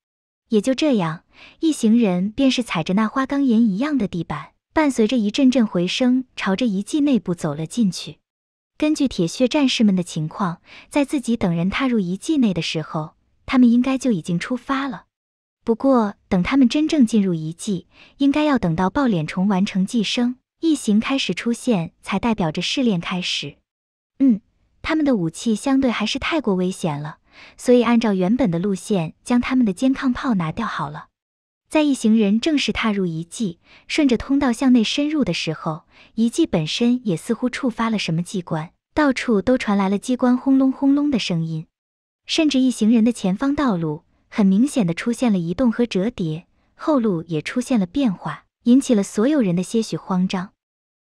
也就这样，一行人便是踩着那花岗岩一样的地板，伴随着一阵阵回声，朝着遗迹内部走了进去。根据铁血战士们的情况，在自己等人踏入遗迹内的时候，他们应该就已经出发了。不过，等他们真正进入遗迹，应该要等到爆脸虫完成寄生，异形开始出现，才代表着试炼开始。嗯，他们的武器相对还是太过危险了，所以按照原本的路线，将他们的肩扛炮拿掉好了。在一行人正式踏入遗迹，顺着通道向内深入的时候，遗迹本身也似乎触发了什么机关，到处都传来了机关轰隆轰隆的声音，甚至一行人的前方道路很明显的出现了移动和折叠，后路也出现了变化，引起了所有人的些许慌张。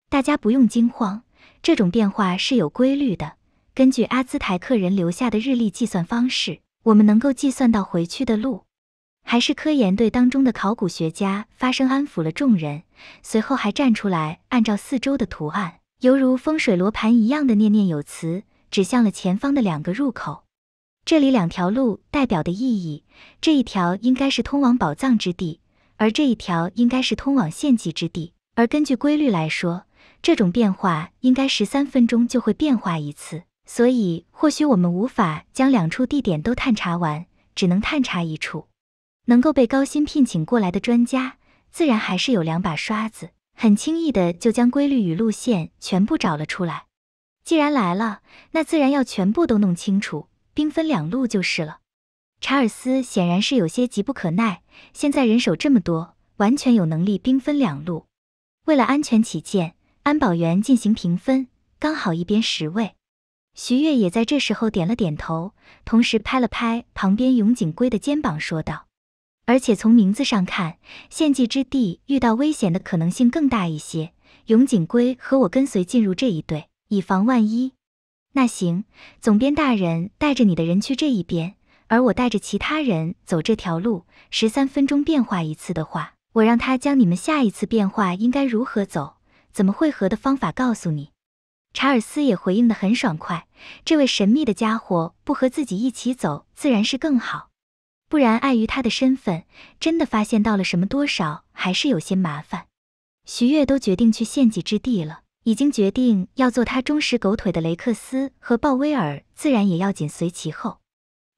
大家不用惊慌，这种变化是有规律的。根据阿兹台克人留下的日历计算方式，我们能够计算到回去的路。还是科研队当中的考古学家发声安抚了众人，随后还站出来，按照四周的图案，犹如风水罗盘一样的念念有词，指向了前方的两个入口。这里两条路代表的意义，这一条应该是通往宝藏之地，而这一条应该是通往献祭之地。而根据规律来说，这种变化应该十三分钟就会变化一次，所以或许我们无法将两处地点都探查完，只能探查一处。能够被高薪聘请过来的专家，自然还是有两把刷子，很轻易的就将规律与路线全部找了出来。既然来了，那自然要全部都弄清楚，兵分两路就是了。查尔斯显然是有些急不可耐，现在人手这么多，完全有能力兵分两路。为了安全起见，安保员进行评分，刚好一边十位。徐悦也在这时候点了点头，同时拍了拍旁边永井圭的肩膀，说道。而且从名字上看，献祭之地遇到危险的可能性更大一些。永井圭和我跟随进入这一队，以防万一。那行，总编大人带着你的人去这一边，而我带着其他人走这条路。十三分钟变化一次的话，我让他将你们下一次变化应该如何走、怎么汇合的方法告诉你。查尔斯也回应的很爽快，这位神秘的家伙不和自己一起走，自然是更好。不然，碍于他的身份，真的发现到了什么，多少还是有些麻烦。徐悦都决定去献祭之地了，已经决定要做他忠实狗腿的雷克斯和鲍威尔，自然也要紧随其后。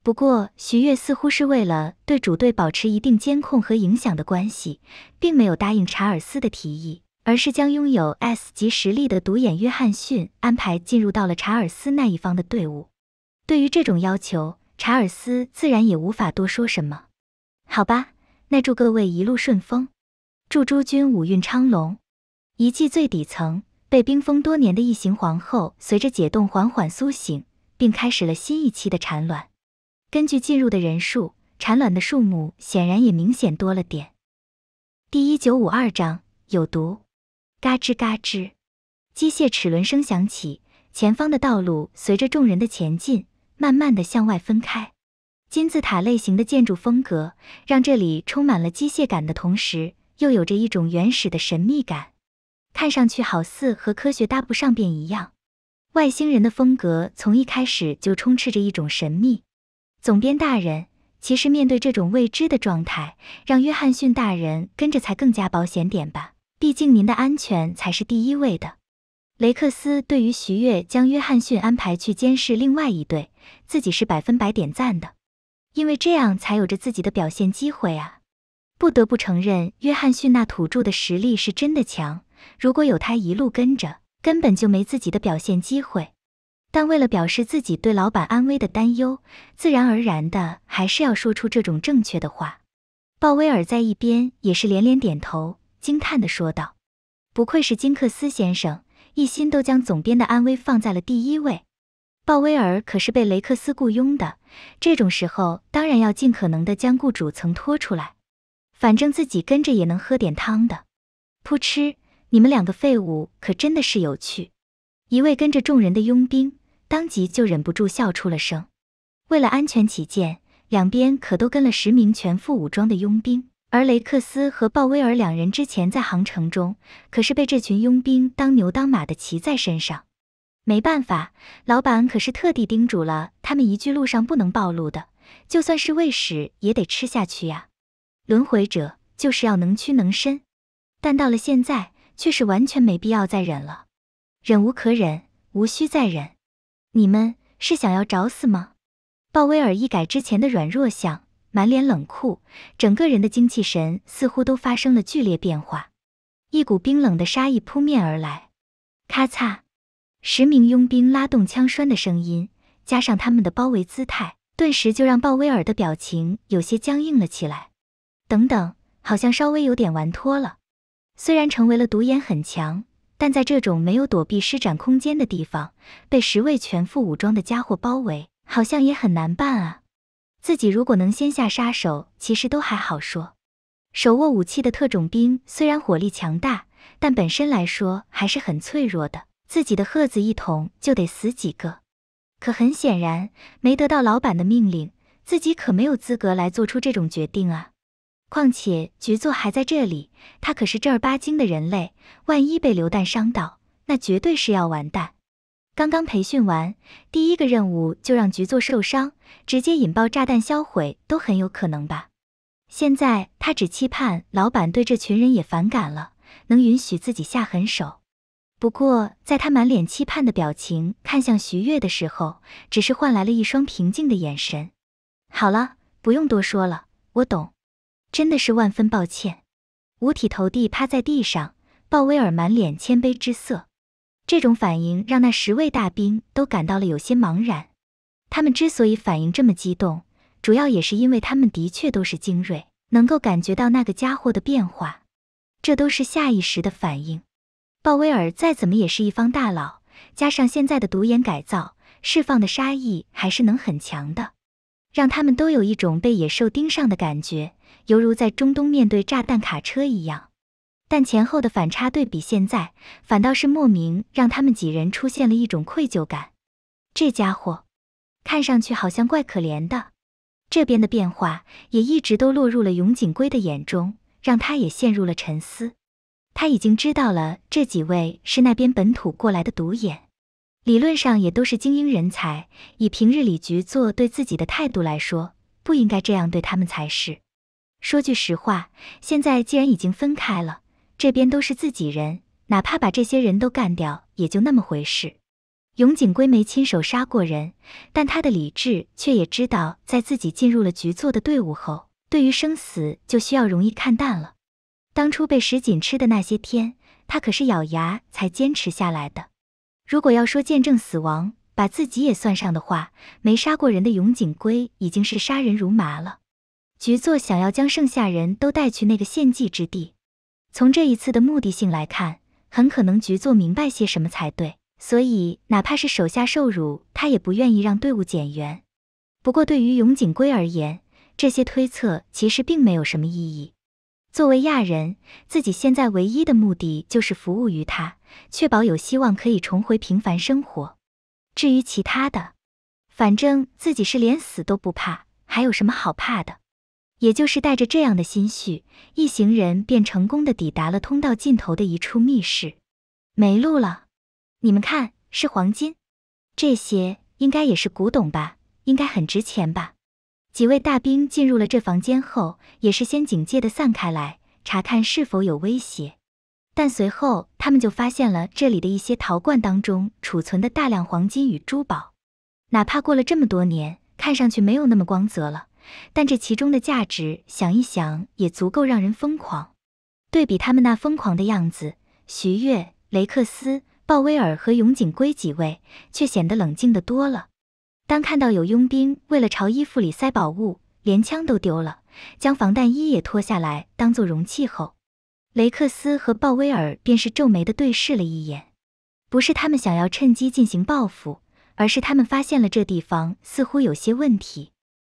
不过，徐悦似乎是为了对主队保持一定监控和影响的关系，并没有答应查尔斯的提议，而是将拥有 S 级实力的独眼约翰逊安排进入到了查尔斯那一方的队伍。对于这种要求，查尔斯自然也无法多说什么，好吧，那祝各位一路顺风，祝诸君五运昌隆。遗迹最底层被冰封多年的异形皇后，随着解冻缓缓苏醒，并开始了新一期的产卵。根据进入的人数，产卵的数目显然也明显多了点。第一九五二章有毒。嘎吱嘎吱，机械齿轮声响起，前方的道路随着众人的前进。慢慢的向外分开，金字塔类型的建筑风格让这里充满了机械感的同时，又有着一种原始的神秘感，看上去好似和科学搭不上边一样。外星人的风格从一开始就充斥着一种神秘。总编大人，其实面对这种未知的状态，让约翰逊大人跟着才更加保险点吧，毕竟您的安全才是第一位的。雷克斯对于徐悦将约翰逊安排去监视另外一队。自己是百分百点赞的，因为这样才有着自己的表现机会啊！不得不承认，约翰逊那土著的实力是真的强。如果有他一路跟着，根本就没自己的表现机会。但为了表示自己对老板安危的担忧，自然而然的还是要说出这种正确的话。鲍威尔在一边也是连连点头，惊叹的说道：“不愧是金克斯先生，一心都将总编的安危放在了第一位。”鲍威尔可是被雷克斯雇佣的，这种时候当然要尽可能的将雇主层拖出来，反正自己跟着也能喝点汤的。噗嗤，你们两个废物可真的是有趣。一位跟着众人的佣兵当即就忍不住笑出了声。为了安全起见，两边可都跟了十名全副武装的佣兵，而雷克斯和鲍威尔两人之前在航程中可是被这群佣兵当牛当马的骑在身上。没办法，老板可是特地叮嘱了他们一句，路上不能暴露的，就算是喂屎也得吃下去呀。轮回者就是要能屈能伸，但到了现在却是完全没必要再忍了，忍无可忍，无需再忍。你们是想要找死吗？鲍威尔一改之前的软弱相，满脸冷酷，整个人的精气神似乎都发生了剧烈变化，一股冰冷的杀意扑面而来，咔嚓。十名佣兵拉动枪栓的声音，加上他们的包围姿态，顿时就让鲍威尔的表情有些僵硬了起来。等等，好像稍微有点玩脱了。虽然成为了独眼很强，但在这种没有躲避施展空间的地方，被十位全副武装的家伙包围，好像也很难办啊。自己如果能先下杀手，其实都还好说。手握武器的特种兵虽然火力强大，但本身来说还是很脆弱的。自己的鹤子一捅就得死几个，可很显然没得到老板的命令，自己可没有资格来做出这种决定啊。况且局座还在这里，他可是正儿八经的人类，万一被流弹伤到，那绝对是要完蛋。刚刚培训完，第一个任务就让局座受伤，直接引爆炸弹销毁都很有可能吧。现在他只期盼老板对这群人也反感了，能允许自己下狠手。不过，在他满脸期盼的表情看向徐悦的时候，只是换来了一双平静的眼神。好了，不用多说了，我懂。真的是万分抱歉。五体投地，趴在地上，鲍威尔满脸谦卑之色。这种反应让那十位大兵都感到了有些茫然。他们之所以反应这么激动，主要也是因为他们的确都是精锐，能够感觉到那个家伙的变化。这都是下意识的反应。鲍威尔再怎么也是一方大佬，加上现在的独眼改造，释放的杀意还是能很强的，让他们都有一种被野兽盯上的感觉，犹如在中东面对炸弹卡车一样。但前后的反差对比，现在反倒是莫名让他们几人出现了一种愧疚感。这家伙看上去好像怪可怜的，这边的变化也一直都落入了永井圭的眼中，让他也陷入了沉思。他已经知道了，这几位是那边本土过来的独眼，理论上也都是精英人才。以平日里局座对自己的态度来说，不应该这样对他们才是。说句实话，现在既然已经分开了，这边都是自己人，哪怕把这些人都干掉，也就那么回事。永井圭没亲手杀过人，但他的理智却也知道，在自己进入了局座的队伍后，对于生死就需要容易看淡了。当初被石井吃的那些天，他可是咬牙才坚持下来的。如果要说见证死亡，把自己也算上的话，没杀过人的永井圭已经是杀人如麻了。局座想要将剩下人都带去那个献祭之地，从这一次的目的性来看，很可能局座明白些什么才对。所以，哪怕是手下受辱，他也不愿意让队伍减员。不过，对于永井圭而言，这些推测其实并没有什么意义。作为亚人，自己现在唯一的目的就是服务于他，确保有希望可以重回平凡生活。至于其他的，反正自己是连死都不怕，还有什么好怕的？也就是带着这样的心绪，一行人便成功的抵达了通道尽头的一处密室。没路了，你们看，是黄金，这些应该也是古董吧？应该很值钱吧？几位大兵进入了这房间后，也是先警戒的散开来查看是否有威胁，但随后他们就发现了这里的一些陶罐当中储存的大量黄金与珠宝，哪怕过了这么多年，看上去没有那么光泽了，但这其中的价值想一想也足够让人疯狂。对比他们那疯狂的样子，徐月、雷克斯、鲍威尔和永井圭几位却显得冷静的多了。当看到有佣兵为了朝衣服里塞宝物，连枪都丢了，将防弹衣也脱下来当做容器后，雷克斯和鲍威尔便是皱眉的对视了一眼。不是他们想要趁机进行报复，而是他们发现了这地方似乎有些问题，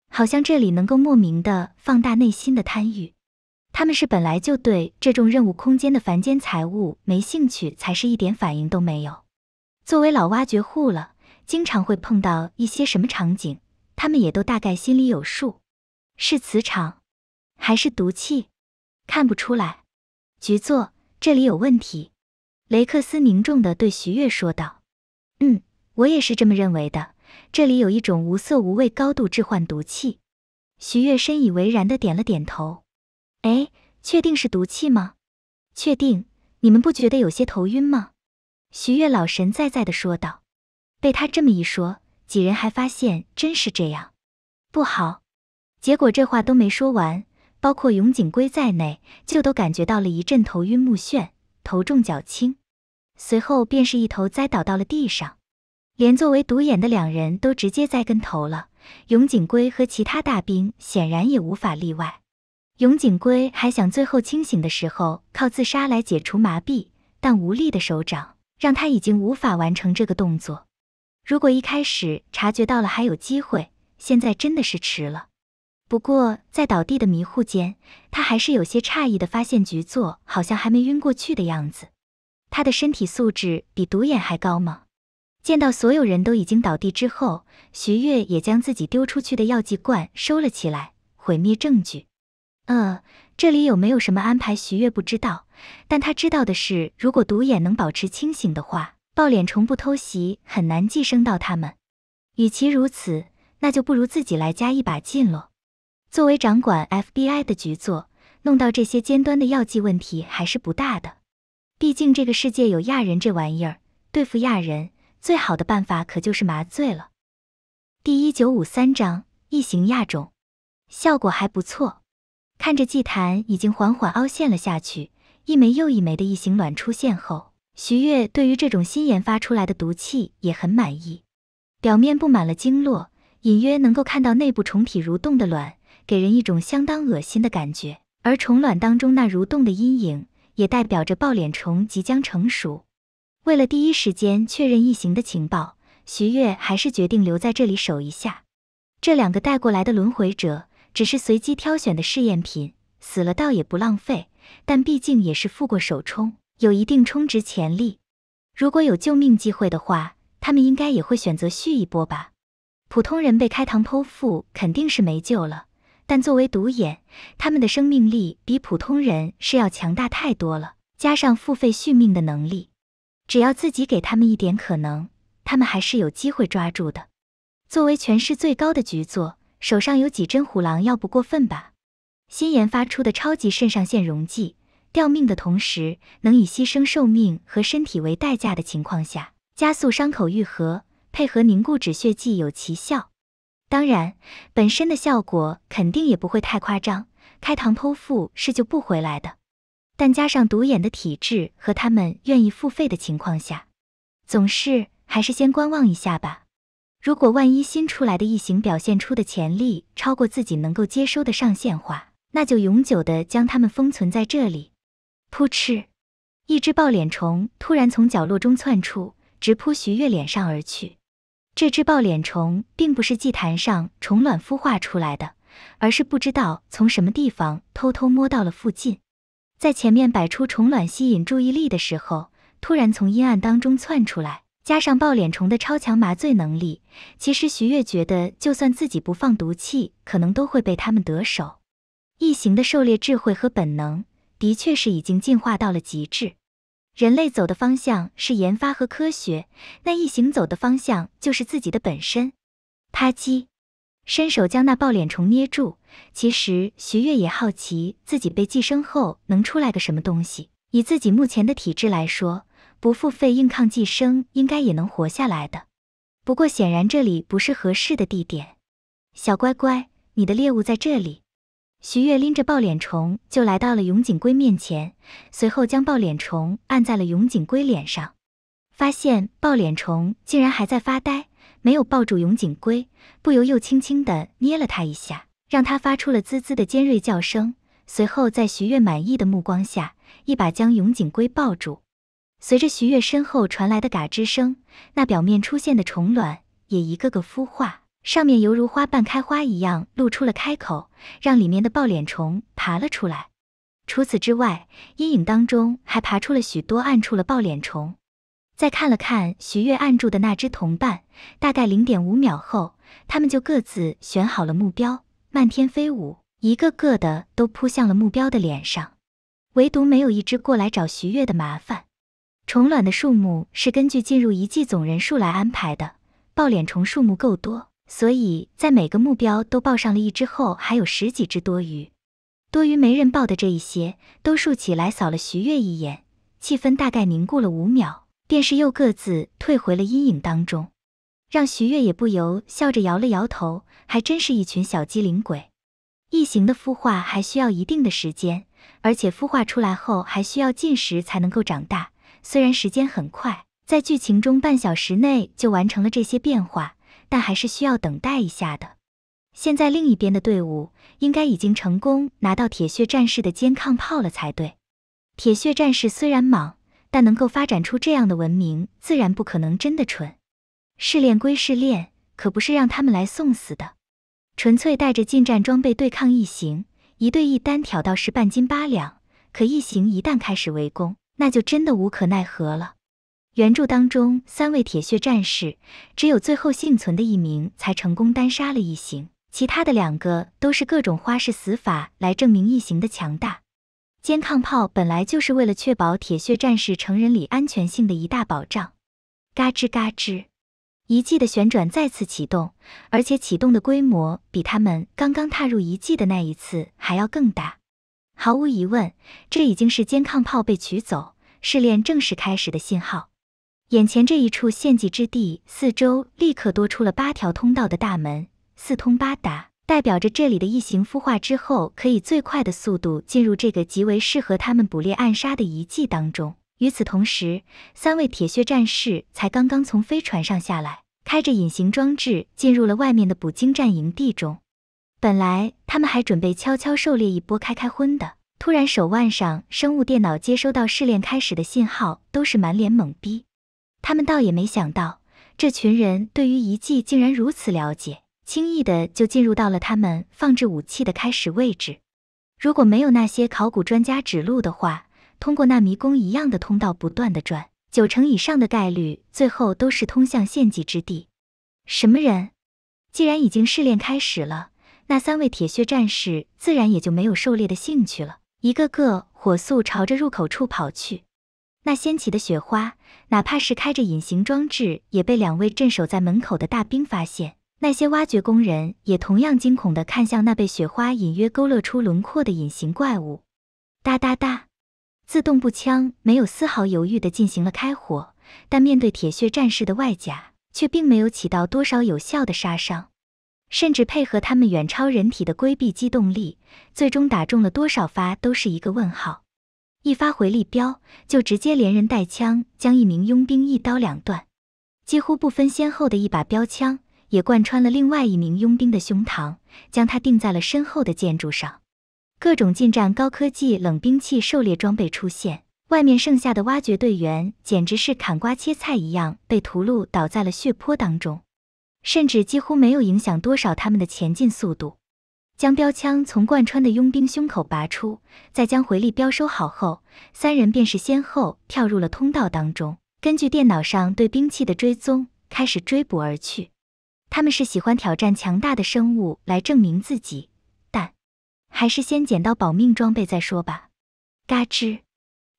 好像这里能够莫名的放大内心的贪欲。他们是本来就对这种任务空间的凡间财物没兴趣，才是一点反应都没有。作为老挖掘户了。经常会碰到一些什么场景，他们也都大概心里有数，是磁场，还是毒气，看不出来。局座，这里有问题。雷克斯凝重的对徐月说道：“嗯，我也是这么认为的。这里有一种无色无味、高度置换毒气。”徐月深以为然的点了点头。哎，确定是毒气吗？确定。你们不觉得有些头晕吗？徐月老神在在的说道。被他这么一说，几人还发现真是这样，不好。结果这话都没说完，包括永井圭在内，就都感觉到了一阵头晕目眩、头重脚轻，随后便是一头栽倒到了地上。连作为独眼的两人都直接栽跟头了，永井圭和其他大兵显然也无法例外。永井圭还想最后清醒的时候靠自杀来解除麻痹，但无力的手掌让他已经无法完成这个动作。如果一开始察觉到了还有机会，现在真的是迟了。不过在倒地的迷糊间，他还是有些诧异的发现局座好像还没晕过去的样子。他的身体素质比独眼还高吗？见到所有人都已经倒地之后，徐月也将自己丢出去的药剂罐收了起来，毁灭证据。呃，这里有没有什么安排？徐月不知道，但他知道的是，如果独眼能保持清醒的话。暴脸虫不偷袭，很难寄生到他们。与其如此，那就不如自己来加一把劲喽。作为掌管 FBI 的局座，弄到这些尖端的药剂问题还是不大的。毕竟这个世界有亚人这玩意儿，对付亚人最好的办法可就是麻醉了。第一九五三章：异形亚种，效果还不错。看着祭坛已经缓缓凹陷了下去，一枚又一枚的异形卵出现后。徐悦对于这种新研发出来的毒气也很满意，表面布满了经络，隐约能够看到内部虫体蠕动的卵，给人一种相当恶心的感觉。而虫卵当中那蠕动的阴影，也代表着抱脸虫即将成熟。为了第一时间确认异形的情报，徐悦还是决定留在这里守一下。这两个带过来的轮回者，只是随机挑选的试验品，死了倒也不浪费，但毕竟也是付过首充。有一定充值潜力，如果有救命机会的话，他们应该也会选择续一波吧。普通人被开膛剖腹肯定是没救了，但作为独眼，他们的生命力比普通人是要强大太多了。加上付费续命的能力，只要自己给他们一点可能，他们还是有机会抓住的。作为全市最高的局座，手上有几针虎狼药不过分吧？新研发出的超级肾上腺溶剂。要命的同时，能以牺牲寿命和身体为代价的情况下，加速伤口愈合，配合凝固止血剂有奇效。当然，本身的效果肯定也不会太夸张。开膛剖腹是救不回来的，但加上独眼的体质和他们愿意付费的情况下，总是还是先观望一下吧。如果万一新出来的异形表现出的潜力超过自己能够接收的上限话，那就永久的将他们封存在这里。扑哧！一只抱脸虫突然从角落中窜出，直扑徐月脸上而去。这只抱脸虫并不是祭坛上虫卵孵化出来的，而是不知道从什么地方偷偷摸到了附近，在前面摆出虫卵吸引注意力的时候，突然从阴暗当中窜出来。加上抱脸虫的超强麻醉能力，其实徐月觉得，就算自己不放毒气，可能都会被他们得手。异形的狩猎智慧和本能。的确是已经进化到了极致。人类走的方向是研发和科学，那一行走的方向就是自己的本身。啪叽，伸手将那抱脸虫捏住。其实徐悦也好奇自己被寄生后能出来个什么东西。以自己目前的体质来说，不付费硬抗寄生应该也能活下来的。不过显然这里不是合适的地点。小乖乖，你的猎物在这里。徐月拎着抱脸虫就来到了永井龟面前，随后将抱脸虫按在了永井龟脸上，发现抱脸虫竟然还在发呆，没有抱住永井龟，不由又轻轻地捏了它一下，让它发出了滋滋的尖锐叫声。随后在徐月满意的目光下，一把将永井龟抱住。随着徐月身后传来的嘎吱声，那表面出现的虫卵也一个个孵化。上面犹如花瓣开花一样露出了开口，让里面的抱脸虫爬了出来。除此之外，阴影当中还爬出了许多暗处的抱脸虫。再看了看徐月按住的那只同伴，大概零点五秒后，他们就各自选好了目标，漫天飞舞，一个个的都扑向了目标的脸上，唯独没有一只过来找徐月的麻烦。虫卵的数目是根据进入遗迹总人数来安排的，抱脸虫数目够多。所以在每个目标都抱上了一只后，还有十几只多余，多余没人抱的这一些都竖起来扫了徐悦一眼，气氛大概凝固了五秒，便是又各自退回了阴影当中，让徐悦也不由笑着摇了摇头，还真是一群小机灵鬼。异形的孵化还需要一定的时间，而且孵化出来后还需要进食才能够长大。虽然时间很快，在剧情中半小时内就完成了这些变化。但还是需要等待一下的。现在另一边的队伍应该已经成功拿到铁血战士的肩抗炮了才对。铁血战士虽然莽，但能够发展出这样的文明，自然不可能真的蠢。试炼归试炼，可不是让他们来送死的。纯粹带着近战装备对抗异形，一对一单挑倒是半斤八两，可异形一旦开始围攻，那就真的无可奈何了。原著当中，三位铁血战士只有最后幸存的一名才成功单杀了异形，其他的两个都是各种花式死法来证明异形的强大。肩抗炮本来就是为了确保铁血战士成人礼安全性的一大保障。嘎吱嘎吱，遗迹的旋转再次启动，而且启动的规模比他们刚刚踏入遗迹的那一次还要更大。毫无疑问，这已经是肩抗炮被取走，试炼正式开始的信号。眼前这一处献祭之地，四周立刻多出了八条通道的大门，四通八达，代表着这里的异形孵化之后，可以最快的速度进入这个极为适合他们捕猎暗杀的遗迹当中。与此同时，三位铁血战士才刚刚从飞船上下来，开着隐形装置进入了外面的捕鲸战营地中。本来他们还准备悄悄狩猎一波开开荤的，突然手腕上生物电脑接收到试炼开始的信号，都是满脸懵逼。他们倒也没想到，这群人对于遗迹竟然如此了解，轻易的就进入到了他们放置武器的开始位置。如果没有那些考古专家指路的话，通过那迷宫一样的通道不断的转，九成以上的概率最后都是通向献祭之地。什么人？既然已经试炼开始了，那三位铁血战士自然也就没有狩猎的兴趣了，一个个火速朝着入口处跑去。那掀起的雪花，哪怕是开着隐形装置，也被两位镇守在门口的大兵发现。那些挖掘工人也同样惊恐地看向那被雪花隐约勾勒出轮廓的隐形怪物。哒哒哒，自动步枪没有丝毫犹豫地进行了开火，但面对铁血战士的外甲，却并没有起到多少有效的杀伤，甚至配合他们远超人体的规避机动力，最终打中了多少发都是一个问号。一发回力镖，就直接连人带枪将一名佣兵一刀两断；几乎不分先后的一把标枪，也贯穿了另外一名佣兵的胸膛，将他钉在了身后的建筑上。各种近战高科技冷兵器狩猎装备出现，外面剩下的挖掘队员简直是砍瓜切菜一样被屠戮，倒在了血泊当中，甚至几乎没有影响多少他们的前进速度。将标枪从贯穿的佣兵胸口拔出，再将回力镖收好后，三人便是先后跳入了通道当中。根据电脑上对兵器的追踪，开始追捕而去。他们是喜欢挑战强大的生物来证明自己，但还是先捡到保命装备再说吧。嘎吱，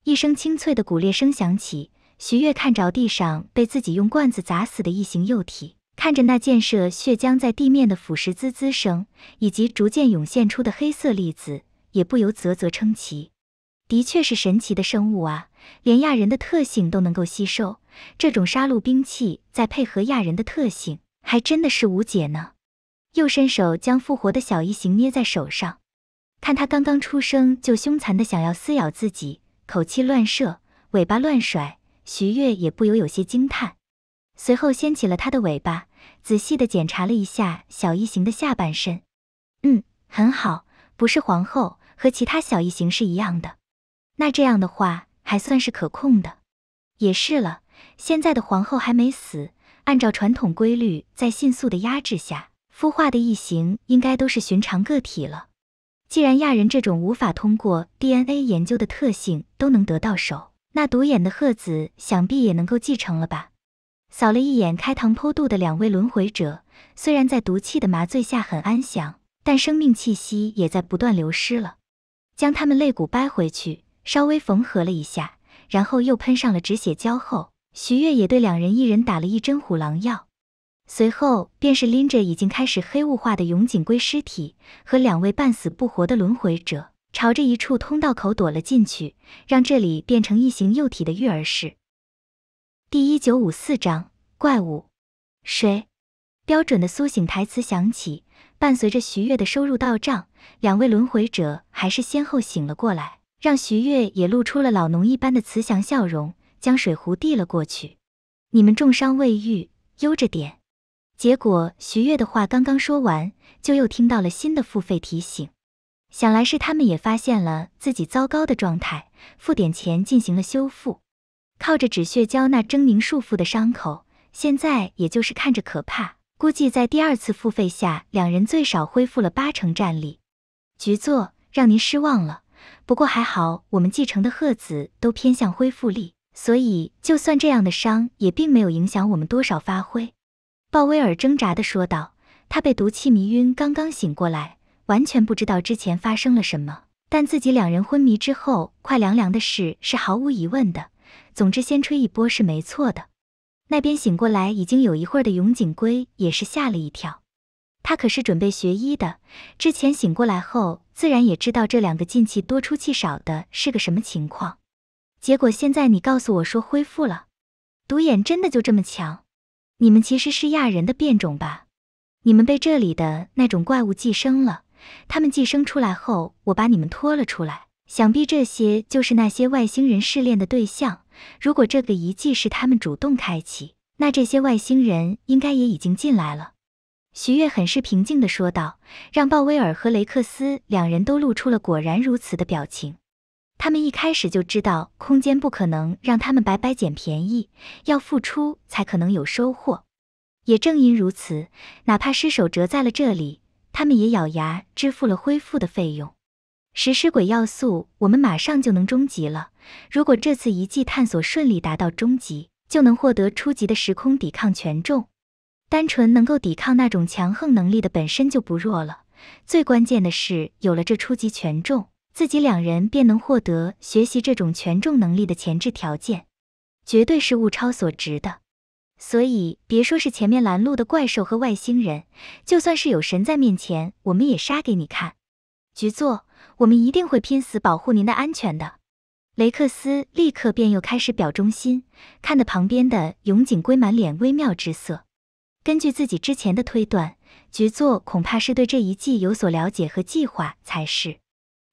一声清脆的骨裂声响起，徐悦看着地上被自己用罐子砸死的异形幼体。看着那溅射血浆在地面的腐蚀滋滋声，以及逐渐涌现出的黑色粒子，也不由啧啧称奇。的确是神奇的生物啊，连亚人的特性都能够吸收。这种杀戮兵器再配合亚人的特性，还真的是无解呢。又伸手将复活的小异形捏在手上，看它刚刚出生就凶残的想要撕咬自己，口气乱射，尾巴乱甩，徐悦也不由有些惊叹。随后掀起了它的尾巴，仔细地检查了一下小异形的下半身。嗯，很好，不是皇后，和其他小异形是一样的。那这样的话还算是可控的。也是了，现在的皇后还没死，按照传统规律，在信素的压制下，孵化的异形应该都是寻常个体了。既然亚人这种无法通过 DNA 研究的特性都能得到手，那独眼的鹤子想必也能够继承了吧？扫了一眼开膛剖肚的两位轮回者，虽然在毒气的麻醉下很安详，但生命气息也在不断流失了。将他们肋骨掰回去，稍微缝合了一下，然后又喷上了止血胶后，徐悦也对两人一人打了一针虎狼药。随后便是拎着已经开始黑雾化的永井龟尸体和两位半死不活的轮回者，朝着一处通道口躲了进去，让这里变成异形幼体的育儿室。第一九五四章怪物，谁？标准的苏醒台词响起，伴随着徐月的收入到账，两位轮回者还是先后醒了过来，让徐月也露出了老农一般的慈祥笑容，将水壶递了过去：“你们重伤未愈，悠着点。”结果徐月的话刚刚说完，就又听到了新的付费提醒，想来是他们也发现了自己糟糕的状态，付点钱进行了修复。靠着止血胶那狰狞束缚的伤口，现在也就是看着可怕。估计在第二次付费下，两人最少恢复了八成战力。局座，让您失望了。不过还好，我们继承的鹤子都偏向恢复力，所以就算这样的伤，也并没有影响我们多少发挥。鲍威尔挣扎的说道：“他被毒气迷晕，刚刚醒过来，完全不知道之前发生了什么。但自己两人昏迷之后快凉凉的事，是毫无疑问的。”总之，先吹一波是没错的。那边醒过来已经有一会儿的永井圭也是吓了一跳，他可是准备学医的。之前醒过来后，自然也知道这两个进气多出气少的是个什么情况。结果现在你告诉我说恢复了，独眼真的就这么强？你们其实是亚人的变种吧？你们被这里的那种怪物寄生了，他们寄生出来后，我把你们拖了出来。想必这些就是那些外星人试炼的对象。如果这个遗迹是他们主动开启，那这些外星人应该也已经进来了。徐悦很是平静地说道，让鲍威尔和雷克斯两人都露出了果然如此的表情。他们一开始就知道空间不可能让他们白白捡便宜，要付出才可能有收获。也正因如此，哪怕失手折在了这里，他们也咬牙支付了恢复的费用。食尸鬼要素，我们马上就能终极了。如果这次遗迹探索顺利达到终极，就能获得初级的时空抵抗权重。单纯能够抵抗那种强横能力的本身就不弱了。最关键的是，有了这初级权重，自己两人便能获得学习这种权重能力的前置条件，绝对是物超所值的。所以，别说是前面拦路的怪兽和外星人，就算是有神在面前，我们也杀给你看。局座，我们一定会拼死保护您的安全的。雷克斯立刻便又开始表忠心，看得旁边的永井圭满脸微妙之色。根据自己之前的推断，局座恐怕是对这一计有所了解和计划才是。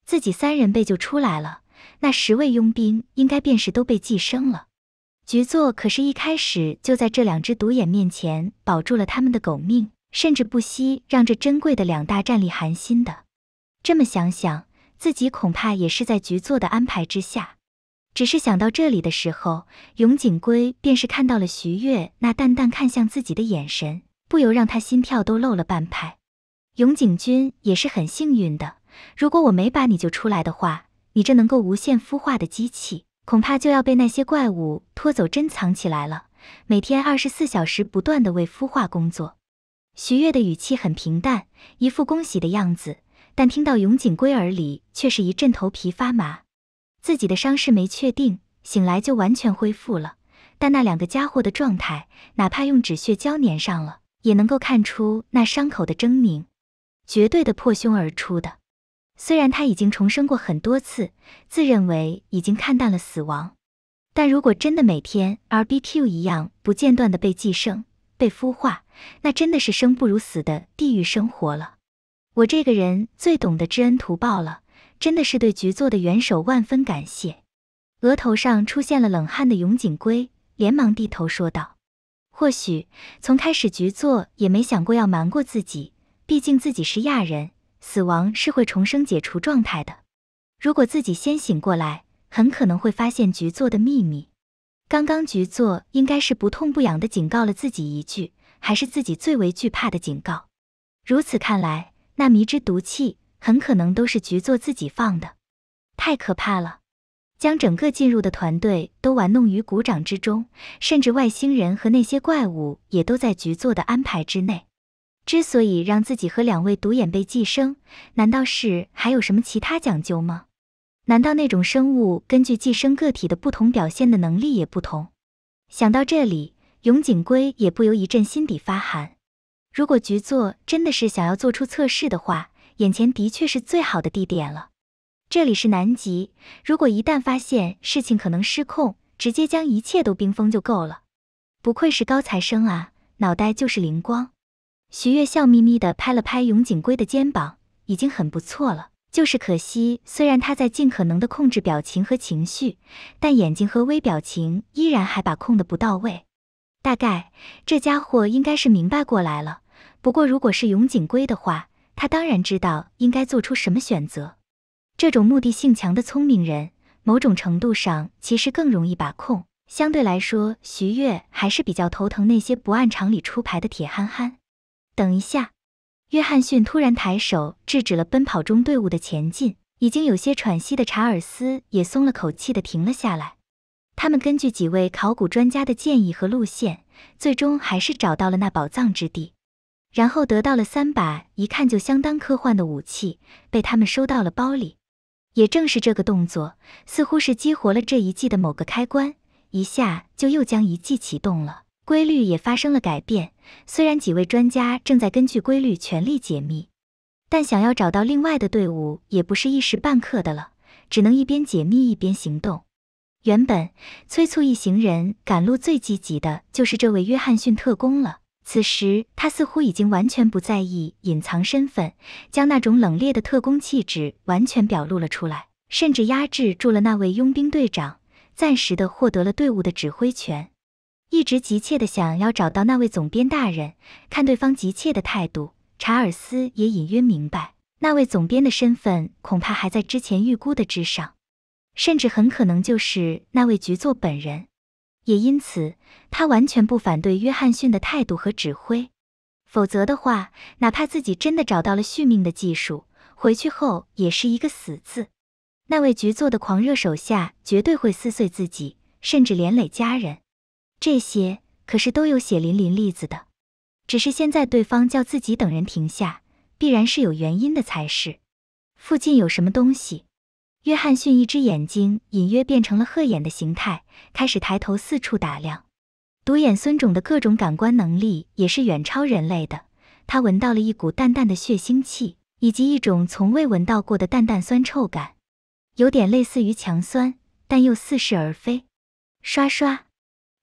自己三人被救出来了，那十位佣兵应该便是都被寄生了。局座可是一开始就在这两只独眼面前保住了他们的狗命，甚至不惜让这珍贵的两大战力寒心的。这么想想，自己恐怕也是在局座的安排之下。只是想到这里的时候，永井圭便是看到了徐悦那淡淡看向自己的眼神，不由让他心跳都漏了半拍。永井君也是很幸运的，如果我没把你救出来的话，你这能够无限孵化的机器，恐怕就要被那些怪物拖走珍藏起来了，每天二十四小时不断的为孵化工作。徐悦的语气很平淡，一副恭喜的样子。但听到永井归耳里，却是一阵头皮发麻。自己的伤势没确定，醒来就完全恢复了。但那两个家伙的状态，哪怕用止血胶粘上了，也能够看出那伤口的狰狞，绝对的破胸而出的。虽然他已经重生过很多次，自认为已经看淡了死亡，但如果真的每天 R B Q 一样不间断的被寄生、被孵化，那真的是生不如死的地狱生活了。我这个人最懂得知恩图报了，真的是对局座的元首万分感谢。额头上出现了冷汗的永井圭连忙低头说道：“或许从开始局座也没想过要瞒过自己，毕竟自己是亚人，死亡是会重生解除状态的。如果自己先醒过来，很可能会发现局座的秘密。刚刚局座应该是不痛不痒的警告了自己一句，还是自己最为惧怕的警告。如此看来。”那迷之毒气很可能都是局座自己放的，太可怕了！将整个进入的团队都玩弄于股掌之中，甚至外星人和那些怪物也都在局座的安排之内。之所以让自己和两位独眼被寄生，难道是还有什么其他讲究吗？难道那种生物根据寄生个体的不同表现的能力也不同？想到这里，永井圭也不由一阵心底发寒。如果局座真的是想要做出测试的话，眼前的确是最好的地点了。这里是南极，如果一旦发现事情可能失控，直接将一切都冰封就够了。不愧是高材生啊，脑袋就是灵光。徐悦笑眯眯的拍了拍永井圭的肩膀，已经很不错了。就是可惜，虽然他在尽可能的控制表情和情绪，但眼睛和微表情依然还把控的不到位。大概这家伙应该是明白过来了。不过，如果是永井圭的话，他当然知道应该做出什么选择。这种目的性强的聪明人，某种程度上其实更容易把控。相对来说，徐悦还是比较头疼那些不按常理出牌的铁憨憨。等一下，约翰逊突然抬手制止了奔跑中队伍的前进。已经有些喘息的查尔斯也松了口气的停了下来。他们根据几位考古专家的建议和路线，最终还是找到了那宝藏之地。然后得到了三把一看就相当科幻的武器，被他们收到了包里。也正是这个动作，似乎是激活了这一季的某个开关，一下就又将遗迹启动了，规律也发生了改变。虽然几位专家正在根据规律全力解密，但想要找到另外的队伍也不是一时半刻的了，只能一边解密一边行动。原本催促一行人赶路最积极的就是这位约翰逊特工了。此时，他似乎已经完全不在意隐藏身份，将那种冷冽的特工气质完全表露了出来，甚至压制住了那位佣兵队长，暂时的获得了队伍的指挥权。一直急切的想要找到那位总编大人，看对方急切的态度，查尔斯也隐约明白，那位总编的身份恐怕还在之前预估的之上，甚至很可能就是那位局座本人。也因此，他完全不反对约翰逊的态度和指挥。否则的话，哪怕自己真的找到了续命的技术，回去后也是一个死字。那位局座的狂热手下绝对会撕碎自己，甚至连累家人。这些可是都有血淋淋例子的。只是现在对方叫自己等人停下，必然是有原因的才是。附近有什么东西？约翰逊一只眼睛隐约变成了鹤眼的形态，开始抬头四处打量。独眼孙种的各种感官能力也是远超人类的。他闻到了一股淡淡的血腥气，以及一种从未闻到过的淡淡酸臭感，有点类似于强酸，但又似是而非。刷刷，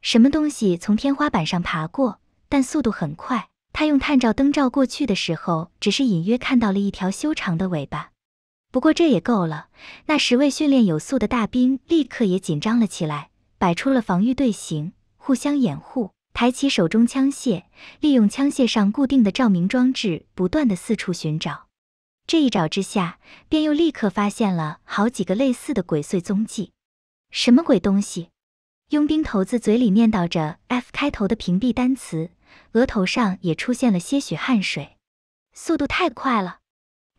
什么东西从天花板上爬过，但速度很快。他用探照灯照过去的时候，只是隐约看到了一条修长的尾巴。不过这也够了。那十位训练有素的大兵立刻也紧张了起来，摆出了防御队形，互相掩护，抬起手中枪械，利用枪械上固定的照明装置，不断的四处寻找。这一找之下，便又立刻发现了好几个类似的鬼祟踪迹。什么鬼东西？佣兵头子嘴里念叨着 F 开头的屏蔽单词，额头上也出现了些许汗水。速度太快了！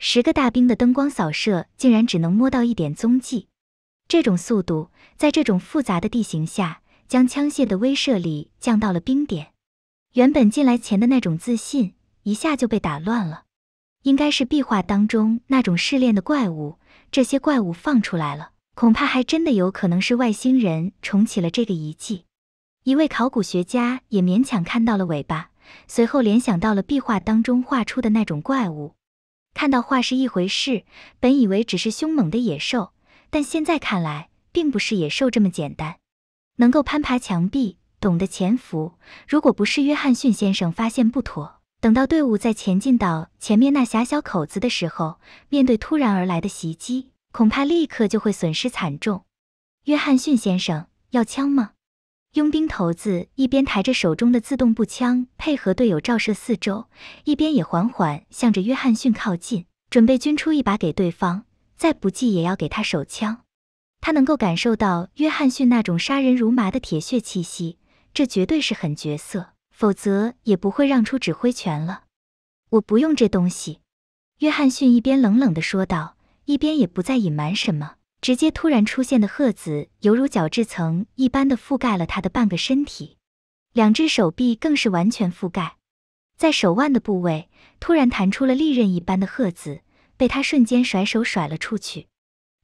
十个大兵的灯光扫射，竟然只能摸到一点踪迹。这种速度，在这种复杂的地形下，将枪械的威慑力降到了冰点。原本进来前的那种自信，一下就被打乱了。应该是壁画当中那种试炼的怪物，这些怪物放出来了，恐怕还真的有可能是外星人重启了这个遗迹。一位考古学家也勉强看到了尾巴，随后联想到了壁画当中画出的那种怪物。看到画是一回事，本以为只是凶猛的野兽，但现在看来，并不是野兽这么简单。能够攀爬墙壁，懂得潜伏。如果不是约翰逊先生发现不妥，等到队伍在前进到前面那狭小口子的时候，面对突然而来的袭击，恐怕立刻就会损失惨重。约翰逊先生，要枪吗？佣兵头子一边抬着手中的自动步枪，配合队友照射四周，一边也缓缓向着约翰逊靠近，准备捐出一把给对方，再不济也要给他手枪。他能够感受到约翰逊那种杀人如麻的铁血气息，这绝对是狠角色，否则也不会让出指挥权了。我不用这东西，约翰逊一边冷冷地说道，一边也不再隐瞒什么。直接突然出现的鹤子，犹如角质层一般的覆盖了他的半个身体，两只手臂更是完全覆盖。在手腕的部位，突然弹出了利刃一般的鹤子，被他瞬间甩手甩了出去，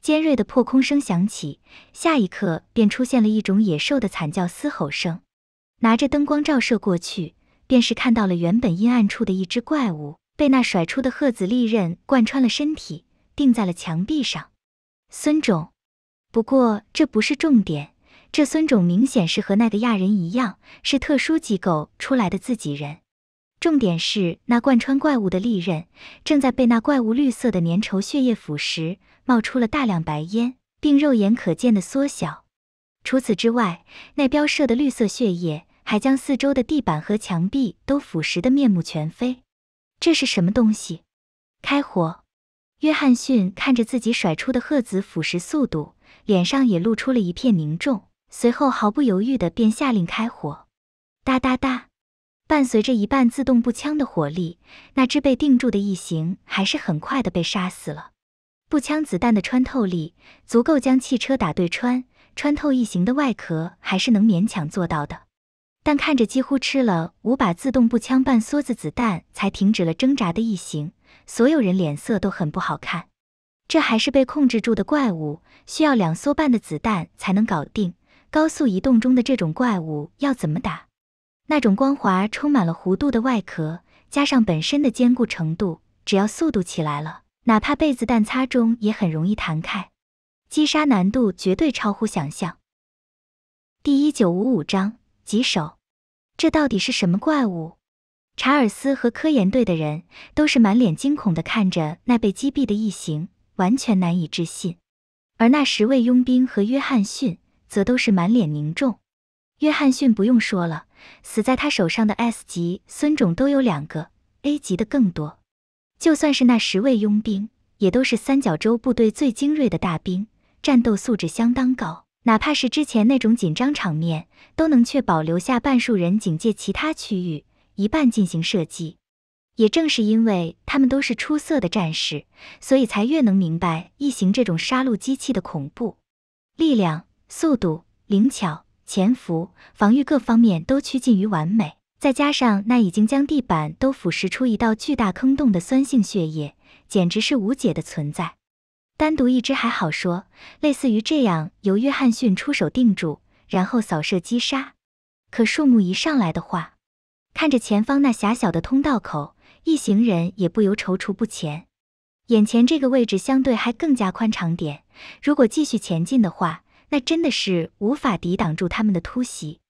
尖锐的破空声响起，下一刻便出现了一种野兽的惨叫嘶吼声。拿着灯光照射过去，便是看到了原本阴暗处的一只怪物，被那甩出的鹤子利刃贯穿了身体，钉在了墙壁上。孙种，不过这不是重点，这孙种明显是和那个亚人一样，是特殊机构出来的自己人。重点是那贯穿怪物的利刃，正在被那怪物绿色的粘稠血液腐蚀，冒出了大量白烟，并肉眼可见的缩小。除此之外，那飙射的绿色血液还将四周的地板和墙壁都腐蚀得面目全非。这是什么东西？开火！约翰逊看着自己甩出的赫子腐蚀速度，脸上也露出了一片凝重，随后毫不犹豫的便下令开火。哒哒哒，伴随着一半自动步枪的火力，那只被定住的异形还是很快的被杀死了。步枪子弹的穿透力足够将汽车打对穿，穿透异形的外壳还是能勉强做到的。但看着几乎吃了五把自动步枪半梭子子弹才停止了挣扎的异形。所有人脸色都很不好看，这还是被控制住的怪物，需要两梭半的子弹才能搞定。高速移动中的这种怪物要怎么打？那种光滑充满了弧度的外壳，加上本身的坚固程度，只要速度起来了，哪怕被子弹擦中也很容易弹开，击杀难度绝对超乎想象。第一九五五章：棘手，这到底是什么怪物？查尔斯和科研队的人都是满脸惊恐地看着那被击毙的异形，完全难以置信；而那十位佣兵和约翰逊则都是满脸凝重。约翰逊不用说了，死在他手上的 S 级孙种都有两个，A 级的更多。就算是那十位佣兵，也都是三角洲部队最精锐的大兵，战斗素质相当高。哪怕是之前那种紧张场面，都能确保留下半数人警戒其他区域。一半进行射击，也正是因为他们都是出色的战士，所以才越能明白异形这种杀戮机器的恐怖。力量、速度、灵巧、潜伏、防御各方面都趋近于完美，再加上那已经将地板都腐蚀出一道巨大坑洞的酸性血液，简直是无解的存在。单独一只还好说，类似于这样由约翰逊出手定住，然后扫射击杀。可数目一上来的话，看着前方那狭小的通道口，一行人也不由踌躇不前。眼前这个位置相对还更加宽敞点，如果继续前进的话，那真的是无法抵挡住他们的突袭。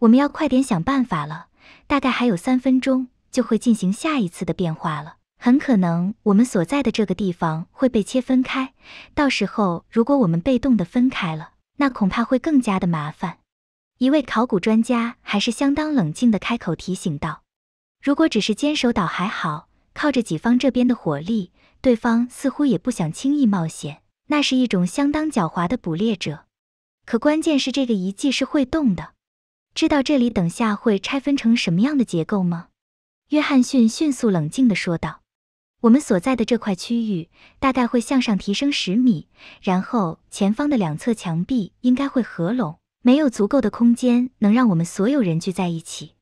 我们要快点想办法了，大概还有三分钟就会进行下一次的变化了。很可能我们所在的这个地方会被切分开，到时候如果我们被动的分开了，那恐怕会更加的麻烦。一位考古专家还是相当冷静的开口提醒道：“如果只是坚守岛还好，靠着己方这边的火力，对方似乎也不想轻易冒险。那是一种相当狡猾的捕猎者。可关键是这个遗迹是会动的。知道这里等下会拆分成什么样的结构吗？”约翰逊迅速冷静的说道：“我们所在的这块区域大概会向上提升十米，然后前方的两侧墙壁应该会合拢。”没有足够的空间能让我们所有人聚在一起。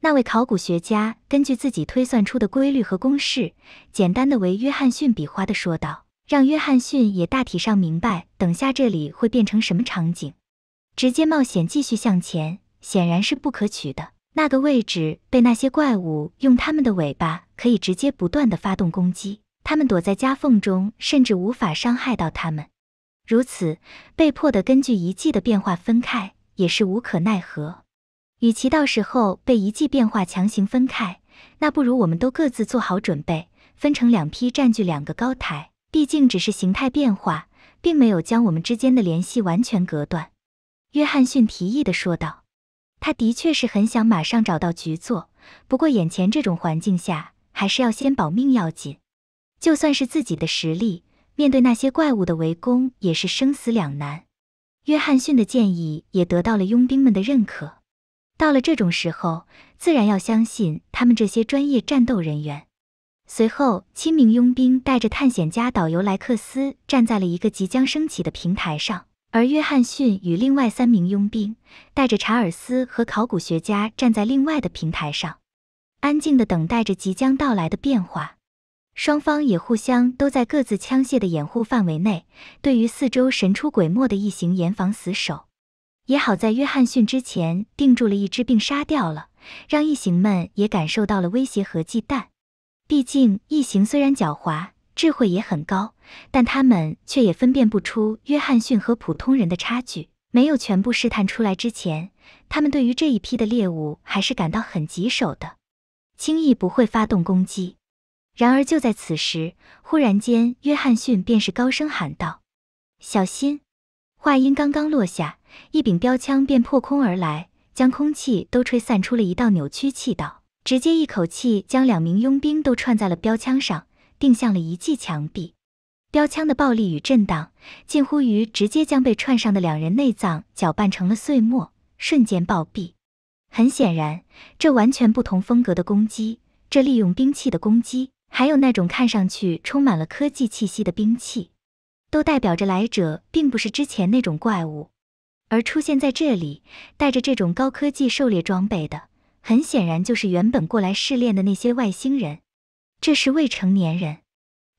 那位考古学家根据自己推算出的规律和公式，简单的为约翰逊比划的说道，让约翰逊也大体上明白等下这里会变成什么场景。直接冒险继续向前显然是不可取的。那个位置被那些怪物用他们的尾巴可以直接不断的发动攻击，他们躲在夹缝中，甚至无法伤害到他们。如此被迫的根据遗迹的变化分开，也是无可奈何。与其到时候被遗迹变化强行分开，那不如我们都各自做好准备，分成两批占据两个高台。毕竟只是形态变化，并没有将我们之间的联系完全隔断。”约翰逊提议的说道。他的确是很想马上找到局座，不过眼前这种环境下，还是要先保命要紧。就算是自己的实力。面对那些怪物的围攻，也是生死两难。约翰逊的建议也得到了佣兵们的认可。到了这种时候，自然要相信他们这些专业战斗人员。随后，七名佣兵带着探险家导游莱克斯站在了一个即将升起的平台上，而约翰逊与另外三名佣兵带着查尔斯和考古学家站在另外的平台上，安静的等待着即将到来的变化。双方也互相都在各自枪械的掩护范围内，对于四周神出鬼没的异形严防死守。也好在约翰逊之前定住了一只并杀掉了，让异形们也感受到了威胁和忌惮。毕竟异形虽然狡猾，智慧也很高，但他们却也分辨不出约翰逊和普通人的差距。没有全部试探出来之前，他们对于这一批的猎物还是感到很棘手的，轻易不会发动攻击。然而就在此时，忽然间，约翰逊便是高声喊道：“小心！”话音刚刚落下，一柄标枪便破空而来，将空气都吹散出了一道扭曲气道，直接一口气将两名佣兵都串在了标枪上，定向了一记墙壁。标枪的暴力与震荡，近乎于直接将被串上的两人内脏搅拌成了碎末，瞬间暴毙。很显然，这完全不同风格的攻击，这利用兵器的攻击。还有那种看上去充满了科技气息的兵器，都代表着来者并不是之前那种怪物，而出现在这里带着这种高科技狩猎装备的，很显然就是原本过来试炼的那些外星人。这是未成年人，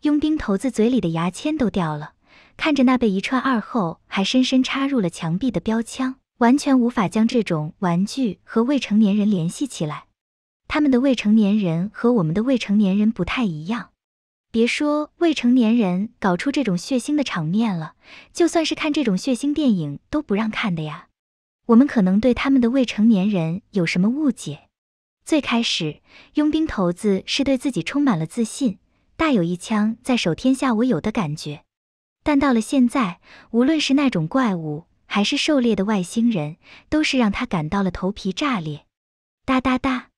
佣兵头子嘴里的牙签都掉了，看着那被一串二后还深深插入了墙壁的标枪，完全无法将这种玩具和未成年人联系起来。他们的未成年人和我们的未成年人不太一样，别说未成年人搞出这种血腥的场面了，就算是看这种血腥电影都不让看的呀。我们可能对他们的未成年人有什么误解？最开始，佣兵头子是对自己充满了自信，大有一枪在手天下我有的感觉。但到了现在，无论是那种怪物，还是狩猎的外星人，都是让他感到了头皮炸裂。哒哒哒。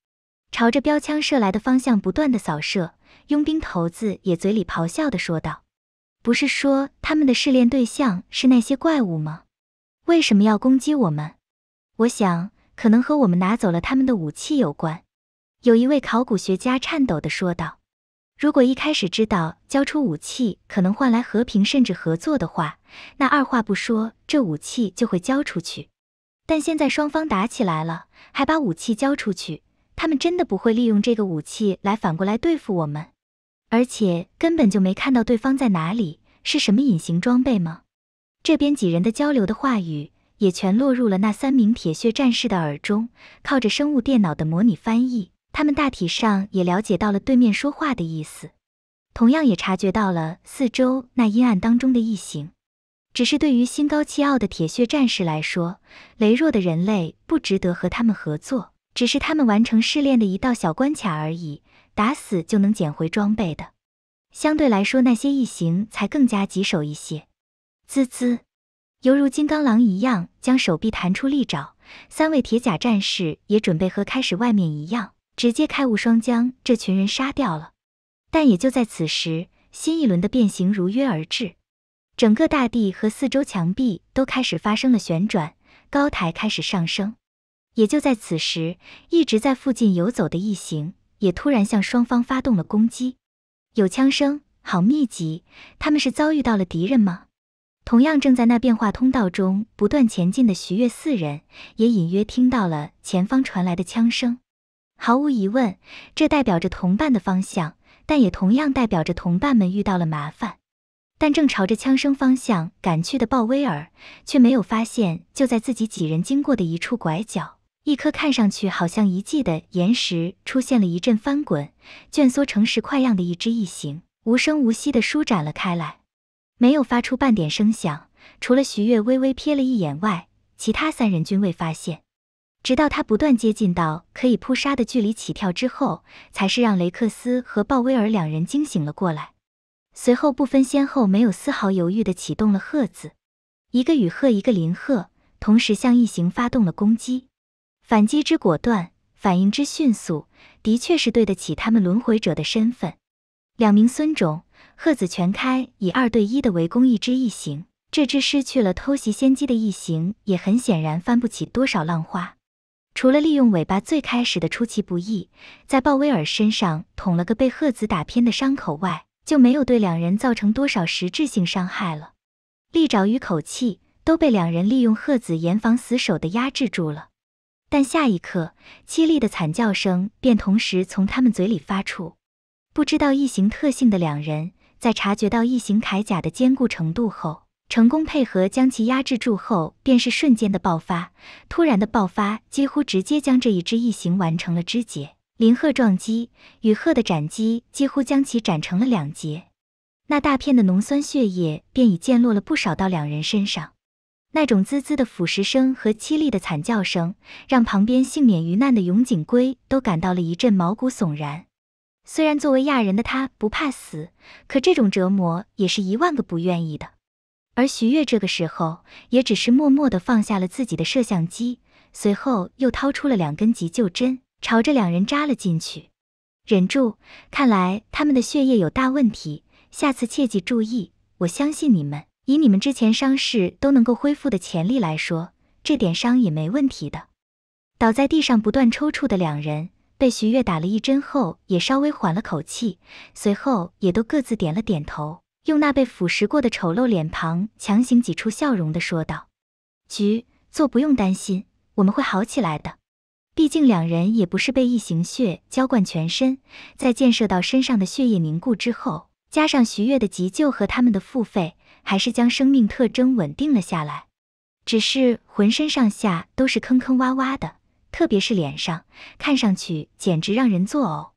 朝着标枪射来的方向不断的扫射，佣兵头子也嘴里咆哮的说道：“不是说他们的试炼对象是那些怪物吗？为什么要攻击我们？我想可能和我们拿走了他们的武器有关。”有一位考古学家颤抖的说道：“如果一开始知道交出武器可能换来和平甚至合作的话，那二话不说这武器就会交出去。但现在双方打起来了，还把武器交出去？”他们真的不会利用这个武器来反过来对付我们，而且根本就没看到对方在哪里，是什么隐形装备吗？这边几人的交流的话语也全落入了那三名铁血战士的耳中，靠着生物电脑的模拟翻译，他们大体上也了解到了对面说话的意思，同样也察觉到了四周那阴暗当中的异形。只是对于心高气傲的铁血战士来说，羸弱的人类不值得和他们合作。只是他们完成试炼的一道小关卡而已，打死就能捡回装备的。相对来说，那些异形才更加棘手一些。滋滋，犹如金刚狼一样，将手臂弹出利爪。三位铁甲战士也准备和开始外面一样，直接开雾双将这群人杀掉了。但也就在此时，新一轮的变形如约而至，整个大地和四周墙壁都开始发生了旋转，高台开始上升。也就在此时，一直在附近游走的异形也突然向双方发动了攻击。有枪声，好密集，他们是遭遇到了敌人吗？同样正在那变化通道中不断前进的徐月四人，也隐约听到了前方传来的枪声。毫无疑问，这代表着同伴的方向，但也同样代表着同伴们遇到了麻烦。但正朝着枪声方向赶去的鲍威尔，却没有发现就在自己几人经过的一处拐角。一颗看上去好像遗迹的岩石出现了一阵翻滚，蜷缩成石块样的一只异形无声无息地舒展了开来，没有发出半点声响。除了徐悦微微瞥了一眼外，其他三人均未发现。直到他不断接近到可以扑杀的距离起跳之后，才是让雷克斯和鲍威尔两人惊醒了过来。随后不分先后，没有丝毫犹豫地启动了鹤子，一个羽鹤，一个林鹤，同时向异形发动了攻击。反击之果断，反应之迅速，的确是对得起他们轮回者的身份。两名孙种鹤子全开，以二对一的围攻一只异形。这只失去了偷袭先机的异形，也很显然翻不起多少浪花。除了利用尾巴最开始的出其不意，在鲍威尔身上捅了个被鹤子打偏的伤口外，就没有对两人造成多少实质性伤害了。利爪与口气都被两人利用鹤子严防死守的压制住了。但下一刻，凄厉的惨叫声便同时从他们嘴里发出。不知道异形特性的两人，在察觉到异形铠甲的坚固程度后，成功配合将其压制住后，便是瞬间的爆发。突然的爆发几乎直接将这一只异形完成了肢解。林鹤撞击与鹤的斩击几乎将其斩成了两截，那大片的浓酸血液便已溅落了不少到两人身上。那种滋滋的腐蚀声和凄厉的惨叫声，让旁边幸免于难的永井圭都感到了一阵毛骨悚然。虽然作为亚人的他不怕死，可这种折磨也是一万个不愿意的。而徐悦这个时候也只是默默地放下了自己的摄像机，随后又掏出了两根急救针，朝着两人扎了进去。忍住，看来他们的血液有大问题，下次切记注意。我相信你们。以你们之前伤势都能够恢复的潜力来说，这点伤也没问题的。倒在地上不断抽搐的两人，被徐悦打了一针后也稍微缓了口气，随后也都各自点了点头，用那被腐蚀过的丑陋脸庞强行挤出笑容的说道：“菊，做不用担心，我们会好起来的。毕竟两人也不是被异形血浇灌全身，在溅射到身上的血液凝固之后，加上徐悦的急救和他们的付费。”还是将生命特征稳定了下来，只是浑身上下都是坑坑洼洼的，特别是脸上，看上去简直让人作呕。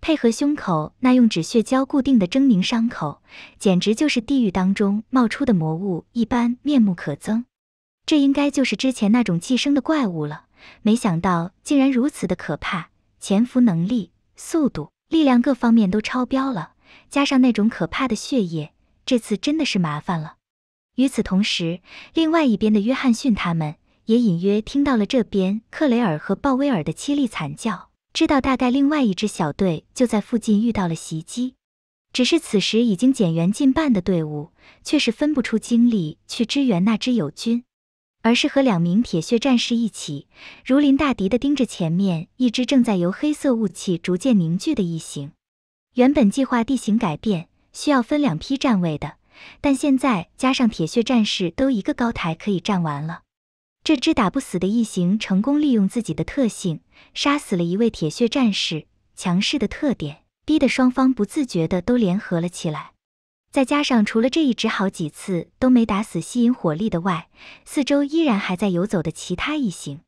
配合胸口那用止血胶固定的狰狞伤口，简直就是地狱当中冒出的魔物一般，面目可憎。这应该就是之前那种寄生的怪物了，没想到竟然如此的可怕，潜伏能力、速度、力量各方面都超标了，加上那种可怕的血液。这次真的是麻烦了。与此同时，另外一边的约翰逊他们也隐约听到了这边克雷尔和鲍威尔的凄厉惨叫，知道大概另外一支小队就在附近遇到了袭击。只是此时已经减员近半的队伍，却是分不出精力去支援那支友军，而是和两名铁血战士一起，如临大敌的盯着前面一支正在由黑色雾气逐渐凝聚的异形。原本计划地形改变。需要分两批站位的，但现在加上铁血战士都一个高台可以站完了。这只打不死的异形成功利用自己的特性，杀死了一位铁血战士，强势的特点逼得双方不自觉的都联合了起来。再加上除了这一只好几次都没打死吸引火力的外，四周依然还在游走的其他异形，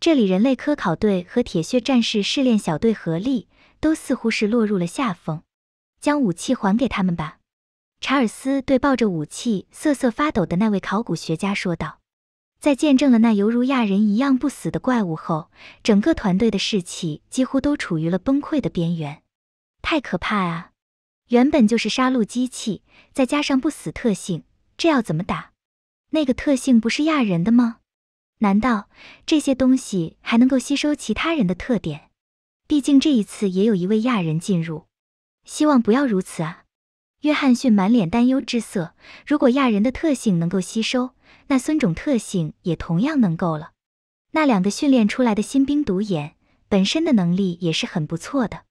这里人类科考队和铁血战士试炼小队合力都似乎是落入了下风。将武器还给他们吧，查尔斯对抱着武器瑟瑟发抖的那位考古学家说道。在见证了那犹如亚人一样不死的怪物后，整个团队的士气几乎都处于了崩溃的边缘。太可怕啊！原本就是杀戮机器，再加上不死特性，这要怎么打？那个特性不是亚人的吗？难道这些东西还能够吸收其他人的特点？毕竟这一次也有一位亚人进入。希望不要如此啊！约翰逊满脸担忧之色。如果亚人的特性能够吸收，那孙种特性也同样能够了。那两个训练出来的新兵独眼本身的能力也是很不错的。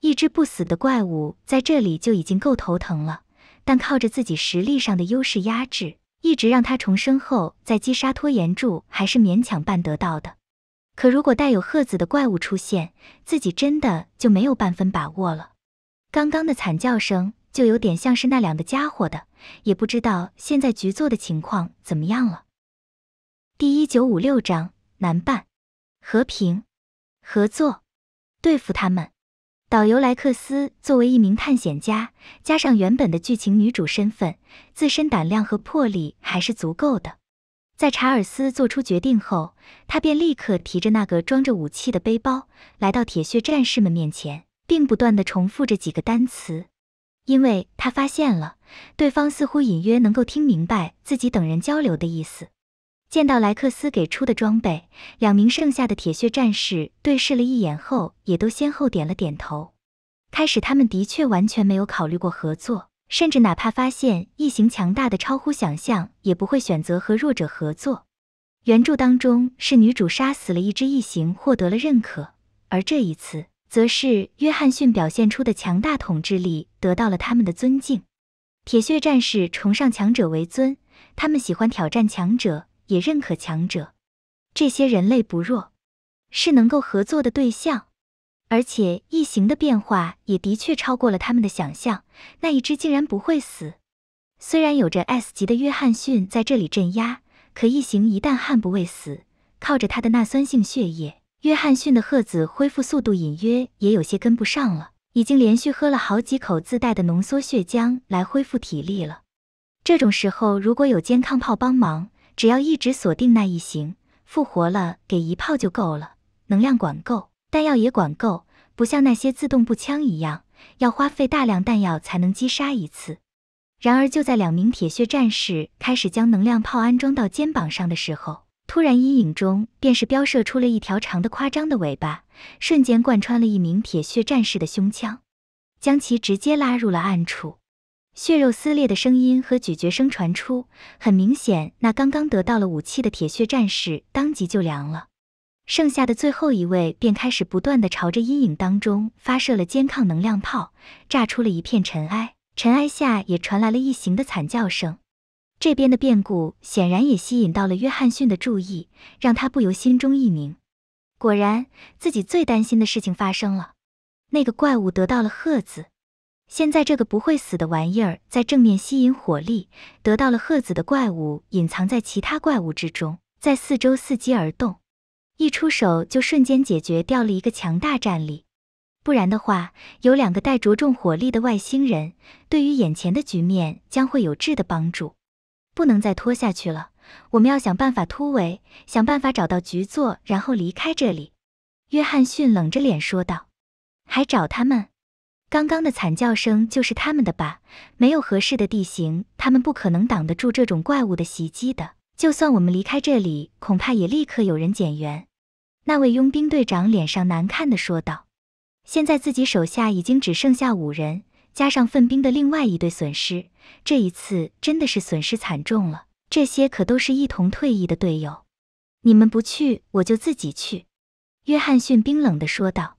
一只不死的怪物在这里就已经够头疼了，但靠着自己实力上的优势压制，一直让他重生后在击杀拖延住还是勉强办得到的。可如果带有赫子的怪物出现，自己真的就没有半分把握了。刚刚的惨叫声就有点像是那两个家伙的，也不知道现在局座的情况怎么样了。第一九五六章：难办，和平，合作，对付他们。导游莱克斯作为一名探险家，加上原本的剧情女主身份，自身胆量和魄力还是足够的。在查尔斯做出决定后，他便立刻提着那个装着武器的背包，来到铁血战士们面前。并不断地重复着几个单词，因为他发现了对方似乎隐约能够听明白自己等人交流的意思。见到莱克斯给出的装备，两名剩下的铁血战士对视了一眼后，也都先后点了点头。开始他们的确完全没有考虑过合作，甚至哪怕发现异形强大的超乎想象，也不会选择和弱者合作。原著当中是女主杀死了一只异形获得了认可，而这一次。则是约翰逊表现出的强大统治力得到了他们的尊敬。铁血战士崇尚强者为尊，他们喜欢挑战强者，也认可强者。这些人类不弱，是能够合作的对象。而且异形的变化也的确超过了他们的想象。那一只竟然不会死。虽然有着 S 级的约翰逊在这里镇压，可异形一旦悍不畏死，靠着他的那酸性血液。约翰逊的赫子恢复速度隐约也有些跟不上了，已经连续喝了好几口自带的浓缩血浆来恢复体力了。这种时候如果有肩抗炮帮忙，只要一直锁定那一型复活了，给一炮就够了，能量管够，弹药也管够，不像那些自动步枪一样要花费大量弹药才能击杀一次。然而就在两名铁血战士开始将能量炮安装到肩膀上的时候，突然，阴影中便是飙射出了一条长的、夸张的尾巴，瞬间贯穿了一名铁血战士的胸腔，将其直接拉入了暗处。血肉撕裂的声音和咀嚼声传出，很明显，那刚刚得到了武器的铁血战士当即就凉了。剩下的最后一位便开始不断的朝着阴影当中发射了肩抗能量炮，炸出了一片尘埃。尘埃下也传来了异形的惨叫声。这边的变故显然也吸引到了约翰逊的注意，让他不由心中一凝。果然，自己最担心的事情发生了。那个怪物得到了赫子，现在这个不会死的玩意儿在正面吸引火力。得到了赫子的怪物隐藏在其他怪物之中，在四周伺机而动。一出手就瞬间解决掉了一个强大战力，不然的话，有两个带着重火力的外星人，对于眼前的局面将会有质的帮助。不能再拖下去了，我们要想办法突围，想办法找到局座，然后离开这里。”约翰逊冷着脸说道，“还找他们？刚刚的惨叫声就是他们的吧？没有合适的地形，他们不可能挡得住这种怪物的袭击的。就算我们离开这里，恐怕也立刻有人减员。”那位佣兵队长脸上难看的说道，“现在自己手下已经只剩下五人。”加上分兵的另外一队损失，这一次真的是损失惨重了。这些可都是一同退役的队友，你们不去我就自己去。”约翰逊冰冷地说道。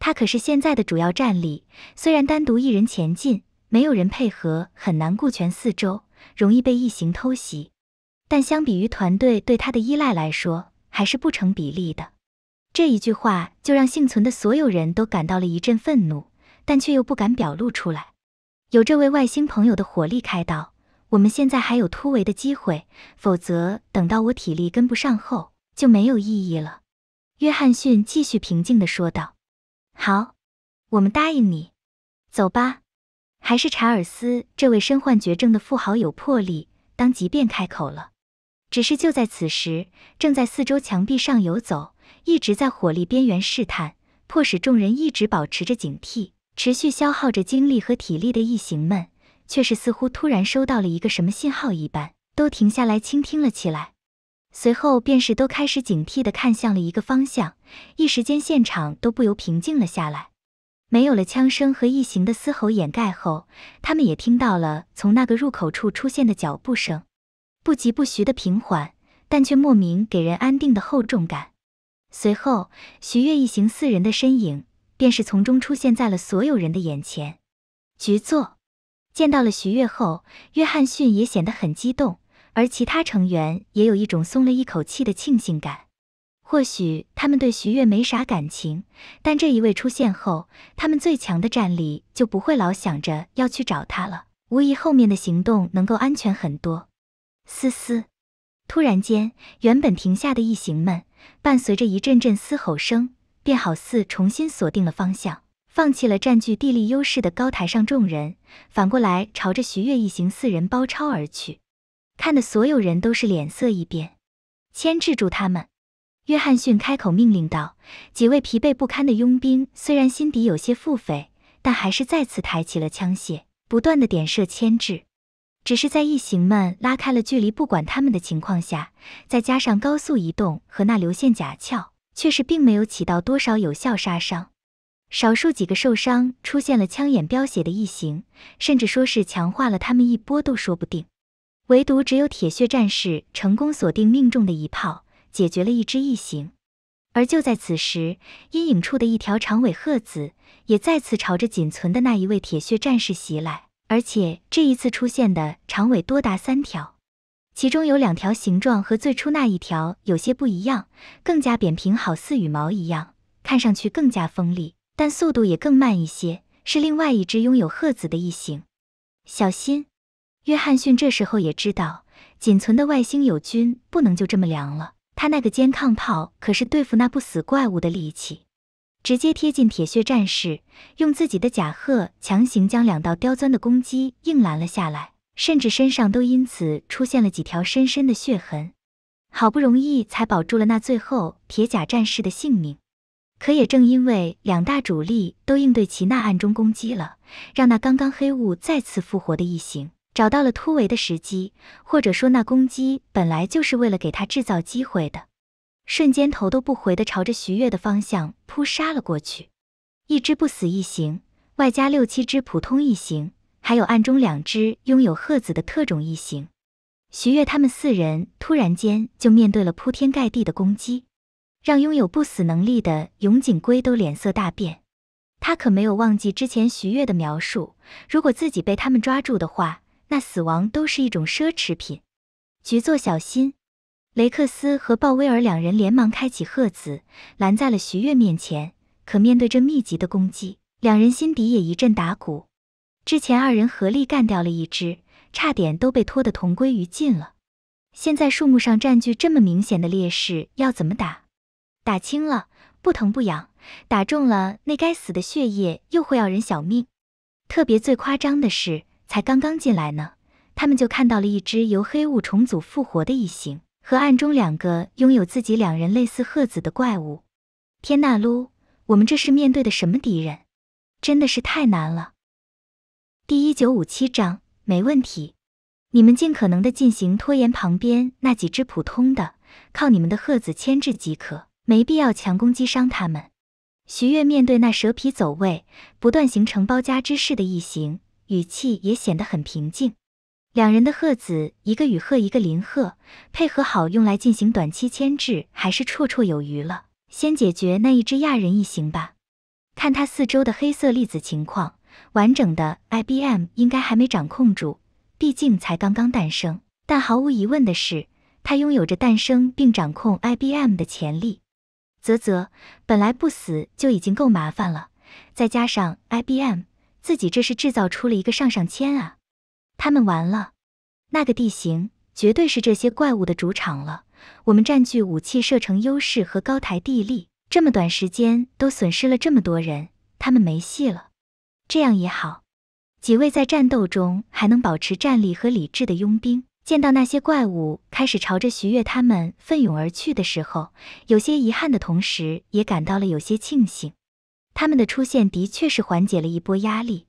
他可是现在的主要战力，虽然单独一人前进，没有人配合，很难顾全四周，容易被异形偷袭。但相比于团队对他的依赖来说，还是不成比例的。这一句话就让幸存的所有人都感到了一阵愤怒。但却又不敢表露出来。有这位外星朋友的火力开道，我们现在还有突围的机会。否则，等到我体力跟不上后，就没有意义了。约翰逊继续平静的说道：“好，我们答应你，走吧。”还是查尔斯这位身患绝症的富豪有魄力，当即便开口了。只是就在此时，正在四周墙壁上游走，一直在火力边缘试探，迫使众人一直保持着警惕。持续消耗着精力和体力的异形们，却是似乎突然收到了一个什么信号一般，都停下来倾听了起来。随后便是都开始警惕的看向了一个方向，一时间现场都不由平静了下来。没有了枪声和异形的嘶吼掩盖后，他们也听到了从那个入口处出现的脚步声，不疾不徐的平缓，但却莫名给人安定的厚重感。随后，徐悦一行四人的身影。便是从中出现在了所有人的眼前。局座见到了徐悦后，约翰逊也显得很激动，而其他成员也有一种松了一口气的庆幸感。或许他们对徐悦没啥感情，但这一位出现后，他们最强的战力就不会老想着要去找他了。无疑，后面的行动能够安全很多。嘶嘶！突然间，原本停下的异形们，伴随着一阵阵嘶吼声。便好似重新锁定了方向，放弃了占据地利优势的高台上众人，反过来朝着徐悦一行四人包抄而去。看的所有人都是脸色一变，牵制住他们。约翰逊开口命令道：“几位疲惫不堪的佣兵，虽然心底有些腹诽，但还是再次抬起了枪械，不断的点射牵制。只是在异形们拉开了距离、不管他们的情况下，再加上高速移动和那流线甲壳。”却是并没有起到多少有效杀伤，少数几个受伤出现了枪眼飙血的异形，甚至说是强化了他们一波都说不定。唯独只有铁血战士成功锁定命中的一炮，解决了一只异形。而就在此时，阴影处的一条长尾褐子也再次朝着仅存的那一位铁血战士袭来，而且这一次出现的长尾多达三条。其中有两条形状和最初那一条有些不一样，更加扁平，好似羽毛一样，看上去更加锋利，但速度也更慢一些。是另外一只拥有褐子的异形。小心！约翰逊这时候也知道，仅存的外星友军不能就这么凉了。他那个肩抗炮可是对付那不死怪物的利器，直接贴近铁血战士，用自己的甲鹤强行将两道刁钻的攻击硬拦了下来。甚至身上都因此出现了几条深深的血痕，好不容易才保住了那最后铁甲战士的性命。可也正因为两大主力都应对齐娜暗中攻击了，让那刚刚黑雾再次复活的异形找到了突围的时机，或者说那攻击本来就是为了给他制造机会的。瞬间头都不回的朝着徐月的方向扑杀了过去，一只不死异形，外加六七只普通异形。还有暗中两只拥有鹤子的特种异形，徐悦他们四人突然间就面对了铺天盖地的攻击，让拥有不死能力的永井圭都脸色大变。他可没有忘记之前徐悦的描述，如果自己被他们抓住的话，那死亡都是一种奢侈品。局座小心！雷克斯和鲍威尔两人连忙开启鹤子，拦在了徐悦面前。可面对这密集的攻击，两人心底也一阵打鼓。之前二人合力干掉了一只，差点都被拖得同归于尽了。现在树木上占据这么明显的劣势，要怎么打？打轻了不疼不痒，打中了那该死的血液又会要人小命。特别最夸张的是，才刚刚进来呢，他们就看到了一只由黑雾重组复活的异形，和暗中两个拥有自己两人类似鹤子的怪物。天呐撸，我们这是面对的什么敌人？真的是太难了。第一九五七章，没问题。你们尽可能的进行拖延，旁边那几只普通的，靠你们的鹤子牵制即可，没必要强攻击伤他们。徐悦面对那蛇皮走位，不断形成包夹之势的异形，语气也显得很平静。两人的鹤子，一个羽鹤，一个林鹤，配合好用来进行短期牵制，还是绰绰有余了。先解决那一只亚人异形吧，看他四周的黑色粒子情况。完整的 IBM 应该还没掌控住，毕竟才刚刚诞生。但毫无疑问的是，它拥有着诞生并掌控 IBM 的潜力。啧啧，本来不死就已经够麻烦了，再加上 IBM，自己这是制造出了一个上上签啊！他们完了，那个地形绝对是这些怪物的主场了。我们占据武器射程优势和高台地利，这么短时间都损失了这么多人，他们没戏了。这样也好，几位在战斗中还能保持战力和理智的佣兵，见到那些怪物开始朝着徐悦他们奋勇而去的时候，有些遗憾的同时，也感到了有些庆幸。他们的出现的确是缓解了一波压力，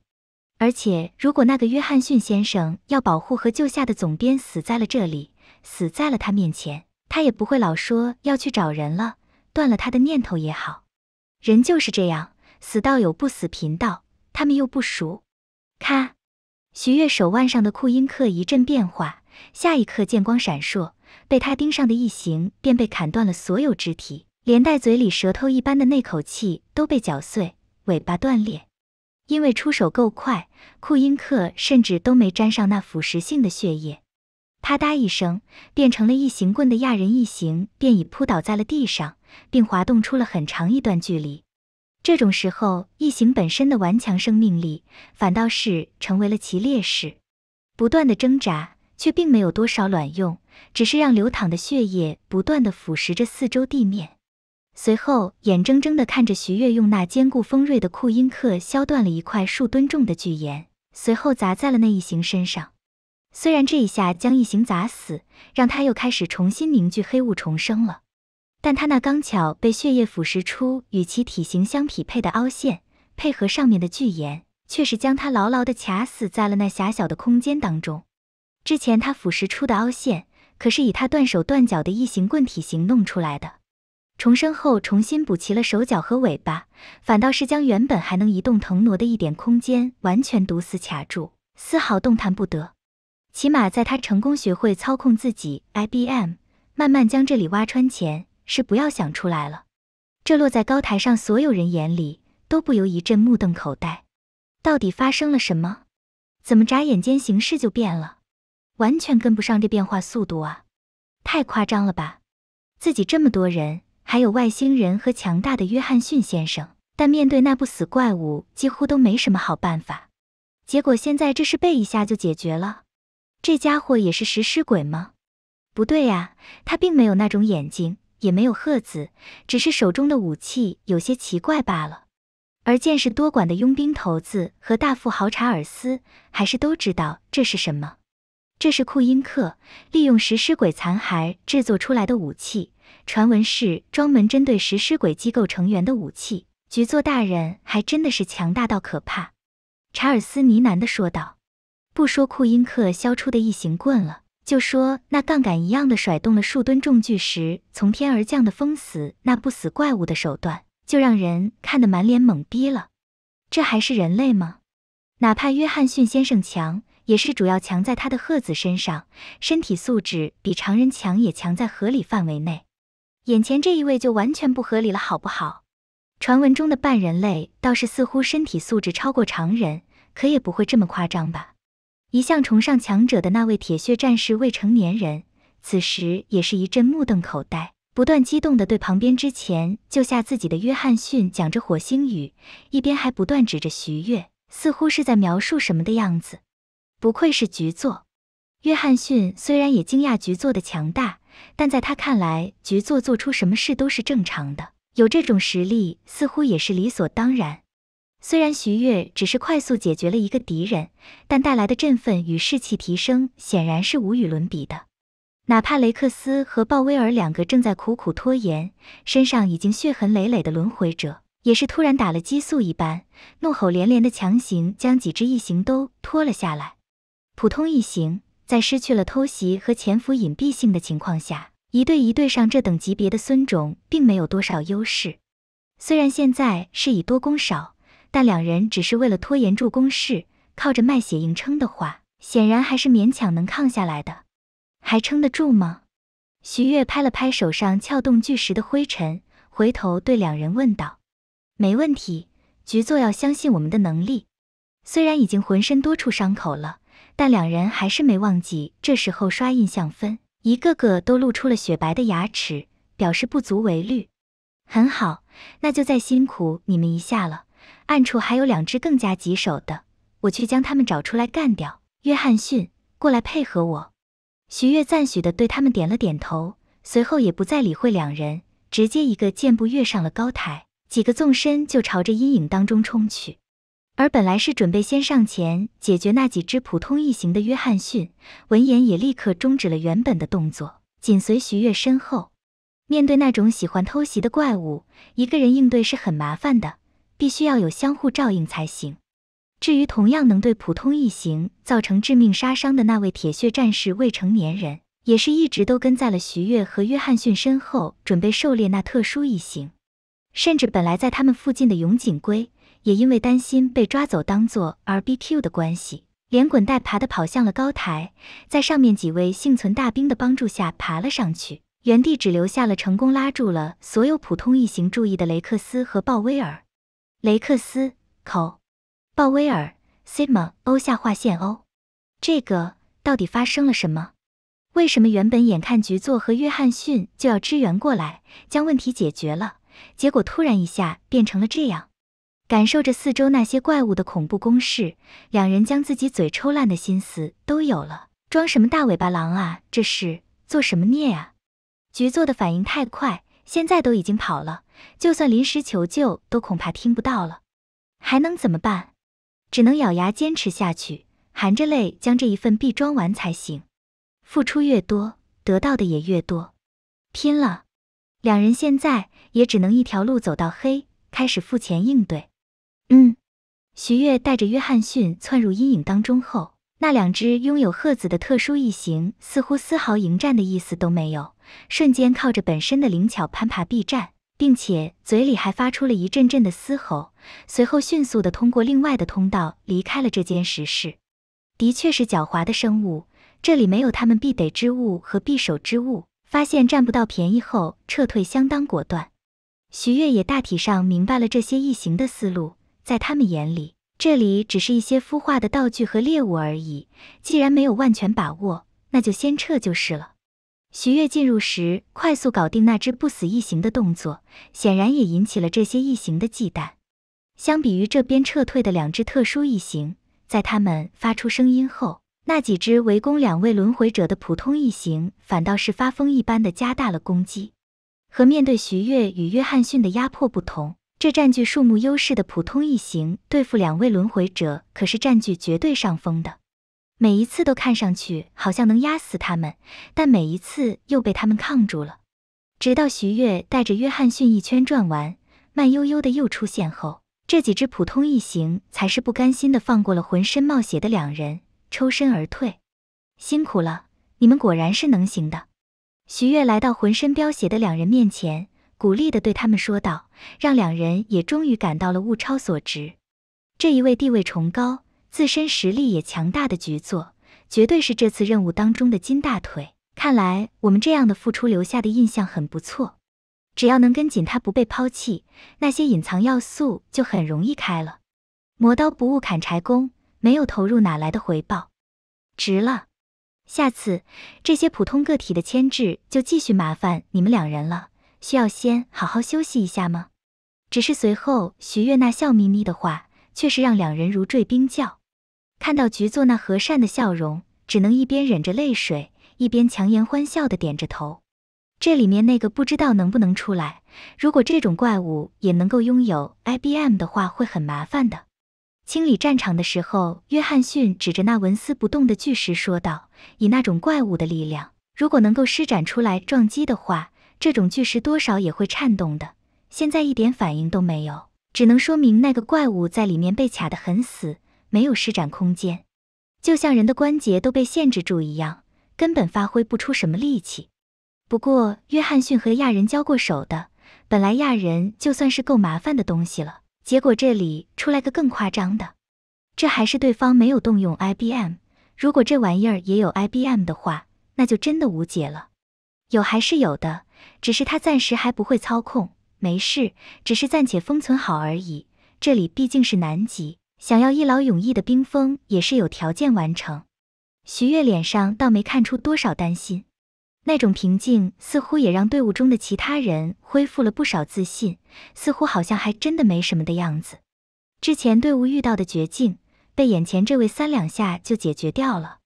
而且如果那个约翰逊先生要保护和救下的总编死在了这里，死在了他面前，他也不会老说要去找人了，断了他的念头也好。人就是这样，死道友不死贫道。他们又不熟。咔！徐月手腕上的库因克一阵变化，下一刻剑光闪烁，被他盯上的异形便被砍断了所有肢体，连带嘴里舌头一般的那口气都被搅碎，尾巴断裂。因为出手够快，库因克甚至都没沾上那腐蚀性的血液。啪嗒一声，变成了异形棍的亚人异形便已扑倒在了地上，并滑动出了很长一段距离。这种时候，异形本身的顽强生命力反倒是成为了其劣势，不断的挣扎却并没有多少卵用，只是让流淌的血液不断的腐蚀着四周地面。随后，眼睁睁的看着徐悦用那坚固锋锐的酷音克削断了一块数吨重的巨岩，随后砸在了那异形身上。虽然这一下将异形砸死，让他又开始重新凝聚黑雾重生了。但他那刚巧被血液腐蚀出与其体型相匹配的凹陷，配合上面的巨岩，却是将他牢牢的卡死在了那狭小的空间当中。之前他腐蚀出的凹陷，可是以他断手断脚的异形棍体型弄出来的。重生后重新补齐了手脚和尾巴，反倒是将原本还能移动腾挪的一点空间完全堵死卡住，丝毫动弹不得。起码在他成功学会操控自己 IBM，慢慢将这里挖穿前。是不要想出来了，这落在高台上，所有人眼里都不由一阵目瞪口呆。到底发生了什么？怎么眨眼间形势就变了？完全跟不上这变化速度啊！太夸张了吧？自己这么多人，还有外星人和强大的约翰逊先生，但面对那不死怪物，几乎都没什么好办法。结果现在这是被一下就解决了？这家伙也是食尸鬼吗？不对呀，他并没有那种眼睛。也没有褐子，只是手中的武器有些奇怪罢了。而见识多广的佣兵头子和大富豪查尔斯还是都知道这是什么。这是库因克利用食尸鬼残骸制作出来的武器，传闻是专门针对食尸鬼机构成员的武器。局座大人还真的是强大到可怕，查尔斯呢喃的说道。不说库因克削出的异形棍了。就说那杠杆一样的甩动了数吨重巨石，从天而降的封死那不死怪物的手段，就让人看得满脸懵逼了。这还是人类吗？哪怕约翰逊先生强，也是主要强在他的赫子身上，身体素质比常人强也强在合理范围内。眼前这一位就完全不合理了，好不好？传闻中的半人类倒是似乎身体素质超过常人，可也不会这么夸张吧。一向崇尚强者的那位铁血战士未成年人，此时也是一阵目瞪口呆，不断激动地对旁边之前救下自己的约翰逊讲着火星语，一边还不断指着徐悦，似乎是在描述什么的样子。不愧是局座，约翰逊虽然也惊讶局座的强大，但在他看来，局座做出什么事都是正常的，有这种实力，似乎也是理所当然。虽然徐悦只是快速解决了一个敌人，但带来的振奋与士气提升显然是无与伦比的。哪怕雷克斯和鲍威尔两个正在苦苦拖延、身上已经血痕累累的轮回者，也是突然打了激素一般，怒吼连连的强行将几只异形都拖了下来。普通异形在失去了偷袭和潜伏隐蔽性的情况下，一对一对上这等级别的孙种，并没有多少优势。虽然现在是以多攻少。但两人只是为了拖延住攻势，靠着卖血硬撑的话，显然还是勉强能抗下来的。还撑得住吗？徐悦拍了拍手上撬动巨石的灰尘，回头对两人问道：“没问题，局座要相信我们的能力。”虽然已经浑身多处伤口了，但两人还是没忘记这时候刷印象分，一个个都露出了雪白的牙齿，表示不足为虑。很好，那就再辛苦你们一下了。暗处还有两只更加棘手的，我去将他们找出来干掉。约翰逊，过来配合我。徐悦赞许的对他们点了点头，随后也不再理会两人，直接一个箭步跃上了高台，几个纵身就朝着阴影当中冲去。而本来是准备先上前解决那几只普通异形的约翰逊，闻言也立刻终止了原本的动作，紧随徐悦身后。面对那种喜欢偷袭的怪物，一个人应对是很麻烦的。必须要有相互照应才行。至于同样能对普通异形造成致命杀伤的那位铁血战士未成年人，也是一直都跟在了徐悦和约翰逊身后，准备狩猎那特殊异形。甚至本来在他们附近的永井圭，也因为担心被抓走当做 R B Q 的关系，连滚带爬的跑向了高台，在上面几位幸存大兵的帮助下爬了上去，原地只留下了成功拉住了所有普通异形注意的雷克斯和鲍威尔。雷克斯口，鲍威尔西摩欧下划线欧，这个到底发生了什么？为什么原本眼看局座和约翰逊就要支援过来，将问题解决了，结果突然一下变成了这样？感受着四周那些怪物的恐怖攻势，两人将自己嘴抽烂的心思都有了，装什么大尾巴狼啊？这是做什么孽啊？局座的反应太快。现在都已经跑了，就算临时求救都恐怕听不到了，还能怎么办？只能咬牙坚持下去，含着泪将这一份币装完才行。付出越多，得到的也越多，拼了！两人现在也只能一条路走到黑，开始付钱应对。嗯，徐月带着约翰逊窜入阴影当中后。那两只拥有鹤子的特殊异形，似乎丝毫迎战的意思都没有，瞬间靠着本身的灵巧攀爬避战，并且嘴里还发出了一阵阵的嘶吼，随后迅速的通过另外的通道离开了这间石室。的确是狡猾的生物，这里没有他们必得之物和必守之物，发现占不到便宜后撤退相当果断。徐月也大体上明白了这些异形的思路，在他们眼里。这里只是一些孵化的道具和猎物而已，既然没有万全把握，那就先撤就是了。徐月进入时，快速搞定那只不死异形的动作，显然也引起了这些异形的忌惮。相比于这边撤退的两只特殊异形，在他们发出声音后，那几只围攻两位轮回者的普通异形，反倒是发疯一般的加大了攻击。和面对徐月与约翰逊的压迫不同。这占据数目优势的普通异形对付两位轮回者可是占据绝对上风的，每一次都看上去好像能压死他们，但每一次又被他们抗住了。直到徐悦带着约翰逊一圈转完，慢悠悠的又出现后，这几只普通异形才是不甘心的放过了浑身冒血的两人，抽身而退。辛苦了，你们果然是能行的。徐悦来到浑身飙血的两人面前。鼓励地对他们说道，让两人也终于感到了物超所值。这一位地位崇高、自身实力也强大的局座，绝对是这次任务当中的金大腿。看来我们这样的付出留下的印象很不错，只要能跟紧他不被抛弃，那些隐藏要素就很容易开了。磨刀不误砍柴工，没有投入哪来的回报？值了。下次这些普通个体的牵制就继续麻烦你们两人了。需要先好好休息一下吗？只是随后，徐月那笑眯眯的话，却是让两人如坠冰窖。看到局座那和善的笑容，只能一边忍着泪水，一边强颜欢笑的点着头。这里面那个不知道能不能出来。如果这种怪物也能够拥有 IBM 的话，会很麻烦的。清理战场的时候，约翰逊指着那纹丝不动的巨石说道：“以那种怪物的力量，如果能够施展出来撞击的话。”这种巨石多少也会颤动的，现在一点反应都没有，只能说明那个怪物在里面被卡得很死，没有施展空间，就像人的关节都被限制住一样，根本发挥不出什么力气。不过约翰逊和亚人交过手的，本来亚人就算是够麻烦的东西了，结果这里出来个更夸张的，这还是对方没有动用 IBM。如果这玩意儿也有 IBM 的话，那就真的无解了。有还是有的。只是他暂时还不会操控，没事，只是暂且封存好而已。这里毕竟是南极，想要一劳永逸的冰封也是有条件完成。徐悦脸上倒没看出多少担心，那种平静似乎也让队伍中的其他人恢复了不少自信，似乎好像还真的没什么的样子。之前队伍遇到的绝境，被眼前这位三两下就解决掉了。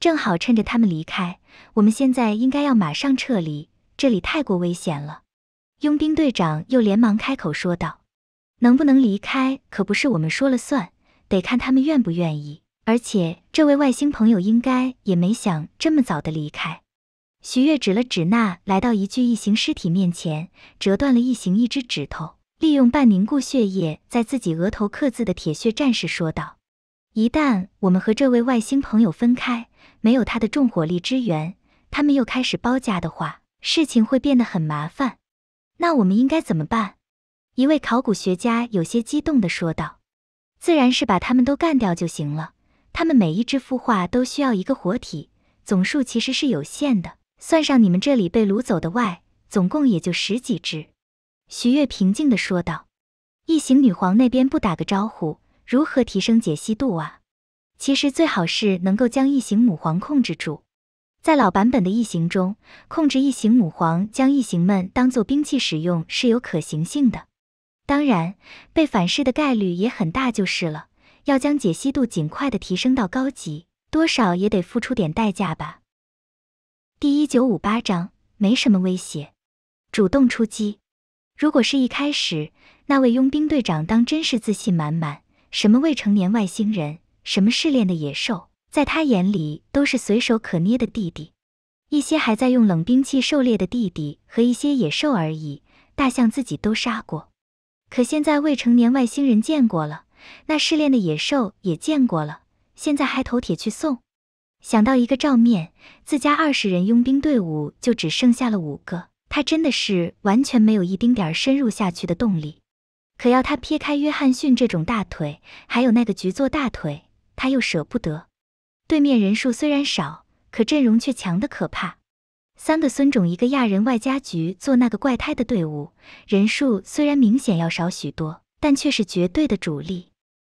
正好趁着他们离开，我们现在应该要马上撤离。这里太过危险了，佣兵队长又连忙开口说道：“能不能离开，可不是我们说了算，得看他们愿不愿意。而且这位外星朋友应该也没想这么早的离开。”徐月指了指那，来到一具异形尸体面前，折断了异形一只指头，利用半凝固血液在自己额头刻字的铁血战士说道：“一旦我们和这位外星朋友分开，没有他的重火力支援，他们又开始包夹的话。”事情会变得很麻烦，那我们应该怎么办？一位考古学家有些激动的说道：“自然是把他们都干掉就行了。他们每一只孵化都需要一个活体，总数其实是有限的。算上你们这里被掳走的外，总共也就十几只。”徐月平静的说道：“异形女皇那边不打个招呼，如何提升解析度啊？其实最好是能够将异形母皇控制住。”在老版本的异形中，控制异形母皇将异形们当做兵器使用是有可行性的，当然被反噬的概率也很大，就是了。要将解析度尽快的提升到高级，多少也得付出点代价吧。第一九五八章，没什么威胁，主动出击。如果是一开始，那位佣兵队长当真是自信满满，什么未成年外星人，什么试炼的野兽。在他眼里都是随手可捏的弟弟，一些还在用冷兵器狩猎的弟弟和一些野兽而已，大象自己都杀过，可现在未成年外星人见过了，那失恋的野兽也见过了，现在还头铁去送？想到一个照面，自家二十人佣兵队伍就只剩下了五个，他真的是完全没有一丁点深入下去的动力。可要他撇开约翰逊这种大腿，还有那个局座大腿，他又舍不得。对面人数虽然少，可阵容却强的可怕。三个孙种一个亚人外加局做那个怪胎的队伍，人数虽然明显要少许多，但却是绝对的主力。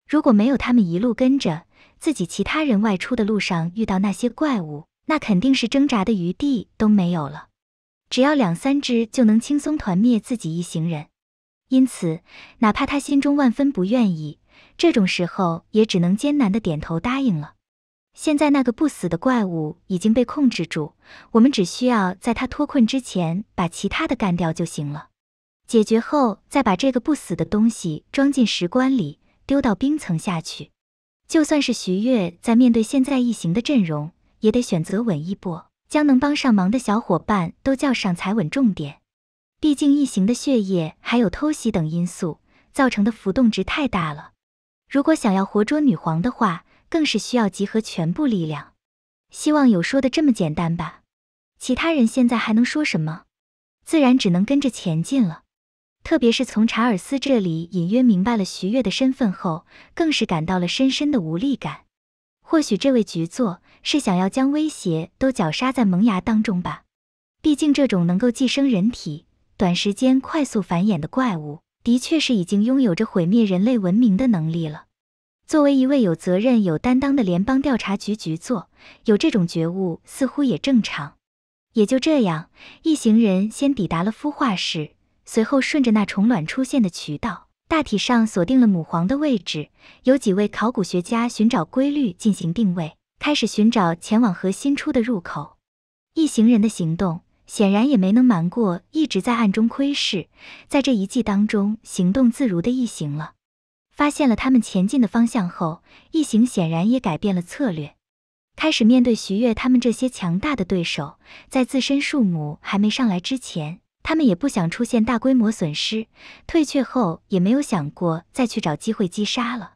如果没有他们一路跟着，自己其他人外出的路上遇到那些怪物，那肯定是挣扎的余地都没有了。只要两三只就能轻松团灭自己一行人。因此，哪怕他心中万分不愿意，这种时候也只能艰难的点头答应了。现在那个不死的怪物已经被控制住，我们只需要在他脱困之前把其他的干掉就行了。解决后，再把这个不死的东西装进石棺里，丢到冰层下去。就算是徐悦在面对现在异形的阵容，也得选择稳一波，将能帮上忙的小伙伴都叫上才稳重点。毕竟异形的血液还有偷袭等因素造成的浮动值太大了。如果想要活捉女皇的话。更是需要集合全部力量，希望有说的这么简单吧？其他人现在还能说什么？自然只能跟着前进了。特别是从查尔斯这里隐约明白了徐悦的身份后，更是感到了深深的无力感。或许这位局座是想要将威胁都绞杀在萌芽当中吧？毕竟这种能够寄生人体、短时间快速繁衍的怪物，的确是已经拥有着毁灭人类文明的能力了。作为一位有责任、有担当的联邦调查局局座，有这种觉悟似乎也正常。也就这样，一行人先抵达了孵化室，随后顺着那虫卵出现的渠道，大体上锁定了母皇的位置。有几位考古学家寻找规律进行定位，开始寻找前往核心出的入口。一行人的行动显然也没能瞒过一直在暗中窥视，在这一季当中行动自如的异形了。发现了他们前进的方向后，异形显然也改变了策略，开始面对徐悦他们这些强大的对手。在自身数目还没上来之前，他们也不想出现大规模损失。退却后也没有想过再去找机会击杀了。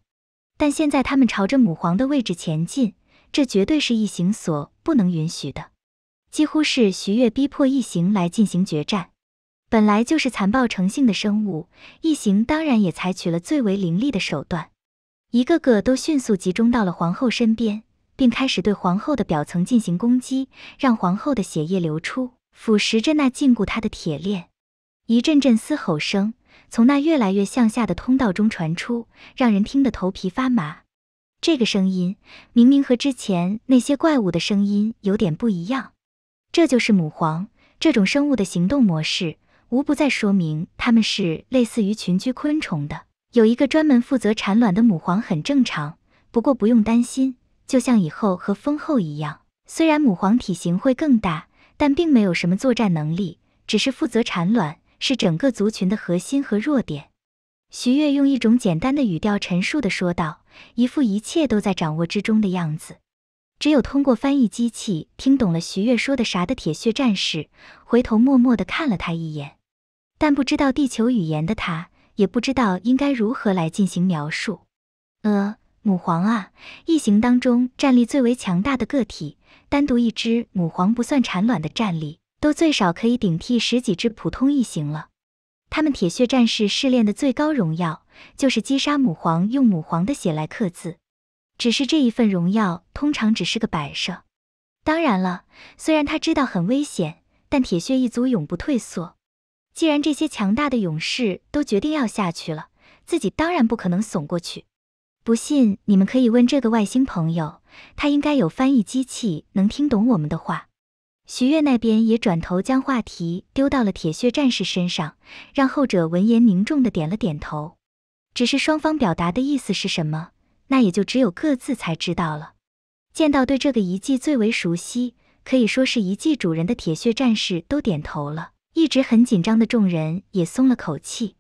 但现在他们朝着母皇的位置前进，这绝对是异形所不能允许的。几乎是徐悦逼迫异形来进行决战。本来就是残暴成性的生物，异形当然也采取了最为凌厉的手段，一个个都迅速集中到了皇后身边，并开始对皇后的表层进行攻击，让皇后的血液流出，腐蚀着那禁锢她的铁链。一阵阵嘶吼声从那越来越向下的通道中传出，让人听得头皮发麻。这个声音明明和之前那些怪物的声音有点不一样，这就是母皇这种生物的行动模式。无不再说明，它们是类似于群居昆虫的。有一个专门负责产卵的母皇很正常，不过不用担心，就像以后和蜂后一样。虽然母皇体型会更大，但并没有什么作战能力，只是负责产卵，是整个族群的核心和弱点。徐悦用一种简单的语调陈述的说道，一副一切都在掌握之中的样子。只有通过翻译机器听懂了徐悦说的啥的铁血战士，回头默默的看了他一眼。但不知道地球语言的他，也不知道应该如何来进行描述。呃，母皇啊，异形当中战力最为强大的个体，单独一只母皇不算产卵的战力，都最少可以顶替十几只普通异形了。他们铁血战士试炼的最高荣耀，就是击杀母皇，用母皇的血来刻字。只是这一份荣耀，通常只是个摆设。当然了，虽然他知道很危险，但铁血一族永不退缩。既然这些强大的勇士都决定要下去了，自己当然不可能怂过去。不信你们可以问这个外星朋友，他应该有翻译机器，能听懂我们的话。徐月那边也转头将话题丢到了铁血战士身上，让后者闻言凝重的点了点头。只是双方表达的意思是什么，那也就只有各自才知道了。见到对这个遗迹最为熟悉，可以说是遗迹主人的铁血战士都点头了。一直很紧张的众人也松了口气。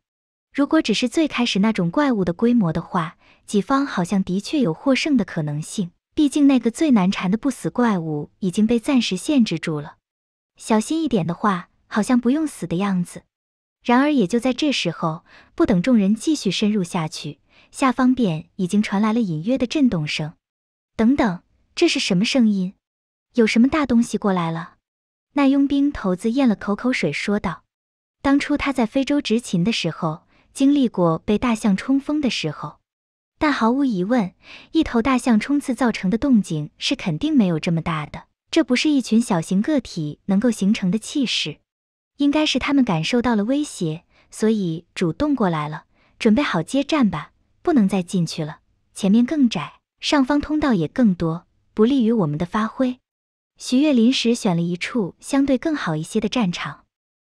如果只是最开始那种怪物的规模的话，己方好像的确有获胜的可能性。毕竟那个最难缠的不死怪物已经被暂时限制住了。小心一点的话，好像不用死的样子。然而，也就在这时候，不等众人继续深入下去，下方便已经传来了隐约的震动声。等等，这是什么声音？有什么大东西过来了？那佣兵头子咽了口口水，说道：“当初他在非洲执勤的时候，经历过被大象冲锋的时候，但毫无疑问，一头大象冲刺造成的动静是肯定没有这么大的。这不是一群小型个体能够形成的气势，应该是他们感受到了威胁，所以主动过来了。准备好接战吧，不能再进去了，前面更窄，上方通道也更多，不利于我们的发挥。”徐悦临时选了一处相对更好一些的战场，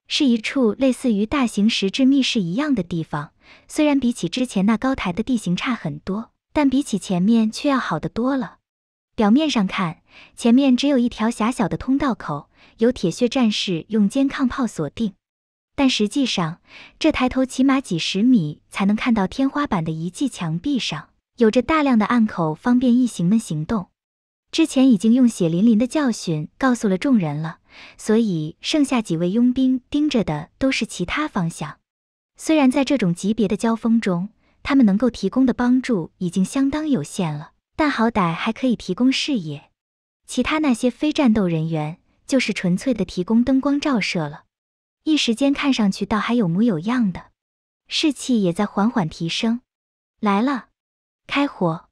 是一处类似于大型石质密室一样的地方。虽然比起之前那高台的地形差很多，但比起前面却要好得多了。表面上看，前面只有一条狭小的通道口，有铁血战士用肩扛炮锁定；但实际上，这抬头起码几十米才能看到天花板的遗迹墙壁上，有着大量的暗口，方便异形们行动。之前已经用血淋淋的教训告诉了众人了，所以剩下几位佣兵盯着的都是其他方向。虽然在这种级别的交锋中，他们能够提供的帮助已经相当有限了，但好歹还可以提供视野。其他那些非战斗人员就是纯粹的提供灯光照射了。一时间看上去倒还有模有样的，士气也在缓缓提升。来了，开火！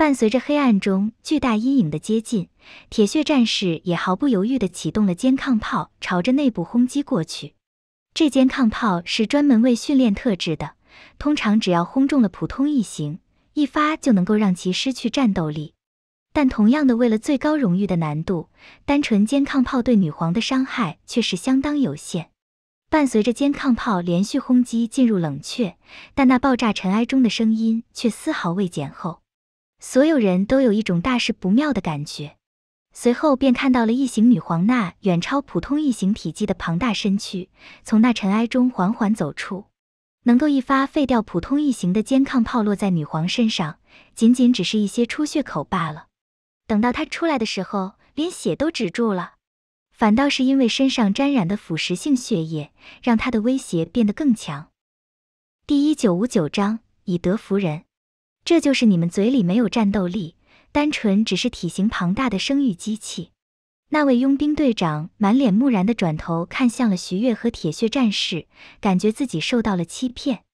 伴随着黑暗中巨大阴影的接近，铁血战士也毫不犹豫地启动了肩抗炮，朝着内部轰击过去。这肩抗炮是专门为训练特制的，通常只要轰中了普通异形，一发就能够让其失去战斗力。但同样的，为了最高荣誉的难度，单纯肩抗炮对女皇的伤害却是相当有限。伴随着肩抗炮连续轰击进入冷却，但那爆炸尘埃中的声音却丝毫未减。后所有人都有一种大事不妙的感觉，随后便看到了异形女皇那远超普通异形体积的庞大身躯从那尘埃中缓缓走出。能够一发废掉普通异形的肩抗炮落在女皇身上，仅仅只是一些出血口罢了。等到她出来的时候，连血都止住了，反倒是因为身上沾染的腐蚀性血液，让她的威胁变得更强。第一九五九章：以德服人。这就是你们嘴里没有战斗力，单纯只是体型庞大的生育机器。那位佣兵队长满脸木然的转头看向了徐月和铁血战士，感觉自己受到了欺骗。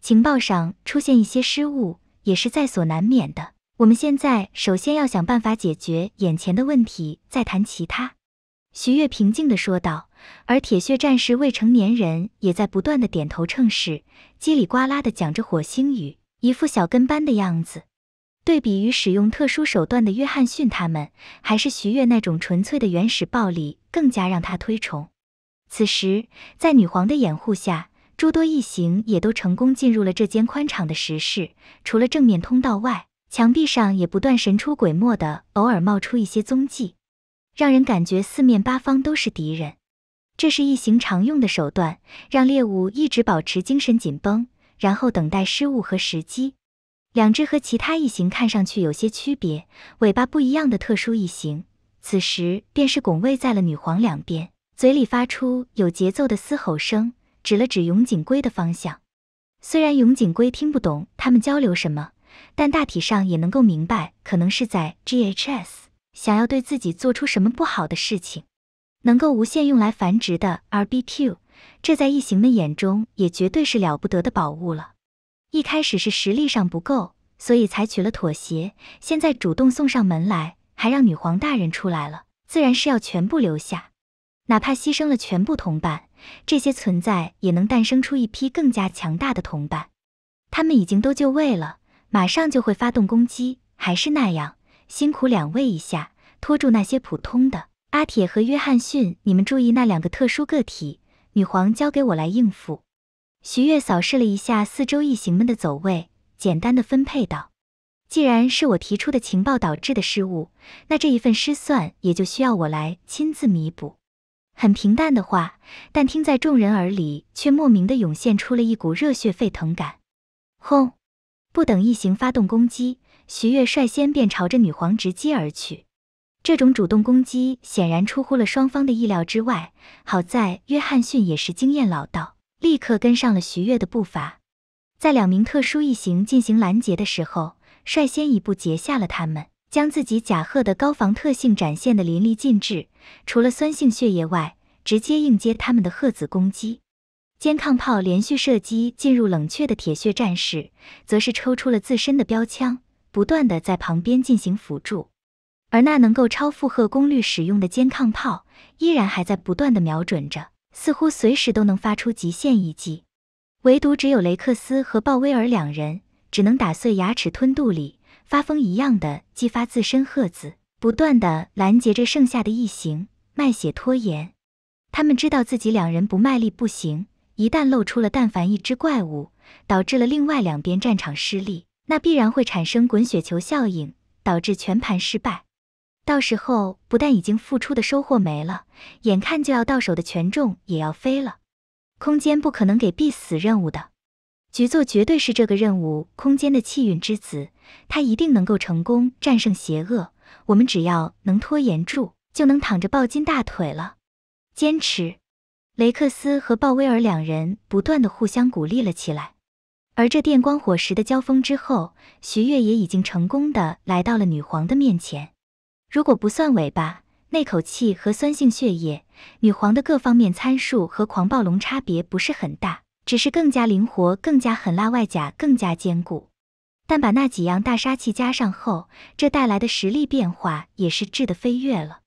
情报上出现一些失误，也是在所难免的。我们现在首先要想办法解决眼前的问题，再谈其他。徐月平静的说道，而铁血战士未成年人也在不断的点头称是，叽里呱啦的讲着火星语。一副小跟班的样子，对比于使用特殊手段的约翰逊，他们还是徐悦那种纯粹的原始暴力更加让他推崇。此时，在女皇的掩护下，诸多异形也都成功进入了这间宽敞的石室。除了正面通道外，墙壁上也不断神出鬼没的偶尔冒出一些踪迹，让人感觉四面八方都是敌人。这是异形常用的手段，让猎物一直保持精神紧绷。然后等待失误和时机。两只和其他异形看上去有些区别，尾巴不一样的特殊异形，此时便是拱卫在了女皇两边，嘴里发出有节奏的嘶吼声，指了指永井龟的方向。虽然永井龟听不懂他们交流什么，但大体上也能够明白，可能是在 GHS 想要对自己做出什么不好的事情。能够无限用来繁殖的 R B Q。这在异形们眼中也绝对是了不得的宝物了。一开始是实力上不够，所以采取了妥协。现在主动送上门来，还让女皇大人出来了，自然是要全部留下。哪怕牺牲了全部同伴，这些存在也能诞生出一批更加强大的同伴。他们已经都就位了，马上就会发动攻击。还是那样，辛苦两位一下，拖住那些普通的。阿铁和约翰逊，你们注意那两个特殊个体。女皇交给我来应付。徐月扫视了一下四周异形们的走位，简单的分配道：“既然是我提出的情报导致的失误，那这一份失算也就需要我来亲自弥补。”很平淡的话，但听在众人耳里，却莫名的涌现出了一股热血沸腾感。轰！不等异形发动攻击，徐月率先便朝着女皇直击而去。这种主动攻击显然出乎了双方的意料之外。好在约翰逊也是经验老道，立刻跟上了徐悦的步伐。在两名特殊异形进行拦截的时候，率先一步截下了他们，将自己甲贺的高防特性展现的淋漓尽致。除了酸性血液外，直接应接他们的赫子攻击。肩抗炮连续射击进入冷却的铁血战士，则是抽出了自身的标枪，不断的在旁边进行辅助。而那能够超负荷功率使用的肩抗炮依然还在不断的瞄准着，似乎随时都能发出极限一击。唯独只有雷克斯和鲍威尔两人只能打碎牙齿吞肚里，发疯一样的激发自身赫兹，不断的拦截着剩下的异形，卖血拖延。他们知道自己两人不卖力不行，一旦露出了但凡一只怪物，导致了另外两边战场失利，那必然会产生滚雪球效应，导致全盘失败。到时候不但已经付出的收获没了，眼看就要到手的权重也要飞了，空间不可能给必死任务的，局座绝对是这个任务空间的气运之子，他一定能够成功战胜邪恶。我们只要能拖延住，就能躺着抱金大腿了。坚持，雷克斯和鲍威尔两人不断的互相鼓励了起来。而这电光火石的交锋之后，徐月也已经成功的来到了女皇的面前。如果不算尾巴，那口气和酸性血液，女皇的各方面参数和狂暴龙差别不是很大，只是更加灵活、更加狠辣、外甲更加坚固。但把那几样大杀器加上后，这带来的实力变化也是质的飞跃了。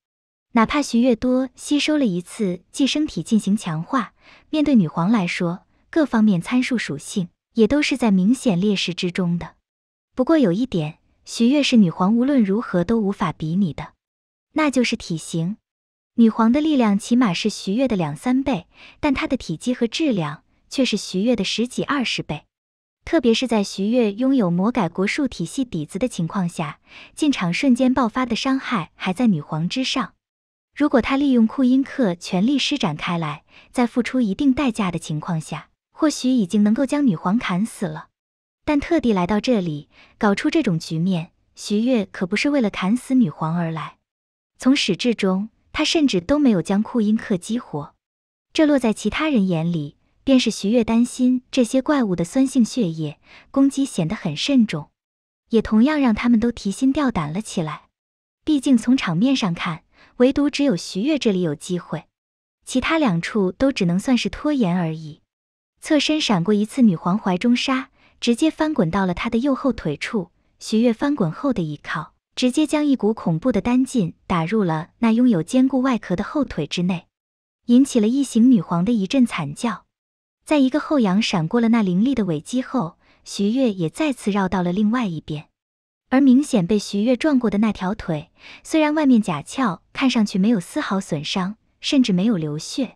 哪怕徐月多吸收了一次寄生体进行强化，面对女皇来说，各方面参数属性也都是在明显劣势之中的。不过有一点。徐悦是女皇无论如何都无法比拟的，那就是体型。女皇的力量起码是徐悦的两三倍，但她的体积和质量却是徐悦的十几二十倍。特别是在徐悦拥有魔改国术体系底子的情况下，进场瞬间爆发的伤害还在女皇之上。如果她利用库因克全力施展开来，在付出一定代价的情况下，或许已经能够将女皇砍死了。但特地来到这里搞出这种局面，徐悦可不是为了砍死女皇而来。从始至终，他甚至都没有将库因克激活。这落在其他人眼里，便是徐悦担心这些怪物的酸性血液攻击显得很慎重，也同样让他们都提心吊胆了起来。毕竟从场面上看，唯独只有徐悦这里有机会，其他两处都只能算是拖延而已。侧身闪过一次女皇怀中杀。直接翻滚到了他的右后腿处，徐月翻滚后的依靠，直接将一股恐怖的单劲打入了那拥有坚固外壳的后腿之内，引起了异形女皇的一阵惨叫。在一个后仰闪过了那凌厉的尾击后，徐月也再次绕到了另外一边，而明显被徐月撞过的那条腿，虽然外面甲壳看上去没有丝毫损伤，甚至没有流血。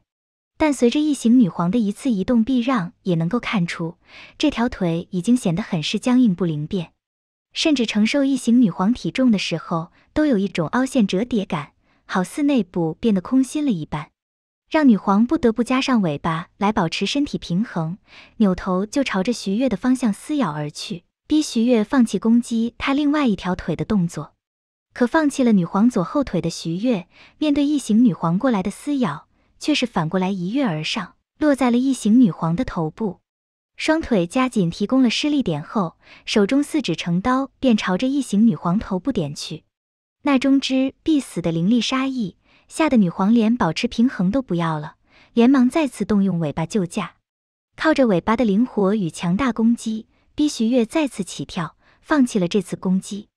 但随着异形女皇的一次移动避让，也能够看出这条腿已经显得很是僵硬不灵便，甚至承受异形女皇体重的时候，都有一种凹陷折叠感，好似内部变得空心了一般，让女皇不得不加上尾巴来保持身体平衡，扭头就朝着徐悦的方向撕咬而去，逼徐悦放弃攻击她另外一条腿的动作。可放弃了女皇左后腿的徐悦，面对异形女皇过来的撕咬。却是反过来一跃而上，落在了异形女皇的头部，双腿加紧提供了施力点后，手中四指成刀便朝着异形女皇头部点去。那中之必死的凌厉杀意，吓得女皇连保持平衡都不要了，连忙再次动用尾巴救驾，靠着尾巴的灵活与强大攻击，逼徐月再次起跳，放弃了这次攻击。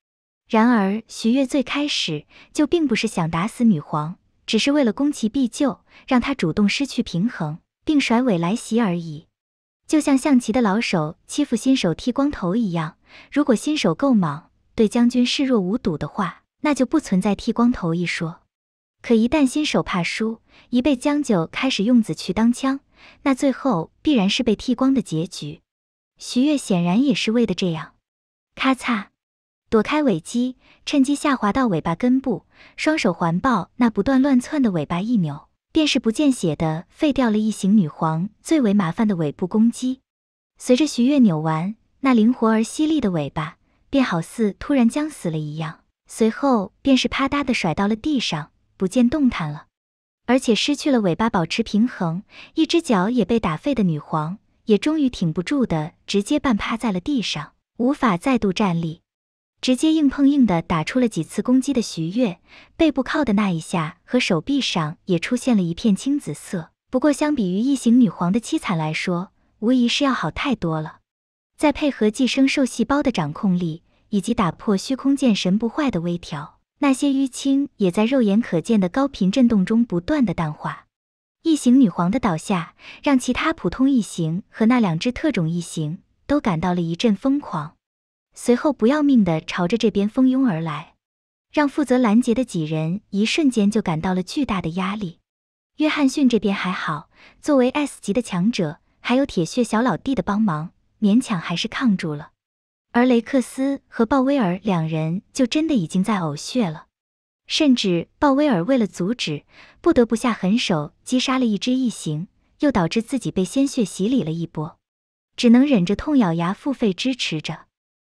然而徐月最开始就并不是想打死女皇。只是为了攻其必救，让他主动失去平衡，并甩尾来袭而已。就像象棋的老手欺负新手剃光头一样，如果新手够莽，对将军视若无睹的话，那就不存在剃光头一说。可一旦新手怕输，一被将就开始用子去当枪，那最后必然是被剃光的结局。徐悦显然也是为的这样。咔嚓。躲开尾鳍，趁机下滑到尾巴根部，双手环抱那不断乱窜的尾巴，一扭，便是不见血的废掉了异形女皇最为麻烦的尾部攻击。随着徐悦扭完那灵活而犀利的尾巴，便好似突然僵死了一样，随后便是啪嗒的甩到了地上，不见动弹了。而且失去了尾巴保持平衡，一只脚也被打废的女皇，也终于挺不住的，直接半趴在了地上，无法再度站立。直接硬碰硬的打出了几次攻击的徐悦，背部靠的那一下和手臂上也出现了一片青紫色。不过相比于异形女皇的凄惨来说，无疑是要好太多了。再配合寄生兽细胞的掌控力以及打破虚空剑神不坏的微调，那些淤青也在肉眼可见的高频震动中不断的淡化。异形女皇的倒下，让其他普通异形和那两只特种异形都感到了一阵疯狂。随后不要命的朝着这边蜂拥而来，让负责拦截的几人一瞬间就感到了巨大的压力。约翰逊这边还好，作为 S 级的强者，还有铁血小老弟的帮忙，勉强还是抗住了。而雷克斯和鲍威尔两人就真的已经在呕血了，甚至鲍威尔为了阻止，不得不下狠手击杀了一只异形，又导致自己被鲜血洗礼了一波，只能忍着痛咬牙付费支持着。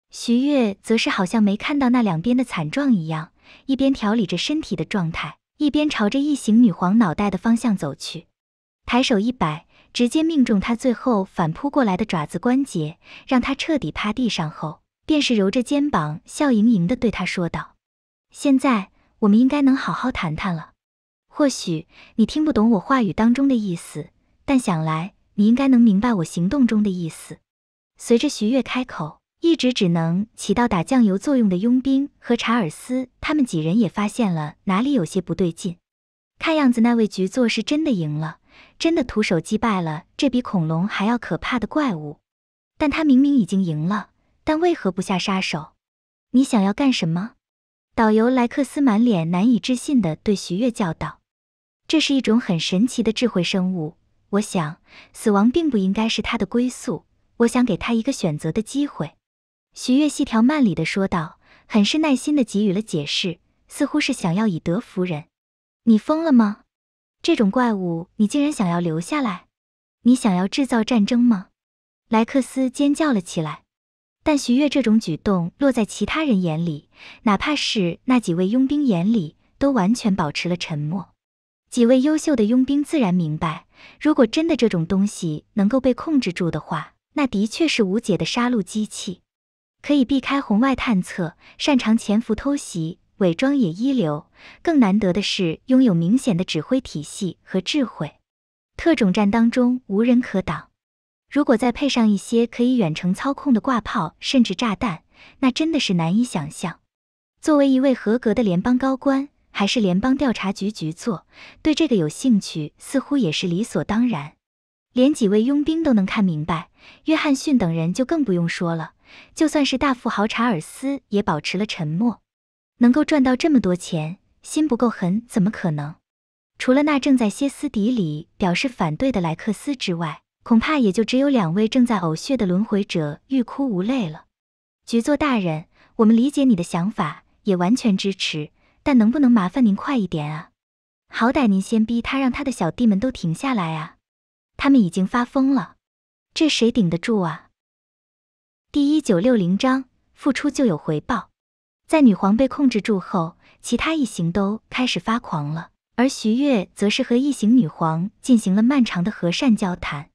徐悦则是好像没看到那两边的惨状一样，一边调理着身体的状态，一边朝着异形女皇脑袋的方向走去，抬手一摆，直接命中她最后反扑过来的爪子关节，让她彻底趴地上后，便是揉着肩膀，笑盈盈地对她说道：“现在我们应该能好好谈谈了。或许你听不懂我话语当中的意思，但想来你应该能明白我行动中的意思。”随着徐悦开口。一直只能起到打酱油作用的佣兵和查尔斯，他们几人也发现了哪里有些不对劲。看样子那位局座是真的赢了，真的徒手击败了这比恐龙还要可怕的怪物。但他明明已经赢了，但为何不下杀手？你想要干什么？导游莱克斯满脸难以置信的对徐悦叫道：“这是一种很神奇的智慧生物，我想死亡并不应该是他的归宿，我想给他一个选择的机会。”徐月细条慢理的说道，很是耐心的给予了解释，似乎是想要以德服人。你疯了吗？这种怪物，你竟然想要留下来？你想要制造战争吗？莱克斯尖叫了起来。但徐月这种举动落在其他人眼里，哪怕是那几位佣兵眼里，都完全保持了沉默。几位优秀的佣兵自然明白，如果真的这种东西能够被控制住的话，那的确是无解的杀戮机器。可以避开红外探测，擅长潜伏偷袭，伪装也一流。更难得的是，拥有明显的指挥体系和智慧，特种战当中无人可挡。如果再配上一些可以远程操控的挂炮甚至炸弹，那真的是难以想象。作为一位合格的联邦高官，还是联邦调查局局座，对这个有兴趣，似乎也是理所当然。连几位佣兵都能看明白，约翰逊等人就更不用说了。就算是大富豪查尔斯也保持了沉默。能够赚到这么多钱，心不够狠怎么可能？除了那正在歇斯底里表示反对的莱克斯之外，恐怕也就只有两位正在呕血的轮回者欲哭无泪了。局座大人，我们理解你的想法，也完全支持，但能不能麻烦您快一点啊？好歹您先逼他让他的小弟们都停下来啊！他们已经发疯了，这谁顶得住啊？第一九六零章，付出就有回报。在女皇被控制住后，其他异形都开始发狂了，而徐悦则是和异形女皇进行了漫长的和善交谈。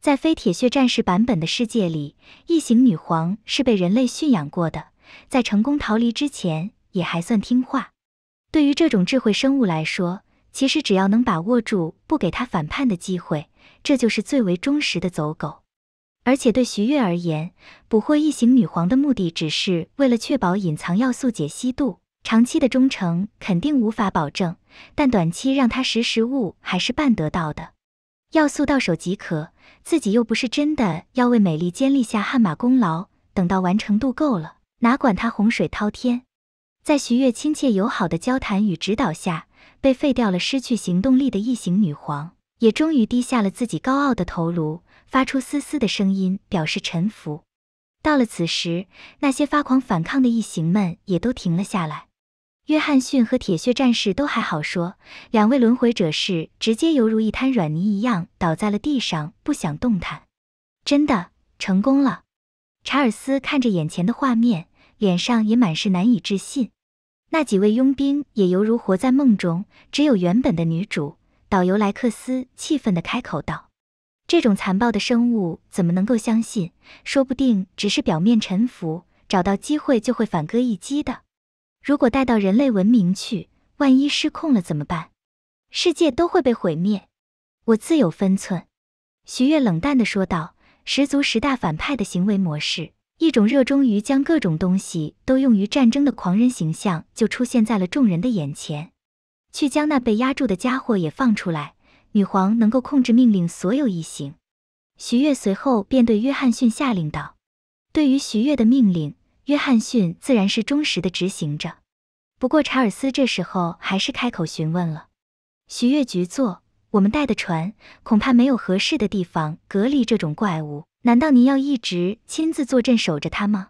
在非铁血战士版本的世界里，异形女皇是被人类驯养过的，在成功逃离之前也还算听话。对于这种智慧生物来说，其实只要能把握住不给他反叛的机会，这就是最为忠实的走狗。而且对徐悦而言，捕获异形女皇的目的只是为了确保隐藏要素解析度，长期的忠诚肯定无法保证，但短期让他识时务还是办得到的。要素到手即可，自己又不是真的要为美利坚立下汗马功劳，等到完成度够了，哪管他洪水滔天。在徐悦亲切友好的交谈与指导下，被废掉了失去行动力的异形女皇也终于低下了自己高傲的头颅。发出嘶嘶的声音，表示臣服。到了此时，那些发狂反抗的异形们也都停了下来。约翰逊和铁血战士都还好说，两位轮回者是直接犹如一滩软泥一样倒在了地上，不想动弹。真的成功了！查尔斯看着眼前的画面，脸上也满是难以置信。那几位佣兵也犹如活在梦中，只有原本的女主导游莱克斯气愤地开口道。这种残暴的生物怎么能够相信？说不定只是表面臣服，找到机会就会反戈一击的。如果带到人类文明去，万一失控了怎么办？世界都会被毁灭。我自有分寸。”徐悦冷淡地说道，十足十大反派的行为模式，一种热衷于将各种东西都用于战争的狂人形象就出现在了众人的眼前。去将那被压住的家伙也放出来。女皇能够控制命令所有异形，徐悦随后便对约翰逊下令道：“对于徐悦的命令，约翰逊自然是忠实的执行着。”不过查尔斯这时候还是开口询问了：“徐悦局座，我们带的船恐怕没有合适的地方隔离这种怪物，难道您要一直亲自坐镇守着它吗？”“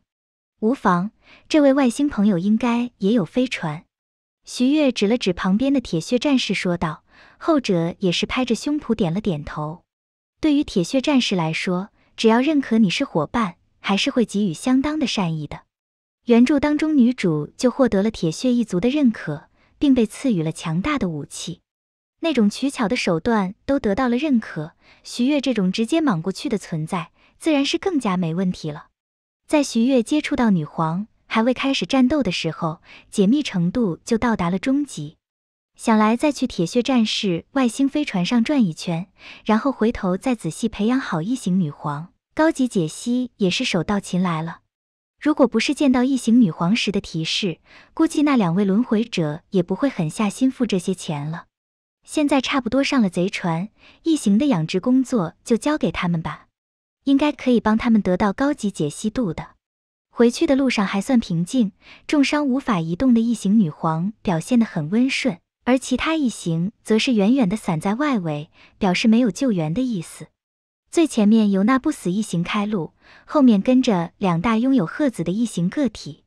无妨，这位外星朋友应该也有飞船。”徐悦指了指旁边的铁血战士说道。后者也是拍着胸脯点了点头。对于铁血战士来说，只要认可你是伙伴，还是会给予相当的善意的。原著当中，女主就获得了铁血一族的认可，并被赐予了强大的武器。那种取巧的手段都得到了认可，徐月这种直接莽过去的存在，自然是更加没问题了。在徐月接触到女皇还未开始战斗的时候，解密程度就到达了终极。想来再去铁血战士外星飞船上转一圈，然后回头再仔细培养好异形女皇高级解析也是手到擒来了。如果不是见到异形女皇时的提示，估计那两位轮回者也不会狠下心付这些钱了。现在差不多上了贼船，异形的养殖工作就交给他们吧，应该可以帮他们得到高级解析度的。回去的路上还算平静，重伤无法移动的异形女皇表现得很温顺。而其他异形则是远远的散在外围，表示没有救援的意思。最前面由那不死异形开路，后面跟着两大拥有赫子的异形个体。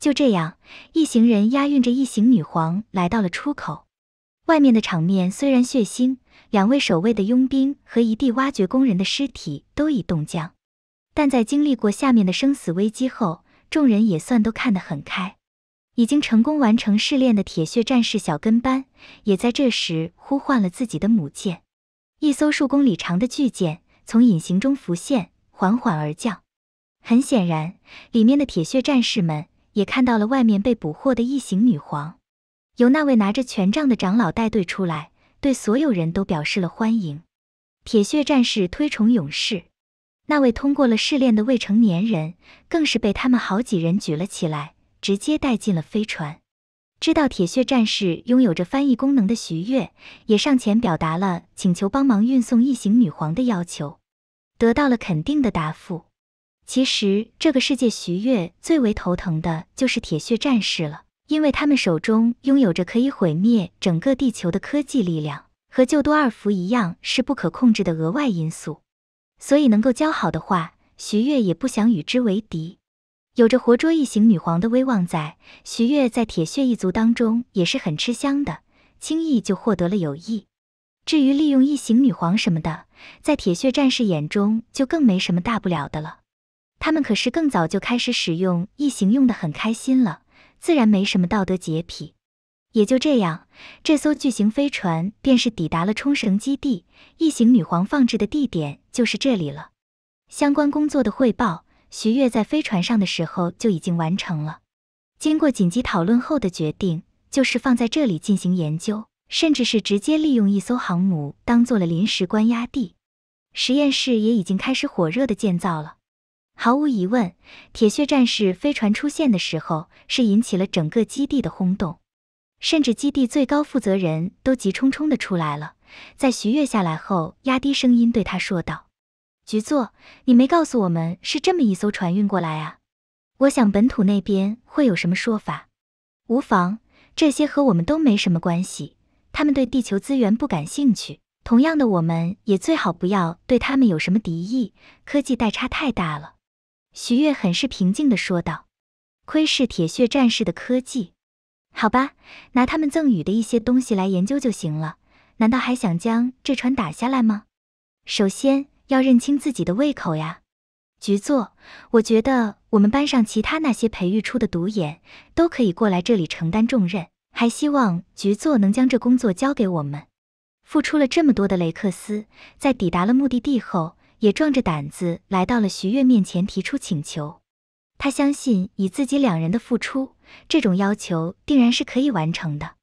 就这样，一行人押运着异形女皇来到了出口。外面的场面虽然血腥，两位守卫的佣兵和一地挖掘工人的尸体都已冻僵，但在经历过下面的生死危机后，众人也算都看得很开。已经成功完成试炼的铁血战士小跟班也在这时呼唤了自己的母舰，一艘数公里长的巨舰从隐形中浮现，缓缓而降。很显然，里面的铁血战士们也看到了外面被捕获的异形女皇。由那位拿着权杖的长老带队出来，对所有人都表示了欢迎。铁血战士推崇勇士，那位通过了试炼的未成年人更是被他们好几人举了起来。直接带进了飞船。知道铁血战士拥有着翻译功能的徐悦，也上前表达了请求帮忙运送异形女皇的要求，得到了肯定的答复。其实这个世界，徐悦最为头疼的就是铁血战士了，因为他们手中拥有着可以毁灭整个地球的科技力量，和旧多尔福一样是不可控制的额外因素。所以能够交好的话，徐悦也不想与之为敌。有着活捉异形女皇的威望在，徐悦在铁血一族当中也是很吃香的，轻易就获得了友谊。至于利用异形女皇什么的，在铁血战士眼中就更没什么大不了的了。他们可是更早就开始使用异形，用得很开心了，自然没什么道德洁癖。也就这样，这艘巨型飞船便是抵达了冲绳基地，异形女皇放置的地点就是这里了。相关工作的汇报。徐悦在飞船上的时候就已经完成了。经过紧急讨论后的决定，就是放在这里进行研究，甚至是直接利用一艘航母当做了临时关押地。实验室也已经开始火热的建造了。毫无疑问，铁血战士飞船出现的时候，是引起了整个基地的轰动，甚至基地最高负责人都急冲冲的出来了，在徐悦下来后，压低声音对他说道。局座，你没告诉我们是这么一艘船运过来啊？我想本土那边会有什么说法？无妨，这些和我们都没什么关系，他们对地球资源不感兴趣。同样的，我们也最好不要对他们有什么敌意。科技代差太大了。徐月很是平静的说道：“窥视铁血战士的科技，好吧，拿他们赠予的一些东西来研究就行了。难道还想将这船打下来吗？首先。”要认清自己的胃口呀，局座，我觉得我们班上其他那些培育出的独眼都可以过来这里承担重任，还希望局座能将这工作交给我们。付出了这么多的雷克斯，在抵达了目的地后，也壮着胆子来到了徐悦面前提出请求。他相信以自己两人的付出，这种要求定然是可以完成的。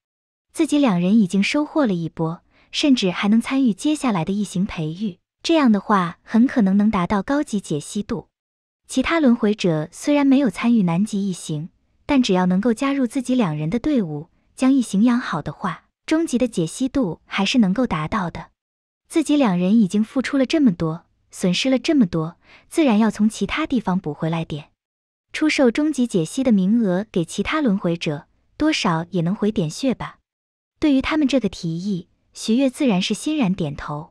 自己两人已经收获了一波，甚至还能参与接下来的异形培育。这样的话，很可能能达到高级解析度。其他轮回者虽然没有参与南极一行，但只要能够加入自己两人的队伍，将一行养好的话，终极的解析度还是能够达到的。自己两人已经付出了这么多，损失了这么多，自然要从其他地方补回来点。出售终极解析的名额给其他轮回者，多少也能回点血吧。对于他们这个提议，徐月自然是欣然点头。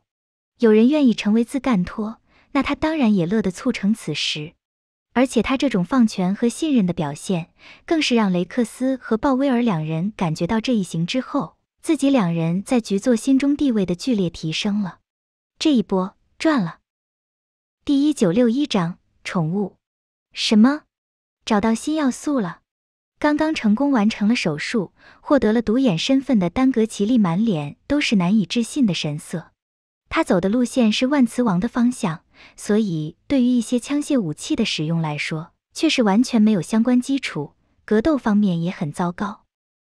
有人愿意成为自干托，那他当然也乐得促成此事。而且他这种放权和信任的表现，更是让雷克斯和鲍威尔两人感觉到这一行之后，自己两人在局座心中地位的剧烈提升了。这一波赚了。第一九六一章宠物，什么？找到新要素了？刚刚成功完成了手术，获得了独眼身份的丹格奇利满脸都是难以置信的神色。他走的路线是万磁王的方向，所以对于一些枪械武器的使用来说，却是完全没有相关基础。格斗方面也很糟糕，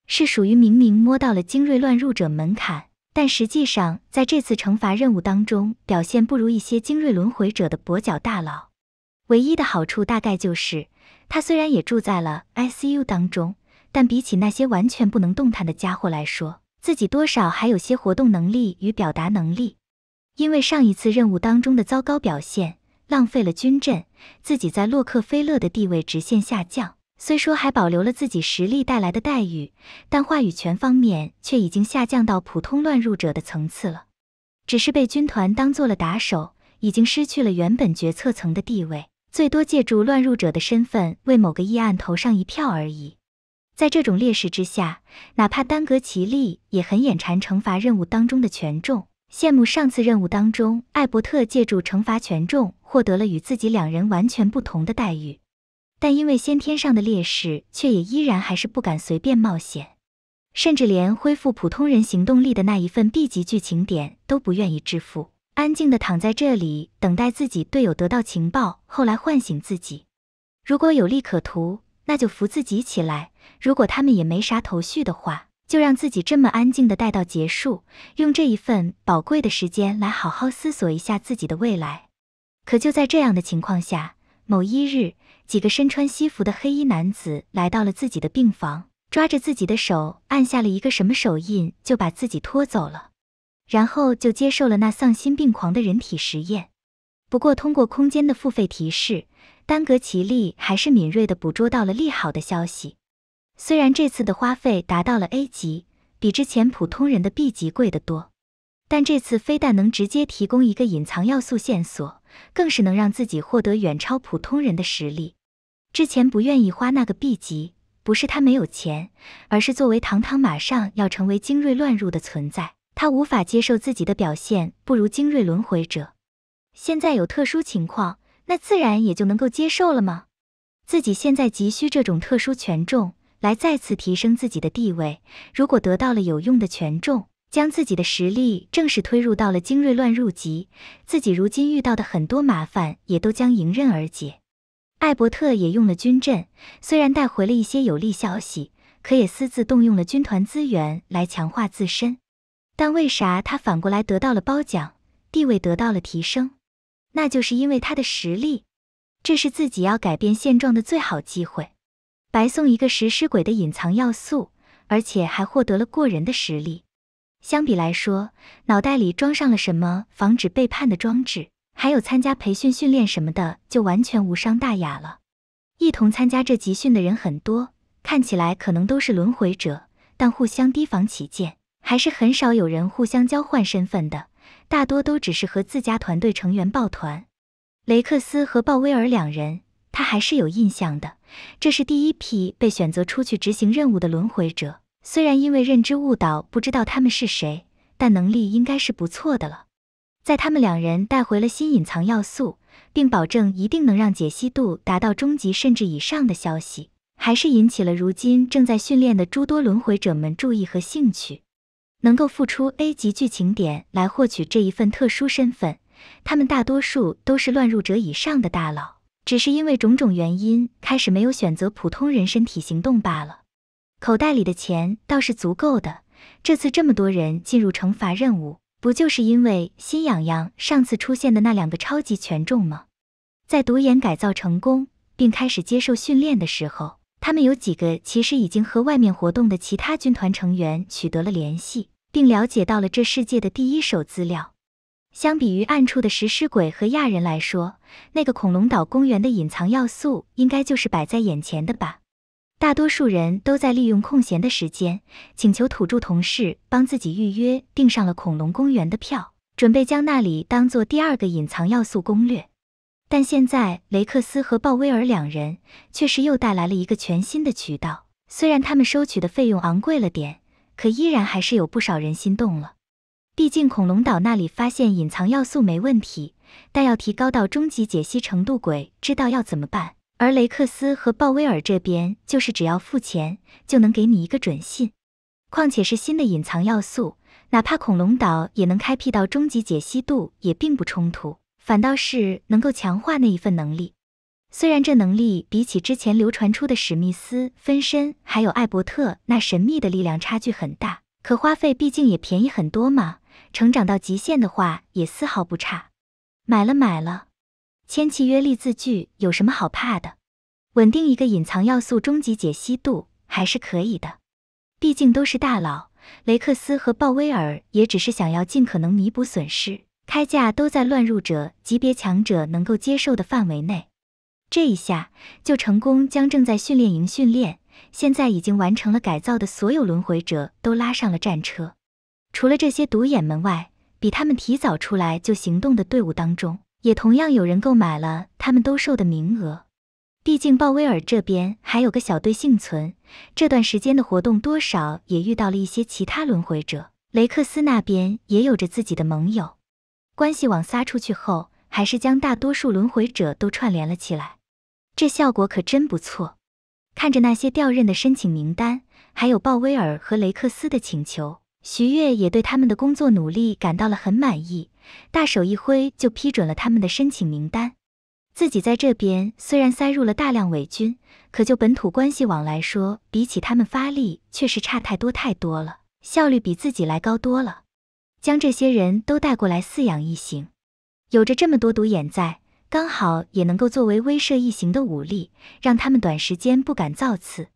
是属于明明摸到了精锐乱入者门槛，但实际上在这次惩罚任务当中表现不如一些精锐轮回者的跛脚大佬。唯一的好处大概就是，他虽然也住在了 I C U 当中，但比起那些完全不能动弹的家伙来说，自己多少还有些活动能力与表达能力。因为上一次任务当中的糟糕表现，浪费了军阵，自己在洛克菲勒的地位直线下降。虽说还保留了自己实力带来的待遇，但话语权方面却已经下降到普通乱入者的层次了。只是被军团当做了打手，已经失去了原本决策层的地位，最多借助乱入者的身份为某个议案投上一票而已。在这种劣势之下，哪怕单格奇利也很眼馋惩罚任务当中的权重。羡慕上次任务当中，艾伯特借助惩罚权重获得了与自己两人完全不同的待遇，但因为先天上的劣势，却也依然还是不敢随便冒险，甚至连恢复普通人行动力的那一份 B 级剧情点都不愿意支付，安静的躺在这里等待自己队友得到情报，后来唤醒自己。如果有利可图，那就扶自己起来；如果他们也没啥头绪的话。就让自己这么安静的待到结束，用这一份宝贵的时间来好好思索一下自己的未来。可就在这样的情况下，某一日，几个身穿西服的黑衣男子来到了自己的病房，抓着自己的手按下了一个什么手印，就把自己拖走了，然后就接受了那丧心病狂的人体实验。不过通过空间的付费提示，丹格奇利还是敏锐的捕捉到了利好的消息。虽然这次的花费达到了 A 级，比之前普通人的 B 级贵得多，但这次非但能直接提供一个隐藏要素线索，更是能让自己获得远超普通人的实力。之前不愿意花那个 B 级，不是他没有钱，而是作为堂堂马上要成为精锐乱入的存在，他无法接受自己的表现不如精锐轮回者。现在有特殊情况，那自然也就能够接受了吗？自己现在急需这种特殊权重。来再次提升自己的地位。如果得到了有用的权重，将自己的实力正式推入到了精锐乱入级，自己如今遇到的很多麻烦也都将迎刃而解。艾伯特也用了军阵，虽然带回了一些有利消息，可也私自动用了军团资源来强化自身。但为啥他反过来得到了褒奖，地位得到了提升？那就是因为他的实力，这是自己要改变现状的最好机会。白送一个食尸鬼的隐藏要素，而且还获得了过人的实力。相比来说，脑袋里装上了什么防止背叛的装置，还有参加培训训练什么的，就完全无伤大雅了。一同参加这集训的人很多，看起来可能都是轮回者，但互相提防起见，还是很少有人互相交换身份的，大多都只是和自家团队成员抱团。雷克斯和鲍威尔两人，他还是有印象的。这是第一批被选择出去执行任务的轮回者，虽然因为认知误导不知道他们是谁，但能力应该是不错的了。在他们两人带回了新隐藏要素，并保证一定能让解析度达到中级甚至以上的消息，还是引起了如今正在训练的诸多轮回者们注意和兴趣。能够付出 A 级剧情点来获取这一份特殊身份，他们大多数都是乱入者以上的大佬。只是因为种种原因，开始没有选择普通人身体行动罢了。口袋里的钱倒是足够的。这次这么多人进入惩罚任务，不就是因为心痒痒上次出现的那两个超级权重吗？在独眼改造成功并开始接受训练的时候，他们有几个其实已经和外面活动的其他军团成员取得了联系，并了解到了这世界的第一手资料。相比于暗处的食尸鬼和亚人来说，那个恐龙岛公园的隐藏要素应该就是摆在眼前的吧。大多数人都在利用空闲的时间，请求土著同事帮自己预约订上了恐龙公园的票，准备将那里当做第二个隐藏要素攻略。但现在雷克斯和鲍威尔两人却是又带来了一个全新的渠道，虽然他们收取的费用昂贵了点，可依然还是有不少人心动了。毕竟恐龙岛那里发现隐藏要素没问题，但要提高到终极解析程度，鬼知道要怎么办。而雷克斯和鲍威尔这边就是只要付钱就能给你一个准信，况且是新的隐藏要素，哪怕恐龙岛也能开辟到终极解析度，也并不冲突，反倒是能够强化那一份能力。虽然这能力比起之前流传出的史密斯分身还有艾伯特那神秘的力量差距很大，可花费毕竟也便宜很多嘛。成长到极限的话，也丝毫不差。买了买了，千契约力字具，有什么好怕的？稳定一个隐藏要素，终极解析度还是可以的。毕竟都是大佬，雷克斯和鲍威尔也只是想要尽可能弥补损失，开价都在乱入者级别强者能够接受的范围内。这一下就成功将正在训练营训练、现在已经完成了改造的所有轮回者都拉上了战车。除了这些独眼们外，比他们提早出来就行动的队伍当中，也同样有人购买了他们兜售的名额。毕竟鲍威尔这边还有个小队幸存，这段时间的活动多少也遇到了一些其他轮回者。雷克斯那边也有着自己的盟友，关系网撒出去后，还是将大多数轮回者都串联了起来，这效果可真不错。看着那些调任的申请名单，还有鲍威尔和雷克斯的请求。徐悦也对他们的工作努力感到了很满意，大手一挥就批准了他们的申请名单。自己在这边虽然塞入了大量伪军，可就本土关系网来说，比起他们发力确实差太多太多了，效率比自己来高多了。将这些人都带过来饲养异形，有着这么多独眼在，刚好也能够作为威慑异形的武力，让他们短时间不敢造次。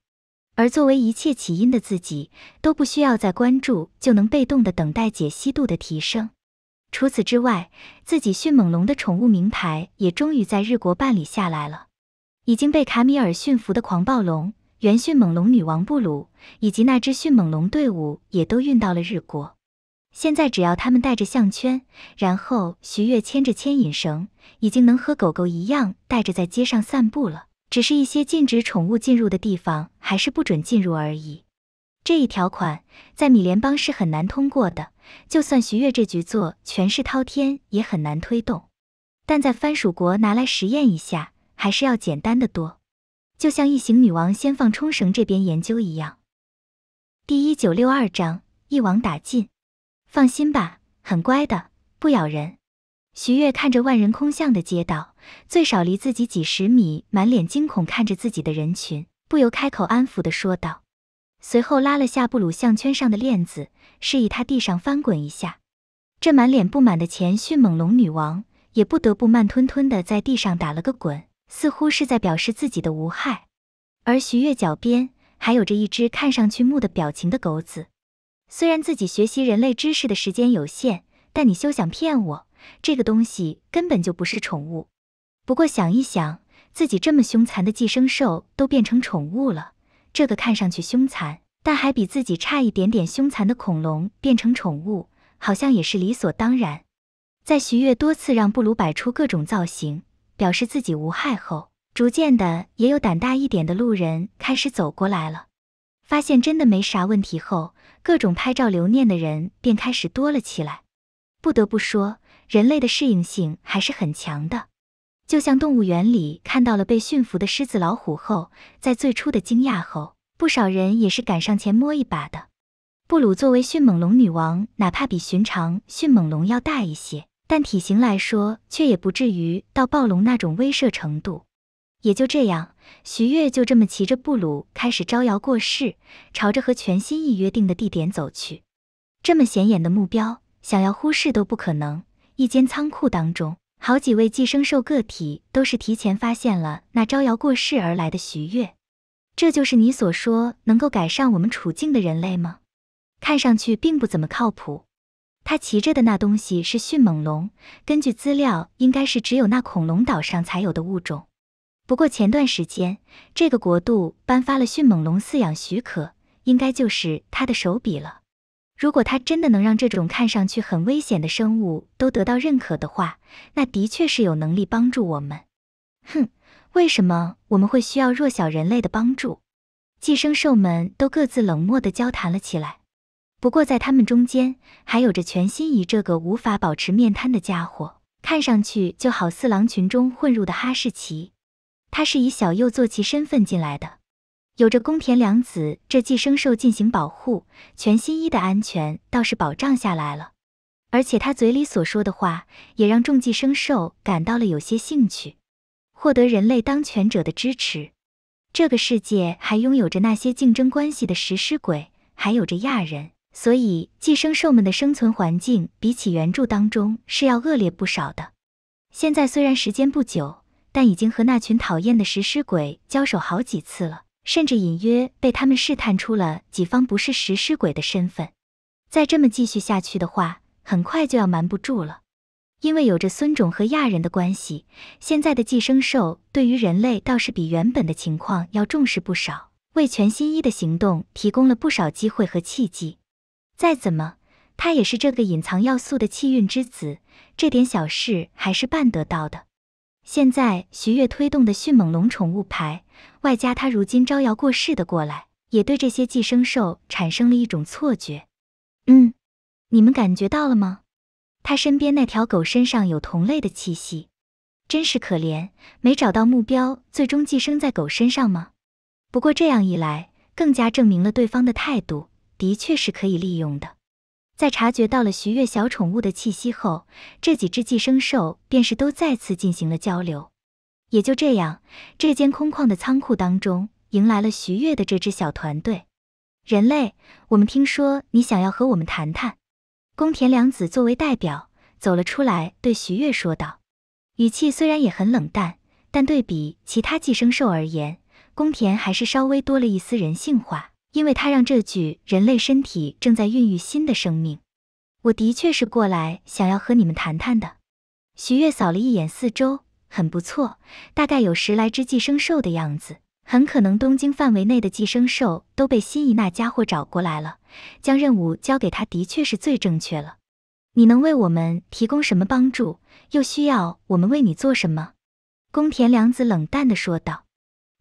而作为一切起因的自己，都不需要再关注，就能被动的等待解析度的提升。除此之外，自己迅猛龙的宠物名牌也终于在日国办理下来了。已经被卡米尔驯服的狂暴龙、原迅猛龙女王布鲁，以及那只迅猛龙队伍，也都运到了日国。现在只要他们带着项圈，然后徐悦牵着牵引绳，已经能和狗狗一样带着在街上散步了。只是一些禁止宠物进入的地方，还是不准进入而已。这一条款在米联邦是很难通过的，就算徐悦这局做权势滔天，也很难推动。但在藩属国拿来实验一下，还是要简单的多。就像异形女王先放冲绳这边研究一样。第一九六二章：一网打尽。放心吧，很乖的，不咬人。徐悦看着万人空巷的街道，最少离自己几十米，满脸惊恐看着自己的人群，不由开口安抚的说道，随后拉了下布鲁项圈上的链子，示意他地上翻滚一下。这满脸不满的钱迅猛龙女王也不得不慢吞吞的在地上打了个滚，似乎是在表示自己的无害。而徐悦脚边还有着一只看上去木的表情的狗子，虽然自己学习人类知识的时间有限，但你休想骗我。这个东西根本就不是宠物，不过想一想，自己这么凶残的寄生兽都变成宠物了，这个看上去凶残，但还比自己差一点点凶残的恐龙变成宠物，好像也是理所当然。在徐悦多次让布鲁摆出各种造型，表示自己无害后，逐渐的也有胆大一点的路人开始走过来了，发现真的没啥问题后，各种拍照留念的人便开始多了起来。不得不说。人类的适应性还是很强的，就像动物园里看到了被驯服的狮子、老虎后，在最初的惊讶后，不少人也是敢上前摸一把的。布鲁作为迅猛龙女王，哪怕比寻常迅猛龙要大一些，但体型来说却也不至于到暴龙那种威慑程度。也就这样，徐月就这么骑着布鲁开始招摇过市，朝着和全心意约定的地点走去。这么显眼的目标，想要忽视都不可能。一间仓库当中，好几位寄生兽个体都是提前发现了那招摇过市而来的徐悦。这就是你所说能够改善我们处境的人类吗？看上去并不怎么靠谱。他骑着的那东西是迅猛龙，根据资料应该是只有那恐龙岛上才有的物种。不过前段时间这个国度颁发了迅猛龙饲养许可，应该就是他的手笔了。如果它真的能让这种看上去很危险的生物都得到认可的话，那的确是有能力帮助我们。哼，为什么我们会需要弱小人类的帮助？寄生兽们都各自冷漠地交谈了起来。不过在他们中间，还有着全心怡这个无法保持面瘫的家伙，看上去就好似狼群中混入的哈士奇。他是以小右坐骑身份进来的。有着宫田良子这寄生兽进行保护，全新一的安全倒是保障下来了。而且他嘴里所说的话，也让众寄生兽感到了有些兴趣，获得人类当权者的支持。这个世界还拥有着那些竞争关系的食尸鬼，还有着亚人，所以寄生兽们的生存环境比起原著当中是要恶劣不少的。现在虽然时间不久，但已经和那群讨厌的食尸鬼交手好几次了。甚至隐约被他们试探出了己方不是食尸鬼的身份，再这么继续下去的话，很快就要瞒不住了。因为有着孙种和亚人的关系，现在的寄生兽对于人类倒是比原本的情况要重视不少，为全新一的行动提供了不少机会和契机。再怎么，他也是这个隐藏要素的气运之子，这点小事还是办得到的。现在徐悦推动的迅猛龙宠物牌，外加他如今招摇过市的过来，也对这些寄生兽产生了一种错觉。嗯，你们感觉到了吗？他身边那条狗身上有同类的气息，真是可怜，没找到目标，最终寄生在狗身上吗？不过这样一来，更加证明了对方的态度的确是可以利用的。在察觉到了徐悦小宠物的气息后，这几只寄生兽便是都再次进行了交流。也就这样，这间空旷的仓库当中，迎来了徐悦的这支小团队。人类，我们听说你想要和我们谈谈。宫田良子作为代表走了出来，对徐悦说道，语气虽然也很冷淡，但对比其他寄生兽而言，宫田还是稍微多了一丝人性化。因为他让这具人类身体正在孕育新的生命，我的确是过来想要和你们谈谈的。徐月扫了一眼四周，很不错，大概有十来只寄生兽的样子，很可能东京范围内的寄生兽都被新一那家伙找过来了。将任务交给他的确是最正确了。你能为我们提供什么帮助？又需要我们为你做什么？宫田良子冷淡地说道。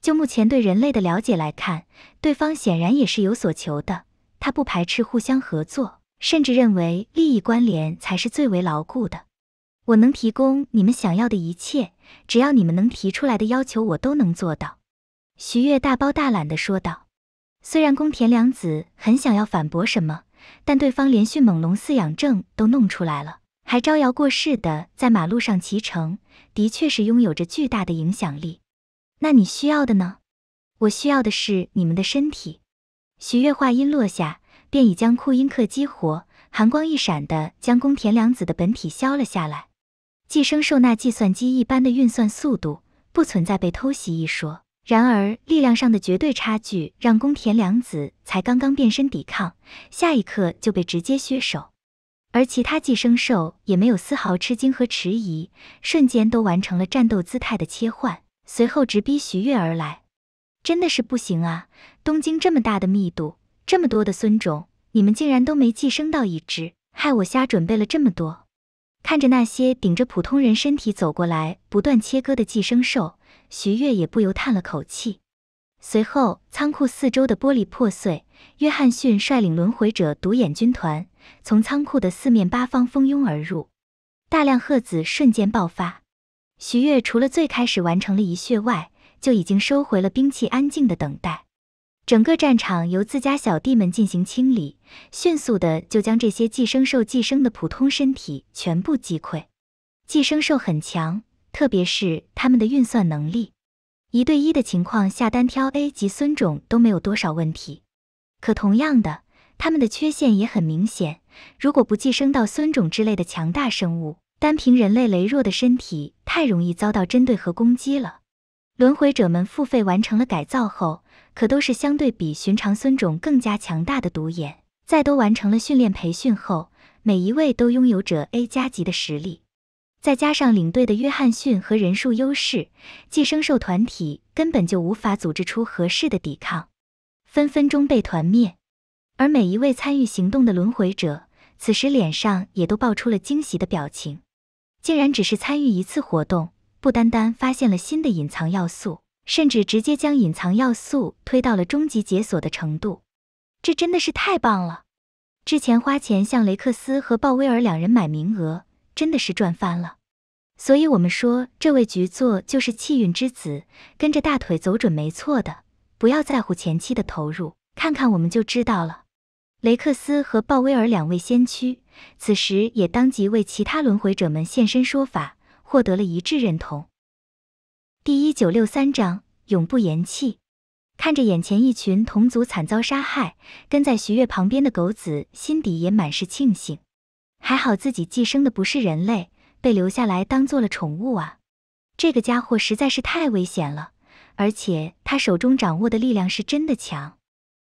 就目前对人类的了解来看，对方显然也是有所求的。他不排斥互相合作，甚至认为利益关联才是最为牢固的。我能提供你们想要的一切，只要你们能提出来的要求，我都能做到。”徐悦大包大揽地说道。虽然宫田良子很想要反驳什么，但对方连迅猛龙饲养证都弄出来了，还招摇过市的在马路上骑乘，的确是拥有着巨大的影响力。那你需要的呢？我需要的是你们的身体。徐月话音落下，便已将库因克激活，寒光一闪的将宫田良子的本体削了下来。寄生兽那计算机一般的运算速度，不存在被偷袭一说。然而力量上的绝对差距，让宫田良子才刚刚变身抵抗，下一刻就被直接削手。而其他寄生兽也没有丝毫吃惊和迟疑，瞬间都完成了战斗姿态的切换。随后直逼徐悦而来，真的是不行啊！东京这么大的密度，这么多的孙种，你们竟然都没寄生到一只，害我瞎准备了这么多。看着那些顶着普通人身体走过来、不断切割的寄生兽，徐悦也不由叹了口气。随后，仓库四周的玻璃破碎，约翰逊率领轮回者独眼军团从仓库的四面八方蜂拥而入，大量褐子瞬间爆发。徐悦除了最开始完成了一血外，就已经收回了兵器，安静的等待。整个战场由自家小弟们进行清理，迅速的就将这些寄生兽寄生的普通身体全部击溃。寄生兽很强，特别是他们的运算能力，一对一的情况下单挑 A 级孙种都没有多少问题。可同样的，他们的缺陷也很明显，如果不寄生到孙种之类的强大生物。单凭人类羸弱的身体，太容易遭到针对和攻击了。轮回者们付费完成了改造后，可都是相对比寻常孙种更加强大的独眼。再都完成了训练培训后，每一位都拥有者 A 加级的实力。再加上领队的约翰逊和人数优势，寄生兽团体根本就无法组织出合适的抵抗，分分钟被团灭。而每一位参与行动的轮回者，此时脸上也都爆出了惊喜的表情。竟然只是参与一次活动，不单单发现了新的隐藏要素，甚至直接将隐藏要素推到了终极解锁的程度，这真的是太棒了！之前花钱向雷克斯和鲍威尔两人买名额，真的是赚翻了。所以我们说，这位局座就是气运之子，跟着大腿走准没错的。不要在乎前期的投入，看看我们就知道了。雷克斯和鲍威尔两位先驱，此时也当即为其他轮回者们现身说法，获得了一致认同。第一九六三章永不言弃。看着眼前一群同族惨遭杀害，跟在徐悦旁边的狗子心底也满是庆幸，还好自己寄生的不是人类，被留下来当做了宠物啊！这个家伙实在是太危险了，而且他手中掌握的力量是真的强，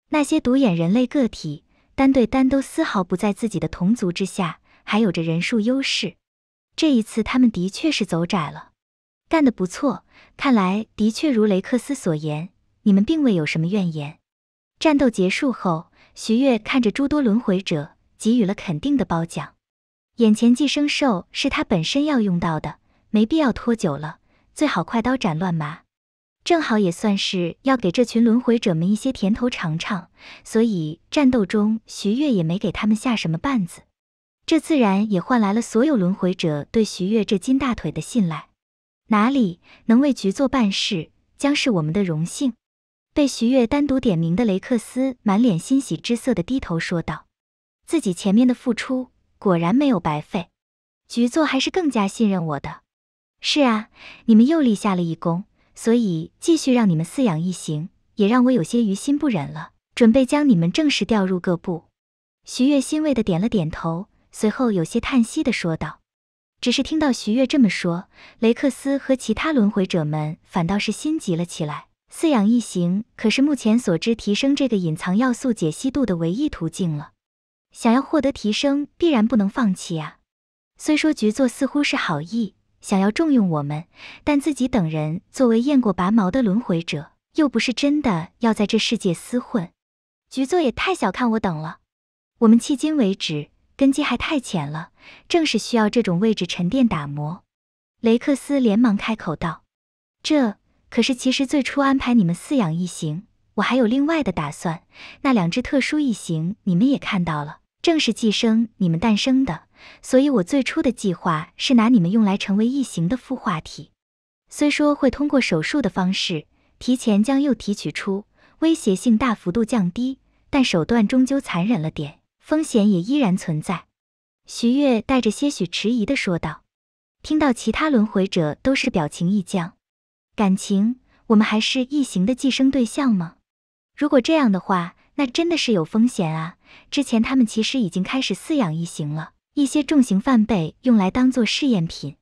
那些独眼人类个体。单对单都丝毫不在自己的同族之下，还有着人数优势。这一次他们的确是走窄了，干得不错。看来的确如雷克斯所言，你们并未有什么怨言。战斗结束后，徐月看着诸多轮回者，给予了肯定的褒奖。眼前寄生兽是他本身要用到的，没必要拖久了，最好快刀斩乱麻。正好也算是要给这群轮回者们一些甜头尝尝，所以战斗中徐月也没给他们下什么绊子，这自然也换来了所有轮回者对徐月这金大腿的信赖。哪里能为局座办事，将是我们的荣幸。被徐月单独点名的雷克斯满脸欣喜之色的低头说道：“自己前面的付出果然没有白费，局座还是更加信任我的。”是啊，你们又立下了一功。所以继续让你们饲养异形，也让我有些于心不忍了。准备将你们正式调入各部。徐月欣慰的点了点头，随后有些叹息的说道：“只是听到徐月这么说，雷克斯和其他轮回者们反倒是心急了起来。饲养异形可是目前所知提升这个隐藏要素解析度的唯一途径了，想要获得提升，必然不能放弃啊。虽说局座似乎是好意。”想要重用我们，但自己等人作为验过拔毛的轮回者，又不是真的要在这世界厮混。局座也太小看我等了，我们迄今为止根基还太浅了，正是需要这种位置沉淀打磨。雷克斯连忙开口道：“这可是其实最初安排你们饲养异形，我还有另外的打算。那两只特殊异形你们也看到了，正是寄生你们诞生的。”所以，我最初的计划是拿你们用来成为异形的孵化体，虽说会通过手术的方式提前将幼体取出，威胁性大幅度降低，但手段终究残忍了点，风险也依然存在。徐悦带着些许迟疑地说道。听到其他轮回者都是表情一僵，感情我们还是异形的寄生对象吗？如果这样的话，那真的是有风险啊！之前他们其实已经开始饲养异形了。一些重型犯被用来当做试验品，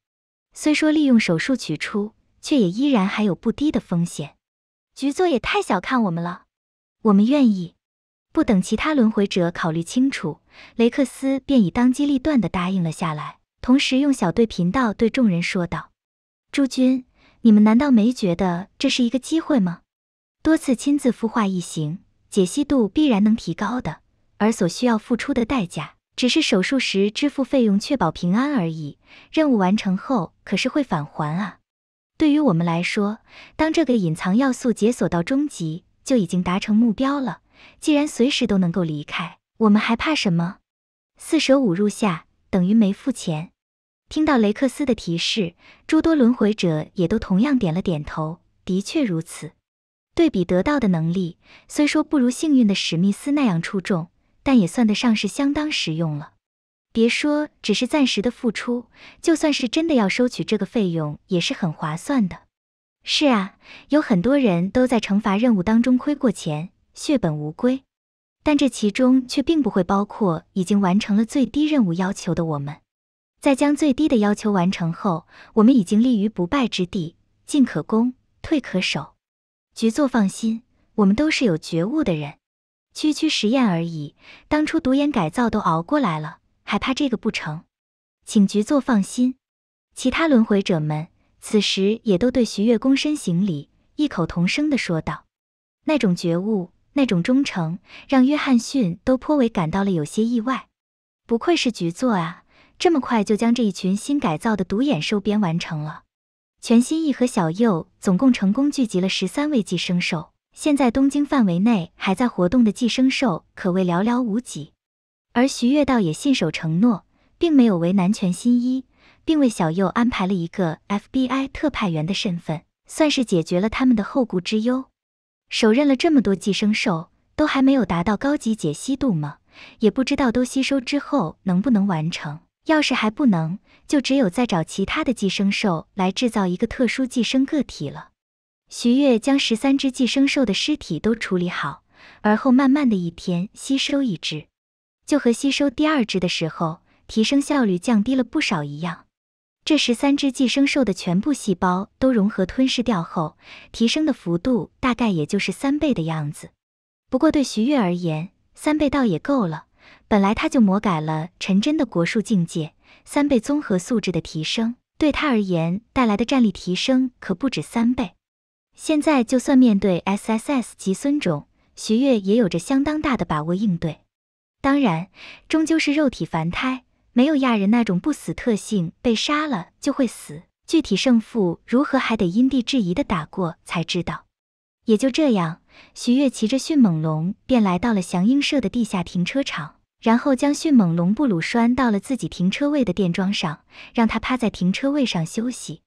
虽说利用手术取出，却也依然还有不低的风险。局座也太小看我们了，我们愿意。不等其他轮回者考虑清楚，雷克斯便已当机立断地答应了下来，同时用小队频道对众人说道：“诸君，你们难道没觉得这是一个机会吗？多次亲自孵化异形，解析度必然能提高的，而所需要付出的代价。”只是手术时支付费用，确保平安而已。任务完成后可是会返还啊。对于我们来说，当这个隐藏要素解锁到终极，就已经达成目标了。既然随时都能够离开，我们还怕什么？四舍五入下等于没付钱。听到雷克斯的提示，诸多轮回者也都同样点了点头。的确如此。对比得到的能力，虽说不如幸运的史密斯那样出众。但也算得上是相当实用了。别说只是暂时的付出，就算是真的要收取这个费用，也是很划算的。是啊，有很多人都在惩罚任务当中亏过钱，血本无归。但这其中却并不会包括已经完成了最低任务要求的我们。在将最低的要求完成后，我们已经立于不败之地，进可攻，退可守。局座放心，我们都是有觉悟的人。区区实验而已，当初独眼改造都熬过来了，还怕这个不成？请局座放心。其他轮回者们此时也都对徐悦躬身行礼，异口同声的说道：“那种觉悟，那种忠诚，让约翰逊都颇为感到了有些意外。不愧是局座啊，这么快就将这一群新改造的独眼收编完成了。全新意和小佑总共成功聚集了十三位寄生兽。”现在东京范围内还在活动的寄生兽可谓寥寥无几，而徐月倒也信守承诺，并没有为难全新一，并为小右安排了一个 FBI 特派员的身份，算是解决了他们的后顾之忧。手刃了这么多寄生兽，都还没有达到高级解析度吗？也不知道都吸收之后能不能完成，要是还不能，就只有再找其他的寄生兽来制造一个特殊寄生个体了。徐悦将十三只寄生兽的尸体都处理好，而后慢慢的一天吸收一只，就和吸收第二只的时候提升效率降低了不少一样。这十三只寄生兽的全部细胞都融合吞噬掉后，提升的幅度大概也就是三倍的样子。不过对徐悦而言，三倍倒也够了。本来他就魔改了陈真的国术境界，三倍综合素质的提升，对他而言带来的战力提升可不止三倍。现在就算面对 S S S 级孙种徐越也有着相当大的把握应对，当然，终究是肉体凡胎，没有亚人那种不死特性，被杀了就会死。具体胜负如何，还得因地制宜的打过才知道。也就这样，徐越骑着迅猛龙便来到了祥鹰社的地下停车场，然后将迅猛龙布鲁拴到了自己停车位的电桩上，让它趴在停车位上休息。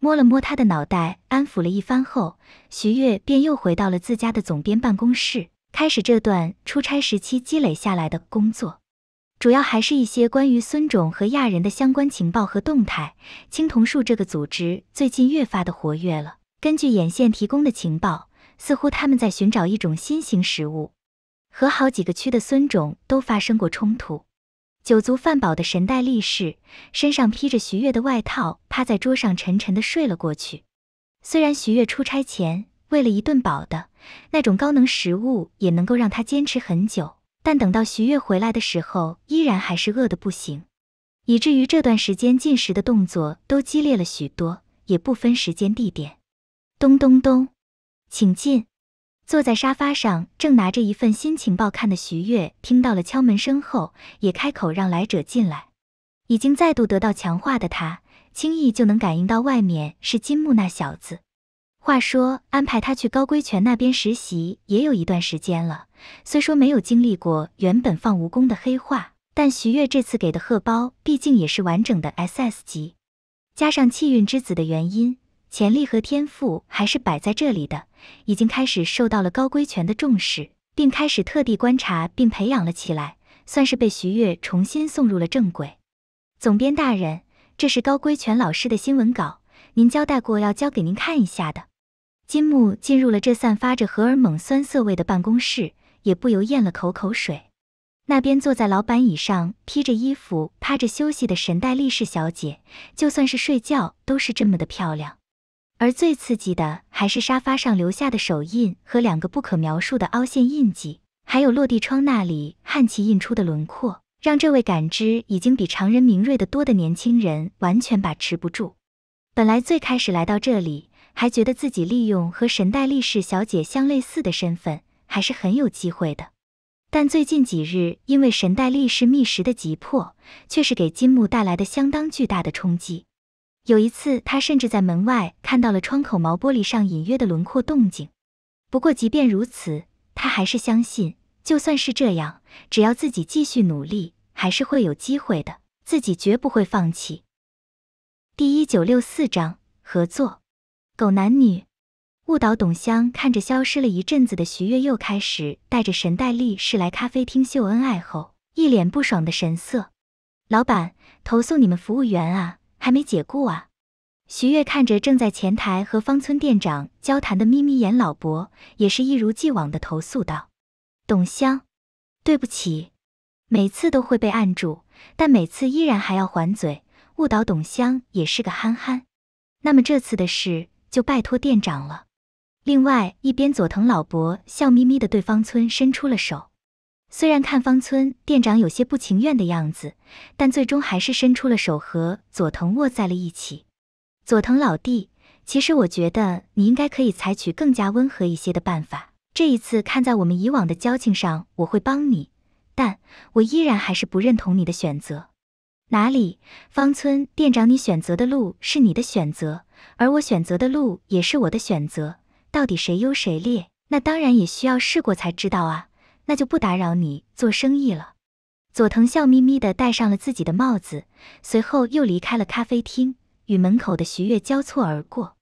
摸了摸他的脑袋，安抚了一番后，徐悦便又回到了自家的总编办公室，开始这段出差时期积累下来的工作。主要还是一些关于孙种和亚人的相关情报和动态。青铜树这个组织最近越发的活跃了。根据眼线提供的情报，似乎他们在寻找一种新型食物，和好几个区的孙种都发生过冲突。酒足饭饱的神代力士身上披着徐月的外套，趴在桌上沉沉的睡了过去。虽然徐月出差前喂了一顿饱的那种高能食物，也能够让他坚持很久，但等到徐月回来的时候，依然还是饿得不行，以至于这段时间进食的动作都激烈了许多，也不分时间地点。咚咚咚，请进。坐在沙发上，正拿着一份新情报看的徐悦，听到了敲门声后，也开口让来者进来。已经再度得到强化的他，轻易就能感应到外面是金木那小子。话说，安排他去高规权那边实习也有一段时间了。虽说没有经历过原本放蜈蚣的黑化，但徐悦这次给的贺包毕竟也是完整的 SS 级，加上气运之子的原因，潜力和天赋还是摆在这里的。已经开始受到了高圭权的重视，并开始特地观察并培养了起来，算是被徐悦重新送入了正轨。总编大人，这是高圭权老师的新闻稿，您交代过要交给您看一下的。金木进入了这散发着荷尔蒙酸涩味的办公室，也不由咽了口口水。那边坐在老板椅上披着衣服趴着休息的神代力士小姐，就算是睡觉都是这么的漂亮。而最刺激的还是沙发上留下的手印和两个不可描述的凹陷印记，还有落地窗那里汗气印出的轮廓，让这位感知已经比常人敏锐的多的年轻人完全把持不住。本来最开始来到这里，还觉得自己利用和神代力士小姐相类似的身份，还是很有机会的。但最近几日，因为神代力士觅食的急迫，却是给金木带来的相当巨大的冲击。有一次，他甚至在门外看到了窗口毛玻璃上隐约的轮廓动静。不过，即便如此，他还是相信，就算是这样，只要自己继续努力，还是会有机会的。自己绝不会放弃。第一九六四章合作，狗男女，误导董香看着消失了一阵子的徐悦，又开始带着神代丽是来咖啡厅秀恩爱后，一脸不爽的神色。老板，投诉你们服务员啊！还没解雇啊！徐悦看着正在前台和方村店长交谈的眯眯眼老伯，也是一如既往的投诉道：“董香，对不起，每次都会被按住，但每次依然还要还嘴，误导董香也是个憨憨。那么这次的事就拜托店长了。”另外一边，佐藤老伯笑眯眯的对方村伸出了手。虽然看方村店长有些不情愿的样子，但最终还是伸出了手和佐藤握在了一起。佐藤老弟，其实我觉得你应该可以采取更加温和一些的办法。这一次看在我们以往的交情上，我会帮你，但我依然还是不认同你的选择。哪里？方村店长，你选择的路是你的选择，而我选择的路也是我的选择，到底谁优谁劣，那当然也需要试过才知道啊。那就不打扰你做生意了。佐藤笑眯眯地戴上了自己的帽子，随后又离开了咖啡厅，与门口的徐月交错而过。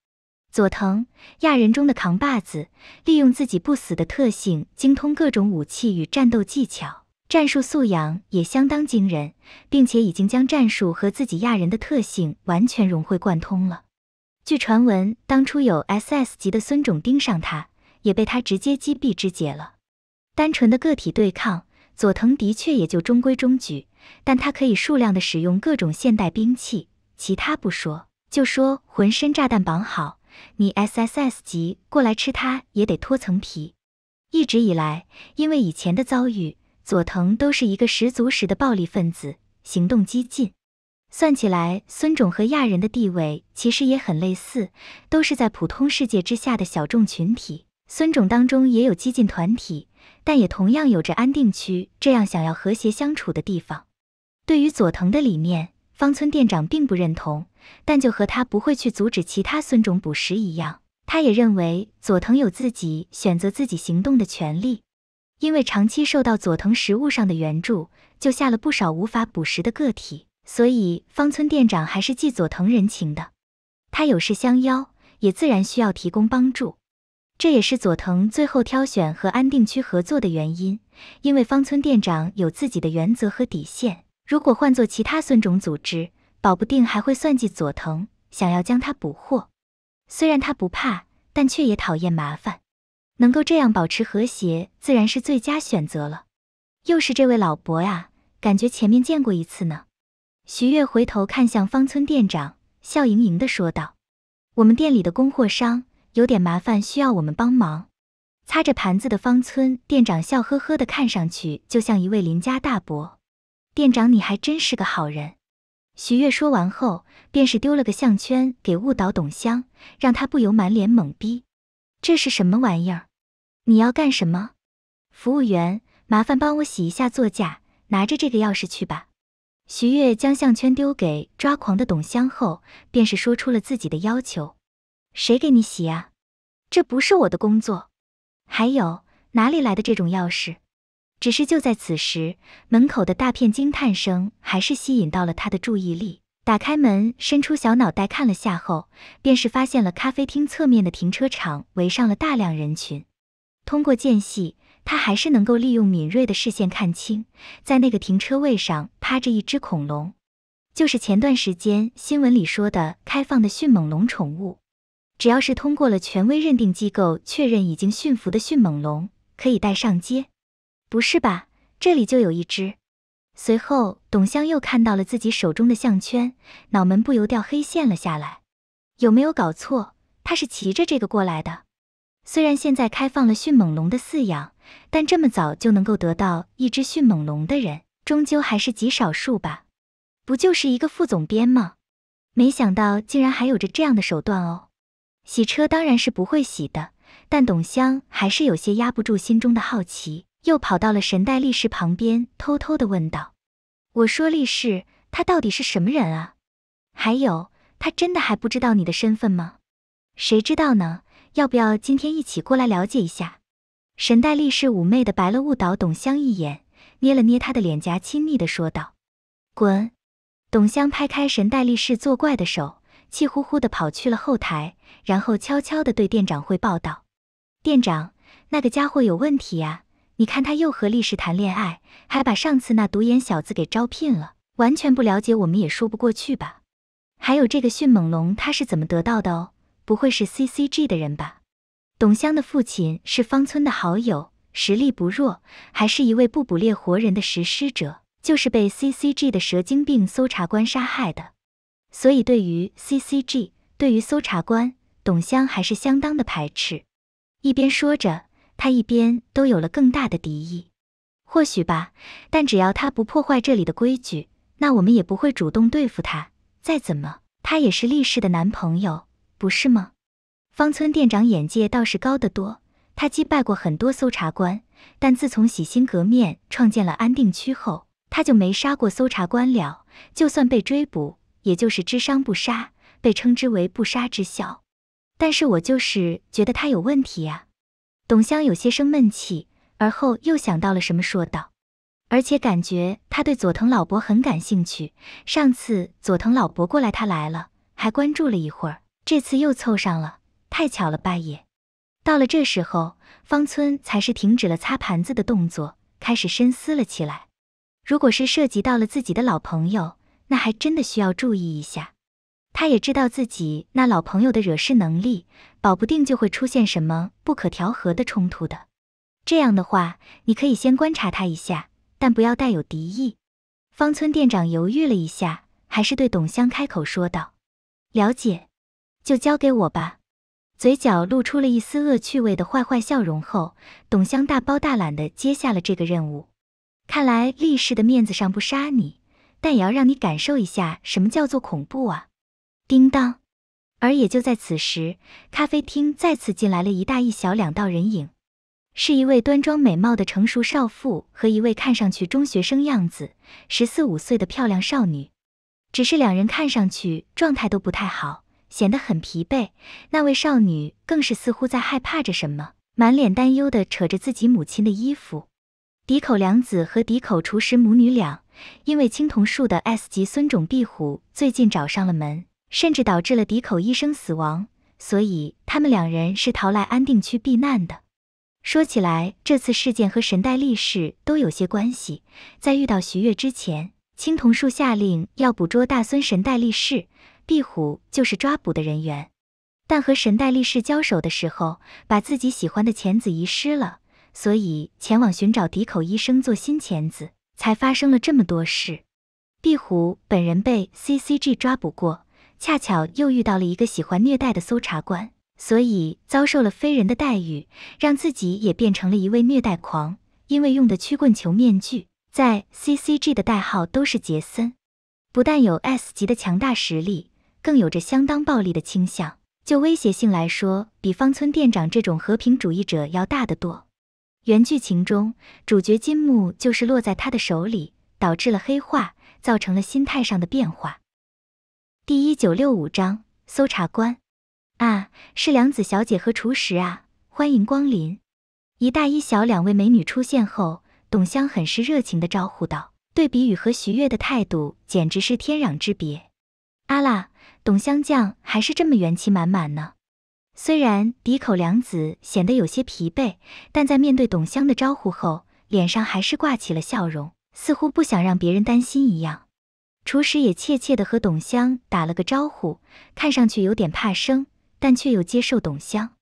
佐藤亚人中的扛把子，利用自己不死的特性，精通各种武器与战斗技巧，战术素养也相当惊人，并且已经将战术和自己亚人的特性完全融会贯通了。据传闻，当初有 SS 级的孙种盯上他，也被他直接击毙肢解了。单纯的个体对抗，佐藤的确也就中规中矩，但他可以数量的使用各种现代兵器。其他不说，就说浑身炸弹绑好，你 S S S 级过来吃他也得脱层皮。一直以来，因为以前的遭遇，佐藤都是一个十足十的暴力分子，行动激进。算起来，孙种和亚人的地位其实也很类似，都是在普通世界之下的小众群体。孙种当中也有激进团体，但也同样有着安定区这样想要和谐相处的地方。对于佐藤的理念，方村店长并不认同，但就和他不会去阻止其他孙种捕食一样，他也认为佐藤有自己选择自己行动的权利。因为长期受到佐藤食物上的援助，救下了不少无法捕食的个体，所以方村店长还是记佐藤人情的。他有事相邀，也自然需要提供帮助。这也是佐藤最后挑选和安定区合作的原因，因为方村店长有自己的原则和底线。如果换做其他孙种组织，保不定还会算计佐藤，想要将他捕获。虽然他不怕，但却也讨厌麻烦。能够这样保持和谐，自然是最佳选择了。又是这位老伯呀，感觉前面见过一次呢。徐悦回头看向方村店长，笑盈盈地说道：“我们店里的供货商。”有点麻烦，需要我们帮忙。擦着盘子的方村店长笑呵呵的，看上去就像一位邻家大伯。店长，你还真是个好人。徐月说完后，便是丢了个项圈给误导董香，让他不由满脸懵逼。这是什么玩意儿？你要干什么？服务员，麻烦帮我洗一下座驾，拿着这个钥匙去吧。徐月将项圈丢给抓狂的董香后，便是说出了自己的要求。谁给你洗啊？这不是我的工作。还有哪里来的这种钥匙？只是就在此时，门口的大片惊叹声还是吸引到了他的注意力。打开门，伸出小脑袋看了下后，便是发现了咖啡厅侧面的停车场围上了大量人群。通过间隙，他还是能够利用敏锐的视线看清，在那个停车位上趴着一只恐龙，就是前段时间新闻里说的开放的迅猛龙宠物。只要是通过了权威认定机构确认已经驯服的迅猛龙，可以带上街。不是吧？这里就有一只。随后，董香又看到了自己手中的项圈，脑门不由掉黑线了下来。有没有搞错？他是骑着这个过来的？虽然现在开放了迅猛龙的饲养，但这么早就能够得到一只迅猛龙的人，终究还是极少数吧？不就是一个副总编吗？没想到竟然还有着这样的手段哦。洗车当然是不会洗的，但董香还是有些压不住心中的好奇，又跑到了神代力士旁边，偷偷的问道：“我说力士，他到底是什么人啊？还有，他真的还不知道你的身份吗？谁知道呢？要不要今天一起过来了解一下？”神代力士妩媚的白了误导董香一眼，捏了捏他的脸颊，亲昵的说道：“滚！”董香拍开神代力士作怪的手。气呼呼的跑去了后台，然后悄悄的对店长汇报道：“店长，那个家伙有问题呀！你看他又和丽史谈恋爱，还把上次那独眼小子给招聘了，完全不了解我们也说不过去吧？还有这个迅猛龙他是怎么得到的？哦，不会是 CCG 的人吧？”董香的父亲是方村的好友，实力不弱，还是一位不捕猎活人的实施者，就是被 CCG 的蛇精病搜查官杀害的。所以，对于 C C G，对于搜查官，董香还是相当的排斥。一边说着，他一边都有了更大的敌意。或许吧，但只要他不破坏这里的规矩，那我们也不会主动对付他。再怎么，他也是厉氏的男朋友，不是吗？方村店长眼界倒是高得多，他击败过很多搜查官，但自从洗心革面创建了安定区后，他就没杀过搜查官了。就算被追捕。也就是知商不杀，被称之为不杀之孝。但是我就是觉得他有问题啊！董香有些生闷气，而后又想到了什么，说道：“而且感觉他对佐藤老伯很感兴趣。上次佐藤老伯过来，他来了，还关注了一会儿。这次又凑上了，太巧了，八爷。”到了这时候，方村才是停止了擦盘子的动作，开始深思了起来。如果是涉及到了自己的老朋友。那还真的需要注意一下，他也知道自己那老朋友的惹事能力，保不定就会出现什么不可调和的冲突的。这样的话，你可以先观察他一下，但不要带有敌意。方村店长犹豫了一下，还是对董香开口说道：“了解，就交给我吧。”嘴角露出了一丝恶趣味的坏坏笑容后，董香大包大揽的接下了这个任务。看来厉氏的面子上不杀你。但也要让你感受一下什么叫做恐怖啊！叮当。而也就在此时，咖啡厅再次进来了一大一小两道人影，是一位端庄美貌的成熟少妇和一位看上去中学生样子、十四五岁的漂亮少女。只是两人看上去状态都不太好，显得很疲惫。那位少女更是似乎在害怕着什么，满脸担忧的扯着自己母亲的衣服。狄口凉子和狄口厨师母女俩，因为青铜树的 S 级孙种壁虎最近找上了门，甚至导致了狄口医生死亡，所以他们两人是逃来安定区避难的。说起来，这次事件和神代力士都有些关系。在遇到徐月之前，青铜树下令要捕捉大孙神代力士，壁虎就是抓捕的人员。但和神代力士交手的时候，把自己喜欢的钳子遗失了。所以前往寻找笛口医生做新钳子，才发生了这么多事。壁虎本人被 CCG 抓捕过，恰巧又遇到了一个喜欢虐待的搜查官，所以遭受了非人的待遇，让自己也变成了一位虐待狂。因为用的曲棍球面具，在 CCG 的代号都是杰森。不但有 S 级的强大实力，更有着相当暴力的倾向。就威胁性来说，比方村店长这种和平主义者要大得多。原剧情中，主角金木就是落在他的手里，导致了黑化，造成了心态上的变化。第一九六五章搜查官。啊，是良子小姐和厨师啊，欢迎光临。一大一小两位美女出现后，董香很是热情的招呼道。对比与和徐悦的态度，简直是天壤之别。阿拉，董香酱还是这么元气满满呢。虽然鼻口良子显得有些疲惫，但在面对董香的招呼后，脸上还是挂起了笑容，似乎不想让别人担心一样。厨师也怯怯地和董香打了个招呼，看上去有点怕生，但却又接受董香。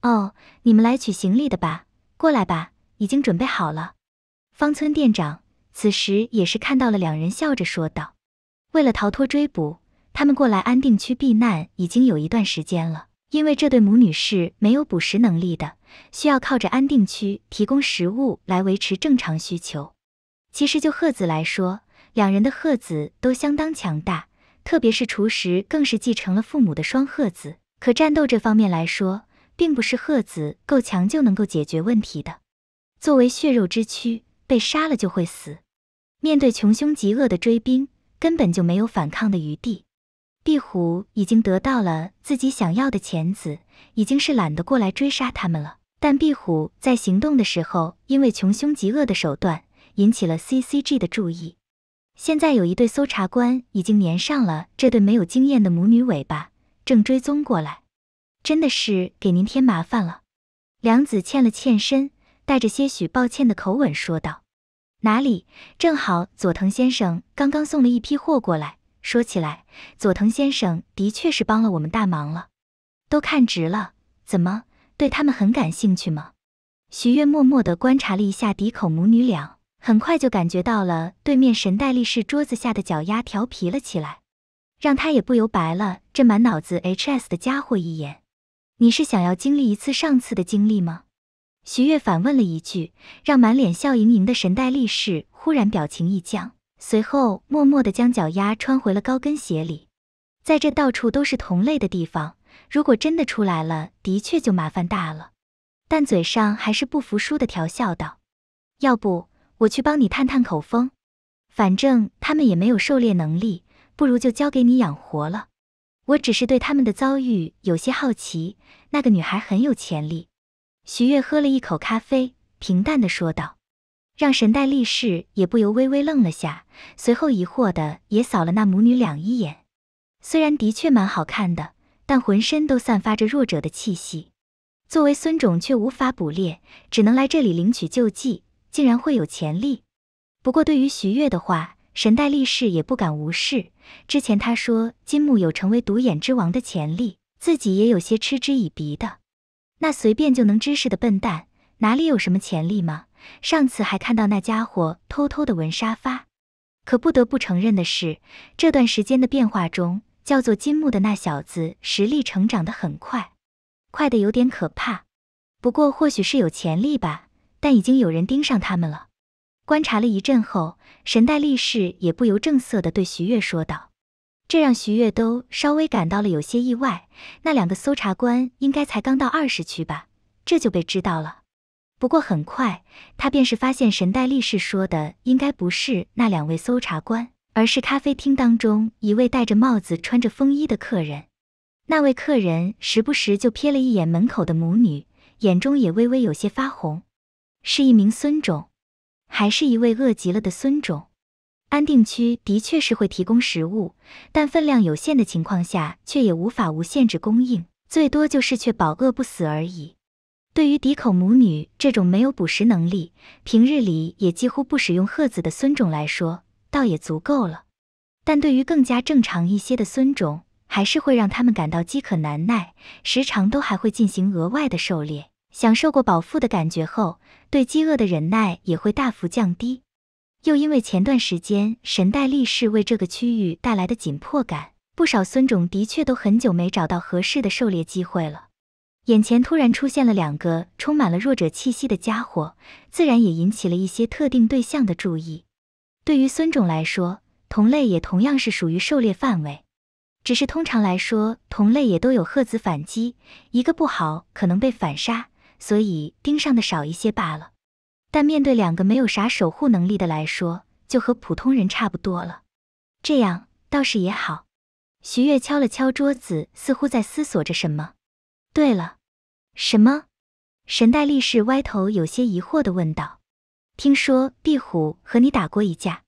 哦，你们来取行李的吧，过来吧，已经准备好了。方村店长此时也是看到了两人，笑着说道：“为了逃脱追捕，他们过来安定区避难已经有一段时间了。”因为这对母女是没有捕食能力的，需要靠着安定区提供食物来维持正常需求。其实就鹤子来说，两人的鹤子都相当强大，特别是厨师更是继承了父母的双鹤子。可战斗这方面来说，并不是鹤子够强就能够解决问题的。作为血肉之躯，被杀了就会死。面对穷凶极恶的追兵，根本就没有反抗的余地。壁虎已经得到了自己想要的钳子，已经是懒得过来追杀他们了。但壁虎在行动的时候，因为穷凶极恶的手段，引起了 C C G 的注意。现在有一对搜查官已经粘上了这对没有经验的母女尾巴，正追踪过来。真的是给您添麻烦了。梁子欠了欠身，带着些许抱歉的口吻说道：“哪里，正好佐藤先生刚刚送了一批货过来。”说起来，佐藤先生的确是帮了我们大忙了，都看直了。怎么对他们很感兴趣吗？徐月默默的观察了一下迪口母女俩，很快就感觉到了对面神代力士桌子下的脚丫调皮了起来，让他也不由白了这满脑子 H S 的家伙一眼。你是想要经历一次上次的经历吗？徐月反问了一句，让满脸笑盈盈的神代力士忽然表情一僵。随后，默默地将脚丫穿回了高跟鞋里。在这到处都是同类的地方，如果真的出来了，的确就麻烦大了。但嘴上还是不服输的调笑道：“要不我去帮你探探口风，反正他们也没有狩猎能力，不如就交给你养活了。我只是对他们的遭遇有些好奇。那个女孩很有潜力。”徐月喝了一口咖啡，平淡地说道。让神代力士也不由微微愣了下，随后疑惑的也扫了那母女俩一眼。虽然的确蛮好看的，但浑身都散发着弱者的气息。作为孙种却无法捕猎，只能来这里领取救济，竟然会有潜力？不过对于徐月的话，神代力士也不敢无视。之前他说金木有成为独眼之王的潜力，自己也有些嗤之以鼻的。那随便就能知识的笨蛋，哪里有什么潜力吗？上次还看到那家伙偷偷的闻沙发，可不得不承认的是，这段时间的变化中，叫做金木的那小子实力成长得很快，快的有点可怕。不过或许是有潜力吧，但已经有人盯上他们了。观察了一阵后，神代力士也不由正色的对徐月说道，这让徐月都稍微感到了有些意外。那两个搜查官应该才刚到二十区吧，这就被知道了。不过很快，他便是发现神代力士说的应该不是那两位搜查官，而是咖啡厅当中一位戴着帽子、穿着风衣的客人。那位客人时不时就瞥了一眼门口的母女，眼中也微微有些发红。是一名孙种，还是一位饿极了的孙种。安定区的确是会提供食物，但分量有限的情况下，却也无法无限制供应，最多就是确保饿不死而已。对于敌口母女这种没有捕食能力、平日里也几乎不使用鹤子的孙种来说，倒也足够了。但对于更加正常一些的孙种，还是会让他们感到饥渴难耐，时常都还会进行额外的狩猎。享受过饱腹的感觉后，对饥饿的忍耐也会大幅降低。又因为前段时间神代力士为这个区域带来的紧迫感，不少孙种的确都很久没找到合适的狩猎机会了。眼前突然出现了两个充满了弱者气息的家伙，自然也引起了一些特定对象的注意。对于孙种来说，同类也同样是属于狩猎范围，只是通常来说，同类也都有赫子反击，一个不好可能被反杀，所以盯上的少一些罢了。但面对两个没有啥守护能力的来说，就和普通人差不多了。这样倒是也好。徐月敲了敲桌子，似乎在思索着什么。对了，什么？神代力士歪头，有些疑惑的问道：“听说壁虎和你打过一架？”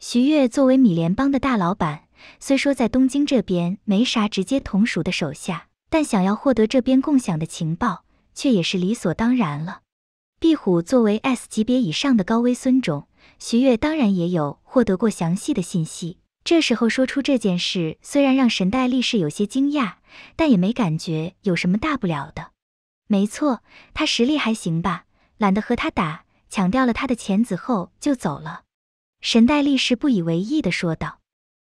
徐悦作为米联邦的大老板，虽说在东京这边没啥直接同属的手下，但想要获得这边共享的情报，却也是理所当然了。壁虎作为 S 级别以上的高危孙种，徐悦当然也有获得过详细的信息。这时候说出这件事，虽然让神代力士有些惊讶，但也没感觉有什么大不了的。没错，他实力还行吧，懒得和他打，抢掉了他的钳子后就走了。神代力士不以为意地说道：“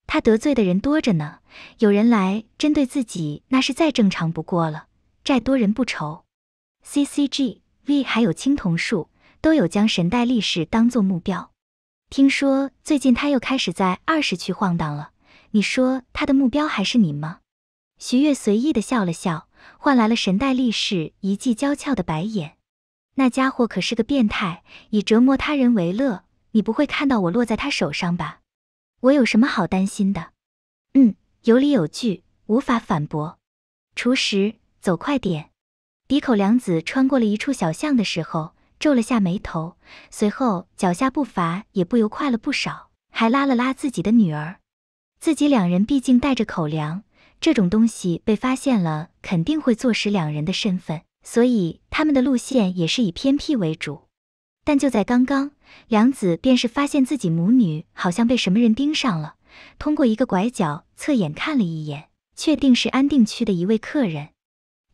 他得罪的人多着呢，有人来针对自己那是再正常不过了。债多人不愁，CCG V 还有青铜树都有将神代力士当作目标。”听说最近他又开始在二十区晃荡了，你说他的目标还是你吗？徐悦随意的笑了笑，换来了神代力士一记娇俏的白眼。那家伙可是个变态，以折磨他人为乐。你不会看到我落在他手上吧？我有什么好担心的？嗯，有理有据，无法反驳。厨师，走快点。鼻口良子穿过了一处小巷的时候。皱了下眉头，随后脚下步伐也不由快了不少，还拉了拉自己的女儿。自己两人毕竟带着口粮，这种东西被发现了肯定会坐实两人的身份，所以他们的路线也是以偏僻为主。但就在刚刚，梁子便是发现自己母女好像被什么人盯上了，通过一个拐角侧眼看了一眼，确定是安定区的一位客人，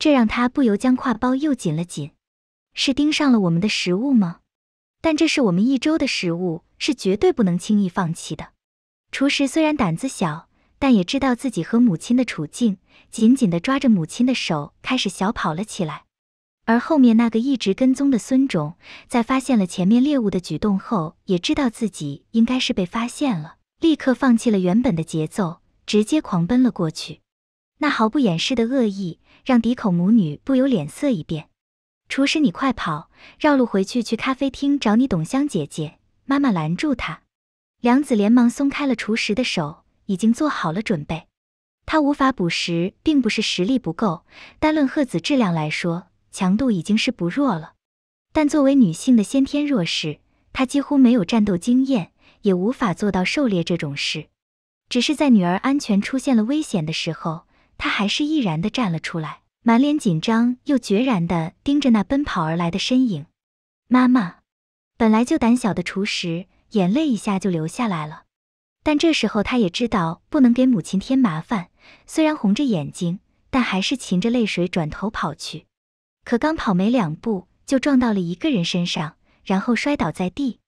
这让他不由将挎包又紧了紧。是盯上了我们的食物吗？但这是我们一周的食物，是绝对不能轻易放弃的。厨师虽然胆子小，但也知道自己和母亲的处境，紧紧地抓着母亲的手，开始小跑了起来。而后面那个一直跟踪的孙种，在发现了前面猎物的举动后，也知道自己应该是被发现了，立刻放弃了原本的节奏，直接狂奔了过去。那毫不掩饰的恶意，让迪口母女不由脸色一变。厨师，你快跑，绕路回去去咖啡厅找你董香姐姐。妈妈拦住他，梁子连忙松开了厨师的手，已经做好了准备。他无法捕食，并不是实力不够，单论鹤子质量来说，强度已经是不弱了。但作为女性的先天弱势，她几乎没有战斗经验，也无法做到狩猎这种事。只是在女儿安全出现了危险的时候，她还是毅然地站了出来。满脸紧张又决然地盯着那奔跑而来的身影，妈妈。本来就胆小的厨师眼泪一下就流下来了，但这时候他也知道不能给母亲添麻烦，虽然红着眼睛，但还是噙着泪水转头跑去。可刚跑没两步，就撞到了一个人身上，然后摔倒在地。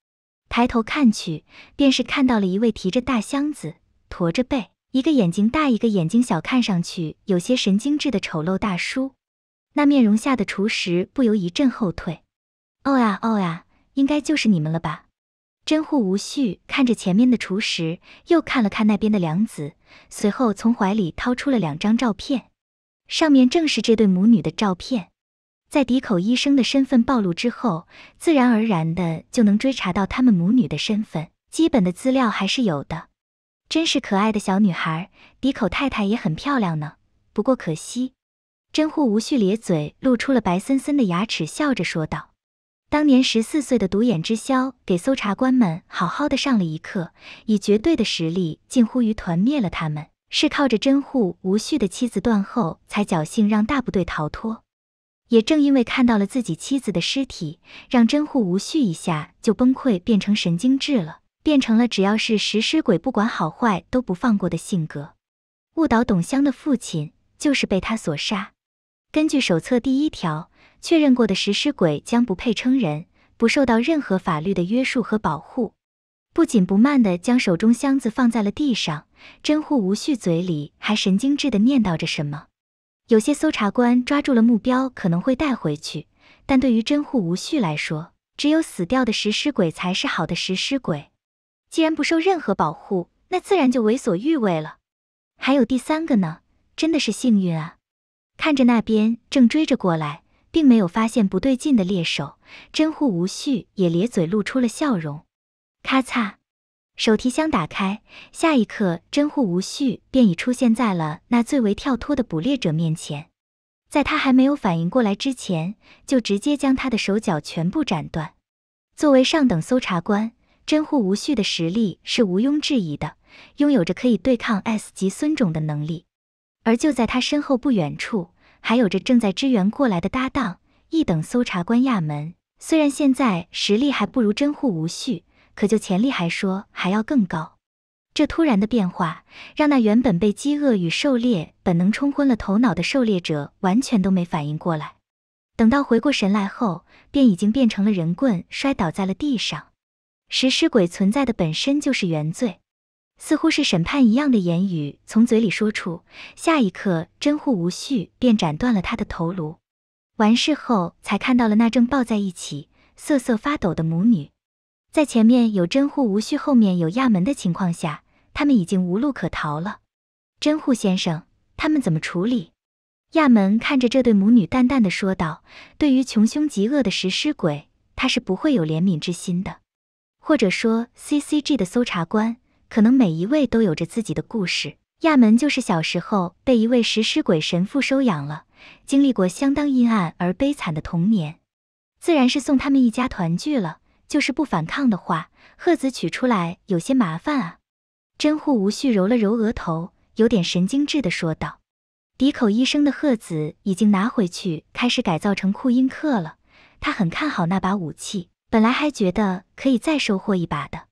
抬头看去，便是看到了一位提着大箱子、驼着背。一个眼睛大，一个眼睛小，看上去有些神经质的丑陋大叔，那面容下的厨师不由一阵后退。哦呀，哦呀，应该就是你们了吧？真护无序看着前面的厨师，又看了看那边的良子，随后从怀里掏出了两张照片，上面正是这对母女的照片。在笛口医生的身份暴露之后，自然而然的就能追查到他们母女的身份，基本的资料还是有的。真是可爱的小女孩，迪口太太也很漂亮呢。不过可惜，真护无序咧嘴露出了白森森的牙齿，笑着说道：“当年十四岁的独眼之枭给搜查官们好好的上了一课，以绝对的实力近乎于团灭了他们。是靠着真护无序的妻子断后，才侥幸让大部队逃脱。也正因为看到了自己妻子的尸体，让真护无序一下就崩溃，变成神经质了。”变成了只要是食尸鬼，不管好坏都不放过的性格。误导董香的父亲就是被他所杀。根据手册第一条，确认过的食尸鬼将不配称人，不受到任何法律的约束和保护。不紧不慢的将手中箱子放在了地上。真护无序嘴里还神经质的念叨着什么。有些搜查官抓住了目标可能会带回去，但对于真护无序来说，只有死掉的食尸鬼才是好的食尸鬼。既然不受任何保护，那自然就为所欲为了。还有第三个呢，真的是幸运啊！看着那边正追着过来，并没有发现不对劲的猎手，真护无序也咧嘴露出了笑容。咔嚓，手提箱打开，下一刻真护无序便已出现在了那最为跳脱的捕猎者面前。在他还没有反应过来之前，就直接将他的手脚全部斩断。作为上等搜查官。真护无序的实力是毋庸置疑的，拥有着可以对抗 S 级孙种的能力。而就在他身后不远处，还有着正在支援过来的搭档一等搜查官亚门。虽然现在实力还不如真护无序，可就潜力还说还要更高。这突然的变化，让那原本被饥饿与狩猎本能冲昏了头脑的狩猎者完全都没反应过来。等到回过神来后，便已经变成了人棍，摔倒在了地上。食尸鬼存在的本身就是原罪，似乎是审判一样的言语从嘴里说出。下一刻，真护无序便斩断了他的头颅。完事后，才看到了那正抱在一起瑟瑟发抖的母女。在前面有真护无序，后面有亚门的情况下，他们已经无路可逃了。真护先生，他们怎么处理？亚门看着这对母女，淡淡的说道：“对于穷凶极恶的食尸鬼，他是不会有怜悯之心的。”或者说，CCG 的搜查官可能每一位都有着自己的故事。亚门就是小时候被一位食尸鬼神父收养了，经历过相当阴暗而悲惨的童年，自然是送他们一家团聚了。就是不反抗的话，鹤子取出来有些麻烦啊。真护无序揉了揉额头，有点神经质的说道：“笛口医生的鹤子已经拿回去，开始改造成库因克了。他很看好那把武器。”本来还觉得可以再收获一把的，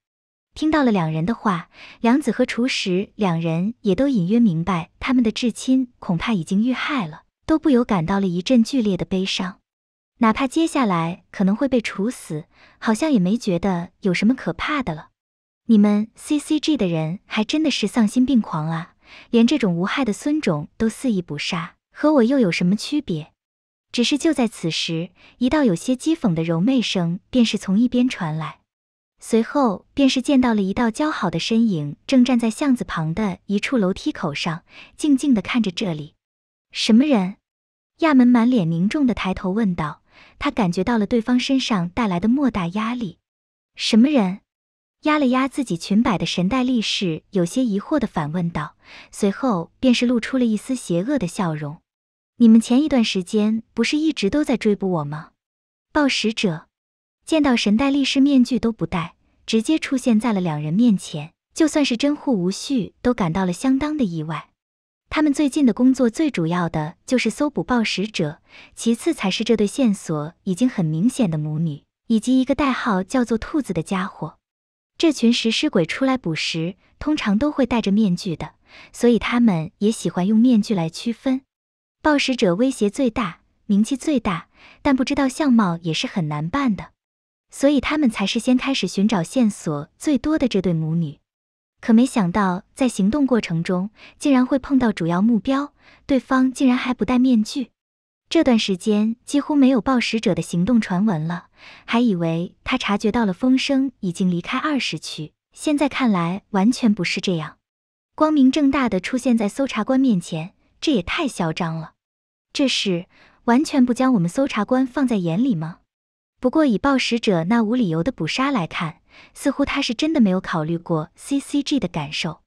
听到了两人的话，良子和厨师两人也都隐约明白他们的至亲恐怕已经遇害了，都不由感到了一阵剧烈的悲伤。哪怕接下来可能会被处死，好像也没觉得有什么可怕的了。你们 C C G 的人还真的是丧心病狂啊！连这种无害的孙种都肆意捕杀，和我又有什么区别？只是就在此时，一道有些讥讽的柔媚声便是从一边传来，随后便是见到了一道姣好的身影正站在巷子旁的一处楼梯口上，静静的看着这里。什么人？亚门满脸凝重的抬头问道，他感觉到了对方身上带来的莫大压力。什么人？压了压自己裙摆的神代力士有些疑惑的反问道，随后便是露出了一丝邪恶的笑容。你们前一段时间不是一直都在追捕我吗？暴食者，见到神代力士面具都不戴，直接出现在了两人面前。就算是真护无序都感到了相当的意外。他们最近的工作最主要的就是搜捕暴食者，其次才是这对线索已经很明显的母女以及一个代号叫做兔子的家伙。这群食尸鬼出来捕食，通常都会戴着面具的，所以他们也喜欢用面具来区分。暴食者威胁最大，名气最大，但不知道相貌也是很难办的，所以他们才是先开始寻找线索最多的这对母女。可没想到，在行动过程中，竟然会碰到主要目标，对方竟然还不戴面具。这段时间几乎没有暴食者的行动传闻了，还以为他察觉到了风声，已经离开二十区。现在看来，完全不是这样，光明正大的出现在搜查官面前，这也太嚣张了。这是完全不将我们搜查官放在眼里吗？不过以暴食者那无理由的捕杀来看，似乎他是真的没有考虑过 C C G 的感受。